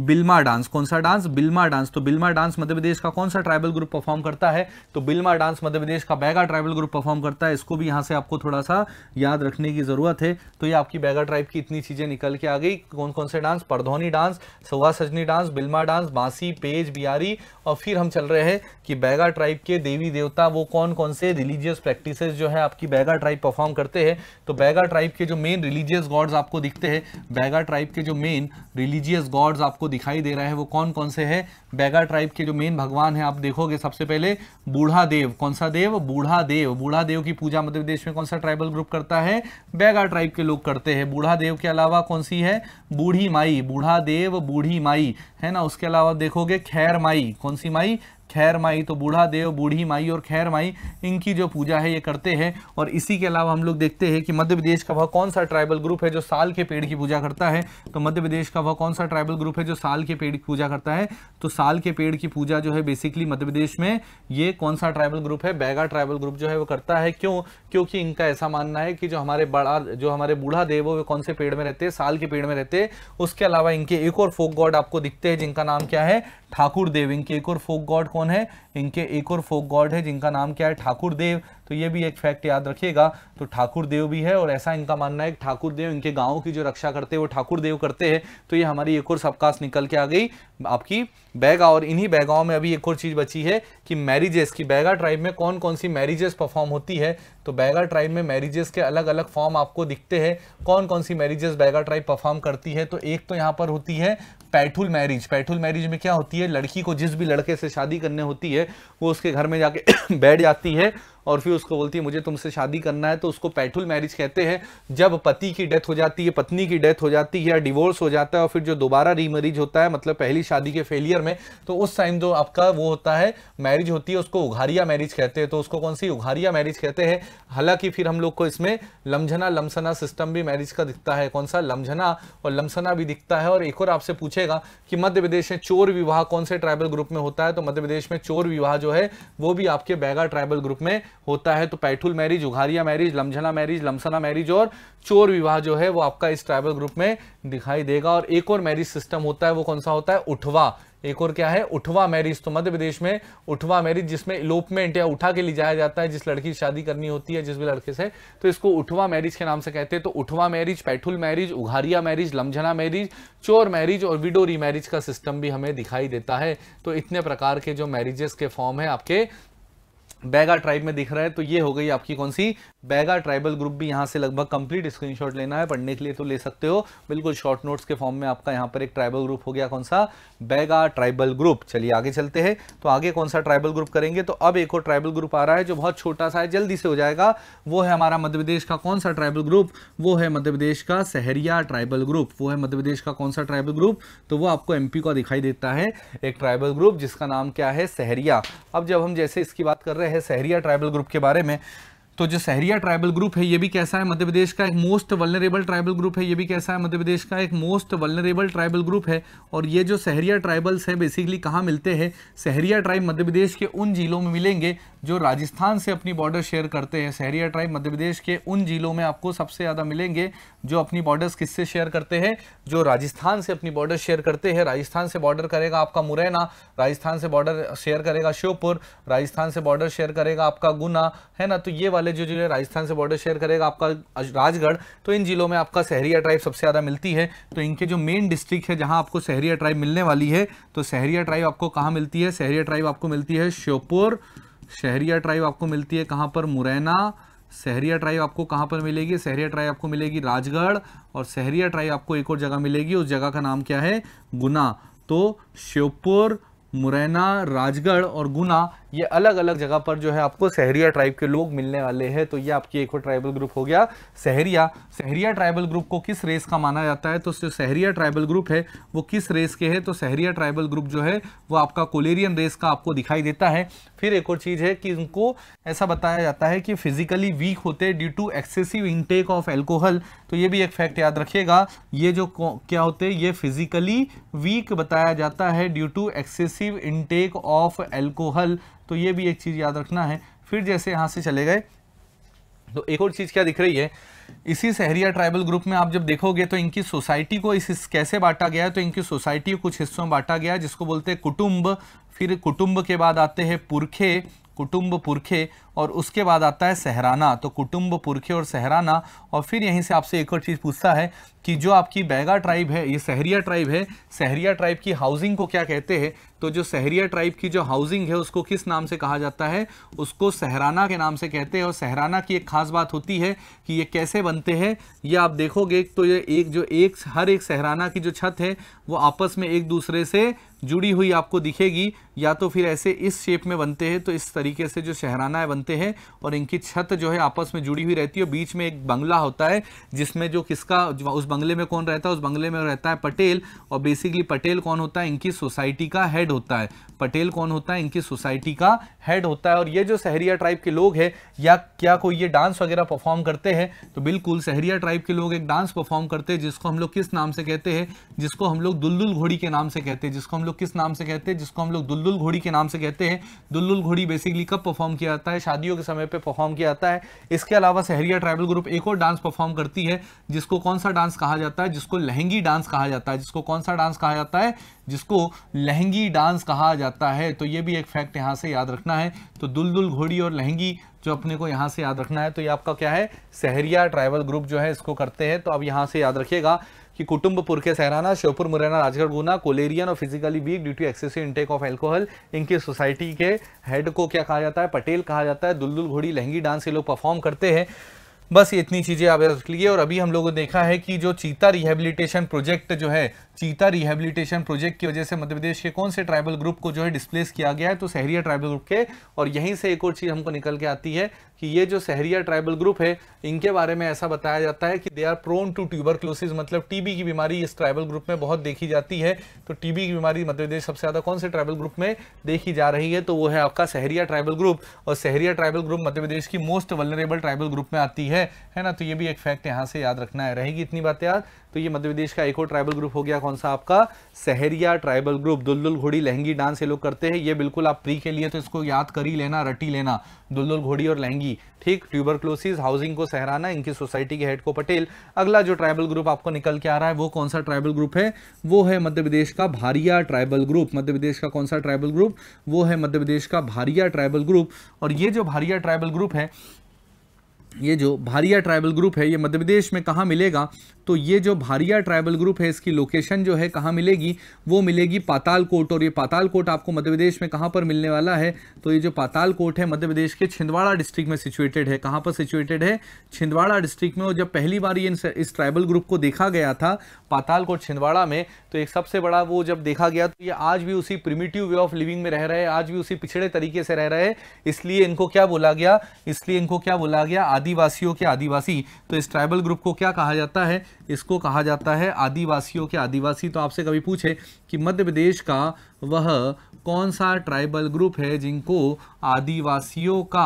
बिल्मा डांस कौन सा डांस बिल्मा डांस तो बिल्मा डांस मध्य प्रदेश का कौन सा ट्राइबल ग्रुप परफॉर्म करता है तो बिल्मा डांस मध्य प्रदेश का बैगा ट्राइबल ग्रुप परफॉर्म करता है इसको भी यहाँ से आपको थोड़ा सा याद रखने की की ज़रूरत है तो ये आपकी बैगा ट्राइब की इतनी चीज़ें निकल के आ गई कौन कौन से dance Pardhoni dance Suha Sajni dance Bilma dance बांसी पेज बिहारी और फिर हम चल रहे हैं कि बैगा ट्राइब के देवी देवता वो कौन कौन से रिलीजियस प्रैक्टिस जो है आपकी बैगा ट्राइब परफॉर्म करते हैं तो बैगा ट्राइब के जो मेन रिलीजियस गॉड्स आपको दिखते हैं बैगा ट्राइब के जो मेन रिलीजियस गॉड्स आपको दिखाई दे रहे हैं वो कौन कौन से है बैगा ट्राइब के जो मेन भगवान है आप देखोगे सबसे पहले बूढ़ा देव कौन सा देव बूढ़ा देव बूढ़ा देव की पूजा मध्य प्रदेश में कौन सा ट्राइबल ग्रुप करता है बैगा ट्राइब के लोग करते हैं बूढ़ा देव के अलावा कौन सी है बूढ़ी माई बूढ़ा देव बूढ़ी माई है ना उसके अलावा देखोगे खैर माई कौन सी माई खैर माई तो बूढ़ा देव बूढ़ी माई और खैर माई इनकी जो पूजा है ये करते हैं और इसी के अलावा हम लोग देखते हैं कि मध्य प्रदेश का वह कौन सा ट्राइबल ग्रुप है जो साल के पेड़ की पूजा करता है तो मध्य प्रदेश का वह कौन सा ट्राइबल ग्रुप है जो साल के पेड़ की पूजा करता है तो साल के पेड़ की पूजा जो है बेसिकली मध्य प्रदेश में ये कौन सा ट्राइबल ग्रुप है बैगा ट्राइबल ग्रुप जो है वो करता है क्यों क्योंकि इनका ऐसा मानना है कि जो हमारे बड़ा जो हमारे बूढ़ा देव है वो कौन से पेड़ में रहते हैं साल के पेड़ में रहते हैं उसके अलावा इनके एक और फोक गॉड आपको दिखते हैं जिनका नाम क्या है ठाकुर देव इनके एक और फोक गॉड कौन है इनके एक और फोक गॉड है जिनका नाम क्या है ठाकुर देव तो ये भी एक फैक्ट याद रखिएगा तो ठाकुर देव भी है और ऐसा इनका मानना है कि ठाकुर देव इनके गाँव की जो रक्षा करते हैं वो ठाकुर देव करते हैं तो ये हमारी एक और सबकास्ट निकल के आ गई आपकी बैगा और इन्हीं बैगाओं में अभी एक और चीज़ बची है कि मैरिजेस की बैगा ट्राइब में कौन कौन सी मैरिजेस परफॉर्म होती है तो बैगा ट्राइब में मैरिजेस के अलग अलग फॉर्म आपको दिखते हैं कौन कौन सी मैरिजेस बैगा ट्राइब परफॉर्म करती है तो एक तो यहाँ पर होती है पैठुल मैरिज पैठुल मैरिज में क्या होती है लड़की को जिस भी लड़के से शादी करने होती है वो उसके घर में जाके बैठ जाती है और फिर उसको बोलती है मुझे तुमसे शादी करना है तो उसको पैठुल मैरिज कहते हैं जब पति की डेथ हो जाती है पत्नी की डेथ हो जाती है या डिवोर्स हो जाता है और फिर जो दोबारा रीमैरिज होता है मतलब पहली शादी के फेलियर में तो उस टाइम जो आपका वो होता है मैरिज होती है उसको उघारिया मैरिज कहते हैं तो उसको कौन सी उघारिया मैरिज कहते हैं हालांकि फिर हम लोग को इसमें लमझना लमसना सिस्टम भी मैरिज का दिखता है कौन सा लमझना और लमसना भी दिखता है और एक और आपसे पूछेगा कि मध्य प्रदेश में चोर विवाह कौन से ट्राइबल ग्रुप में होता है तो मध्य प्रदेश में चोर विवाह जो है वो भी आपके बैगा ट्राइबल ग्रुप में होता है तो पैठुल मैरिज उघारिया मैरिज लमझना मैरिज लमसना मैरिज और चोर विवाह जो है वो आपका इस ट्राइबल ग्रुप में दिखाई देगा और एक और मैरिज सिस्टम होता है वो कौन सा होता है उठवा एक और क्या है उठवा मैरिज तो मध्य प्रदेश में उठवा मैरिज जिसमें इलोपमेंट या उठा के ले जाया जाता है जिस लड़की शादी करनी होती है जिस भी लड़के से तो इसको उठवा मैरिज के नाम से कहते हैं तो उठवा मैरिज पैठुल मैरिज उघारिया मैरिज लमझना मैरिज चोर मैरिज और विडो री मैरिज का सिस्टम भी हमें दिखाई देता है तो इतने प्रकार के जो मैरिजेस के फॉर्म है आपके बैगा ट्राइब में दिख रहा है तो ये हो गई आपकी कौन सी बैगा ट्राइबल ग्रुप भी यहाँ से लगभग कंप्लीट स्क्रीनशॉट लेना है पढ़ने के लिए तो ले सकते हो बिल्कुल शॉर्ट नोट्स के फॉर्म में आपका यहाँ पर एक ट्राइबल ग्रुप हो गया कौन सा बैगा ट्राइबल ग्रुप चलिए आगे चलते हैं तो आगे कौन सा ट्राइबल ग्रुप करेंगे तो अब एक और ट्राइबल ग्रुप आ रहा है जो बहुत छोटा सा है जल्दी से हो जाएगा वो है हमारा मध्य प्रदेश का कौन सा ट्राइबल ग्रुप वो है मध्य प्रदेश का सहरिया ट्राइबल ग्रुप वो है मध्य प्रदेश का कौन सा ट्राइबल ग्रुप तो वो आपको एम का दिखाई देता है एक ट्राइबल ग्रुप जिसका नाम क्या है सहरिया अब जब हम जैसे इसकी बात कर रहे हैं है सहरिया ट्राइबल ग्रुप के बारे में तो जो सहरिया ट्राइबल ग्रुप है ये भी कैसा है मध्य प्रदेश का एक मोस्ट वलनरेबल ट्राइबल ग्रुप है ये भी कैसा है मध्य प्रदेश का एक मोस्ट वलनरेबल ट्राइबल ग्रुप है और ये जो सहरिया ट्राइबल्स है बेसिकली कहाँ मिलते हैं सहरिया ट्राइब मध्य प्रदेश के उन जिलों में मिलेंगे जो राजस्थान से अपनी बॉर्डर शेयर करते हैं सहरिया ट्राइब मध्य प्रदेश के उन जिलों में आपको सबसे ज़्यादा मिलेंगे जो अपनी बॉर्डर्स किससे शेयर करते हैं जो राजस्थान से अपनी बॉर्डर शेयर करते हैं राजस्थान से बॉर्डर करेगा आपका मुरैना राजस्थान से बॉर्डर शेयर करेगा श्योपुर राजस्थान से बॉर्डर शेयर करेगा आपका गुना है ना तो ये वाले वाले जो जिले राजस्थान से बॉर्डर शेयर करेगा आपका राजगढ़ तो इन जिलों में आपका सहरिया ट्राइब सबसे ज़्यादा मिलती है तो इनके जो मेन डिस्ट्रिक्ट है जहाँ आपको सहरिया ट्राइब मिलने वाली है तो सहरिया ट्राइब आपको कहाँ मिलती है सहरिया ट्राइब आपको मिलती है श्योपुर शहरिया ट्राइब आपको मिलती है कहाँ पर मुरैना सहरिया ट्राइब आपको कहाँ पर मिलेगी सहरिया ट्राइब आपको मिलेगी राजगढ़ और सहरिया ट्राइब आपको एक और जगह मिलेगी उस जगह का नाम क्या है गुना तो श्योपुर मुरैना राजगढ़ और गुना ये अलग अलग जगह पर जो है आपको सहरिया ट्राइब के लोग मिलने वाले हैं तो ये आपकी एक और ट्राइबल ग्रुप हो गया सहरिया सहरिया ट्राइबल ग्रुप को किस रेस का माना जाता है तो जो सहरिया ट्राइबल ग्रुप है वो किस रेस के है तो सहरिया ट्राइबल ग्रुप जो है वो आपका कोलेरियन रेस का आपको दिखाई देता है फिर एक और चीज़ है कि उनको ऐसा बताया जाता है कि फिजिकली वीक होते हैं due to excessive intake of alcohol तो ये भी एक फैक्ट याद रखिएगा ये जो क्या होते हैं ये फिजिकली वीक बताया जाता है due to excessive intake of alcohol तो ये भी एक चीज़ याद रखना है फिर जैसे यहाँ से चले गए तो एक और चीज़ क्या दिख रही है इसी सहरिया ट्राइबल ग्रुप में आप जब देखोगे तो इनकी सोसाइटी को इस कैसे बांटा गया है तो इनकी सोसाइटी कुछ हिस्सों में बांटा गया है जिसको बोलते हैं कुटुंब फिर कुटुंब के बाद आते हैं पुरखे कुटुंब पुरखे और उसके बाद आता है सहराना तो कुटुंब पुरखे और सहराना और फिर यहीं से आपसे एक और चीज़ पूछता है कि जो आपकी बैगा ट्राइब है ये सहरिया ट्राइब है सहरिया ट्राइब की हाउसिंग को क्या कहते हैं तो जो सहरिया ट्राइब की जो हाउसिंग है उसको किस नाम से कहा जाता है उसको सहराना के नाम से कहते हैं और सहराना की एक खास बात होती है कि ये कैसे बनते हैं ये आप देखोगे तो ये एक जो एक हर एक सहराना की जो छत है वो आपस में एक दूसरे से जुड़ी हुई आपको दिखेगी या तो फिर ऐसे इस शेप में बनते हैं तो इस तरीके से जो शहराना है बनते हैं और इनकी छत जो है आपस में जुड़ी हुई रहती है और बीच में एक बंगला होता है जिसमें जो किसका उस बंगले में कौन रहता है उस बंगले में रहता है पटेल और बेसिकली पटेल कौन होता है इनकी सोसाइटी का हेड होता है पटेल कौन होता है इनकी सोसाइटी का हेड होता है और ये जो सहरिया ट्राइब के लोग हैं या क्या कोई ये डांस वगैरह परफॉर्म करते हैं तो बिल्कुल सहरिया ट्राइब के लोग एक डांस परफॉर्म करते हैं जिसको हम लोग किस नाम से कहते हैं जिसको हम लोग दुलदुल घोड़ी के नाम से कहते हैं जिसको हम लोग किस नाम से कहते हैं जिसको हम लोग दुल्दुल घोड़ी के नाम से कहते हैं दुल्दुल घोड़ी बेसिकली कब परफॉर्म किया जाता है शादियों के समय पर परफॉर्म किया जाता है इसके अलावा सहरिया ट्राइबल ग्रुप एक और डांस परफॉर्म करती है जिसको कौन सा डांस कहा जाता है जिसको लहंगी डांस कहा जाता है जिसको कौन सा डांस कहा जाता है जिसको लहंगी डांस कहा जाता है तो ये भी एक फैक्ट यहाँ से याद रखना है तो दुलदुल घोड़ी और लहंगी जो अपने को यहाँ से याद रखना है तो ये आपका क्या है सहरिया ट्राइबल ग्रुप जो है इसको करते हैं तो अब यहाँ से याद रखिएगा कि कुटुंब के सहराना श्योपुर मुरैना राजगढ़ गुना कोलेरियन और physically weak due to excessive intake of alcohol इनकी सोसाइटी के हेड को क्या कहा जाता है पटेल कहा जाता है दुलदुल घोड़ी लहंगी डांस ये लोग परफॉर्म करते हैं बस ये इतनी चीज़ें आप रख लीजिए और अभी हम लोगों ने देखा है कि जो चीता रिहेबिलिटेशन प्रोजेक्ट जो है चीता रिहेबिलिटेशन प्रोजेक्ट की वजह से मध्य प्रदेश के कौन से ट्राइबल ग्रुप को जो है डिस्प्लेस किया गया है तो सहरिया ट्राइबल ग्रुप के और यहीं से एक और चीज़ हमको निकल के आती है कि ये जो सहरिया ट्राइबल ग्रुप है इनके बारे में ऐसा बताया जाता है कि they are prone to tuber मतलब टीबी की बीमारी इस ट्राइबल ग्रुप में बहुत देखी जाती है तो टीबी की बीमारी मध्य प्रदेश सबसे ज़्यादा कौन से ट्राइबल ग्रुप में देखी जा रही है तो वो है आपका सहरिया ट्राइबल ग्रुप और सहरिया ट्राइबल ग्रुप मध्य प्रदेश की मोस्ट वलनरेबल ट्राइबल ग्रुप में आती है है है ना तो ये भी एक फैक्ट यहाँ से याद रखना है रहेगी इतनी बात याद तो ये मध्य प्रदेश का एक और ट्राइबल ग्रुप हो गया कौन सा आपका सहरिया ट्राइबल ग्रुप दुल्दुल घोड़ी लहंगी डांस ये लोग करते हैं ये बिल्कुल आप प्री के लिए तो इसको याद कर ही लेना रटी लेना दुल्दुल घोड़ी और लहंगी ठीक ट्यूबरक्लोसिस हाउसिंग को सहराना इनकी सोसाइटी के हेड को पटेल अगला जो ट्राइबल ग्रुप आपको निकल के आ रहा है वो कौन सा ट्राइबल ग्रुप है वो है मध्य प्रदेश का भारिया ट्राइबल ग्रुप मध्य प्रदेश का कौन सा ट्राइबल ग्रुप वो है मध्य प्रदेश का भारिया ट्राइबल ग्रुप और ये जो भारिया ट्राइबल ग्रुप है ये जो भारिया ट्राइबल ग्रुप है ये मध्य प्रदेश में कहाँ मिलेगा तो ये जो भारिया ट्राइबल ग्रुप है इसकी लोकेशन जो है कहाँ मिलेगी वो मिलेगी पातालकोट और ये पातालकोट आपको मध्य प्रदेश में कहाँ पर मिलने वाला है तो ये जो पातालकोट है मध्य प्रदेश के छिंदवाड़ा डिस्ट्रिक्ट में सिचुएटेड है कहाँ पर सिचुएटेड है छिंदवाड़ा डिस्ट्रिक्ट में और जब पहली बार ये इस ट्राइबल ग्रुप को देखा गया था पातालकोट छिंदवाड़ा में तो एक सबसे बड़ा वो जब देखा गया तो ये आज भी उसी प्रिमिटिव वे ऑफ लिविंग में रह रहे हैं आज भी उसी पिछड़े तरीके से रह रहे हैं इसलिए इनको क्या बोला गया इसलिए इनको क्या बोला गया आदिवासियों के आदिवासी तो इस ट्राइबल ग्रुप को क्या कहा जाता है इसको कहा जाता है आदिवासियों के आदिवासी तो आपसे कभी पूछे कि मध्य प्रदेश का वह कौन सा ट्राइबल ग्रुप है जिनको आदिवासियों का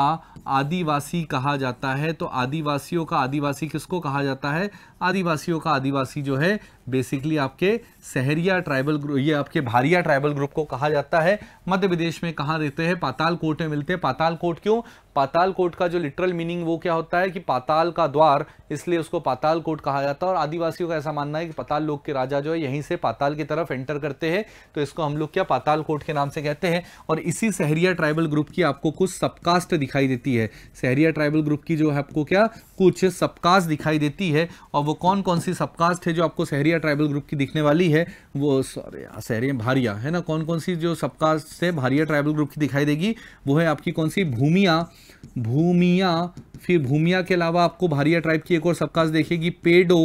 आदिवासी कहा जाता है तो आदिवासियों का आदिवासी किसको कहा जाता है आदिवासियों का आदिवासी जो है बेसिकली आपके सहरिया ट्राइबल ग्रुप ये आपके भारिया ट्राइबल ग्रुप को कहा जाता है मध्य प्रदेश में कहाँ रहते हैं पाताल कोट में मिलते हैं पाताल कोट क्यों पाताल कोट का जो लिटरल मीनिंग वो क्या होता है कि पाताल का द्वार इसलिए उसको पाताल कोट कहा जाता है और आदिवासियों का ऐसा मानना है कि पाताल लोग के राजा जो है यहीं से पाताल की तरफ एंटर करते हैं तो इसको हम लोग क्या पाताल कोट के नाम से कहते हैं और इसी सहरिया ट्राइबल ग्रुप की की आपको कुछ सबकास्ट दिखाई देती है सहरिया ट्राइबल ग्रुप की जो है आपको क्या कुछ सबकास्ट दिखाई देती है और वो कौन कौन सी सबकास्ट है जो आपको सहरिया ट्राइबल ग्रुप की दिखने वाली है वो सॉरी सहरिया भारिया है ना कौन कौन सी जो सबकास्ट से भारिया ट्राइबल ग्रुप की दिखाई देगी वो है आपकी कौन सी भूमिया भूमिया फिर भूमिया के अलावा आपको भारिया ट्राइब की एक और सबकास्ट देखेगी पेडो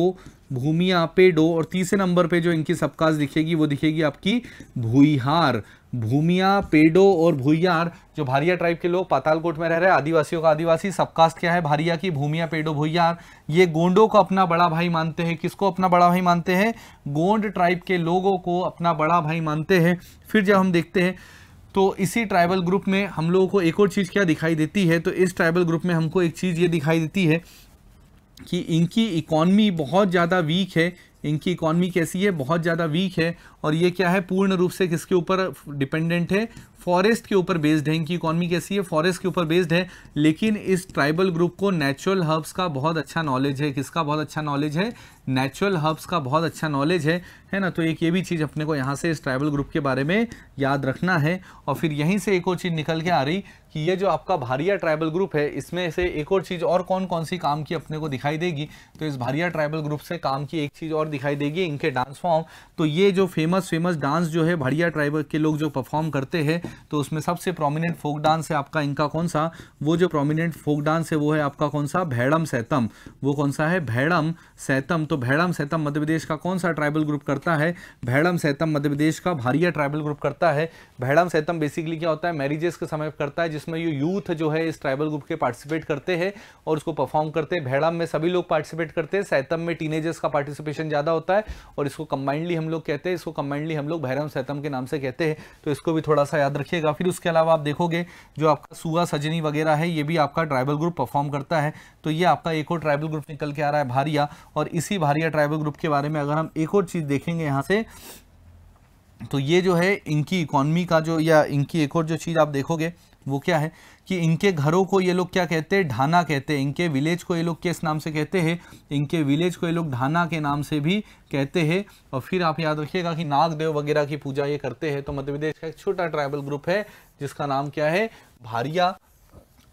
भूमि पेडो और तीसरे नंबर पे जो इनकी सबकाज दिखेगी वो दिखेगी आपकी भूहार भूमिया पेडो और भूयार जो भारिया ट्राइब के लोग पातालकोट में रह रहे हैं आदिवासियों का आदिवासी सबकास्ट क्या है भारिया की भूमिया पेडो भूयार ये गोंडो को अपना बड़ा भाई मानते हैं किसको अपना बड़ा भाई मानते हैं गोंड ट्राइब के लोगों को अपना बड़ा भाई मानते हैं फिर जब हम देखते हैं तो इसी ट्राइबल ग्रुप में हम लोगों को एक और चीज़ क्या दिखाई देती है तो इस ट्राइबल ग्रुप में हमको एक चीज़ ये दिखाई देती है कि इनकी इकॉनमी बहुत ज़्यादा वीक है इनकी इकॉनमी कैसी है बहुत ज़्यादा वीक है और ये क्या है पूर्ण रूप से किसके ऊपर डिपेंडेंट है फॉरेस्ट के ऊपर बेस्ड है इनकी इकोनॉमी कैसी है फॉरेस्ट के ऊपर बेस्ड है लेकिन इस ट्राइबल ग्रुप को नेचुरल हर्ब्स का बहुत अच्छा नॉलेज है किसका बहुत अच्छा नॉलेज है नेचुरल हर्ब्स का बहुत अच्छा नॉलेज है है ना तो एक ये भी चीज़ अपने को यहाँ से इस ट्राइबल ग्रुप के बारे में याद रखना है और फिर यहीं से एक और चीज़ निकल के आ रही कि ये जो आपका भारिया ट्राइबल ग्रुप है इसमें से एक और चीज़ और कौन कौन सी काम की अपने को दिखाई देगी तो इस भारिया ट्राइबल ग्रुप से काम की एक चीज़ और दिखाई देगी इनके डांस फॉर्म तो ये जो फेमस फेमस डांस जो है भारिया ट्राइबल के लोग जो परफॉर्म करते हैं तो उसमें सबसे प्रोमिनेंट फोक डांस है आपका इनका कौन सा वो जो प्रोमिनेंट फोक डांस है वो है आपका कौन सा भैड़म सैतम वो कौन सा है भैड़म सैतम तो भैड़म सैतम मध्य प्रदेश का कौन सा ट्राइबल ग्रुप करता है भैड़म सैतम मध्य प्रदेश का भारिया ट्राइबल ग्रुप करता है भैड़म सैतम बेसिकली क्या होता है मैरिजेस के समय करता है जिसमें ये यूथ जो है इस ट्राइबल ग्रुप के पार्टिसिपेट करते हैं और उसको परफॉर्म करते हैं भैड़म में सभी लोग पार्टिसिपेट करते हैं सैतम में टीनेजर्स का पार्टिसिपेशन ज़्यादा होता है और इसको कंबाइंडली हम लोग कहते हैं इसको कंबाइंडली हम लोग भैरम सैतम के नाम से कहते हैं तो इसको भी थोड़ा सा याद रखिएगा फिर उसके अलावा आप देखोगे जो आपका सुआ सजनी वगैरह है ये भी आपका ट्राइबल ग्रुप परफॉर्म करता है तो ये आपका एक और ट्राइबल ग्रुप निकल के आ रहा है भारिया और इसी भारिया ट्राइबल ग्रुप के बारे में अगर हम एक और चीज़ देखेंगे यहाँ से तो ये जो है इनकी इकॉनमी का जो या इनकी एक और जो चीज़ आप देखोगे वो क्या है कि इनके घरों को ये लोग क्या कहते हैं ढाना कहते हैं इनके विलेज को ये लोग किस नाम से कहते हैं इनके विलेज को ये लोग ढाना के नाम से भी कहते हैं और फिर आप याद रखिएगा कि नागदेव वगैरह की पूजा ये करते हैं तो मध्य प्रदेश का एक छोटा ट्राइबल ग्रुप है जिसका नाम क्या है भारिया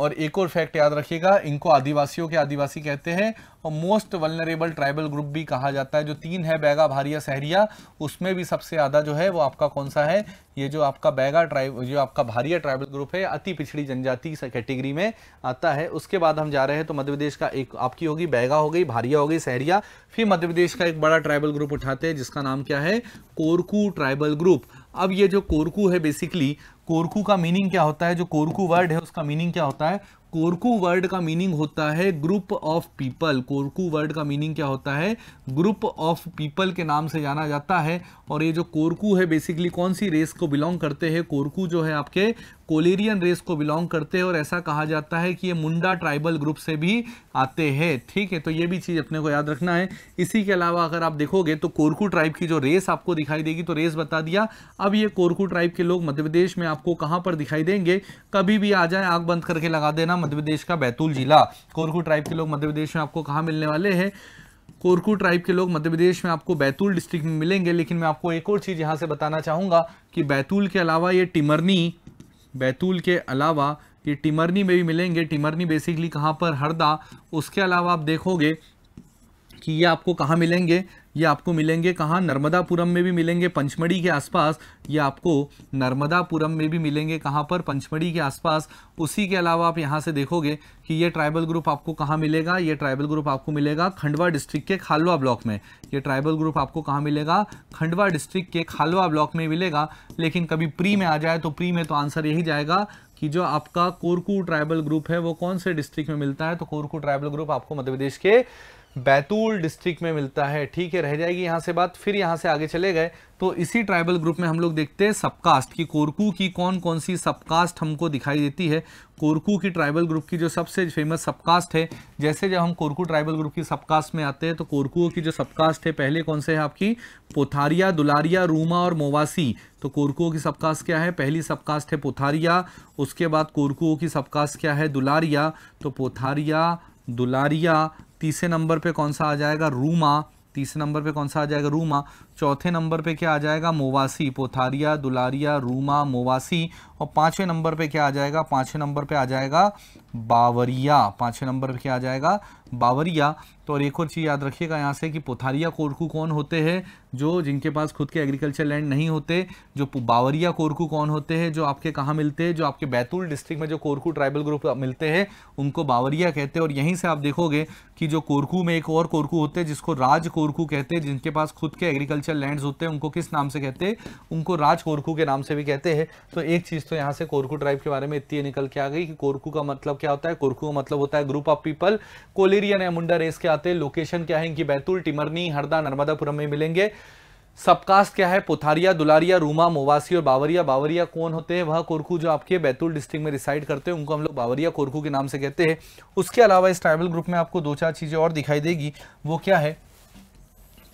और एक और फैक्ट याद रखिएगा इनको आदिवासियों के आदिवासी कहते हैं और मोस्ट वलनरेबल ट्राइबल ग्रुप भी कहा जाता है जो तीन है बैगा भारिया सहरिया उसमें भी सबसे ज़्यादा जो है वो आपका कौन सा है ये जो आपका बैगा ट्राइब जो आपका भारिया ट्राइबल ग्रुप है अति पिछड़ी जनजाति कैटेगरी में आता है उसके बाद हम जा रहे हैं तो मध्य प्रदेश का एक आपकी होगी बैगा हो गई भारिया हो गई सहरिया फिर मध्य प्रदेश का एक बड़ा ट्राइबल ग्रुप उठाते हैं जिसका नाम क्या है कोरकू ट्राइबल ग्रुप अब ये जो कोरकू है बेसिकली कोरकू का मीनिंग क्या होता है जो कोरकू वर्ड है उसका मीनिंग क्या होता है कोरकू वर्ड का मीनिंग होता है group of people Korku word का मीनिंग क्या होता है ग्रुप ऑफ पीपल के नाम से जाना जाता है और ये जो कोरकू है बेसिकली कौन सी रेस को बिलोंग करते हैं कोरकू जो है आपके कोलेरियन रेस को बिलोंग करते हैं और ऐसा कहा जाता है कि ये मुंडा ट्राइबल ग्रुप से भी आते हैं ठीक है तो ये भी चीज़ अपने को याद रखना है इसी के अलावा अगर आप देखोगे तो कोरकू ट्राइब की जो रेस आपको दिखाई देगी तो रेस बता दिया अब ये कोरकू ट्राइब के लोग मध्य प्रदेश में आपको कहाँ पर दिखाई देंगे कभी भी आ जाए आग बंद करके लगा देना मध्य प्रदेश का बैतूल जिला कोरकू ट्राइब के लोग मध्य प्रदेश में आपको कहाँ मिलने वाले हैं कोरकू ट्राइब के लोग मध्य प्रदेश में आपको बैतूल डिस्ट्रिक्ट में मिलेंगे लेकिन मैं आपको एक और चीज़ यहाँ से बताना चाहूँगा कि बैतूल के अलावा ये टिमरनी बैतूल के अलावा ये टिमरनी में भी मिलेंगे टिमरनी बेसिकली कहाँ पर हरदा उसके अलावा आप देखोगे कि ये आपको कहाँ मिलेंगे ये आपको मिलेंगे कहाँ नर्मदापुरम में भी मिलेंगे पंचमढ़ी के आसपास ये आपको नर्मदापुरम में भी मिलेंगे कहाँ पर पंचमढ़ी के आसपास उसी के अलावा आप यहाँ से देखोगे कि ये ट्राइबल ग्रुप आपको कहाँ मिलेगा ये ट्राइबल ग्रुप आपको मिलेगा खंडवा डिस्ट्रिक्ट के खालवा ब्लॉक में ये ट्राइबल ग्रुप आपको कहाँ मिलेगा खंडवा डिस्ट्रिक्ट के खालवा ब्लॉक में मिलेगा लेकिन कभी प्री में आ जाए तो प्री में तो आंसर यही जाएगा कि जो आपका कोरकू ट्राइबल ग्रुप है वो कौन से डिस्ट्रिक्ट में मिलता है तो कोरकू ट्राइबल ग्रुप आपको मध्य प्रदेश के बैतूल डिस्ट्रिक्ट में मिलता है ठीक है रह जाएगी यहाँ से बात फिर यहाँ से आगे चले गए तो इसी ट्राइबल ग्रुप में हम लोग देखते हैं सबकास्ट की कोरकू की कौन कौन सी सबकास्ट हमको दिखाई देती है कोरकू की ट्राइबल ग्रुप की जो सबसे फेमस सबकास्ट है जैसे जब हम कोरकू ट्राइबल ग्रुप की सबकास्ट में आते हैं तो कोरकुओं की जो सबकास्ट है पहले कौन से है आपकी पोथारिया दुलारिया रूमा और मोवासी तो कोरकुओं की सबकास्ट क्या है पहली सबकास्ट है पोथारिया उसके बाद कोरकुओं की सबकास्ट क्या है दुलारिया तो पोथारिया दुलारिया तीसरे नंबर पे कौन सा आ जाएगा रूमा तीसरे नंबर पे कौन सा आ जाएगा रूमा चौथे नंबर पे क्या आ जाएगा मोवासी पोथारिया दुलारिया रूमा मोवासी और पाँचवें नंबर पे क्या आ जाएगा पाँचवें नंबर पे आ जाएगा बावरिया पाँचवें नंबर पे क्या आ जाएगा बावरिया तो और एक और चीज़ याद रखिएगा यहाँ से कि पोथारिया कोरकू कौन होते हैं जो जिनके पास खुद के एग्रीकल्चर लैंड नहीं होते जो बावरिया कोरकू कौन होते हैं जो आपके कहाँ मिलते हैं जो आपके बैतूल डिस्ट्रिक्ट में जो कोरकू ट्राइबल ग्रुप मिलते हैं उनको बावरिया कहते हैं और यहीं से आप देखोगे कि जो कोरकू में एक और कोरकू होते हैं जिसको राज कोरकू कहते हैं जिनके पास खुद के एग्रीकल्चर प्रोविंशियल लैंड्स होते हैं उनको किस नाम से कहते हैं उनको राज कोरकू के नाम से भी कहते हैं तो एक चीज़ तो यहाँ से कोरकू ट्राइब के बारे में इतनी निकल के आ गई कि कोरकू का मतलब क्या होता है कोरकू का मतलब होता है ग्रुप ऑफ पीपल कोलेरियन या मुंडा रेस के आते हैं लोकेशन क्या है इनकी बैतूल टिमरनी हरदा नर्मदापुरम में मिलेंगे सबकास्ट क्या है पुथारिया दुलारिया रूमा मोवासी और बावरिया बावरिया कौन होते हैं वह कोरकू जो आपके बैतूल डिस्ट्रिक्ट में रिसाइड करते हैं उनको हम लोग बावरिया कोरकू के नाम से कहते हैं उसके अलावा इस ट्राइबल ग्रुप में आपको दो चार चीज़ें और दिखाई देगी वो क्या है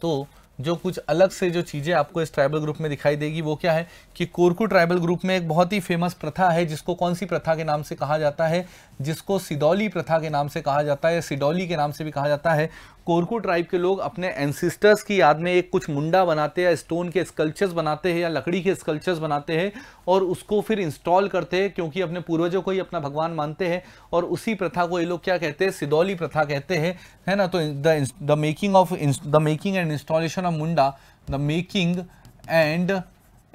तो जो कुछ अलग से जो चीज़ें आपको इस ट्राइबल ग्रुप में दिखाई देगी वो क्या है कि कोरकू ट्राइबल ग्रुप में एक बहुत ही फेमस प्रथा है जिसको कौन सी प्रथा के नाम से कहा जाता है जिसको सिदौली प्रथा के नाम से कहा जाता है सिडौली के नाम से भी कहा जाता है कोरकू ट्राइब के लोग अपने एनसिस्टर्स की याद में एक कुछ मुंडा बनाते हैं या स्टोन के स्कल्चर्स बनाते हैं या लकड़ी के स्कल्चर्स बनाते हैं और उसको फिर इंस्टॉल करते हैं क्योंकि अपने पूर्वजों को ही अपना भगवान मानते हैं और उसी प्रथा को ये लोग क्या कहते हैं सिदौली प्रथा कहते हैं है ना तो the making of the making and installation of Munda the making and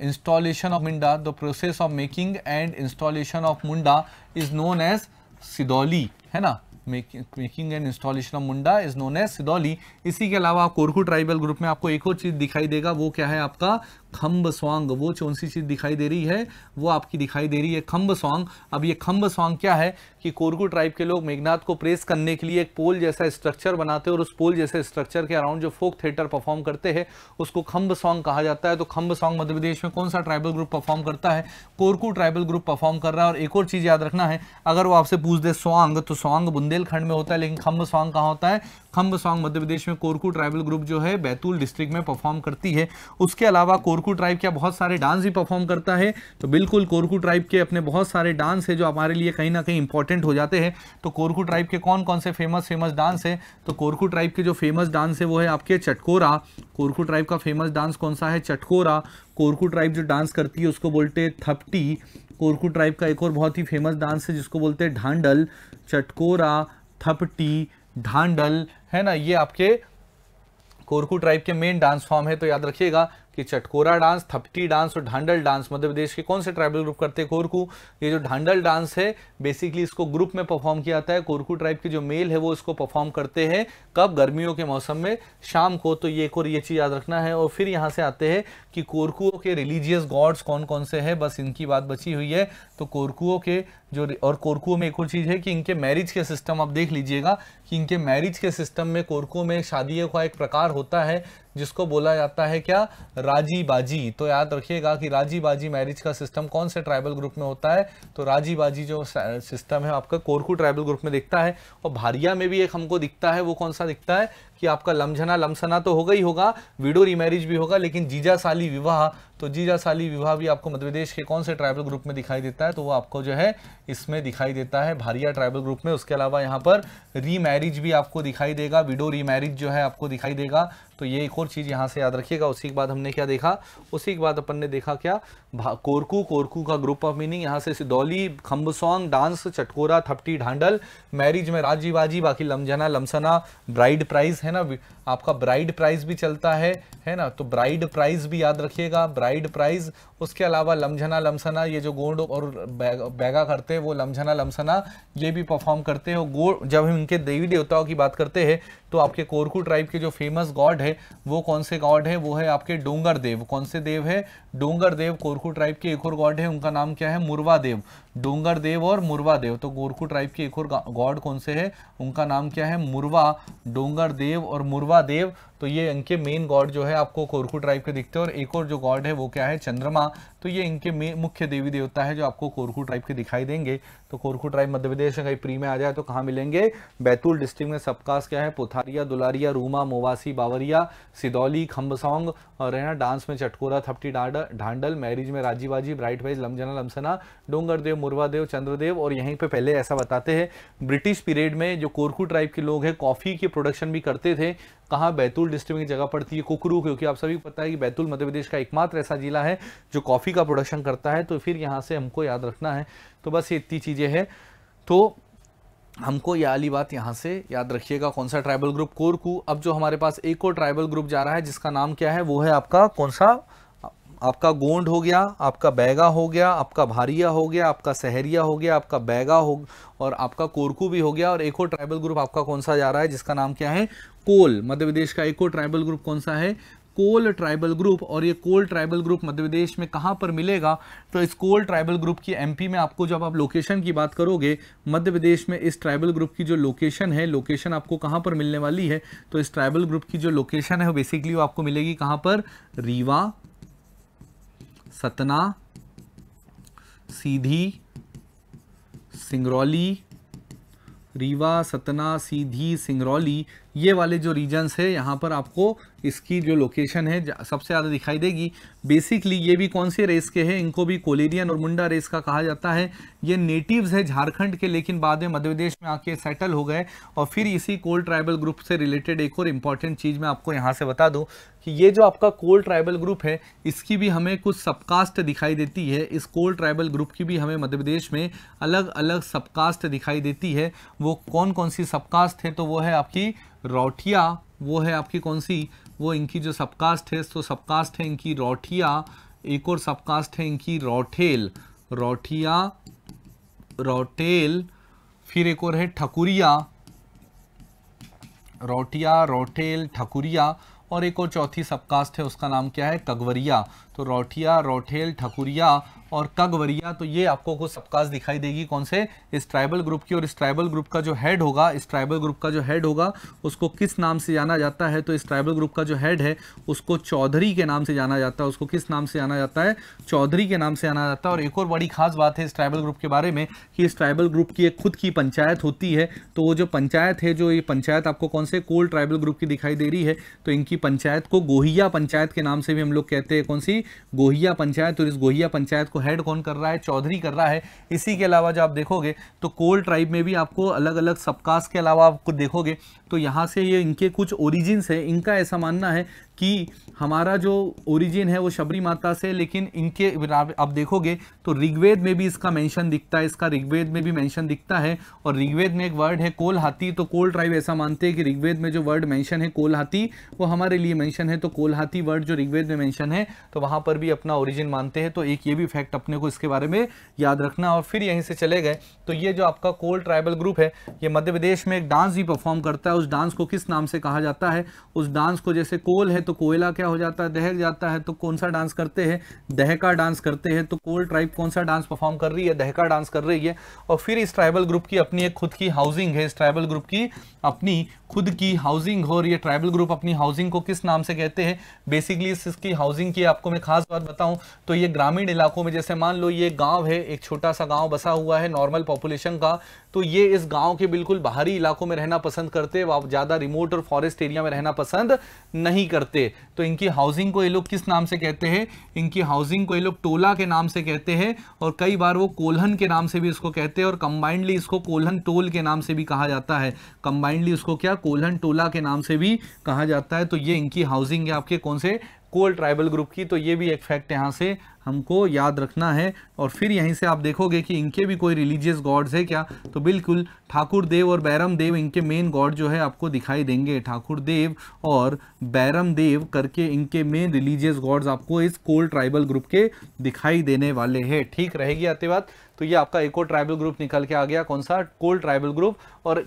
installation of Munda the process of making and installation of Munda is known as Sidauli है ना making and installation of Munda is known as Sidauli इसी के अलावा कोरकू ट्राइबल ग्रुप में आपको एक और चीज़ दिखाई देगा वो क्या है आपका खम्ब स्वांग वो कौन सी चीज़ दिखाई दे रही है वो आपकी दिखाई दे रही है खम्ब स्वांग अब ये खम्ब स्वांग क्या है कि कोरकू ट्राइब के लोग मेघनाथ को प्रेस करने के लिए एक पोल जैसा स्ट्रक्चर बनाते हैं और उस पोल जैसे स्ट्रक्चर के अराउंड जो फोक थिएटर परफॉर्म करते हैं उसको खम्ब सॉन्ग कहा जाता है तो खम्ब सॉन्ग मध्य प्रदेश में कौन सा ट्राइबल ग्रुप परफॉर्म करता है कोरकू ट्राइबल ग्रुप परफॉर्म कर रहा है और एक और चीज़ याद रखना है अगर वो आपसे पूछ दे स्वांग तो सॉन्ग बुंदेलखंड में होता है लेकिन खम्ब सॉन्ग कहाँ होता है खम्ब सॉन्ग मध्य प्रदेश में कोरकू ट्राइबल ग्रुप जो है बैतूल डिस्ट्रिक्ट में परफॉर्म करती है उसके अलावा कोरकू ट्राइब क्या बहुत सारे डांस भी परफॉर्म करता है तो बिल्कुल कोरकू ट्राइब के अपने बहुत सारे डांस है जो हमारे लिए कहीं ना कहीं इंपॉर्टेंट हो जाते हैं तो कोरकू ट्राइब के कौन कौन से फेमस फेमस डांस है तो कोरकू ट्राइब के जो फेमस डांस है वो है आपके चटकोरा कोरकू ट्राइब का फेमस डांस कौन सा है चटकोरा कोरकू ट्राइब जो डांस करती है उसको बोलते हैं थपटी कोरकू ट्राइब का एक और बहुत ही फेमस डांस है जिसको बोलते हैं ढांडल चटकोरा थपटी ढांडल है ना ये आपके कोरकू ट्राइब के मेन डांस फॉर्म है तो याद रखिएगा कि चटकोरा डांस थपटी डांस और ढांडल डांस मध्य प्रदेश के कौन से ट्राइबल ग्रुप करते हैं कोरकू ये जो ढांडल डांस है बेसिकली इसको ग्रुप में परफॉर्म किया जाता है कोरकू ट्राइब के जो मेल है वो इसको परफॉर्म करते हैं कब गर्मियों के मौसम में शाम को तो ये एक और ये चीज़ याद रखना है और फिर यहाँ से आते हैं कि कोरकुओं के रिलीजियस गॉड्स कौन कौन से हैं बस इनकी बात बची हुई है तो कोरकुओं के जो और कोरकुओं में एक और चीज़ है कि इनके मैरिज के सिस्टम आप देख लीजिएगा कि इनके मैरिज के सिस्टम में कोरकुओं में शादी का एक प्रकार होता है जिसको बोला जाता है क्या राजी बाजी तो याद रखिएगा कि राजी बाजी मैरिज का सिस्टम कौन से ट्राइबल ग्रुप में होता है तो राजी बाजी जो सिस्टम है आपका कोरकू ट्राइबल ग्रुप में दिखता है और भारिया में भी एक हमको दिखता है वो कौन सा दिखता है कि आपका लमझना लमसना तो होगा ही होगा विडो रीमैरिज भी होगा लेकिन जीजा साली विवाह तो जीजाशाली विवाह भी आपको मध्यप्रदेश के कौन से ट्राइबल ग्रुप में दिखाई देता है तो वो आपको जो है इसमें दिखाई देता है भारिया ट्राइबल ग्रुप में उसके अलावा यहाँ पर रीमैरिज भी आपको दिखाई देगा विडो रीमैरिज जो है आपको दिखाई देगा तो ये एक और चीज़ यहाँ से याद रखिएगा उसी के बाद हमने क्या देखा उसी के बाद अपन ने देखा क्या कोरकू कोरकू का ग्रुप ऑफ मीनिंग यहाँ से सिदौली खम्बसोंग डांस चटकोरा थपटी ढांडल मैरिज में राजीबाजी बाकी लमझना लमसना ब्राइड प्राइज है ना आपका ब्राइड प्राइज भी चलता है है ना तो ब्राइड प्राइज भी याद रखिएगा राइड प्राइज उसके अलावा लमझना लमसना ये जो गोंड और बैगा करते हैं वो लमझना लमसना ये भी परफॉर्म करते हैं गो जब हम इनके देवी देवताओं की बात करते हैं तो आपके कोरकू ट्राइब के जो फेमस गॉड है वो कौन से गॉड है वो है आपके डोंगर देव कौन से देव है डोंगर देव कोरकू ट्राइब के एक और गॉड है उनका नाम क्या है मुरवा देव डोंगर देव और मुरवा देव तो गोरखू ट्राइब के एक और गॉड कौन से है उनका नाम क्या है मुरवा डोंगर देव और मुरवा देव तो ये इनके मेन गॉड जो है आपको कोरखू ट्राइब के दिखते हैं और एक और जो गॉड है वो क्या है चंद्रमा तो ये इनके मुख्य देवी देवता है जो आपको कोरखू ट्राइब के दिखाई देंगे तो कोरखू ट्राइब मध्य प्रदेश में कहीं प्री में आ जाए तो कहाँ मिलेंगे बैतूल डिस्ट्रिक्ट में सबकास क्या है पोथारिया दुलारिया रूमा मोवासी बावरिया सिदौली खम्बसोंग और है ना डांस में चटकोरा थपटी ढांडल मैरिज में राजीवाजी ब्राइट वाइज लमजना लमसना डोंगरदेव मुरवादेव चंद्रदेव और यहीं पर पहले ऐसा बताते हैं ब्रिटिश पीरियड में जो कोरखू ट्राइब के लोग हैं कॉफ़ी के प्रोडक्शन भी करते थे कहाँ बैतूल डिस्ट्रिक्ट की जगह पड़ती है कुकरू क्योंकि आप सभी को पता है कि बैतूल मध्य प्रदेश का एकमात्र ऐसा जिला है जो कॉफ़ी का प्रोडक्शन करता है तो फिर यहाँ से हमको याद रखना है तो बस ये इतनी चीज़ें हैं तो हमको यह वाली बात यहाँ से याद रखिएगा कौन सा ट्राइबल ग्रुप कोरकू अब जो हमारे पास एक और ट्राइबल ग्रुप जा रहा है जिसका नाम क्या है वो है आपका कौन सा आपका गोंड हो गया आपका बैगा हो गया आपका भारिया हो गया आपका सहरिया हो गया आपका बैगा हो और आपका कोरकू भी हो गया और एक और ट्राइबल ग्रुप आपका कौन सा जा रहा है जिसका नाम क्या है कोल मध्य प्रदेश का एक और ट्राइबल ग्रुप कौन सा है कोल ट्राइबल ग्रुप और ये कोल ट्राइबल ग्रुप मध्य प्रदेश में कहाँ पर मिलेगा तो इस कोल ट्राइबल ग्रुप की एमपी में आपको जब आप लोकेशन की बात करोगे मध्य प्रदेश में इस ट्राइबल ग्रुप की जो लोकेशन है लोकेशन आपको कहाँ पर मिलने वाली है तो इस ट्राइबल ग्रुप की जो लोकेशन है वो बेसिकली वो आपको मिलेगी कहाँ पर रीवा सतना सीधी सिंगरौली रीवा सतना सीधी सिंगरौली ये वाले जो रीजन्स है यहाँ पर आपको इसकी जो लोकेशन है सबसे ज़्यादा दिखाई देगी बेसिकली ये भी कौन से रेस के हैं इनको भी कोलेरियन और मुंडा रेस का कहा जाता है ये नेटिव्स है झारखंड के लेकिन बाद में मध्य प्रदेश में आके सेटल हो गए और फिर इसी कोल ट्राइबल ग्रुप से रिलेटेड एक और इम्पॉर्टेंट चीज़ मैं आपको यहाँ से बता दूँ कि ये जो आपका कोल ट्राइबल ग्रुप है इसकी भी हमें कुछ सबकास्ट दिखाई देती है इस कोल ट्राइबल ग्रुप की भी हमें मध्य प्रदेश में अलग अलग सबकास्ट दिखाई देती है वो कौन कौन सी सबकास्ट है तो वो है आपकी रौठिया वो है आपकी कौन सी वो इनकी जो सबकास्ट है तो सबकास्ट है इनकी रोठिया एक और सबकास्ट है इनकी रोठेल रोठिया रोटेल फिर एक और है ठकुरिया रोटिया रोटेल ठकुरिया और एक और चौथी सबकास्ट है उसका नाम क्या है कगवरिया तो रोठिया रोठेल ठकुरिया और कगवरिया तो ये आपको कुछ सबकाज दिखाई देगी कौन से इस ट्राइबल ग्रुप की और इस ट्राइबल ग्रुप का जो हेड होगा इस ट्राइबल ग्रुप का जो हेड होगा उसको किस नाम से जाना जाता है तो इस ट्राइबल ग्रुप का जो हेड है उसको चौधरी के नाम से जाना जाता है उसको किस नाम से जाना जाता है चौधरी के नाम से जाना जाता है और एक और बड़ी खास बात है इस ट्राइबल ग्रुप के बारे में कि इस ट्राइबल ग्रुप की एक खुद की पंचायत होती है तो वो जो पंचायत है जो ये पंचायत आपको कौन से कोल ट्राइबल ग्रुप की दिखाई दे रही है तो इनकी पंचायत को गोहिया पंचायत के नाम से भी हम लोग कहते हैं कौन सी गोहिया पंचायत और इस गोहिया पंचायत को हेड कौन कर रहा है चौधरी कर रहा है इसी के अलावा जो आप देखोगे तो कोल ट्राइब में भी आपको अलग अलग सबकास्ट के अलावा आपको देखोगे तो यहाँ से ये इनके कुछ ओरिजिन्स है इनका ऐसा मानना है कि हमारा जो ओरिजिन है वो शबरी माता से लेकिन इनके आप देखोगे तो ऋग्वेद में भी इसका मेंशन दिखता है इसका ऋग्वेद में भी मेंशन दिखता है और ऋग्वेद में एक वर्ड है कोल हाथी तो कोल ट्राइब ऐसा मानते हैं कि ऋग्वेद में जो वर्ड मेंशन है कोल हाथी वो हमारे लिए मेंशन है तो कोल हाथी वर्ड जो ऋग्वेद में मैंशन है तो वहाँ पर भी अपना ओरिजिन मानते हैं तो एक ये भी फैक्ट अपने को इसके बारे में याद रखना और फिर यहीं से चले गए तो ये जो आपका कोल ट्राइबल ग्रुप है ये मध्य प्रदेश में एक डांस भी परफॉर्म करता है है उस डांस को किस नाम से कहा जाता है उस डांस को जैसे कोल है तो कोयला क्या हो जाता है दहक जाता है तो कौन सा डांस करते हैं दहका डांस करते हैं तो कोल ट्राइब कौन सा डांस परफॉर्म कर रही है दहका डांस कर रही है और फिर इस ट्राइबल ग्रुप की अपनी एक खुद की हाउसिंग है इस ट्राइबल ग्रुप की अपनी खुद की हाउसिंग और ये ट्राइबल ग्रुप अपनी हाउसिंग को किस नाम से कहते हैं बेसिकली इसकी हाउसिंग की आपको मैं खास बात बताऊं तो ये ग्रामीण इलाकों में जैसे मान लो ये गांव है एक छोटा सा गांव बसा हुआ है नॉर्मल पॉपुलेशन का तो ये इस गांव के बिल्कुल बाहरी इलाकों में रहना पसंद करते ज़्यादा रिमोट और फॉरेस्ट एरिया में रहना पसंद नहीं करते तो इनकी हाउसिंग को ये लोग किस नाम से कहते हैं इनकी हाउसिंग को ये लोग टोला के नाम से कहते हैं और कई बार वो कोल्हन के नाम से भी इसको कहते हैं और कंबाइंडली इसको कोल्हन टोल के नाम से भी कहा जाता है कंबाइंडली इसको क्या कोल्हन टोला के नाम से भी कहा जाता है तो ये इनकी हाउसिंग है आपके कौन से कोल ट्राइबल ग्रुप की तो ये भी एक फैक्ट यहाँ से हमको याद रखना है और फिर यहीं से आप देखोगे कि इनके भी कोई रिलीजियस गॉड्स है क्या तो बिल्कुल ठाकुर देव और बैरम देव इनके मेन गॉड जो है आपको दिखाई देंगे ठाकुर देव और बैरम देव करके इनके मेन रिलीजियस गॉड्स आपको इस कोल ट्राइबल ग्रुप के दिखाई देने वाले हैं ठीक रहेगी आते बात तो ये आपका एक और ट्राइबल ग्रुप निकल के आ गया कौन सा कोल ट्राइबल ग्रुप और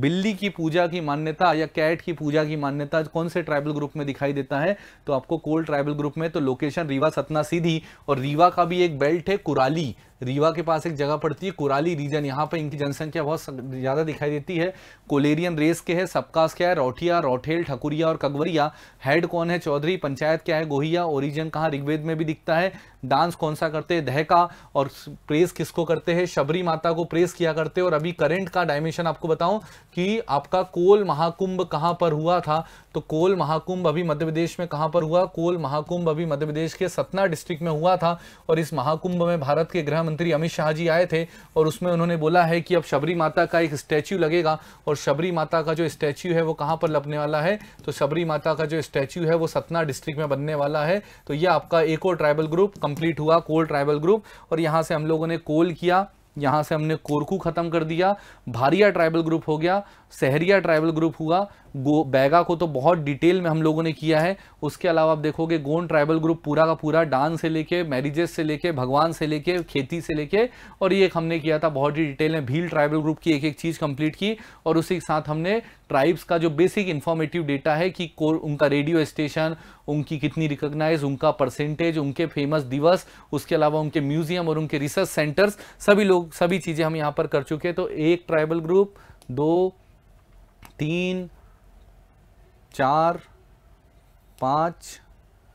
बिल्ली की पूजा की मान्यता या कैट की पूजा की मान्यता कौन से ट्राइबल ग्रुप में दिखाई देता है तो आपको कोल ट्राइबल ग्रुप में तो लोकेशन रीवा सतना सीधी और रीवा का भी एक बेल्ट है कुराली रीवा के पास एक जगह पड़ती है कुराली रीजन यहाँ पर इनकी जनसंख्या बहुत ज़्यादा दिखाई देती है कोलेरियन रेस के है सबकास क्या है रोठिया रोठेल ठकुरिया और कगवरिया हेड कौन है चौधरी पंचायत क्या है गोहिया ओरिजन कहाँ ऋग्वेद में भी दिखता है डांस कौन सा करते हैं दहका और प्रेस किसको करते हैं शबरी माता को प्रेस किया करते हैं और अभी करंट का डायमेंशन आपको बताऊं कि आपका कोल महाकुंभ कहां पर हुआ था तो कोल महाकुंभ अभी मध्य प्रदेश में कहां पर हुआ कोल महाकुंभ अभी मध्य प्रदेश के सतना डिस्ट्रिक्ट में हुआ था और इस महाकुंभ में भारत के गृह मंत्री अमित शाह जी आए थे और उसमें उन्होंने बोला है कि अब शबरी माता का एक स्टैच्यू लगेगा और शबरी माता का जो स्टैच्यू है वो कहाँ पर लगने वाला है तो शबरी माता का जो स्टैच्यू है वो सतना डिस्ट्रिक्ट में बनने वाला है तो ये आपका एक और ट्राइबल ग्रुप कंप्लीट हुआ कोल ट्राइबल ग्रुप और यहाँ से हम लोगों ने कोल किया यहाँ से हमने कोरकू ख़त्म कर दिया भारिया ट्राइबल ग्रुप हो गया सहरिया ट्राइबल ग्रुप हुआ गो बैगा को तो बहुत डिटेल में हम लोगों ने किया है उसके अलावा आप देखोगे गोन ट्राइबल ग्रुप पूरा का पूरा डांस से लेके मैरिजेस से लेके भगवान से लेके खेती से लेके और ये हमने किया था बहुत ही डिटेल में भील ट्राइबल ग्रुप की एक एक चीज़ कंप्लीट की और उसी के साथ हमने ट्राइब्स का जो बेसिक इन्फॉर्मेटिव डेटा है कि उनका रेडियो स्टेशन उनकी कितनी रिकोगनाइज उनका परसेंटेज उनके फेमस दिवस उसके अलावा उनके म्यूजियम और उनके रिसर्च सेंटर्स सभी लोग सभी चीज़ें हम यहाँ पर कर चुके हैं तो एक ट्राइबल ग्रुप दो तीन चार पाँच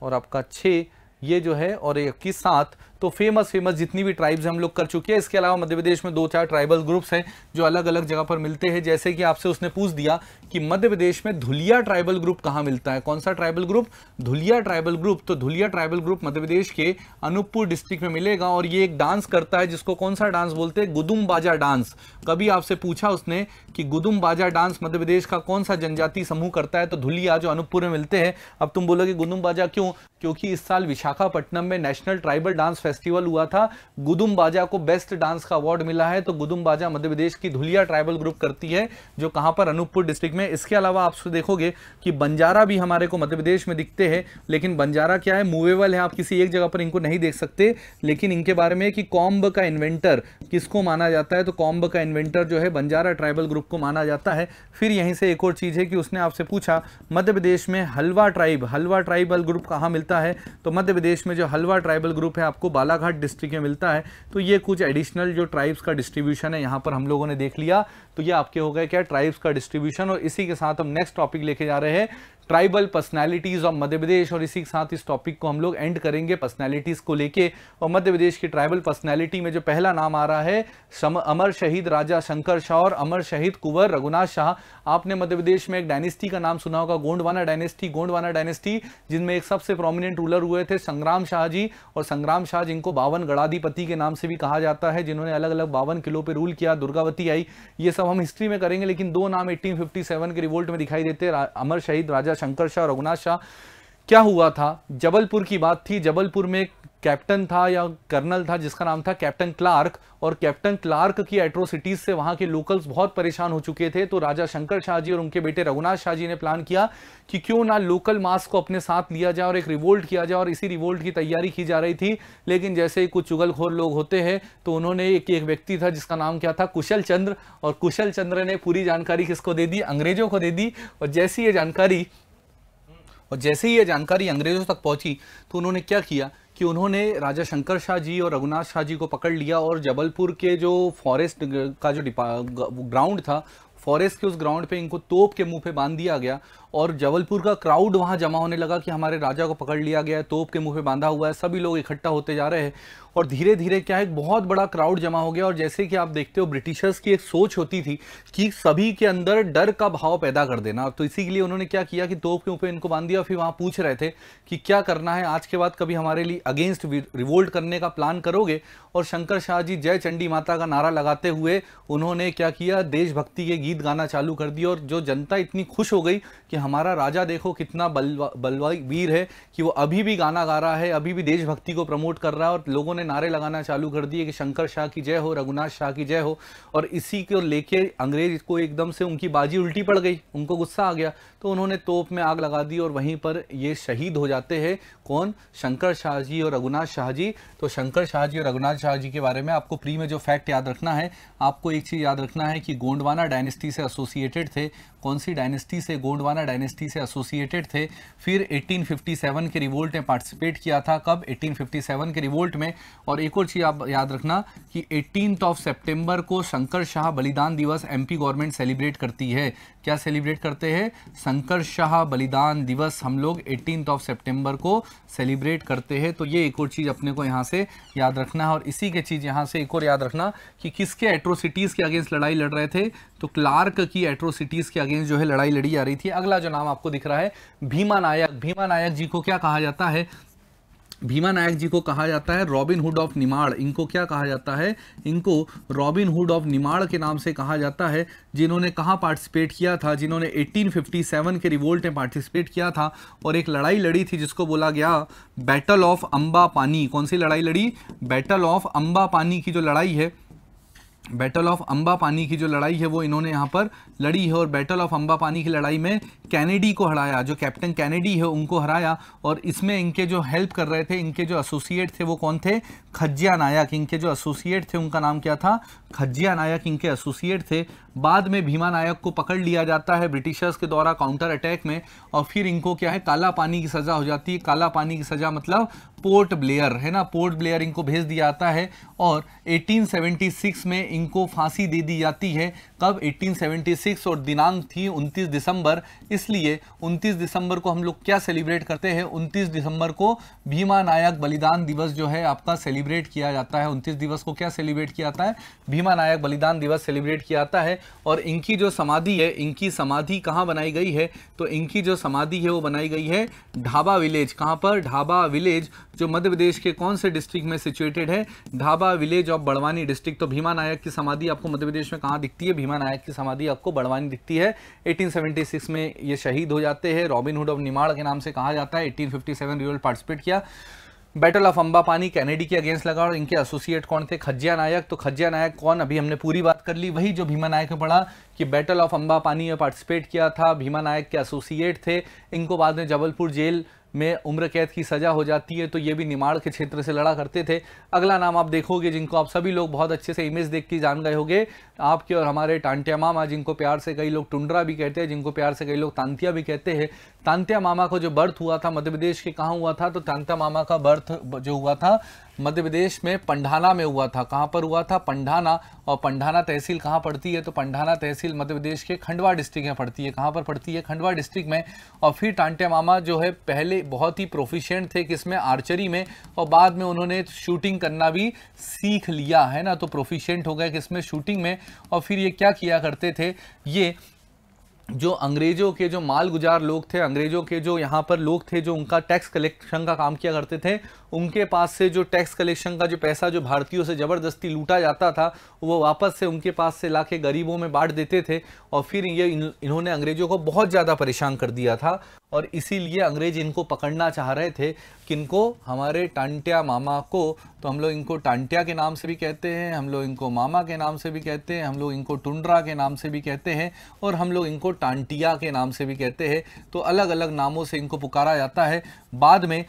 और आपका छः ये जो है और इक्कीस सात तो फेमस फेमस जितनी भी ट्राइब्स हम लोग कर चुके हैं इसके अलावा मध्य प्रदेश में दो चार ट्राइबल ग्रुप्स हैं जो अलग अलग जगह पर मिलते हैं जैसे कि आपसे उसने पूछ दिया कि मध्य प्रदेश में धुलिया ट्राइबल ग्रुप कहाँ मिलता है कौन सा tribal group Dhuliya tribal group तो धुलिया ट्राइबल ग्रुप मध्य प्रदेश के अनूपपुर डिस्ट्रिक्ट में मिलेगा और ये एक डांस करता है जिसको कौन सा डांस बोलते हैं गुदुम बाजा डांस कभी आपसे पूछा उसने कि गुदुम बाजा डांस मध्य प्रदेश का कौन सा जनजाति समूह करता है तो धुलिया जो अनूपपुर में मिलते हैं अब तुम बोलोगे गुदुम बाजा क्यों क्योंकि इस साल विशाखापट्टनम में नेशनल ट्राइबल डांस फेस्टिवल हुआ था गुदुम बाजा को बेस्ट डांस का अवार्ड मिला है तो गुदुम बाजा मध्य प्रदेश की धुलिया ट्राइबल ग्रुप करती है जो कहां पर अनूपपुर डिस्ट्रिक्ट में इसके अलावा आप देखोगे कि बंजारा भी हमारे को मध्य प्रदेश में दिखते हैं लेकिन बंजारा क्या है मूवेबल है आप किसी एक जगह पर इनको नहीं देख सकते लेकिन इनके बारे में कि कॉम्ब का इन्वेंटर किसको माना जाता है तो कॉम्ब का इन्वेंटर जो है बंजारा ट्राइबल ग्रुप को माना जाता है फिर यहीं से एक और चीज़ है कि उसने आपसे पूछा मध्य प्रदेश में Halba tribe Halba tribal group कहाँ मिलता है तो मध्य प्रदेश में जो हलवा ट्राइबल ग्रुप है आपको बालाघाट डिस्ट्रिक्ट में मिलता है तो ये कुछ एडिशनल जो ट्राइब्स का डिस्ट्रीब्यूशन है यहाँ पर हम लोगों ने देख लिया तो ये आपके हो गए क्या ट्राइब्स का डिस्ट्रीब्यूशन और इसी के साथ हम नेक्स्ट टॉपिक लेके जा रहे हैं tribal personalities of Madhya Pradesh और इसी के साथ इस टॉपिक को हम लोग एंड करेंगे पर्सनैलिटीज़ को लेके और मध्य प्रदेश की ट्राइबल पर्सनैलिटी में जो पहला नाम आ रहा है अमर शहीद राजा शंकर शाह और अमर शहीद कुंवर रघुनाथ शाह आपने मध्य प्रदेश में एक डायनेस्टी का नाम सुना होगा गोंडवाना डायनेस्टी गोंडवाना डायनेस्टी जिनमें एक सबसे प्रोमिनेंट रूलर हुए थे संग्राम शाह जी और संग्राम शाह जिनको बावन गढ़ाधिपति के नाम से भी कहा जाता है जिन्होंने अलग अलग बावन किलो पर रूल किया दुर्गावती आई ये सब हम हिस्ट्री में करेंगे लेकिन दो नाम एटीन के रिवोल्ट में दिखाई देते अमर शहीद राजा शंकर शाह रघुनाथ शाह क्या हुआ था जबलपुर की बात थी जबलपुर में कैप्टन था या कर्नल था जिसका नाम था कैप्टन क्लार्क और कैप्टन क्लार्क की एट्रोसिटीज से वहां के लोकल्स बहुत परेशान हो चुके थे तो राजा शंकर शाह जी और उनके बेटे रघुनाथ शाह जी ने प्लान किया कि क्यों ना लोकल मास को अपने साथ लिया जाए और एक रिवोल्ट किया जाए और इसी रिवोल्ट की तैयारी की जा रही थी लेकिन जैसे ही कुछ चुगलखोर लोग होते हैं तो उन्होंने एक एक व्यक्ति था जिसका नाम क्या था कुशल चंद्र और कुशल चंद्र ने पूरी जानकारी किसको दे दी अंग्रेजों को दे दी और जैसी ये जानकारी और जैसे ही ये जानकारी अंग्रेज़ों तक पहुंची तो उन्होंने क्या किया कि उन्होंने राजा शंकर शाह जी और रघुनाथ शाह जी को पकड़ लिया और जबलपुर के जो फॉरेस्ट का जो ग्राउंड था फॉरेस्ट के उस ग्राउंड पे इनको तोप के मुंह पे बांध दिया गया और जबलपुर का क्राउड वहाँ जमा होने लगा कि हमारे राजा को पकड़ लिया गया है तोप के मुंह पे बांधा हुआ है सभी लोग इकट्ठा होते जा रहे हैं और धीरे धीरे क्या है बहुत बड़ा क्राउड जमा हो गया और जैसे कि आप देखते हो ब्रिटिशर्स की एक सोच होती थी कि सभी के अंदर डर का भाव पैदा कर देना तो इसी के लिए उन्होंने क्या किया कि तोप के ऊपर इनको बांध दिया फिर वहाँ पूछ रहे थे कि क्या करना है आज के बाद कभी हमारे लिए अगेंस्ट रिवोल्ट करने का प्लान करोगे और शंकर शाह जी जय चंडी माता का नारा लगाते हुए उन्होंने क्या किया देशभक्ति के गीत गाना चालू कर दिया और जो जनता इतनी खुश हो गई कि हमारा राजा देखो कितना बलवा बलवाई वीर है कि वो अभी भी गाना गा रहा है अभी भी देशभक्ति को प्रमोट कर रहा है और लोगों ने नारे लगाना चालू कर दिए कि शंकर शाह की जय हो रघुनाथ शाह की जय हो और इसी को लेके अंग्रेज को एकदम से उनकी बाजी उल्टी पड़ गई उनको गुस्सा आ गया तो उन्होंने तोप में आग लगा दी और वहीं पर ये शहीद हो जाते हैं कौन शंकर शाह जी और रघुनाथ शाह जी तो शंकर शाह जी और रघुनाथ शाह जी के बारे में आपको प्री में जो फैक्ट याद रखना है आपको एक चीज़ याद रखना है कि गोंडवाना डायनेस्टी से एसोसिएटेड थे कौन सी डायनेस्टी से गोंडवाना डायनेस्टी से एसोसिएटेड थे फिर 1857 के रिवोल्ट में पार्टिसिपेट किया था कब 1857 के रिवोल्ट में और एक और चीज़ आप याद रखना कि एटीन ऑफ सेप्टेम्बर को शंकर शाह बलिदान दिवस एमपी गवर्नमेंट सेलिब्रेट करती है क्या सेलिब्रेट करते हैं शंकर शाह बलिदान दिवस हम लोग एटीन ऑफ सेप्टेम्बर को सेलिब्रेट करते हैं तो ये एक और चीज़ अपने को यहाँ से याद रखना है और इसी के चीज़ यहाँ से एक और याद रखना कि किसके एट्रोसिटीज़ के अगेंस्ट लड़ाई लड़ रहे थे तो क्लार्क की एट्रोसिटीज़ के अगेंस्ट जो है लड़ाई लड़ी जा रही थी अगला जो नाम आपको दिख रहा है भीमा नायक भीमा नायक जी को क्या कहा जाता है भीमा नायक जी को कहा जाता है रॉबिन हुड ऑफ निमाड़ इनको क्या कहा जाता है इनको रॉबिन हुड ऑफ निमाड़ के नाम से कहा जाता है जिन्होंने कहाँ पार्टिसिपेट किया था जिन्होंने 1857 के रिवोल्ट में पार्टिसिपेट किया था और एक लड़ाई लड़ी थी जिसको बोला गया बैटल ऑफ अम्बा पानी कौन सी लड़ाई लड़ी बैटल ऑफ अम्बा पानी की जो लड़ाई है बैटल ऑफ अम्बा पानी की जो लड़ाई है वो इन्होंने यहाँ पर लड़ी है और बैटल ऑफ अम्बा पानी की लड़ाई में कैनेडी को हराया जो कैप्टन कैनेडी है उनको हराया और इसमें इनके जो हेल्प कर रहे थे इनके जो एसोसिएट थे वो कौन थे खज्जिया नायक इनके जो एसोसिएट थे उनका नाम क्या था खज्जिया नायक इनके एसोसिएट थे बाद में भीमा नायक को पकड़ लिया जाता है ब्रिटिशर्स के द्वारा काउंटर अटैक में और फिर इनको क्या है काला पानी की सज़ा हो जाती है काला पानी की सज़ा मतलब पोर्ट ब्लेयर है ना पोर्ट ब्लेयर इनको भेज दिया जाता है और 1876 में इनको फांसी दे दी जाती है कब 1876 और दिनांक थी 29 दिसंबर इसलिए 29 दिसंबर को हम लोग क्या सेलिब्रेट करते हैं 29 दिसंबर को भीमा नायक बलिदान दिवस जो है आपका सेलिब्रेट किया जाता है 29 दिवस को क्या सेलिब्रेट किया जाता है भीमा नायक बलिदान दिवस सेलिब्रेट किया जाता है और इनकी जो समाधि है इनकी समाधि कहाँ बनाई गई है तो इनकी जो समाधि है वो बनाई गई है ढाबा विलेज कहाँ पर ढाबा विलेज जो मध्य प्रदेश के कौन से डिस्ट्रिक्ट में सिचुएटेड है Dhaba village of Barwani district तो भीमा नायक की समाधि आपको मध्य प्रदेश में कहाँ दिखती है भीमा नायक की समाधि आपको बड़वानी दिखती है एटीन में ये शहीद हो जाते हैं रॉबिनहुड ऑफ निमाड़ के नाम से कहा जाता है एटीन फिफ्टी सेवन पार्टिसिपेट किया battle of Amba Pani Kennedy के अगेंस्ट लगा और इनके एसोसिएट कौन थे खज्जिया नायक तो खज्जिया नायक कौन अभी हमने पूरी बात कर ली वही जो भीमा नायक में पढ़ा कि बैटल ऑफ अंबा पानी में पार्टिसिपेट किया था भीमा नायक के एसोसिएट थे इनको बाद में जबलपुर जेल में उम्र कैद की सज़ा हो जाती है तो ये भी निमाड़ के क्षेत्र से लड़ा करते थे अगला नाम आप देखोगे जिनको आप सभी लोग बहुत अच्छे से इमेज देख के जान गए होंगे आपके और हमारे टांटिया मामा जिनको प्यार से कई लोग टुंडरा भी कहते हैं जिनको प्यार से कई लोग तांतिया भी कहते हैं तांतिया मामा को जो बर्थ हुआ था मध्य प्रदेश के कहाँ हुआ था तो तांतिया मामा का बर्थ जो हुआ था मध्य प्रदेश में पंडाना में हुआ था कहाँ पर हुआ था पंडाना और पंडाना तहसील कहाँ पड़ती है तो पंडाना तहसील मध्य प्रदेश के खंडवा डिस्ट्रिक्ट में पड़ती है कहाँ पर पड़ती है खंडवा डिस्ट्रिक्ट में और फिर टांटे मामा जो है पहले बहुत ही प्रोफिशियंट थे किसमें आर्चरी में और बाद में उन्होंने शूटिंग करना भी सीख लिया है ना तो प्रोफिशियंट हो गए किसमें शूटिंग में और फिर ये क्या किया करते थे ये जो अंग्रेजों के जो माल गुजार लोग थे अंग्रेजों के जो यहाँ पर लोग थे जो उनका टैक्स कलेक्शन का काम किया करते थे उनके पास से जो टैक्स कलेक्शन का जो पैसा जो भारतीयों से ज़बरदस्ती लूटा जाता था वो वापस से उनके पास से ला गरीबों में बांट देते थे और फिर ये इन, इन्होंने अंग्रेज़ों को बहुत ज़्यादा परेशान कर दिया था और इसीलिए अंग्रेज इनको पकड़ना चाह रहे थे किनको हमारे टांट्या मामा को तो हम लोग इनको टांट्या के नाम से भी कहते हैं हम लोग इनको मामा के नाम से भी कहते हैं हम लोग इनको टुंड्रा के नाम से भी कहते हैं और हम लोग इनको टांटिया के नाम से भी कहते हैं तो अलग अलग नामों से इनको पुकारा जाता है बाद में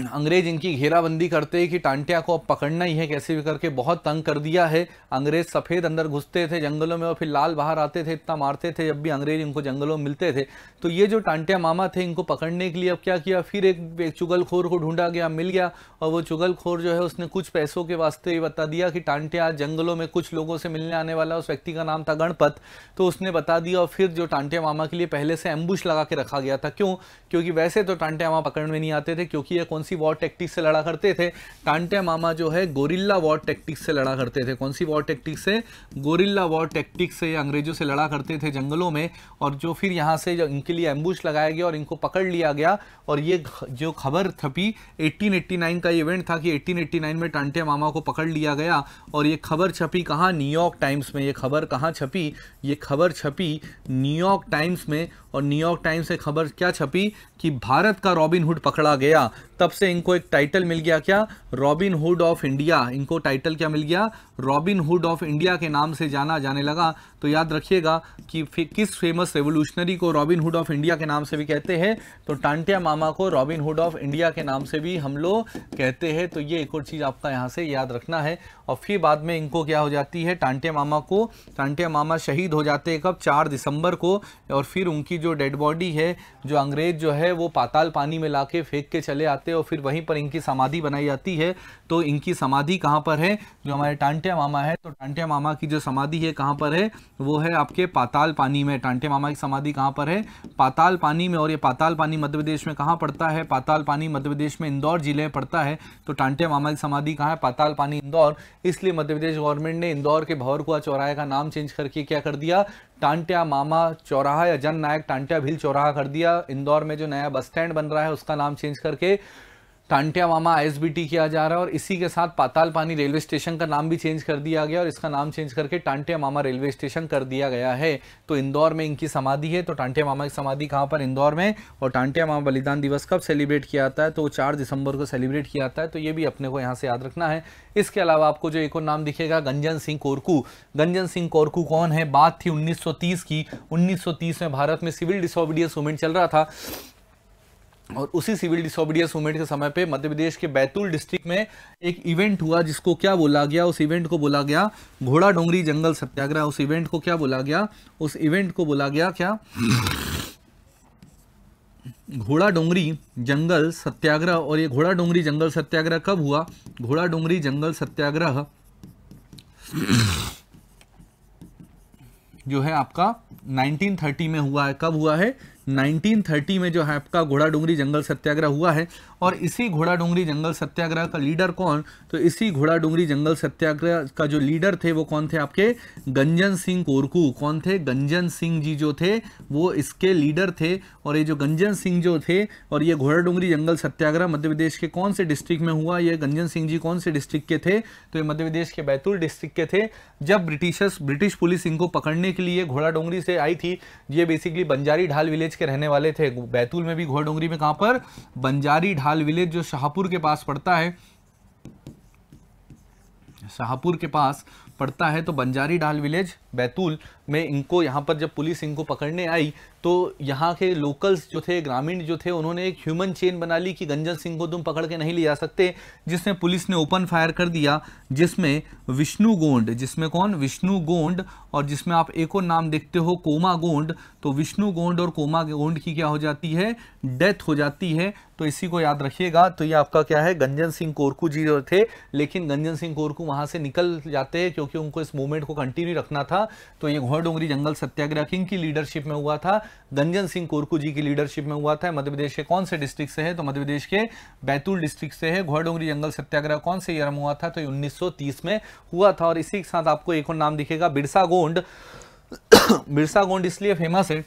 अंग्रेज इनकी घेराबंदी करते हैं कि टांटिया को अब पकड़ना ही है कैसे भी करके बहुत तंग कर दिया है अंग्रेज सफ़ेद अंदर घुसते थे जंगलों में और फिर लाल बाहर आते थे इतना मारते थे जब भी अंग्रेज इनको जंगलों में मिलते थे तो ये जो टांटिया मामा थे इनको पकड़ने के लिए अब क्या किया फिर एक, एक चुगलखोर को ढूंढा गया मिल गया और वो चुगलखोर जो है उसने कुछ पैसों के वास्ते ही बता दिया कि टांटिया जंगलों में कुछ लोगों से मिलने आने वाला उस व्यक्ति का नाम था गणपत तो उसने बता दिया और फिर जो टांटिया मामा के लिए पहले से एम्बुश लगा के रखा गया था क्यों क्योंकि वैसे तो टांटे मामा पकड़ में नहीं आते थे क्योंकि ये कौन सी वॉर टैक्टिक्स से लड़ा करते थे टांटे मामा जो है गोरिल्ला वॉर टैक्टिक्स से लड़ा करते थे कौन सी वॉर टैक्टिक्स से गोरिल्ला वॉर टैक्टिक्स से अंग्रेजों से लड़ा करते थे जंगलों में और जो फिर यहाँ से जो इनके लिए एम्बूश लगाया गया और इनको पकड़ लिया गया और ये जो खबर थपी एट्टीन का इवेंट था कि एट्टीन में टांटे मामा को पकड़ लिया गया और ये खबर छपी कहाँ न्यूयॉर्क टाइम्स में ये खबर कहाँ छपी ये खबर छपी न्यूयॉर्क टाइम्स में और न्यूयॉर्क टाइम्स से खबर क्या छपी कि भारत का रॉबिन हुड पकड़ा गया तब से इनको एक टाइटल मिल गया क्या रॉबिन हुड ऑफ इंडिया इनको टाइटल क्या मिल गया रॉबिन हुड ऑफ इंडिया के नाम से जाना जाने लगा तो याद रखिएगा कि किस फेमस रेवोल्यूशनरी को रॉबिन हुड ऑफ इंडिया के नाम से भी कहते हैं तो टांटिया मामा को रॉबिन हुड ऑफ इंडिया के नाम से भी हम लोग कहते हैं तो ये एक और चीज़ आपका यहाँ से याद रखना है और फिर बाद में इनको क्या हो जाती है टांटिया मामा को टांटिया मामा शहीद हो जाते हैं कब चार दिसंबर को और फिर उनकी जो डेड बॉडी है जो अंग्रेज जो है वो पाताल पानी में ला फेंक के चले आते और फिर वहीं पर इनकी समाधि बनाई जाती है तो इनकी समाधि कहाँ पर है जो हमारे टांटिया मामा है तो टांटिया मामा की जो समाधि है कहाँ पर है वो है आपके पाताल पानी में टांटे मामा की समाधि कहाँ पर है पाताल पानी में और ये पाताल पानी मध्य प्रदेश में कहाँ पड़ता है पाताल पानी मध्य प्रदेश में इंदौर जिले में पड़ता है तो टांटिया मामा की समाधि कहाँ है पाताल पानी इंदौर इसलिए मध्य प्रदेश गवर्नमेंट ने इंदौर के कुआ चौराहे का नाम चेंज करके क्या कर दिया टांट्या मामा चौराहा या जन नायक टांटिया भील चौराहा कर दिया इंदौर में जो नया बस स्टैंड बन रहा है उसका नाम चेंज करके टांटिया आईएसबीटी किया जा रहा है और इसी के साथ पाताल पानी रेलवे स्टेशन का नाम भी चेंज कर दिया गया और इसका नाम चेंज करके टांटिया मामा रेलवे स्टेशन कर दिया गया है तो इंदौर में इनकी समाधि है तो टांटिया मामा की समाधि कहाँ पर इंदौर में और टांटिया मामा बलिदान दिवस कब सेलिब्रेट किया जाता है तो चार दिसंबर को सेलिब्रेट किया जाता है तो ये भी अपने को यहाँ से याद रखना है इसके अलावा आपको जो एक और नाम दिखेगा गंजन सिंह कोरकू गंजन सिंह कोरकू कौन है बात थी उन्नीस की उन्नीस में भारत में सिविल डिसोबिडियंस मूवमेंट चल रहा था और उसी सिविल डिसोबीडियंस मूवमेंट के समय पे मध्य प्रदेश के बैतूल डिस्ट्रिक्ट में एक इवेंट हुआ जिसको क्या बोला गया उस इवेंट को बोला गया घोड़ा डोंगरी जंगल सत्याग्रह उस इवेंट को क्या बोला गया उस इवेंट को बोला गया क्या घोड़ा डोंगरी जंगल सत्याग्रह और ये घोड़ा डोंगरी जंगल सत्याग्रह कब हुआ घोड़ा डोंगरी जंगल सत्याग्रह जो है आपका 1930 में हुआ है कब हुआ है 1930 में जो है आपका घोड़ा डोंगरी जंगल सत्याग्रह हुआ है और इसी घोड़ा डोंगरी जंगल सत्याग्रह का लीडर कौन तो इसी घोड़ा डोंगरी जंगल सत्याग्रह का जो लीडर थे वो कौन थे आपके गंजन सिंह कोरकू कौन थे गंजन सिंह जी जो थे वो इसके लीडर थे और ये जो गंजन सिंह जो थे और ये घोड़ा डूंगरी जंगल सत्याग्रह मध्य प्रदेश के कौन से डिस्ट्रिक्ट में हुआ ये गंजन सिंह जी कौन से डिस्ट्रिक्ट के थे तो ये मध्य प्रदेश के बैतूल डिस्ट्रिक्ट के थे जब ब्रिटिशर्स ब्रिटिश पुलिस इनको पकड़ने के लिए घोड़ा डोंगरी से आई थी ये बेसिकली बंजारी ढाल विलेज विलेज के रहने वाले थे बैतूल में भी घोड़डोंगरी में कहां पर बंजारी ढाल विलेज जो शाहपुर के पास पड़ता है शाहपुर के पास पड़ता है तो बंजारी ढाल विलेज बैतूल में इनको यहाँ पर जब पुलिस इनको पकड़ने आई तो यहाँ के लोकल्स जो थे ग्रामीण जो थे उन्होंने एक ह्यूमन चेन बना ली कि गंजन सिंह को तुम पकड़ के नहीं ले जा सकते जिसमें पुलिस ने ओपन फायर कर दिया जिसमें विष्णु गोंड जिसमें कौन विष्णु गोंड और जिसमें आप एक और नाम देखते हो कोमा गोंड तो विष्णु गोंड और कोमा गोंड की क्या हो जाती है डेथ हो जाती है तो इसी को याद रखिएगा तो ये आपका क्या है गंजन सिंह कोरकू जी थे लेकिन गंजन सिंह कोरकू वहाँ से निकल जाते हैं क्योंकि उनको इस मूवमेंट को कंटिन्यू रखना था था तो ये डोंगरी जंगल सत्याग्रह किंग की लीडरशिप में हुआ था गंजन सिंह कोरकू जी की लीडरशिप में हुआ था मध्य प्रदेश के कौन से डिस्ट्रिक्ट से है तो मध्यप्रदेश के बैतूल डिस्ट्रिक्ट से है डोंगरी जंगल सत्याग्रह कौन से ईयर में हुआ था तो ये उन्नीस में हुआ था और इसी के साथ आपको एक और नाम दिखेगा बिरसा गोंड बिरसा गोंड इसलिए फेमस है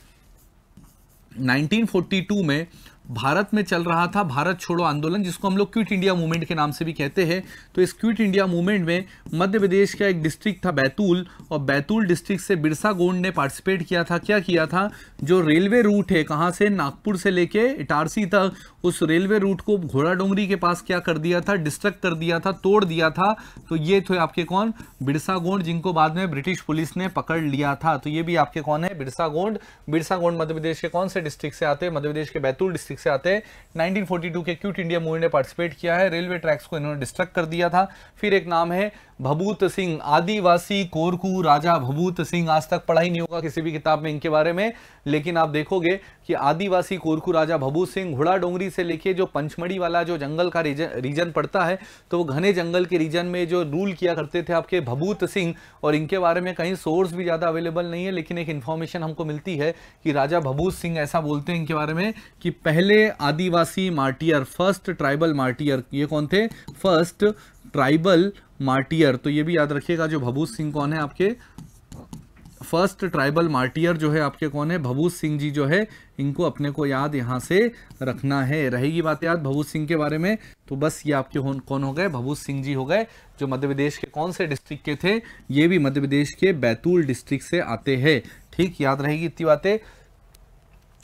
1942 में भारत में चल रहा था भारत छोड़ो आंदोलन जिसको हम लोग क्विट इंडिया मूवमेंट के नाम से भी कहते हैं तो इस क्विट इंडिया मूवमेंट में मध्य प्रदेश का एक डिस्ट्रिक्ट था बैतूल और बैतूल डिस्ट्रिक्ट से बिरसा गोंड ने पार्टिसिपेट किया था क्या किया था जो रेलवे रूट है कहाँ से नागपुर से लेके इटारसी तक उस रेलवे रूट को घोड़ा डोंगरी के पास क्या कर दिया था डिस्ट्रक्ट कर दिया था तोड़ दिया था तो ये थे आपके कौन बिरसा गोंड जिनको बाद में ब्रिटिश पुलिस ने पकड़ लिया था तो ये भी आपके कौन है बिरसा गोंड बिरसा गोंड मध्य प्रदेश के कौन से डिस्ट्रिक्ट से आते हैं मध्य प्रदेश के बैतूल डिस्ट्रिक्ट 1946 से आते हैं 1942 के क्यूट इंडिया मूवी ने पार्टिसिपेट किया है रेलवे ट्रैक्स को इन्होंने डिस्ट्रक्ट कर दिया था फिर एक नाम है भभूत सिंह आदिवासी कोरकू राजा भभूत सिंह आज तक पढ़ा ही नहीं होगा किसी भी किताब में इनके बारे में लेकिन आप देखोगे कि आदिवासी कोरकू राजा भबू सिंह घुड़ा डोंगरी से लेके जो पंचमढ़ी वाला जो जंगल का रीजन रीजन पड़ता है तो वो घने जंगल के रीजन में जो रूल किया करते थे आपके भभूत सिंह और इनके बारे में कहीं सोर्स भी ज़्यादा अवेलेबल नहीं है लेकिन एक इन्फॉर्मेशन हमको मिलती है कि राजा भभूत सिंह ऐसा बोलते हैं इनके बारे में कि पहले आदिवासी मार्टियर फर्स्ट ट्राइबल मार्टियर ये कौन थे फर्स्ट ट्राइबल मार्टियर तो ये भी याद रखिएगा जो भभूत सिंह कौन है आपके फर्स्ट ट्राइबल मार्टियर जो है आपके कौन है भभूत सिंह जी जो है इनको अपने को याद यहाँ से रखना है रहेगी बात याद भभूत सिंह के बारे में तो बस ये आपके हो, कौन हो गए भभूत सिंह जी हो गए जो मध्य प्रदेश के कौन से डिस्ट्रिक्ट के थे ये भी मध्य प्रदेश के बैतूल डिस्ट्रिक्ट से आते हैं ठीक याद रहेगी इतनी बातें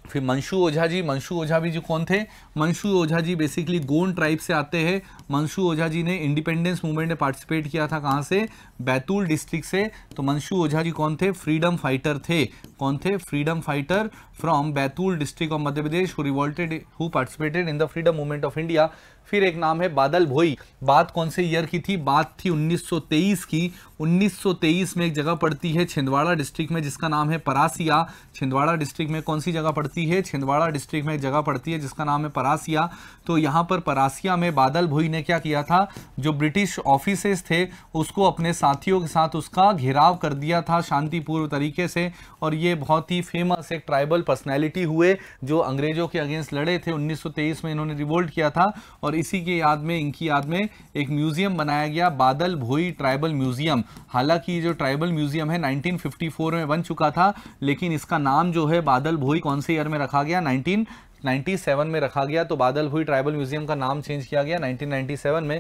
फिर मंशु ओझा जी मंशु ओझा भी जी कौन थे मंशु ओझा जी बेसिकली गोंड ट्राइब से आते हैं मंशु ओझा जी ने इंडिपेंडेंस मूवमेंट में पार्टिसिपेट किया था कहाँ से बैतूल डिस्ट्रिक्ट से तो मंशु ओझा जी कौन थे फ्रीडम फाइटर थे कौन थे freedom fighter from Betul district of Madhya Pradesh who revolted who participated in the freedom movement of India फिर एक नाम है बादल भोई बात कौन से ईयर की थी बात थी 1923 की 1923 में एक जगह पड़ती है छिंदवाड़ा डिस्ट्रिक्ट में जिसका नाम है परासिया छिंदवाड़ा डिस्ट्रिक्ट में कौन सी जगह पड़ती है छिंदवाड़ा डिस्ट्रिक्ट में एक जगह पड़ती है जिसका नाम है परासिया तो यहाँ पर परासिया में बादल भोई ने क्या किया था जो ब्रिटिश ऑफिसेस थे उसको अपने साथियों के साथ उसका घेराव कर दिया था शांतिपूर्व तरीके से और ये बहुत ही फेमस एक ट्राइबल पर्सनैलिटी हुए जो अंग्रेजों के अगेंस्ट लड़े थे उन्नीस में इन्होंने रिवोल्ट किया था और इसी के याद में इनकी याद में एक म्यूजियम बनाया गया बादल भोई ट्राइबल म्यूजियम हालांकि जो ट्राइबल म्यूजियम है 1954 में बन चुका था लेकिन इसका नाम जो है बादल भोई कौन से ईयर में रखा गया 19 97 में रखा गया तो बादल भोई ट्राइबल म्यूजियम का नाम चेंज किया गया 1997 में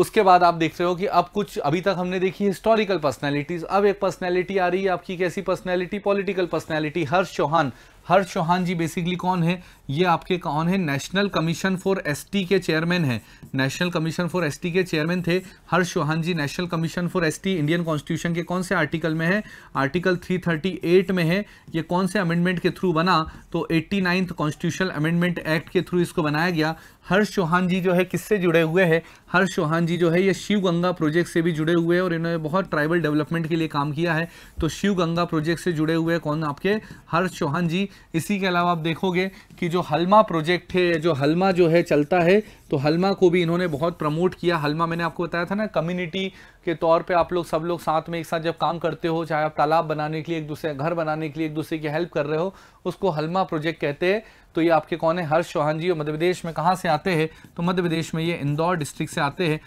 उसके बाद आप देख रहे हो कि अब कुछ अभी तक हमने देखी हिस्टोरिकल पर्सनैलिटीज़ अब एक पर्सनैलिटी आ रही है आपकी कैसी personality political personality Harsh Chauhan Harsh Chauhan ji basically कौन है ये आपके कौन है नेशनल कमीशन फॉर एसटी के चेयरमैन हैं नेशनल कमीशन फॉर एसटी के चेयरमैन थे Harsh Chauhan ji national commission for ST Indian constitution के कौन से आर्टिकल में है आर्टिकल 338 में है ये कौन से अमेंडमेंट के थ्रू बना तो eighty ninth constitutional amendment act के थ्रू इसको बनाया गया हर्ष चौहान जी जो है किससे जुड़े हुए हैं हर्ष चौहान जी जो है ये शिव गंगा प्रोजेक्ट से भी जुड़े हुए हैं और इन्होंने बहुत ट्राइबल डेवलपमेंट के लिए काम किया है तो शिव गंगा प्रोजेक्ट से जुड़े हुए कौन आपके हर्ष चौहान जी इसी के अलावा आप देखोगे कि जो जो हलमा प्रोजेक्ट है जो हलमा जो है चलता है तो हलमा को भी इन्होंने बहुत प्रमोट किया हलमा मैंने आपको बताया था ना कम्युनिटी के तौर पे आप लोग सब लोग साथ में एक साथ जब काम करते हो चाहे आप तालाब बनाने के लिए एक दूसरे घर बनाने के लिए एक दूसरे की हेल्प कर रहे हो उसको हलमा प्रोजेक्ट कहते हैं तो ये आपके कौन है हर्ष चौहान जी और मध्य प्रदेश में कहाँ से आते हैं तो मध्य प्रदेश में ये इंदौर डिस्ट्रिक्ट से आते हैं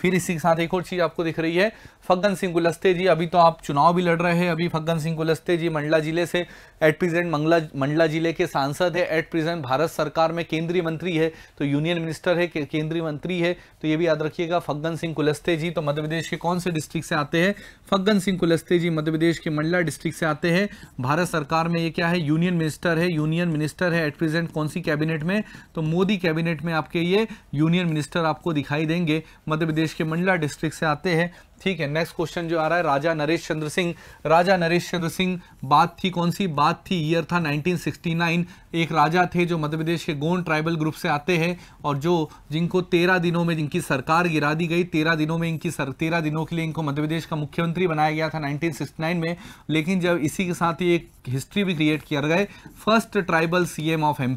फिर इसी के साथ एक और चीज़ आपको दिख रही है फग्गन सिंह गुलस्ते जी अभी तो आप चुनाव भी लड़ रहे हैं अभी फग्गन सिंह गुलस्ते जी मंडला जिले से एट प्रेजेंट मंगला मंडला जिले के सांसद है एट प्रेजेंट भारत सरकार में केंद्रीय मंत्री है तो यूनियन मिनिस्टर है केंद्रीय मंत्री है तो ये भी याद रखिएगा फग्गन सिंह कुलस्ते जी तो मध्य प्रदेश के कौन से डिस्ट्रिक्ट से आते हैं फग्गन सिंह कुलस्ते जी मध्य प्रदेश के मंडला डिस्ट्रिक्ट से आते हैं भारत सरकार में ये क्या है यूनियन मिनिस्टर है यूनियन मिनिस्टर है एट प्रेजेंट कौन सी कैबिनेट में तो मोदी कैबिनेट में आपके ये यूनियन मिनिस्टर आपको दिखाई देंगे मध्य प्रदेश के मंडला डिस्ट्रिक्ट से आते हैं ठीक है नेक्स्ट क्वेश्चन जो आ रहा है राजा नरेश चंद्र सिंह राजा नरेश चंद्र सिंह बात थी कौन सी बात थी ईयर था 1969 एक राजा थे जो मध्य प्रदेश के गोंड ट्राइबल ग्रुप से आते हैं और जो जिनको तेरह दिनों में जिनकी सरकार गिरा दी गई तेरह दिनों में इनकी सर तेरह दिनों के लिए इनको मध्य प्रदेश का मुख्यमंत्री बनाया गया था नाइनटीन में लेकिन जब इसी के साथ ही एक हिस्ट्री भी क्रिएट किया गए first tribal C of M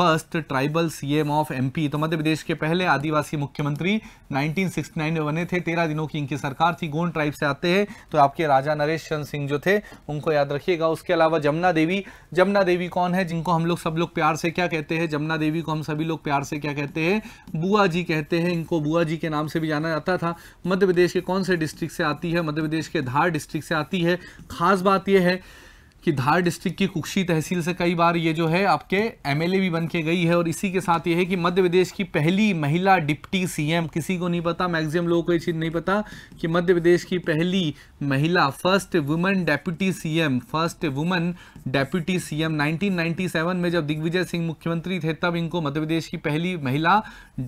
first tribal CM of MP तो मध्य प्रदेश के पहले आदिवासी मुख्यमंत्री 1969 में बने थे तेरह दिनों की इनकी सरकार थी गोंड ट्राइब से आते हैं तो आपके राजा नरेश चंद्र सिंह जो थे उनको याद रखिएगा उसके अलावा जमुना देवी जमुना देवी कौन है जिनको हम लोग सब लोग प्यार से क्या कहते हैं जमुना देवी को हम सभी लोग प्यार से क्या कहते हैं बुआ जी कहते हैं इनको बुआ जी के नाम से भी जाना जाता था मध्य प्रदेश के कौन से डिस्ट्रिक्ट से आती है मध्य प्रदेश के धार डिस्ट्रिक्ट से आती है खास बात यह है कि धार डिस्ट्रिक्ट की कुक्षी तहसील से कई बार ये जो है आपके एमएलए भी बन के गई है और इसी के साथ ये है कि मध्य प्रदेश की पहली महिला डिप्टी सीएम किसी को नहीं पता मैक्सिमम लोगों को ये चीज़ नहीं पता कि मध्य प्रदेश की पहली महिला first woman deputy CM first woman deputy CM 1997 में जब दिग्विजय सिंह मुख्यमंत्री थे तब इनको मध्य प्रदेश की पहली महिला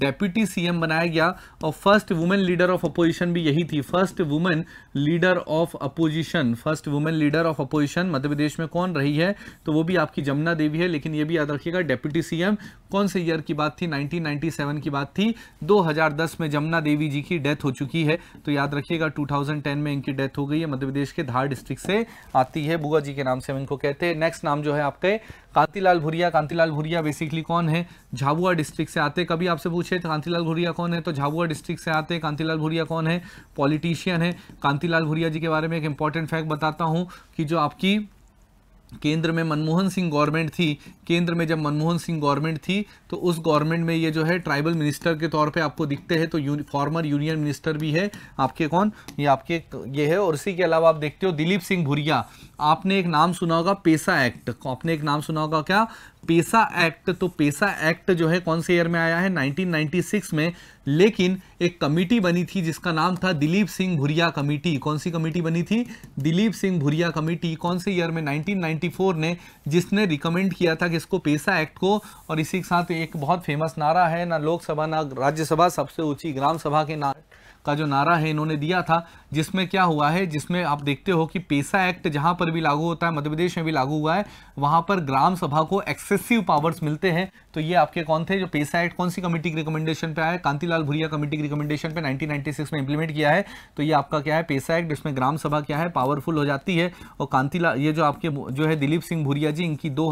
डेप्यूटी सीएम बनाया गया और first women leader of opposition भी यही थी first women leader of opposition first women leader of opposition Madhya प्रदेश में कौन रही है तो वो भी आपकी जमुना देवी है लेकिन ये भी याद रखिएगा डेप्यूटी सीएम कौन से ईयर की बात थी 1997 की बात थी 2010 में जमुना देवी जी की डेथ हो चुकी है तो याद रखिएगा 2010 में इनकी डेथ हो गई है मध्य प्रदेश के धार डिस्ट्रिक्ट से आती है बुआ जी के नाम से हम इनको कहते हैं नेक्स्ट नाम जो है आपके कांतिलाल भुरिया कांतिलाल भुरिया बेसिकली कौन है झाबुआ डिस्ट्रिक्ट से आते कभी आपसे पूछे कांतिलाल भुरिया कौन है तो झाबुआ डिस्ट्रिक्ट से आते कांतिलाल भुरिया कौन है पॉलिटिशियन है कांतिलाल भुरिया जी के बारे में एक इंपॉर्टेंट फैक्ट बताता हूँ कि जो आपकी केंद्र में मनमोहन सिंह गवर्नमेंट थी केंद्र में जब मनमोहन सिंह गवर्नमेंट थी तो उस गवर्नमेंट में ये जो है ट्राइबल मिनिस्टर के तौर पे आपको दिखते हैं तो यू, फॉर्मर यूनियन मिनिस्टर भी है आपके कौन ये आपके ये है और इसी के अलावा आप देखते हो दिलीप सिंह भुरिया आपने एक नाम सुना होगा पेशा एक्ट आपने एक नाम सुना होगा क्या पेसा एक्ट तो पेसा एक्ट जो है कौन से ईयर में आया है 1996 में लेकिन एक कमेटी बनी थी जिसका नाम था दिलीप सिंह भुरिया कमेटी कौन सी कमेटी बनी थी दिलीप सिंह भुरिया कमेटी कौन से ईयर में 1994 ने जिसने रिकमेंड किया था कि इसको पेसा एक्ट को और इसी के साथ एक बहुत फेमस नारा है ना लोकसभा ना राज्यसभा सबसे ऊंची ग्राम सभा के नारा का जो नारा है इन्होंने दिया था जिसमें क्या हुआ है जिसमें आप देखते हो कि पेशा एक्ट जहां पर भी लागू होता है मध्य प्रदेश में भी लागू हुआ है वहां पर ग्राम सभा को एक्सेसिव पावर्स मिलते हैं तो ये आपके कौन थे जो पेशा एक्ट कौन सी कमेटी की रिकमेंडेशन पे आया कांतिलाल भूरिया कमेटी की रिकमेंडेशन पे 1996 में इंप्लीमेंट किया है तो ये आपका क्या है पेशा एक्ट जिसमें ग्राम सभा क्या है पावरफुल हो जाती है और कांतिलाल ये जो आपके जो है दिलीप सिंह भूरिया जी इनकी दो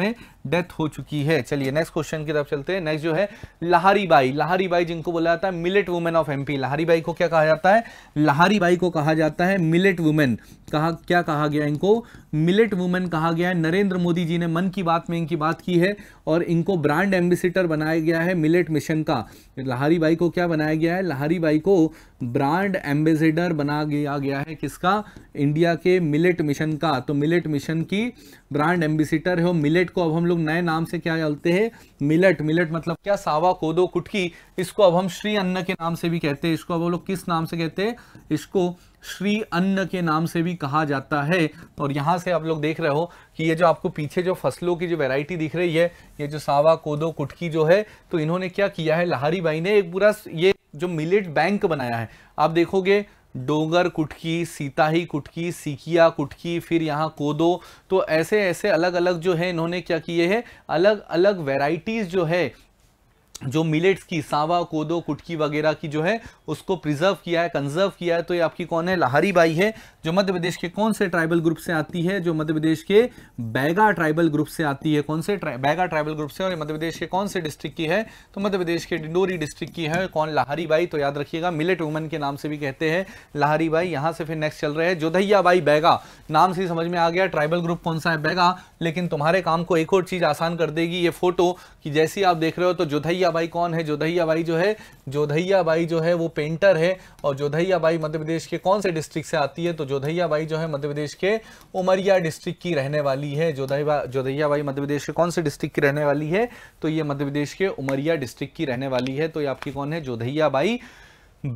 में डेथ हो चुकी है चलिए नेक्स्ट क्वेश्चन की तरफ चलते हैं नेक्स्ट जो है लहारी बाई लहारी बाई जिनको बोला जाता है millet women of MP Lahari Lahari Bai को क्या कहा जाता है लाहरी बाई को कहा जाता है मिलेट वुमेन कहा क्या कहा गया इनको मिलेट वुमेन कहा गया है नरेंद्र मोदी जी ने मन की बात में इनकी बात की है और इनको ब्रांड एम्बेसिडर बनाया गया है मिलेट मिशन का लाहरी बाई को क्या बनाया गया है लाहरी बाई को ब्रांड एम्बेसडर बना गया गया है किसका इंडिया के मिलेट मिशन का तो मिलेट मिशन की ब्रांड एम्बेसिडर है और मिलेट को अब हम लोग नए नाम से क्या बोलते हैं मिलेट मिलेट मतलब क्या सावा कोदो कुटकी इसको अब हम श्री अन्न के नाम से भी कहते हैं इसको अब हम लोग किस नाम से कहते हैं इसको श्री अन्न के नाम से भी कहा जाता है और यहाँ से आप लोग देख रहे हो कि ये जो आपको पीछे जो फसलों की जो वैरायटी दिख रही है ये जो सावा कोदो कुटकी जो है तो इन्होंने क्या किया है लहारी बाई ने एक पूरा ये जो मिलेट बैंक बनाया है आप देखोगे डोंगर कुटकी सीताही कुटकी सीकिया कुटकी फिर यहाँ कोदो तो ऐसे ऐसे अलग अलग जो है इन्होंने क्या किए हैं अलग अलग वेराइटीज़ जो है जो मिलेट्स की सावा कोदो कुटकी वगैरह की जो है उसको प्रिजर्व किया है कंजर्व किया है तो ये आपकी कौन है लाहरी बाई है जो मध्य प्रदेश के कौन से ट्राइबल ग्रुप से आती है जो मध्य प्रदेश के बैगा ट्राइबल ग्रुप से आती है कौन से ट्रा, बैगा ट्राइबल ग्रुप से और मध्य प्रदेश के कौन से डिस्ट्रिक्ट की है तो मध्य प्रदेश के डिंडोरी डिस्ट्रिक्ट की है कौन लाहरी बाई तो याद रखिएगा मिलेट वुमन के नाम से भी कहते हैं लाहरी बाई यहाँ से फिर नेक्स्ट चल रहे हैं जोधैया बाई बैगा नाम से समझ में आ गया ट्राइबल ग्रुप कौन सा है बैगा लेकिन तुम्हारे काम को एक और चीज़ आसान कर देगी ये फोटो कि जैसी आप देख रहे हो तो जोधैया जोधैया बाई कौन है जोधैया बाई जो है जोधैया बाई जो है वो पेंटर है और जोधैया बाई मध्य प्रदेश के कौन से डिस्ट्रिक्ट से आती है तो जोधैया बाई जो है मध्य प्रदेश के उमरिया डिस्ट्रिक्ट की रहने वाली है जोधैया जोधैया बाई मध्य प्रदेश के कौन से डिस्ट्रिक्ट की रहने वाली है तो ये मध्य प्रदेश के उमरिया डिस्ट्रिक्ट की रहने वाली है तो ये आपकी कौन है जोधैया बाई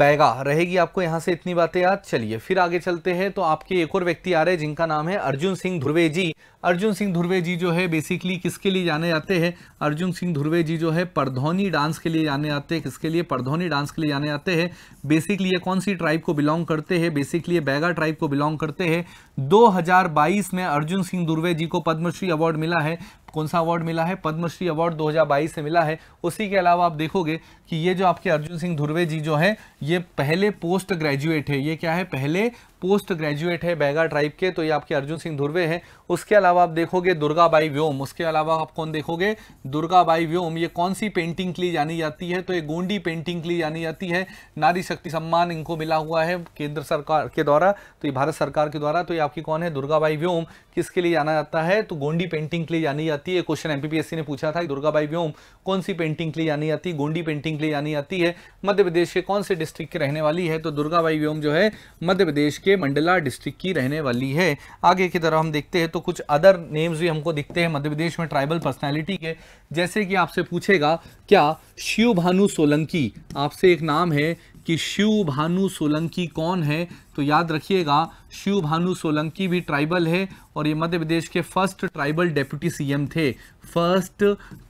बैगा रहेगी आपको यहाँ से इतनी बातें याद चलिए फिर आगे चलते हैं तो आपके एक और व्यक्ति आ रहे हैं जिनका नाम है अर्जुन सिंह ध्रुवे जी अर्जुन सिंह धुर्वे जी जो है बेसिकली किसके लिए जाने जाते हैं अर्जुन सिंह धुर्वे जी जो है परधौनी डांस के लिए जाने जाते हैं किसके लिए परधौनी डांस के लिए जाने जाते हैं बेसिकली ये कौन सी ट्राइब को बिलोंग करते हैं बेसिकली ये बैगा ट्राइब को बिलोंग करते हैं 2022 में अर्जुन सिंह धुर्वे जी को पद्मश्री अवार्ड मिला है कौन सा अवार्ड मिला है पद्मश्री अवार्ड 2022 से मिला है उसी के अलावा आप देखोगे कि ये जो आपके अर्जुन सिंह धुर्वे जी जो है ये पहले पोस्ट ग्रेजुएट है ये क्या है पहले पोस्ट ग्रेजुएट है बैगा ट्राइब के तो ये आपके अर्जुन सिंह धुर्वे हैं उसके अलावा आप देखोगे दुर्गा बाई व्योम उसके अलावा आप कौन देखोगे दुर्गा बाई व्योम ये कौन सी पेंटिंग के लिए जानी जाती है तो ये गोंडी पेंटिंग के लिए जानी जाती है नारी शक्ति सम्मान इनको मिला हुआ है केंद्र सरकार के द्वारा तो ये भारत सरकार के द्वारा तो ये आपकी कौन है दुर्गा बाई व्योम किसके लिए जाना जाता है तो गोंडी पेंटिंग के लिए जानी जाती है क्वेश्चन एमपीपीएससी ने पूछा था दुर्गा बाई व्योम कौन सी पेंटिंग के लिए जानी जाती है गोंडी पेंटिंग के लिए जानी जाती है मध्य प्रदेश के कौन से डिस्ट्रिक्ट के रहने वाली है तो दुर्गा बाई व्योम जो है मध्य प्रदेश के के मंडला डिस्ट्रिक्ट की रहने वाली है आगे की तरफ हम देखते हैं तो कुछ अदर नेम्स भी हमको दिखते हैं मध्य प्रदेश में ट्राइबल पर्सनैलिटी के जैसे कि आपसे पूछेगा क्या शिव भानु सोलंकी आपसे एक नाम है कि शिव भानु सोलंकी कौन है तो याद रखिएगा शिव भानु सोलंकी भी ट्राइबल है और ये मध्य प्रदेश के फर्स्ट ट्राइबल डेप्यूटी सीएम थे first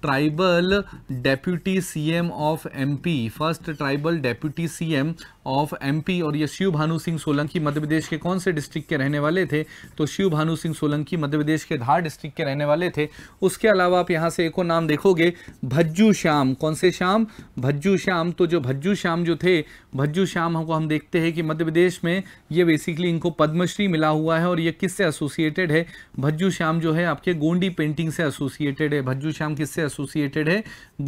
tribal deputy CM of MP first tribal deputy CM of MP और ये शिव भानु सिंह सोलंकी मध्य प्रदेश के कौन से डिस्ट्रिक्ट के रहने वाले थे तो शिव भानु सिंह सोलंकी मध्य प्रदेश के धार डिस्ट्रिक्ट के रहने वाले थे उसके अलावा आप यहाँ से एक और नाम देखोगे भज्जू श्याम कौन से श्याम भज्जू श्याम तो जो भज्जू श्याम जो थे भज्जू श्याम को हम देखते हैं कि मध्य प्रदेश में ये बेसिकली इनको पद्मश्री मिला हुआ है और ये किससे एसोसिएटेड है भज्जू श्याम जो है आपके गोंडी पेंटिंग से एसोसिएटेड है भज्जू श्याम किससे एसोसिएटेड है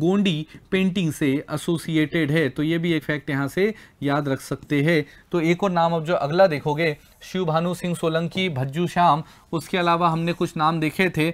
गोंडी पेंटिंग से एसोसिएटेड है तो ये भी एक फैक्ट यहाँ से याद रख सकते हैं तो एक और नाम अब जो अगला देखोगे शिव भानु सिंह सोलंकी भज्जू श्याम उसके अलावा हमने कुछ नाम देखे थे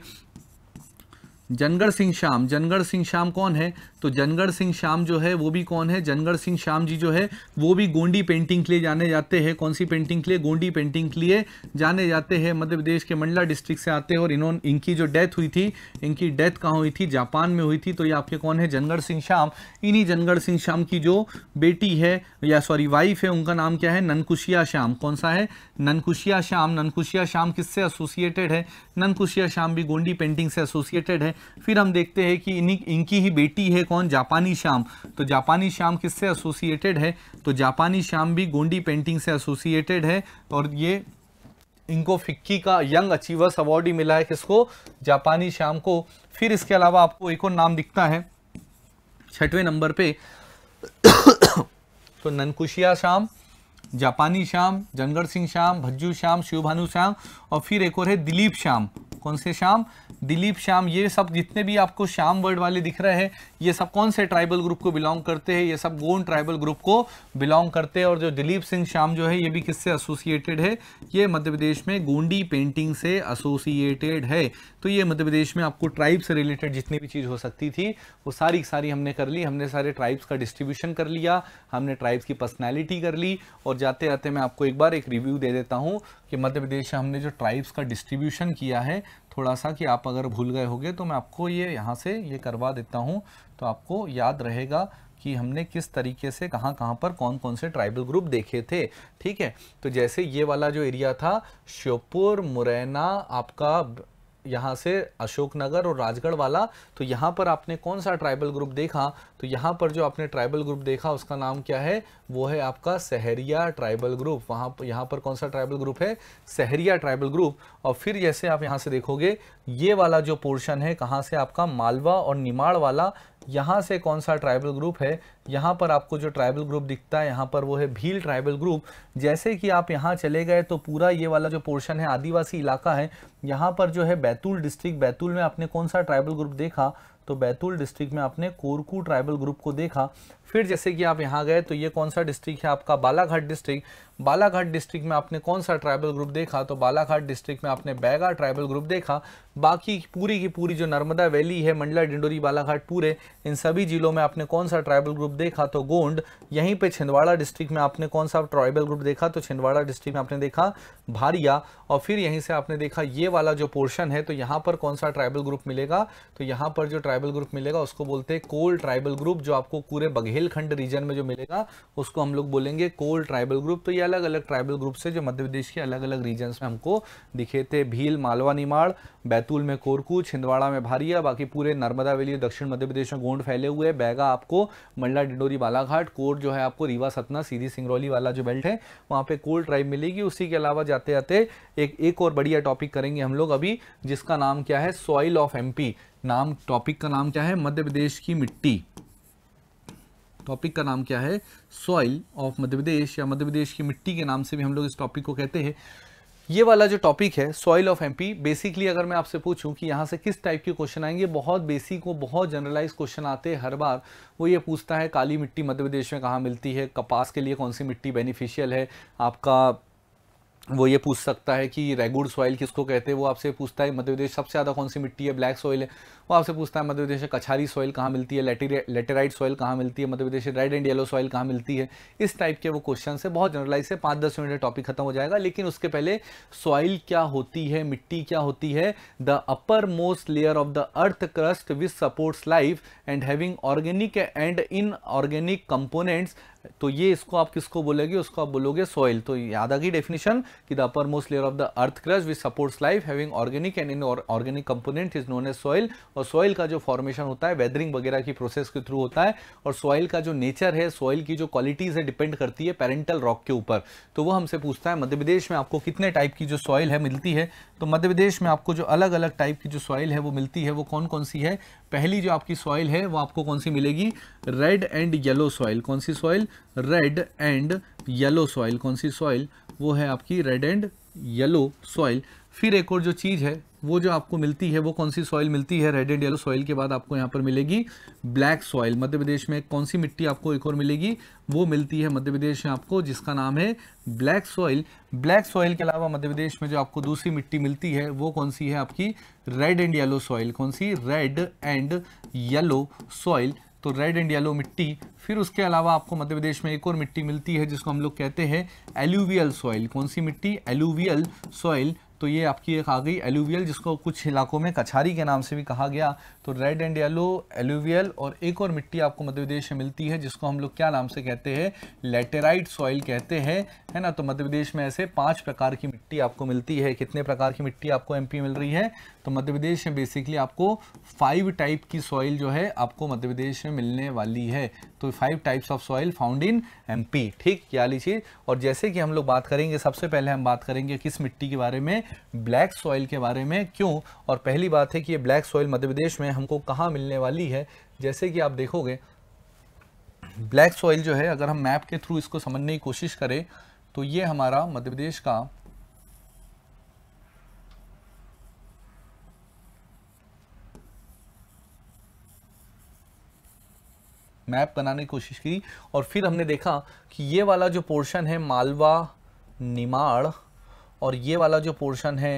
जनगढ़ सिंह श्याम जनगढ़ सिंह श्याम कौन है तो जनगढ़ सिंह श्याम जो है वो भी कौन है जनगढ़ सिंह श्याम जी जो है वो भी गोंडी पेंटिंग के लिए जाने जाते हैं कौन सी पेंटिंग के लिए गोंडी पेंटिंग के लिए जाने जाते हैं मध्य प्रदेश के मंडला डिस्ट्रिक्ट से आते हैं और इन्होंने इनकी जो डेथ हुई थी इनकी डेथ कहाँ हुई थी जापान में हुई थी तो ये आपके कौन है जनगढ़ सिंह श्याम इन्हीं जनगढ़ सिंह श्याम की जो बेटी है या सॉरी वाइफ है उनका नाम क्या है ननकुशिया श्याम कौन सा है ननकुशिया श्याम ननकुशिया श्याम किससे एसोसिएटेड है ननकुशिया श्याम भी गोंडी पेंटिंग से एसोसिएटेड है फिर हम देखते हैं कि इन्हीं इनकी ही बेटी है कौन जापानी श्याम तो जापानी श्याम किससे एसोसिएटेड है तो जापानी श्याम भी गोंडी पेंटिंग से एसोसिएटेड है और ये इनको फिक्की का यंग अचीवर्स अवार्ड ही मिला है किसको जापानी श्याम को फिर इसके अलावा आपको एक और नाम दिखता है छठवें नंबर पे तो ननकुशिया श्याम जापानी श्याम जनगढ़ सिंह श्याम भज्जू श्याम शिव श्याम और फिर एक और है दिलीप श्याम कौन से श्याम दिलीप श्याम ये सब जितने भी आपको श्याम वर्ड वाले दिख रहे हैं ये सब कौन से ट्राइबल ग्रुप को बिलोंग करते हैं ये सब गोन ट्राइबल ग्रुप को बिलोंग करते हैं और जो दिलीप सिंह श्याम जो है ये भी किससे एसोसिएटेड है ये मध्य प्रदेश में गोंडी पेंटिंग से एसोसिएटेड है तो ये मध्य प्रदेश में आपको ट्राइब से रिलेटेड जितनी भी चीज़ हो सकती थी वो सारी सारी हमने कर ली हमने सारे ट्राइब्स का डिस्ट्रीब्यूशन कर लिया हमने ट्राइब्स की पर्सनैलिटी कर ली और जाते जाते मैं आपको एक बार एक रिव्यू दे देता हूँ कि मध्य प्रदेश में हमने जो ट्राइब्स का डिस्ट्रीब्यूशन किया है थोड़ा सा कि आप अगर भूल गए होगे तो मैं आपको ये यहाँ से ये करवा देता हूँ तो आपको याद रहेगा कि हमने किस तरीके से कहाँ कहाँ पर कौन कौन से ट्राइबल ग्रुप देखे थे ठीक है तो जैसे ये वाला जो एरिया था श्योपुर मुरैना आपका यहाँ से अशोकनगर और राजगढ़ वाला तो यहाँ पर आपने कौन सा ट्राइबल ग्रुप देखा तो यहाँ पर जो आपने ट्राइबल ग्रुप देखा उसका नाम क्या है वो है आपका सहरिया ट्राइबल ग्रुप वहाँ पर यहाँ पर कौन सा ट्राइबल ग्रुप है सहरिया ट्राइबल ग्रुप और फिर जैसे आप यहाँ से देखोगे ये वाला जो पोर्शन है कहाँ से आपका मालवा और निमाड़ वाला यहाँ से कौन सा ट्राइबल ग्रुप है यहाँ पर आपको जो ट्राइबल ग्रुप दिखता है यहाँ पर वो है भील ट्राइबल ग्रुप जैसे कि आप यहाँ चले गए तो पूरा ये वाला जो पोर्शन है आदिवासी इलाका है यहाँ पर जो है बैतूल डिस्ट्रिक्ट बैतूल में आपने कौन सा ट्राइबल ग्रुप देखा तो बैतूल डिस्ट्रिक्ट में आपने कोरकू ट्राइबल ग्रुप को देखा फिर जैसे कि आप यहाँ गए तो ये कौन सा डिस्ट्रिक्ट है आपका बालाघाट डिस्ट्रिक्ट बालाघाट डिस्ट्रिक्ट में आपने कौन सा ट्राइबल ग्रुप देखा तो बालाघाट डिस्ट्रिक्ट में आपने बैगा ट्राइबल ग्रुप देखा बाकी पूरी की पूरी जो नर्मदा वैली है मंडला डिंडोरी बालाघाट पूरे इन सभी जिलों में आपने कौन सा ट्राइबल ग्रुप देखा तो गोंड यहीं पर छिंदवाड़ा डिस्ट्रिक्ट में आपने कौन सा ट्राइबल ग्रुप देखा तो छिंदवाड़ा डिस्ट्रिक्ट में आपने देखा भारिया और फिर यहीं से आपने देखा ये वाला जो पोर्शन है तो यहाँ पर कौन सा ट्राइबल ग्रुप मिलेगा तो यहाँ पर जो ट्राइबल ग्रुप मिलेगा उसको बोलते हैं कोल ट्राइबल ग्रुप जो आपको पूरे बघेल खंड रीजन में जो मिलेगा उसको हम लोग बोलेंगे कोल ट्राइबल ग्रुप तो ये अलग अलग ट्राइबल ग्रुप से जो मध्य प्रदेश के अलग अलग रीजन में हमको दिखे थे भील मालवा निमाड़ बैतूल में कोरकू छिंदवाड़ा में भारिया बाकी पूरे नर्मदा वैली दक्षिण मध्य प्रदेश में गोंड फैले हुए बैगा आपको मंडला डिंडोरी बालाघाट कोर जो है आपको रीवा सतना सीधी सिंगरौली वाला जो बेल्ट है वहाँ पे कोल ट्राइब मिलेगी उसी के अलावा जाते जाते एक एक और बढ़िया टॉपिक करेंगे हम लोग अभी जिसका नाम क्या है सॉइल ऑफ एमपी नाम टॉपिक का नाम क्या है मध्य प्रदेश की मिट्टी टॉपिक का नाम क्या है सॉइल ऑफ मध्य प्रदेश या मध्य प्रदेश की मिट्टी के नाम से भी हम लोग इस टॉपिक को कहते हैं ये वाला जो टॉपिक है सॉइल ऑफ एमपी बेसिकली अगर मैं आपसे पूछूं कि यहाँ से किस टाइप के क्वेश्चन आएंगे बहुत बेसिक वो बहुत जनरलाइज क्वेश्चन आते हैं हर बार वो ये पूछता है काली मिट्टी मध्य प्रदेश में कहाँ मिलती है कपास के लिए कौन सी मिट्टी बेनिफिशियल है आपका वो ये पूछ सकता है कि रेगुड सॉइल किसको कहते हैं वो आपसे पूछता है मध्य प्रदेश सबसे ज़्यादा कौन सी मिट्टी है ब्लैक सॉइल है वो आपसे पूछता है मध्य प्रदेश में कछारी सॉइल कहाँ मिलती है लेटेराइट सॉइल कहाँ मिलती है मध्य प्रदेश में रेड एंड येलो सॉइल कहाँ मिलती है इस टाइप के वो क्वेश्चन है बहुत जनरलाइज है पाँच दस मिनट टॉपिक खत्म हो जाएगा लेकिन उसके पहले सॉइल क्या होती है मिट्टी क्या होती है the uppermost layer of the earth crust which supports life and having organic and inorganic components तो ये इसको आप किसको बोलेगे उसको आप बोलोगे सॉइल तो याद आ गई डेफिनेशन कि the uppermost layer of the earth crust which supports life having organic and inorganic component is known as soil और सॉइल का जो फॉर्मेशन होता है वेदरिंग वगैरह की प्रोसेस के थ्रू होता है और सॉइल का जो नेचर है सॉइल की जो क्वालिटीज़ है डिपेंड करती है पेरेंटल रॉक के ऊपर तो वो हमसे पूछता है मध्य प्रदेश में आपको कितने टाइप की जो सॉइल है मिलती है तो मध्य प्रदेश में आपको जो अलग अलग टाइप की जो सॉइल है वो मिलती है वो कौन कौन सी है पहली जो आपकी सॉइल है वो आपको कौन सी मिलेगी रेड एंड येलो सॉइल कौन सी soil red and yellow soil कौन सी सॉइल वो है आपकी रेड एंड येलो सॉइल फिर एक और जो चीज़ है वो जो आपको मिलती है वो कौन सी सॉइल मिलती है रेड एंड येलो सॉइल के बाद आपको यहाँ पर मिलेगी ब्लैक सॉइल मध्य प्रदेश में कौन सी मिट्टी आपको एक और मिलेगी वो मिलती है मध्य प्रदेश में आपको जिसका नाम है ब्लैक सॉइल ब्लैक सॉइल के अलावा मध्य प्रदेश में जो आपको दूसरी मिट्टी मिलती है वो कौन सी है आपकी रेड एंड येलो सॉइल कौन सी रेड एंड येलो सॉइल तो रेड एंड येलो मिट्टी फिर उसके अलावा आपको मध्य प्रदेश में एक और मिट्टी मिलती है जिसको हम लोग कहते हैं एलुवियल सॉइल कौन सी मिट्टी एलुवियल सॉइल तो ये आपकी एक आ गई एलुवियल जिसको कुछ इलाकों में कछारी के नाम से भी कहा गया तो रेड एंड येलो एलुवियल और एक और मिट्टी आपको मध्य प्रदेश में मिलती है जिसको हम लोग क्या नाम से कहते हैं लेटेराइट सॉइल कहते हैं है ना तो मध्य प्रदेश में ऐसे पाँच प्रकार की मिट्टी आपको मिलती है कितने प्रकार की मिट्टी आपको एम मिल रही है तो मध्य प्रदेश में बेसिकली आपको फाइव टाइप की सॉइल जो है आपको मध्य प्रदेश में मिलने वाली है तो five types of soil found in MP ठीक ये चीज़ और जैसे कि हम लोग बात करेंगे सबसे पहले हम बात करेंगे किस मिट्टी के बारे में ब्लैक सॉइल के बारे में क्यों और पहली बात है कि ये ब्लैक सॉइल मध्य प्रदेश में हमको कहाँ मिलने वाली है जैसे कि आप देखोगे ब्लैक सॉइल जो है अगर हम मैप के थ्रू इसको समझने की कोशिश करें तो ये हमारा मध्य प्रदेश का मैप बनाने की कोशिश की और फिर हमने देखा कि ये वाला जो पोर्शन है मालवा निमाड़ और ये वाला जो पोर्शन है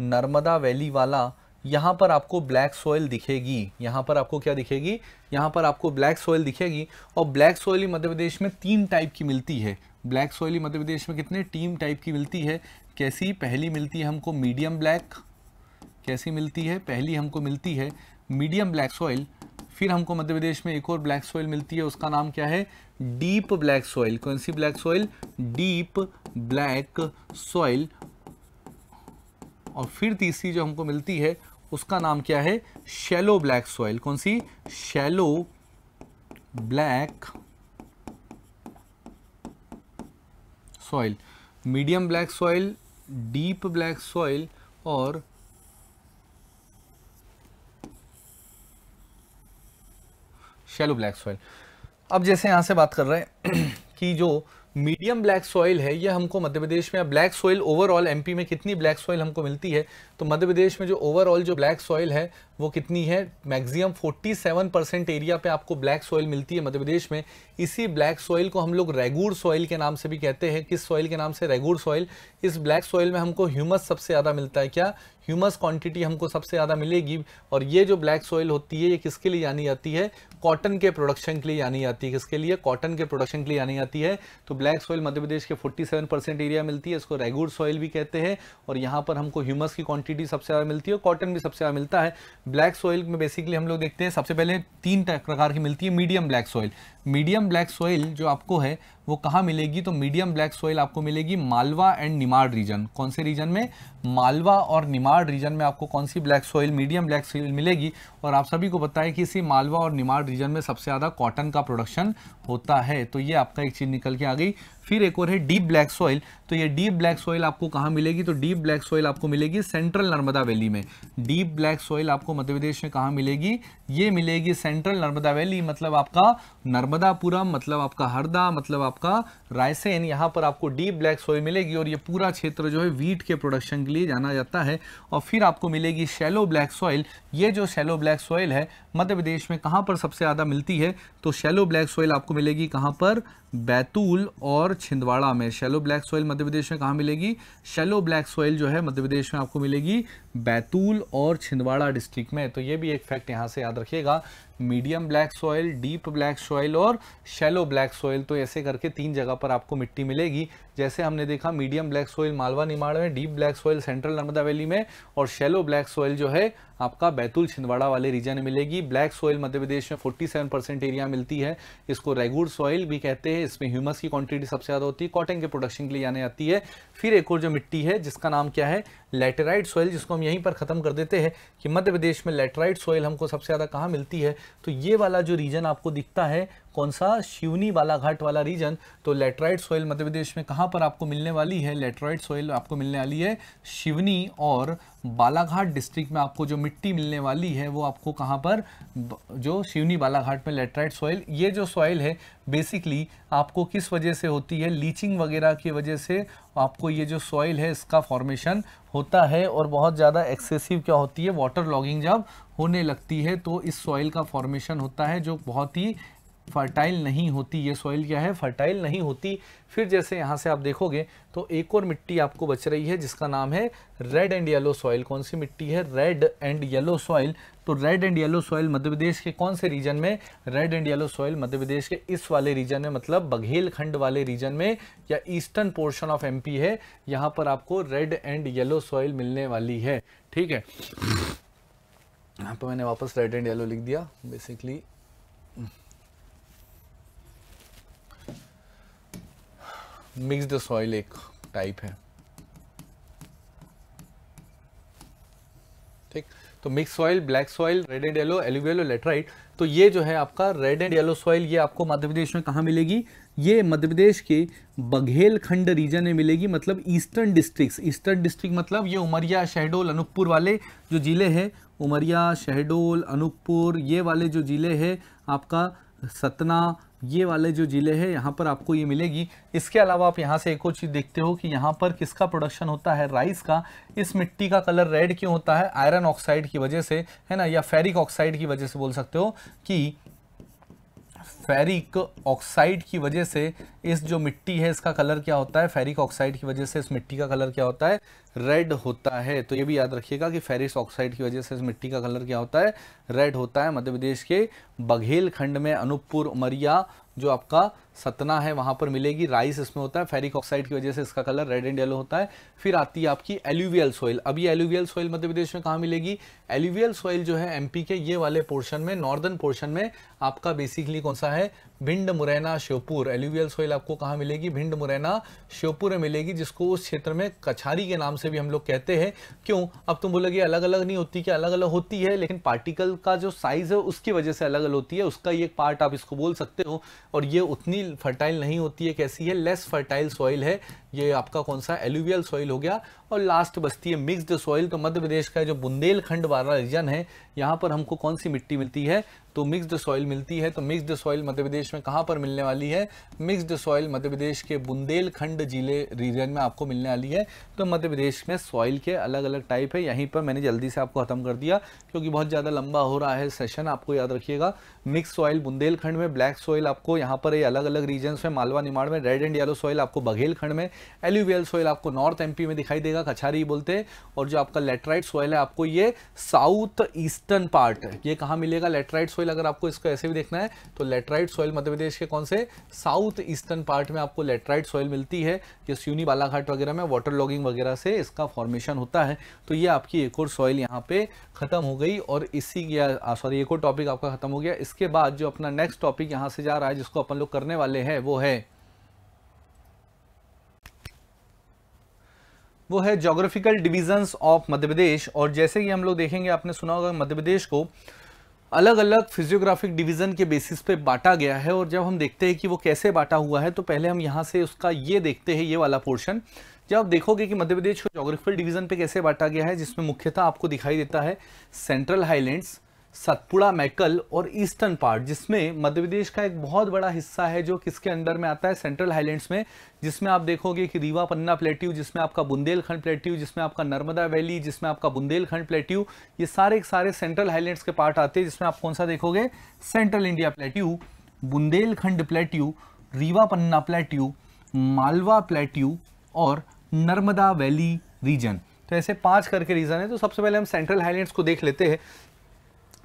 नर्मदा वैली वाला यहाँ पर आपको ब्लैक सॉयल दिखेगी यहाँ पर आपको क्या दिखेगी यहाँ पर आपको ब्लैक सॉयल दिखेगी और ब्लैक सोयल ही मध्य प्रदेश में तीन टाइप की मिलती है ब्लैक सोयल ही मध्य प्रदेश में कितने टीम टाइप की मिलती है कैसी पहली मिलती है हमको मीडियम ब्लैक कैसी मिलती है पहली हमको मिलती है मीडियम ब्लैक सॉइल फिर हमको मध्य प्रदेश में एक और ब्लैक सॉइल मिलती है उसका नाम क्या है डीप ब्लैक सॉइल कौन सी black soil deep black soil और फिर तीसरी जो हमको मिलती है उसका नाम क्या है शेलो ब्लैक सॉइल कौन सी shallow black soil medium black soil deep black soil और शेलो ब्लैक सॉइल अब जैसे यहाँ से बात कर रहे हैं कि जो मीडियम ब्लैक सॉइल है ये हमको मध्य प्रदेश में ब्लैक सॉइल ओवरऑल एमपी में कितनी ब्लैक सॉइल हमको मिलती है तो मध्य प्रदेश में जो ओवरऑल जो ब्लैक सॉइल है वो कितनी है मैक्सिमम 47 परसेंट एरिया पे आपको ब्लैक सॉइल मिलती है मध्य प्रदेश में इसी ब्लैक सॉइल को हम लोग रेगूर सॉइल के नाम से भी कहते हैं किस सॉइल के नाम से रेगूर सॉइल इस ब्लैक सॉइल में हमको ह्यूमस सबसे ज़्यादा मिलता है क्या ह्यूमस क्वांटिटी हमको सबसे ज़्यादा मिलेगी और ये जो ब्लैक सॉइल होती है ये किसके लिए जानी जाती है कॉटन के प्रोडक्शन के लिए जानी जाती है किसके लिए कॉटन के प्रोडक्शन के लिए जानी जाती है तो ब्लैक सॉइल मध्य प्रदेश के 47 परसेंट एरिया मिलती है इसको रेगुलर सॉइल भी कहते हैं और यहाँ पर हमको ह्यूमस की क्वांटिटी सबसे ज़्यादा मिलती है और कॉटन भी सबसे ज़्यादा मिलता है ब्लैक सॉइल में बेसिकली हम लोग देखते हैं सबसे पहले तीन प्रकार की मिलती है medium black soil medium black soil जो आपको है वो कहाँ मिलेगी तो मीडियम ब्लैक सॉइल आपको मिलेगी मालवा एंड निमाड़ रीजन कौन से रीजन में मालवा और निमाड़ रीजन में आपको कौन सी black soil medium black soil मिलेगी और आप सभी को बताएं कि इसी मालवा और निमाड़ रीजन में सबसे ज़्यादा कॉटन का प्रोडक्शन होता है तो ये आपका एक चीज़ निकल के आ गई फिर एक और है डीप ब्लैक सॉइल तो ये डीप ब्लैक सॉइल आपको कहाँ मिलेगी तो डीप ब्लैक सॉइल आपको मिलेगी सेंट्रल नर्मदा वैली में डीप ब्लैक सॉइल आपको मध्य प्रदेश में कहाँ मिलेगी ये मिलेगी सेंट्रल नर्मदा वैली मतलब आपका नर्मदापुरम मतलब आपका हरदा मतलब आपका रायसेन यहाँ पर आपको डीप ब्लैक सॉइल मिलेगी और ये पूरा क्षेत्र जो है वीट के प्रोडक्शन के लिए जाना जाता है और फिर आपको मिलेगी शेलो ब्लैक सॉइल ये जो शेलो ब्लैक ब्लैक सॉइल है मध्य प्रदेश में कहाँ पर सबसे ज़्यादा मिलती है तो शैलो ब्लैक सॉइल आपको मिलेगी कहाँ पर बैतूल और छिंदवाड़ा में शेलो ब्लैक सॉइल मध्य प्रदेश में कहाँ मिलेगी शेलो ब्लैक सॉइल जो है मध्य प्रदेश में आपको मिलेगी बैतूल और छिंदवाड़ा डिस्ट्रिक्ट में तो ये भी एक फैक्ट यहाँ से याद रखिएगा medium black soil deep black soil और शेलो ब्लैक सॉइल तो ऐसे करके तीन जगह पर आपको मिट्टी मिलेगी जैसे हमने देखा medium black soil Malwa Nimar में deep black soil central Narmada valley में और शेलो ब्लैक सॉइल जो है आपका बैतूल छिंदवाड़ा वाले रीजन में मिलेगी ब्लैक सॉइल मध्य प्रदेश में 47 परसेंट एरिया मिलती है इसको रेगुड सॉइल भी कहते हैं इसमें ह्यूमस की क्वांटिटी सबसे ज़्यादा होती है कॉटन के प्रोडक्शन के लिए आने आती है फिर एक और जो मिट्टी है जिसका नाम क्या है लेटेराइट सॉइल जिसको हम यहीं पर ख़त्म कर देते हैं कि मध्य प्रदेश में लेटेराइट सॉइल हमको सबसे ज़्यादा कहाँ मिलती है तो ये वाला जो रीजन आपको दिखता है कौन सा शिवनी बालाघाट वाला रीजन तो लेटराइट सॉइल मध्य प्रदेश में कहाँ पर आपको मिलने वाली है लेटराइट सॉइल आपको मिलने वाली है शिवनी और बालाघाट डिस्ट्रिक्ट में आपको जो मिट्टी मिलने वाली है वो आपको कहाँ पर जो शिवनी बालाघाट में लेटराइट सॉइल ये जो सॉइल है बेसिकली आपको किस वजह से होती है लीचिंग वगैरह की वजह से आपको ये जो सॉइल है इसका फॉर्मेशन होता है और बहुत ज़्यादा एक्सेसिव क्या होती है वाटर लॉगिंग जब होने लगती है तो इस सॉइल का फॉर्मेशन होता है जो बहुत ही फर्टाइल नहीं होती ये सॉइल क्या है फर्टाइल नहीं होती फिर जैसे यहाँ से आप देखोगे तो एक और मिट्टी आपको बच रही है जिसका नाम है रेड एंड येलो सॉइल कौन सी मिट्टी है रेड एंड येलो सॉइल तो red and yellow soil Madhya Pradesh के कौन से रीजन में red and yellow soil Madhya Pradesh के इस वाले रीजन में मतलब बघेलखंड वाले रीजन में या ईस्टर्न पोर्शन ऑफ एम है यहाँ पर आपको रेड एंड येलो सॉइल मिलने वाली है ठीक है यहाँ पर मैंने वापस रेड एंड येलो लिख दिया बेसिकली मिक्सड सॉइल एक टाइप है ठीक तो mix soil black soil red and yellow alluvial laterite तो ये जो है आपका रेड एंड येलो सॉइल ये आपको मध्य प्रदेश में कहाँ मिलेगी ये मध्य प्रदेश के बघेलखंड रीजन में मिलेगी मतलब ईस्टर्न डिस्ट्रिक्ट ईस्टर्न डिस्ट्रिक्ट मतलब ये उमरिया शहडोल अनूपपुर वाले जो ज़िले हैं उमरिया शहडोल अनूपपुर ये वाले जो ज़िले हैं आपका सतना ये वाले जो ज़िले हैं यहाँ पर आपको ये मिलेगी इसके अलावा आप यहाँ से एक और चीज़ देखते हो कि यहाँ पर किसका प्रोडक्शन होता है राइस का इस मिट्टी का कलर रेड क्यों होता है आयरन ऑक्साइड की वजह से है ना या फेरिक ऑक्साइड की वजह से बोल सकते हो कि फेरिक ऑक्साइड की वजह से इस जो मिट्टी है इसका कलर क्या होता है फेरिक ऑक्साइड की वजह से इस मिट्टी का कलर क्या होता है रेड होता है तो ये भी याद रखिएगा कि फेरिस ऑक्साइड की वजह से इस मिट्टी का कलर क्या होता है रेड होता है मध्य प्रदेश के बघेल खंड में अनूपपुर उमरिया जो आपका सतना है वहाँ पर मिलेगी राइस इसमें होता है फेरिक ऑक्साइड की वजह से इसका कलर रेड एंड येलो होता है फिर आती है आपकी एल्यूवियल सॉइल अभी एल्यूवियल सॉइल मध्य प्रदेश में कहाँ मिलेगी एल्यूवियल सॉइल जो है एमपी के ये वाले पोर्शन में नॉर्दर्न पोर्शन में आपका बेसिकली कौन सा है भिंड मुरैना श्योपुर एल्यूवियल सोइल आपको कहाँ मिलेगी भिंड मुरैना श्योपुर में मिलेगी जिसको उस क्षेत्र में कछारी के नाम से भी हम लोग कहते हैं क्यों अब तुम बोलोगे अलग अलग नहीं होती क्या अलग अलग होती है लेकिन पार्टिकल का जो साइज है उसकी वजह से अलग अलग होती है उसका एक पार्ट आप इसको बोल सकते हो और ये उतनी फर्टाइल नहीं होती है कैसी है लेस फर्टाइल सॉइल है ये आपका कौन सा एलुवियल सॉइल हो गया और लास्ट बस्ती है मिक्सड सॉइल तो मध्य प्रदेश का जो बुंदेलखंड वाला रीजन है यहाँ पर हमको कौन सी मिट्टी मिलती है तो मिक्सड सॉइल मिलती है तो मिक्सड सॉइल मध्य प्रदेश में कहाँ पर मिलने वाली है मिक्सड सॉइल मध्य प्रदेश के बुंदेलखंड जिले रीजन में आपको मिलने वाली है तो मध्य प्रदेश में सॉइल के अलग अलग टाइप है यहीं पर मैंने जल्दी से आपको ख़त्म कर दिया क्योंकि बहुत ज़्यादा लंबा हो रहा है सेशन आपको याद रखिएगा मिक्स सॉइल बुंदेलखंड में ब्लैक सॉइल आपको यहाँ पर ये अलग अलग रीजन्स में मालवा निमाड़ में रेड एंड येलो सॉइल आपको बघेलखंड में एल्यूवियल सॉइल आपको नॉर्थ एमपी में दिखाई देगा कछारी बोलते हैं और जो आपका लेटराइट सॉइल है आपको ये साउथ ईस्टर्न पार्ट ये कहाँ मिलेगा लेटराइट सॉइल अगर आपको इसको ऐसे भी देखना है तो लेटराइट सॉइल मध्य प्रदेश के कौन से साउथ ईस्टर्न पार्ट में आपको लेटराइट सॉइल मिलती है जो स्यूनी बालाघाट वगैरह में वाटर लॉगिंग वगैरह से इसका फॉर्मेशन होता है तो ये आपकी एक और सॉइल यहाँ पे खत्म हो गई और इसी सॉरी एक और टॉपिक आपका खत्म हो गया इसके बाद जो अपना नेक्स्ट टॉपिक यहाँ से जा रहा है जिसको अपन लोग करने वाले हैं वो है वो है geographical divisions of Madhya Pradesh और जैसे कि हम लोग देखेंगे आपने सुना होगा मध्य प्रदेश को अलग अलग फिजियोग्राफिक डिवीज़न के बेसिस पे बांटा गया है और जब हम देखते हैं कि वो कैसे बांटा हुआ है तो पहले हम यहाँ से उसका ये देखते हैं ये वाला पोर्शन जब आप देखोगे कि मध्य प्रदेश को जोग्राफिकल डिवीज़न पे कैसे बांटा गया है जिसमें मुख्यतः आपको दिखाई देता है सेंट्रल हाईलैंड्स सतपुड़ा मैकल और ईस्टर्न पार्ट जिसमें मध्य प्रदेश का एक बहुत बड़ा हिस्सा है जो किसके अंडर में आता है सेंट्रल हाईलैंड्स में जिसमें आप देखोगे कि रीवा पन्ना प्लेट्यू जिसमें आपका बुंदेलखंड प्लेट्यू जिसमें आपका नर्मदा वैली जिसमें आपका बुंदेलखंड प्लेट्यू ये सारे सारे सेंट्रल हाईलैंड्स के पार्ट आते हैं जिसमें आप कौन सा देखोगे central India plateau Bundelkhand plateau Rewa Panna plateau Malwa plateau और नर्मदा वैली रीजन तो ऐसे पांच करके रीजन है तो सबसे पहले हम सेंट्रल हाईलैंड्स को देख लेते हैं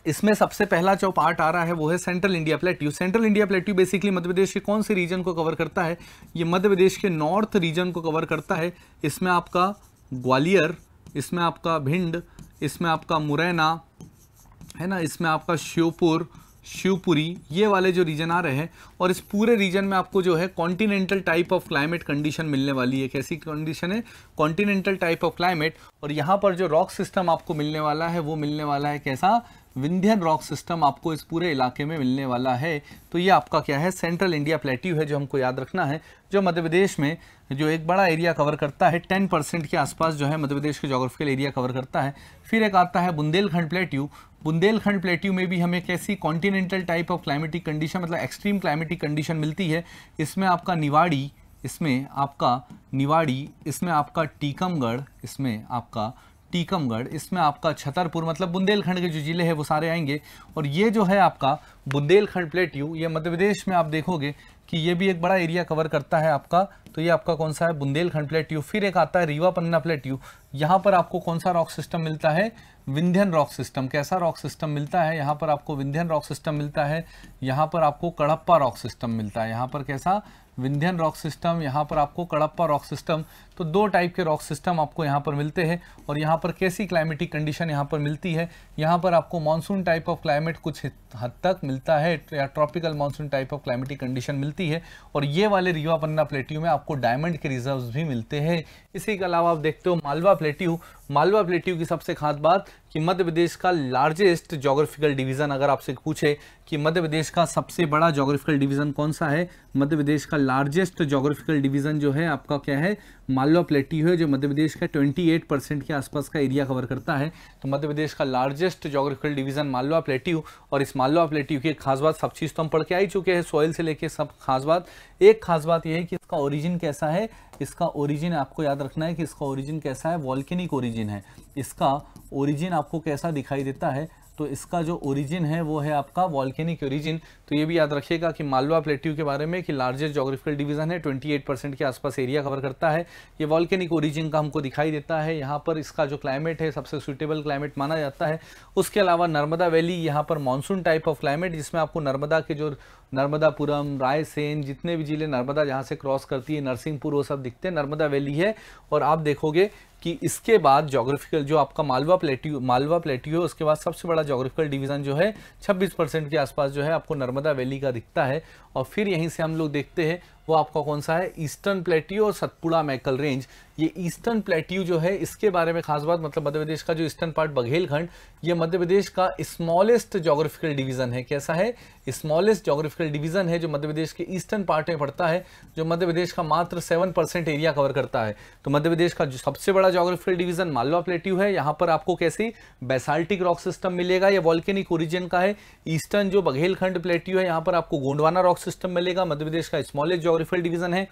इसमें सबसे पहला जो पार्ट आ रहा है वो है central India plateau central India plateau basically Madhya Pradesh के कौन से रीजन को कवर करता है ये मध्य प्रदेश के नॉर्थ रीजन को कवर करता है इसमें आपका ग्वालियर इसमें आपका भिंड इसमें आपका मुरैना है ना इसमें आपका श्योपुर शिवपुरी ये वाले जो रीजन आ रहे हैं और इस पूरे रीजन में आपको जो है continental type of climate condition मिलने वाली है कैसी कंडीशन है कॉन्टिनेंटल टाइप ऑफ क्लाइमेट और यहाँ पर जो रॉक सिस्टम आपको मिलने वाला है वो मिलने वाला है कैसा विंध्यन रॉक सिस्टम आपको इस पूरे इलाके में मिलने वाला है तो ये आपका क्या है सेंट्रल इंडिया प्लेट्यू है जो हमको याद रखना है जो मध्य प्रदेश में जो एक बड़ा एरिया कवर करता है टेन परसेंट के आसपास जो है मध्य प्रदेश के जोग्राफिकल एरिया कवर करता है फिर एक आता है बुंदेलखंड प्लेट्यू बुंदेलखंड प्लेट्यू में भी हमें कैसी continental type of climatic condition मतलब एक्सट्रीम क्लाइमेटिक कंडीशन मिलती है इसमें आपका निवाड़ी इसमें आपका निवाड़ी इसमें आपका टीकमगढ़ इसमें आपका टीकमगढ़ इसमें आपका छतरपुर मतलब बुंदेलखंड के जो ज़िले हैं वो सारे आएंगे और ये जो है आपका बुंदेलखंड प्लेट्यू ये मध्य प्रदेश में आप देखोगे कि ये भी एक बड़ा एरिया कवर करता है आपका तो ये आपका कौन सा है बुंदेलखंड प्लेट्यू फिर एक आता है रीवा पन्ना प्लेट्यू यहाँ पर आपको कौन सा रॉक सिस्टम मिलता है विंध्यन रॉक सिस्टम कैसा रॉक सिस्टम मिलता है यहाँ पर आपको विंध्यन रॉक सिस्टम मिलता है यहाँ पर आपको कड़प्पा रॉक सिस्टम मिलता है यहाँ पर कैसा विंध्यन रॉक सिस्टम यहाँ पर आपको कड़प्पा रॉक सिस्टम तो दो टाइप के रॉक सिस्टम आपको यहाँ पर मिलते हैं और यहाँ पर कैसी क्लाइमेटिक कंडीशन यहाँ पर मिलती है यहाँ पर आपको मानसून टाइप ऑफ क्लाइमेट कुछ हद तक मिलता है या tropical monsoon type of climatic condition मिलती है और ये वाले रीवा पन्ना प्लेट्यू में आपको डायमंड के रिजर्व भी मिलते हैं इसी के अलावा आप देखते हो मालवा प्लेट्यू मालवा प्लेट्यू की सबसे खास बात कि मध्य प्रदेश का लार्जेस्ट जोग्राफिकल डिवीज़न अगर आपसे पूछे कि मध्य प्रदेश का सबसे बड़ा जोग्राफिकल डिवीज़न कौन सा है मध्य प्रदेश का लार्जेस्ट जोग्राफिकल डिवीज़न जो है आपका क्या है मालवा मालवा प्लेटी है जो मध्य प्रदेश का 28 परसेंट के आसपास का एरिया कवर करता है तो मध्य प्रदेश का लार्जेस्ट जोग्राफिकल डिवीजन मालवा प्लेटी और इस मालवा प्लेटी की एक खास बात सब चीज़ तो हम पढ़ के आ ही चुके हैं सॉइल से लेके सब खास बात एक खास बात यह है कि इसका ओरिजिन कैसा है इसका ओरिजिन आपको याद रखना है कि इसका ओरिजिन कैसा है वॉल्किनिक ओरिजिन है इसका ओरिजिन आपको कैसा दिखाई देता है तो इसका जो ओरिजिन है वो है आपका वॉल्केनिक ओरिजिन तो ये भी याद रखिएगा कि मालवा प्लेट्यू के बारे में कि लार्जेस्ट जोग्राफिकल डिवीजन है 28 परसेंट के आसपास एरिया कवर करता है ये वॉल्केनिक ओरिजिन का हमको दिखाई देता है यहाँ पर इसका जो क्लाइमेट है सबसे सुटेबल क्लाइमेट माना जाता है उसके अलावा नर्मदा वैली यहाँ पर मानसून टाइप ऑफ क्लाइमेट जिसमें आपको नर्मदा के जो नर्मदापुरम रायसेन जितने भी ज़िले नर्मदा जहाँ से क्रॉस करती है नरसिंहपुर वो सब दिखते हैं नर्मदा वैली है और आप देखोगे कि इसके बाद जोग्राफिकल जो आपका मालवा प्लेट्यू मालवा प्लेट्यू है उसके बाद सबसे बड़ा जोग्राफिकल डिवीज़न जो है 26 परसेंट के आसपास जो है आपको नर्मदा वैली का दिखता है और फिर यहीं से हम लोग देखते हैं वो आपका कौन सा है ईस्टर्न प्लेट्यू और सतपुड़ा मैकल रेंज ये ईस्टर्न प्लेट्यू जो है इसके बारे में खास बात मतलब मध्य प्रदेश का जो ईस्टर्न पार्ट बघेलखंड ये मध्य प्रदेश का स्मॉलेस्ट जोग्राफिकल डिवीजन है कैसा है स्मॉलेस्ट जोग्राफिकल डिवीजन है जो मध्य प्रदेश के ईस्टर्न पार्ट में पड़ता है जो मध्य प्रदेश का मात्र सेवन एरिया कवर करता है तो मध्य प्रदेश का जो सबसे बड़ा जोग्राफिकल डिवीजन मालवा प्लेट्यू है यहाँ पर आपको कैसी बेसाल्टिक रॉक सिस्टम मिलेगा या वॉल्केनिक ओरिजिन का है ईस्टर्न जो बघेलखंड प्लेट्यू है यहाँ पर आपको गोंडवाना रॉक सिस्टम मिलेगा मध्य प्रदेश का स्मॉलेस्ट क्लोरोफिल डिवीजन है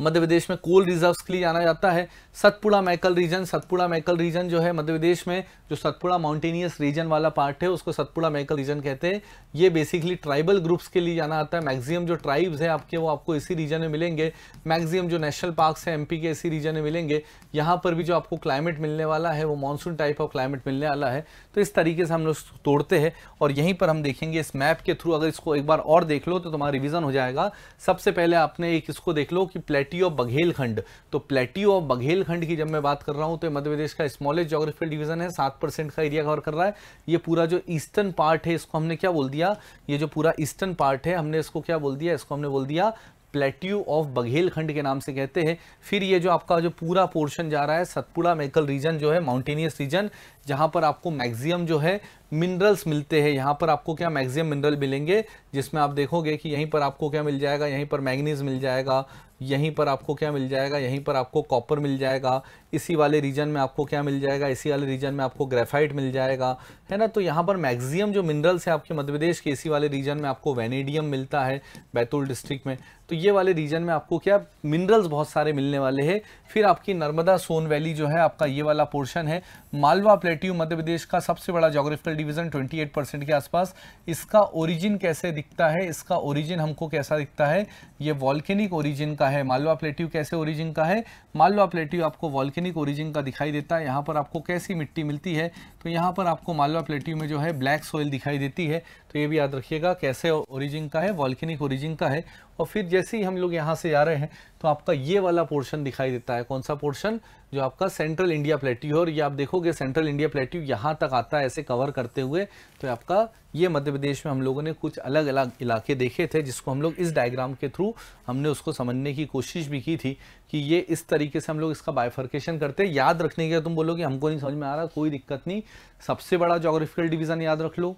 मध्य प्रदेश में कोल रिजर्व्स के लिए जाना जाता है सतपुड़ा मैकल रीजन सतपुड़ा मैकल रीजन जो है मध्य प्रदेश में जो सतपुड़ा माउंटेनियस रीजन वाला पार्ट है उसको सतपुड़ा मैकल रीजन कहते हैं ये बेसिकली ट्राइबल ग्रुप्स के लिए जाना आता है मैक्सिमम जो ट्राइब्स हैं आपके वो आपको इसी रीजन में मिलेंगे मैक्सिमम जो नेशनल पार्क्स हैं एम के इसी रीजन में मिलेंगे यहाँ पर भी जो आपको क्लाइमेट मिलने वाला है वो मानसून टाइप ऑफ क्लाइमेट मिलने वाला है तो इस तरीके से हम लोग तोड़ते हैं और यहीं पर हम देखेंगे इस मैप के थ्रू अगर इसको एक बार और देख लो तो तुम्हारा रिविज़न हो जाएगा सबसे पहले आपने एक इसको देख लो कि प्लेटी ऑफ बघेलखंड तो प्लेटी ऑफ बघेलखंड की जब मैं बात कर रहा हूँ तो मध्य प्रदेश का स्मॉलेस्ट जोग्राफिकल डिवीज़न है सात परसेंट का एरिया कवर कर रहा है ये पूरा जो ईस्टर्न पार्ट है इसको हमने क्या बोल दिया ये जो पूरा ईस्टर्न पार्ट है हमने इसको क्या बोल दिया इसको हमने बोल दिया प्लेट्यू ऑफ बघेलखंड के नाम से कहते हैं फिर ये जो आपका जो पूरा पोर्शन जा रहा है सतपुड़ा मेकल रीजन जो है माउंटेनियस रीजन जहाँ पर आपको मैक्सिमम जो है मिनरल्स मिलते हैं यहाँ पर आपको क्या मैक्सिमम मिनरल मिलेंगे जिसमें आप देखोगे कि यहीं पर आपको क्या मिल जाएगा यहीं पर मैगनीज मिल जाएगा यहीं पर आपको क्या मिल जाएगा यहीं पर आपको कॉपर मिल जाएगा इसी वाले रीजन में आपको क्या मिल जाएगा इसी वाले रीजन में आपको ग्रेफाइट मिल जाएगा है ना तो यहाँ पर मैक्सिमम जो मिनरल्स हैं आपके मध्य प्रदेश के इसी वाले रीजन में आपको वेनेडियम मिलता है बैतूल डिस्ट्रिक्ट में तो ये वाले रीजन में आपको क्या मिनरल्स बहुत सारे मिलने वाले हैं फिर आपकी नर्मदा सोन वैली जो है आपका ये वाला पोर्शन है मालवा प्लेट्यू मध्य प्रदेश का सबसे बड़ा जोग्राफिकल डिवीजन ट्वेंटी परसेंट के आसपास इसका ओरिजिन कैसे दिखता है इसका ओरिजिन हमको कैसा दिखता है ये वॉल्केनिक ओरिजिन का है मालवा प्लेट्यू कैसे ओरिजिन का है मालवा प्लेट्यू आपको वॉल्केनिक ओरिजिन का दिखाई देता है यहाँ पर आपको कैसी मिट्टी मिलती है तो यहाँ पर आपको मालवा मालवा प्लेट्यू में जो है ब्लैक सॉइल दिखाई देती है तो ये भी याद रखिएगा कैसे ओरिजिन का है वॉल्किनिक ओरिजिन का है और फिर जैसे ही हम लोग यहाँ से जा रहे हैं तो आपका ये वाला पोर्शन दिखाई देता है कौन सा पोर्शन जो आपका सेंट्रल इंडिया प्लेट्यू है और ये आप देखोगे सेंट्रल इंडिया प्लेट्यू यहाँ तक आता है ऐसे कवर करते हुए तो आपका ये मध्य प्रदेश में हम लोगों ने कुछ अलग अलग इलाके देखे थे जिसको हम लोग इस डायग्राम के थ्रू हमने उसको समझने की कोशिश भी की थी कि ये इस तरीके से हम लोग इसका बायफर्केशन करते हैं याद रखने के तुम बोलोगे हमको नहीं समझ में आ रहा कोई दिक्कत नहीं सबसे बड़ा जोग्राफिकल डिवीज़न याद रख लो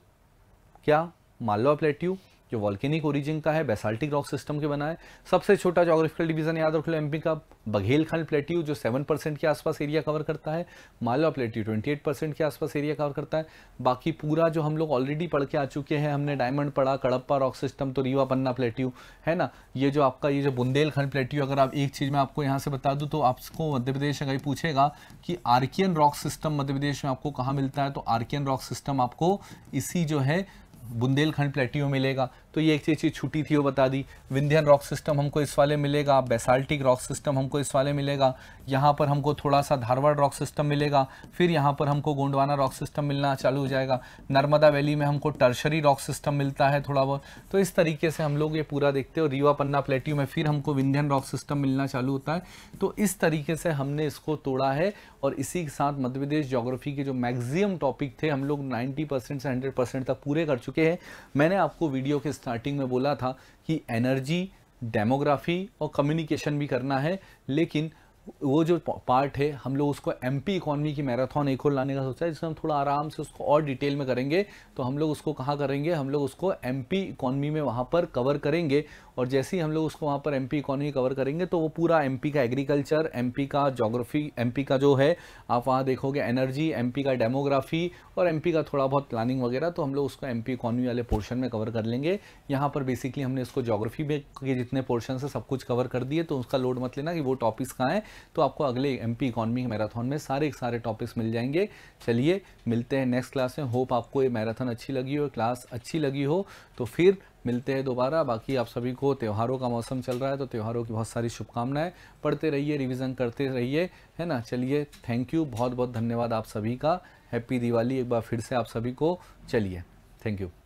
क्या मालवा प्लेट्यू जो वॉल्केनिक ओरिजिन का है बेसाल्टिक रॉक सिस्टम के बना है सबसे छोटा जोग्राफिकल डिवीजन याद रख लो एमपी का बघेलखंड प्लेट्यू जो सेवन परसेंट के आसपास एरिया कवर करता है Malwa plateau twenty eight percent के आसपास एरिया कवर करता है बाकी पूरा जो हम लोग ऑलरेडी पढ़ के आ चुके हैं हमने डायमंड पढ़ा कड़प्पा रॉक सिस्टम तो रीवा पन्ना प्लेट्यू है ना ये जो आपका ये जो बुंदेलखंड प्लेट्यू अगर आप एक चीज़ मैं आपको यहाँ से बता दूँ तो आपको मध्य प्रदेश अगर पूछेगा कि आर्कियन रॉक सिस्टम मध्य प्रदेश में आपको कहाँ मिलता है तो आर्कियन रॉक सिस्टम आपको इसी जो है बुंदेलखंड प्लेटियों मिलेगा तो ये एक चीज़ छुट्टी थी वो बता दी विंध्यन रॉक सिस्टम हमको इस वाले मिलेगा बेसाल्टिक रॉक सिस्टम हमको इस वाले मिलेगा यहाँ पर हमको थोड़ा सा धारवाड़ रॉक सिस्टम मिलेगा फिर यहाँ पर हमको गोंडवाना रॉक सिस्टम मिलना चालू हो जाएगा नर्मदा वैली में हमको टर्शरी रॉक सिस्टम मिलता है थोड़ा बहुत तो इस तरीके से हम लोग ये पूरा देखते हो रीवा पन्ना प्लेट्यू में फिर हमको विंध्यन रॉक सिस्टम मिलना चालू होता है तो इस तरीके से हमने इसको तोड़ा है और इसी के साथ मध्य प्रदेश जोग्राफी के जो मैक्सिमम टॉपिक थे हम लोग 90 परसेंट से 100 परसेंट तक पूरे कर चुके हैं मैंने आपको वीडियो के स्टार्टिंग में बोला था कि एनर्जी डेमोग्राफी और कम्युनिकेशन भी करना है लेकिन वो जो पार्ट है हम लोग उसको एम पी इकॉनमी की मैराथन एक और लाने का सोचा है जिसमें हम थोड़ा आराम से उसको और डिटेल में करेंगे तो हम लोग उसको कहाँ करेंगे हम लोग उसको एम पी इकॉनमी में वहाँ पर कवर करेंगे और जैसे ही हम लोग उसको वहाँ पर एमपी इकोनॉमी कवर करेंगे तो वो पूरा एमपी का एग्रीकल्चर एमपी का जोग्राफी एमपी का जो है आप वहाँ देखोगे एनर्जी एमपी का डेमोग्राफी और एमपी का थोड़ा बहुत प्लानिंग वगैरह तो हम लोग उसको पी इकोनॉमी वाले पोर्शन में कवर कर लेंगे यहाँ पर बेसिकली हमने उसको जोग्राफी में के जितने पोर्शन से सब कुछ कवर कर दिए तो उसका लोड मत लेना कि वो टॉपिक्स कहाँ हैं तो आपको अगले पी इकोनॉमी मैराथन में सारे सारे टॉपिक्स मिल जाएंगे चलिए मिलते हैं नेक्स्ट क्लास में होप आपको ये मैराथन अच्छी लगी हो क्लास अच्छी लगी हो तो फिर मिलते हैं दोबारा बाकी आप सभी को त्यौहारों का मौसम चल रहा है तो त्यौहारों की बहुत सारी शुभकामनाएं पढ़ते रहिए रिविज़न करते रहिए है ना चलिए थैंक यू बहुत बहुत धन्यवाद आप सभी का हैप्पी दिवाली एक बार फिर से आप सभी को चलिए थैंक यू